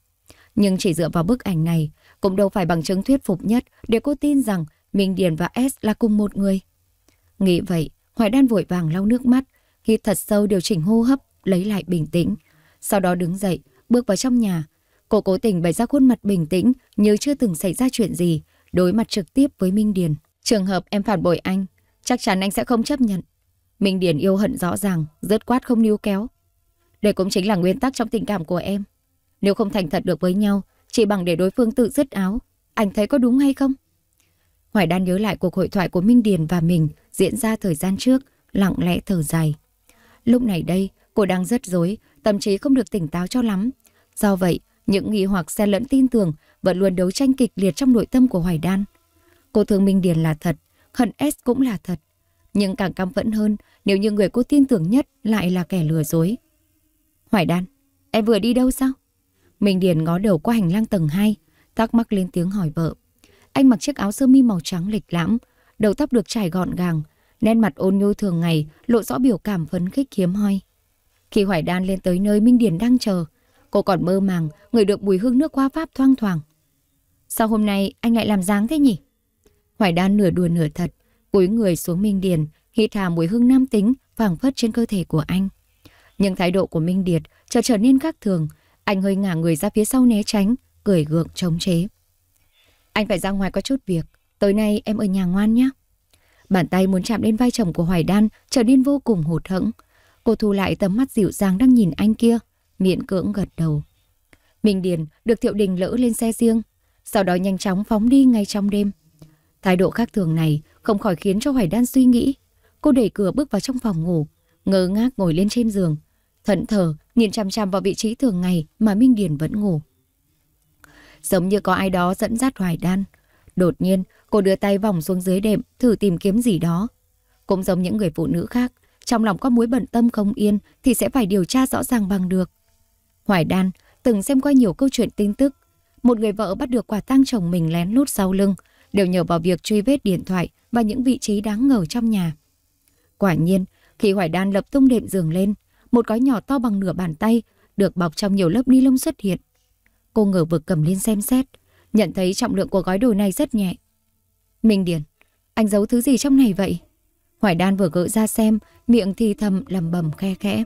Nhưng chỉ dựa vào bức ảnh này, cũng đâu phải bằng chứng thuyết phục nhất để cô tin rằng Minh Điền và S là cùng một người. Nghĩ vậy, Hoài Đan vội vàng lau nước mắt, hít thật sâu điều chỉnh hô hấp, lấy lại bình tĩnh. Sau đó đứng dậy, bước vào trong nhà. Cô cố tình bày ra khuôn mặt bình tĩnh như chưa từng xảy ra chuyện gì, đối mặt trực tiếp với Minh Điền. Trường hợp em phản bội anh, chắc chắn anh sẽ không chấp nhận. Minh Điền yêu hận rõ ràng, rớt quát không níu kéo. Đây cũng chính là nguyên tắc trong tình cảm của em. Nếu không thành thật được với nhau, chỉ bằng để đối phương tự dứt áo, anh thấy có đúng hay không? Hoài Đan nhớ lại cuộc hội thoại của Minh Điền và mình diễn ra thời gian trước, lặng lẽ thở dài. Lúc này đây, cô đang rất rối, tâm trí không được tỉnh táo cho lắm. Do vậy, những nghi hoặc xen lẫn tin tưởng vẫn luôn đấu tranh kịch liệt trong nội tâm của Hoài Đan. Cô thương Minh Điền là thật, hận S cũng là thật. Nhưng càng căm phẫn hơn nếu như người cô tin tưởng nhất lại là kẻ lừa dối. Hoài Đan, em vừa đi đâu sao? Minh Điền ngó đầu qua hành lang tầng 2, thắc mắc lên tiếng hỏi vợ. Anh mặc chiếc áo sơ mi màu trắng lịch lãm, đầu tóc được trải gọn gàng, nên mặt ôn nhu thường ngày lộ rõ biểu cảm phấn khích hiếm hoi. Khi Hoài Đan lên tới nơi Minh Điền đang chờ, cô còn mơ màng người được bùi hương nước qua pháp thoang thoảng. Sao hôm nay anh lại làm dáng thế nhỉ? Hoài Đan nửa đùa nửa thật, cúi người xuống Minh Điền, hít hà mùi hương nam tính phảng phất trên cơ thể của anh. Nhưng thái độ của Minh Điệt chợt trở nên khác thường, anh hơi ngả người ra phía sau né tránh, cười gượng chống chế. Anh phải ra ngoài có chút việc, tối nay em ở nhà ngoan nhé. Bàn tay muốn chạm đến vai chồng của Hoài Đan trở nên vô cùng hụt hẫng. Cô thu lại tấm mắt dịu dàng đang nhìn anh kia, miệng cưỡng gật đầu. Minh Điền được Thiệu Đình lỡ lên xe riêng, sau đó nhanh chóng phóng đi ngay trong đêm. Thái độ khác thường này không khỏi khiến cho Hoài Đan suy nghĩ. Cô đẩy cửa bước vào trong phòng ngủ, ngơ ngác ngồi lên trên giường. Thẫn thờ, nhìn chằm chằm vào vị trí thường ngày mà Minh Điền vẫn ngủ. Giống như có ai đó dẫn dắt Hoài Đan. Đột nhiên, Cô đưa tay vòng xuống dưới đệm, thử tìm kiếm gì đó. Cũng giống những người phụ nữ khác, trong lòng có mối bận tâm không yên thì sẽ phải điều tra rõ ràng bằng được. Hoài Đan từng xem qua nhiều câu chuyện tin tức. Một người vợ bắt được quả tang chồng mình lén lút sau lưng, đều nhờ vào việc truy vết điện thoại và những vị trí đáng ngờ trong nhà. Quả nhiên, khi Hoài Đan lập tung đệm giường lên, một gói nhỏ to bằng nửa bàn tay được bọc trong nhiều lớp ni lông xuất hiện. Cô ngờ vực cầm lên xem xét, nhận thấy trọng lượng của gói đồ này rất nhẹ, Minh Điền, anh giấu thứ gì trong này vậy? Hoài Đan vừa gỡ ra xem, miệng thì thầm lầm bầm khe khẽ.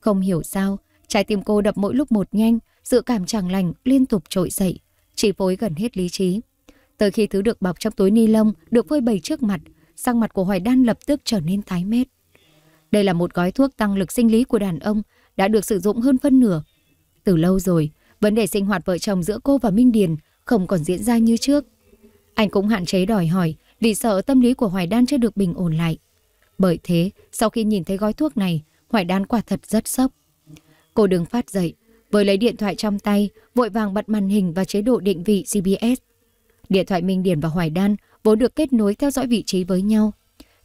Không hiểu sao, trái tim cô đập mỗi lúc một nhanh, dự cảm chẳng lành liên tục trội dậy, chỉ phối gần hết lý trí. Tới khi thứ được bọc trong túi ni lông được phơi bày trước mặt, sang mặt của Hoài Đan lập tức trở nên tái mét. Đây là một gói thuốc tăng lực sinh lý của đàn ông, đã được sử dụng hơn phân nửa. Từ lâu rồi, vấn đề sinh hoạt vợ chồng giữa cô và Minh Điền không còn diễn ra như trước. Anh cũng hạn chế đòi hỏi vì sợ tâm lý của Hoài Đan chưa được bình ổn lại. Bởi thế, sau khi nhìn thấy gói thuốc này, Hoài Đan quả thật rất sốc. Cô đứng phát dậy, với lấy điện thoại trong tay, vội vàng bật màn hình và chế độ định vị GPS. Điện thoại Minh Điển và Hoài Đan vốn được kết nối theo dõi vị trí với nhau.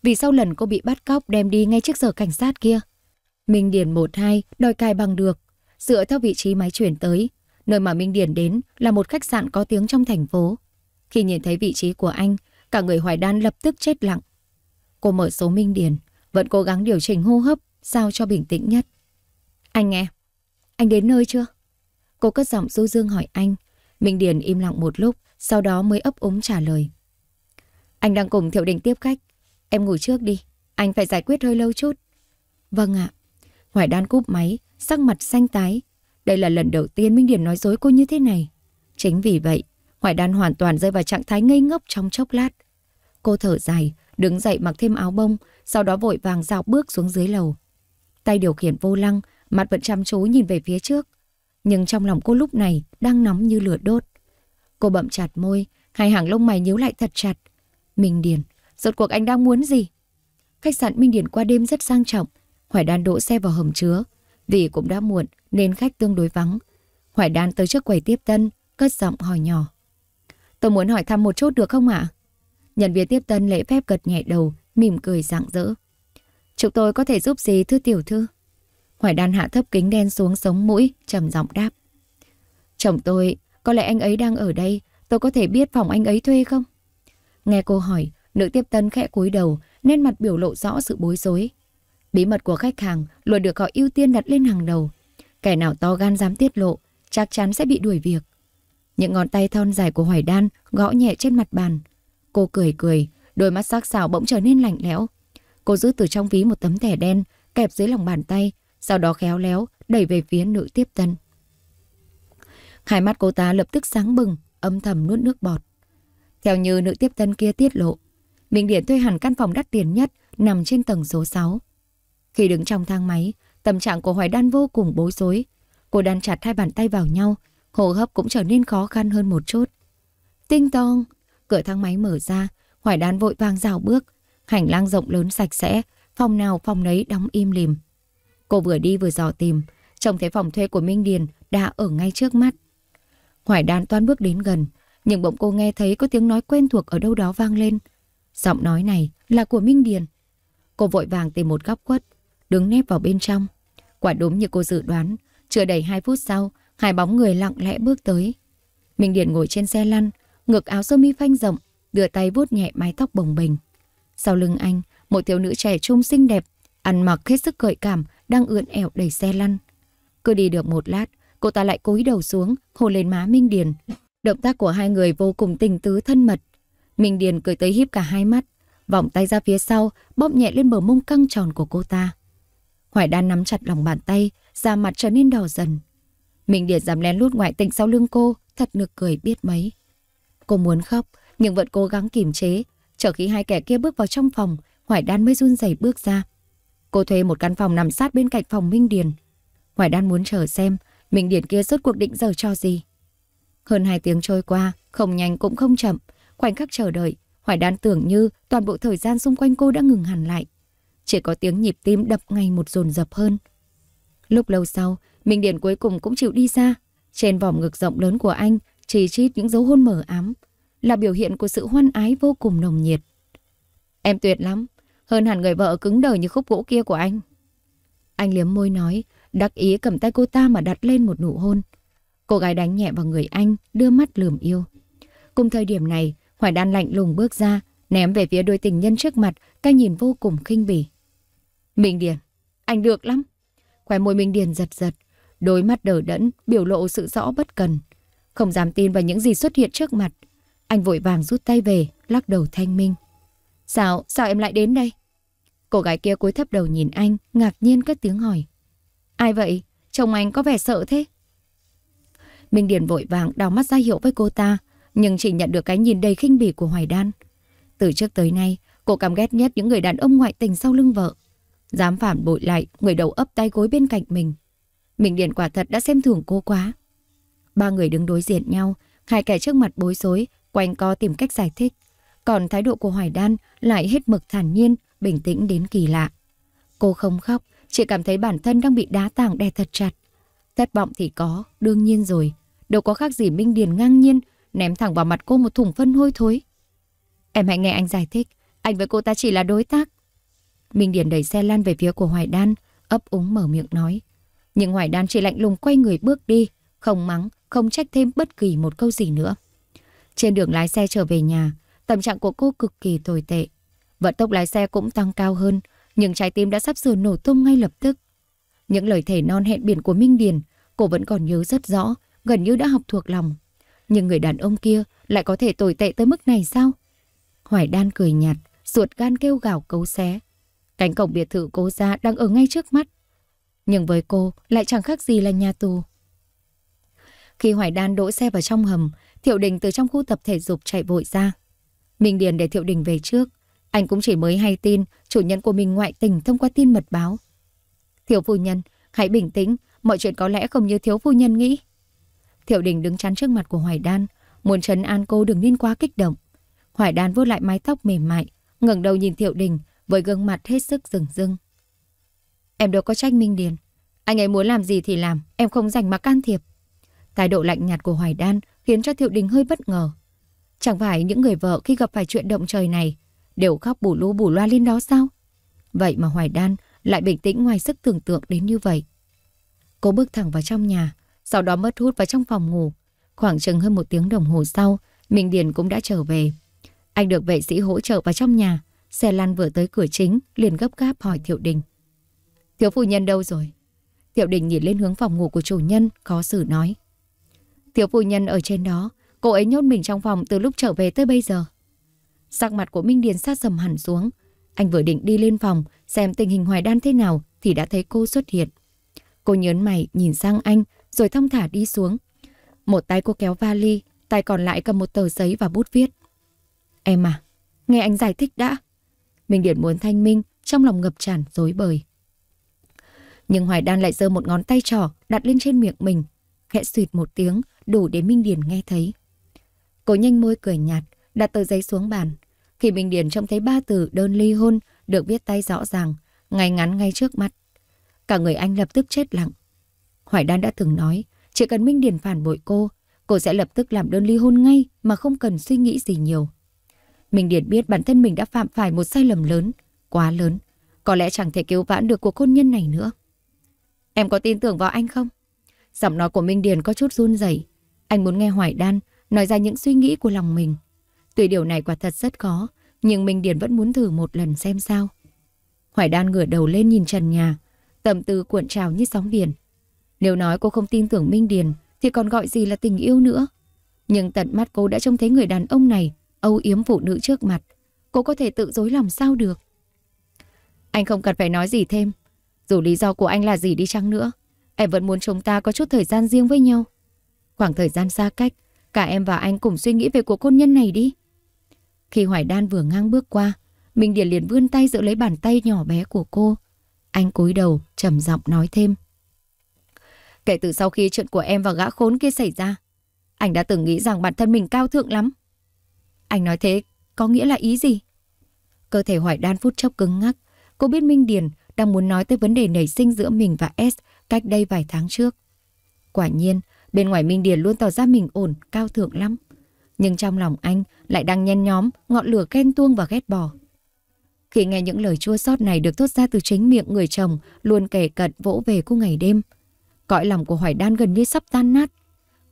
Vì sau lần cô bị bắt cóc đem đi ngay trước giờ cảnh sát kia. Minh Điển 12 đòi cài bằng được, dựa theo vị trí máy chuyển tới. Nơi mà Minh Điển đến là một khách sạn có tiếng trong thành phố. Khi nhìn thấy vị trí của anh, cả người Hoài Đan lập tức chết lặng. Cô mở số minh điền, vẫn cố gắng điều chỉnh hô hấp sao cho bình tĩnh nhất. Anh nghe, anh đến nơi chưa? Cô cất giọng du dương hỏi anh. Minh Điền im lặng một lúc, sau đó mới ấp úng trả lời. Anh đang cùng Thiệu Đình tiếp khách. Em ngủ trước đi, anh phải giải quyết hơi lâu chút. Vâng ạ. Hoài đan cúp máy, sắc mặt xanh tái. Đây là lần đầu tiên Minh Điền nói dối cô như thế này. Chính vì vậy, Hoài đan hoàn toàn rơi vào trạng thái ngây ngốc trong chốc lát. Cô thở dài, đứng dậy mặc thêm áo bông, sau đó vội vàng dạo bước xuống dưới lầu. Tay điều khiển vô lăng, mặt vẫn chăm chú nhìn về phía trước. Nhưng trong lòng cô lúc này đang nóng như lửa đốt. Cô bậm chặt môi, hai hàng lông mày nhíu lại thật chặt. Minh Điền, rốt cuộc anh đang muốn gì? Khách sạn Minh Điền qua đêm rất sang trọng. Hoài đan đỗ xe vào hầm chứa. Vì cũng đã muộn nên khách tương đối vắng. Hoài đan tới trước quầy tiếp tân, cất giọng hỏi nhỏ. Tôi muốn hỏi thăm một chút được không ạ? À? Nhân viên tiếp tân lễ phép gật nhẹ đầu, mỉm cười rạng rỡ. Chúng tôi có thể giúp gì thưa tiểu thư? Hoài đan hạ thấp kính đen xuống sống mũi, trầm giọng đáp. Chồng tôi, có lẽ anh ấy đang ở đây, tôi có thể biết phòng anh ấy thuê không? Nghe cô hỏi, nữ tiếp tân khẽ cúi đầu, nên mặt biểu lộ rõ sự bối rối. Bí mật của khách hàng luôn được họ ưu tiên đặt lên hàng đầu. Kẻ nào to gan dám tiết lộ, chắc chắn sẽ bị đuổi việc. Những ngón tay thon dài của Hoài Đan gõ nhẹ trên mặt bàn. Cô cười cười, đôi mắt sắc sảo bỗng trở nên lạnh lẽo. Cô giữ từ trong ví một tấm thẻ đen kẹp dưới lòng bàn tay, sau đó khéo léo đẩy về phía nữ tiếp tân. Hai mắt cô ta lập tức sáng bừng, âm thầm nuốt nước bọt. Theo như nữ tiếp tân kia tiết lộ, Minh Điển thuê hẳn căn phòng đắt tiền nhất nằm trên tầng số 6. Khi đứng trong thang máy, tâm trạng của Hoài Đan vô cùng bối rối. Cô đan chặt hai bàn tay vào nhau, hô hấp cũng trở nên khó khăn hơn một chút. Tinh tong, cửa thang máy mở ra, Hoài Đan vội vàng rào bước, hành lang rộng lớn sạch sẽ, phòng nào phòng nấy đóng im lìm. Cô vừa đi vừa dò tìm, trông thấy phòng thuê của Minh Điền đã ở ngay trước mắt. Hoài Đan toan bước đến gần, nhưng bỗng cô nghe thấy có tiếng nói quen thuộc ở đâu đó vang lên. Giọng nói này là của Minh Điền. Cô vội vàng tìm một góc quất, đứng nép vào bên trong. Quả đúng như cô dự đoán, chưa đầy 2 phút sau, Hai bóng người lặng lẽ bước tới. Minh Điển ngồi trên xe lăn, ngực áo sơ mi phanh rộng, đưa tay vuốt nhẹ mái tóc bồng bềnh. Sau lưng anh, một thiếu nữ trẻ trung xinh đẹp, ăn mặc hết sức gợi cảm, đang ươn ẻo đẩy xe lăn. Cứ đi được một lát, cô ta lại cúi đầu xuống, hôn lên má Minh Điền. Động tác của hai người vô cùng tình tứ thân mật. Minh Điền cười tới híp cả hai mắt, vòng tay ra phía sau, bóp nhẹ lên bờ mông căng tròn của cô ta. Hoài Đan nắm chặt lòng bàn tay, da mặt trở nên đỏ dần. Minh Điệt dám lén lút ngoại tình sau lưng cô, thật nực cười biết mấy. Cô muốn khóc, nhưng vẫn cố gắng kiềm chế. Chờ khi hai kẻ kia bước vào trong phòng, Hoài Đan mới run rẩy bước ra. Cô thuê một căn phòng nằm sát bên cạnh phòng Minh Điền. Hoài Đan muốn chờ xem Minh Điền kia rốt cuộc định giờ cho gì. Hơn hai tiếng trôi qua, không nhanh cũng không chậm. Khoảnh khắc chờ đợi, Hoài Đan tưởng như toàn bộ thời gian xung quanh cô đã ngừng hẳn lại. Chỉ có tiếng nhịp tim đập ngày một dồn dập hơn. Lúc lâu sau, Minh Điền cuối cùng cũng chịu đi ra. Trên vòng ngực rộng lớn của anh chỉ chít những dấu hôn mờ ám, là biểu hiện của sự hoan ái vô cùng nồng nhiệt. Em tuyệt lắm, hơn hẳn người vợ cứng đờ như khúc gỗ kia của anh. Anh liếm môi nói, đắc ý cầm tay cô ta mà đặt lên một nụ hôn. Cô gái đánh nhẹ vào người anh, đưa mắt lườm yêu. Cùng thời điểm này, Hoài Đan lạnh lùng bước ra, ném về phía đôi tình nhân trước mặt, cái nhìn vô cùng khinh bỉ. Minh Điền, anh được lắm. Khỏe môi Minh Điền giật giật, Đôi mắt đờ đẫn, biểu lộ sự rõ bất cần. Không dám tin vào những gì xuất hiện trước mặt. Anh vội vàng rút tay về, lắc đầu thanh minh. Sao, sao em lại đến đây? Cô gái kia cúi thấp đầu nhìn anh, ngạc nhiên cất tiếng hỏi. Ai vậy? Chồng anh có vẻ sợ thế. Minh Điền vội vàng đào mắt ra hiệu với cô ta, nhưng chỉ nhận được cái nhìn đầy khinh bỉ của Hoài Đan. Từ trước tới nay, cô cảm ghét nhất những người đàn ông ngoại tình sau lưng vợ. Dám phản bội lại người đầu ấp tay gối bên cạnh mình. Mình điền quả thật đã xem thường cô quá. Ba người đứng đối diện nhau, hai kẻ trước mặt bối rối, quanh co tìm cách giải thích. Còn thái độ của Hoài Đan lại hết mực thản nhiên, bình tĩnh đến kỳ lạ. Cô không khóc, chỉ cảm thấy bản thân đang bị đá tảng đè thật chặt. Thất vọng thì có, đương nhiên rồi. Đâu có khác gì Minh Điền ngang nhiên, ném thẳng vào mặt cô một thùng phân hôi thối. Em hãy nghe anh giải thích, anh với cô ta chỉ là đối tác. Minh Điền đẩy xe lan về phía của Hoài Đan, ấp úng mở miệng nói. Nhưng Hoài Đan chỉ lạnh lùng quay người bước đi, không mắng, không trách thêm bất kỳ một câu gì nữa. Trên đường lái xe trở về nhà, tâm trạng của cô cực kỳ tồi tệ. Vận tốc lái xe cũng tăng cao hơn, nhưng trái tim đã sắp sửa nổ tung ngay lập tức. Những lời thể non hẹn biển của Minh Điền, cô vẫn còn nhớ rất rõ, gần như đã học thuộc lòng. Nhưng người đàn ông kia lại có thể tồi tệ tới mức này sao? Hoài Đan cười nhạt, ruột gan kêu gào cấu xé. Cánh cổng biệt thự cố gia đang ở ngay trước mắt nhưng với cô lại chẳng khác gì là nhà tù. Khi Hoài Đan đỗ xe vào trong hầm, Thiệu Đình từ trong khu tập thể dục chạy vội ra. Minh Điền để Thiệu Đình về trước. Anh cũng chỉ mới hay tin chủ nhân của mình ngoại tình thông qua tin mật báo. Thiệu phu nhân, hãy bình tĩnh, mọi chuyện có lẽ không như thiếu phu nhân nghĩ. Thiệu Đình đứng chắn trước mặt của Hoài Đan, muốn trấn an cô đừng nên quá kích động. Hoài Đan vuốt lại mái tóc mềm mại, ngẩng đầu nhìn Thiệu Đình với gương mặt hết sức rừng rưng. Em đâu có trách Minh Điền. Anh ấy muốn làm gì thì làm, em không dành mà can thiệp. Thái độ lạnh nhạt của Hoài Đan khiến cho Thiệu Đình hơi bất ngờ. Chẳng phải những người vợ khi gặp phải chuyện động trời này đều khóc bù lú bù loa lên đó sao? Vậy mà Hoài Đan lại bình tĩnh ngoài sức tưởng tượng đến như vậy. Cô bước thẳng vào trong nhà, sau đó mất hút vào trong phòng ngủ. Khoảng chừng hơn một tiếng đồng hồ sau, Minh Điền cũng đã trở về. Anh được vệ sĩ hỗ trợ vào trong nhà, xe lăn vừa tới cửa chính, liền gấp gáp hỏi Thiệu Đình. Thiếu phu nhân đâu rồi? thiệu đình nhìn lên hướng phòng ngủ của chủ nhân, khó xử nói. Thiếu phu nhân ở trên đó, cô ấy nhốt mình trong phòng từ lúc trở về tới bây giờ. Sắc mặt của Minh Điền sát sầm hẳn xuống. Anh vừa định đi lên phòng, xem tình hình Hoài Đan thế nào thì đã thấy cô xuất hiện. Cô nhớn mày nhìn sang anh rồi thong thả đi xuống. Một tay cô kéo vali, tay còn lại cầm một tờ giấy và bút viết. Em à, nghe anh giải thích đã. Minh điền muốn thanh minh, trong lòng ngập tràn, dối bời. Nhưng Hoài Đan lại giơ một ngón tay trỏ đặt lên trên miệng mình, khẽ suyệt một tiếng, đủ để Minh Điền nghe thấy. Cô nhanh môi cười nhạt, đặt tờ giấy xuống bàn. Khi Minh Điền trông thấy ba từ đơn ly hôn được viết tay rõ ràng, ngay ngắn ngay trước mắt. Cả người anh lập tức chết lặng. Hoài Đan đã từng nói, chỉ cần Minh Điền phản bội cô, cô sẽ lập tức làm đơn ly hôn ngay mà không cần suy nghĩ gì nhiều. Minh Điền biết bản thân mình đã phạm phải một sai lầm lớn, quá lớn. Có lẽ chẳng thể cứu vãn được cuộc hôn nhân này nữa. Em có tin tưởng vào anh không? Giọng nói của Minh Điền có chút run rẩy. Anh muốn nghe Hoài Đan nói ra những suy nghĩ của lòng mình. Tuy điều này quả thật rất khó, nhưng Minh Điền vẫn muốn thử một lần xem sao. Hoài Đan ngửa đầu lên nhìn trần nhà, tầm tư cuộn trào như sóng biển. Nếu nói cô không tin tưởng Minh Điền thì còn gọi gì là tình yêu nữa. Nhưng tận mắt cô đã trông thấy người đàn ông này âu yếm phụ nữ trước mặt. Cô có thể tự dối lòng sao được. Anh không cần phải nói gì thêm, dù lý do của anh là gì đi chăng nữa, em vẫn muốn chúng ta có chút thời gian riêng với nhau. Khoảng thời gian xa cách, cả em và anh cùng suy nghĩ về cuộc hôn nhân này đi. Khi Hoài Đan vừa ngang bước qua, Minh Điền liền vươn tay giữ lấy bàn tay nhỏ bé của cô. Anh cúi đầu, trầm giọng nói thêm. Kể từ sau khi chuyện của em và gã khốn kia xảy ra, anh đã từng nghĩ rằng bản thân mình cao thượng lắm. Anh nói thế có nghĩa là ý gì? Cơ thể Hoài Đan phút chốc cứng ngắc. Cô biết Minh Điền đang muốn nói tới vấn đề nảy sinh giữa mình và S cách đây vài tháng trước. Quả nhiên, bên ngoài Minh Điền luôn tỏ ra mình ổn, cao thượng lắm. Nhưng trong lòng anh lại đang nhen nhóm ngọn lửa khen tuông và ghét bỏ. Khi nghe những lời chua xót này được thốt ra từ chính miệng người chồng luôn kể cận vỗ về cô ngày đêm. Cõi lòng của Hoài Đan gần như sắp tan nát.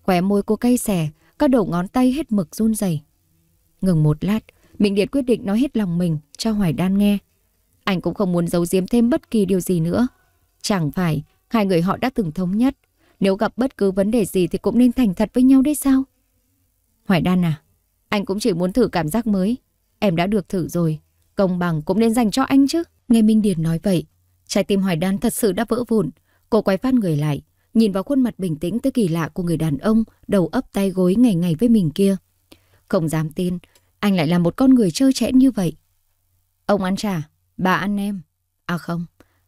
Khóe môi cô cay xẻ, các đầu ngón tay hết mực run rẩy. Ngừng một lát, Minh Điệt quyết định nói hết lòng mình cho Hoài Đan nghe. Anh cũng không muốn giấu giếm thêm bất kỳ điều gì nữa. Chẳng phải hai người họ đã từng thống nhất. Nếu gặp bất cứ vấn đề gì thì cũng nên thành thật với nhau đấy sao? Hoài Đan à, anh cũng chỉ muốn thử cảm giác mới. Em đã được thử rồi, công bằng cũng nên dành cho anh chứ. Nghe Minh Điền nói vậy, trái tim Hoài Đan thật sự đã vỡ vụn. Cô quay phát người lại, nhìn vào khuôn mặt bình tĩnh tới kỳ lạ của người đàn ông đầu ấp tay gối ngày ngày với mình kia. Không dám tin, anh lại là một con người chơi trẽn như vậy. Ông ăn trà, Ba anh em. À không,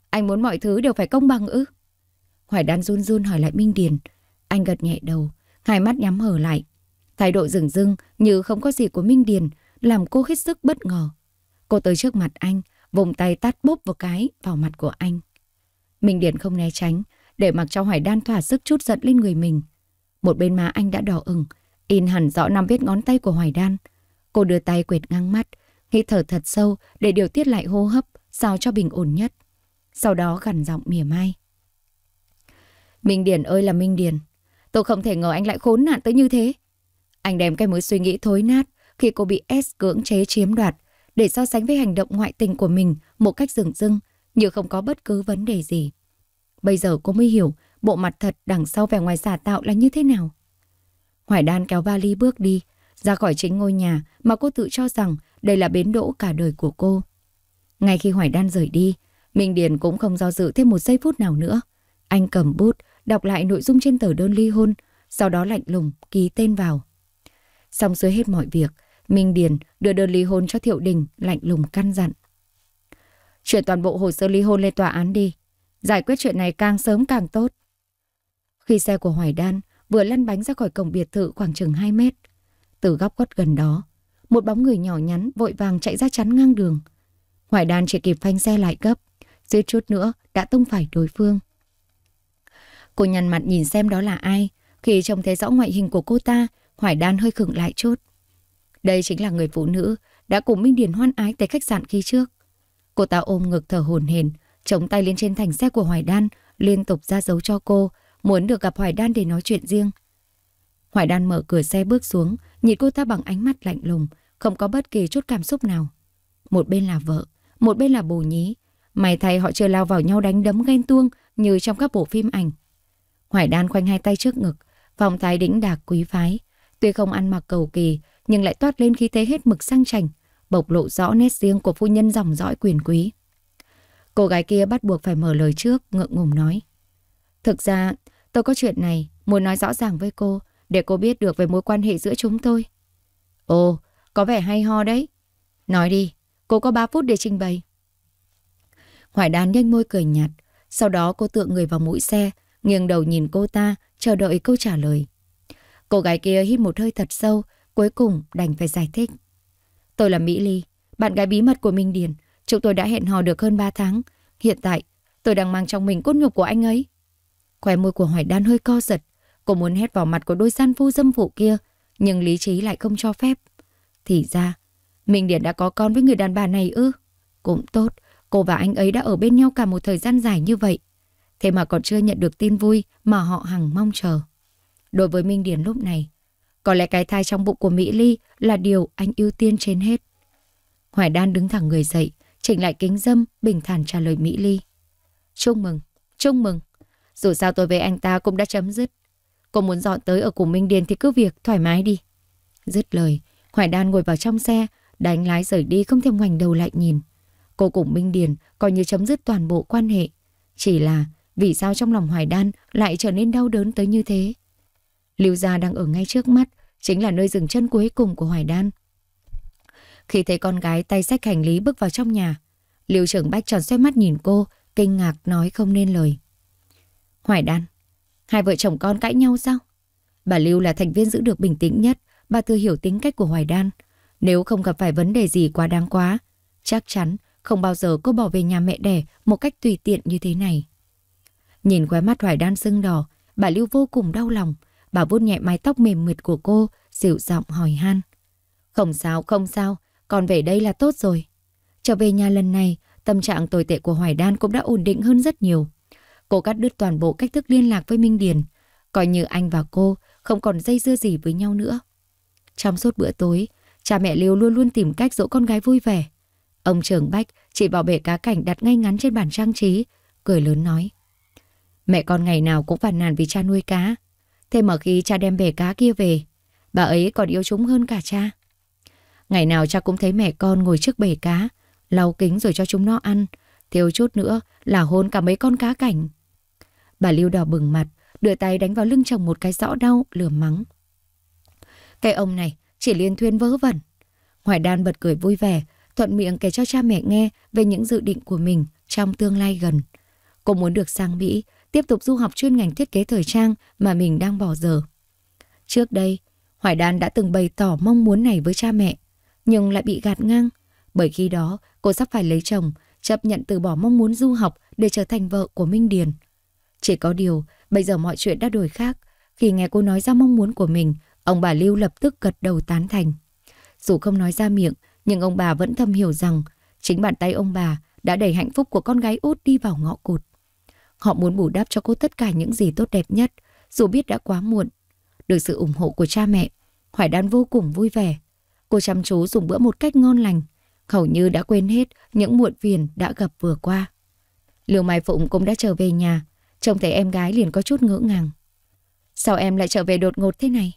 anh muốn mọi thứ đều phải công bằng ư? Hoài đan run run hỏi lại Minh Điền. Anh gật nhẹ đầu, hai mắt nhắm hở lại. Thái độ rừng rưng như không có gì của Minh Điền làm cô hết sức bất ngờ. Cô tới trước mặt anh, vùng tay tát bốp vào cái vào mặt của anh. Minh Điền không né tránh, để mặc cho Hoài Đan thỏa sức chút giận lên người mình. Một bên má anh đã đỏ ửng, in hẳn rõ năm vết ngón tay của Hoài Đan. Cô đưa tay quệt ngang mắt, Hít thở thật sâu để điều tiết lại hô hấp, sao cho bình ổn nhất. Sau đó gằn giọng mỉa mai. Minh Điền ơi là Minh Điền, tôi không thể ngờ anh lại khốn nạn tới như thế. Anh đem cái mối suy nghĩ thối nát khi cô bị S cưỡng chế chiếm đoạt để so sánh với hành động ngoại tình của mình một cách rừng dưng, như không có bất cứ vấn đề gì. Bây giờ cô mới hiểu bộ mặt thật đằng sau vẻ ngoài giả tạo là như thế nào. Hoài Đan kéo vali bước đi, ra khỏi chính ngôi nhà mà cô tự cho rằng đây là bến đỗ cả đời của cô. Ngay khi Hoài Đan rời đi, Minh Điền cũng không do dự thêm một giây phút nào nữa. Anh cầm bút, đọc lại nội dung trên tờ đơn ly hôn, sau đó lạnh lùng ký tên vào. Xong xuôi hết mọi việc, Minh Điền đưa đơn ly hôn cho Thiệu Đình lạnh lùng căn dặn. Chuyển toàn bộ hồ sơ ly hôn lên tòa án đi, giải quyết chuyện này càng sớm càng tốt. Khi xe của Hoài Đan vừa lăn bánh ra khỏi cổng biệt thự khoảng chừng 2 mét, từ góc quất gần đó, một bóng người nhỏ nhắn vội vàng chạy ra chắn ngang đường. Hoài Đan chỉ kịp phanh xe lại gấp, dưới chút nữa đã tông phải đối phương. Cô nhăn mặt nhìn xem đó là ai, khi trông thấy rõ ngoại hình của cô ta, Hoài đan hơi khựng lại chút. Đây chính là người phụ nữ đã cùng Minh Điền hoan ái tới khách sạn khi trước. Cô ta ôm ngực thở hồn hển, chống tay lên trên thành xe của Hoài Đan, liên tục ra dấu cho cô, muốn được gặp Hoài Đan để nói chuyện riêng. Hoài Đan mở cửa xe bước xuống, nhìn cô ta bằng ánh mắt lạnh lùng, không có bất kỳ chút cảm xúc nào. Một bên là vợ, một bên là bồ nhí. mày thay họ chưa lao vào nhau đánh đấm ghen tuông như trong các bộ phim ảnh. Hoài đan khoanh hai tay trước ngực, vòng thái đĩnh đạc quý phái. Tuy không ăn mặc cầu kỳ, nhưng lại toát lên khí thế hết mực sang chảnh, bộc lộ rõ nét riêng của phu nhân dòng dõi quyền quý. Cô gái kia bắt buộc phải mở lời trước, ngượng ngùng nói. Thực ra, tôi có chuyện này, muốn nói rõ ràng với cô, để cô biết được về mối quan hệ giữa chúng tôi. Ồ, có vẻ hay ho đấy. Nói đi, cô có 3 phút để trình bày. Hoài đán nhanh môi cười nhạt, sau đó cô tựa người vào mũi xe, nghiêng đầu nhìn cô ta, chờ đợi câu trả lời. Cô gái kia hít một hơi thật sâu, cuối cùng đành phải giải thích. Tôi là Mỹ Ly, bạn gái bí mật của Minh Điền. Chúng tôi đã hẹn hò được hơn 3 tháng. Hiện tại, tôi đang mang trong mình cốt nhục của anh ấy. Khóe môi của Hoài Đan hơi co giật, Cô muốn hét vào mặt của đôi gian phu dâm phụ kia, nhưng lý trí lại không cho phép. Thì ra, Minh Điển đã có con với người đàn bà này ư? Cũng tốt, cô và anh ấy đã ở bên nhau cả một thời gian dài như vậy. Thế mà còn chưa nhận được tin vui mà họ hằng mong chờ. Đối với Minh Điển lúc này, có lẽ cái thai trong bụng của Mỹ Ly là điều anh ưu tiên trên hết. Hoài Đan đứng thẳng người dậy, chỉnh lại kính dâm, bình thản trả lời Mỹ Ly. Chúc mừng, chúc mừng. Dù sao tôi với anh ta cũng đã chấm dứt. Cô muốn dọn tới ở cùng Minh Điền thì cứ việc, thoải mái đi. Dứt lời, Hoài Đan ngồi vào trong xe, đánh lái rời đi không thèm ngoảnh đầu lại nhìn. Cô cùng Minh Điền coi như chấm dứt toàn bộ quan hệ. Chỉ là vì sao trong lòng Hoài Đan lại trở nên đau đớn tới như thế? Lưu Gia đang ở ngay trước mắt, chính là nơi dừng chân cuối cùng của Hoài Đan. Khi thấy con gái tay sách hành lý bước vào trong nhà, Lưu trưởng Bách tròn xoay mắt nhìn cô, kinh ngạc nói không nên lời. Hoài Đan, Hai vợ chồng con cãi nhau sao? Bà Lưu là thành viên giữ được bình tĩnh nhất, bà tự hiểu tính cách của Hoài Đan. Nếu không gặp phải vấn đề gì quá đáng quá, chắc chắn không bao giờ cô bỏ về nhà mẹ đẻ một cách tùy tiện như thế này. Nhìn khóe mắt Hoài Đan sưng đỏ, bà Lưu vô cùng đau lòng. Bà vuốt nhẹ mái tóc mềm mượt của cô, dịu giọng hỏi han. Không sao, không sao, còn về đây là tốt rồi. Trở về nhà lần này, tâm trạng tồi tệ của Hoài Đan cũng đã ổn định hơn rất nhiều. Cô cắt đứt toàn bộ cách thức liên lạc với Minh Điền, coi như anh và cô không còn dây dưa gì với nhau nữa. Trong suốt bữa tối, cha mẹ Liêu luôn luôn tìm cách dỗ con gái vui vẻ. Ông trưởng Bách chỉ vào bể cá cảnh đặt ngay ngắn trên bàn trang trí, cười lớn nói. Mẹ con ngày nào cũng phản nàn vì cha nuôi cá. Thế mà khi cha đem bể cá kia về, bà ấy còn yêu chúng hơn cả cha. Ngày nào cha cũng thấy mẹ con ngồi trước bể cá, lau kính rồi cho chúng nó ăn, thiếu chút nữa là hôn cả mấy con cá cảnh. Bà Lưu đỏ bừng mặt, đưa tay đánh vào lưng chồng một cái rõ đau, lửa mắng. Cái ông này chỉ liên thuyên vớ vẩn. Hoài Đan bật cười vui vẻ, thuận miệng kể cho cha mẹ nghe về những dự định của mình trong tương lai gần. Cô muốn được sang Mỹ, tiếp tục du học chuyên ngành thiết kế thời trang mà mình đang bỏ giờ. Trước đây, Hoài Đan đã từng bày tỏ mong muốn này với cha mẹ, nhưng lại bị gạt ngang. Bởi khi đó, cô sắp phải lấy chồng, chấp nhận từ bỏ mong muốn du học để trở thành vợ của Minh Điền. Chỉ có điều, bây giờ mọi chuyện đã đổi khác. Khi nghe cô nói ra mong muốn của mình, ông bà Lưu lập tức gật đầu tán thành. Dù không nói ra miệng, nhưng ông bà vẫn thâm hiểu rằng chính bàn tay ông bà đã đẩy hạnh phúc của con gái út đi vào ngõ cụt. Họ muốn bù đắp cho cô tất cả những gì tốt đẹp nhất, dù biết đã quá muộn. Được sự ủng hộ của cha mẹ, Hoài Đan vô cùng vui vẻ. Cô chăm chú dùng bữa một cách ngon lành, hầu như đã quên hết những muộn phiền đã gặp vừa qua. Liêu Mai Phụng cũng đã trở về nhà, Trông thấy em gái liền có chút ngỡ ngàng. Sao em lại trở về đột ngột thế này?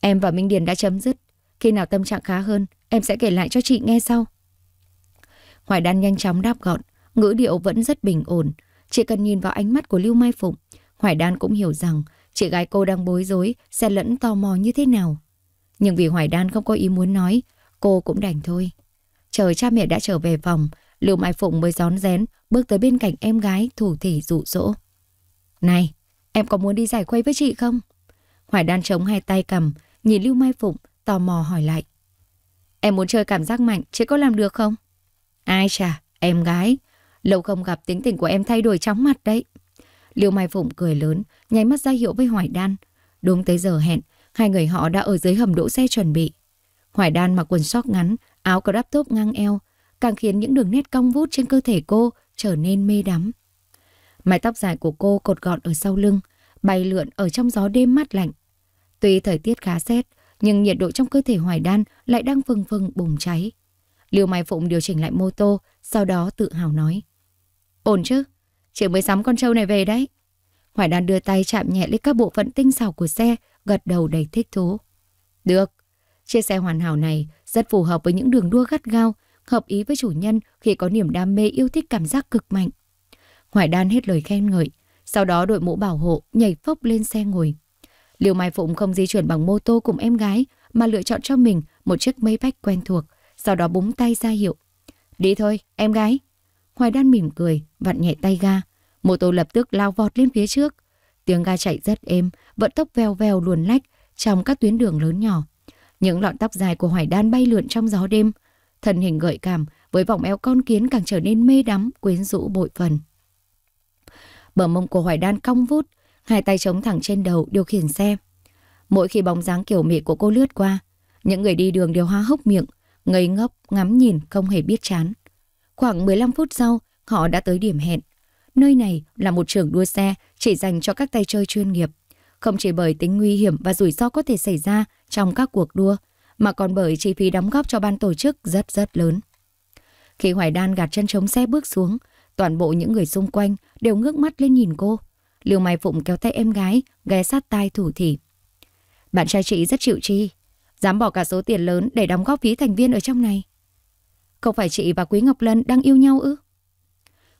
Em và Minh Điền đã chấm dứt. Khi nào tâm trạng khá hơn, em sẽ kể lại cho chị nghe sau. Hoài Đan nhanh chóng đáp gọn, ngữ điệu vẫn rất bình ổn. Chỉ cần nhìn vào ánh mắt của Lưu Mai Phụng, Hoài Đan cũng hiểu rằng chị gái cô đang bối rối, xen lẫn tò mò như thế nào. Nhưng vì Hoài Đan không có ý muốn nói, cô cũng đành thôi. Chờ cha mẹ đã trở về phòng, Lưu Mai Phụng mới gión rén, bước tới bên cạnh em gái thủ thỉ dụ dỗ. Này, em có muốn đi giải khuây với chị không? Hoài đan chống hai tay cầm, nhìn Lưu Mai Phụng, tò mò hỏi lại. Em muốn chơi cảm giác mạnh, chị có làm được không? Ai chà, em gái, lâu không gặp tính tình của em thay đổi chóng mặt đấy. Lưu Mai Phụng cười lớn, nháy mắt ra hiệu với Hoài Đan. Đúng tới giờ hẹn, hai người họ đã ở dưới hầm đỗ xe chuẩn bị. Hoài Đan mặc quần sóc ngắn, áo crop top ngang eo, càng khiến những đường nét cong vút trên cơ thể cô trở nên mê đắm. Mái tóc dài của cô cột gọn ở sau lưng, bay lượn ở trong gió đêm mát lạnh. Tuy thời tiết khá rét, nhưng nhiệt độ trong cơ thể Hoài Đan lại đang phừng phừng bùng cháy. Liêu Mai Phụng điều chỉnh lại mô tô, sau đó tự hào nói. Ổn chứ, chị mới sắm con trâu này về đấy. Hoài Đan đưa tay chạm nhẹ lên các bộ phận tinh xảo của xe, gật đầu đầy thích thú. Được, chiếc xe hoàn hảo này rất phù hợp với những đường đua gắt gao hợp ý với chủ nhân khi có niềm đam mê yêu thích cảm giác cực mạnh. Hoài Đan hết lời khen ngợi, sau đó đội mũ bảo hộ nhảy phốc lên xe ngồi. Liệu Mai Phụng không di chuyển bằng mô tô cùng em gái mà lựa chọn cho mình một chiếc máy bách quen thuộc, sau đó búng tay ra hiệu. Đi thôi, em gái. Hoài Đan mỉm cười, vặn nhẹ tay ga. Mô tô lập tức lao vọt lên phía trước. Tiếng ga chạy rất êm, vận tốc veo veo luồn lách trong các tuyến đường lớn nhỏ. Những lọn tóc dài của Hoài Đan bay lượn trong gió đêm, thân hình gợi cảm với vòng eo con kiến càng trở nên mê đắm, quyến rũ bội phần. Bờ mông của Hoài Đan cong vút, hai tay chống thẳng trên đầu điều khiển xe. Mỗi khi bóng dáng kiểu mị của cô lướt qua, những người đi đường đều hoa hốc miệng, ngây ngốc, ngắm nhìn không hề biết chán. Khoảng 15 phút sau, họ đã tới điểm hẹn. Nơi này là một trường đua xe chỉ dành cho các tay chơi chuyên nghiệp. Không chỉ bởi tính nguy hiểm và rủi ro có thể xảy ra trong các cuộc đua, mà còn bởi chi phí đóng góp cho ban tổ chức rất rất lớn. Khi Hoài Đan gạt chân chống xe bước xuống, toàn bộ những người xung quanh đều ngước mắt lên nhìn cô. Liều Mai Phụng kéo tay em gái, ghé sát tai thủ thỉ. Bạn trai chị rất chịu chi, dám bỏ cả số tiền lớn để đóng góp phí thành viên ở trong này. Không phải chị và Quý Ngọc Lân đang yêu nhau ư?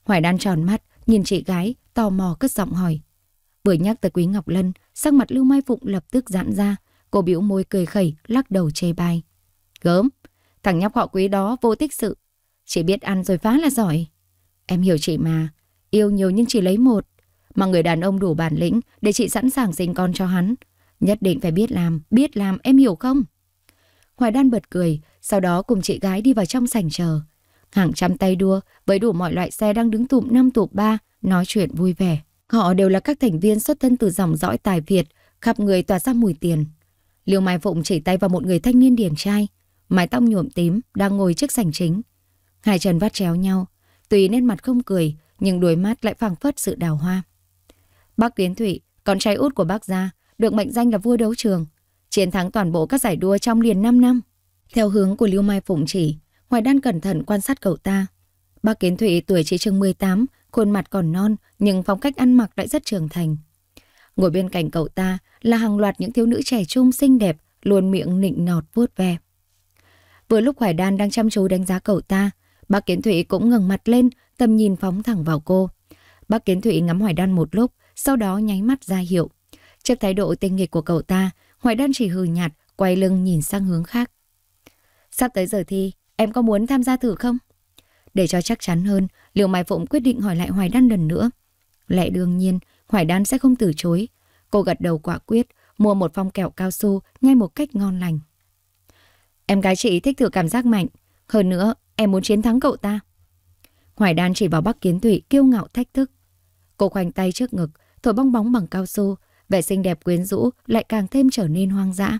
Hoài Đan tròn mắt, nhìn chị gái, tò mò cất giọng hỏi. Vừa nhắc tới Quý Ngọc Lân, sắc mặt Lưu Mai Phụng lập tức giãn ra, Cô bĩu môi cười khẩy, lắc đầu chê bai. Gớm, thằng nhóc họ quý đó vô tích sự. Chỉ biết ăn rồi phá là giỏi. Em hiểu chị mà, yêu nhiều nhưng chỉ lấy một. Mà người đàn ông đủ bản lĩnh để chị sẵn sàng sinh con cho hắn. Nhất định phải biết làm, biết làm, em hiểu không? Hoài Đan bật cười, sau đó cùng chị gái đi vào trong sảnh chờ. Hàng trăm tay đua với đủ mọi loại xe đang đứng tụm năm tụm ba, nói chuyện vui vẻ. Họ đều là các thành viên xuất thân từ dòng dõi tài Việt, khắp người tỏa ra mùi tiền. Liêu Mai Phụng chỉ tay vào một người thanh niên điển trai, mái tóc nhuộm tím, đang ngồi trước sảnh chính. Hai chân vắt chéo nhau, tùy nét mặt không cười, nhưng đôi mắt lại phảng phất sự đào hoa. Bác Kiến Thụy, con trai út của bác gia, được mệnh danh là vua đấu trường, chiến thắng toàn bộ các giải đua trong liền 5 năm. Theo hướng của Liêu Mai Phụng chỉ, Hoài Đan cẩn thận quan sát cậu ta. Bác Kiến Thụy tuổi chỉ chừng 18, khuôn mặt còn non nhưng phong cách ăn mặc lại rất trưởng thành. Ngồi bên cạnh cậu ta là hàng loạt những thiếu nữ trẻ trung xinh đẹp, luôn miệng nịnh nọt vuốt ve. Vừa lúc Hoài Đan đang chăm chú đánh giá cậu ta, bác Kiến Thụy cũng ngẩng mặt lên, tầm nhìn phóng thẳng vào cô. Bác Kiến Thụy ngắm Hoài Đan một lúc, sau đó nháy mắt ra hiệu. Trước thái độ tinh nghịch của cậu ta, Hoài Đan chỉ hừ nhạt, quay lưng nhìn sang hướng khác. Sắp tới giờ thi, em có muốn tham gia thử không? Để cho chắc chắn hơn, Liều Mai Phụng quyết định hỏi lại Hoài Đan lần nữa. Lẽ đương nhiên, Hoài Đan sẽ không từ chối. Cô gật đầu quả quyết, mua một phong kẹo cao su ngay một cách ngon lành. Em gái chị thích thử cảm giác mạnh. Hơn nữa, em muốn chiến thắng cậu ta. Hoài Đan chỉ vào Bắc Kiến Thụy kiêu ngạo thách thức. Cô khoanh tay trước ngực, thổi bong bóng bằng cao su, vẻ xinh đẹp quyến rũ lại càng thêm trở nên hoang dã.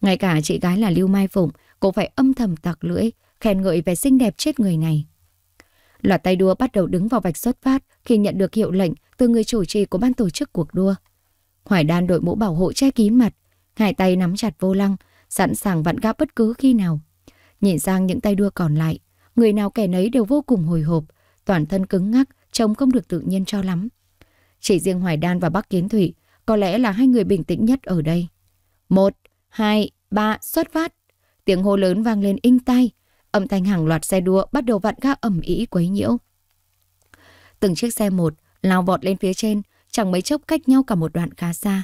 Ngay cả chị gái là Lưu Mai Phụng, cô phải âm thầm tặc lưỡi, khen ngợi vẻ xinh đẹp chết người này. Loạt tay đua bắt đầu đứng vào vạch xuất phát khi nhận được hiệu lệnh từ người chủ trì của ban tổ chức cuộc đua. Hoài Đan đội mũ bảo hộ che kín mặt, hai tay nắm chặt vô lăng, sẵn sàng vặn gáp bất cứ khi nào. Nhìn sang những tay đua còn lại, người nào kẻ nấy đều vô cùng hồi hộp, toàn thân cứng ngắc, trông không được tự nhiên cho lắm. Chỉ riêng Hoài Đan và Bắc Kiến Thủy có lẽ là hai người bình tĩnh nhất ở đây. Một, hai, ba, xuất phát. Tiếng hô lớn vang lên inh tai, Âm thanh hàng loạt xe đua bắt đầu vặn ga ẩm ý quấy nhiễu. Từng chiếc xe một lao vọt lên phía trên, chẳng mấy chốc cách nhau cả một đoạn khá xa.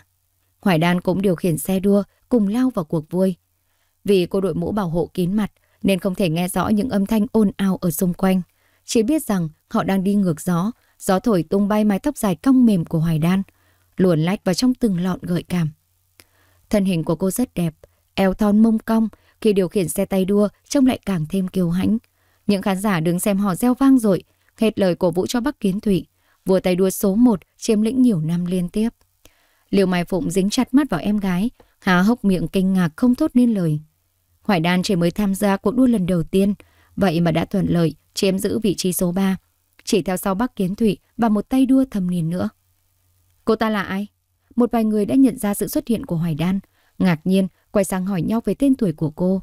Hoài Đan cũng điều khiển xe đua cùng lao vào cuộc vui. Vì cô đội mũ bảo hộ kín mặt nên không thể nghe rõ những âm thanh ồn ào ở xung quanh. Chỉ biết rằng họ đang đi ngược gió, gió thổi tung bay mái tóc dài cong mềm của Hoài Đan, luồn lách vào trong từng lọn gợi cảm. Thân hình của cô rất đẹp, eo thon mông cong, khi điều khiển xe tay đua, trông lại càng thêm kiêu hãnh. Những khán giả đứng xem họ reo vang dội, hết lời cổ vũ cho Bắc Kiến Thụy, vua tay đua số 1 chiếm lĩnh nhiều năm liên tiếp. Liều Mai Phụng dính chặt mắt vào em gái, há hốc miệng kinh ngạc không thốt nên lời. Hoài Đan chỉ mới tham gia cuộc đua lần đầu tiên, vậy mà đã thuận lợi chiếm giữ vị trí số 3, chỉ theo sau Bắc Kiến Thụy và một tay đua thầm nhìn nữa. Cô ta là ai? Một vài người đã nhận ra sự xuất hiện của Hoài Đan, ngạc nhiên quay sang hỏi nhau về tên tuổi của cô.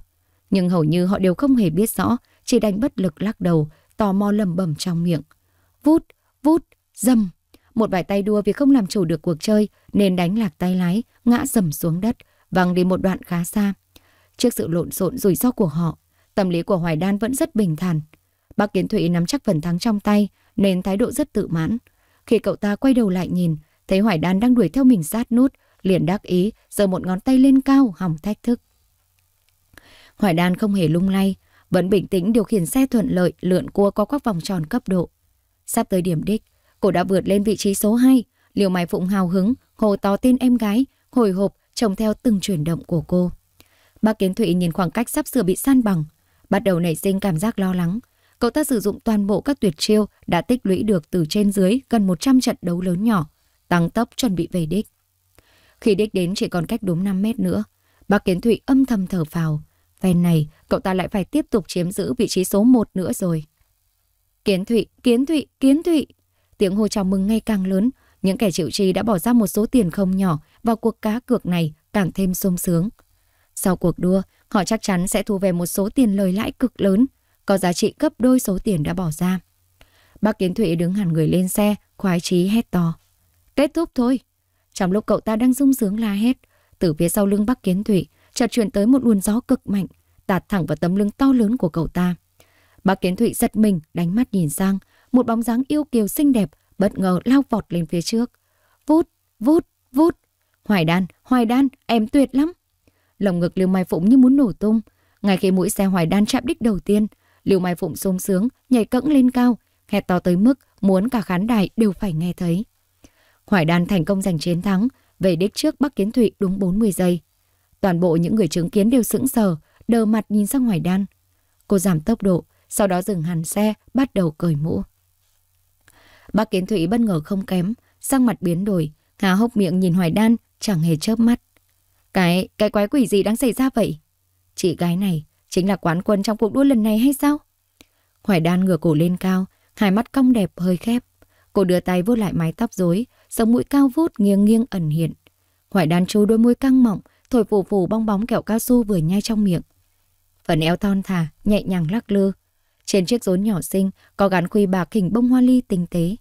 Nhưng hầu như họ đều không hề biết rõ, chỉ đành bất lực lắc đầu, tò mò lầm bẩm trong miệng. Vút, vút, dầm. Một vài tay đua vì không làm chủ được cuộc chơi nên đánh lạc tay lái, ngã dầm xuống đất, văng đi một đoạn khá xa. Trước sự lộn xộn rủi ro của họ, tâm lý của Hoài Đan vẫn rất bình thản. Bác Kiến Thụy nắm chắc phần thắng trong tay nên thái độ rất tự mãn. Khi cậu ta quay đầu lại nhìn, thấy Hoài Đan đang đuổi theo mình sát nút, liền đắc ý, giơ một ngón tay lên cao hòng thách thức. Hoài Đan không hề lung lay, vẫn bình tĩnh điều khiển xe thuận lợi lượn cua qua các vòng tròn cấp độ. Sắp tới điểm đích, cô đã vượt lên vị trí số 2, liều mày phụng hào hứng, hồ to tên em gái, hồi hộp, trông theo từng chuyển động của cô. Bác Kiến Thụy nhìn khoảng cách sắp sửa bị san bằng, bắt đầu nảy sinh cảm giác lo lắng. Cậu ta sử dụng toàn bộ các tuyệt chiêu đã tích lũy được từ trên dưới gần 100 trận đấu lớn nhỏ, tăng tốc chuẩn bị về đích. Khi đích đến chỉ còn cách đúng 5 mét nữa, bác Kiến Thụy âm thầm thở phào. Phen này, cậu ta lại phải tiếp tục chiếm giữ vị trí số 1 nữa rồi. Kiến Thụy, Kiến Thụy, Kiến Thụy. Tiếng hô chào mừng ngày càng lớn. Những kẻ chịu chi đã bỏ ra một số tiền không nhỏ vào cuộc cá cược này càng thêm sung sướng. Sau cuộc đua, họ chắc chắn sẽ thu về một số tiền lời lãi cực lớn, có giá trị gấp đôi số tiền đã bỏ ra. Bác Kiến Thụy đứng hẳn người lên xe, khoái chí hét to. Kết thúc thôi, trong lúc cậu ta đang rung sướng la hét, từ phía sau lưng Bắc Kiến Thụy chợt truyền tới một luồng gió cực mạnh, tạt thẳng vào tấm lưng to lớn của cậu ta. Bắc Kiến Thụy giật mình, đánh mắt nhìn sang, một bóng dáng yêu kiều xinh đẹp bất ngờ lao vọt lên phía trước. Vút, vút, vút. Hoài đan, hoài đan, em tuyệt lắm. Lồng ngực Lưu Mai Phụng như muốn nổ tung. Ngay khi mũi xe hoài đan chạm đích đầu tiên, Lưu Mai Phụng sung sướng, nhảy cẫng lên cao, hét to tới mức muốn cả khán đài đều phải nghe thấy. Hoài Đan thành công giành chiến thắng, về đích trước Bắc Kiến Thụy đúng 40 giây. Toàn bộ những người chứng kiến đều sững sờ, đờ mặt nhìn sang Hoài Đan. Cô giảm tốc độ, sau đó dừng hẳn xe, bắt đầu cởi mũ. Bác Kiến Thụy bất ngờ không kém, sắc mặt biến đổi, há hốc miệng nhìn Hoài Đan, chẳng hề chớp mắt. Cái, cái quái quỷ gì đang xảy ra vậy? Chị gái này chính là quán quân trong cuộc đua lần này hay sao? Hoài Đan ngửa cổ lên cao, hai mắt cong đẹp hơi khép. Cô đưa tay vuốt lại mái tóc rối, sống mũi cao vút nghiêng nghiêng ẩn hiện. Hoài đàn chú đôi môi căng mọng, thổi phù phù bong bóng kẹo cao su vừa nhai trong miệng. Phần eo thon thả, nhẹ nhàng lắc lư. Trên chiếc rốn nhỏ xinh có gắn khuy bạc hình bông hoa ly tinh tế.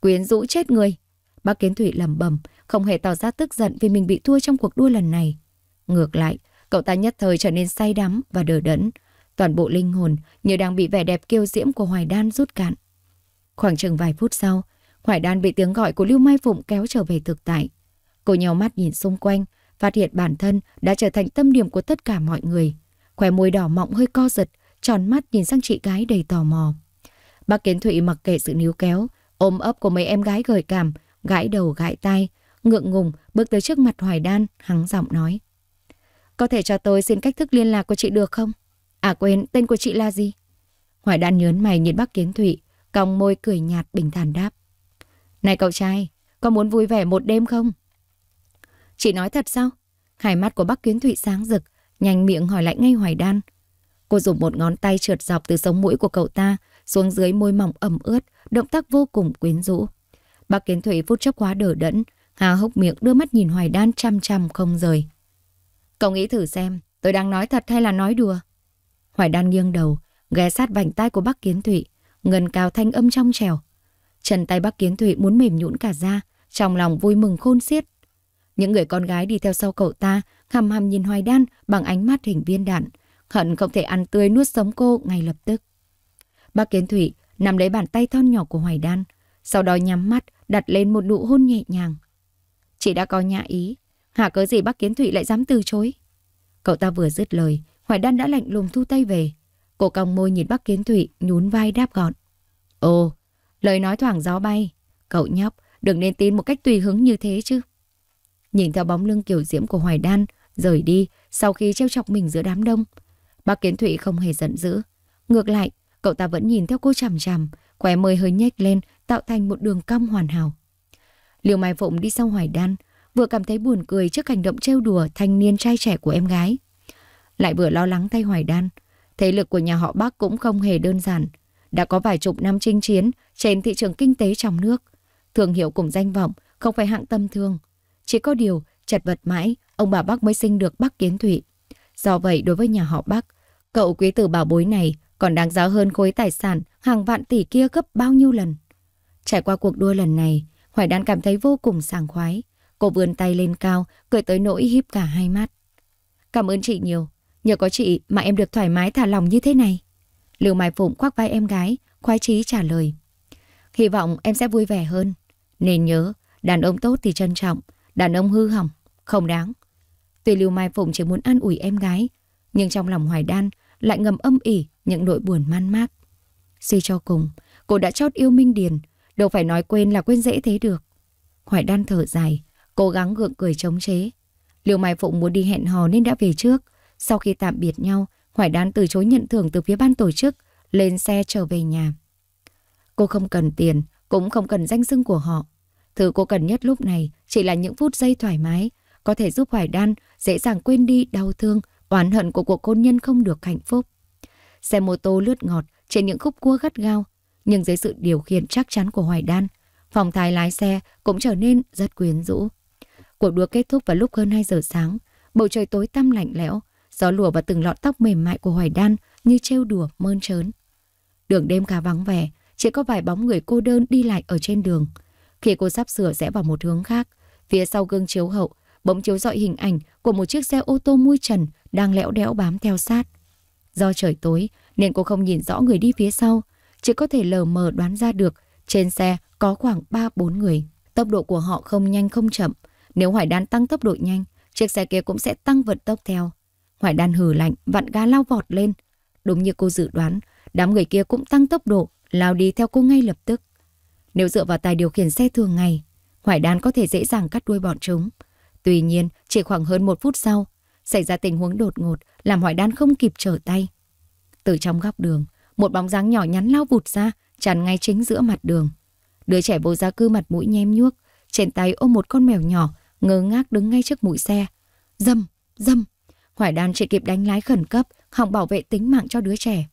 Quyến rũ chết người. Bác Kiến Thủy lầm bầm, không hề tỏ ra tức giận vì mình bị thua trong cuộc đua lần này. Ngược lại, cậu ta nhất thời trở nên say đắm và đờ đẫn. Toàn bộ linh hồn như đang bị vẻ đẹp kiêu diễm của Hoài Đan rút cạn. Khoảng chừng vài phút sau, Hoài Đan bị tiếng gọi của Lưu Mai Phụng kéo trở về thực tại. Cô nhau mắt nhìn xung quanh, phát hiện bản thân đã trở thành tâm điểm của tất cả mọi người. Khỏe môi đỏ mọng hơi co giật, tròn mắt nhìn sang chị gái đầy tò mò. Bác Kiến Thụy mặc kệ sự níu kéo, ôm ấp của mấy em gái gợi cảm, gãi đầu gãi tay, ngượng ngùng bước tới trước mặt Hoài Đan, hắng giọng nói. Có thể cho tôi xin cách thức liên lạc của chị được không? À quên, tên của chị là gì? Hoài Đan nhớn mày nhìn bác Kiến Thụy, cong môi cười nhạt bình thản đáp. Này cậu trai, có muốn vui vẻ một đêm không? Chị nói thật sao? Hai mắt của bác Kiến Thụy sáng rực, nhanh miệng hỏi lại ngay Hoài Đan. Cô dùng một ngón tay trượt dọc từ sống mũi của cậu ta xuống dưới môi mỏng ẩm ướt, động tác vô cùng quyến rũ. Bác Kiến Thụy phút chốc quá đỡ đẫn, hà hốc miệng đưa mắt nhìn Hoài Đan chăm chăm không rời. Cậu nghĩ thử xem, tôi đang nói thật hay là nói đùa? Hoài Đan nghiêng đầu, ghé sát vành tay của bác Kiến Thụy, ngần cao thanh âm trong trèo. Chân tay bác Kiến Thụy muốn mềm nhũn cả ra, trong lòng vui mừng khôn xiết. Những người con gái đi theo sau cậu ta, hầm hầm nhìn Hoài Đan bằng ánh mắt hình viên đạn, hận không thể ăn tươi nuốt sống cô ngay lập tức. Bác Kiến Thụy nắm lấy bàn tay thon nhỏ của Hoài Đan, sau đó nhắm mắt đặt lên một nụ hôn nhẹ nhàng. Chị đã có nhã ý, hả cớ gì bác Kiến Thụy lại dám từ chối? Cậu ta vừa dứt lời, Hoài Đan đã lạnh lùng thu tay về. Cô cong môi nhìn bác Kiến Thụy nhún vai đáp gọn. Ồ, Lời nói thoảng gió bay. Cậu nhóc, đừng nên tin một cách tùy hứng như thế chứ. Nhìn theo bóng lưng kiểu diễm của Hoài Đan, rời đi sau khi trêu chọc mình giữa đám đông. Bác Kiến Thụy không hề giận dữ. Ngược lại, cậu ta vẫn nhìn theo cô chằm chằm, khóe môi hơi nhếch lên, tạo thành một đường cong hoàn hảo. Liều Mai Phụng đi sau Hoài Đan, vừa cảm thấy buồn cười trước hành động trêu đùa thanh niên trai trẻ của em gái. Lại vừa lo lắng tay Hoài Đan, thế lực của nhà họ bác cũng không hề đơn giản đã có vài chục năm chinh chiến trên thị trường kinh tế trong nước. Thương hiệu cùng danh vọng không phải hạng tâm thương. Chỉ có điều, chật vật mãi, ông bà Bắc mới sinh được Bắc Kiến Thụy. Do vậy, đối với nhà họ Bắc, cậu quý tử bảo bối này còn đáng giá hơn khối tài sản hàng vạn tỷ kia gấp bao nhiêu lần. Trải qua cuộc đua lần này, Hoài Đan cảm thấy vô cùng sảng khoái. Cô vươn tay lên cao, cười tới nỗi híp cả hai mắt. Cảm ơn chị nhiều. Nhờ có chị mà em được thoải mái thả lòng như thế này. Lưu Mai Phụng khoác vai em gái, khoái chí trả lời. Hy vọng em sẽ vui vẻ hơn. Nên nhớ, đàn ông tốt thì trân trọng, đàn ông hư hỏng, không đáng. Tuy Lưu Mai Phụng chỉ muốn an ủi em gái, nhưng trong lòng Hoài Đan lại ngầm âm ỉ những nỗi buồn man mác. Suy cho cùng, cô đã chót yêu Minh Điền, đâu phải nói quên là quên dễ thế được. Hoài Đan thở dài, cố gắng gượng cười chống chế. Liêu Mai Phụng muốn đi hẹn hò nên đã về trước. Sau khi tạm biệt nhau, Hoài Đan từ chối nhận thưởng từ phía ban tổ chức, lên xe trở về nhà. Cô không cần tiền, cũng không cần danh xưng của họ. Thứ cô cần nhất lúc này chỉ là những phút giây thoải mái, có thể giúp Hoài Đan dễ dàng quên đi đau thương, oán hận của cuộc hôn nhân không được hạnh phúc. Xe mô tô lướt ngọt trên những khúc cua gắt gao, nhưng dưới sự điều khiển chắc chắn của Hoài Đan, phòng thái lái xe cũng trở nên rất quyến rũ. Cuộc đua kết thúc vào lúc hơn 2 giờ sáng, bầu trời tối tăm lạnh lẽo, gió lùa vào từng lọn tóc mềm mại của Hoài Đan như trêu đùa mơn trớn. Đường đêm khá vắng vẻ, chỉ có vài bóng người cô đơn đi lại ở trên đường. Khi cô sắp sửa rẽ vào một hướng khác, phía sau gương chiếu hậu, bỗng chiếu dọi hình ảnh của một chiếc xe ô tô mui trần đang lẽo đẽo bám theo sát. Do trời tối nên cô không nhìn rõ người đi phía sau, chỉ có thể lờ mờ đoán ra được trên xe có khoảng 3-4 người. Tốc độ của họ không nhanh không chậm, nếu Hoài Đan tăng tốc độ nhanh, chiếc xe kia cũng sẽ tăng vận tốc theo. Hoài đan hừ lạnh, vặn ga lao vọt lên. Đúng như cô dự đoán, đám người kia cũng tăng tốc độ, lao đi theo cô ngay lập tức. Nếu dựa vào tài điều khiển xe thường ngày, Hoài đan có thể dễ dàng cắt đuôi bọn chúng. Tuy nhiên, chỉ khoảng hơn một phút sau, xảy ra tình huống đột ngột, làm Hoài đan không kịp trở tay. Từ trong góc đường, một bóng dáng nhỏ nhắn lao vụt ra, tràn ngay chính giữa mặt đường. Đứa trẻ vô gia cư mặt mũi nhem nhuốc, trên tay ôm một con mèo nhỏ, ngơ ngác đứng ngay trước mũi xe. Dâm, dâm. Hoài Đan chỉ kịp đánh lái khẩn cấp, hòng bảo vệ tính mạng cho đứa trẻ.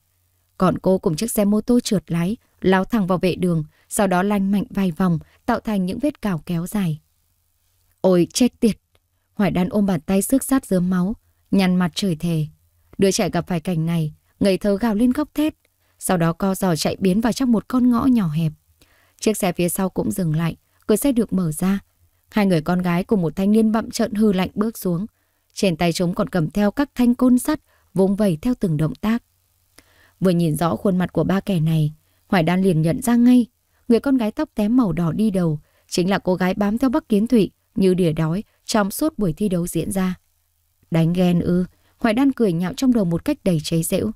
Còn cô cùng chiếc xe mô tô trượt lái, lao thẳng vào vệ đường, sau đó lanh mạnh vài vòng, tạo thành những vết cào kéo dài. Ôi chết tiệt! Hoài Đan ôm bàn tay xước sát dớm máu, nhăn mặt chửi thề. Đứa trẻ gặp phải cảnh này, ngây thơ gào lên khóc thét, sau đó co giò chạy biến vào trong một con ngõ nhỏ hẹp. Chiếc xe phía sau cũng dừng lại, cửa xe được mở ra. Hai người con gái cùng một thanh niên bậm trợn hư lạnh bước xuống, trên tay chúng còn cầm theo các thanh côn sắt vung vẩy theo từng động tác. Vừa nhìn rõ khuôn mặt của ba kẻ này, Hoài Đan liền nhận ra ngay, người con gái tóc tém màu đỏ đi đầu chính là cô gái bám theo Bắc Kiến Thụy như đỉa đói trong suốt buổi thi đấu diễn ra. Đánh ghen ư, Hoài Đan cười nhạo trong đầu một cách đầy chế giễu.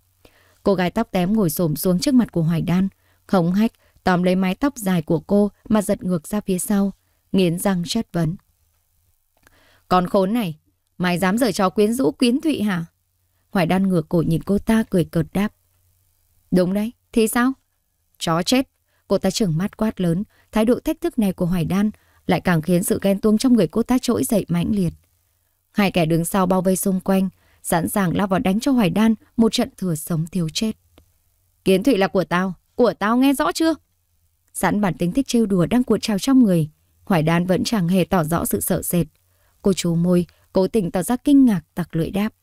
Cô gái tóc tém ngồi xổm xuống trước mặt của Hoài Đan, hống hách tóm lấy mái tóc dài của cô mà giật ngược ra phía sau, nghiến răng chất vấn. Con khốn này, Mày dám rời trò quyến rũ quyến thụy hả? Hoài đan ngửa cổ nhìn cô ta cười cợt đáp. Đúng đấy, thì sao? Chó chết. Cô ta trừng mắt quát lớn, thái độ thách thức này của Hoài đan lại càng khiến sự ghen tuông trong người cô ta trỗi dậy mãnh liệt. Hai kẻ đứng sau bao vây xung quanh, sẵn sàng lao vào đánh cho Hoài Đan một trận thừa sống thiếu chết. Kiến Thụy là của tao, của tao nghe rõ chưa? Sẵn bản tính thích trêu đùa đang cuộn trào trong người, Hoài Đan vẫn chẳng hề tỏ rõ sự sợ sệt. Cô chú môi, Cố tình tỏ ra kinh ngạc tặc lưỡi đáp.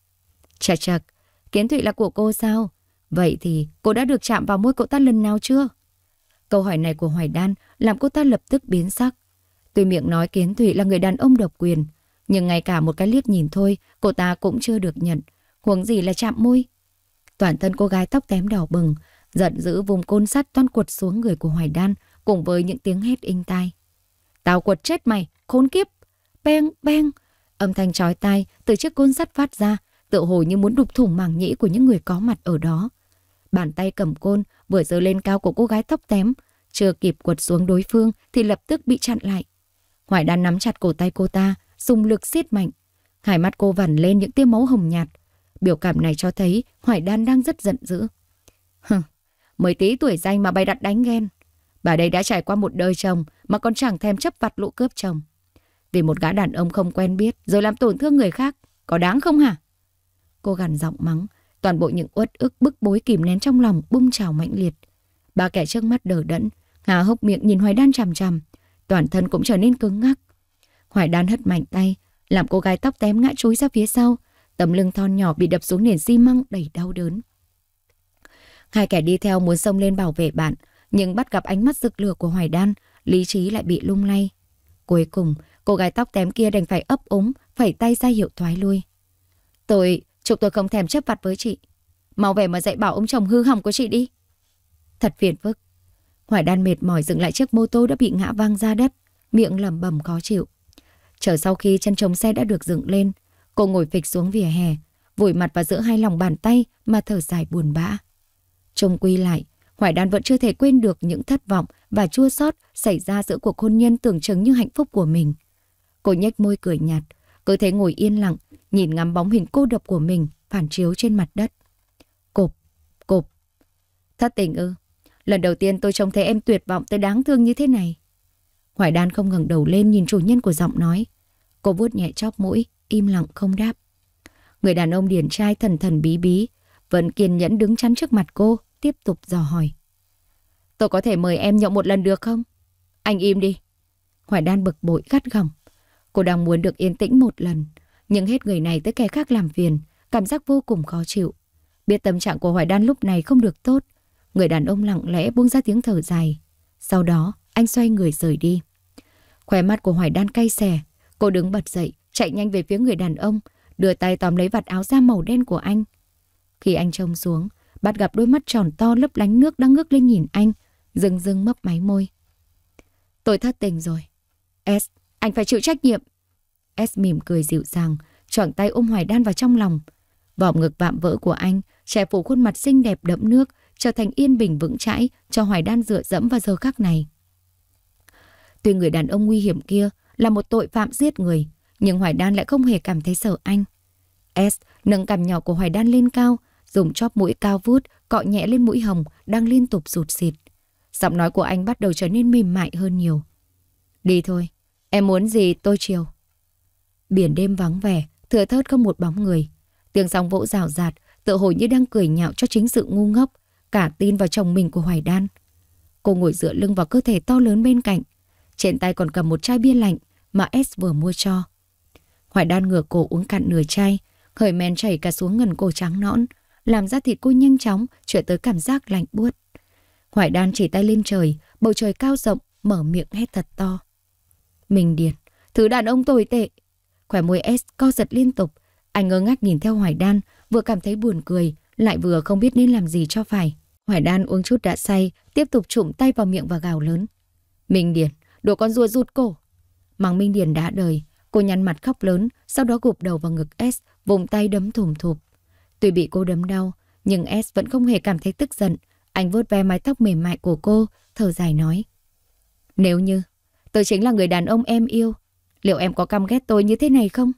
chà chật, kiến thụy là của cô sao? Vậy thì cô đã được chạm vào môi cậu ta lần nào chưa? Câu hỏi này của Hoài Đan làm cô ta lập tức biến sắc. Tuy miệng nói kiến thụy là người đàn ông độc quyền, nhưng ngay cả một cái liếc nhìn thôi, cô ta cũng chưa được nhận. Huống gì là chạm môi? Toàn thân cô gái tóc tém đỏ bừng, giận dữ vùng côn sắt toan quật xuống người của Hoài Đan cùng với những tiếng hét inh tai. Tao quật chết mày, khốn kiếp! Beng, beng! Âm thanh chói tai từ chiếc côn sắt phát ra, tựa hồ như muốn đục thủng màng nhĩ của những người có mặt ở đó. Bàn tay cầm côn vừa giơ lên cao của cô gái tóc tém, chưa kịp quật xuống đối phương thì lập tức bị chặn lại. Hoài đan nắm chặt cổ tay cô ta, dùng lực siết mạnh. Hai mắt cô vằn lên những tia máu hồng nhạt. Biểu cảm này cho thấy Hoài đan đang rất giận dữ. Hừ, mới tí tuổi danh mà bày đặt đánh ghen. Bà đây đã trải qua một đời chồng mà còn chẳng thèm chấp vặt lũ cướp chồng. Vì một gã đàn ông không quen biết rồi làm tổn thương người khác, có đáng không hả? Cô gằn giọng mắng, toàn bộ những uất ức bức bối kìm nén trong lòng bung trào mạnh liệt. Ba kẻ trước mắt đờ đẫn, Hà hốc miệng nhìn Hoài Đan chằm chằm, toàn thân cũng trở nên cứng ngắc. Hoài Đan hất mạnh tay, làm cô gái tóc tém ngã chúi ra phía sau, tấm lưng thon nhỏ bị đập xuống nền xi măng đầy đau đớn. Hai kẻ đi theo muốn xông lên bảo vệ bạn, nhưng bắt gặp ánh mắt rực lửa của Hoài Đan, lý trí lại bị lung lay. Cuối cùng, Cô gái tóc tém kia đành phải ấp úng, phẩy tay ra hiệu thoái lui. Tôi, chúng tôi không thèm chấp vặt với chị. Mau về mà dạy bảo ông chồng hư hỏng của chị đi. Thật phiền phức. Hoài đan mệt mỏi dừng lại chiếc mô tô đã bị ngã văng ra đất, miệng lẩm bẩm khó chịu. Chờ sau khi chân trống xe đã được dựng lên, cô ngồi phịch xuống vỉa hè, vùi mặt vào giữa hai lòng bàn tay mà thở dài buồn bã. Trông quy lại, Hoài Đan vẫn chưa thể quên được những thất vọng và chua xót xảy ra giữa cuộc hôn nhân tưởng chừng như hạnh phúc của mình. Cô nhếch môi cười nhạt, cứ thế ngồi yên lặng, nhìn ngắm bóng hình cô độc của mình phản chiếu trên mặt đất. Cộp, cộp. Thất tình ư, lần đầu tiên tôi trông thấy em tuyệt vọng tới đáng thương như thế này. Hoài đan không ngẩng đầu lên nhìn chủ nhân của giọng nói. Cô vuốt nhẹ chóp mũi, im lặng không đáp. Người đàn ông điển trai thần thần bí bí, vẫn kiên nhẫn đứng chắn trước mặt cô, tiếp tục dò hỏi. Tôi có thể mời em nhậu một lần được không? Anh im đi. Hoài đan bực bội gắt gỏng. Cô đang muốn được yên tĩnh một lần, nhưng hết người này tới kẻ khác làm phiền, cảm giác vô cùng khó chịu. Biết tâm trạng của Hoài Đan lúc này không được tốt, người đàn ông lặng lẽ buông ra tiếng thở dài. Sau đó, anh xoay người rời đi. Khóe mắt của Hoài Đan cay xè, cô đứng bật dậy, chạy nhanh về phía người đàn ông, đưa tay tóm lấy vạt áo da màu đen của anh. Khi anh trông xuống, bắt gặp đôi mắt tròn to lấp lánh nước đang ngước lên nhìn anh, rưng rưng mấp máy môi. Tôi thất tình rồi. S anh phải chịu trách nhiệm. S mỉm cười dịu dàng, chọn tay ôm Hoài Đan vào trong lòng. Vòng ngực vạm vỡ của anh, che phủ khuôn mặt xinh đẹp đẫm nước, trở thành yên bình vững chãi cho Hoài Đan dựa dẫm vào giờ khắc này. Tuy người đàn ông nguy hiểm kia là một tội phạm giết người, nhưng Hoài Đan lại không hề cảm thấy sợ anh. S nâng cằm nhỏ của Hoài Đan lên cao, dùng chóp mũi cao vút cọ nhẹ lên mũi hồng đang liên tục rụt xịt. Giọng nói của anh bắt đầu trở nên mềm mại hơn nhiều. Đi thôi, Em muốn gì tôi chiều. Biển đêm vắng vẻ, thưa thớt không một bóng người. Tiếng sóng vỗ rào rạt, tựa hồ như đang cười nhạo cho chính sự ngu ngốc, cả tin vào chồng mình của Hoài Đan. Cô ngồi dựa lưng vào cơ thể to lớn bên cạnh. Trên tay còn cầm một chai bia lạnh mà S vừa mua cho. Hoài Đan ngửa cổ uống cạn nửa chai, hơi men chảy cả xuống ngần cổ trắng nõn, làm ra thịt cô nhanh chóng chuyển tới cảm giác lạnh buốt. Hoài Đan chỉ tay lên trời, bầu trời cao rộng, mở miệng hét thật to. Mình điệt, thứ đàn ông tồi tệ. Khỏe môi S co giật liên tục. Anh ngơ ngác nhìn theo Hoài Đan, vừa cảm thấy buồn cười, lại vừa không biết nên làm gì cho phải. Hoài Đan uống chút đã say, tiếp tục trụm tay vào miệng và gào lớn. Minh Điền, đồ con rùa rụt cổ. Mắng Minh Điền đã đời, cô nhăn mặt khóc lớn, sau đó gục đầu vào ngực S, vùng tay đấm thùm thụp. Tuy bị cô đấm đau, nhưng S vẫn không hề cảm thấy tức giận. Anh vuốt ve mái tóc mềm mại của cô, thở dài nói. Nếu như Tôi chính là người đàn ông em yêu. Liệu em có căm ghét tôi như thế này không?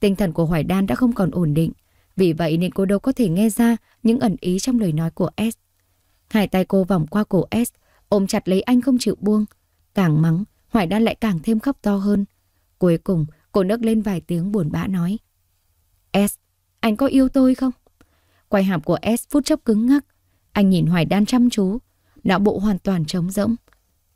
Tinh thần của Hoài Đan đã không còn ổn định. Vì vậy nên cô đâu có thể nghe ra những ẩn ý trong lời nói của S. Hai tay cô vòng qua cổ S, ôm chặt lấy anh không chịu buông. Càng mắng, Hoài Đan lại càng thêm khóc to hơn. Cuối cùng, cô nấc lên vài tiếng buồn bã nói. S, anh có yêu tôi không? Quay hàm của S phút chốc cứng ngắc. Anh nhìn Hoài Đan chăm chú, não bộ hoàn toàn trống rỗng.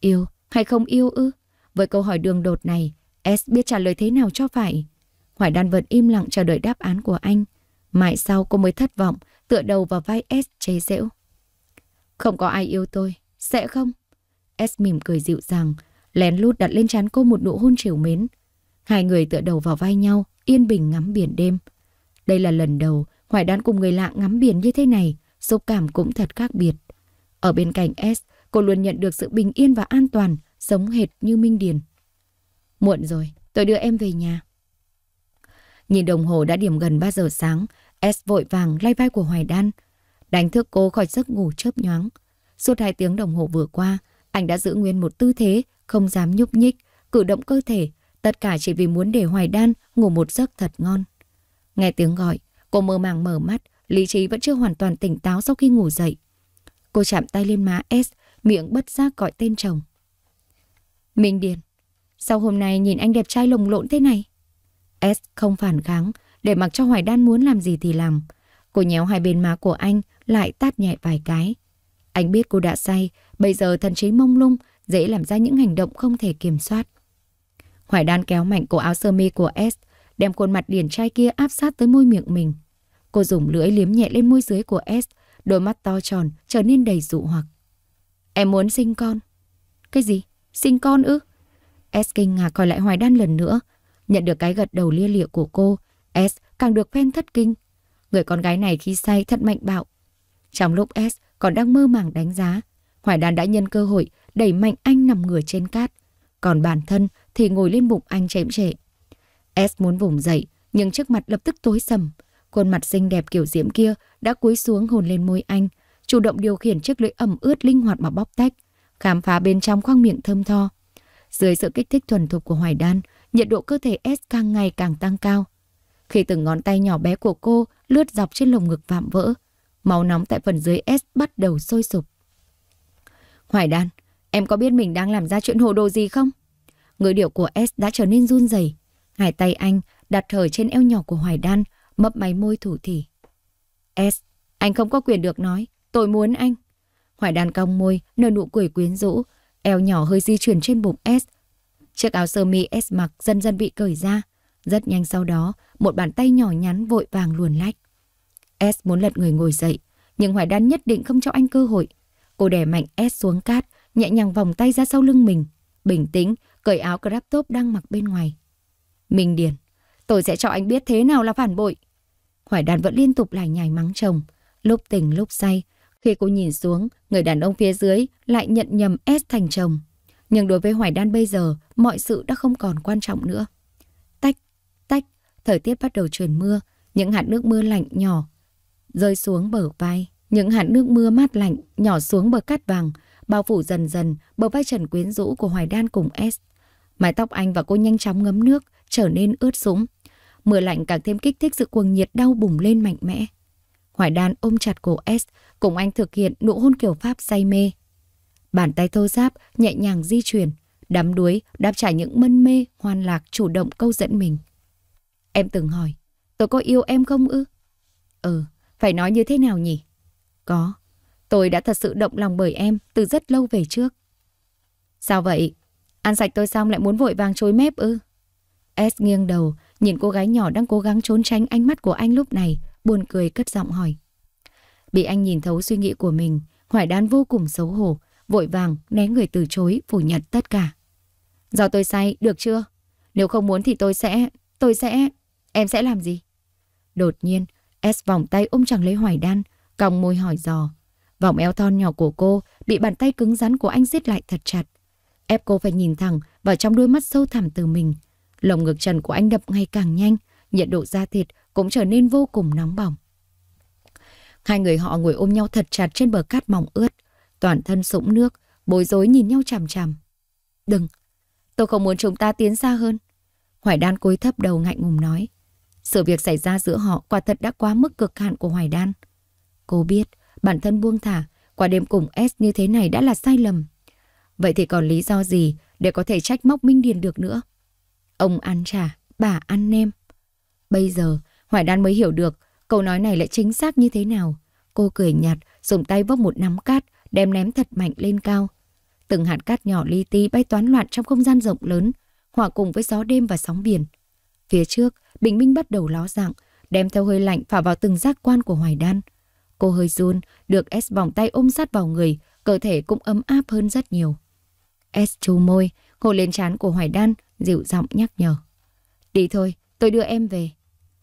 Yêu, hay không yêu ư? Với câu hỏi đường đột này, S biết trả lời thế nào cho phải. Hoài Đan vẫn im lặng chờ đợi đáp án của anh. Mãi sau cô mới thất vọng, tựa đầu vào vai S chế giễu. Không có ai yêu tôi, sẽ không? S mỉm cười dịu dàng, lén lút đặt lên trán cô một nụ hôn trìu mến. Hai người tựa đầu vào vai nhau, yên bình ngắm biển đêm. Đây là lần đầu Hoài Đan cùng người lạ ngắm biển như thế này, xúc cảm cũng thật khác biệt. Ở bên cạnh S, Cô luôn nhận được sự bình yên và an toàn, sống hệt như Minh Điền. Muộn rồi, tôi đưa em về nhà. Nhìn đồng hồ đã điểm gần 3 giờ sáng, S vội vàng lay vai của Hoài Đan. Đánh thức cô khỏi giấc ngủ chớp nhoáng. Suốt hai tiếng đồng hồ vừa qua, anh đã giữ nguyên một tư thế, không dám nhúc nhích, cử động cơ thể, tất cả chỉ vì muốn để Hoài Đan ngủ một giấc thật ngon. Nghe tiếng gọi, cô mơ màng mở mắt, lý trí vẫn chưa hoàn toàn tỉnh táo sau khi ngủ dậy. Cô chạm tay lên má S miệng bất giác gọi tên chồng. Minh Điền, sao hôm nay nhìn anh đẹp trai lồng lộn thế này? S không phản kháng, để mặc cho Hoài Đan muốn làm gì thì làm. Cô nhéo hai bên má của anh, lại tát nhẹ vài cái. Anh biết cô đã say, bây giờ thần trí mông lung, dễ làm ra những hành động không thể kiểm soát. Hoài Đan kéo mạnh cổ áo sơ mi của S, đem khuôn mặt điển trai kia áp sát tới môi miệng mình. Cô dùng lưỡi liếm nhẹ lên môi dưới của S, đôi mắt to tròn trở nên đầy dụ hoặc. Em muốn sinh con. Cái gì? Sinh con ư? S kinh ngạc coi lại Hoài Đan lần nữa. Nhận được cái gật đầu lia lịa của cô, S càng được phen thất kinh. Người con gái này khi say thật mạnh bạo. Trong lúc S còn đang mơ màng đánh giá, Hoài Đan đã nhân cơ hội đẩy mạnh anh nằm ngửa trên cát. Còn bản thân thì ngồi lên bụng anh chém trệ. S muốn vùng dậy, nhưng trước mặt lập tức tối sầm. Khuôn mặt xinh đẹp kiểu diễm kia đã cúi xuống hồn lên môi anh, chủ động điều khiển chiếc lưỡi ẩm ướt linh hoạt mà bóp tách, khám phá bên trong khoang miệng thơm tho. Dưới sự kích thích thuần thục của Hoài Đan, nhiệt độ cơ thể S càng ngày càng tăng cao. Khi từng ngón tay nhỏ bé của cô lướt dọc trên lồng ngực vạm vỡ, máu nóng tại phần dưới S bắt đầu sôi sục. Hoài Đan, em có biết mình đang làm ra chuyện hồ đồ gì không? Người điệu của S đã trở nên run rẩy. Hai tay anh đặt hở trên eo nhỏ của Hoài Đan, mấp máy môi thủ thỉ. S, anh không có quyền được nói. Tôi muốn anh. Hoài đàn cong môi, nở nụ cười quyến rũ, eo nhỏ hơi di chuyển trên bụng S. Chiếc áo sơ mi S mặc dần dần bị cởi ra. Rất nhanh sau đó, một bàn tay nhỏ nhắn vội vàng luồn lách. S muốn lật người ngồi dậy, nhưng Hoài đan nhất định không cho anh cơ hội. Cô đè mạnh S xuống cát, nhẹ nhàng vòng tay ra sau lưng mình. Bình tĩnh, cởi áo crop top đang mặc bên ngoài. Minh Điền, tôi sẽ cho anh biết thế nào là phản bội. Hoài Đan vẫn liên tục lải nhải mắng chồng. Lúc tỉnh lúc say, khi cô nhìn xuống, người đàn ông phía dưới lại nhận nhầm S thành chồng. Nhưng đối với Hoài Đan bây giờ, mọi sự đã không còn quan trọng nữa. Tách, tách, thời tiết bắt đầu chuyển mưa, những hạt nước mưa lạnh nhỏ rơi xuống bờ vai, những hạt nước mưa mát lạnh nhỏ xuống bờ cát vàng, bao phủ dần dần bờ vai trần quyến rũ của Hoài Đan cùng S. Mái tóc anh và cô nhanh chóng ngấm nước, trở nên ướt sũng. Mưa lạnh càng thêm kích thích sự cuồng nhiệt đau bùng lên mạnh mẽ. Hoài Đan ôm chặt cổ S, cùng anh thực hiện nụ hôn kiểu Pháp say mê. Bàn tay thô giáp nhẹ nhàng di chuyển, đắm đuối đáp trả những mân mê hoan lạc chủ động câu dẫn mình. Em từng hỏi, tôi có yêu em không ư? Ừ, phải nói như thế nào nhỉ? Có, tôi đã thật sự động lòng bởi em từ rất lâu về trước. Sao vậy? Ăn sạch tôi xong lại muốn vội vàng chối mép ư? S nghiêng đầu, nhìn cô gái nhỏ đang cố gắng trốn tránh ánh mắt của anh lúc này, buồn cười cất giọng hỏi. Bị anh nhìn thấu suy nghĩ của mình, Hoài Đan vô cùng xấu hổ, vội vàng né người từ chối, phủ nhận tất cả. Do tôi say, được chưa? Nếu không muốn thì tôi sẽ, tôi sẽ, em sẽ làm gì? Đột nhiên, S vòng tay ôm chặt lấy Hoài Đan, còng môi hỏi dò. Vòng eo thon nhỏ của cô bị bàn tay cứng rắn của anh siết lại thật chặt. Ép cô phải nhìn thẳng vào trong đôi mắt sâu thẳm từ mình. Lồng ngực trần của anh đập ngày càng nhanh, nhiệt độ da thịt cũng trở nên vô cùng nóng bỏng. Hai người họ ngồi ôm nhau thật chặt trên bờ cát mỏng ướt, toàn thân sũng nước, bối rối nhìn nhau chằm chằm. Đừng, tôi không muốn chúng ta tiến xa hơn. Hoài Đan cúi thấp đầu ngạnh ngùng nói. Sự việc xảy ra giữa họ quả thật đã quá mức cực hạn của Hoài Đan. Cô biết, bản thân buông thả, quả đêm cùng S như thế này đã là sai lầm. Vậy thì còn lý do gì để có thể trách móc Minh Điền được nữa? Ông ăn trà, bà ăn nem. Bây giờ, Hoài Đan mới hiểu được Câu nói này lại chính xác như thế nào? Cô cười nhạt, dùng tay vốc một nắm cát, đem ném thật mạnh lên cao. Từng hạt cát nhỏ li ti bay toán loạn trong không gian rộng lớn, hòa cùng với gió đêm và sóng biển. Phía trước, bình minh bắt đầu ló dạng, đem theo hơi lạnh phả vào từng giác quan của Hoài Đan. Cô hơi run, được S vòng tay ôm sát vào người, cơ thể cũng ấm áp hơn rất nhiều. S chu môi, hôn lên trán của Hoài Đan, dịu giọng nhắc nhở. Đi thôi, tôi đưa em về.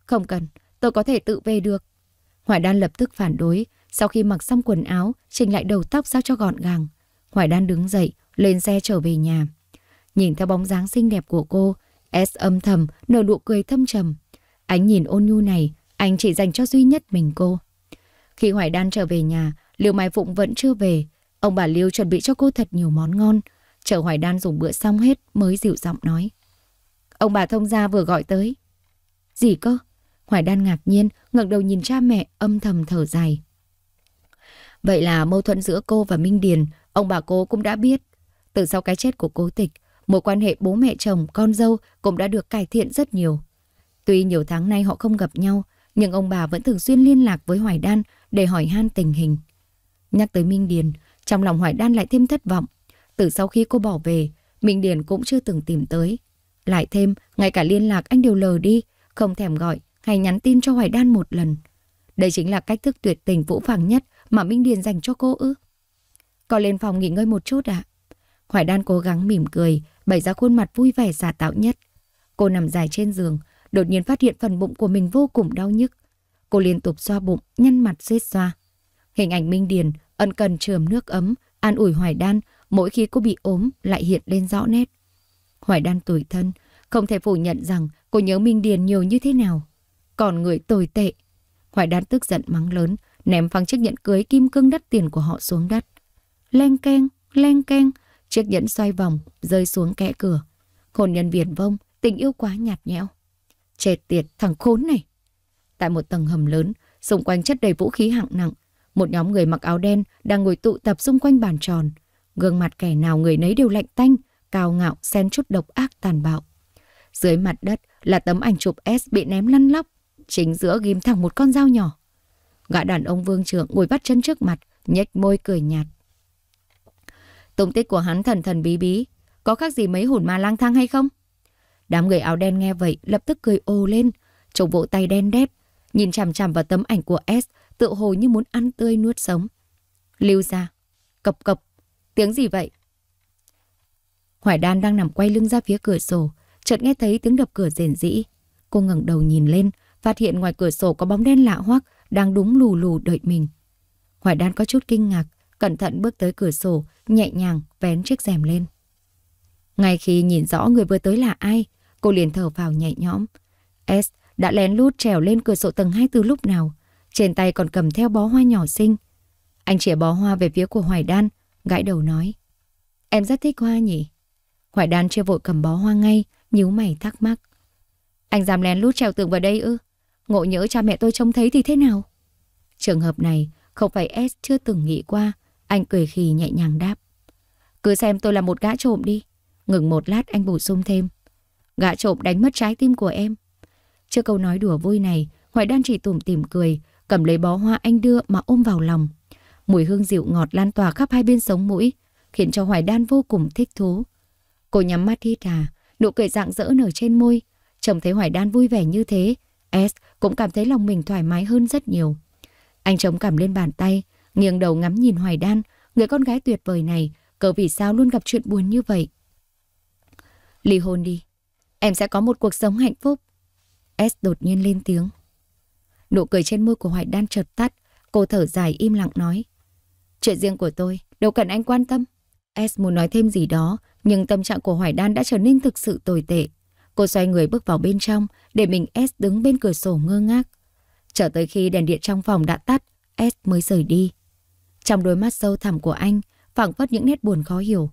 Không cần, tôi có thể tự về được. Hoài Đan lập tức phản đối, sau khi mặc xong quần áo, chỉnh lại đầu tóc sao cho gọn gàng. Hoài Đan đứng dậy, lên xe trở về nhà. Nhìn theo bóng dáng xinh đẹp của cô, S âm thầm, nở nụ cười thâm trầm. Ánh nhìn ôn nhu này, anh chỉ dành cho duy nhất mình cô. Khi Hoài Đan trở về nhà, Liêu Mai Phụng vẫn chưa về. Ông bà Liêu chuẩn bị cho cô thật nhiều món ngon. Chờ Hoài Đan dùng bữa xong hết mới dịu giọng nói. Ông bà thông gia vừa gọi tới. Gì cơ? Hoài Đan ngạc nhiên, ngẩng đầu nhìn cha mẹ, âm thầm thở dài. Vậy là mâu thuẫn giữa cô và Minh Điền, ông bà cô cũng đã biết. Từ sau cái chết của cố tịch, mối quan hệ bố mẹ chồng, con dâu cũng đã được cải thiện rất nhiều. Tuy nhiều tháng nay họ không gặp nhau, nhưng ông bà vẫn thường xuyên liên lạc với Hoài Đan để hỏi han tình hình. Nhắc tới Minh Điền, trong lòng Hoài Đan lại thêm thất vọng. Từ sau khi cô bỏ về, Minh Điền cũng chưa từng tìm tới. Lại thêm, ngay cả liên lạc anh đều lờ đi, không thèm gọi, hay nhắn tin cho Hoài Đan một lần. Đây chính là cách thức tuyệt tình vũ phàng nhất mà Minh Điền dành cho cô ư. Có lên phòng nghỉ ngơi một chút ạ. Hoài Đan cố gắng mỉm cười, bày ra khuôn mặt vui vẻ giả tạo nhất. Cô nằm dài trên giường, đột nhiên phát hiện phần bụng của mình vô cùng đau nhức. Cô liên tục xoa bụng, nhăn mặt xếp xoa. Hình ảnh Minh Điền ân cần trường nước ấm, an ủi Hoài Đan mỗi khi cô bị ốm lại hiện lên rõ nét. Hoài Đan tủi thân, không thể phủ nhận rằng cô nhớ Minh Điền nhiều như thế nào còn người tồi tệ. Hoài đan tức giận mắng lớn, ném phăng chiếc nhẫn cưới kim cương đắt tiền của họ xuống đất. Leng keng, leng keng, chiếc nhẫn xoay vòng, rơi xuống kẽ cửa. Hồn nhân viển vông, tình yêu quá nhạt nhẽo. Chê tiệt, thằng khốn này. Tại một tầng hầm lớn, xung quanh chất đầy vũ khí hạng nặng, một nhóm người mặc áo đen đang ngồi tụ tập xung quanh bàn tròn. Gương mặt kẻ nào người nấy đều lạnh tanh, cao ngạo xen chút độc ác tàn bạo. Dưới mặt đất là tấm ảnh chụp S bị ném lăn lóc chính giữa ghim thẳng một con dao nhỏ. Gã đàn ông vương trưởng ngồi bắt chân trước mặt, nhếch môi cười nhạt. tông tích của hắn thần thần bí bí, có khác gì mấy hồn ma lang thang hay không? Đám người áo đen nghe vậy lập tức cười ồ lên, trông vỗ tay đen đét, nhìn chằm chằm vào tấm ảnh của S tự hồ như muốn ăn tươi nuốt sống. Lưu ra, cộc cộc, tiếng gì vậy? Hoài đan đang nằm quay lưng ra phía cửa sổ, chợt nghe thấy tiếng đập cửa rền rĩ. Cô ngẩng đầu nhìn lên, phát hiện ngoài cửa sổ có bóng đen lạ hoắc đang đúng lù lù đợi mình. Hoài Đan có chút kinh ngạc, cẩn thận bước tới cửa sổ, nhẹ nhàng vén chiếc rèm lên. Ngay khi nhìn rõ người vừa tới là ai, cô liền thở vào nhẹ nhõm. S đã lén lút trèo lên cửa sổ tầng 2 từ lúc nào, trên tay còn cầm theo bó hoa nhỏ xinh. Anh chỉa bó hoa về phía của Hoài Đan, gãi đầu nói. Em rất thích hoa nhỉ? Hoài Đan chưa vội cầm bó hoa ngay, nhíu mày thắc mắc. Anh dám lén lút trèo tường vào đây ư? Ngộ nhỡ cha mẹ tôi trông thấy thì thế nào? Trường hợp này không phải S chưa từng nghĩ qua. Anh cười khì nhẹ nhàng đáp. Cứ xem tôi là một gã trộm đi. Ngừng một lát anh bổ sung thêm. Gã trộm đánh mất trái tim của em. Trước câu nói đùa vui này, Hoài Đan chỉ tủm tỉm cười, cầm lấy bó hoa anh đưa mà ôm vào lòng. Mùi hương dịu ngọt lan tỏa khắp hai bên sống mũi, khiến cho Hoài Đan vô cùng thích thú. Cô nhắm mắt hít hà, nụ cười rạng rỡ nở trên môi. trông thấy Hoài Đan vui vẻ như thế, S cũng cảm thấy lòng mình thoải mái hơn rất nhiều. Anh chống cằm lên bàn tay, nghiêng đầu ngắm nhìn Hoài Đan, người con gái tuyệt vời này, cớ vì sao luôn gặp chuyện buồn như vậy. Ly hôn đi, em sẽ có một cuộc sống hạnh phúc. S đột nhiên lên tiếng. Nụ cười trên môi của Hoài Đan chợt tắt, cô thở dài im lặng nói. Chuyện riêng của tôi, đâu cần anh quan tâm. S muốn nói thêm gì đó, nhưng tâm trạng của Hoài Đan đã trở nên thực sự tồi tệ. Cô xoay người bước vào bên trong để mình S đứng bên cửa sổ ngơ ngác. Chờ tới khi đèn điện trong phòng đã tắt, S mới rời đi. Trong đôi mắt sâu thẳm của anh, phảng phất những nét buồn khó hiểu.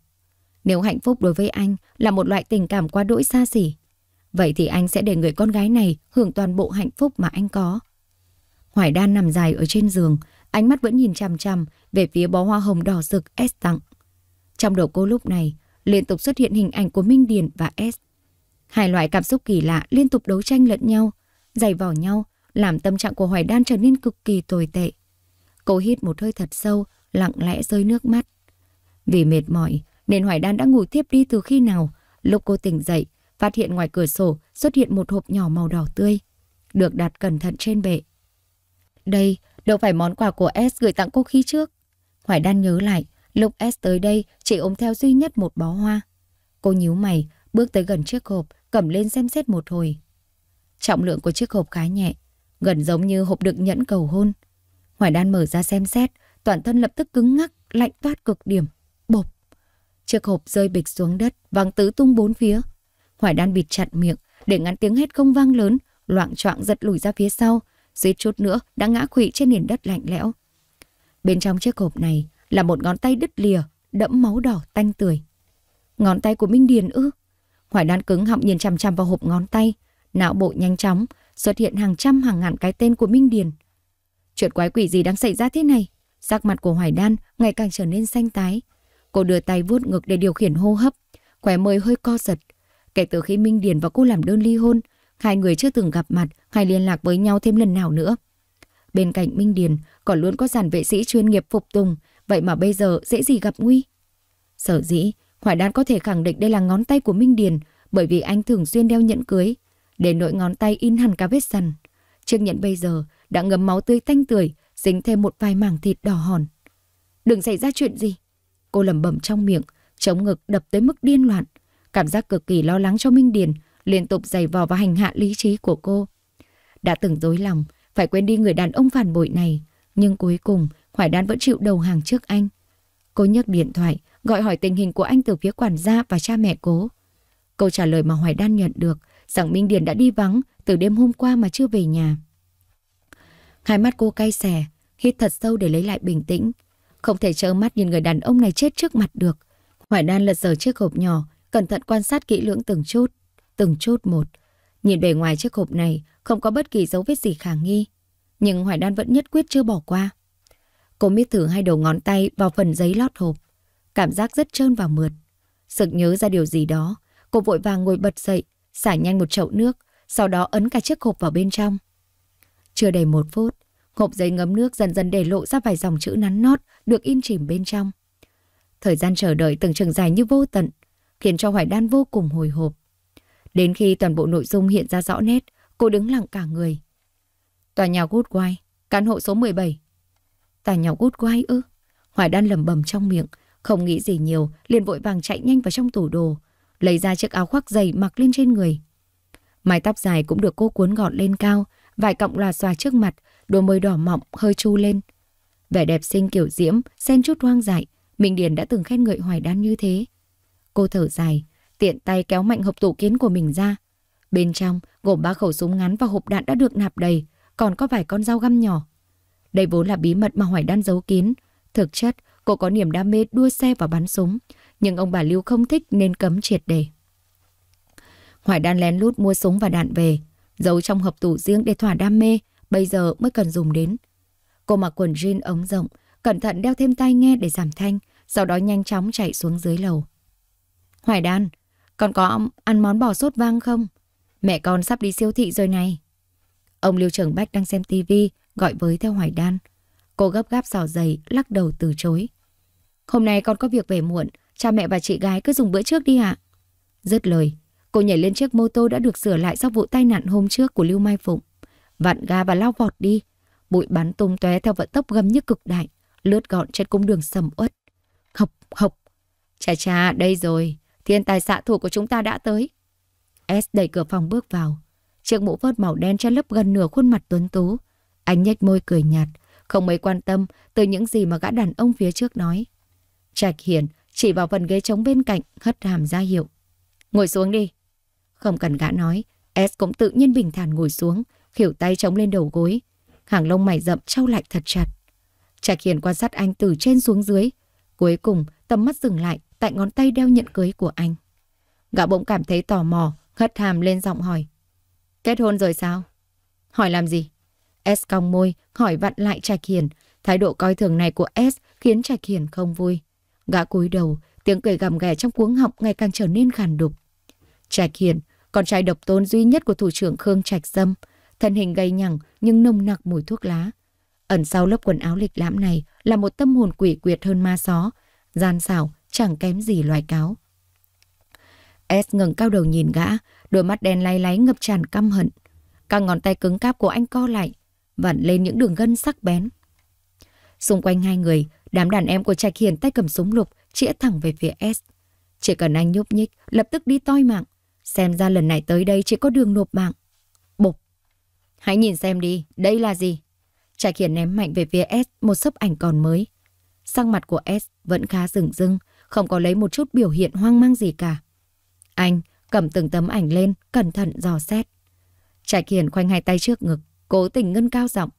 Nếu hạnh phúc đối với anh là một loại tình cảm quá đỗi xa xỉ, vậy thì anh sẽ để người con gái này hưởng toàn bộ hạnh phúc mà anh có. Hoài đan nằm dài ở trên giường, ánh mắt vẫn nhìn chằm chằm về phía bó hoa hồng đỏ rực S tặng. Trong đầu cô lúc này, liên tục xuất hiện hình ảnh của Minh Điền và S. Hai loại cảm xúc kỳ lạ liên tục đấu tranh lẫn nhau, giày vò nhau, làm tâm trạng của Hoài Đan trở nên cực kỳ tồi tệ. Cô hít một hơi thật sâu, lặng lẽ rơi nước mắt. Vì mệt mỏi nên Hoài Đan đã ngủ tiếp đi từ khi nào. Lúc cô tỉnh dậy, phát hiện ngoài cửa sổ xuất hiện một hộp nhỏ màu đỏ tươi, được đặt cẩn thận trên bệ. Đây đâu phải món quà của S gửi tặng cô khi trước. Hoài Đan nhớ lại, lúc S tới đây chỉ ôm theo duy nhất một bó hoa. Cô nhíu mày, bước tới gần chiếc hộp, cầm lên xem xét một hồi. Trọng lượng của chiếc hộp khá nhẹ, gần giống như hộp đựng nhẫn cầu hôn. Hoài Đan mở ra xem xét, toàn thân lập tức cứng ngắc, lạnh toát cực điểm. Bộp! Chiếc hộp rơi bịch xuống đất, văng tứ tung bốn phía. Hoài Đan bịt chặt miệng, để ngắn tiếng hét không vang lớn, loạn choạng giật lùi ra phía sau, dưới chút nữa đã ngã quỵ trên nền đất lạnh lẽo. Bên trong chiếc hộp này là một ngón tay đứt lìa, đẫm máu đỏ tanh tươi. Ngón tay của Minh Điền ư? Hoài Đan cứng họng nhìn chằm chằm vào hộp ngón tay, não bộ nhanh chóng xuất hiện hàng trăm hàng ngàn cái tên của Minh Điền. Chuyện quái quỷ gì đang xảy ra thế này? Sắc mặt của Hoài Đan ngày càng trở nên xanh tái. Cô đưa tay vuốt ngực để điều khiển hô hấp, khóe môi hơi co giật. Kể từ khi Minh Điền và cô làm đơn ly hôn, hai người chưa từng gặp mặt hay liên lạc với nhau thêm lần nào nữa. Bên cạnh Minh Điền còn luôn có dàn vệ sĩ chuyên nghiệp phục tùng, vậy mà bây giờ dễ gì gặp nguy. Sở dĩ Hoài Đan có thể khẳng định đây là ngón tay của Minh Điền bởi vì anh thường xuyên đeo nhẫn cưới, để nỗi ngón tay in hẳn cả vết săn. Chiếc nhẫn bây giờ đã ngấm máu tươi tanh tưởi, dính thêm một vài mảng thịt đỏ hòn. Đừng xảy ra chuyện gì. Cô lẩm bẩm trong miệng, chống ngực đập tới mức điên loạn. Cảm giác cực kỳ lo lắng cho Minh Điền, liên tục giày vò và hành hạ lý trí của cô. Đã từng tối lòng, phải quên đi người đàn ông phản bội này. Nhưng cuối cùng, Hoài Đan vẫn chịu đầu hàng trước anh. Cô nhấc điện thoại, gọi hỏi tình hình của anh từ phía quản gia và cha mẹ cố. Câu trả lời mà Hoài Đan nhận được rằng Minh Điền đã đi vắng từ đêm hôm qua mà chưa về nhà. Hai mắt cô cay xè, hít thật sâu để lấy lại bình tĩnh. Không thể trơ mắt nhìn người đàn ông này chết trước mặt được. Hoài Đan lật dở chiếc hộp nhỏ, cẩn thận quan sát kỹ lưỡng từng chút, từng chút một. Nhìn bề ngoài chiếc hộp này không có bất kỳ dấu vết gì khả nghi. Nhưng Hoài Đan vẫn nhất quyết chưa bỏ qua. Cô miết thử hai đầu ngón tay vào phần giấy lót hộp. Cảm giác rất trơn và mượt. Sực nhớ ra điều gì đó, cô vội vàng ngồi bật dậy, xả nhanh một chậu nước, sau đó ấn cả chiếc hộp vào bên trong. Chưa đầy một phút, hộp giấy ngấm nước dần dần để lộ ra vài dòng chữ nắn nót được in chìm bên trong. Thời gian chờ đợi từng chừng dài như vô tận, khiến cho Hoài Đan vô cùng hồi hộp. Đến khi toàn bộ nội dung hiện ra rõ nét, cô đứng lặng cả người. Tòa nhà Goodway, căn hộ số 17. Tòa nhà Goodway ư? Hoài Đan lẩm bẩm trong miệng, không nghĩ gì nhiều, liền vội vàng chạy nhanh vào trong tủ đồ, lấy ra chiếc áo khoác dày mặc lên trên người. Mái tóc dài cũng được cô cuốn gọn lên cao, vài cọng lòa xòa trước mặt, đôi môi đỏ mọng hơi chu lên. Vẻ đẹp xinh kiểu diễm, xen chút hoang dại, Minh Điền đã từng khen ngợi hoài đan như thế. Cô thở dài, tiện tay kéo mạnh hộp tủ kiến của mình ra. Bên trong gồm ba khẩu súng ngắn và hộp đạn đã được nạp đầy, còn có vài con dao găm nhỏ. Đây vốn là bí mật mà Hoài Đan giấu kín. Thực chất, Cô có niềm đam mê đua xe và bắn súng, nhưng ông bà Lưu không thích nên cấm triệt đề. Hoài đan lén lút mua súng và đạn về, giấu trong hộp tủ riêng để thỏa đam mê, bây giờ mới cần dùng đến. Cô mặc quần jean ống rộng, cẩn thận đeo thêm tai nghe để giảm thanh, sau đó nhanh chóng chạy xuống dưới lầu. Hoài đan, con có ăn món bò sốt vang không? Mẹ con sắp đi siêu thị rồi này. Ông Lưu Trưởng Bách đang xem tivi, gọi với theo Hoài Đan. Cô gấp gáp giò giày, lắc đầu từ chối. Hôm nay con có việc về muộn, cha mẹ và chị gái cứ dùng bữa trước đi ạ. Dứt lời, cô nhảy lên chiếc mô tô đã được sửa lại sau vụ tai nạn hôm trước của Lưu Mai Phụng. Vặn ga và lao vọt đi, bụi bắn tung tóe theo vận tốc gầm như cực đại, lướt gọn trên cung đường sầm uất. Hộc, hộc. Chà chà, đây rồi, thiên tài xạ thủ của chúng ta đã tới. S đẩy cửa phòng bước vào. Chiếc mũ vớt màu đen che lấp gần nửa khuôn mặt tuấn tú. Anh nhếch môi cười nhạt, không mấy quan tâm từ những gì mà gã đàn ông phía trước nói. Trạch Hiền chỉ vào phần ghế trống bên cạnh, hất hàm ra hiệu. Ngồi xuống đi. Không cần gã nói, S cũng tự nhiên bình thản ngồi xuống, khỉu tay chống lên đầu gối. Hàng lông mày rậm trao lạnh thật chặt. Trạch Hiền quan sát anh từ trên xuống dưới. Cuối cùng, tầm mắt dừng lại tại ngón tay đeo nhẫn cưới của anh. Gã bỗng cảm thấy tò mò, hất hàm lên giọng hỏi. Kết hôn rồi sao? Hỏi làm gì? S cong môi, hỏi vặn lại Trạch Hiền. Thái độ coi thường này của S khiến Trạch Hiền không vui. Gã cúi đầu, tiếng cười gầm ghè trong cuống họng ngày càng trở nên khàn đục. Trạch Hiền, con trai độc tôn duy nhất của thủ trưởng Khương Trạch Dâm, thân hình gầy nhẳng nhưng nồng nặc mùi thuốc lá. Ẩn sau lớp quần áo lịch lãm này là một tâm hồn quỷ quyệt hơn ma só, gian xảo, chẳng kém gì loài cáo. S ngừng cao đầu nhìn gã, đôi mắt đen lay láy ngập tràn căm hận. Các ngón tay cứng cáp của anh co lại, vặn lên những đường gân sắc bén. Xung quanh hai người, Đám đàn em của Trạch Hiền tay cầm súng lục, chĩa thẳng về phía S. Chỉ cần anh nhúc nhích, lập tức đi toi mạng. Xem ra lần này tới đây chỉ có đường nộp mạng. Bục. Hãy nhìn xem đi, đây là gì? Trạch Hiền ném mạnh về phía S một sấp ảnh còn mới. Sang mặt của S vẫn khá rừng rưng, không có lấy một chút biểu hiện hoang mang gì cả. Anh cầm từng tấm ảnh lên, cẩn thận dò xét. Trạch Hiền khoanh hai tay trước ngực, cố tình ngân cao giọng.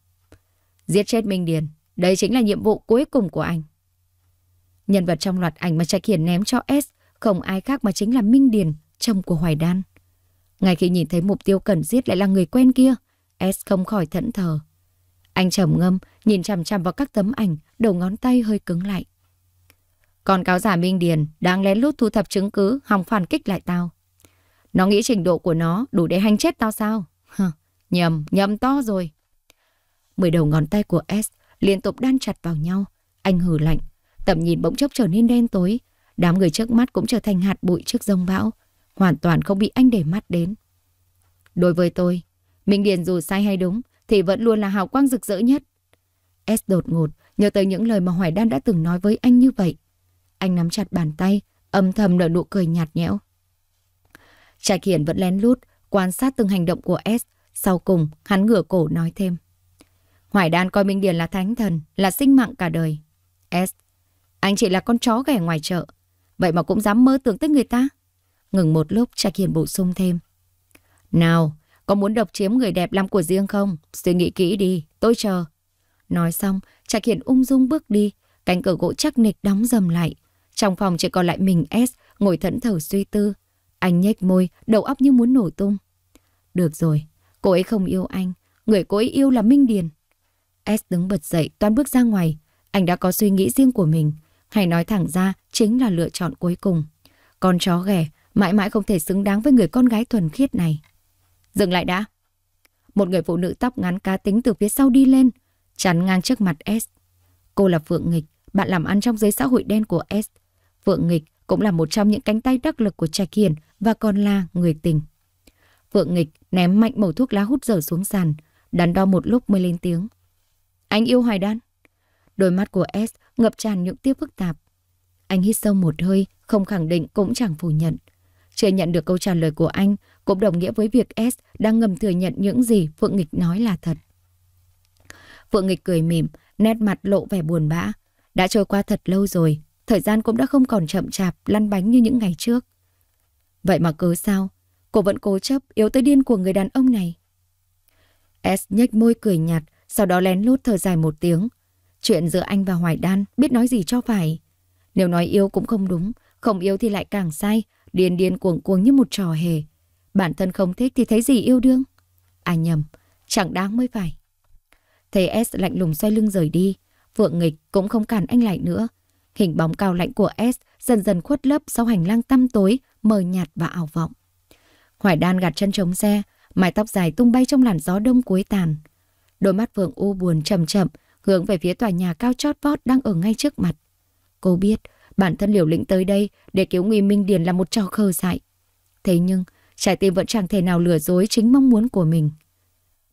Giết chết Minh Điền, đây chính là nhiệm vụ cuối cùng của anh. Nhân vật trong loạt ảnh mà Trạch Hiển ném cho S không ai khác mà chính là Minh Điền, chồng của Hoài Đan. Ngay khi nhìn thấy mục tiêu cần giết lại là người quen kia, S không khỏi thẫn thờ. Anh trầm ngâm, nhìn chằm chằm vào các tấm ảnh, đầu ngón tay hơi cứng lại. Còn cáo giả Minh Điền đang lén lút thu thập chứng cứ, hòng phản kích lại tao. Nó nghĩ trình độ của nó đủ để hành chết tao sao? Hừ, nhầm, nhầm to rồi. Mười đầu ngón tay của S liên tục đan chặt vào nhau. Anh hừ lạnh, tầm nhìn bỗng chốc trở nên đen tối, đám người trước mắt cũng trở thành hạt bụi trước rông bão, hoàn toàn không bị anh để mắt đến. Đối với tôi, Minh Điền dù sai hay đúng thì vẫn luôn là hào quang rực rỡ nhất. S đột ngột nhớ tới những lời mà Hoài Đan đã từng nói với anh như vậy. Anh nắm chặt bàn tay, âm thầm nở nụ cười nhạt nhẽo. Trạch Hiển vẫn lén lút quan sát từng hành động của S, sau cùng hắn ngửa cổ nói thêm. Hoài Đan coi Minh Điền là thánh thần, là sinh mạng cả đời. S. Anh chị là con chó ghẻ ngoài chợ. Vậy mà cũng dám mơ tưởng tới người ta. Ngừng một lúc Trạch Hiền bổ sung thêm. Nào, có muốn độc chiếm người đẹp làm của riêng không? Suy nghĩ kỹ đi, tôi chờ. Nói xong, Trạch Hiền ung dung bước đi, cánh cửa gỗ chắc nịch đóng dầm lại. Trong phòng chỉ còn lại mình S ngồi thẫn thờ suy tư. Anh nhếch môi, đầu óc như muốn nổ tung. Được rồi, cô ấy không yêu anh. Người cô ấy yêu là Minh Điền. S đứng bật dậy, toan bước ra ngoài. Anh đã có suy nghĩ riêng của mình. Hay nói thẳng ra, chính là lựa chọn cuối cùng. Con chó ghẻ, mãi mãi không thể xứng đáng với người con gái thuần khiết này. Dừng lại đã. Một người phụ nữ tóc ngắn cá tính từ phía sau đi lên, chắn ngang trước mặt S. Cô là Phượng Nghịch, bạn làm ăn trong giới xã hội đen của S. Phượng Nghịch cũng là một trong những cánh tay đắc lực của Trạch Hiền và còn là người tình. Phượng Nghịch ném mạnh mẩu thuốc lá hút dở xuống sàn, đắn đo một lúc mới lên tiếng. Anh yêu Hoài Đan. Đôi mắt của S ngập tràn những tia phức tạp. Anh hít sâu một hơi, không khẳng định cũng chẳng phủ nhận. Chưa nhận được câu trả lời của anh cũng đồng nghĩa với việc S đang ngầm thừa nhận những gì Phượng Nghịch nói là thật. Phượng Nghịch cười mỉm, nét mặt lộ vẻ buồn bã. Đã trôi qua thật lâu rồi, thời gian cũng đã không còn chậm chạp, lăn bánh như những ngày trước. Vậy mà cớ sao? Cô vẫn cố chấp, yếu tới điên của người đàn ông này. S nhếch môi cười nhạt, sau đó lén lút thở dài một tiếng. Chuyện giữa anh và Hoài Đan biết nói gì cho phải. Nếu nói yêu cũng không đúng, không yêu thì lại càng sai, điên điên cuồng cuồng như một trò hề. Bản thân không thích thì thấy gì yêu đương? À nhầm, chẳng đáng mới phải. thầy S lạnh lùng xoay lưng rời đi, vượng nghịch cũng không cản anh lại nữa. Hình bóng cao lạnh của S dần dần khuất lấp sau hành lang tăm tối, mờ nhạt và ảo vọng. Hoài đan gạt chân chống xe, mái tóc dài tung bay trong làn gió đông cuối tàn. Đôi mắt Phượng U buồn chậm chậm, hướng về phía tòa nhà cao chót vót đang ở ngay trước mặt. Cô biết, bản thân liều lĩnh tới đây để cứu Nguy Minh Điền là một trò khờ dại. Thế nhưng, trái tim vẫn chẳng thể nào lừa dối chính mong muốn của mình.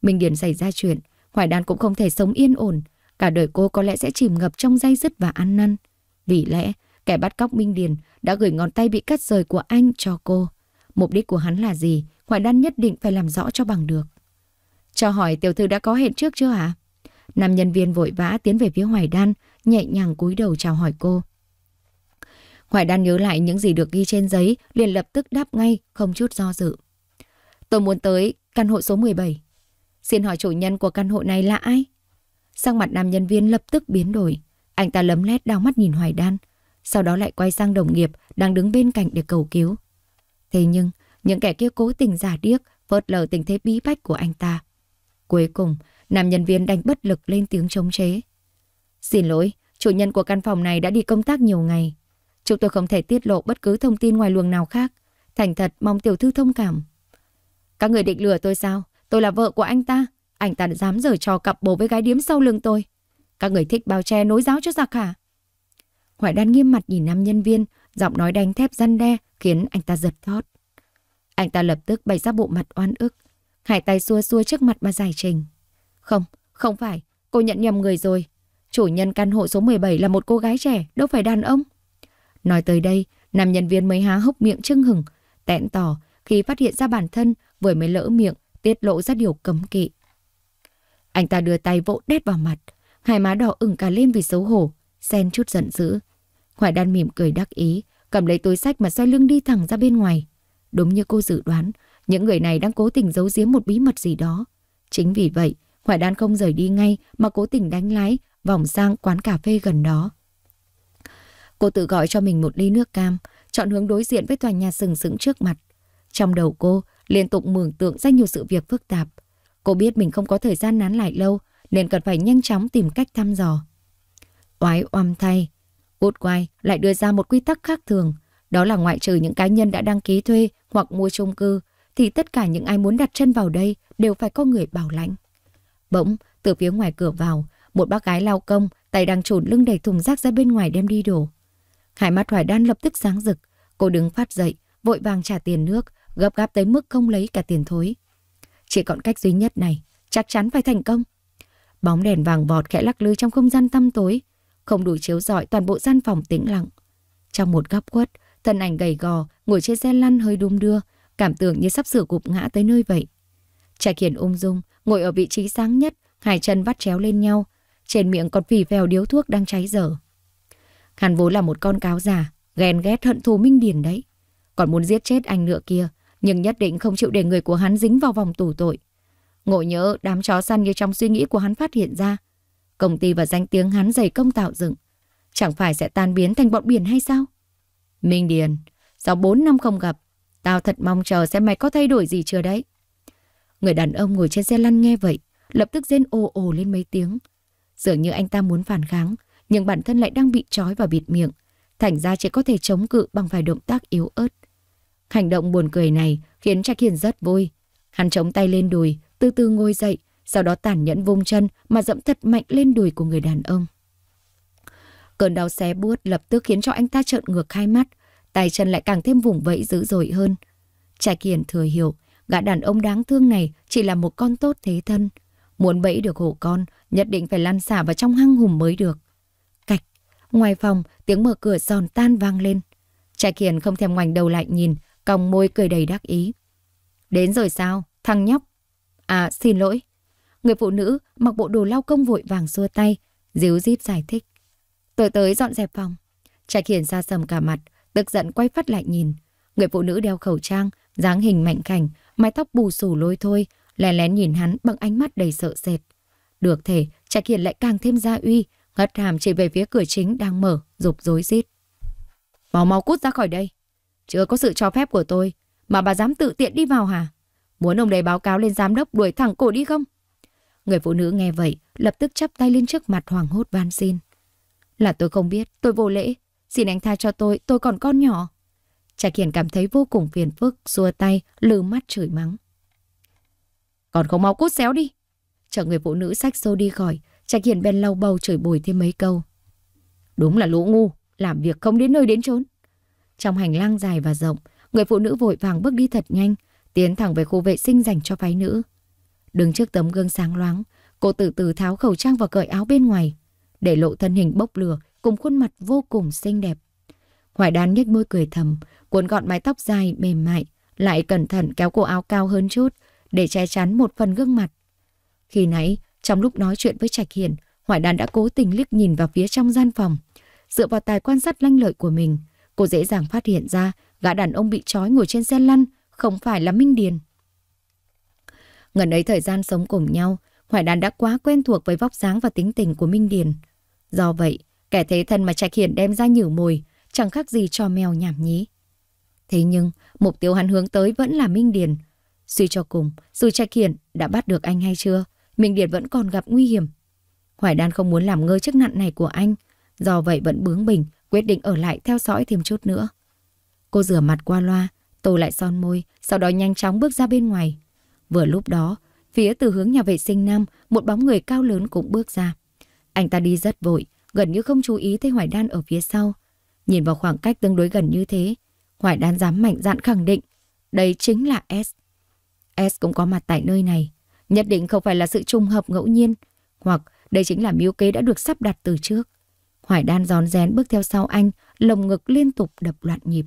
Minh Điền xảy ra chuyện, Hoài Đan cũng không thể sống yên ổn. Cả đời cô có lẽ sẽ chìm ngập trong dây dứt và ăn năn. Vì lẽ, kẻ bắt cóc Minh Điền đã gửi ngón tay bị cắt rời của anh cho cô. Mục đích của hắn là gì? Hoài Đan nhất định phải làm rõ cho bằng được. Cho hỏi tiểu thư đã có hẹn trước chưa ạ? À? Nam nhân viên vội vã tiến về phía Hoài Đan, nhẹ nhàng cúi đầu chào hỏi cô. Hoài Đan nhớ lại những gì được ghi trên giấy, liền lập tức đáp ngay, không chút do dự. Tôi muốn tới căn hộ số 17. Xin hỏi chủ nhân của căn hộ này là ai? Sang mặt nam nhân viên lập tức biến đổi. Anh ta lấm lét đau mắt nhìn Hoài Đan, sau đó lại quay sang đồng nghiệp đang đứng bên cạnh để cầu cứu. Thế nhưng, những kẻ kia cố tình giả điếc, phớt lờ tình thế bí bách của anh ta. Cuối cùng, nam nhân viên đành bất lực lên tiếng chống chế. Xin lỗi, chủ nhân của căn phòng này đã đi công tác nhiều ngày. Chúng tôi không thể tiết lộ bất cứ thông tin ngoài luồng nào khác. Thành thật mong tiểu thư thông cảm. Các người định lừa tôi sao? Tôi là vợ của anh ta. Anh ta đã dám giở trò cặp bồ với gái điếm sau lưng tôi. Các người thích bao che nối giáo cho giặc hả? Hoài đan nghiêm mặt nhìn nam nhân viên, giọng nói đánh thép răn đe khiến anh ta giật thót. Anh ta lập tức bày ra bộ mặt oan ức, Hải tay xua xua trước mặt mà giải trình. Không, không phải, cô nhận nhầm người rồi. Chủ nhân căn hộ số 17 là một cô gái trẻ, đâu phải đàn ông. Nói tới đây, nam nhân viên mới há hốc miệng trưng hừng, tẹn tỏ khi phát hiện ra bản thân vừa mới lỡ miệng, tiết lộ ra điều cấm kỵ. Anh ta đưa tay vỗ đét vào mặt, hai má đỏ ửng cả lên vì xấu hổ, xen chút giận dữ. Hoài đan mỉm cười đắc ý, cầm lấy túi sách mà xoay lưng đi thẳng ra bên ngoài. Đúng như cô dự đoán, những người này đang cố tình giấu giếm một bí mật gì đó. Chính vì vậy, Hoài Đan không rời đi ngay mà cố tình đánh lái vòng sang quán cà phê gần đó. Cô tự gọi cho mình một ly nước cam, chọn hướng đối diện với tòa nhà sừng sững trước mặt. Trong đầu cô liên tục mường tượng ra nhiều sự việc phức tạp. Cô biết mình không có thời gian nán lại lâu nên cần phải nhanh chóng tìm cách thăm dò. Oái oăm thay, Út Quai lại đưa ra một quy tắc khác thường, đó là ngoại trừ những cá nhân đã đăng ký thuê hoặc mua chung cư, thì tất cả những ai muốn đặt chân vào đây đều phải có người bảo lãnh. Bỗng, từ phía ngoài cửa vào, một bác gái lao công, tay đang trồn lưng đẩy thùng rác ra bên ngoài đem đi đổ. Hải mắt Hoài Đan lập tức sáng rực, cô đứng phát dậy, vội vàng trả tiền nước, gấp gáp tới mức không lấy cả tiền thối. Chỉ còn cách duy nhất này, chắc chắn phải thành công. Bóng đèn vàng vọt khẽ lắc lư trong không gian tăm tối, không đủ chiếu rọi toàn bộ gian phòng tĩnh lặng. Trong một góc quất, thân ảnh gầy gò, ngồi trên xe lăn hơi đung đưa, cảm tưởng như sắp sửa gục ngã tới nơi vậy. trà Hiển ung dung, ngồi ở vị trí sáng nhất, hai chân vắt chéo lên nhau, trên miệng còn vỉ vèo điếu thuốc đang cháy dở. Hắn vốn là một con cáo già, ghen ghét hận thù minh điển đấy. Còn muốn giết chết anh nữa kia, nhưng nhất định không chịu để người của hắn dính vào vòng tù tội. Ngộ nhớ đám chó săn như trong suy nghĩ của hắn phát hiện ra. Công ty và danh tiếng hắn dày công tạo dựng. Chẳng phải sẽ tan biến thành bọn biển hay sao? Minh Điền, sau 4 năm không gặp, Tao thật mong chờ xem mày có thay đổi gì chưa đấy. Người đàn ông ngồi trên xe lăn nghe vậy, lập tức rên ồ ồ lên mấy tiếng. Dường như anh ta muốn phản kháng, nhưng bản thân lại đang bị trói và bịt miệng. Thành ra chỉ có thể chống cự bằng vài động tác yếu ớt. Hành động buồn cười này khiến Trạch Hiền rất vui. Hắn chống tay lên đùi, từ từ ngồi dậy, sau đó tản nhẫn vung chân mà dẫm thật mạnh lên đùi của người đàn ông. Cơn đau xé buốt lập tức khiến cho anh ta trợn ngược hai mắt, tay chân lại càng thêm vùng vẫy dữ dội hơn. Trà Kiền thừa hiểu, gã đàn ông đáng thương này chỉ là một con tốt thế thân. Muốn bẫy được hổ con, nhất định phải lan xả vào trong hang hùm mới được. Cạch, ngoài phòng, tiếng mở cửa giòn tan vang lên. Trà Kiền không thèm ngoảnh đầu lại nhìn, còng môi cười đầy đắc ý. Đến rồi sao, thằng nhóc? À, xin lỗi. Người phụ nữ mặc bộ đồ lao công vội vàng xua tay, díu dít giải thích. Tôi tới dọn dẹp phòng. Trà Kiền xa sầm cả mặt, Tức giận quay phát lại nhìn. Người phụ nữ đeo khẩu trang, dáng hình mạnh khảnh, mái tóc bù xù lôi thôi, lén lén nhìn hắn bằng ánh mắt đầy sợ sệt. Được thể, Trạch Hiền lại càng thêm gia uy, ngất hàm chỉ về phía cửa chính đang mở, rục rối rít. Mau mau cút ra khỏi đây. Chưa có sự cho phép của tôi, mà bà dám tự tiện đi vào hả? Muốn ông đấy báo cáo lên giám đốc đuổi thẳng cổ đi không? Người phụ nữ nghe vậy, lập tức chắp tay lên trước mặt hoàng hốt van xin. Là tôi không biết, tôi vô lễ, Xin anh tha cho tôi, tôi còn con nhỏ. Trạch Hiền cảm thấy vô cùng phiền phức, xua tay, lừ mắt chửi mắng. Còn không mau cút xéo đi. Chờ người phụ nữ sách xô đi khỏi, Trạch Hiền bèn lau bầu chửi bồi thêm mấy câu. Đúng là lũ ngu, làm việc không đến nơi đến chốn. Trong hành lang dài và rộng, người phụ nữ vội vàng bước đi thật nhanh, tiến thẳng về khu vệ sinh dành cho phái nữ. Đứng trước tấm gương sáng loáng, cô từ từ tháo khẩu trang và cởi áo bên ngoài, để lộ thân hình bốc lửa cùng khuôn mặt vô cùng xinh đẹp. Hoài Đan nhếch môi cười thầm, cuốn gọn mái tóc dài mềm mại, lại cẩn thận kéo cổ áo cao hơn chút để che chắn một phần gương mặt. Khi nãy, trong lúc nói chuyện với Trạch Hiền, Hoài Đan đã cố tình liếc nhìn vào phía trong gian phòng. Dựa vào tài quan sát lanh lợi của mình, cô dễ dàng phát hiện ra gã đàn ông bị trói ngồi trên xe lăn không phải là Minh Điền. Ngần ấy thời gian sống cùng nhau, Hoài Đan đã quá quen thuộc với vóc dáng và tính tình của Minh Điền. Do vậy, Kẻ thế thân mà Trạch Hiển đem ra nhử mồi, chẳng khác gì cho mèo nhảm nhí. Thế nhưng, mục tiêu hắn hướng tới vẫn là Minh Điền. Suy cho cùng, dù Trạch Hiển đã bắt được anh hay chưa, Minh Điền vẫn còn gặp nguy hiểm. Hoài Đan không muốn làm ngơ chức nặn này của anh, do vậy vẫn bướng bỉnh, quyết định ở lại theo dõi thêm chút nữa. Cô rửa mặt qua loa, tô lại son môi, sau đó nhanh chóng bước ra bên ngoài. Vừa lúc đó, phía từ hướng nhà vệ sinh nam, một bóng người cao lớn cũng bước ra. Anh ta đi rất vội, gần như không chú ý thấy Hoài Đan ở phía sau. Nhìn vào khoảng cách tương đối gần như thế, Hoài Đan dám mạnh dạn khẳng định, đây chính là S. S cũng có mặt tại nơi này, nhất định không phải là sự trùng hợp ngẫu nhiên, hoặc đây chính là mưu kế đã được sắp đặt từ trước. Hoài Đan gión rén bước theo sau anh, lồng ngực liên tục đập loạn nhịp.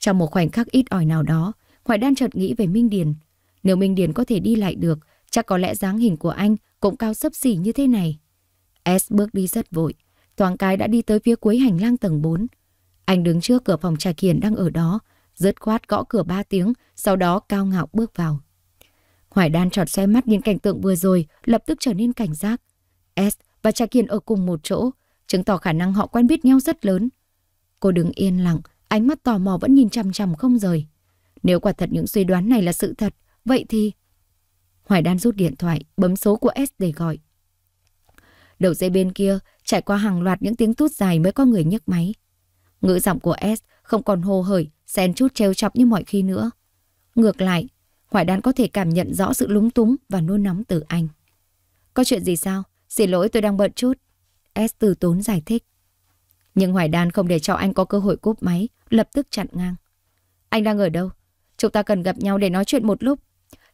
Trong một khoảnh khắc ít ỏi nào đó, Hoài Đan chợt nghĩ về Minh Điền. Nếu Minh Điền có thể đi lại được, chắc có lẽ dáng hình của anh cũng cao sấp xỉ như thế này. S bước đi rất vội, thoáng cái đã đi tới phía cuối hành lang tầng 4. Anh đứng trước cửa phòng trà kiền đang ở đó, rớt khoát gõ cửa ba tiếng, sau đó cao ngạo bước vào. Hoài đan trọt xoay mắt nhìn cảnh tượng vừa rồi, lập tức trở nên cảnh giác. S và Trà Kiền ở cùng một chỗ, chứng tỏ khả năng họ quen biết nhau rất lớn. Cô đứng yên lặng, ánh mắt tò mò vẫn nhìn chằm chằm không rời. Nếu quả thật những suy đoán này là sự thật, vậy thì... Hoài đan rút điện thoại, bấm số của S để gọi. Đầu dây bên kia, Trải qua hàng loạt những tiếng tút dài mới có người nhấc máy. Ngữ giọng của S không còn hồ hởi, xen chút trêu chọc như mọi khi nữa. Ngược lại, Hoài Đan có thể cảm nhận rõ sự lúng túng và nôn nóng từ anh. Có chuyện gì sao? Xin lỗi tôi đang bận chút. S từ tốn giải thích. Nhưng Hoài Đan không để cho anh có cơ hội cúp máy, lập tức chặn ngang. Anh đang ở đâu? Chúng ta cần gặp nhau để nói chuyện một lúc.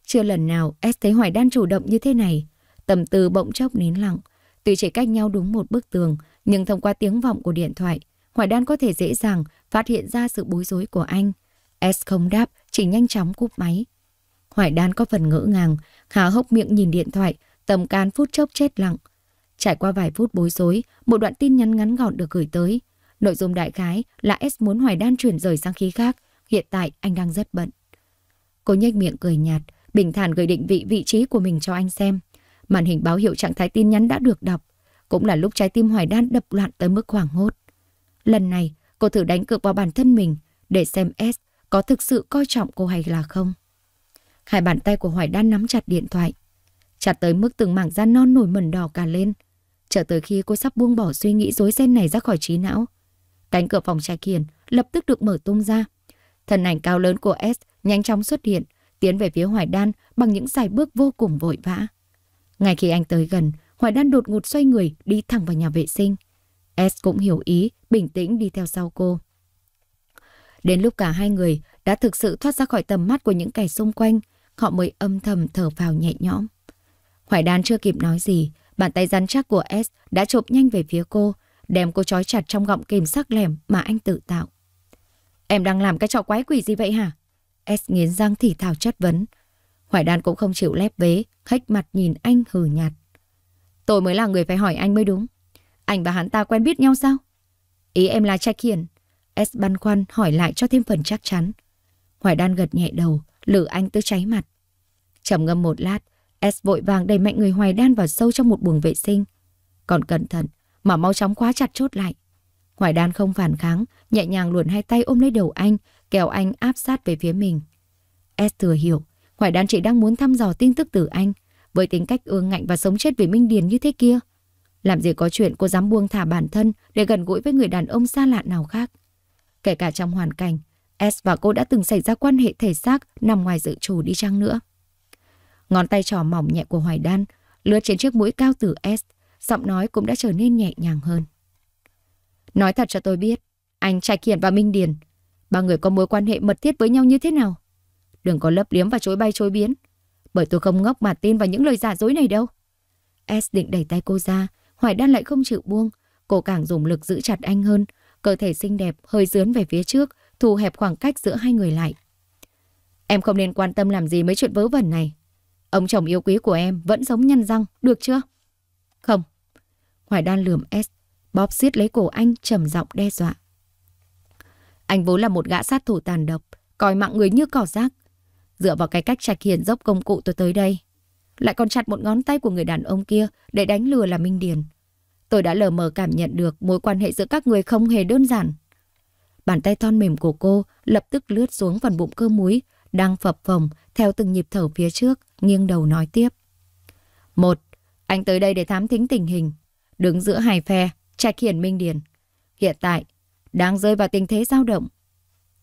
Chưa lần nào S thấy Hoài Đan chủ động như thế này. Tầm từ bỗng chốc nín lặng, Tuy chỉ cách nhau đúng một bức tường, nhưng thông qua tiếng vọng của điện thoại, Hoài Đan có thể dễ dàng phát hiện ra sự bối rối của anh. S không đáp, chỉ nhanh chóng cúp máy. Hoài Đan có phần ngỡ ngàng, há hốc miệng nhìn điện thoại, tầm can phút chốc chết lặng. Trải qua vài phút bối rối, một đoạn tin nhắn ngắn gọn được gửi tới. Nội dung đại khái là S muốn Hoài Đan chuyển rời sang khí khác, hiện tại anh đang rất bận. Cô nhếch miệng cười nhạt, bình thản gửi định vị vị trí của mình cho anh xem. Màn hình báo hiệu trạng thái tin nhắn đã được đọc. Cũng là lúc trái tim Hoài Đan đập loạn tới mức hoảng hốt. Lần này, cô thử đánh cược vào bản thân mình để xem S có thực sự coi trọng cô hay là không. Hai bàn tay của Hoài Đan nắm chặt điện thoại. Chặt tới mức từng mảng da non nổi mẩn đỏ cả lên. Chờ tới khi cô sắp buông bỏ suy nghĩ rối ren này ra khỏi trí não. Cánh cửa phòng trà kiền lập tức được mở tung ra. Thân ảnh cao lớn của S nhanh chóng xuất hiện, tiến về phía Hoài Đan bằng những sải bước vô cùng vội vã. Ngay khi anh tới gần, Hoài Đan đột ngột xoay người đi thẳng vào nhà vệ sinh. S cũng hiểu ý, bình tĩnh đi theo sau cô. Đến lúc cả hai người đã thực sự thoát ra khỏi tầm mắt của những kẻ xung quanh, họ mới âm thầm thở vào nhẹ nhõm. Hoài Đan chưa kịp nói gì, bàn tay rắn chắc của S đã chộp nhanh về phía cô, đem cô trói chặt trong gọng kìm sắc lẻm mà anh tự tạo. Em đang làm cái trò quái quỷ gì vậy hả? S nghiến răng thì thào chất vấn. Hoài Đan cũng không chịu lép vế, khách mặt nhìn anh hừ nhạt. Tôi mới là người phải hỏi anh mới đúng. Anh và hắn ta quen biết nhau sao? Ý em là Trạch Hiền. S băn khoăn hỏi lại cho thêm phần chắc chắn. Hoài Đan gật nhẹ đầu, lử anh tứ cháy mặt. trầm ngâm một lát, S vội vàng đẩy mạnh người Hoài Đan vào sâu trong một buồng vệ sinh. Còn cẩn thận, mà mau chóng khóa chặt chốt lại. Hoài Đan không phản kháng, nhẹ nhàng luồn hai tay ôm lấy đầu anh, kéo anh áp sát về phía mình. S thừa hiểu, Hoài Đan chỉ đang muốn thăm dò tin tức từ anh, với tính cách ương ngạnh và sống chết vì Minh Điền như thế kia. Làm gì có chuyện cô dám buông thả bản thân để gần gũi với người đàn ông xa lạ nào khác. Kể cả trong hoàn cảnh, S và cô đã từng xảy ra quan hệ thể xác nằm ngoài dự trù đi chăng nữa. Ngón tay trò mỏng nhẹ của Hoài Đan lướt trên chiếc mũi cao từ S, giọng nói cũng đã trở nên nhẹ nhàng hơn. Nói thật cho tôi biết, anh Trạch Hiển và Minh Điền, ba người có mối quan hệ mật thiết với nhau như thế nào? Đừng có lấp liếm và chối bay chối biến. Bởi tôi không ngốc mà tin vào những lời giả dối này đâu. S định đẩy tay cô ra, Hoài Đan lại không chịu buông. Cô càng dùng lực giữ chặt anh hơn. Cơ thể xinh đẹp hơi dướn về phía trước, thu hẹp khoảng cách giữa hai người lại. Em không nên quan tâm làm gì mấy chuyện vớ vẩn này. Ông chồng yêu quý của em vẫn sống nhăn răng, được chưa? Không. Hoài Đan lườm S, bóp xiết lấy cổ anh trầm giọng đe dọa. Anh vốn là một gã sát thủ tàn độc, coi mạng người như cỏ rác. Dựa vào cái cách Trạch Hiền dốc công cụ tôi tới đây. Lại còn chặt một ngón tay của người đàn ông kia để đánh lừa là Minh Điền. Tôi đã lờ mờ cảm nhận được mối quan hệ giữa các người không hề đơn giản. Bàn tay thon mềm của cô lập tức lướt xuống phần bụng cơ múi, đang phập phồng theo từng nhịp thở phía trước, nghiêng đầu nói tiếp. Một, anh tới đây để thám thính tình hình, đứng giữa hai phe, trạch hiển Minh Điền. Hiện tại, đang rơi vào tình thế dao động.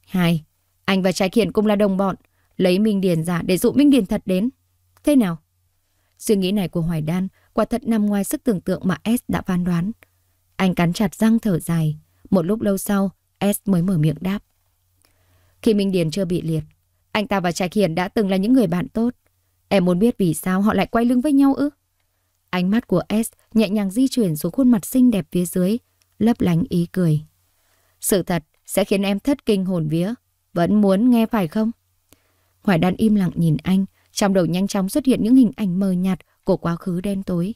Hai, anh và trạch hiển cũng là đồng bọn, Lấy Minh Điền ra để dụ Minh Điền thật đến. Thế nào? Suy nghĩ này của Hoài Đan quả thật nằm ngoài sức tưởng tượng mà S đã phán đoán. Anh cắn chặt răng thở dài. Một lúc lâu sau, S mới mở miệng đáp. Khi Minh Điền chưa bị liệt, anh ta và Trạch Hiền đã từng là những người bạn tốt. Em muốn biết vì sao họ lại quay lưng với nhau ư? Ánh mắt của S nhẹ nhàng di chuyển xuống khuôn mặt xinh đẹp phía dưới, lấp lánh ý cười. Sự thật sẽ khiến em thất kinh hồn vía. Vẫn muốn nghe phải không? Hoài Đan im lặng nhìn anh, trong đầu nhanh chóng xuất hiện những hình ảnh mờ nhạt của quá khứ đen tối.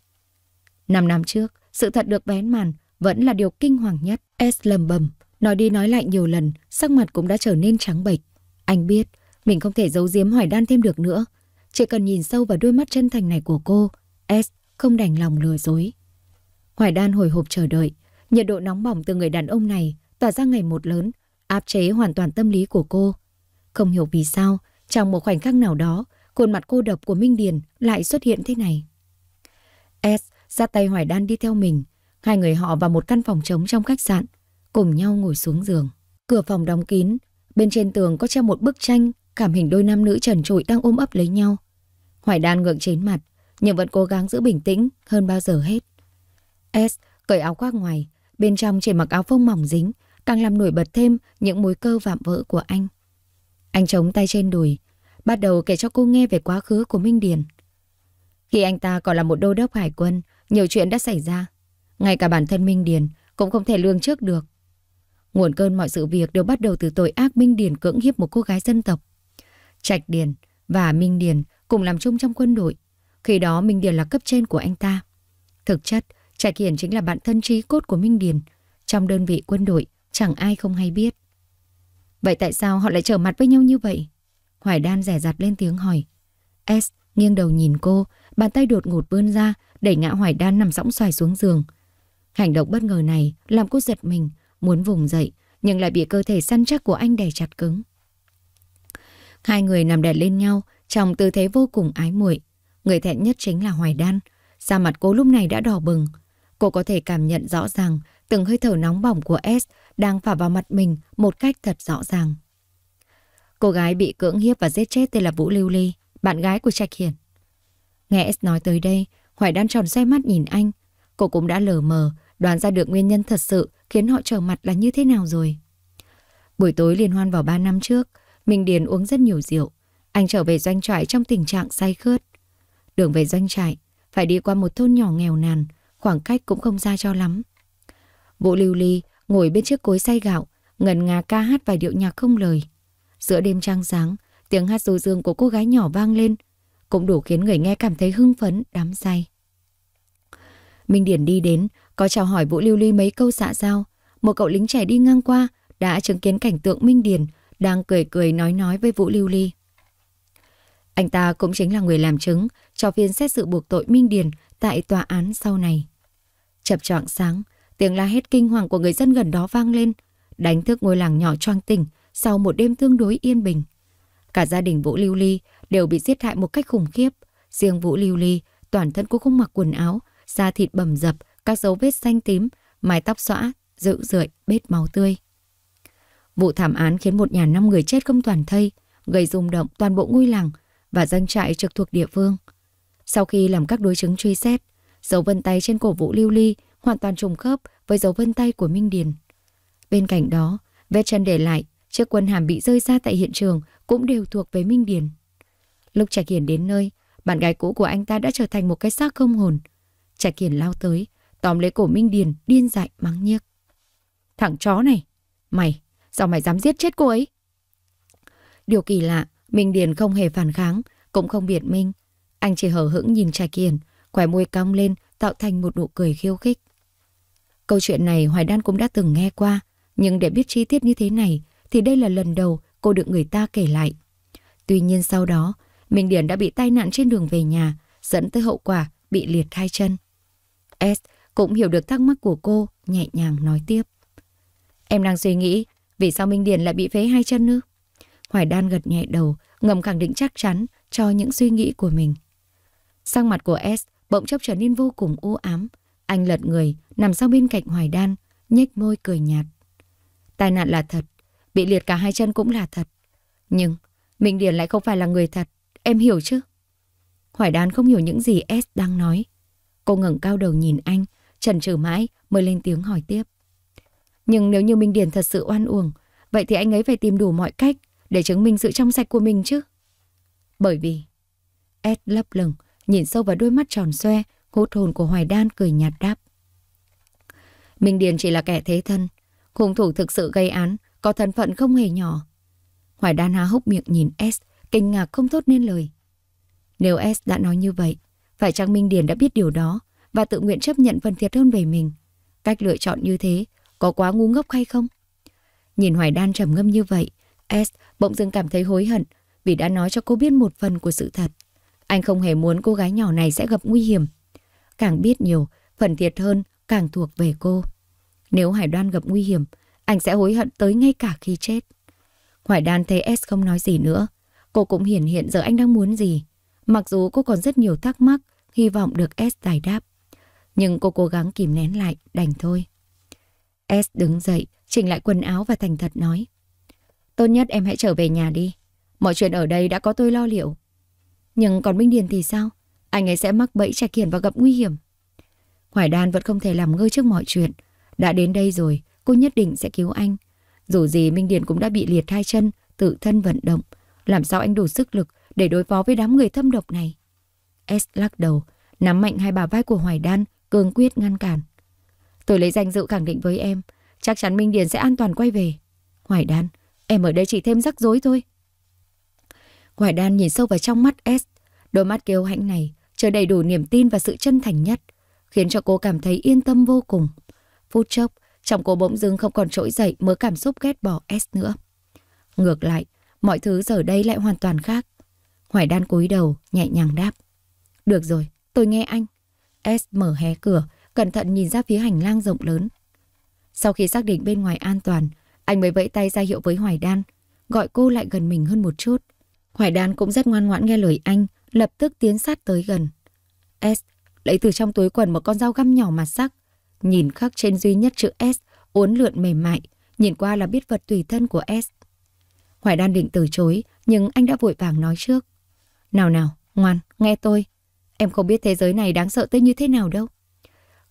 Năm năm trước, sự thật được bén màn vẫn là điều kinh hoàng nhất. S lầm bầm, nói đi nói lại nhiều lần, sắc mặt cũng đã trở nên trắng bệch. Anh biết, mình không thể giấu giếm Hoài Đan thêm được nữa. Chỉ cần nhìn sâu vào đôi mắt chân thành này của cô, S không đành lòng lừa dối. Hoài Đan hồi hộp chờ đợi, nhiệt độ nóng bỏng từ người đàn ông này tỏa ra ngày một lớn, áp chế hoàn toàn tâm lý của cô. Không hiểu vì sao, trong một khoảnh khắc nào đó, khuôn mặt cô độc của Minh Điền lại xuất hiện thế này. S ra tay Hoài Đan đi theo mình. Hai người họ vào một căn phòng trống trong khách sạn, cùng nhau ngồi xuống giường. Cửa phòng đóng kín, bên trên tường có treo một bức tranh cảm hình đôi nam nữ trần trụi đang ôm ấp lấy nhau. Hoài Đan ngượng trên mặt, nhưng vẫn cố gắng giữ bình tĩnh hơn bao giờ hết. S cởi áo khoác ngoài, bên trong chỉ mặc áo phông mỏng dính, càng làm nổi bật thêm những mối cơ vạm vỡ của anh. Anh chống tay trên đùi, bắt đầu kể cho cô nghe về quá khứ của Minh Điền. Khi anh ta còn là một đô đốc hải quân, nhiều chuyện đã xảy ra. Ngay cả bản thân Minh Điền cũng không thể lương trước được. Nguồn cơn mọi sự việc đều bắt đầu từ tội ác Minh Điền cưỡng hiếp một cô gái dân tộc. Trạch Điền và Minh Điền cùng làm chung trong quân đội. Khi đó Minh Điền là cấp trên của anh ta. Thực chất, Trạch Hiển chính là bạn thân trí cốt của Minh Điền. Trong đơn vị quân đội, chẳng ai không hay biết. Vậy tại sao họ lại trở mặt với nhau như vậy? Hoài Đan rẻ rặt lên tiếng hỏi. S nghiêng đầu nhìn cô, bàn tay đột ngột vươn ra, đẩy ngã Hoài Đan nằm sóng xoài xuống giường. Hành động bất ngờ này làm cô giật mình, muốn vùng dậy, nhưng lại bị cơ thể săn chắc của anh đè chặt cứng. Hai người nằm đè lên nhau, trong tư thế vô cùng ái muội. Người thẹn nhất chính là Hoài Đan. Da mặt cô lúc này đã đỏ bừng. Cô có thể cảm nhận rõ ràng Từng hơi thở nóng bỏng của S đang phả vào mặt mình một cách thật rõ ràng. Cô gái bị cưỡng hiếp và giết chết tên là Vũ Lưu Ly, bạn gái của Trạch Hiển. Nghe S nói tới đây, Hoài đan tròn xoay mắt nhìn anh. Cô cũng đã lờ mờ, đoán ra được nguyên nhân thật sự khiến họ trở mặt là như thế nào rồi. Buổi tối liên hoan vào 3 năm trước, Minh Điền uống rất nhiều rượu. Anh trở về doanh trại trong tình trạng say khướt. Đường về doanh trại, phải đi qua một thôn nhỏ nghèo nàn, khoảng cách cũng không xa cho lắm. Vũ Lưu Ly ngồi bên chiếc cối xay gạo, ngần ngà ca hát vài điệu nhạc không lời. Giữa đêm trăng sáng, tiếng hát du dương của cô gái nhỏ vang lên, cũng đủ khiến người nghe cảm thấy hưng phấn, đắm say. Minh Điển đi đến, có chào hỏi Vũ Lưu Ly mấy câu xạ dạ giao. Một cậu lính trẻ đi ngang qua đã chứng kiến cảnh tượng Minh Điển đang cười cười nói nói với Vũ Lưu Ly. Anh ta cũng chính là người làm chứng cho phiên xét xử buộc tội Minh Điền tại tòa án sau này. Chập choạng sáng, Tiếng la hét kinh hoàng của người dân gần đó vang lên, đánh thức ngôi làng nhỏ choang tỉnh sau một đêm tương đối yên bình. Cả gia đình Vũ Lưu Ly đều bị giết hại một cách khủng khiếp. Riêng Vũ Lưu Ly, toàn thân cũng không mặc quần áo, da thịt bầm dập, các dấu vết xanh tím, mái tóc xõa, dữ rượi, bết máu tươi. Vụ thảm án khiến một nhà năm người chết không toàn thây, gây rung động toàn bộ ngôi làng và dân trại trực thuộc địa phương. Sau khi làm các đối chứng truy xét, dấu vân tay trên cổ Vũ Lưu Ly hoàn toàn trùng khớp với dấu vân tay của Minh Điền. Bên cạnh đó, vết chân để lại, chiếc quân hàm bị rơi ra tại hiện trường cũng đều thuộc về Minh Điền. Lúc Trạch Hiển đến nơi, bạn gái cũ của anh ta đã trở thành một cái xác không hồn. Trạch Hiển lao tới, tóm lấy cổ Minh Điền, điên dại mắng nhiếc. Thằng chó này, mày, sao mày dám giết chết cô ấy? Điều kỳ lạ, Minh Điền không hề phản kháng, cũng không biện minh. Anh chỉ hở hững nhìn Trạch Hiển, khỏe môi cong lên tạo thành một nụ cười khiêu khích. Câu chuyện này Hoài Đan cũng đã từng nghe qua, nhưng để biết chi tiết như thế này thì đây là lần đầu cô được người ta kể lại. Tuy nhiên sau đó, Minh Điển đã bị tai nạn trên đường về nhà, dẫn tới hậu quả bị liệt hai chân. S cũng hiểu được thắc mắc của cô, nhẹ nhàng nói tiếp. Em đang suy nghĩ, vì sao Minh Điển lại bị phế hai chân nữa? Hoài Đan gật nhẹ đầu, ngầm khẳng định chắc chắn cho những suy nghĩ của mình. Sang mặt của S bỗng chốc trở nên vô cùng u ám, anh lật người, nằm sang bên cạnh Hoài Đan, nhếch môi cười nhạt. Tai nạn là thật, bị liệt cả hai chân cũng là thật. Nhưng, Minh điển lại không phải là người thật, em hiểu chứ? Hoài Đan không hiểu những gì S đang nói. Cô ngẩng cao đầu nhìn anh, chần chừ mãi mới lên tiếng hỏi tiếp. Nhưng nếu như Minh điển thật sự oan uổng, vậy thì anh ấy phải tìm đủ mọi cách để chứng minh sự trong sạch của mình chứ. Bởi vì... S lấp lửng, nhìn sâu vào đôi mắt tròn xoe Hốt hồn của Hoài Đan cười nhạt đáp. Minh Điền chỉ là kẻ thế thân. hung thủ thực sự gây án, có thân phận không hề nhỏ. Hoài Đan há hốc miệng nhìn S, kinh ngạc không thốt nên lời. Nếu S đã nói như vậy, phải chăng Minh Điền đã biết điều đó và tự nguyện chấp nhận phần thiệt hơn về mình? Cách lựa chọn như thế có quá ngu ngốc hay không? Nhìn Hoài Đan trầm ngâm như vậy, S bỗng dưng cảm thấy hối hận vì đã nói cho cô biết một phần của sự thật. Anh không hề muốn cô gái nhỏ này sẽ gặp nguy hiểm Càng biết nhiều, phần thiệt hơn càng thuộc về cô. Nếu Hải Đoan gặp nguy hiểm, anh sẽ hối hận tới ngay cả khi chết. Hoài Đan thấy S không nói gì nữa. Cô cũng hiển hiện giờ anh đang muốn gì. Mặc dù cô còn rất nhiều thắc mắc, hy vọng được S giải đáp. Nhưng cô cố gắng kìm nén lại, đành thôi. S đứng dậy, chỉnh lại quần áo và thành thật nói. Tốt nhất em hãy trở về nhà đi. Mọi chuyện ở đây đã có tôi lo liệu. Nhưng còn Minh Điền thì sao? anh ấy sẽ mắc bẫy trà kiển và gặp nguy hiểm. Hoài Đan vẫn không thể làm ngơ trước mọi chuyện. Đã đến đây rồi, cô nhất định sẽ cứu anh. Dù gì Minh Điền cũng đã bị liệt hai chân, tự thân vận động. Làm sao anh đủ sức lực để đối phó với đám người thâm độc này? S lắc đầu, nắm mạnh hai bà vai của Hoài Đan, cương quyết ngăn cản. Tôi lấy danh dự khẳng định với em, chắc chắn Minh Điền sẽ an toàn quay về. Hoài Đan, em ở đây chỉ thêm rắc rối thôi. Hoài Đan nhìn sâu vào trong mắt S, đôi mắt kêu hãnh này chờ đầy đủ niềm tin và sự chân thành nhất, khiến cho cô cảm thấy yên tâm vô cùng. Phút chốc, trong cô bỗng dưng không còn trỗi dậy mớ cảm xúc ghét bỏ S nữa. Ngược lại, mọi thứ giờ đây lại hoàn toàn khác. Hoài đan cúi đầu, nhẹ nhàng đáp. Được rồi, tôi nghe anh. S mở hé cửa, cẩn thận nhìn ra phía hành lang rộng lớn. Sau khi xác định bên ngoài an toàn, anh mới vẫy tay ra hiệu với Hoài Đan, gọi cô lại gần mình hơn một chút. Hoài Đan cũng rất ngoan ngoãn nghe lời anh, lập tức tiến sát tới gần. S lấy từ trong túi quần một con dao găm nhỏ mà sắc, nhìn khắc trên duy nhất chữ S uốn lượn mềm mại, nhìn qua là biết vật tùy thân của S. Hoài Đan định từ chối, nhưng anh đã vội vàng nói trước. Nào nào, ngoan, nghe tôi. Em không biết thế giới này đáng sợ tới như thế nào đâu.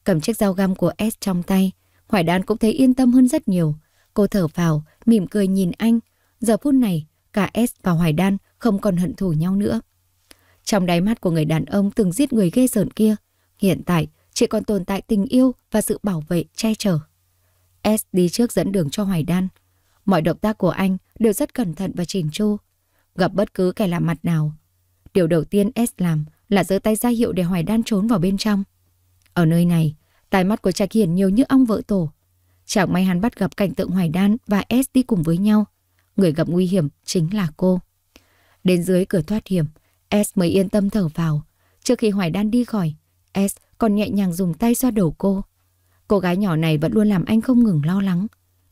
Cầm chiếc dao găm của S trong tay, Hoài Đan cũng thấy yên tâm hơn rất nhiều. Cô thở vào, mỉm cười nhìn anh. Giờ phút này, cả S và Hoài Đan không còn hận thù nhau nữa. Trong đáy mắt của người đàn ông từng giết người ghê rợn kia, hiện tại chỉ còn tồn tại tình yêu và sự bảo vệ, che chở. S đi trước dẫn đường cho Hoài Đan. Mọi động tác của anh đều rất cẩn thận và chỉnh chu. Gặp bất cứ kẻ lạ mặt nào. Điều đầu tiên S làm là giơ tay ra hiệu để Hoài Đan trốn vào bên trong. Ở nơi này, tai mắt của Trạc Hiển nhiều như ong vỡ tổ. Chẳng may hắn bắt gặp cảnh tượng Hoài Đan và S đi cùng với nhau. Người gặp nguy hiểm chính là cô. Đến dưới cửa thoát hiểm, S mới yên tâm thở vào. Trước khi Hoài Đan đi khỏi, S còn nhẹ nhàng dùng tay xoa đầu cô. Cô gái nhỏ này vẫn luôn làm anh không ngừng lo lắng.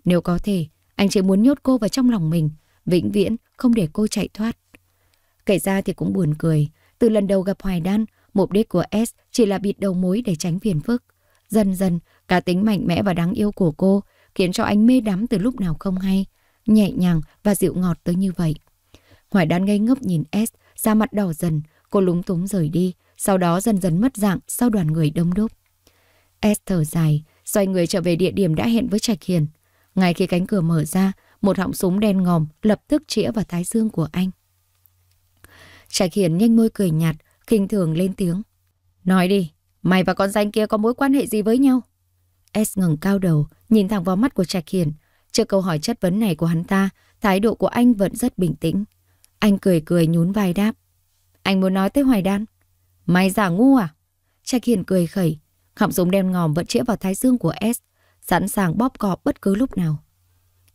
Nếu có thể, anh chỉ muốn nhốt cô vào trong lòng mình, vĩnh viễn không để cô chạy thoát. Kể ra thì cũng buồn cười, từ lần đầu gặp Hoài Đan, mục đích của S chỉ là bịt đầu mối để tránh phiền phức. Dần dần, cá tính mạnh mẽ và đáng yêu của cô khiến cho anh mê đắm từ lúc nào không hay, nhẹ nhàng và dịu ngọt tới như vậy. Hoài Đan ngây ngốc nhìn S da mặt đỏ dần, cô lúng túng rời đi, sau đó dần dần mất dạng sau đoàn người đông đúc. S thở dài, xoay người trở về địa điểm đã hẹn với Trạch Hiền. Ngay khi cánh cửa mở ra, một họng súng đen ngòm lập tức chĩa vào thái dương của anh. Trạch Hiền nhanh môi cười nhạt, khinh thường lên tiếng. Nói đi, mày và con danh kia có mối quan hệ gì với nhau? S ngừng cao đầu, nhìn thẳng vào mắt của Trạch Hiền. Trước câu hỏi chất vấn này của hắn ta, thái độ của anh vẫn rất bình tĩnh. Anh cười cười nhún vai đáp. Anh muốn nói tới Hoài Đan. Mày giả ngu à? Trạch Hiền cười khẩy. Họng súng đen ngòm vẫn chĩa vào thái dương của S. Sẵn sàng bóp cò bất cứ lúc nào.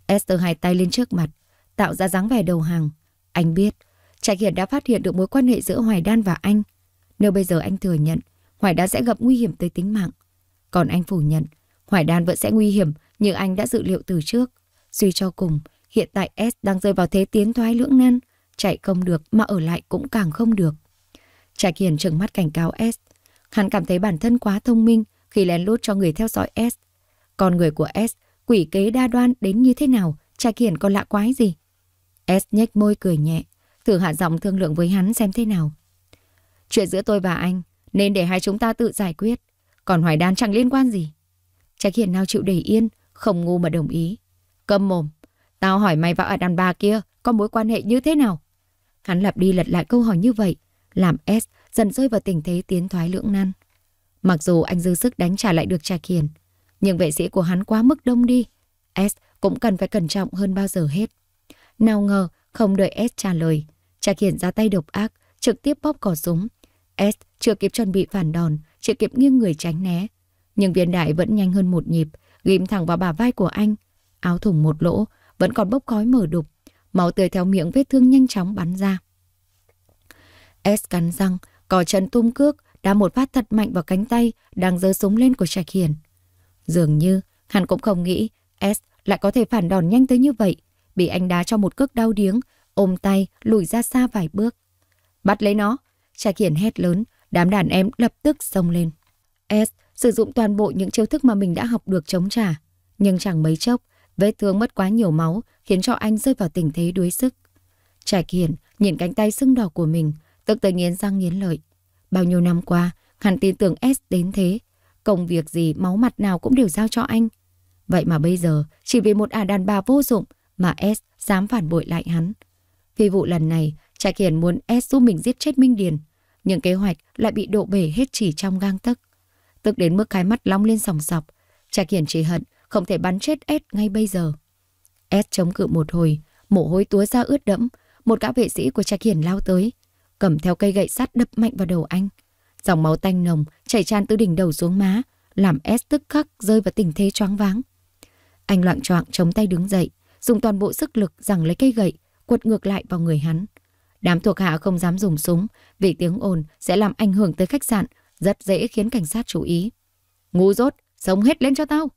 s từ hai tay lên trước mặt. Tạo ra dáng vẻ đầu hàng. Anh biết. Trạch Hiền đã phát hiện được mối quan hệ giữa Hoài Đan và anh. Nếu bây giờ anh thừa nhận, Hoài Đan sẽ gặp nguy hiểm tới tính mạng. Còn anh phủ nhận, Hoài Đan vẫn sẽ nguy hiểm như anh đã dự liệu từ trước. Suy cho cùng, hiện tại S đang rơi vào thế tiến thoái lưỡng nan. Chạy không được mà ở lại cũng càng không được. Trạch Hiền trừng mắt cảnh cáo S. Hắn cảm thấy bản thân quá thông minh khi lén lút cho người theo dõi S. Con người của S, quỷ kế đa đoan đến như thế nào, Trạch Hiền còn lạ quái gì. S nhếch môi cười nhẹ, thử hạ giọng thương lượng với hắn xem thế nào. Chuyện giữa tôi và anh nên để hai chúng ta tự giải quyết, còn Hoài Đan chẳng liên quan gì. Trạch Hiền nào chịu để yên, không ngu mà đồng ý. Câm mồm, tao hỏi mày và ở đàn bà kia có mối quan hệ như thế nào? Hắn lặp đi lật lại câu hỏi như vậy, làm S dần rơi vào tình thế tiến thoái lưỡng nan. Mặc dù anh dư sức đánh trả lại được Trà hiền, nhưng vệ sĩ của hắn quá mức đông đi. S cũng cần phải cẩn trọng hơn bao giờ hết. Nào ngờ, không đợi S trả lời, Trà hiền ra tay độc ác, trực tiếp bóp cò súng. S chưa kịp chuẩn bị phản đòn, chưa kịp nghiêng người tránh né. Nhưng viên đại vẫn nhanh hơn một nhịp, ghim thẳng vào bả vai của anh. Áo thủng một lỗ, vẫn còn bốc khói mở đục. Máu tươi theo miệng vết thương nhanh chóng bắn ra. S cắn răng, cỏ trận tung cước, đá một phát thật mạnh vào cánh tay đang giơ súng lên của Trạch Hiền. Dường như hắn cũng không nghĩ S lại có thể phản đòn nhanh tới như vậy, bị anh đá cho một cước đau điếng, ôm tay lùi ra xa vài bước. Bắt lấy nó, Trạch Hiền hét lớn, đám đàn em lập tức xông lên. S sử dụng toàn bộ những chiêu thức mà mình đã học được chống trả, nhưng chẳng mấy chốc Vết thương mất quá nhiều máu khiến cho anh rơi vào tình thế đuối sức. Trải Kiển nhìn cánh tay sưng đỏ của mình, tức tới nghiến răng nghiến lợi. Bao nhiêu năm qua, hắn tin tưởng S đến thế. Công việc gì, máu mặt nào cũng đều giao cho anh. Vậy mà bây giờ, chỉ vì một ả à đàn bà vô dụng mà S dám phản bội lại hắn. Vì vụ lần này, Trạch Hiển muốn S giúp mình giết chết Minh Điền, nhưng kế hoạch lại bị độ bể hết chỉ trong gang tức. Tức đến mức cái mắt long lên sòng sọc, Trạch Hiển chỉ hận không thể bắn chết S ngay bây giờ. S chống cự một hồi, mồ hôi túa ra ướt đẫm, một gã vệ sĩ của Trạch Hiển lao tới, cầm theo cây gậy sắt đập mạnh vào đầu anh. Dòng máu tanh nồng chảy tràn từ đỉnh đầu xuống má, làm S tức khắc rơi vào tình thế choáng váng. Anh loạn choạng chống tay đứng dậy, dùng toàn bộ sức lực giằng lấy cây gậy, quật ngược lại vào người hắn. Đám thuộc hạ không dám dùng súng, vì tiếng ồn sẽ làm ảnh hưởng tới khách sạn, rất dễ khiến cảnh sát chú ý. Ngu dốt, sống hết lên cho tao!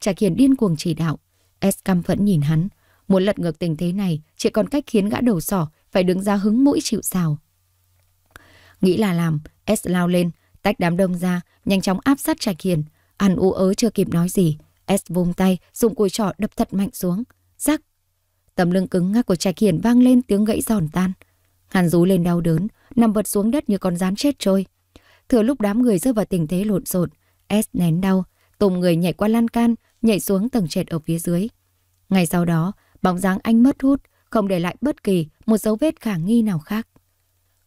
Trạch Hiền điên cuồng chỉ đạo. S căm phẫn nhìn hắn. Muốn lật ngược tình thế này, chỉ còn cách khiến gã đầu sỏ phải đứng ra hứng mũi chịu sào. Nghĩ là làm, S lao lên, tách đám đông ra, nhanh chóng áp sát Trạch Hiền. Ăn u ớ chưa kịp nói gì, S vung tay, dùng cùi trỏ đập thật mạnh xuống. Rắc! Tấm lưng cứng ngắc của Trạch Hiền vang lên tiếng gãy giòn tan. Hắn rú lên đau đớn, nằm vật xuống đất như con rán chết trôi. Thừa lúc đám người rơi vào tình thế lộn xộn, S nén đau, tùng người nhảy qua lan can, nhảy xuống tầng trệt ở phía dưới. Ngay sau đó, bóng dáng anh mất hút, không để lại bất kỳ một dấu vết khả nghi nào khác.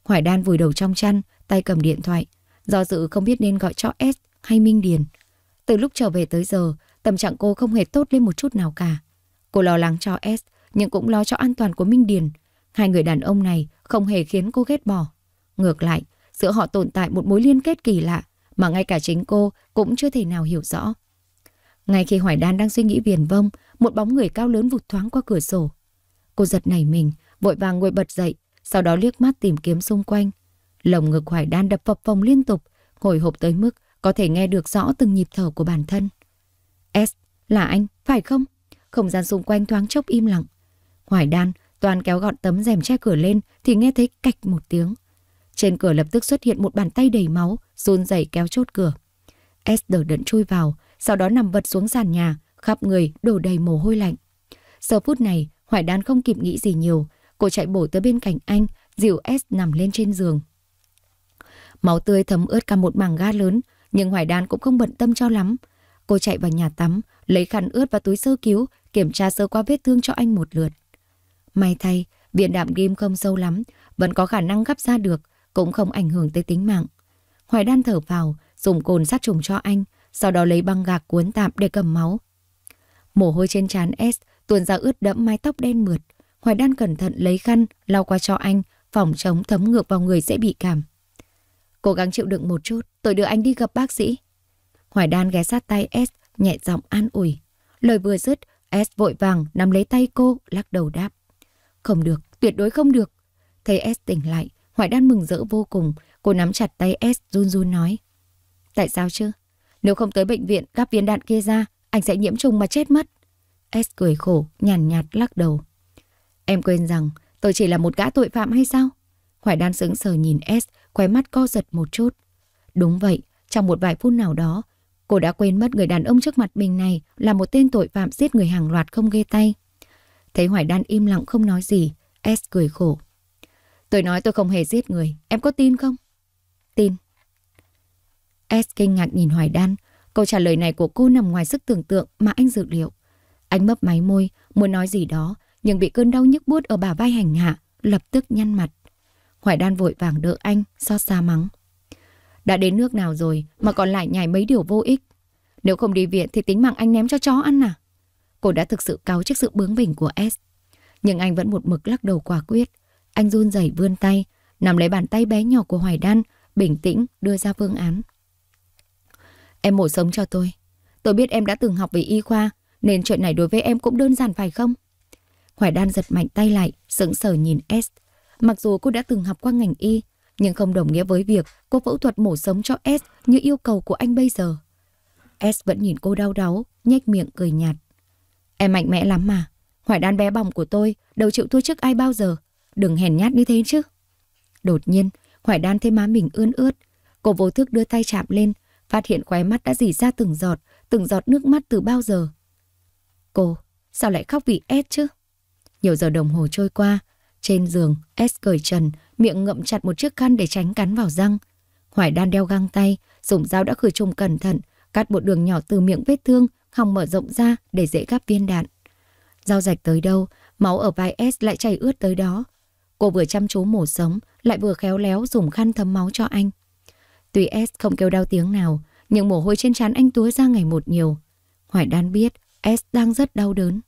Hoài Đan vùi đầu trong chăn, tay cầm điện thoại. Do dự không biết nên gọi cho S hay Minh Điền. Từ lúc trở về tới giờ, tâm trạng cô không hề tốt lên một chút nào cả. Cô lo lắng cho S, nhưng cũng lo cho an toàn của Minh Điền. Hai người đàn ông này không hề khiến cô ghét bỏ. Ngược lại, giữa họ tồn tại một mối liên kết kỳ lạ mà ngay cả chính cô cũng chưa thể nào hiểu rõ. Ngay khi Hoài Đan đang suy nghĩ viền vông, một bóng người cao lớn vụt thoáng qua cửa sổ. Cô giật nảy mình, vội vàng ngồi bật dậy, sau đó liếc mắt tìm kiếm xung quanh. Lồng ngực Hoài Đan đập phập phồng liên tục, hồi hộp tới mức có thể nghe được rõ từng nhịp thở của bản thân. S, là anh, phải không? Không gian xung quanh thoáng chốc im lặng. Hoài Đan toàn kéo gọn tấm rèm che cửa lên thì nghe thấy cạch một tiếng. Trên cửa lập tức xuất hiện một bàn tay đầy máu, run rẩy kéo chốt cửa. S đờ đẫn chui vào, sau đó nằm vật xuống sàn nhà, khắp người đổ đầy mồ hôi lạnh. Giờ phút này, Hoài Đan không kịp nghĩ gì nhiều, cô chạy bổ tới bên cạnh anh, dìu S nằm lên trên giường. Máu tươi thấm ướt cả một mảng ga lớn, nhưng Hoài Đan cũng không bận tâm cho lắm. Cô chạy vào nhà tắm, lấy khăn ướt và túi sơ cứu, kiểm tra sơ qua vết thương cho anh một lượt. May thay, viên đạm ghim không sâu lắm, vẫn có khả năng gắp ra được, cũng không ảnh hưởng tới tính mạng. Hoài Đan thở vào, dùng cồn sát trùng cho anh, sau đó lấy băng gạc cuốn tạm để cầm máu. Mồ hôi trên trán S tuôn ra ướt đẫm mái tóc đen mượt. Hoài Đan cẩn thận lấy khăn lau qua cho anh, phòng chống thấm ngược vào người sẽ bị cảm. Cố gắng chịu đựng một chút, tôi đưa anh đi gặp bác sĩ. Hoài Đan ghé sát tay S, nhẹ giọng an ủi. Lời vừa dứt, S vội vàng nắm lấy tay cô, lắc đầu đáp. Không được, tuyệt đối không được. Thấy S tỉnh lại, Hoài Đan mừng rỡ vô cùng, cô nắm chặt tay S run run nói. Tại sao chứ? Nếu không tới bệnh viện gắp viên đạn kia ra, anh sẽ nhiễm trùng mà chết mất. S cười khổ, nhàn nhạt, nhạt lắc đầu. Em quên rằng tôi chỉ là một gã tội phạm hay sao? Hoài đan sững sờ nhìn S, khóe mắt co giật một chút. Đúng vậy, trong một vài phút nào đó, cô đã quên mất người đàn ông trước mặt mình này là một tên tội phạm giết người hàng loạt không ghê tay. Thấy Hoài đan im lặng không nói gì, S cười khổ. Tôi nói tôi không hề giết người, em có tin không? Tin. S kinh ngạc nhìn Hoài Đan. Câu trả lời này của cô nằm ngoài sức tưởng tượng mà anh dự liệu. Anh mấp máy môi, muốn nói gì đó, nhưng bị cơn đau nhức buốt ở bả vai hành hạ, lập tức nhăn mặt. Hoài Đan vội vàng đỡ anh, xót xa mắng. Đã đến nước nào rồi mà còn lại nhảy mấy điều vô ích. Nếu không đi viện thì tính mạng anh ném cho chó ăn à? Cô đã thực sự cáo trước sự bướng bỉnh của S. Nhưng anh vẫn một mực lắc đầu quả quyết. Anh run rẩy vươn tay, nằm lấy bàn tay bé nhỏ của Hoài Đan, bình tĩnh đưa ra phương án. Em mổ sống cho tôi. Tôi biết em đã từng học về y khoa, nên chuyện này đối với em cũng đơn giản phải không? Hoài Đan giật mạnh tay lại, sững sờ nhìn S. Mặc dù cô đã từng học qua ngành y, nhưng không đồng nghĩa với việc cô phẫu thuật mổ sống cho S như yêu cầu của anh bây giờ. S vẫn nhìn cô đau đáu, nhếch miệng cười nhạt. Em mạnh mẽ lắm mà. Hoài Đan bé bỏng của tôi, đâu chịu thua trước ai bao giờ. Đừng hèn nhát như thế chứ. Đột nhiên, Hoài Đan thấy má mình ươn ướt. Cô vô thức đưa tay chạm lên, phát hiện khóe mắt đã dì ra từng giọt, từng giọt nước mắt từ bao giờ. Cô, sao lại khóc vì S chứ? Nhiều giờ đồng hồ trôi qua, trên giường, S cởi trần, miệng ngậm chặt một chiếc khăn để tránh cắn vào răng. Hoài đan đeo găng tay, dùng dao đã khử trùng cẩn thận, cắt một đường nhỏ từ miệng vết thương, hòng mở rộng ra để dễ gắp viên đạn. Dao rạch tới đâu, máu ở vai S lại chảy ướt tới đó. Cô vừa chăm chú mổ sống, lại vừa khéo léo dùng khăn thấm máu cho anh. Tuy S không kêu đau tiếng nào, nhưng mồ hôi trên trán anh túa ra ngày một nhiều. Hoài Đan biết S đang rất đau đớn.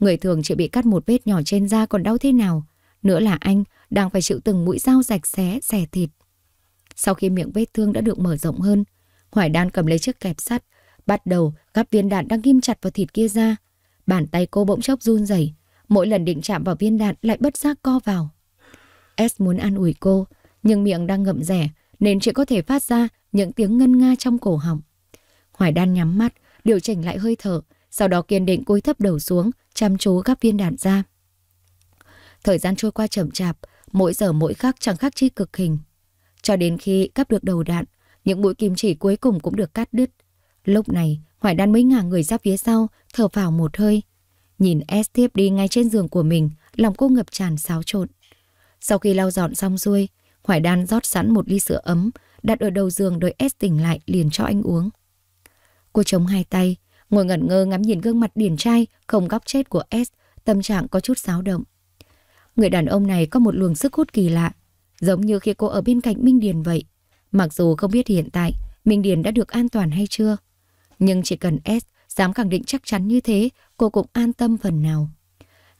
Người thường chỉ bị cắt một vết nhỏ trên da còn đau thế nào. Nữa là anh đang phải chịu từng mũi dao rạch xé, xẻ thịt. Sau khi miệng vết thương đã được mở rộng hơn, Hoài Đan cầm lấy chiếc kẹp sắt, bắt đầu gắp viên đạn đang ghim chặt vào thịt kia ra. Bàn tay cô bỗng chốc run rẩy, mỗi lần định chạm vào viên đạn lại bất giác co vào. S muốn an ủi cô, nhưng miệng đang ngậm rẻ, nên chỉ có thể phát ra những tiếng ngân nga trong cổ họng. Hoài đan nhắm mắt, điều chỉnh lại hơi thở, sau đó kiên định cúi thấp đầu xuống, chăm chú gắp viên đạn ra. Thời gian trôi qua chậm chạp, mỗi giờ mỗi khắc chẳng khác chi cực hình. Cho đến khi cắp được đầu đạn, những mũi kim chỉ cuối cùng cũng được cắt đứt. Lúc này, Hoài Đan mới ngả người ra phía sau, thở vào một hơi. Nhìn S tiếp đi ngay trên giường của mình, lòng cô ngập tràn xáo trộn. Sau khi lau dọn xong xuôi, Hoài Đan rót sẵn một ly sữa ấm, đặt ở đầu giường đợi S tỉnh lại liền cho anh uống. Cô chống hai tay, ngồi ngẩn ngơ ngắm nhìn gương mặt điển trai, không góc chết của S, tâm trạng có chút xáo động. Người đàn ông này có một luồng sức hút kỳ lạ, giống như khi cô ở bên cạnh Minh Điền vậy. Mặc dù không biết hiện tại Minh Điền đã được an toàn hay chưa, nhưng chỉ cần S dám khẳng định chắc chắn như thế, cô cũng an tâm phần nào.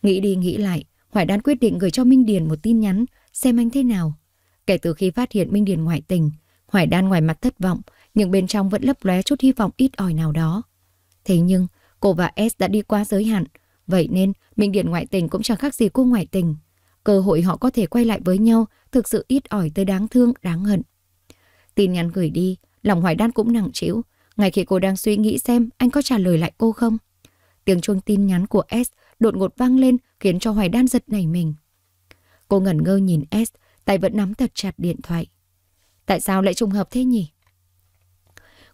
Nghĩ đi nghĩ lại, Hoài Đan quyết định gửi cho Minh Điền một tin nhắn, xem anh thế nào. Kể từ khi phát hiện Minh Điền ngoại tình, Hoài Đan ngoài mặt thất vọng, nhưng bên trong vẫn lấp lóe chút hy vọng ít ỏi nào đó. Thế nhưng, cô và S đã đi qua giới hạn, vậy nên Minh Điền ngoại tình cũng chẳng khác gì cô ngoại tình. Cơ hội họ có thể quay lại với nhau thực sự ít ỏi tới đáng thương, đáng hận. Tin nhắn gửi đi, lòng Hoài Đan cũng nặng trĩu, ngay khi cô đang suy nghĩ xem anh có trả lời lại cô không. Tiếng chuông tin nhắn của S đột ngột vang lên khiến cho Hoài Đan giật nảy mình. Cô ngẩn ngơ nhìn S, tay vẫn nắm thật chặt điện thoại. Tại sao lại trùng hợp thế nhỉ?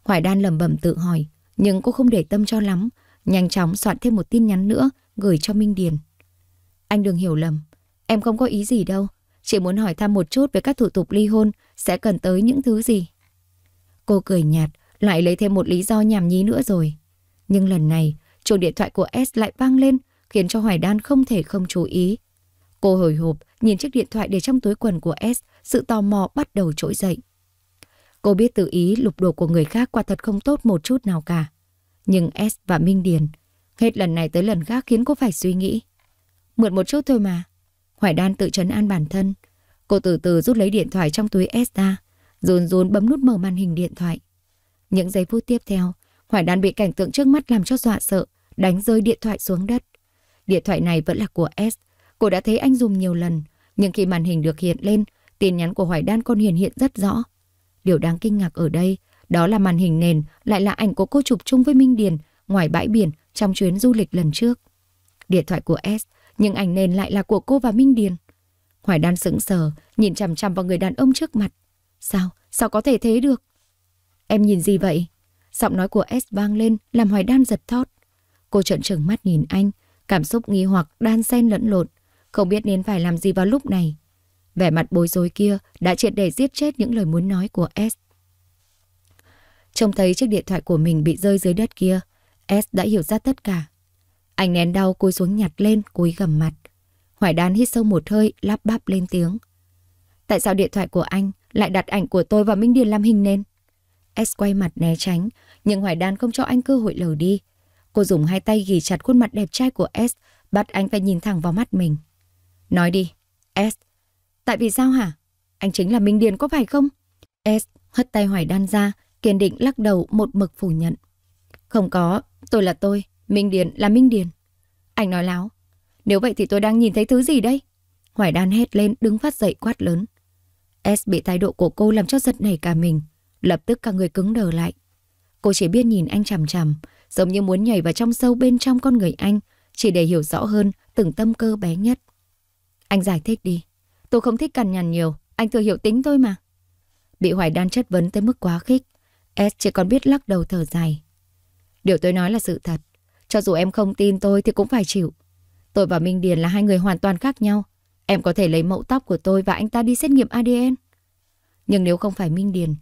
Hoài Đan lầm bầm tự hỏi, nhưng cô không để tâm cho lắm, nhanh chóng soạn thêm một tin nhắn nữa gửi cho Minh Điền. Anh đừng hiểu lầm, em không có ý gì đâu, chỉ muốn hỏi thăm một chút về các thủ tục ly hôn sẽ cần tới những thứ gì. Cô cười nhạt, lại lấy thêm một lý do nhảm nhí nữa rồi. Nhưng lần này, chuông điện thoại của S lại vang lên, khiến cho Hoài Đan không thể không chú ý. Cô hồi hộp, nhìn chiếc điện thoại để trong túi quần của S, sự tò mò bắt đầu trỗi dậy. Cô biết tự ý lục đồ của người khác quả thật không tốt một chút nào cả. Nhưng S và Minh Điền, hết lần này tới lần khác khiến cô phải suy nghĩ. Mượn một chút thôi mà. Hoài Đan tự chấn an bản thân. Cô từ từ rút lấy điện thoại trong túi S ra, run run bấm nút mở màn hình điện thoại. Những giây phút tiếp theo, Hoài Đan bị cảnh tượng trước mắt làm cho dọa sợ, đánh rơi điện thoại xuống đất. Điện thoại này vẫn là của S, Cô đã thấy anh dùng nhiều lần, nhưng khi màn hình được hiện lên, tin nhắn của Hoài Đan con Hiền hiện rất rõ. Điều đáng kinh ngạc ở đây, đó là màn hình nền lại là ảnh của cô chụp chung với Minh Điền ngoài bãi biển trong chuyến du lịch lần trước. Điện thoại của S, nhưng ảnh nền lại là của cô và Minh Điền. Hoài Đan sững sờ, nhìn chằm chằm vào người đàn ông trước mặt. Sao? Sao có thể thế được? Em nhìn gì vậy? Giọng nói của S vang lên làm Hoài Đan giật thót. Cô trợn trừng mắt nhìn anh, cảm xúc nghi hoặc đan xen lẫn lộn không biết nên phải làm gì vào lúc này. Vẻ mặt bối rối kia đã triệt để giết chết những lời muốn nói của S. Trông thấy chiếc điện thoại của mình bị rơi dưới đất kia, S đã hiểu ra tất cả. Anh nén đau cúi xuống nhặt lên, cúi gầm mặt. Hoài Đan hít sâu một hơi, lắp bắp lên tiếng. Tại sao điện thoại của anh lại đặt ảnh của tôi và Minh Điền làm hình nền? S quay mặt né tránh, nhưng Hoài Đan không cho anh cơ hội lờ đi. Cô dùng hai tay ghì chặt khuôn mặt đẹp trai của S, bắt anh phải nhìn thẳng vào mắt mình. Nói đi, S. Tại vì sao hả? Anh chính là Minh Điền có phải không? S hất tay Hoài Đan ra, kiên định lắc đầu một mực phủ nhận. Không có, tôi là tôi, Minh Điền là Minh Điền. Anh nói láo, nếu vậy thì tôi đang nhìn thấy thứ gì đây? Hoài Đan hét lên đứng phát dậy quát lớn. S bị thái độ của cô làm cho giật nảy cả mình, lập tức cả người cứng đờ lại. Cô chỉ biết nhìn anh chằm chằm, giống như muốn nhảy vào trong sâu bên trong con người anh, chỉ để hiểu rõ hơn từng tâm cơ bé nhất. Anh giải thích đi. Tôi không thích cằn nhằn nhiều, anh thừa hiểu tính tôi mà. Bị Hoài Đan chất vấn tới mức quá khích, S chỉ còn biết lắc đầu thở dài. Điều tôi nói là sự thật. Cho dù em không tin tôi thì cũng phải chịu. Tôi và Minh Điền là hai người hoàn toàn khác nhau. Em có thể lấy mẫu tóc của tôi và anh ta đi xét nghiệm ADN. Nhưng nếu không phải Minh Điền,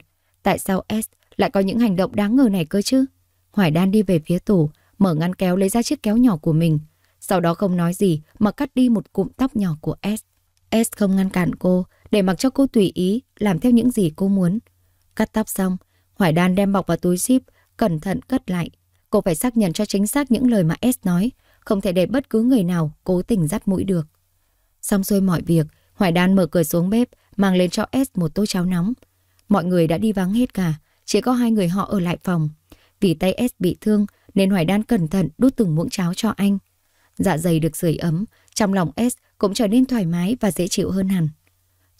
tại sao S lại có những hành động đáng ngờ này cơ chứ? Hoài Đan đi về phía tủ, mở ngăn kéo lấy ra chiếc kéo nhỏ của mình, sau đó không nói gì mà cắt đi một cụm tóc nhỏ của S. S không ngăn cản cô, để mặc cho cô tùy ý, làm theo những gì cô muốn. Cắt tóc xong, Hoài Đan đem bọc vào túi zip, cẩn thận cất lại. Cô phải xác nhận cho chính xác những lời mà S nói, không thể để bất cứ người nào cố tình dắt mũi được. Xong xuôi mọi việc, Hoài Đan mở cửa xuống bếp, mang lên cho S một tô cháo nóng. Mọi người đã đi vắng hết cả, chỉ có hai người họ ở lại phòng. Vì tay S bị thương nên Hoài Đan cẩn thận đút từng muỗng cháo cho anh dạ dày được sưởi ấm, trong lòng S cũng trở nên thoải mái và dễ chịu hơn hẳn.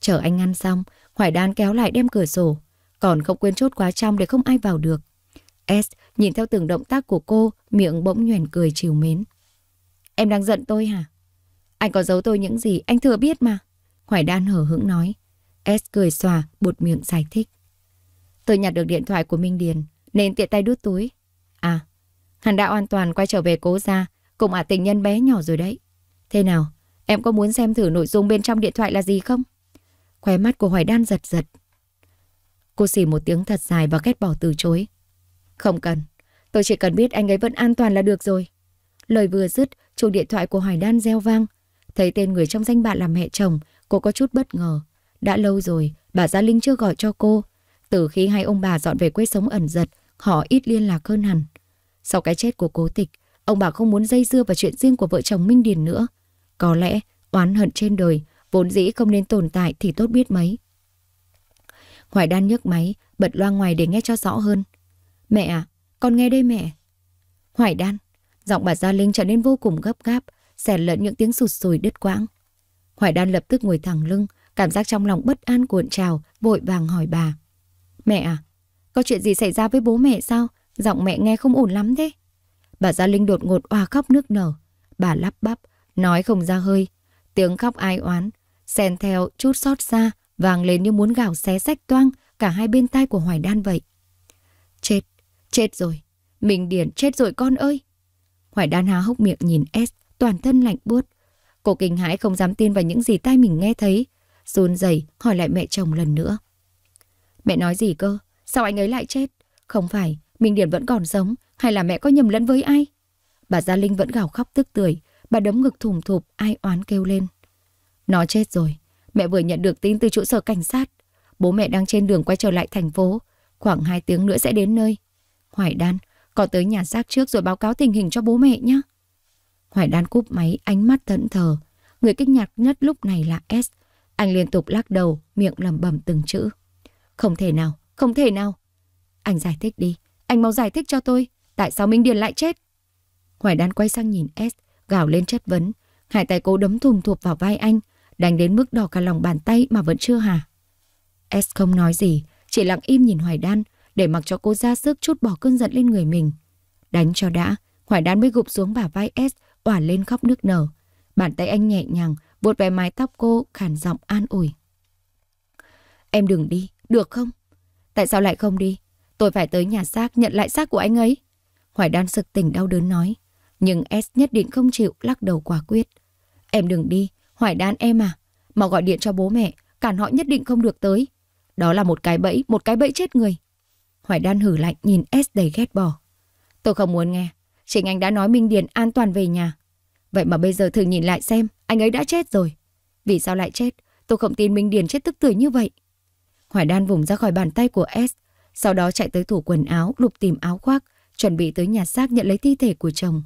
Chờ anh ăn xong, Hoài Đan kéo lại đem cửa sổ, còn không quên chốt quá trong để không ai vào được. S nhìn theo từng động tác của cô, miệng bỗng nhoẻn cười chiều mến. Em đang giận tôi hả? Anh có giấu tôi những gì anh thừa biết mà. Hoài Đan hở hững nói. S cười xòa, bột miệng giải thích. Tôi nhặt được điện thoại của Minh Điền, nên tiện tay đút túi. À, hàn đã an toàn quay trở về cố ra, cũng à tình nhân bé nhỏ rồi đấy. Thế nào, em có muốn xem thử nội dung bên trong điện thoại là gì không? Khóe mắt của Hoài Đan giật giật. Cô xỉ một tiếng thật dài và ghét bỏ từ chối. Không cần, tôi chỉ cần biết anh ấy vẫn an toàn là được rồi. Lời vừa dứt, chuông điện thoại của Hoài Đan reo vang. Thấy tên người trong danh bạ làm mẹ chồng, cô có chút bất ngờ. Đã lâu rồi, bà Gia Linh chưa gọi cho cô. Từ khi hai ông bà dọn về quê sống ẩn giật, họ ít liên lạc hơn hẳn. Sau cái chết của cố tịch, Ông bà không muốn dây dưa vào chuyện riêng của vợ chồng Minh Điền nữa. Có lẽ oán hận trên đời vốn dĩ không nên tồn tại thì tốt biết mấy. Hoài Đan nhấc máy, bật loa ngoài để nghe cho rõ hơn. Mẹ à, con nghe đây mẹ. Hoài Đan, giọng bà Gia Linh trở nên vô cùng gấp gáp, xẻ lẫn những tiếng sụt sùi đứt quãng. Hoài Đan lập tức ngồi thẳng lưng, cảm giác trong lòng bất an cuộn trào, vội vàng hỏi bà. Mẹ à, có chuyện gì xảy ra với bố mẹ sao? Giọng mẹ nghe không ổn lắm thế. Bà Gia Linh đột ngột oa khóc nước nở. Bà lắp bắp, nói không ra hơi. Tiếng khóc ai oán, xen theo chút xót xa, vang lên như muốn gào xé sách toang cả hai bên tai của Hoài Đan vậy. Chết, chết rồi. Mình điển chết rồi con ơi. Hoài Đan há hốc miệng nhìn S, toàn thân lạnh buốt. Cô kinh hãi không dám tin vào những gì tai mình nghe thấy. run rẩy hỏi lại mẹ chồng lần nữa. Mẹ nói gì cơ? Sao anh ấy lại chết? Không phải, Minh Điển vẫn còn sống, hay là mẹ có nhầm lẫn với ai? Bà Gia Linh vẫn gào khóc tức tưởi, bà đấm ngực thùng thụp, ai oán kêu lên. Nó chết rồi, mẹ vừa nhận được tin từ trụ sở cảnh sát. Bố mẹ đang trên đường quay trở lại thành phố, khoảng 2 tiếng nữa sẽ đến nơi. Hoài Đan, có tới nhà xác trước rồi báo cáo tình hình cho bố mẹ nhé. Hoài Đan cúp máy, ánh mắt thẫn thờ. Người kinh ngạc nhất lúc này là S. Anh liên tục lắc đầu, miệng lẩm bẩm từng chữ. Không thể nào, không thể nào. Anh giải thích đi, anh mau giải thích cho tôi, tại sao Minh Điền lại chết? Hoài đan quay sang nhìn S, gào lên chất vấn. Hải tay cô đấm thùng thụp vào vai anh, đánh đến mức đỏ cả lòng bàn tay mà vẫn chưa hả. S không nói gì, chỉ lặng im nhìn Hoài đan, để mặc cho cô ra sức chút bỏ cơn giận lên người mình. Đánh cho đã, Hoài đan mới gục xuống bả vai S, òa lên khóc nước nở. Bàn tay anh nhẹ nhàng, vuốt về mái tóc cô, khàn giọng an ủi. Em đừng đi, được không? Tại sao lại không đi? Tôi phải tới nhà xác nhận lại xác của anh ấy. Hoài đan sực tỉnh đau đớn nói. Nhưng S nhất định không chịu, lắc đầu quả quyết. Em đừng đi, Hoài đan em à. Mà gọi điện cho bố mẹ, cản họ nhất định không được tới. Đó là một cái bẫy, một cái bẫy chết người. Hoài đan hử lạnh nhìn S đầy ghét bỏ. Tôi không muốn nghe. Chính anh đã nói Minh Điền an toàn về nhà. Vậy mà bây giờ thử nhìn lại xem, anh ấy đã chết rồi. Vì sao lại chết? Tôi không tin Minh Điền chết tức tưởi như vậy. Hoài đan vùng ra khỏi bàn tay của S, sau đó chạy tới tủ quần áo lục tìm áo khoác, chuẩn bị tới nhà xác nhận lấy thi thể của chồng.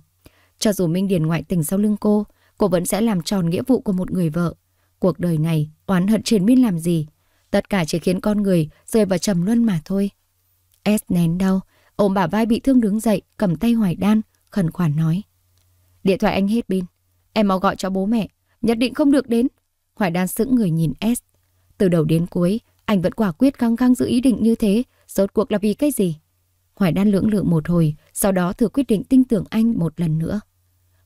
Cho dù Minh Điền ngoại tình sau lưng cô, cô vẫn sẽ làm tròn nghĩa vụ của một người vợ. Cuộc đời này, oán hận trên biết làm gì. Tất cả chỉ khiến con người rơi vào trầm luân mà thôi. S nén đau, ôm bả vai bị thương đứng dậy, cầm tay Hoài Đan, khẩn khoản nói. Điện thoại anh hết pin, em mau gọi cho bố mẹ, nhất định không được đến. Hoài Đan sững người nhìn S. Từ đầu đến cuối, anh vẫn quả quyết căng căng giữ ý định như thế, Rốt cuộc là vì cái gì? Hoài Đan lưỡng lự một hồi, sau đó thử quyết định tin tưởng anh một lần nữa.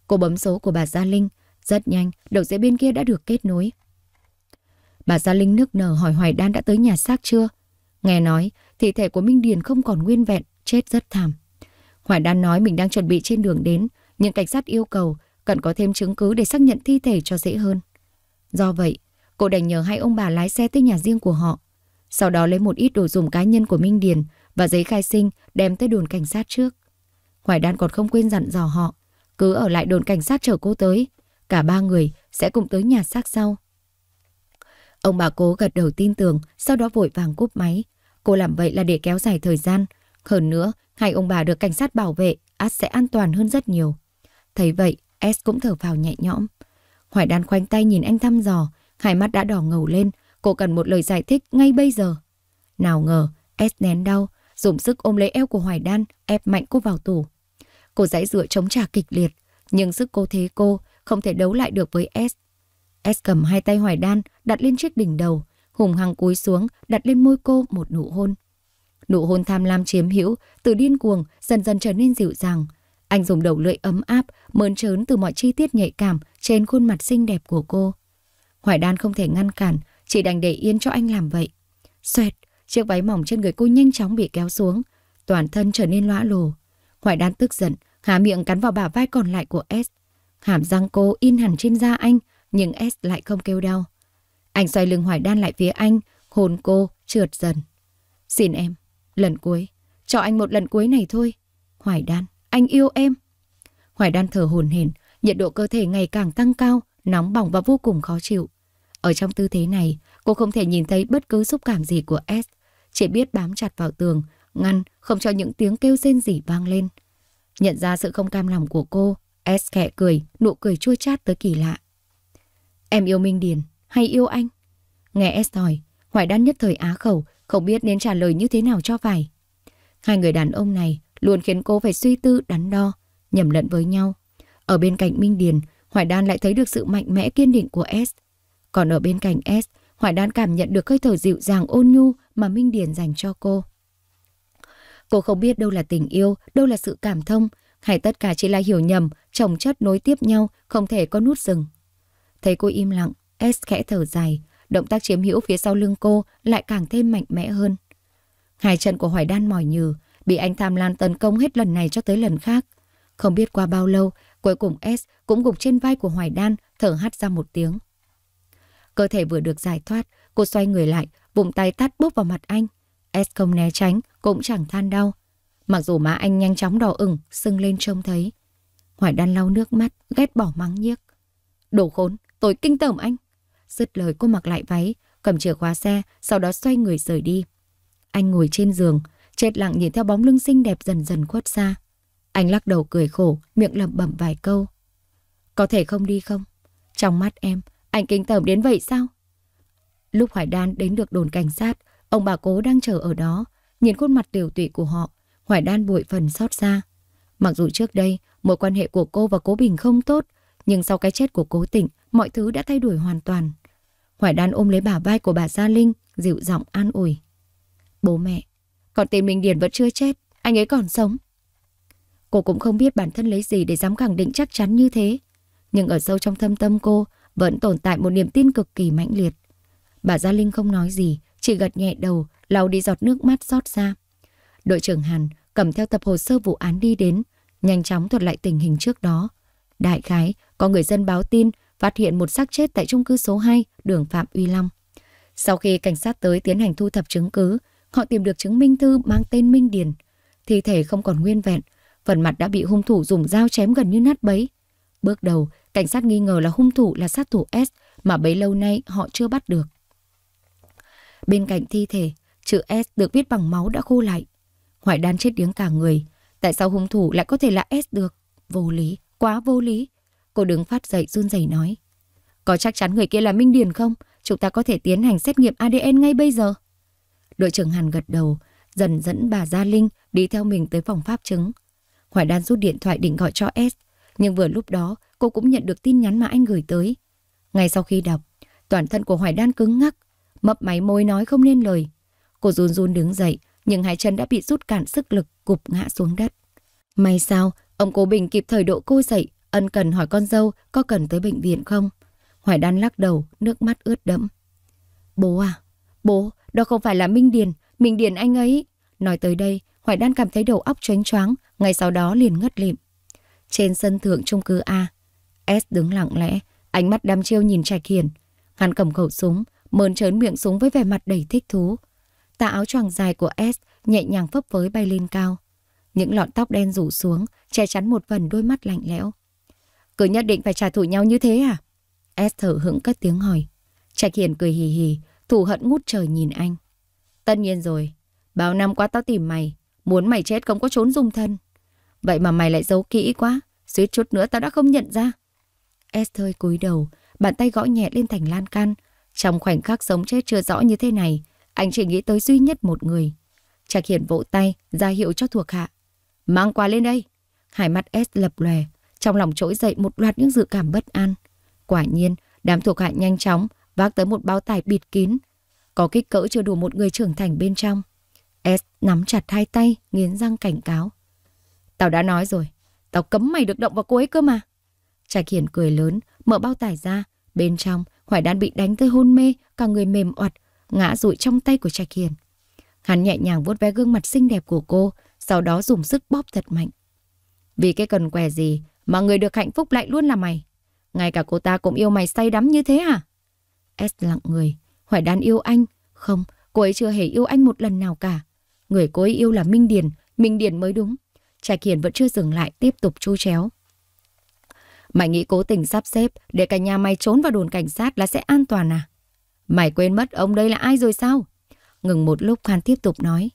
Cô bấm số của bà Gia Linh, rất nhanh, đầu dây bên kia đã được kết nối. Bà Gia Linh nước nở hỏi Hoài Đan đã tới nhà xác chưa? Nghe nói, thi thể của Minh Điền không còn nguyên vẹn, chết rất thảm. Hoài Đan nói mình đang chuẩn bị trên đường đến, nhưng cảnh sát yêu cầu cần có thêm chứng cứ để xác nhận thi thể cho dễ hơn. Do vậy, cô đành nhờ hai ông bà lái xe tới nhà riêng của họ sau đó lấy một ít đồ dùng cá nhân của Minh Điền và giấy khai sinh đem tới đồn cảnh sát trước. Hoài Đan còn không quên dặn dò họ, cứ ở lại đồn cảnh sát chờ cô tới, cả ba người sẽ cùng tới nhà xác sau. Ông bà cố gật đầu tin tưởng, sau đó vội vàng cúp máy. Cô làm vậy là để kéo dài thời gian. Hơn nữa, hai ông bà được cảnh sát bảo vệ, át sẽ an toàn hơn rất nhiều. Thấy vậy, S cũng thở vào nhẹ nhõm. Hoài đan khoanh tay nhìn anh thăm dò, hai mắt đã đỏ ngầu lên, Cô cần một lời giải thích ngay bây giờ. Nào ngờ, S nén đau, dùng sức ôm lấy eo của Hoài Đan, ép mạnh cô vào tủ. Cô giãy dựa chống trả kịch liệt, nhưng sức cô thế cô không thể đấu lại được với S. S cầm hai tay Hoài Đan, đặt lên chiếc đỉnh đầu, hùng hăng cúi xuống, đặt lên môi cô một nụ hôn. Nụ hôn tham lam chiếm hữu, từ điên cuồng dần dần trở nên dịu dàng. Anh dùng đầu lưỡi ấm áp, mơn trớn từ mọi chi tiết nhạy cảm trên khuôn mặt xinh đẹp của cô. Hoài Đan không thể ngăn cản, Chị đành để yên cho anh làm vậy. Xoẹt, chiếc váy mỏng trên người cô nhanh chóng bị kéo xuống. Toàn thân trở nên lõa lồ. Hoài đan tức giận, há miệng cắn vào bả vai còn lại của S. Hàm răng cô in hẳn trên da anh, nhưng S lại không kêu đau. Anh xoay lưng Hoài đan lại phía anh, hồn cô trượt dần. Xin em, lần cuối, cho anh một lần cuối này thôi. Hoài đan, anh yêu em. Hoài đan thở hồn hển, nhiệt độ cơ thể ngày càng tăng cao, nóng bỏng và vô cùng khó chịu. Ở trong tư thế này, cô không thể nhìn thấy bất cứ xúc cảm gì của S, chỉ biết bám chặt vào tường, ngăn không cho những tiếng kêu rên rỉ vang lên. Nhận ra sự không cam lòng của cô, S khẽ cười, nụ cười chua chát tới kỳ lạ. Em yêu Minh Điền, hay yêu anh? Nghe S hỏi, Hoài Đan nhất thời á khẩu, không biết nên trả lời như thế nào cho phải. Hai người đàn ông này luôn khiến cô phải suy tư đắn đo, nhầm lẫn với nhau. Ở bên cạnh Minh Điền, Hoài Đan lại thấy được sự mạnh mẽ kiên định của S. Còn ở bên cạnh S, Hoài Đan cảm nhận được hơi thở dịu dàng ôn nhu mà Minh Điền dành cho cô. Cô không biết đâu là tình yêu, đâu là sự cảm thông, hay tất cả chỉ là hiểu nhầm, chồng chất nối tiếp nhau, không thể có nút dừng. Thấy cô im lặng, S khẽ thở dài, động tác chiếm hữu phía sau lưng cô lại càng thêm mạnh mẽ hơn. Hai chân của Hoài Đan mỏi nhừ, bị anh Tham Lan tấn công hết lần này cho tới lần khác. Không biết qua bao lâu, cuối cùng S cũng gục trên vai của Hoài Đan, thở hắt ra một tiếng. Cơ thể vừa được giải thoát, cô xoay người lại, vùng tay tát bốc vào mặt anh. S không né tránh, cũng chẳng than đau. Mặc dù má anh nhanh chóng đỏ ửng, sưng lên trông thấy. Hoài đan lau nước mắt, ghét bỏ mắng nhiếc. Đồ khốn, tôi kinh tởm anh. Dứt lời cô mặc lại váy, cầm chìa khóa xe, sau đó xoay người rời đi. Anh ngồi trên giường, chết lặng nhìn theo bóng lưng xinh đẹp dần dần khuất xa. Anh lắc đầu cười khổ, miệng lẩm bẩm vài câu. Có thể không đi không? Trong mắt em, anh kinh tởm đến vậy sao? Lúc Hoài Đan đến được đồn cảnh sát, ông bà cố đang chờ ở đó, nhìn khuôn mặt tiểu tụy của họ, Hoài Đan bụi phần xót xa. Mặc dù trước đây, mối quan hệ của cô và cố Bình không tốt, nhưng sau cái chết của cố Tịnh, mọi thứ đã thay đổi hoàn toàn. Hoài Đan ôm lấy bà vai của bà Gia Linh, dịu giọng an ủi. Bố mẹ, còn tên Minh Điền vẫn chưa chết, anh ấy còn sống. Cô cũng không biết bản thân lấy gì để dám khẳng định chắc chắn như thế. Nhưng ở sâu trong thâm tâm cô, vẫn tồn tại một niềm tin cực kỳ mãnh liệt. Bà Gia Linh không nói gì, chỉ gật nhẹ đầu, lau đi giọt nước mắt xót ra. Đội trưởng Hàn cầm theo tập hồ sơ vụ án đi đến, nhanh chóng thuật lại tình hình trước đó. Đại khái, có người dân báo tin phát hiện một xác chết tại trung cư số 2, đường Phạm Uy Long. Sau khi cảnh sát tới tiến hành thu thập chứng cứ, họ tìm được chứng minh thư mang tên Minh Điền. Thi thể không còn nguyên vẹn, phần mặt đã bị hung thủ dùng dao chém gần như nát bấy. Bước đầu, cảnh sát nghi ngờ là hung thủ là sát thủ S mà bấy lâu nay họ chưa bắt được. Bên cạnh thi thể, chữ S được viết bằng máu đã khô lại. Hoài đan chết điếng cả người. Tại sao hung thủ lại có thể là S được? Vô lý, quá vô lý. Cô đứng phát dậy run rẩy nói. Có chắc chắn người kia là Minh Điền không? Chúng ta có thể tiến hành xét nghiệm ADN ngay bây giờ. Đội trưởng Hàn gật đầu, dần dẫn bà Gia Linh đi theo mình tới phòng pháp chứng. Hoài đan rút điện thoại định gọi cho S. Nhưng vừa lúc đó, cô cũng nhận được tin nhắn mà anh gửi tới. Ngay sau khi đọc, toàn thân của Hoài Đan cứng ngắc, mập máy môi nói không nên lời. Cô run run đứng dậy, nhưng hai chân đã bị rút cạn sức lực gục ngã xuống đất. May sao, ông cố Bình kịp thời độ cô dậy, ân cần hỏi con dâu có cần tới bệnh viện không. Hoài Đan lắc đầu, nước mắt ướt đẫm. Bố à, bố, đó không phải là Minh Điền, Minh Điền anh ấy. Nói tới đây, Hoài Đan cảm thấy đầu óc choáng choáng, ngay sau đó liền ngất lịm trên sân thượng chung cư A. S đứng lặng lẽ, ánh mắt đăm chiêu nhìn Trạch Hiền. Hắn cầm khẩu súng, mơn trớn miệng súng với vẻ mặt đầy thích thú. Tà áo choàng dài của S nhẹ nhàng phấp với bay lên cao. Những lọn tóc đen rủ xuống, che chắn một phần đôi mắt lạnh lẽo. Cứ nhất định phải trả thù nhau như thế à? S thở hững cất tiếng hỏi. Trạch Hiền cười hì hì, thù hận ngút trời nhìn anh. Tất nhiên rồi, bao năm qua tao tìm mày, muốn mày chết không có trốn dung thân. Vậy mà mày lại giấu kỹ quá, suýt chút nữa tao đã không nhận ra. Esther cúi đầu, bàn tay gõ nhẹ lên thành lan can. Trong khoảnh khắc sống chết chưa rõ như thế này, anh chỉ nghĩ tới duy nhất một người. Trạch Hiển vỗ tay, ra hiệu cho thuộc hạ. Mang quà lên đây. Hải mắt S lập lòe, trong lòng trỗi dậy một loạt những dự cảm bất an. Quả nhiên, đám thuộc hạ nhanh chóng vác tới một bao tải bịt kín. Có kích cỡ chưa đủ một người trưởng thành bên trong. S nắm chặt hai tay, nghiến răng cảnh cáo. Tao đã nói rồi, tao cấm mày được động vào cô ấy cơ mà. Trạch Hiển cười lớn, mở bao tải ra. Bên trong, Hoài Đan bị đánh tới hôn mê, cả người mềm oặt, ngã rụi trong tay của Trạch Hiển. Hắn nhẹ nhàng vuốt ve gương mặt xinh đẹp của cô, sau đó dùng sức bóp thật mạnh. Vì cái cần què gì mà người được hạnh phúc lại luôn là mày? Ngay cả cô ta cũng yêu mày say đắm như thế à? S lặng người, Hoài Đan yêu anh. Không, cô ấy chưa hề yêu anh một lần nào cả. Người cô ấy yêu là Minh Điền, Minh Điền mới đúng. Trạch Hiền vẫn chưa dừng lại tiếp tục chu chéo. Mày nghĩ cố tình sắp xếp để cả nhà mày trốn vào đồn cảnh sát là sẽ an toàn à? Mày quên mất ông đây là ai rồi sao? Ngừng một lúc Khan tiếp tục nói.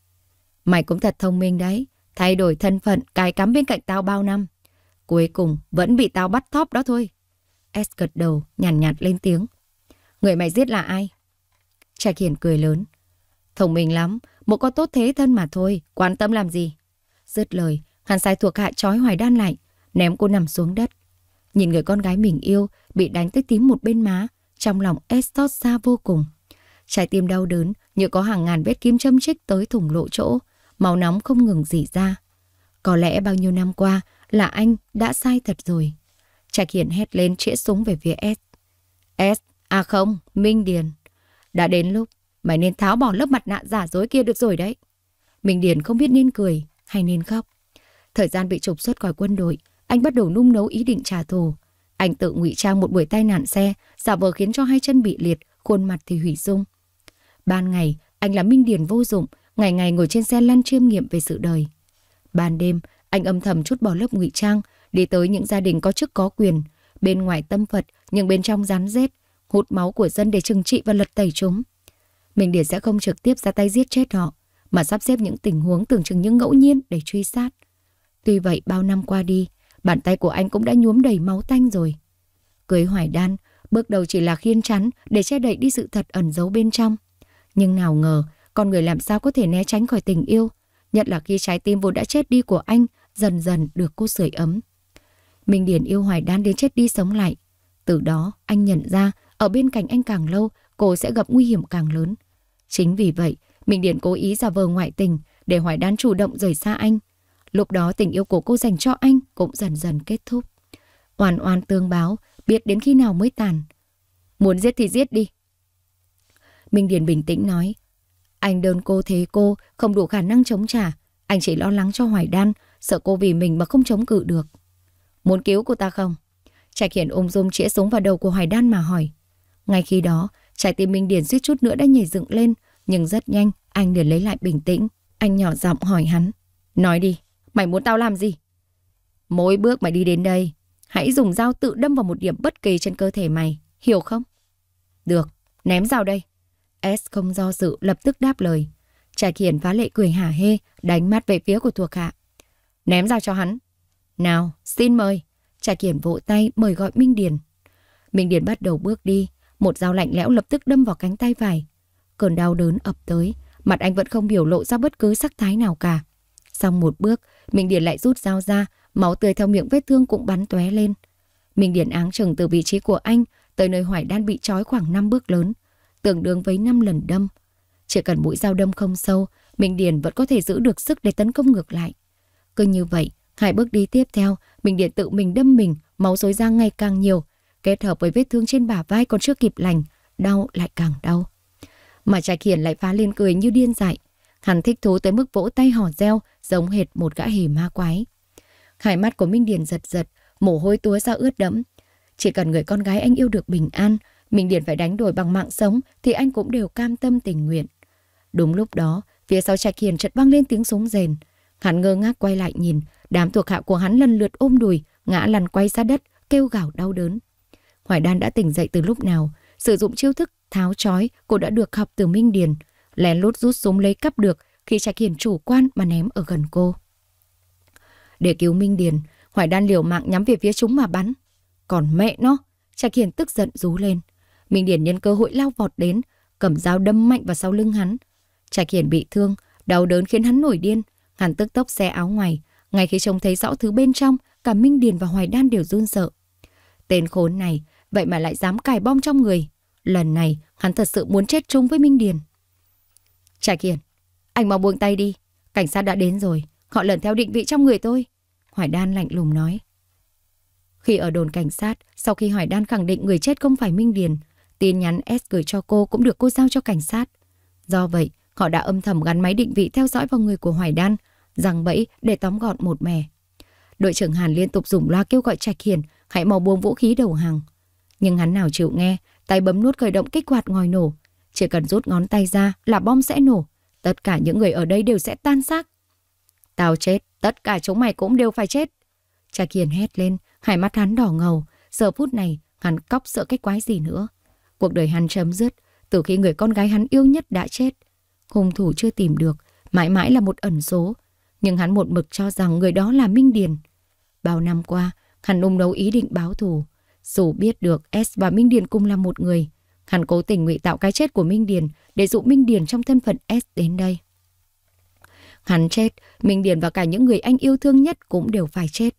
Mày cũng thật thông minh đấy. Thay đổi thân phận, cài cắm bên cạnh tao bao năm. Cuối cùng vẫn bị tao bắt thóp đó thôi. S gật đầu, nhàn nhạt, nhạt lên tiếng. Người mày giết là ai? Trạch Hiền cười lớn. Thông minh lắm, một con tốt thế thân mà thôi, quan tâm làm gì? Dứt lời, Hắn sai thuộc hạ trói Hoài Đan lại, ném cô nằm xuống đất. Nhìn người con gái mình yêu bị đánh tới tím một bên má, trong lòng Estos xa vô cùng. Trái tim đau đớn như có hàng ngàn vết kim châm chích tới thủng lộ chỗ, máu nóng không ngừng dỉ ra. Có lẽ bao nhiêu năm qua là anh đã sai thật rồi. Trạch Hiển hét lên chĩa súng về phía S. S, à không, Minh Điền. Đã đến lúc, mày nên tháo bỏ lớp mặt nạ giả dối kia được rồi đấy. Minh Điền không biết nên cười hay nên khóc. Thời gian bị trục xuất khỏi quân đội, anh bắt đầu nung nấu ý định trả thù. Anh tự ngụy trang một buổi tai nạn xe, giả vờ khiến cho hai chân bị liệt, khuôn mặt thì hủy dung. Ban ngày, anh là minh điền vô dụng, ngày ngày ngồi trên xe lăn chiêm nghiệm về sự đời. Ban đêm, anh âm thầm chút bỏ lớp ngụy trang, đi tới những gia đình có chức có quyền, bên ngoài tâm Phật nhưng bên trong rắn rết, hút máu của dân để trừng trị và lật tẩy chúng. Mình điền sẽ không trực tiếp ra tay giết chết họ, mà sắp xếp những tình huống tưởng chừng như ngẫu nhiên để truy sát. Tuy vậy bao năm qua đi, bàn tay của anh cũng đã nhuốm đầy máu tanh rồi. Cưới hoài đan, bước đầu chỉ là khiên chắn để che đậy đi sự thật ẩn giấu bên trong. Nhưng nào ngờ, con người làm sao có thể né tránh khỏi tình yêu, nhất là khi trái tim vốn đã chết đi của anh dần dần được cô sưởi ấm. Minh Điển yêu hoài đan đến chết đi sống lại. Từ đó, anh nhận ra ở bên cạnh anh càng lâu, cô sẽ gặp nguy hiểm càng lớn. Chính vì vậy, Minh Điển cố ý giả vờ ngoại tình để Hoài Đan chủ động rời xa anh. Lúc đó tình yêu của cô dành cho anh cũng dần dần kết thúc. Oan oan tương báo, biết đến khi nào mới tàn. Muốn giết thì giết đi. Minh Điền bình tĩnh nói, anh đơn cô thế cô, không đủ khả năng chống trả. Anh chỉ lo lắng cho Hoài Đan, sợ cô vì mình mà không chống cự được. Muốn cứu cô ta không? Trạch Hiển ung dung chĩa súng vào đầu của Hoài Đan mà hỏi. Ngay khi đó, trái tim Minh Điền suýt chút nữa đã nhảy dựng lên, nhưng rất nhanh, anh liền lấy lại bình tĩnh. Anh nhỏ giọng hỏi hắn, nói đi. Mày muốn tao làm gì? Mỗi bước mày đi đến đây, hãy dùng dao tự đâm vào một điểm bất kỳ trên cơ thể mày, hiểu không? Được, ném dao đây. S không do dự lập tức đáp lời. Trà Kiển phá lệ cười hả hê, đánh mắt về phía của thuộc hạ. Ném dao cho hắn. Nào, xin mời. Trà Kiển vỗ tay mời gọi Minh Điền. Minh Điền bắt đầu bước đi, một dao lạnh lẽo lập tức đâm vào cánh tay phải. Cơn đau đớn ập tới, mặt anh vẫn không biểu lộ ra bất cứ sắc thái nào cả. Xong một bước, mình Điền lại rút dao ra, máu tươi theo miệng vết thương cũng bắn tóe lên. Mình Điền áng chừng từ vị trí của anh tới nơi Hoài Đan bị trói khoảng 5 bước lớn, tương đương với 5 lần đâm. Chỉ cần mũi dao đâm không sâu, Mình Điền vẫn có thể giữ được sức để tấn công ngược lại. Cứ như vậy, hai bước đi tiếp theo, Mình Điền tự mình đâm mình, máu rối ra ngày càng nhiều, kết hợp với vết thương trên bả vai còn chưa kịp lành, đau lại càng đau. Mà Trạch Hiển lại phá lên cười như điên dại, Hắn thích thú tới mức vỗ tay hò reo, giống hệt một gã hề ma quái. Hai mắt của Minh Điền giật giật, mồ hôi túa ra ướt đẫm. Chỉ cần người con gái anh yêu được bình an, Minh Điền phải đánh đổi bằng mạng sống thì anh cũng đều cam tâm tình nguyện. Đúng lúc đó, phía sau Trạch Hiền chợt vang lên tiếng súng rền. Hắn ngơ ngác quay lại nhìn, đám thuộc hạ của hắn lần lượt ôm đùi, ngã lăn quay ra đất, kêu gào đau đớn. Hoài Đan đã tỉnh dậy từ lúc nào, sử dụng chiêu thức tháo chói cô đã được học từ Minh Điền lén lút rút súng lấy cắp được khi Trạch Hiền chủ quan mà ném ở gần cô. Để cứu Minh Điền, Hoài Đan liều mạng nhắm về phía chúng mà bắn. Còn mẹ nó, Trạch Hiền tức giận rú lên. Minh Điền nhân cơ hội lao vọt đến, cầm dao đâm mạnh vào sau lưng hắn. Trạch Hiền bị thương, đau đớn khiến hắn nổi điên, hắn tức tốc xé áo ngoài. Ngay khi trông thấy rõ thứ bên trong, cả Minh Điền và Hoài Đan đều run sợ. Tên khốn này, vậy mà lại dám cài bom trong người. Lần này, hắn thật sự muốn chết chung với Minh Điền. Trạch Hiền, anh mau buông tay đi. Cảnh sát đã đến rồi. Họ lần theo định vị trong người tôi. Hoài Đan lạnh lùng nói. Khi ở đồn cảnh sát, sau khi Hoài Đan khẳng định người chết không phải Minh Điền, tin nhắn S gửi cho cô cũng được cô giao cho cảnh sát. Do vậy, họ đã âm thầm gắn máy định vị theo dõi vào người của Hoài Đan, rằng bẫy để tóm gọn một mẻ. Đội trưởng Hàn liên tục dùng loa kêu gọi Trạch Hiền hãy mau buông vũ khí đầu hàng. Nhưng hắn nào chịu nghe, tay bấm nút khởi động kích hoạt ngòi nổ, chỉ cần rút ngón tay ra là bom sẽ nổ. Tất cả những người ở đây đều sẽ tan xác. Tao chết, tất cả chúng mày cũng đều phải chết. Cha Kiền hét lên, hai mắt hắn đỏ ngầu. Giờ phút này, hắn cóc sợ cái quái gì nữa. Cuộc đời hắn chấm dứt, từ khi người con gái hắn yêu nhất đã chết. Hung thủ chưa tìm được, mãi mãi là một ẩn số. Nhưng hắn một mực cho rằng người đó là Minh Điền. Bao năm qua, hắn ôm đấu ý định báo thù. Dù biết được S và Minh Điền cùng là một người, Hắn cố tình ngụy tạo cái chết của Minh Điền để dụ Minh Điền trong thân phận S đến đây. Hắn chết, Minh Điền và cả những người anh yêu thương nhất cũng đều phải chết.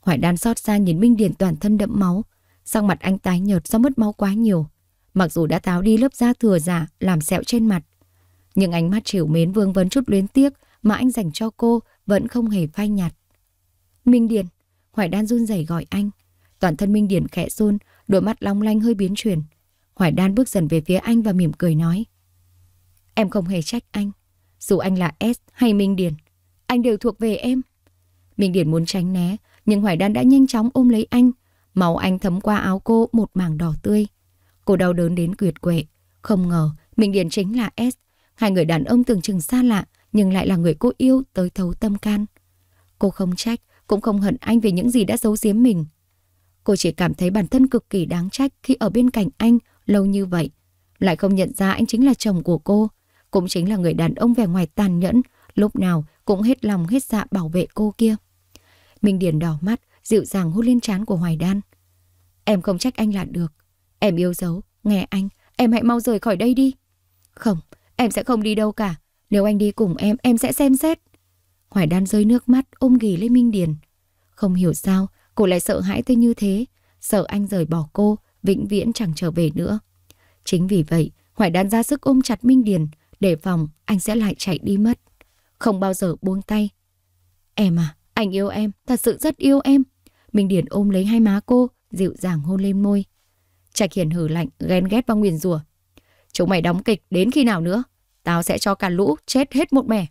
Hoài đan xót xa nhìn Minh Điền toàn thân đẫm máu, sang mặt anh tái nhợt do mất máu quá nhiều. Mặc dù đã táo đi lớp da thừa giả làm sẹo trên mặt, nhưng ánh mắt chiều mến vương vấn chút luyến tiếc mà anh dành cho cô vẫn không hề phai nhạt. Minh Điền, Hoài đan run rẩy gọi anh. Toàn thân Minh Điền khẽ run, đôi mắt long lanh hơi biến chuyển. Hoài Đan bước dần về phía anh và mỉm cười nói. Em không hề trách anh. Dù anh là S hay Minh Điền, anh đều thuộc về em. Minh Điền muốn tránh né, nhưng Hoài Đan đã nhanh chóng ôm lấy anh. Máu anh thấm qua áo cô một mảng đỏ tươi. Cô đau đớn đến quyệt quệ. Không ngờ, Minh Điền chính là S. Hai người đàn ông tưởng chừng xa lạ, nhưng lại là người cô yêu tới thấu tâm can. Cô không trách, cũng không hận anh về những gì đã giấu giếm mình. Cô chỉ cảm thấy bản thân cực kỳ đáng trách khi ở bên cạnh anh lâu như vậy, lại không nhận ra anh chính là chồng của cô, cũng chính là người đàn ông vẻ ngoài tàn nhẫn, lúc nào cũng hết lòng hết dạ bảo vệ cô kia. Minh Điền đỏ mắt, dịu dàng hút lên trán của Hoài Đan. Em không trách anh là được. Em yêu dấu, nghe anh, em hãy mau rời khỏi đây đi. Không, em sẽ không đi đâu cả. Nếu anh đi cùng em, em sẽ xem xét. Hoài Đan rơi nước mắt ôm ghì lấy Minh Điền. Không hiểu sao, cô lại sợ hãi tới như thế. Sợ anh rời bỏ cô, vĩnh viễn chẳng trở về nữa. Chính vì vậy, Hoài Đan ra sức ôm chặt Minh Điền, đề phòng anh sẽ lại chạy đi mất. Không bao giờ buông tay. Em à, anh yêu em, thật sự rất yêu em. Minh Điền ôm lấy hai má cô, dịu dàng hôn lên môi. Trạch Hiền hử lạnh, ghen ghét và nguyền rủa. Chúng mày đóng kịch đến khi nào nữa? Tao sẽ cho cả lũ chết hết một mẻ.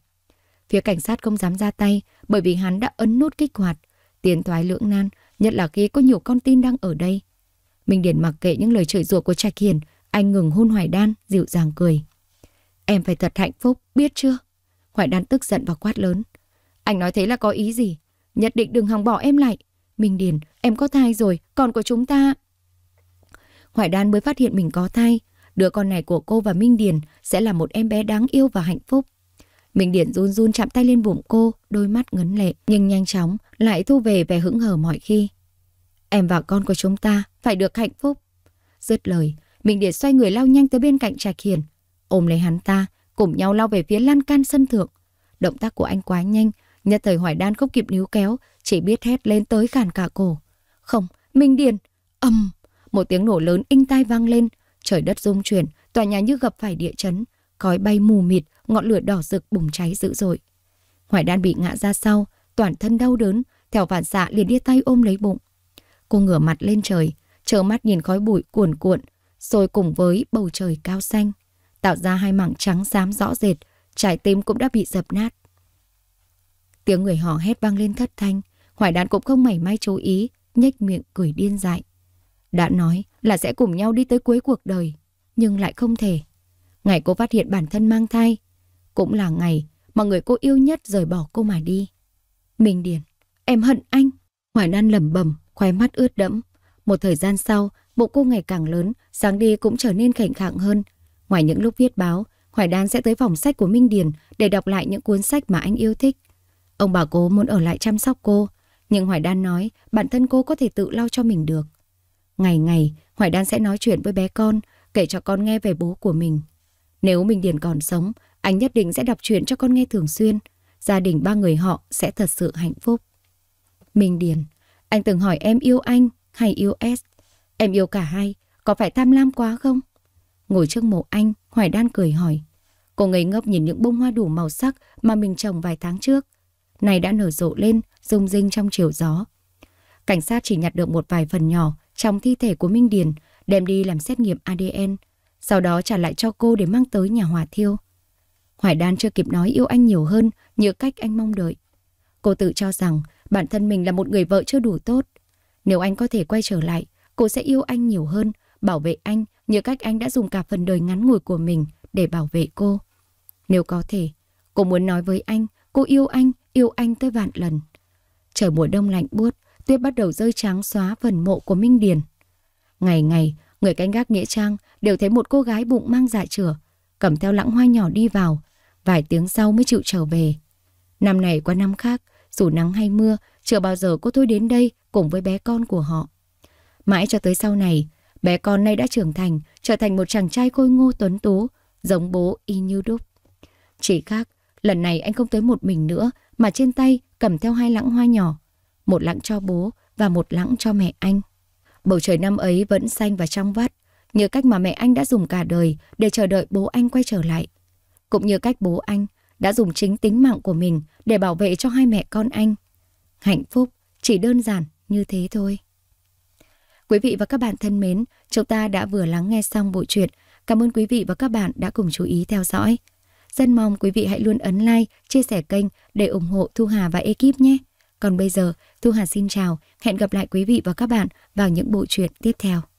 Phía cảnh sát không dám ra tay bởi vì hắn đã ấn nút kích hoạt, tiến thoái lưỡng nan, nhất là khi có nhiều con tin đang ở đây. Minh Điền mặc kệ những lời chửi rủa của Trạch Hiền, anh ngừng hôn Hoài Đan, dịu dàng cười. Em phải thật hạnh phúc, biết chưa? Hoài Đan tức giận và quát lớn. Anh nói thế là có ý gì? Nhất định đừng hòng bỏ em lại. Minh Điền, em có thai rồi, con của chúng ta. Hoài Đan mới phát hiện mình có thai. Đứa con này của cô và Minh Điền sẽ là một em bé đáng yêu và hạnh phúc. Minh Điền run run chạm tay lên bụng cô, đôi mắt ngấn lệ, nhưng nhanh chóng lại thu về vẻ hững hờ mọi khi. Em và con của chúng ta phải được hạnh phúc. Dứt lời, Minh để xoay người lao nhanh tới bên cạnh Trạch Hiền. Ôm lấy hắn ta, cùng nhau lao về phía lan can sân thượng. Động tác của anh quá nhanh, nhất thời Hoài Đan không kịp níu kéo, chỉ biết hét lên tới khàn cả cổ. Không, Minh Điền, ầm, một tiếng nổ lớn inh tai vang lên, trời đất rung chuyển, tòa nhà như gặp phải địa chấn, khói bay mù mịt, ngọn lửa đỏ rực bùng cháy dữ dội. Hoài Đan bị ngã ra sau, toàn thân đau đớn, theo phản xạ liền đưa tay ôm lấy bụng. Cô ngửa mặt lên trời, trơ mắt nhìn khói bụi cuồn cuộn, rồi cùng với bầu trời cao xanh, tạo ra hai mảng trắng xám rõ rệt, trái tim cũng đã bị dập nát. Tiếng người họ hét vang lên thất thanh, Hoài đàn cũng không mảy may chú ý, nhếch miệng cười điên dại. Đã nói là sẽ cùng nhau đi tới cuối cuộc đời, nhưng lại không thể. Ngày cô phát hiện bản thân mang thai, cũng là ngày mà người cô yêu nhất rời bỏ cô mà đi. Minh Điền, em hận anh. Hoài Đan lẩm bẩm, khoái mắt ướt đẫm. Một thời gian sau, bộ cô ngày càng lớn, sáng đi cũng trở nên khảnh khạng hơn. Ngoài những lúc viết báo, Hoài Đan sẽ tới phòng sách của Minh Điền để đọc lại những cuốn sách mà anh yêu thích. Ông bà cố muốn ở lại chăm sóc cô, nhưng Hoài Đan nói bản thân cô có thể tự lo cho mình được. Ngày ngày, Hoài Đan sẽ nói chuyện với bé con, kể cho con nghe về bố của mình. Nếu Minh Điền còn sống, anh nhất định sẽ đọc chuyện cho con nghe thường xuyên. Gia đình ba người họ sẽ thật sự hạnh phúc. Minh Điền anh từng hỏi em yêu anh hay yêu S. Em yêu cả hai, có phải tham lam quá không? Ngồi trước mộ anh, Hoài Đan cười hỏi. Cô ngây ngốc nhìn những bông hoa đủ màu sắc mà mình trồng vài tháng trước. Này đã nở rộ lên, rung rinh trong chiều gió. Cảnh sát chỉ nhặt được một vài phần nhỏ trong thi thể của Minh Điền, đem đi làm xét nghiệm ADN, sau đó trả lại cho cô để mang tới nhà hòa thiêu. Hoài Đan chưa kịp nói yêu anh nhiều hơn như cách anh mong đợi. Cô tự cho rằng Bản thân mình là một người vợ chưa đủ tốt. Nếu anh có thể quay trở lại, cô sẽ yêu anh nhiều hơn, bảo vệ anh như cách anh đã dùng cả phần đời ngắn ngủi của mình để bảo vệ cô. Nếu có thể, cô muốn nói với anh, cô yêu anh, yêu anh tới vạn lần. Trời mùa đông lạnh buốt, tuyết bắt đầu rơi trắng xóa phần mộ của Minh Điền. Ngày ngày, người canh gác Nghĩa Trang đều thấy một cô gái bụng mang dạ chửa, cầm theo lãng hoa nhỏ đi vào, vài tiếng sau mới chịu trở về. Năm này qua năm khác, dù nắng hay mưa, chưa bao giờ cô tôi đến đây cùng với bé con của họ. Mãi cho tới sau này, bé con này đã trưởng thành, trở thành một chàng trai khôi ngô tuấn tú, giống bố y như đúc. Chỉ khác, lần này anh không tới một mình nữa mà trên tay cầm theo hai lãng hoa nhỏ, một lãng cho bố và một lãng cho mẹ anh. Bầu trời năm ấy vẫn xanh và trong vắt, như cách mà mẹ anh đã dùng cả đời để chờ đợi bố anh quay trở lại. Cũng như cách bố anh đã dùng chính tính mạng của mình để bảo vệ cho hai mẹ con anh. Hạnh phúc chỉ đơn giản như thế thôi. Quý vị và các bạn thân mến, chúng ta đã vừa lắng nghe xong bộ truyện. Cảm ơn quý vị và các bạn đã cùng chú ý theo dõi. Dân mong quý vị hãy luôn ấn like, chia sẻ kênh để ủng hộ Thu Hà và ekip nhé. Còn bây giờ, Thu Hà xin chào, hẹn gặp lại quý vị và các bạn vào những bộ truyện tiếp theo.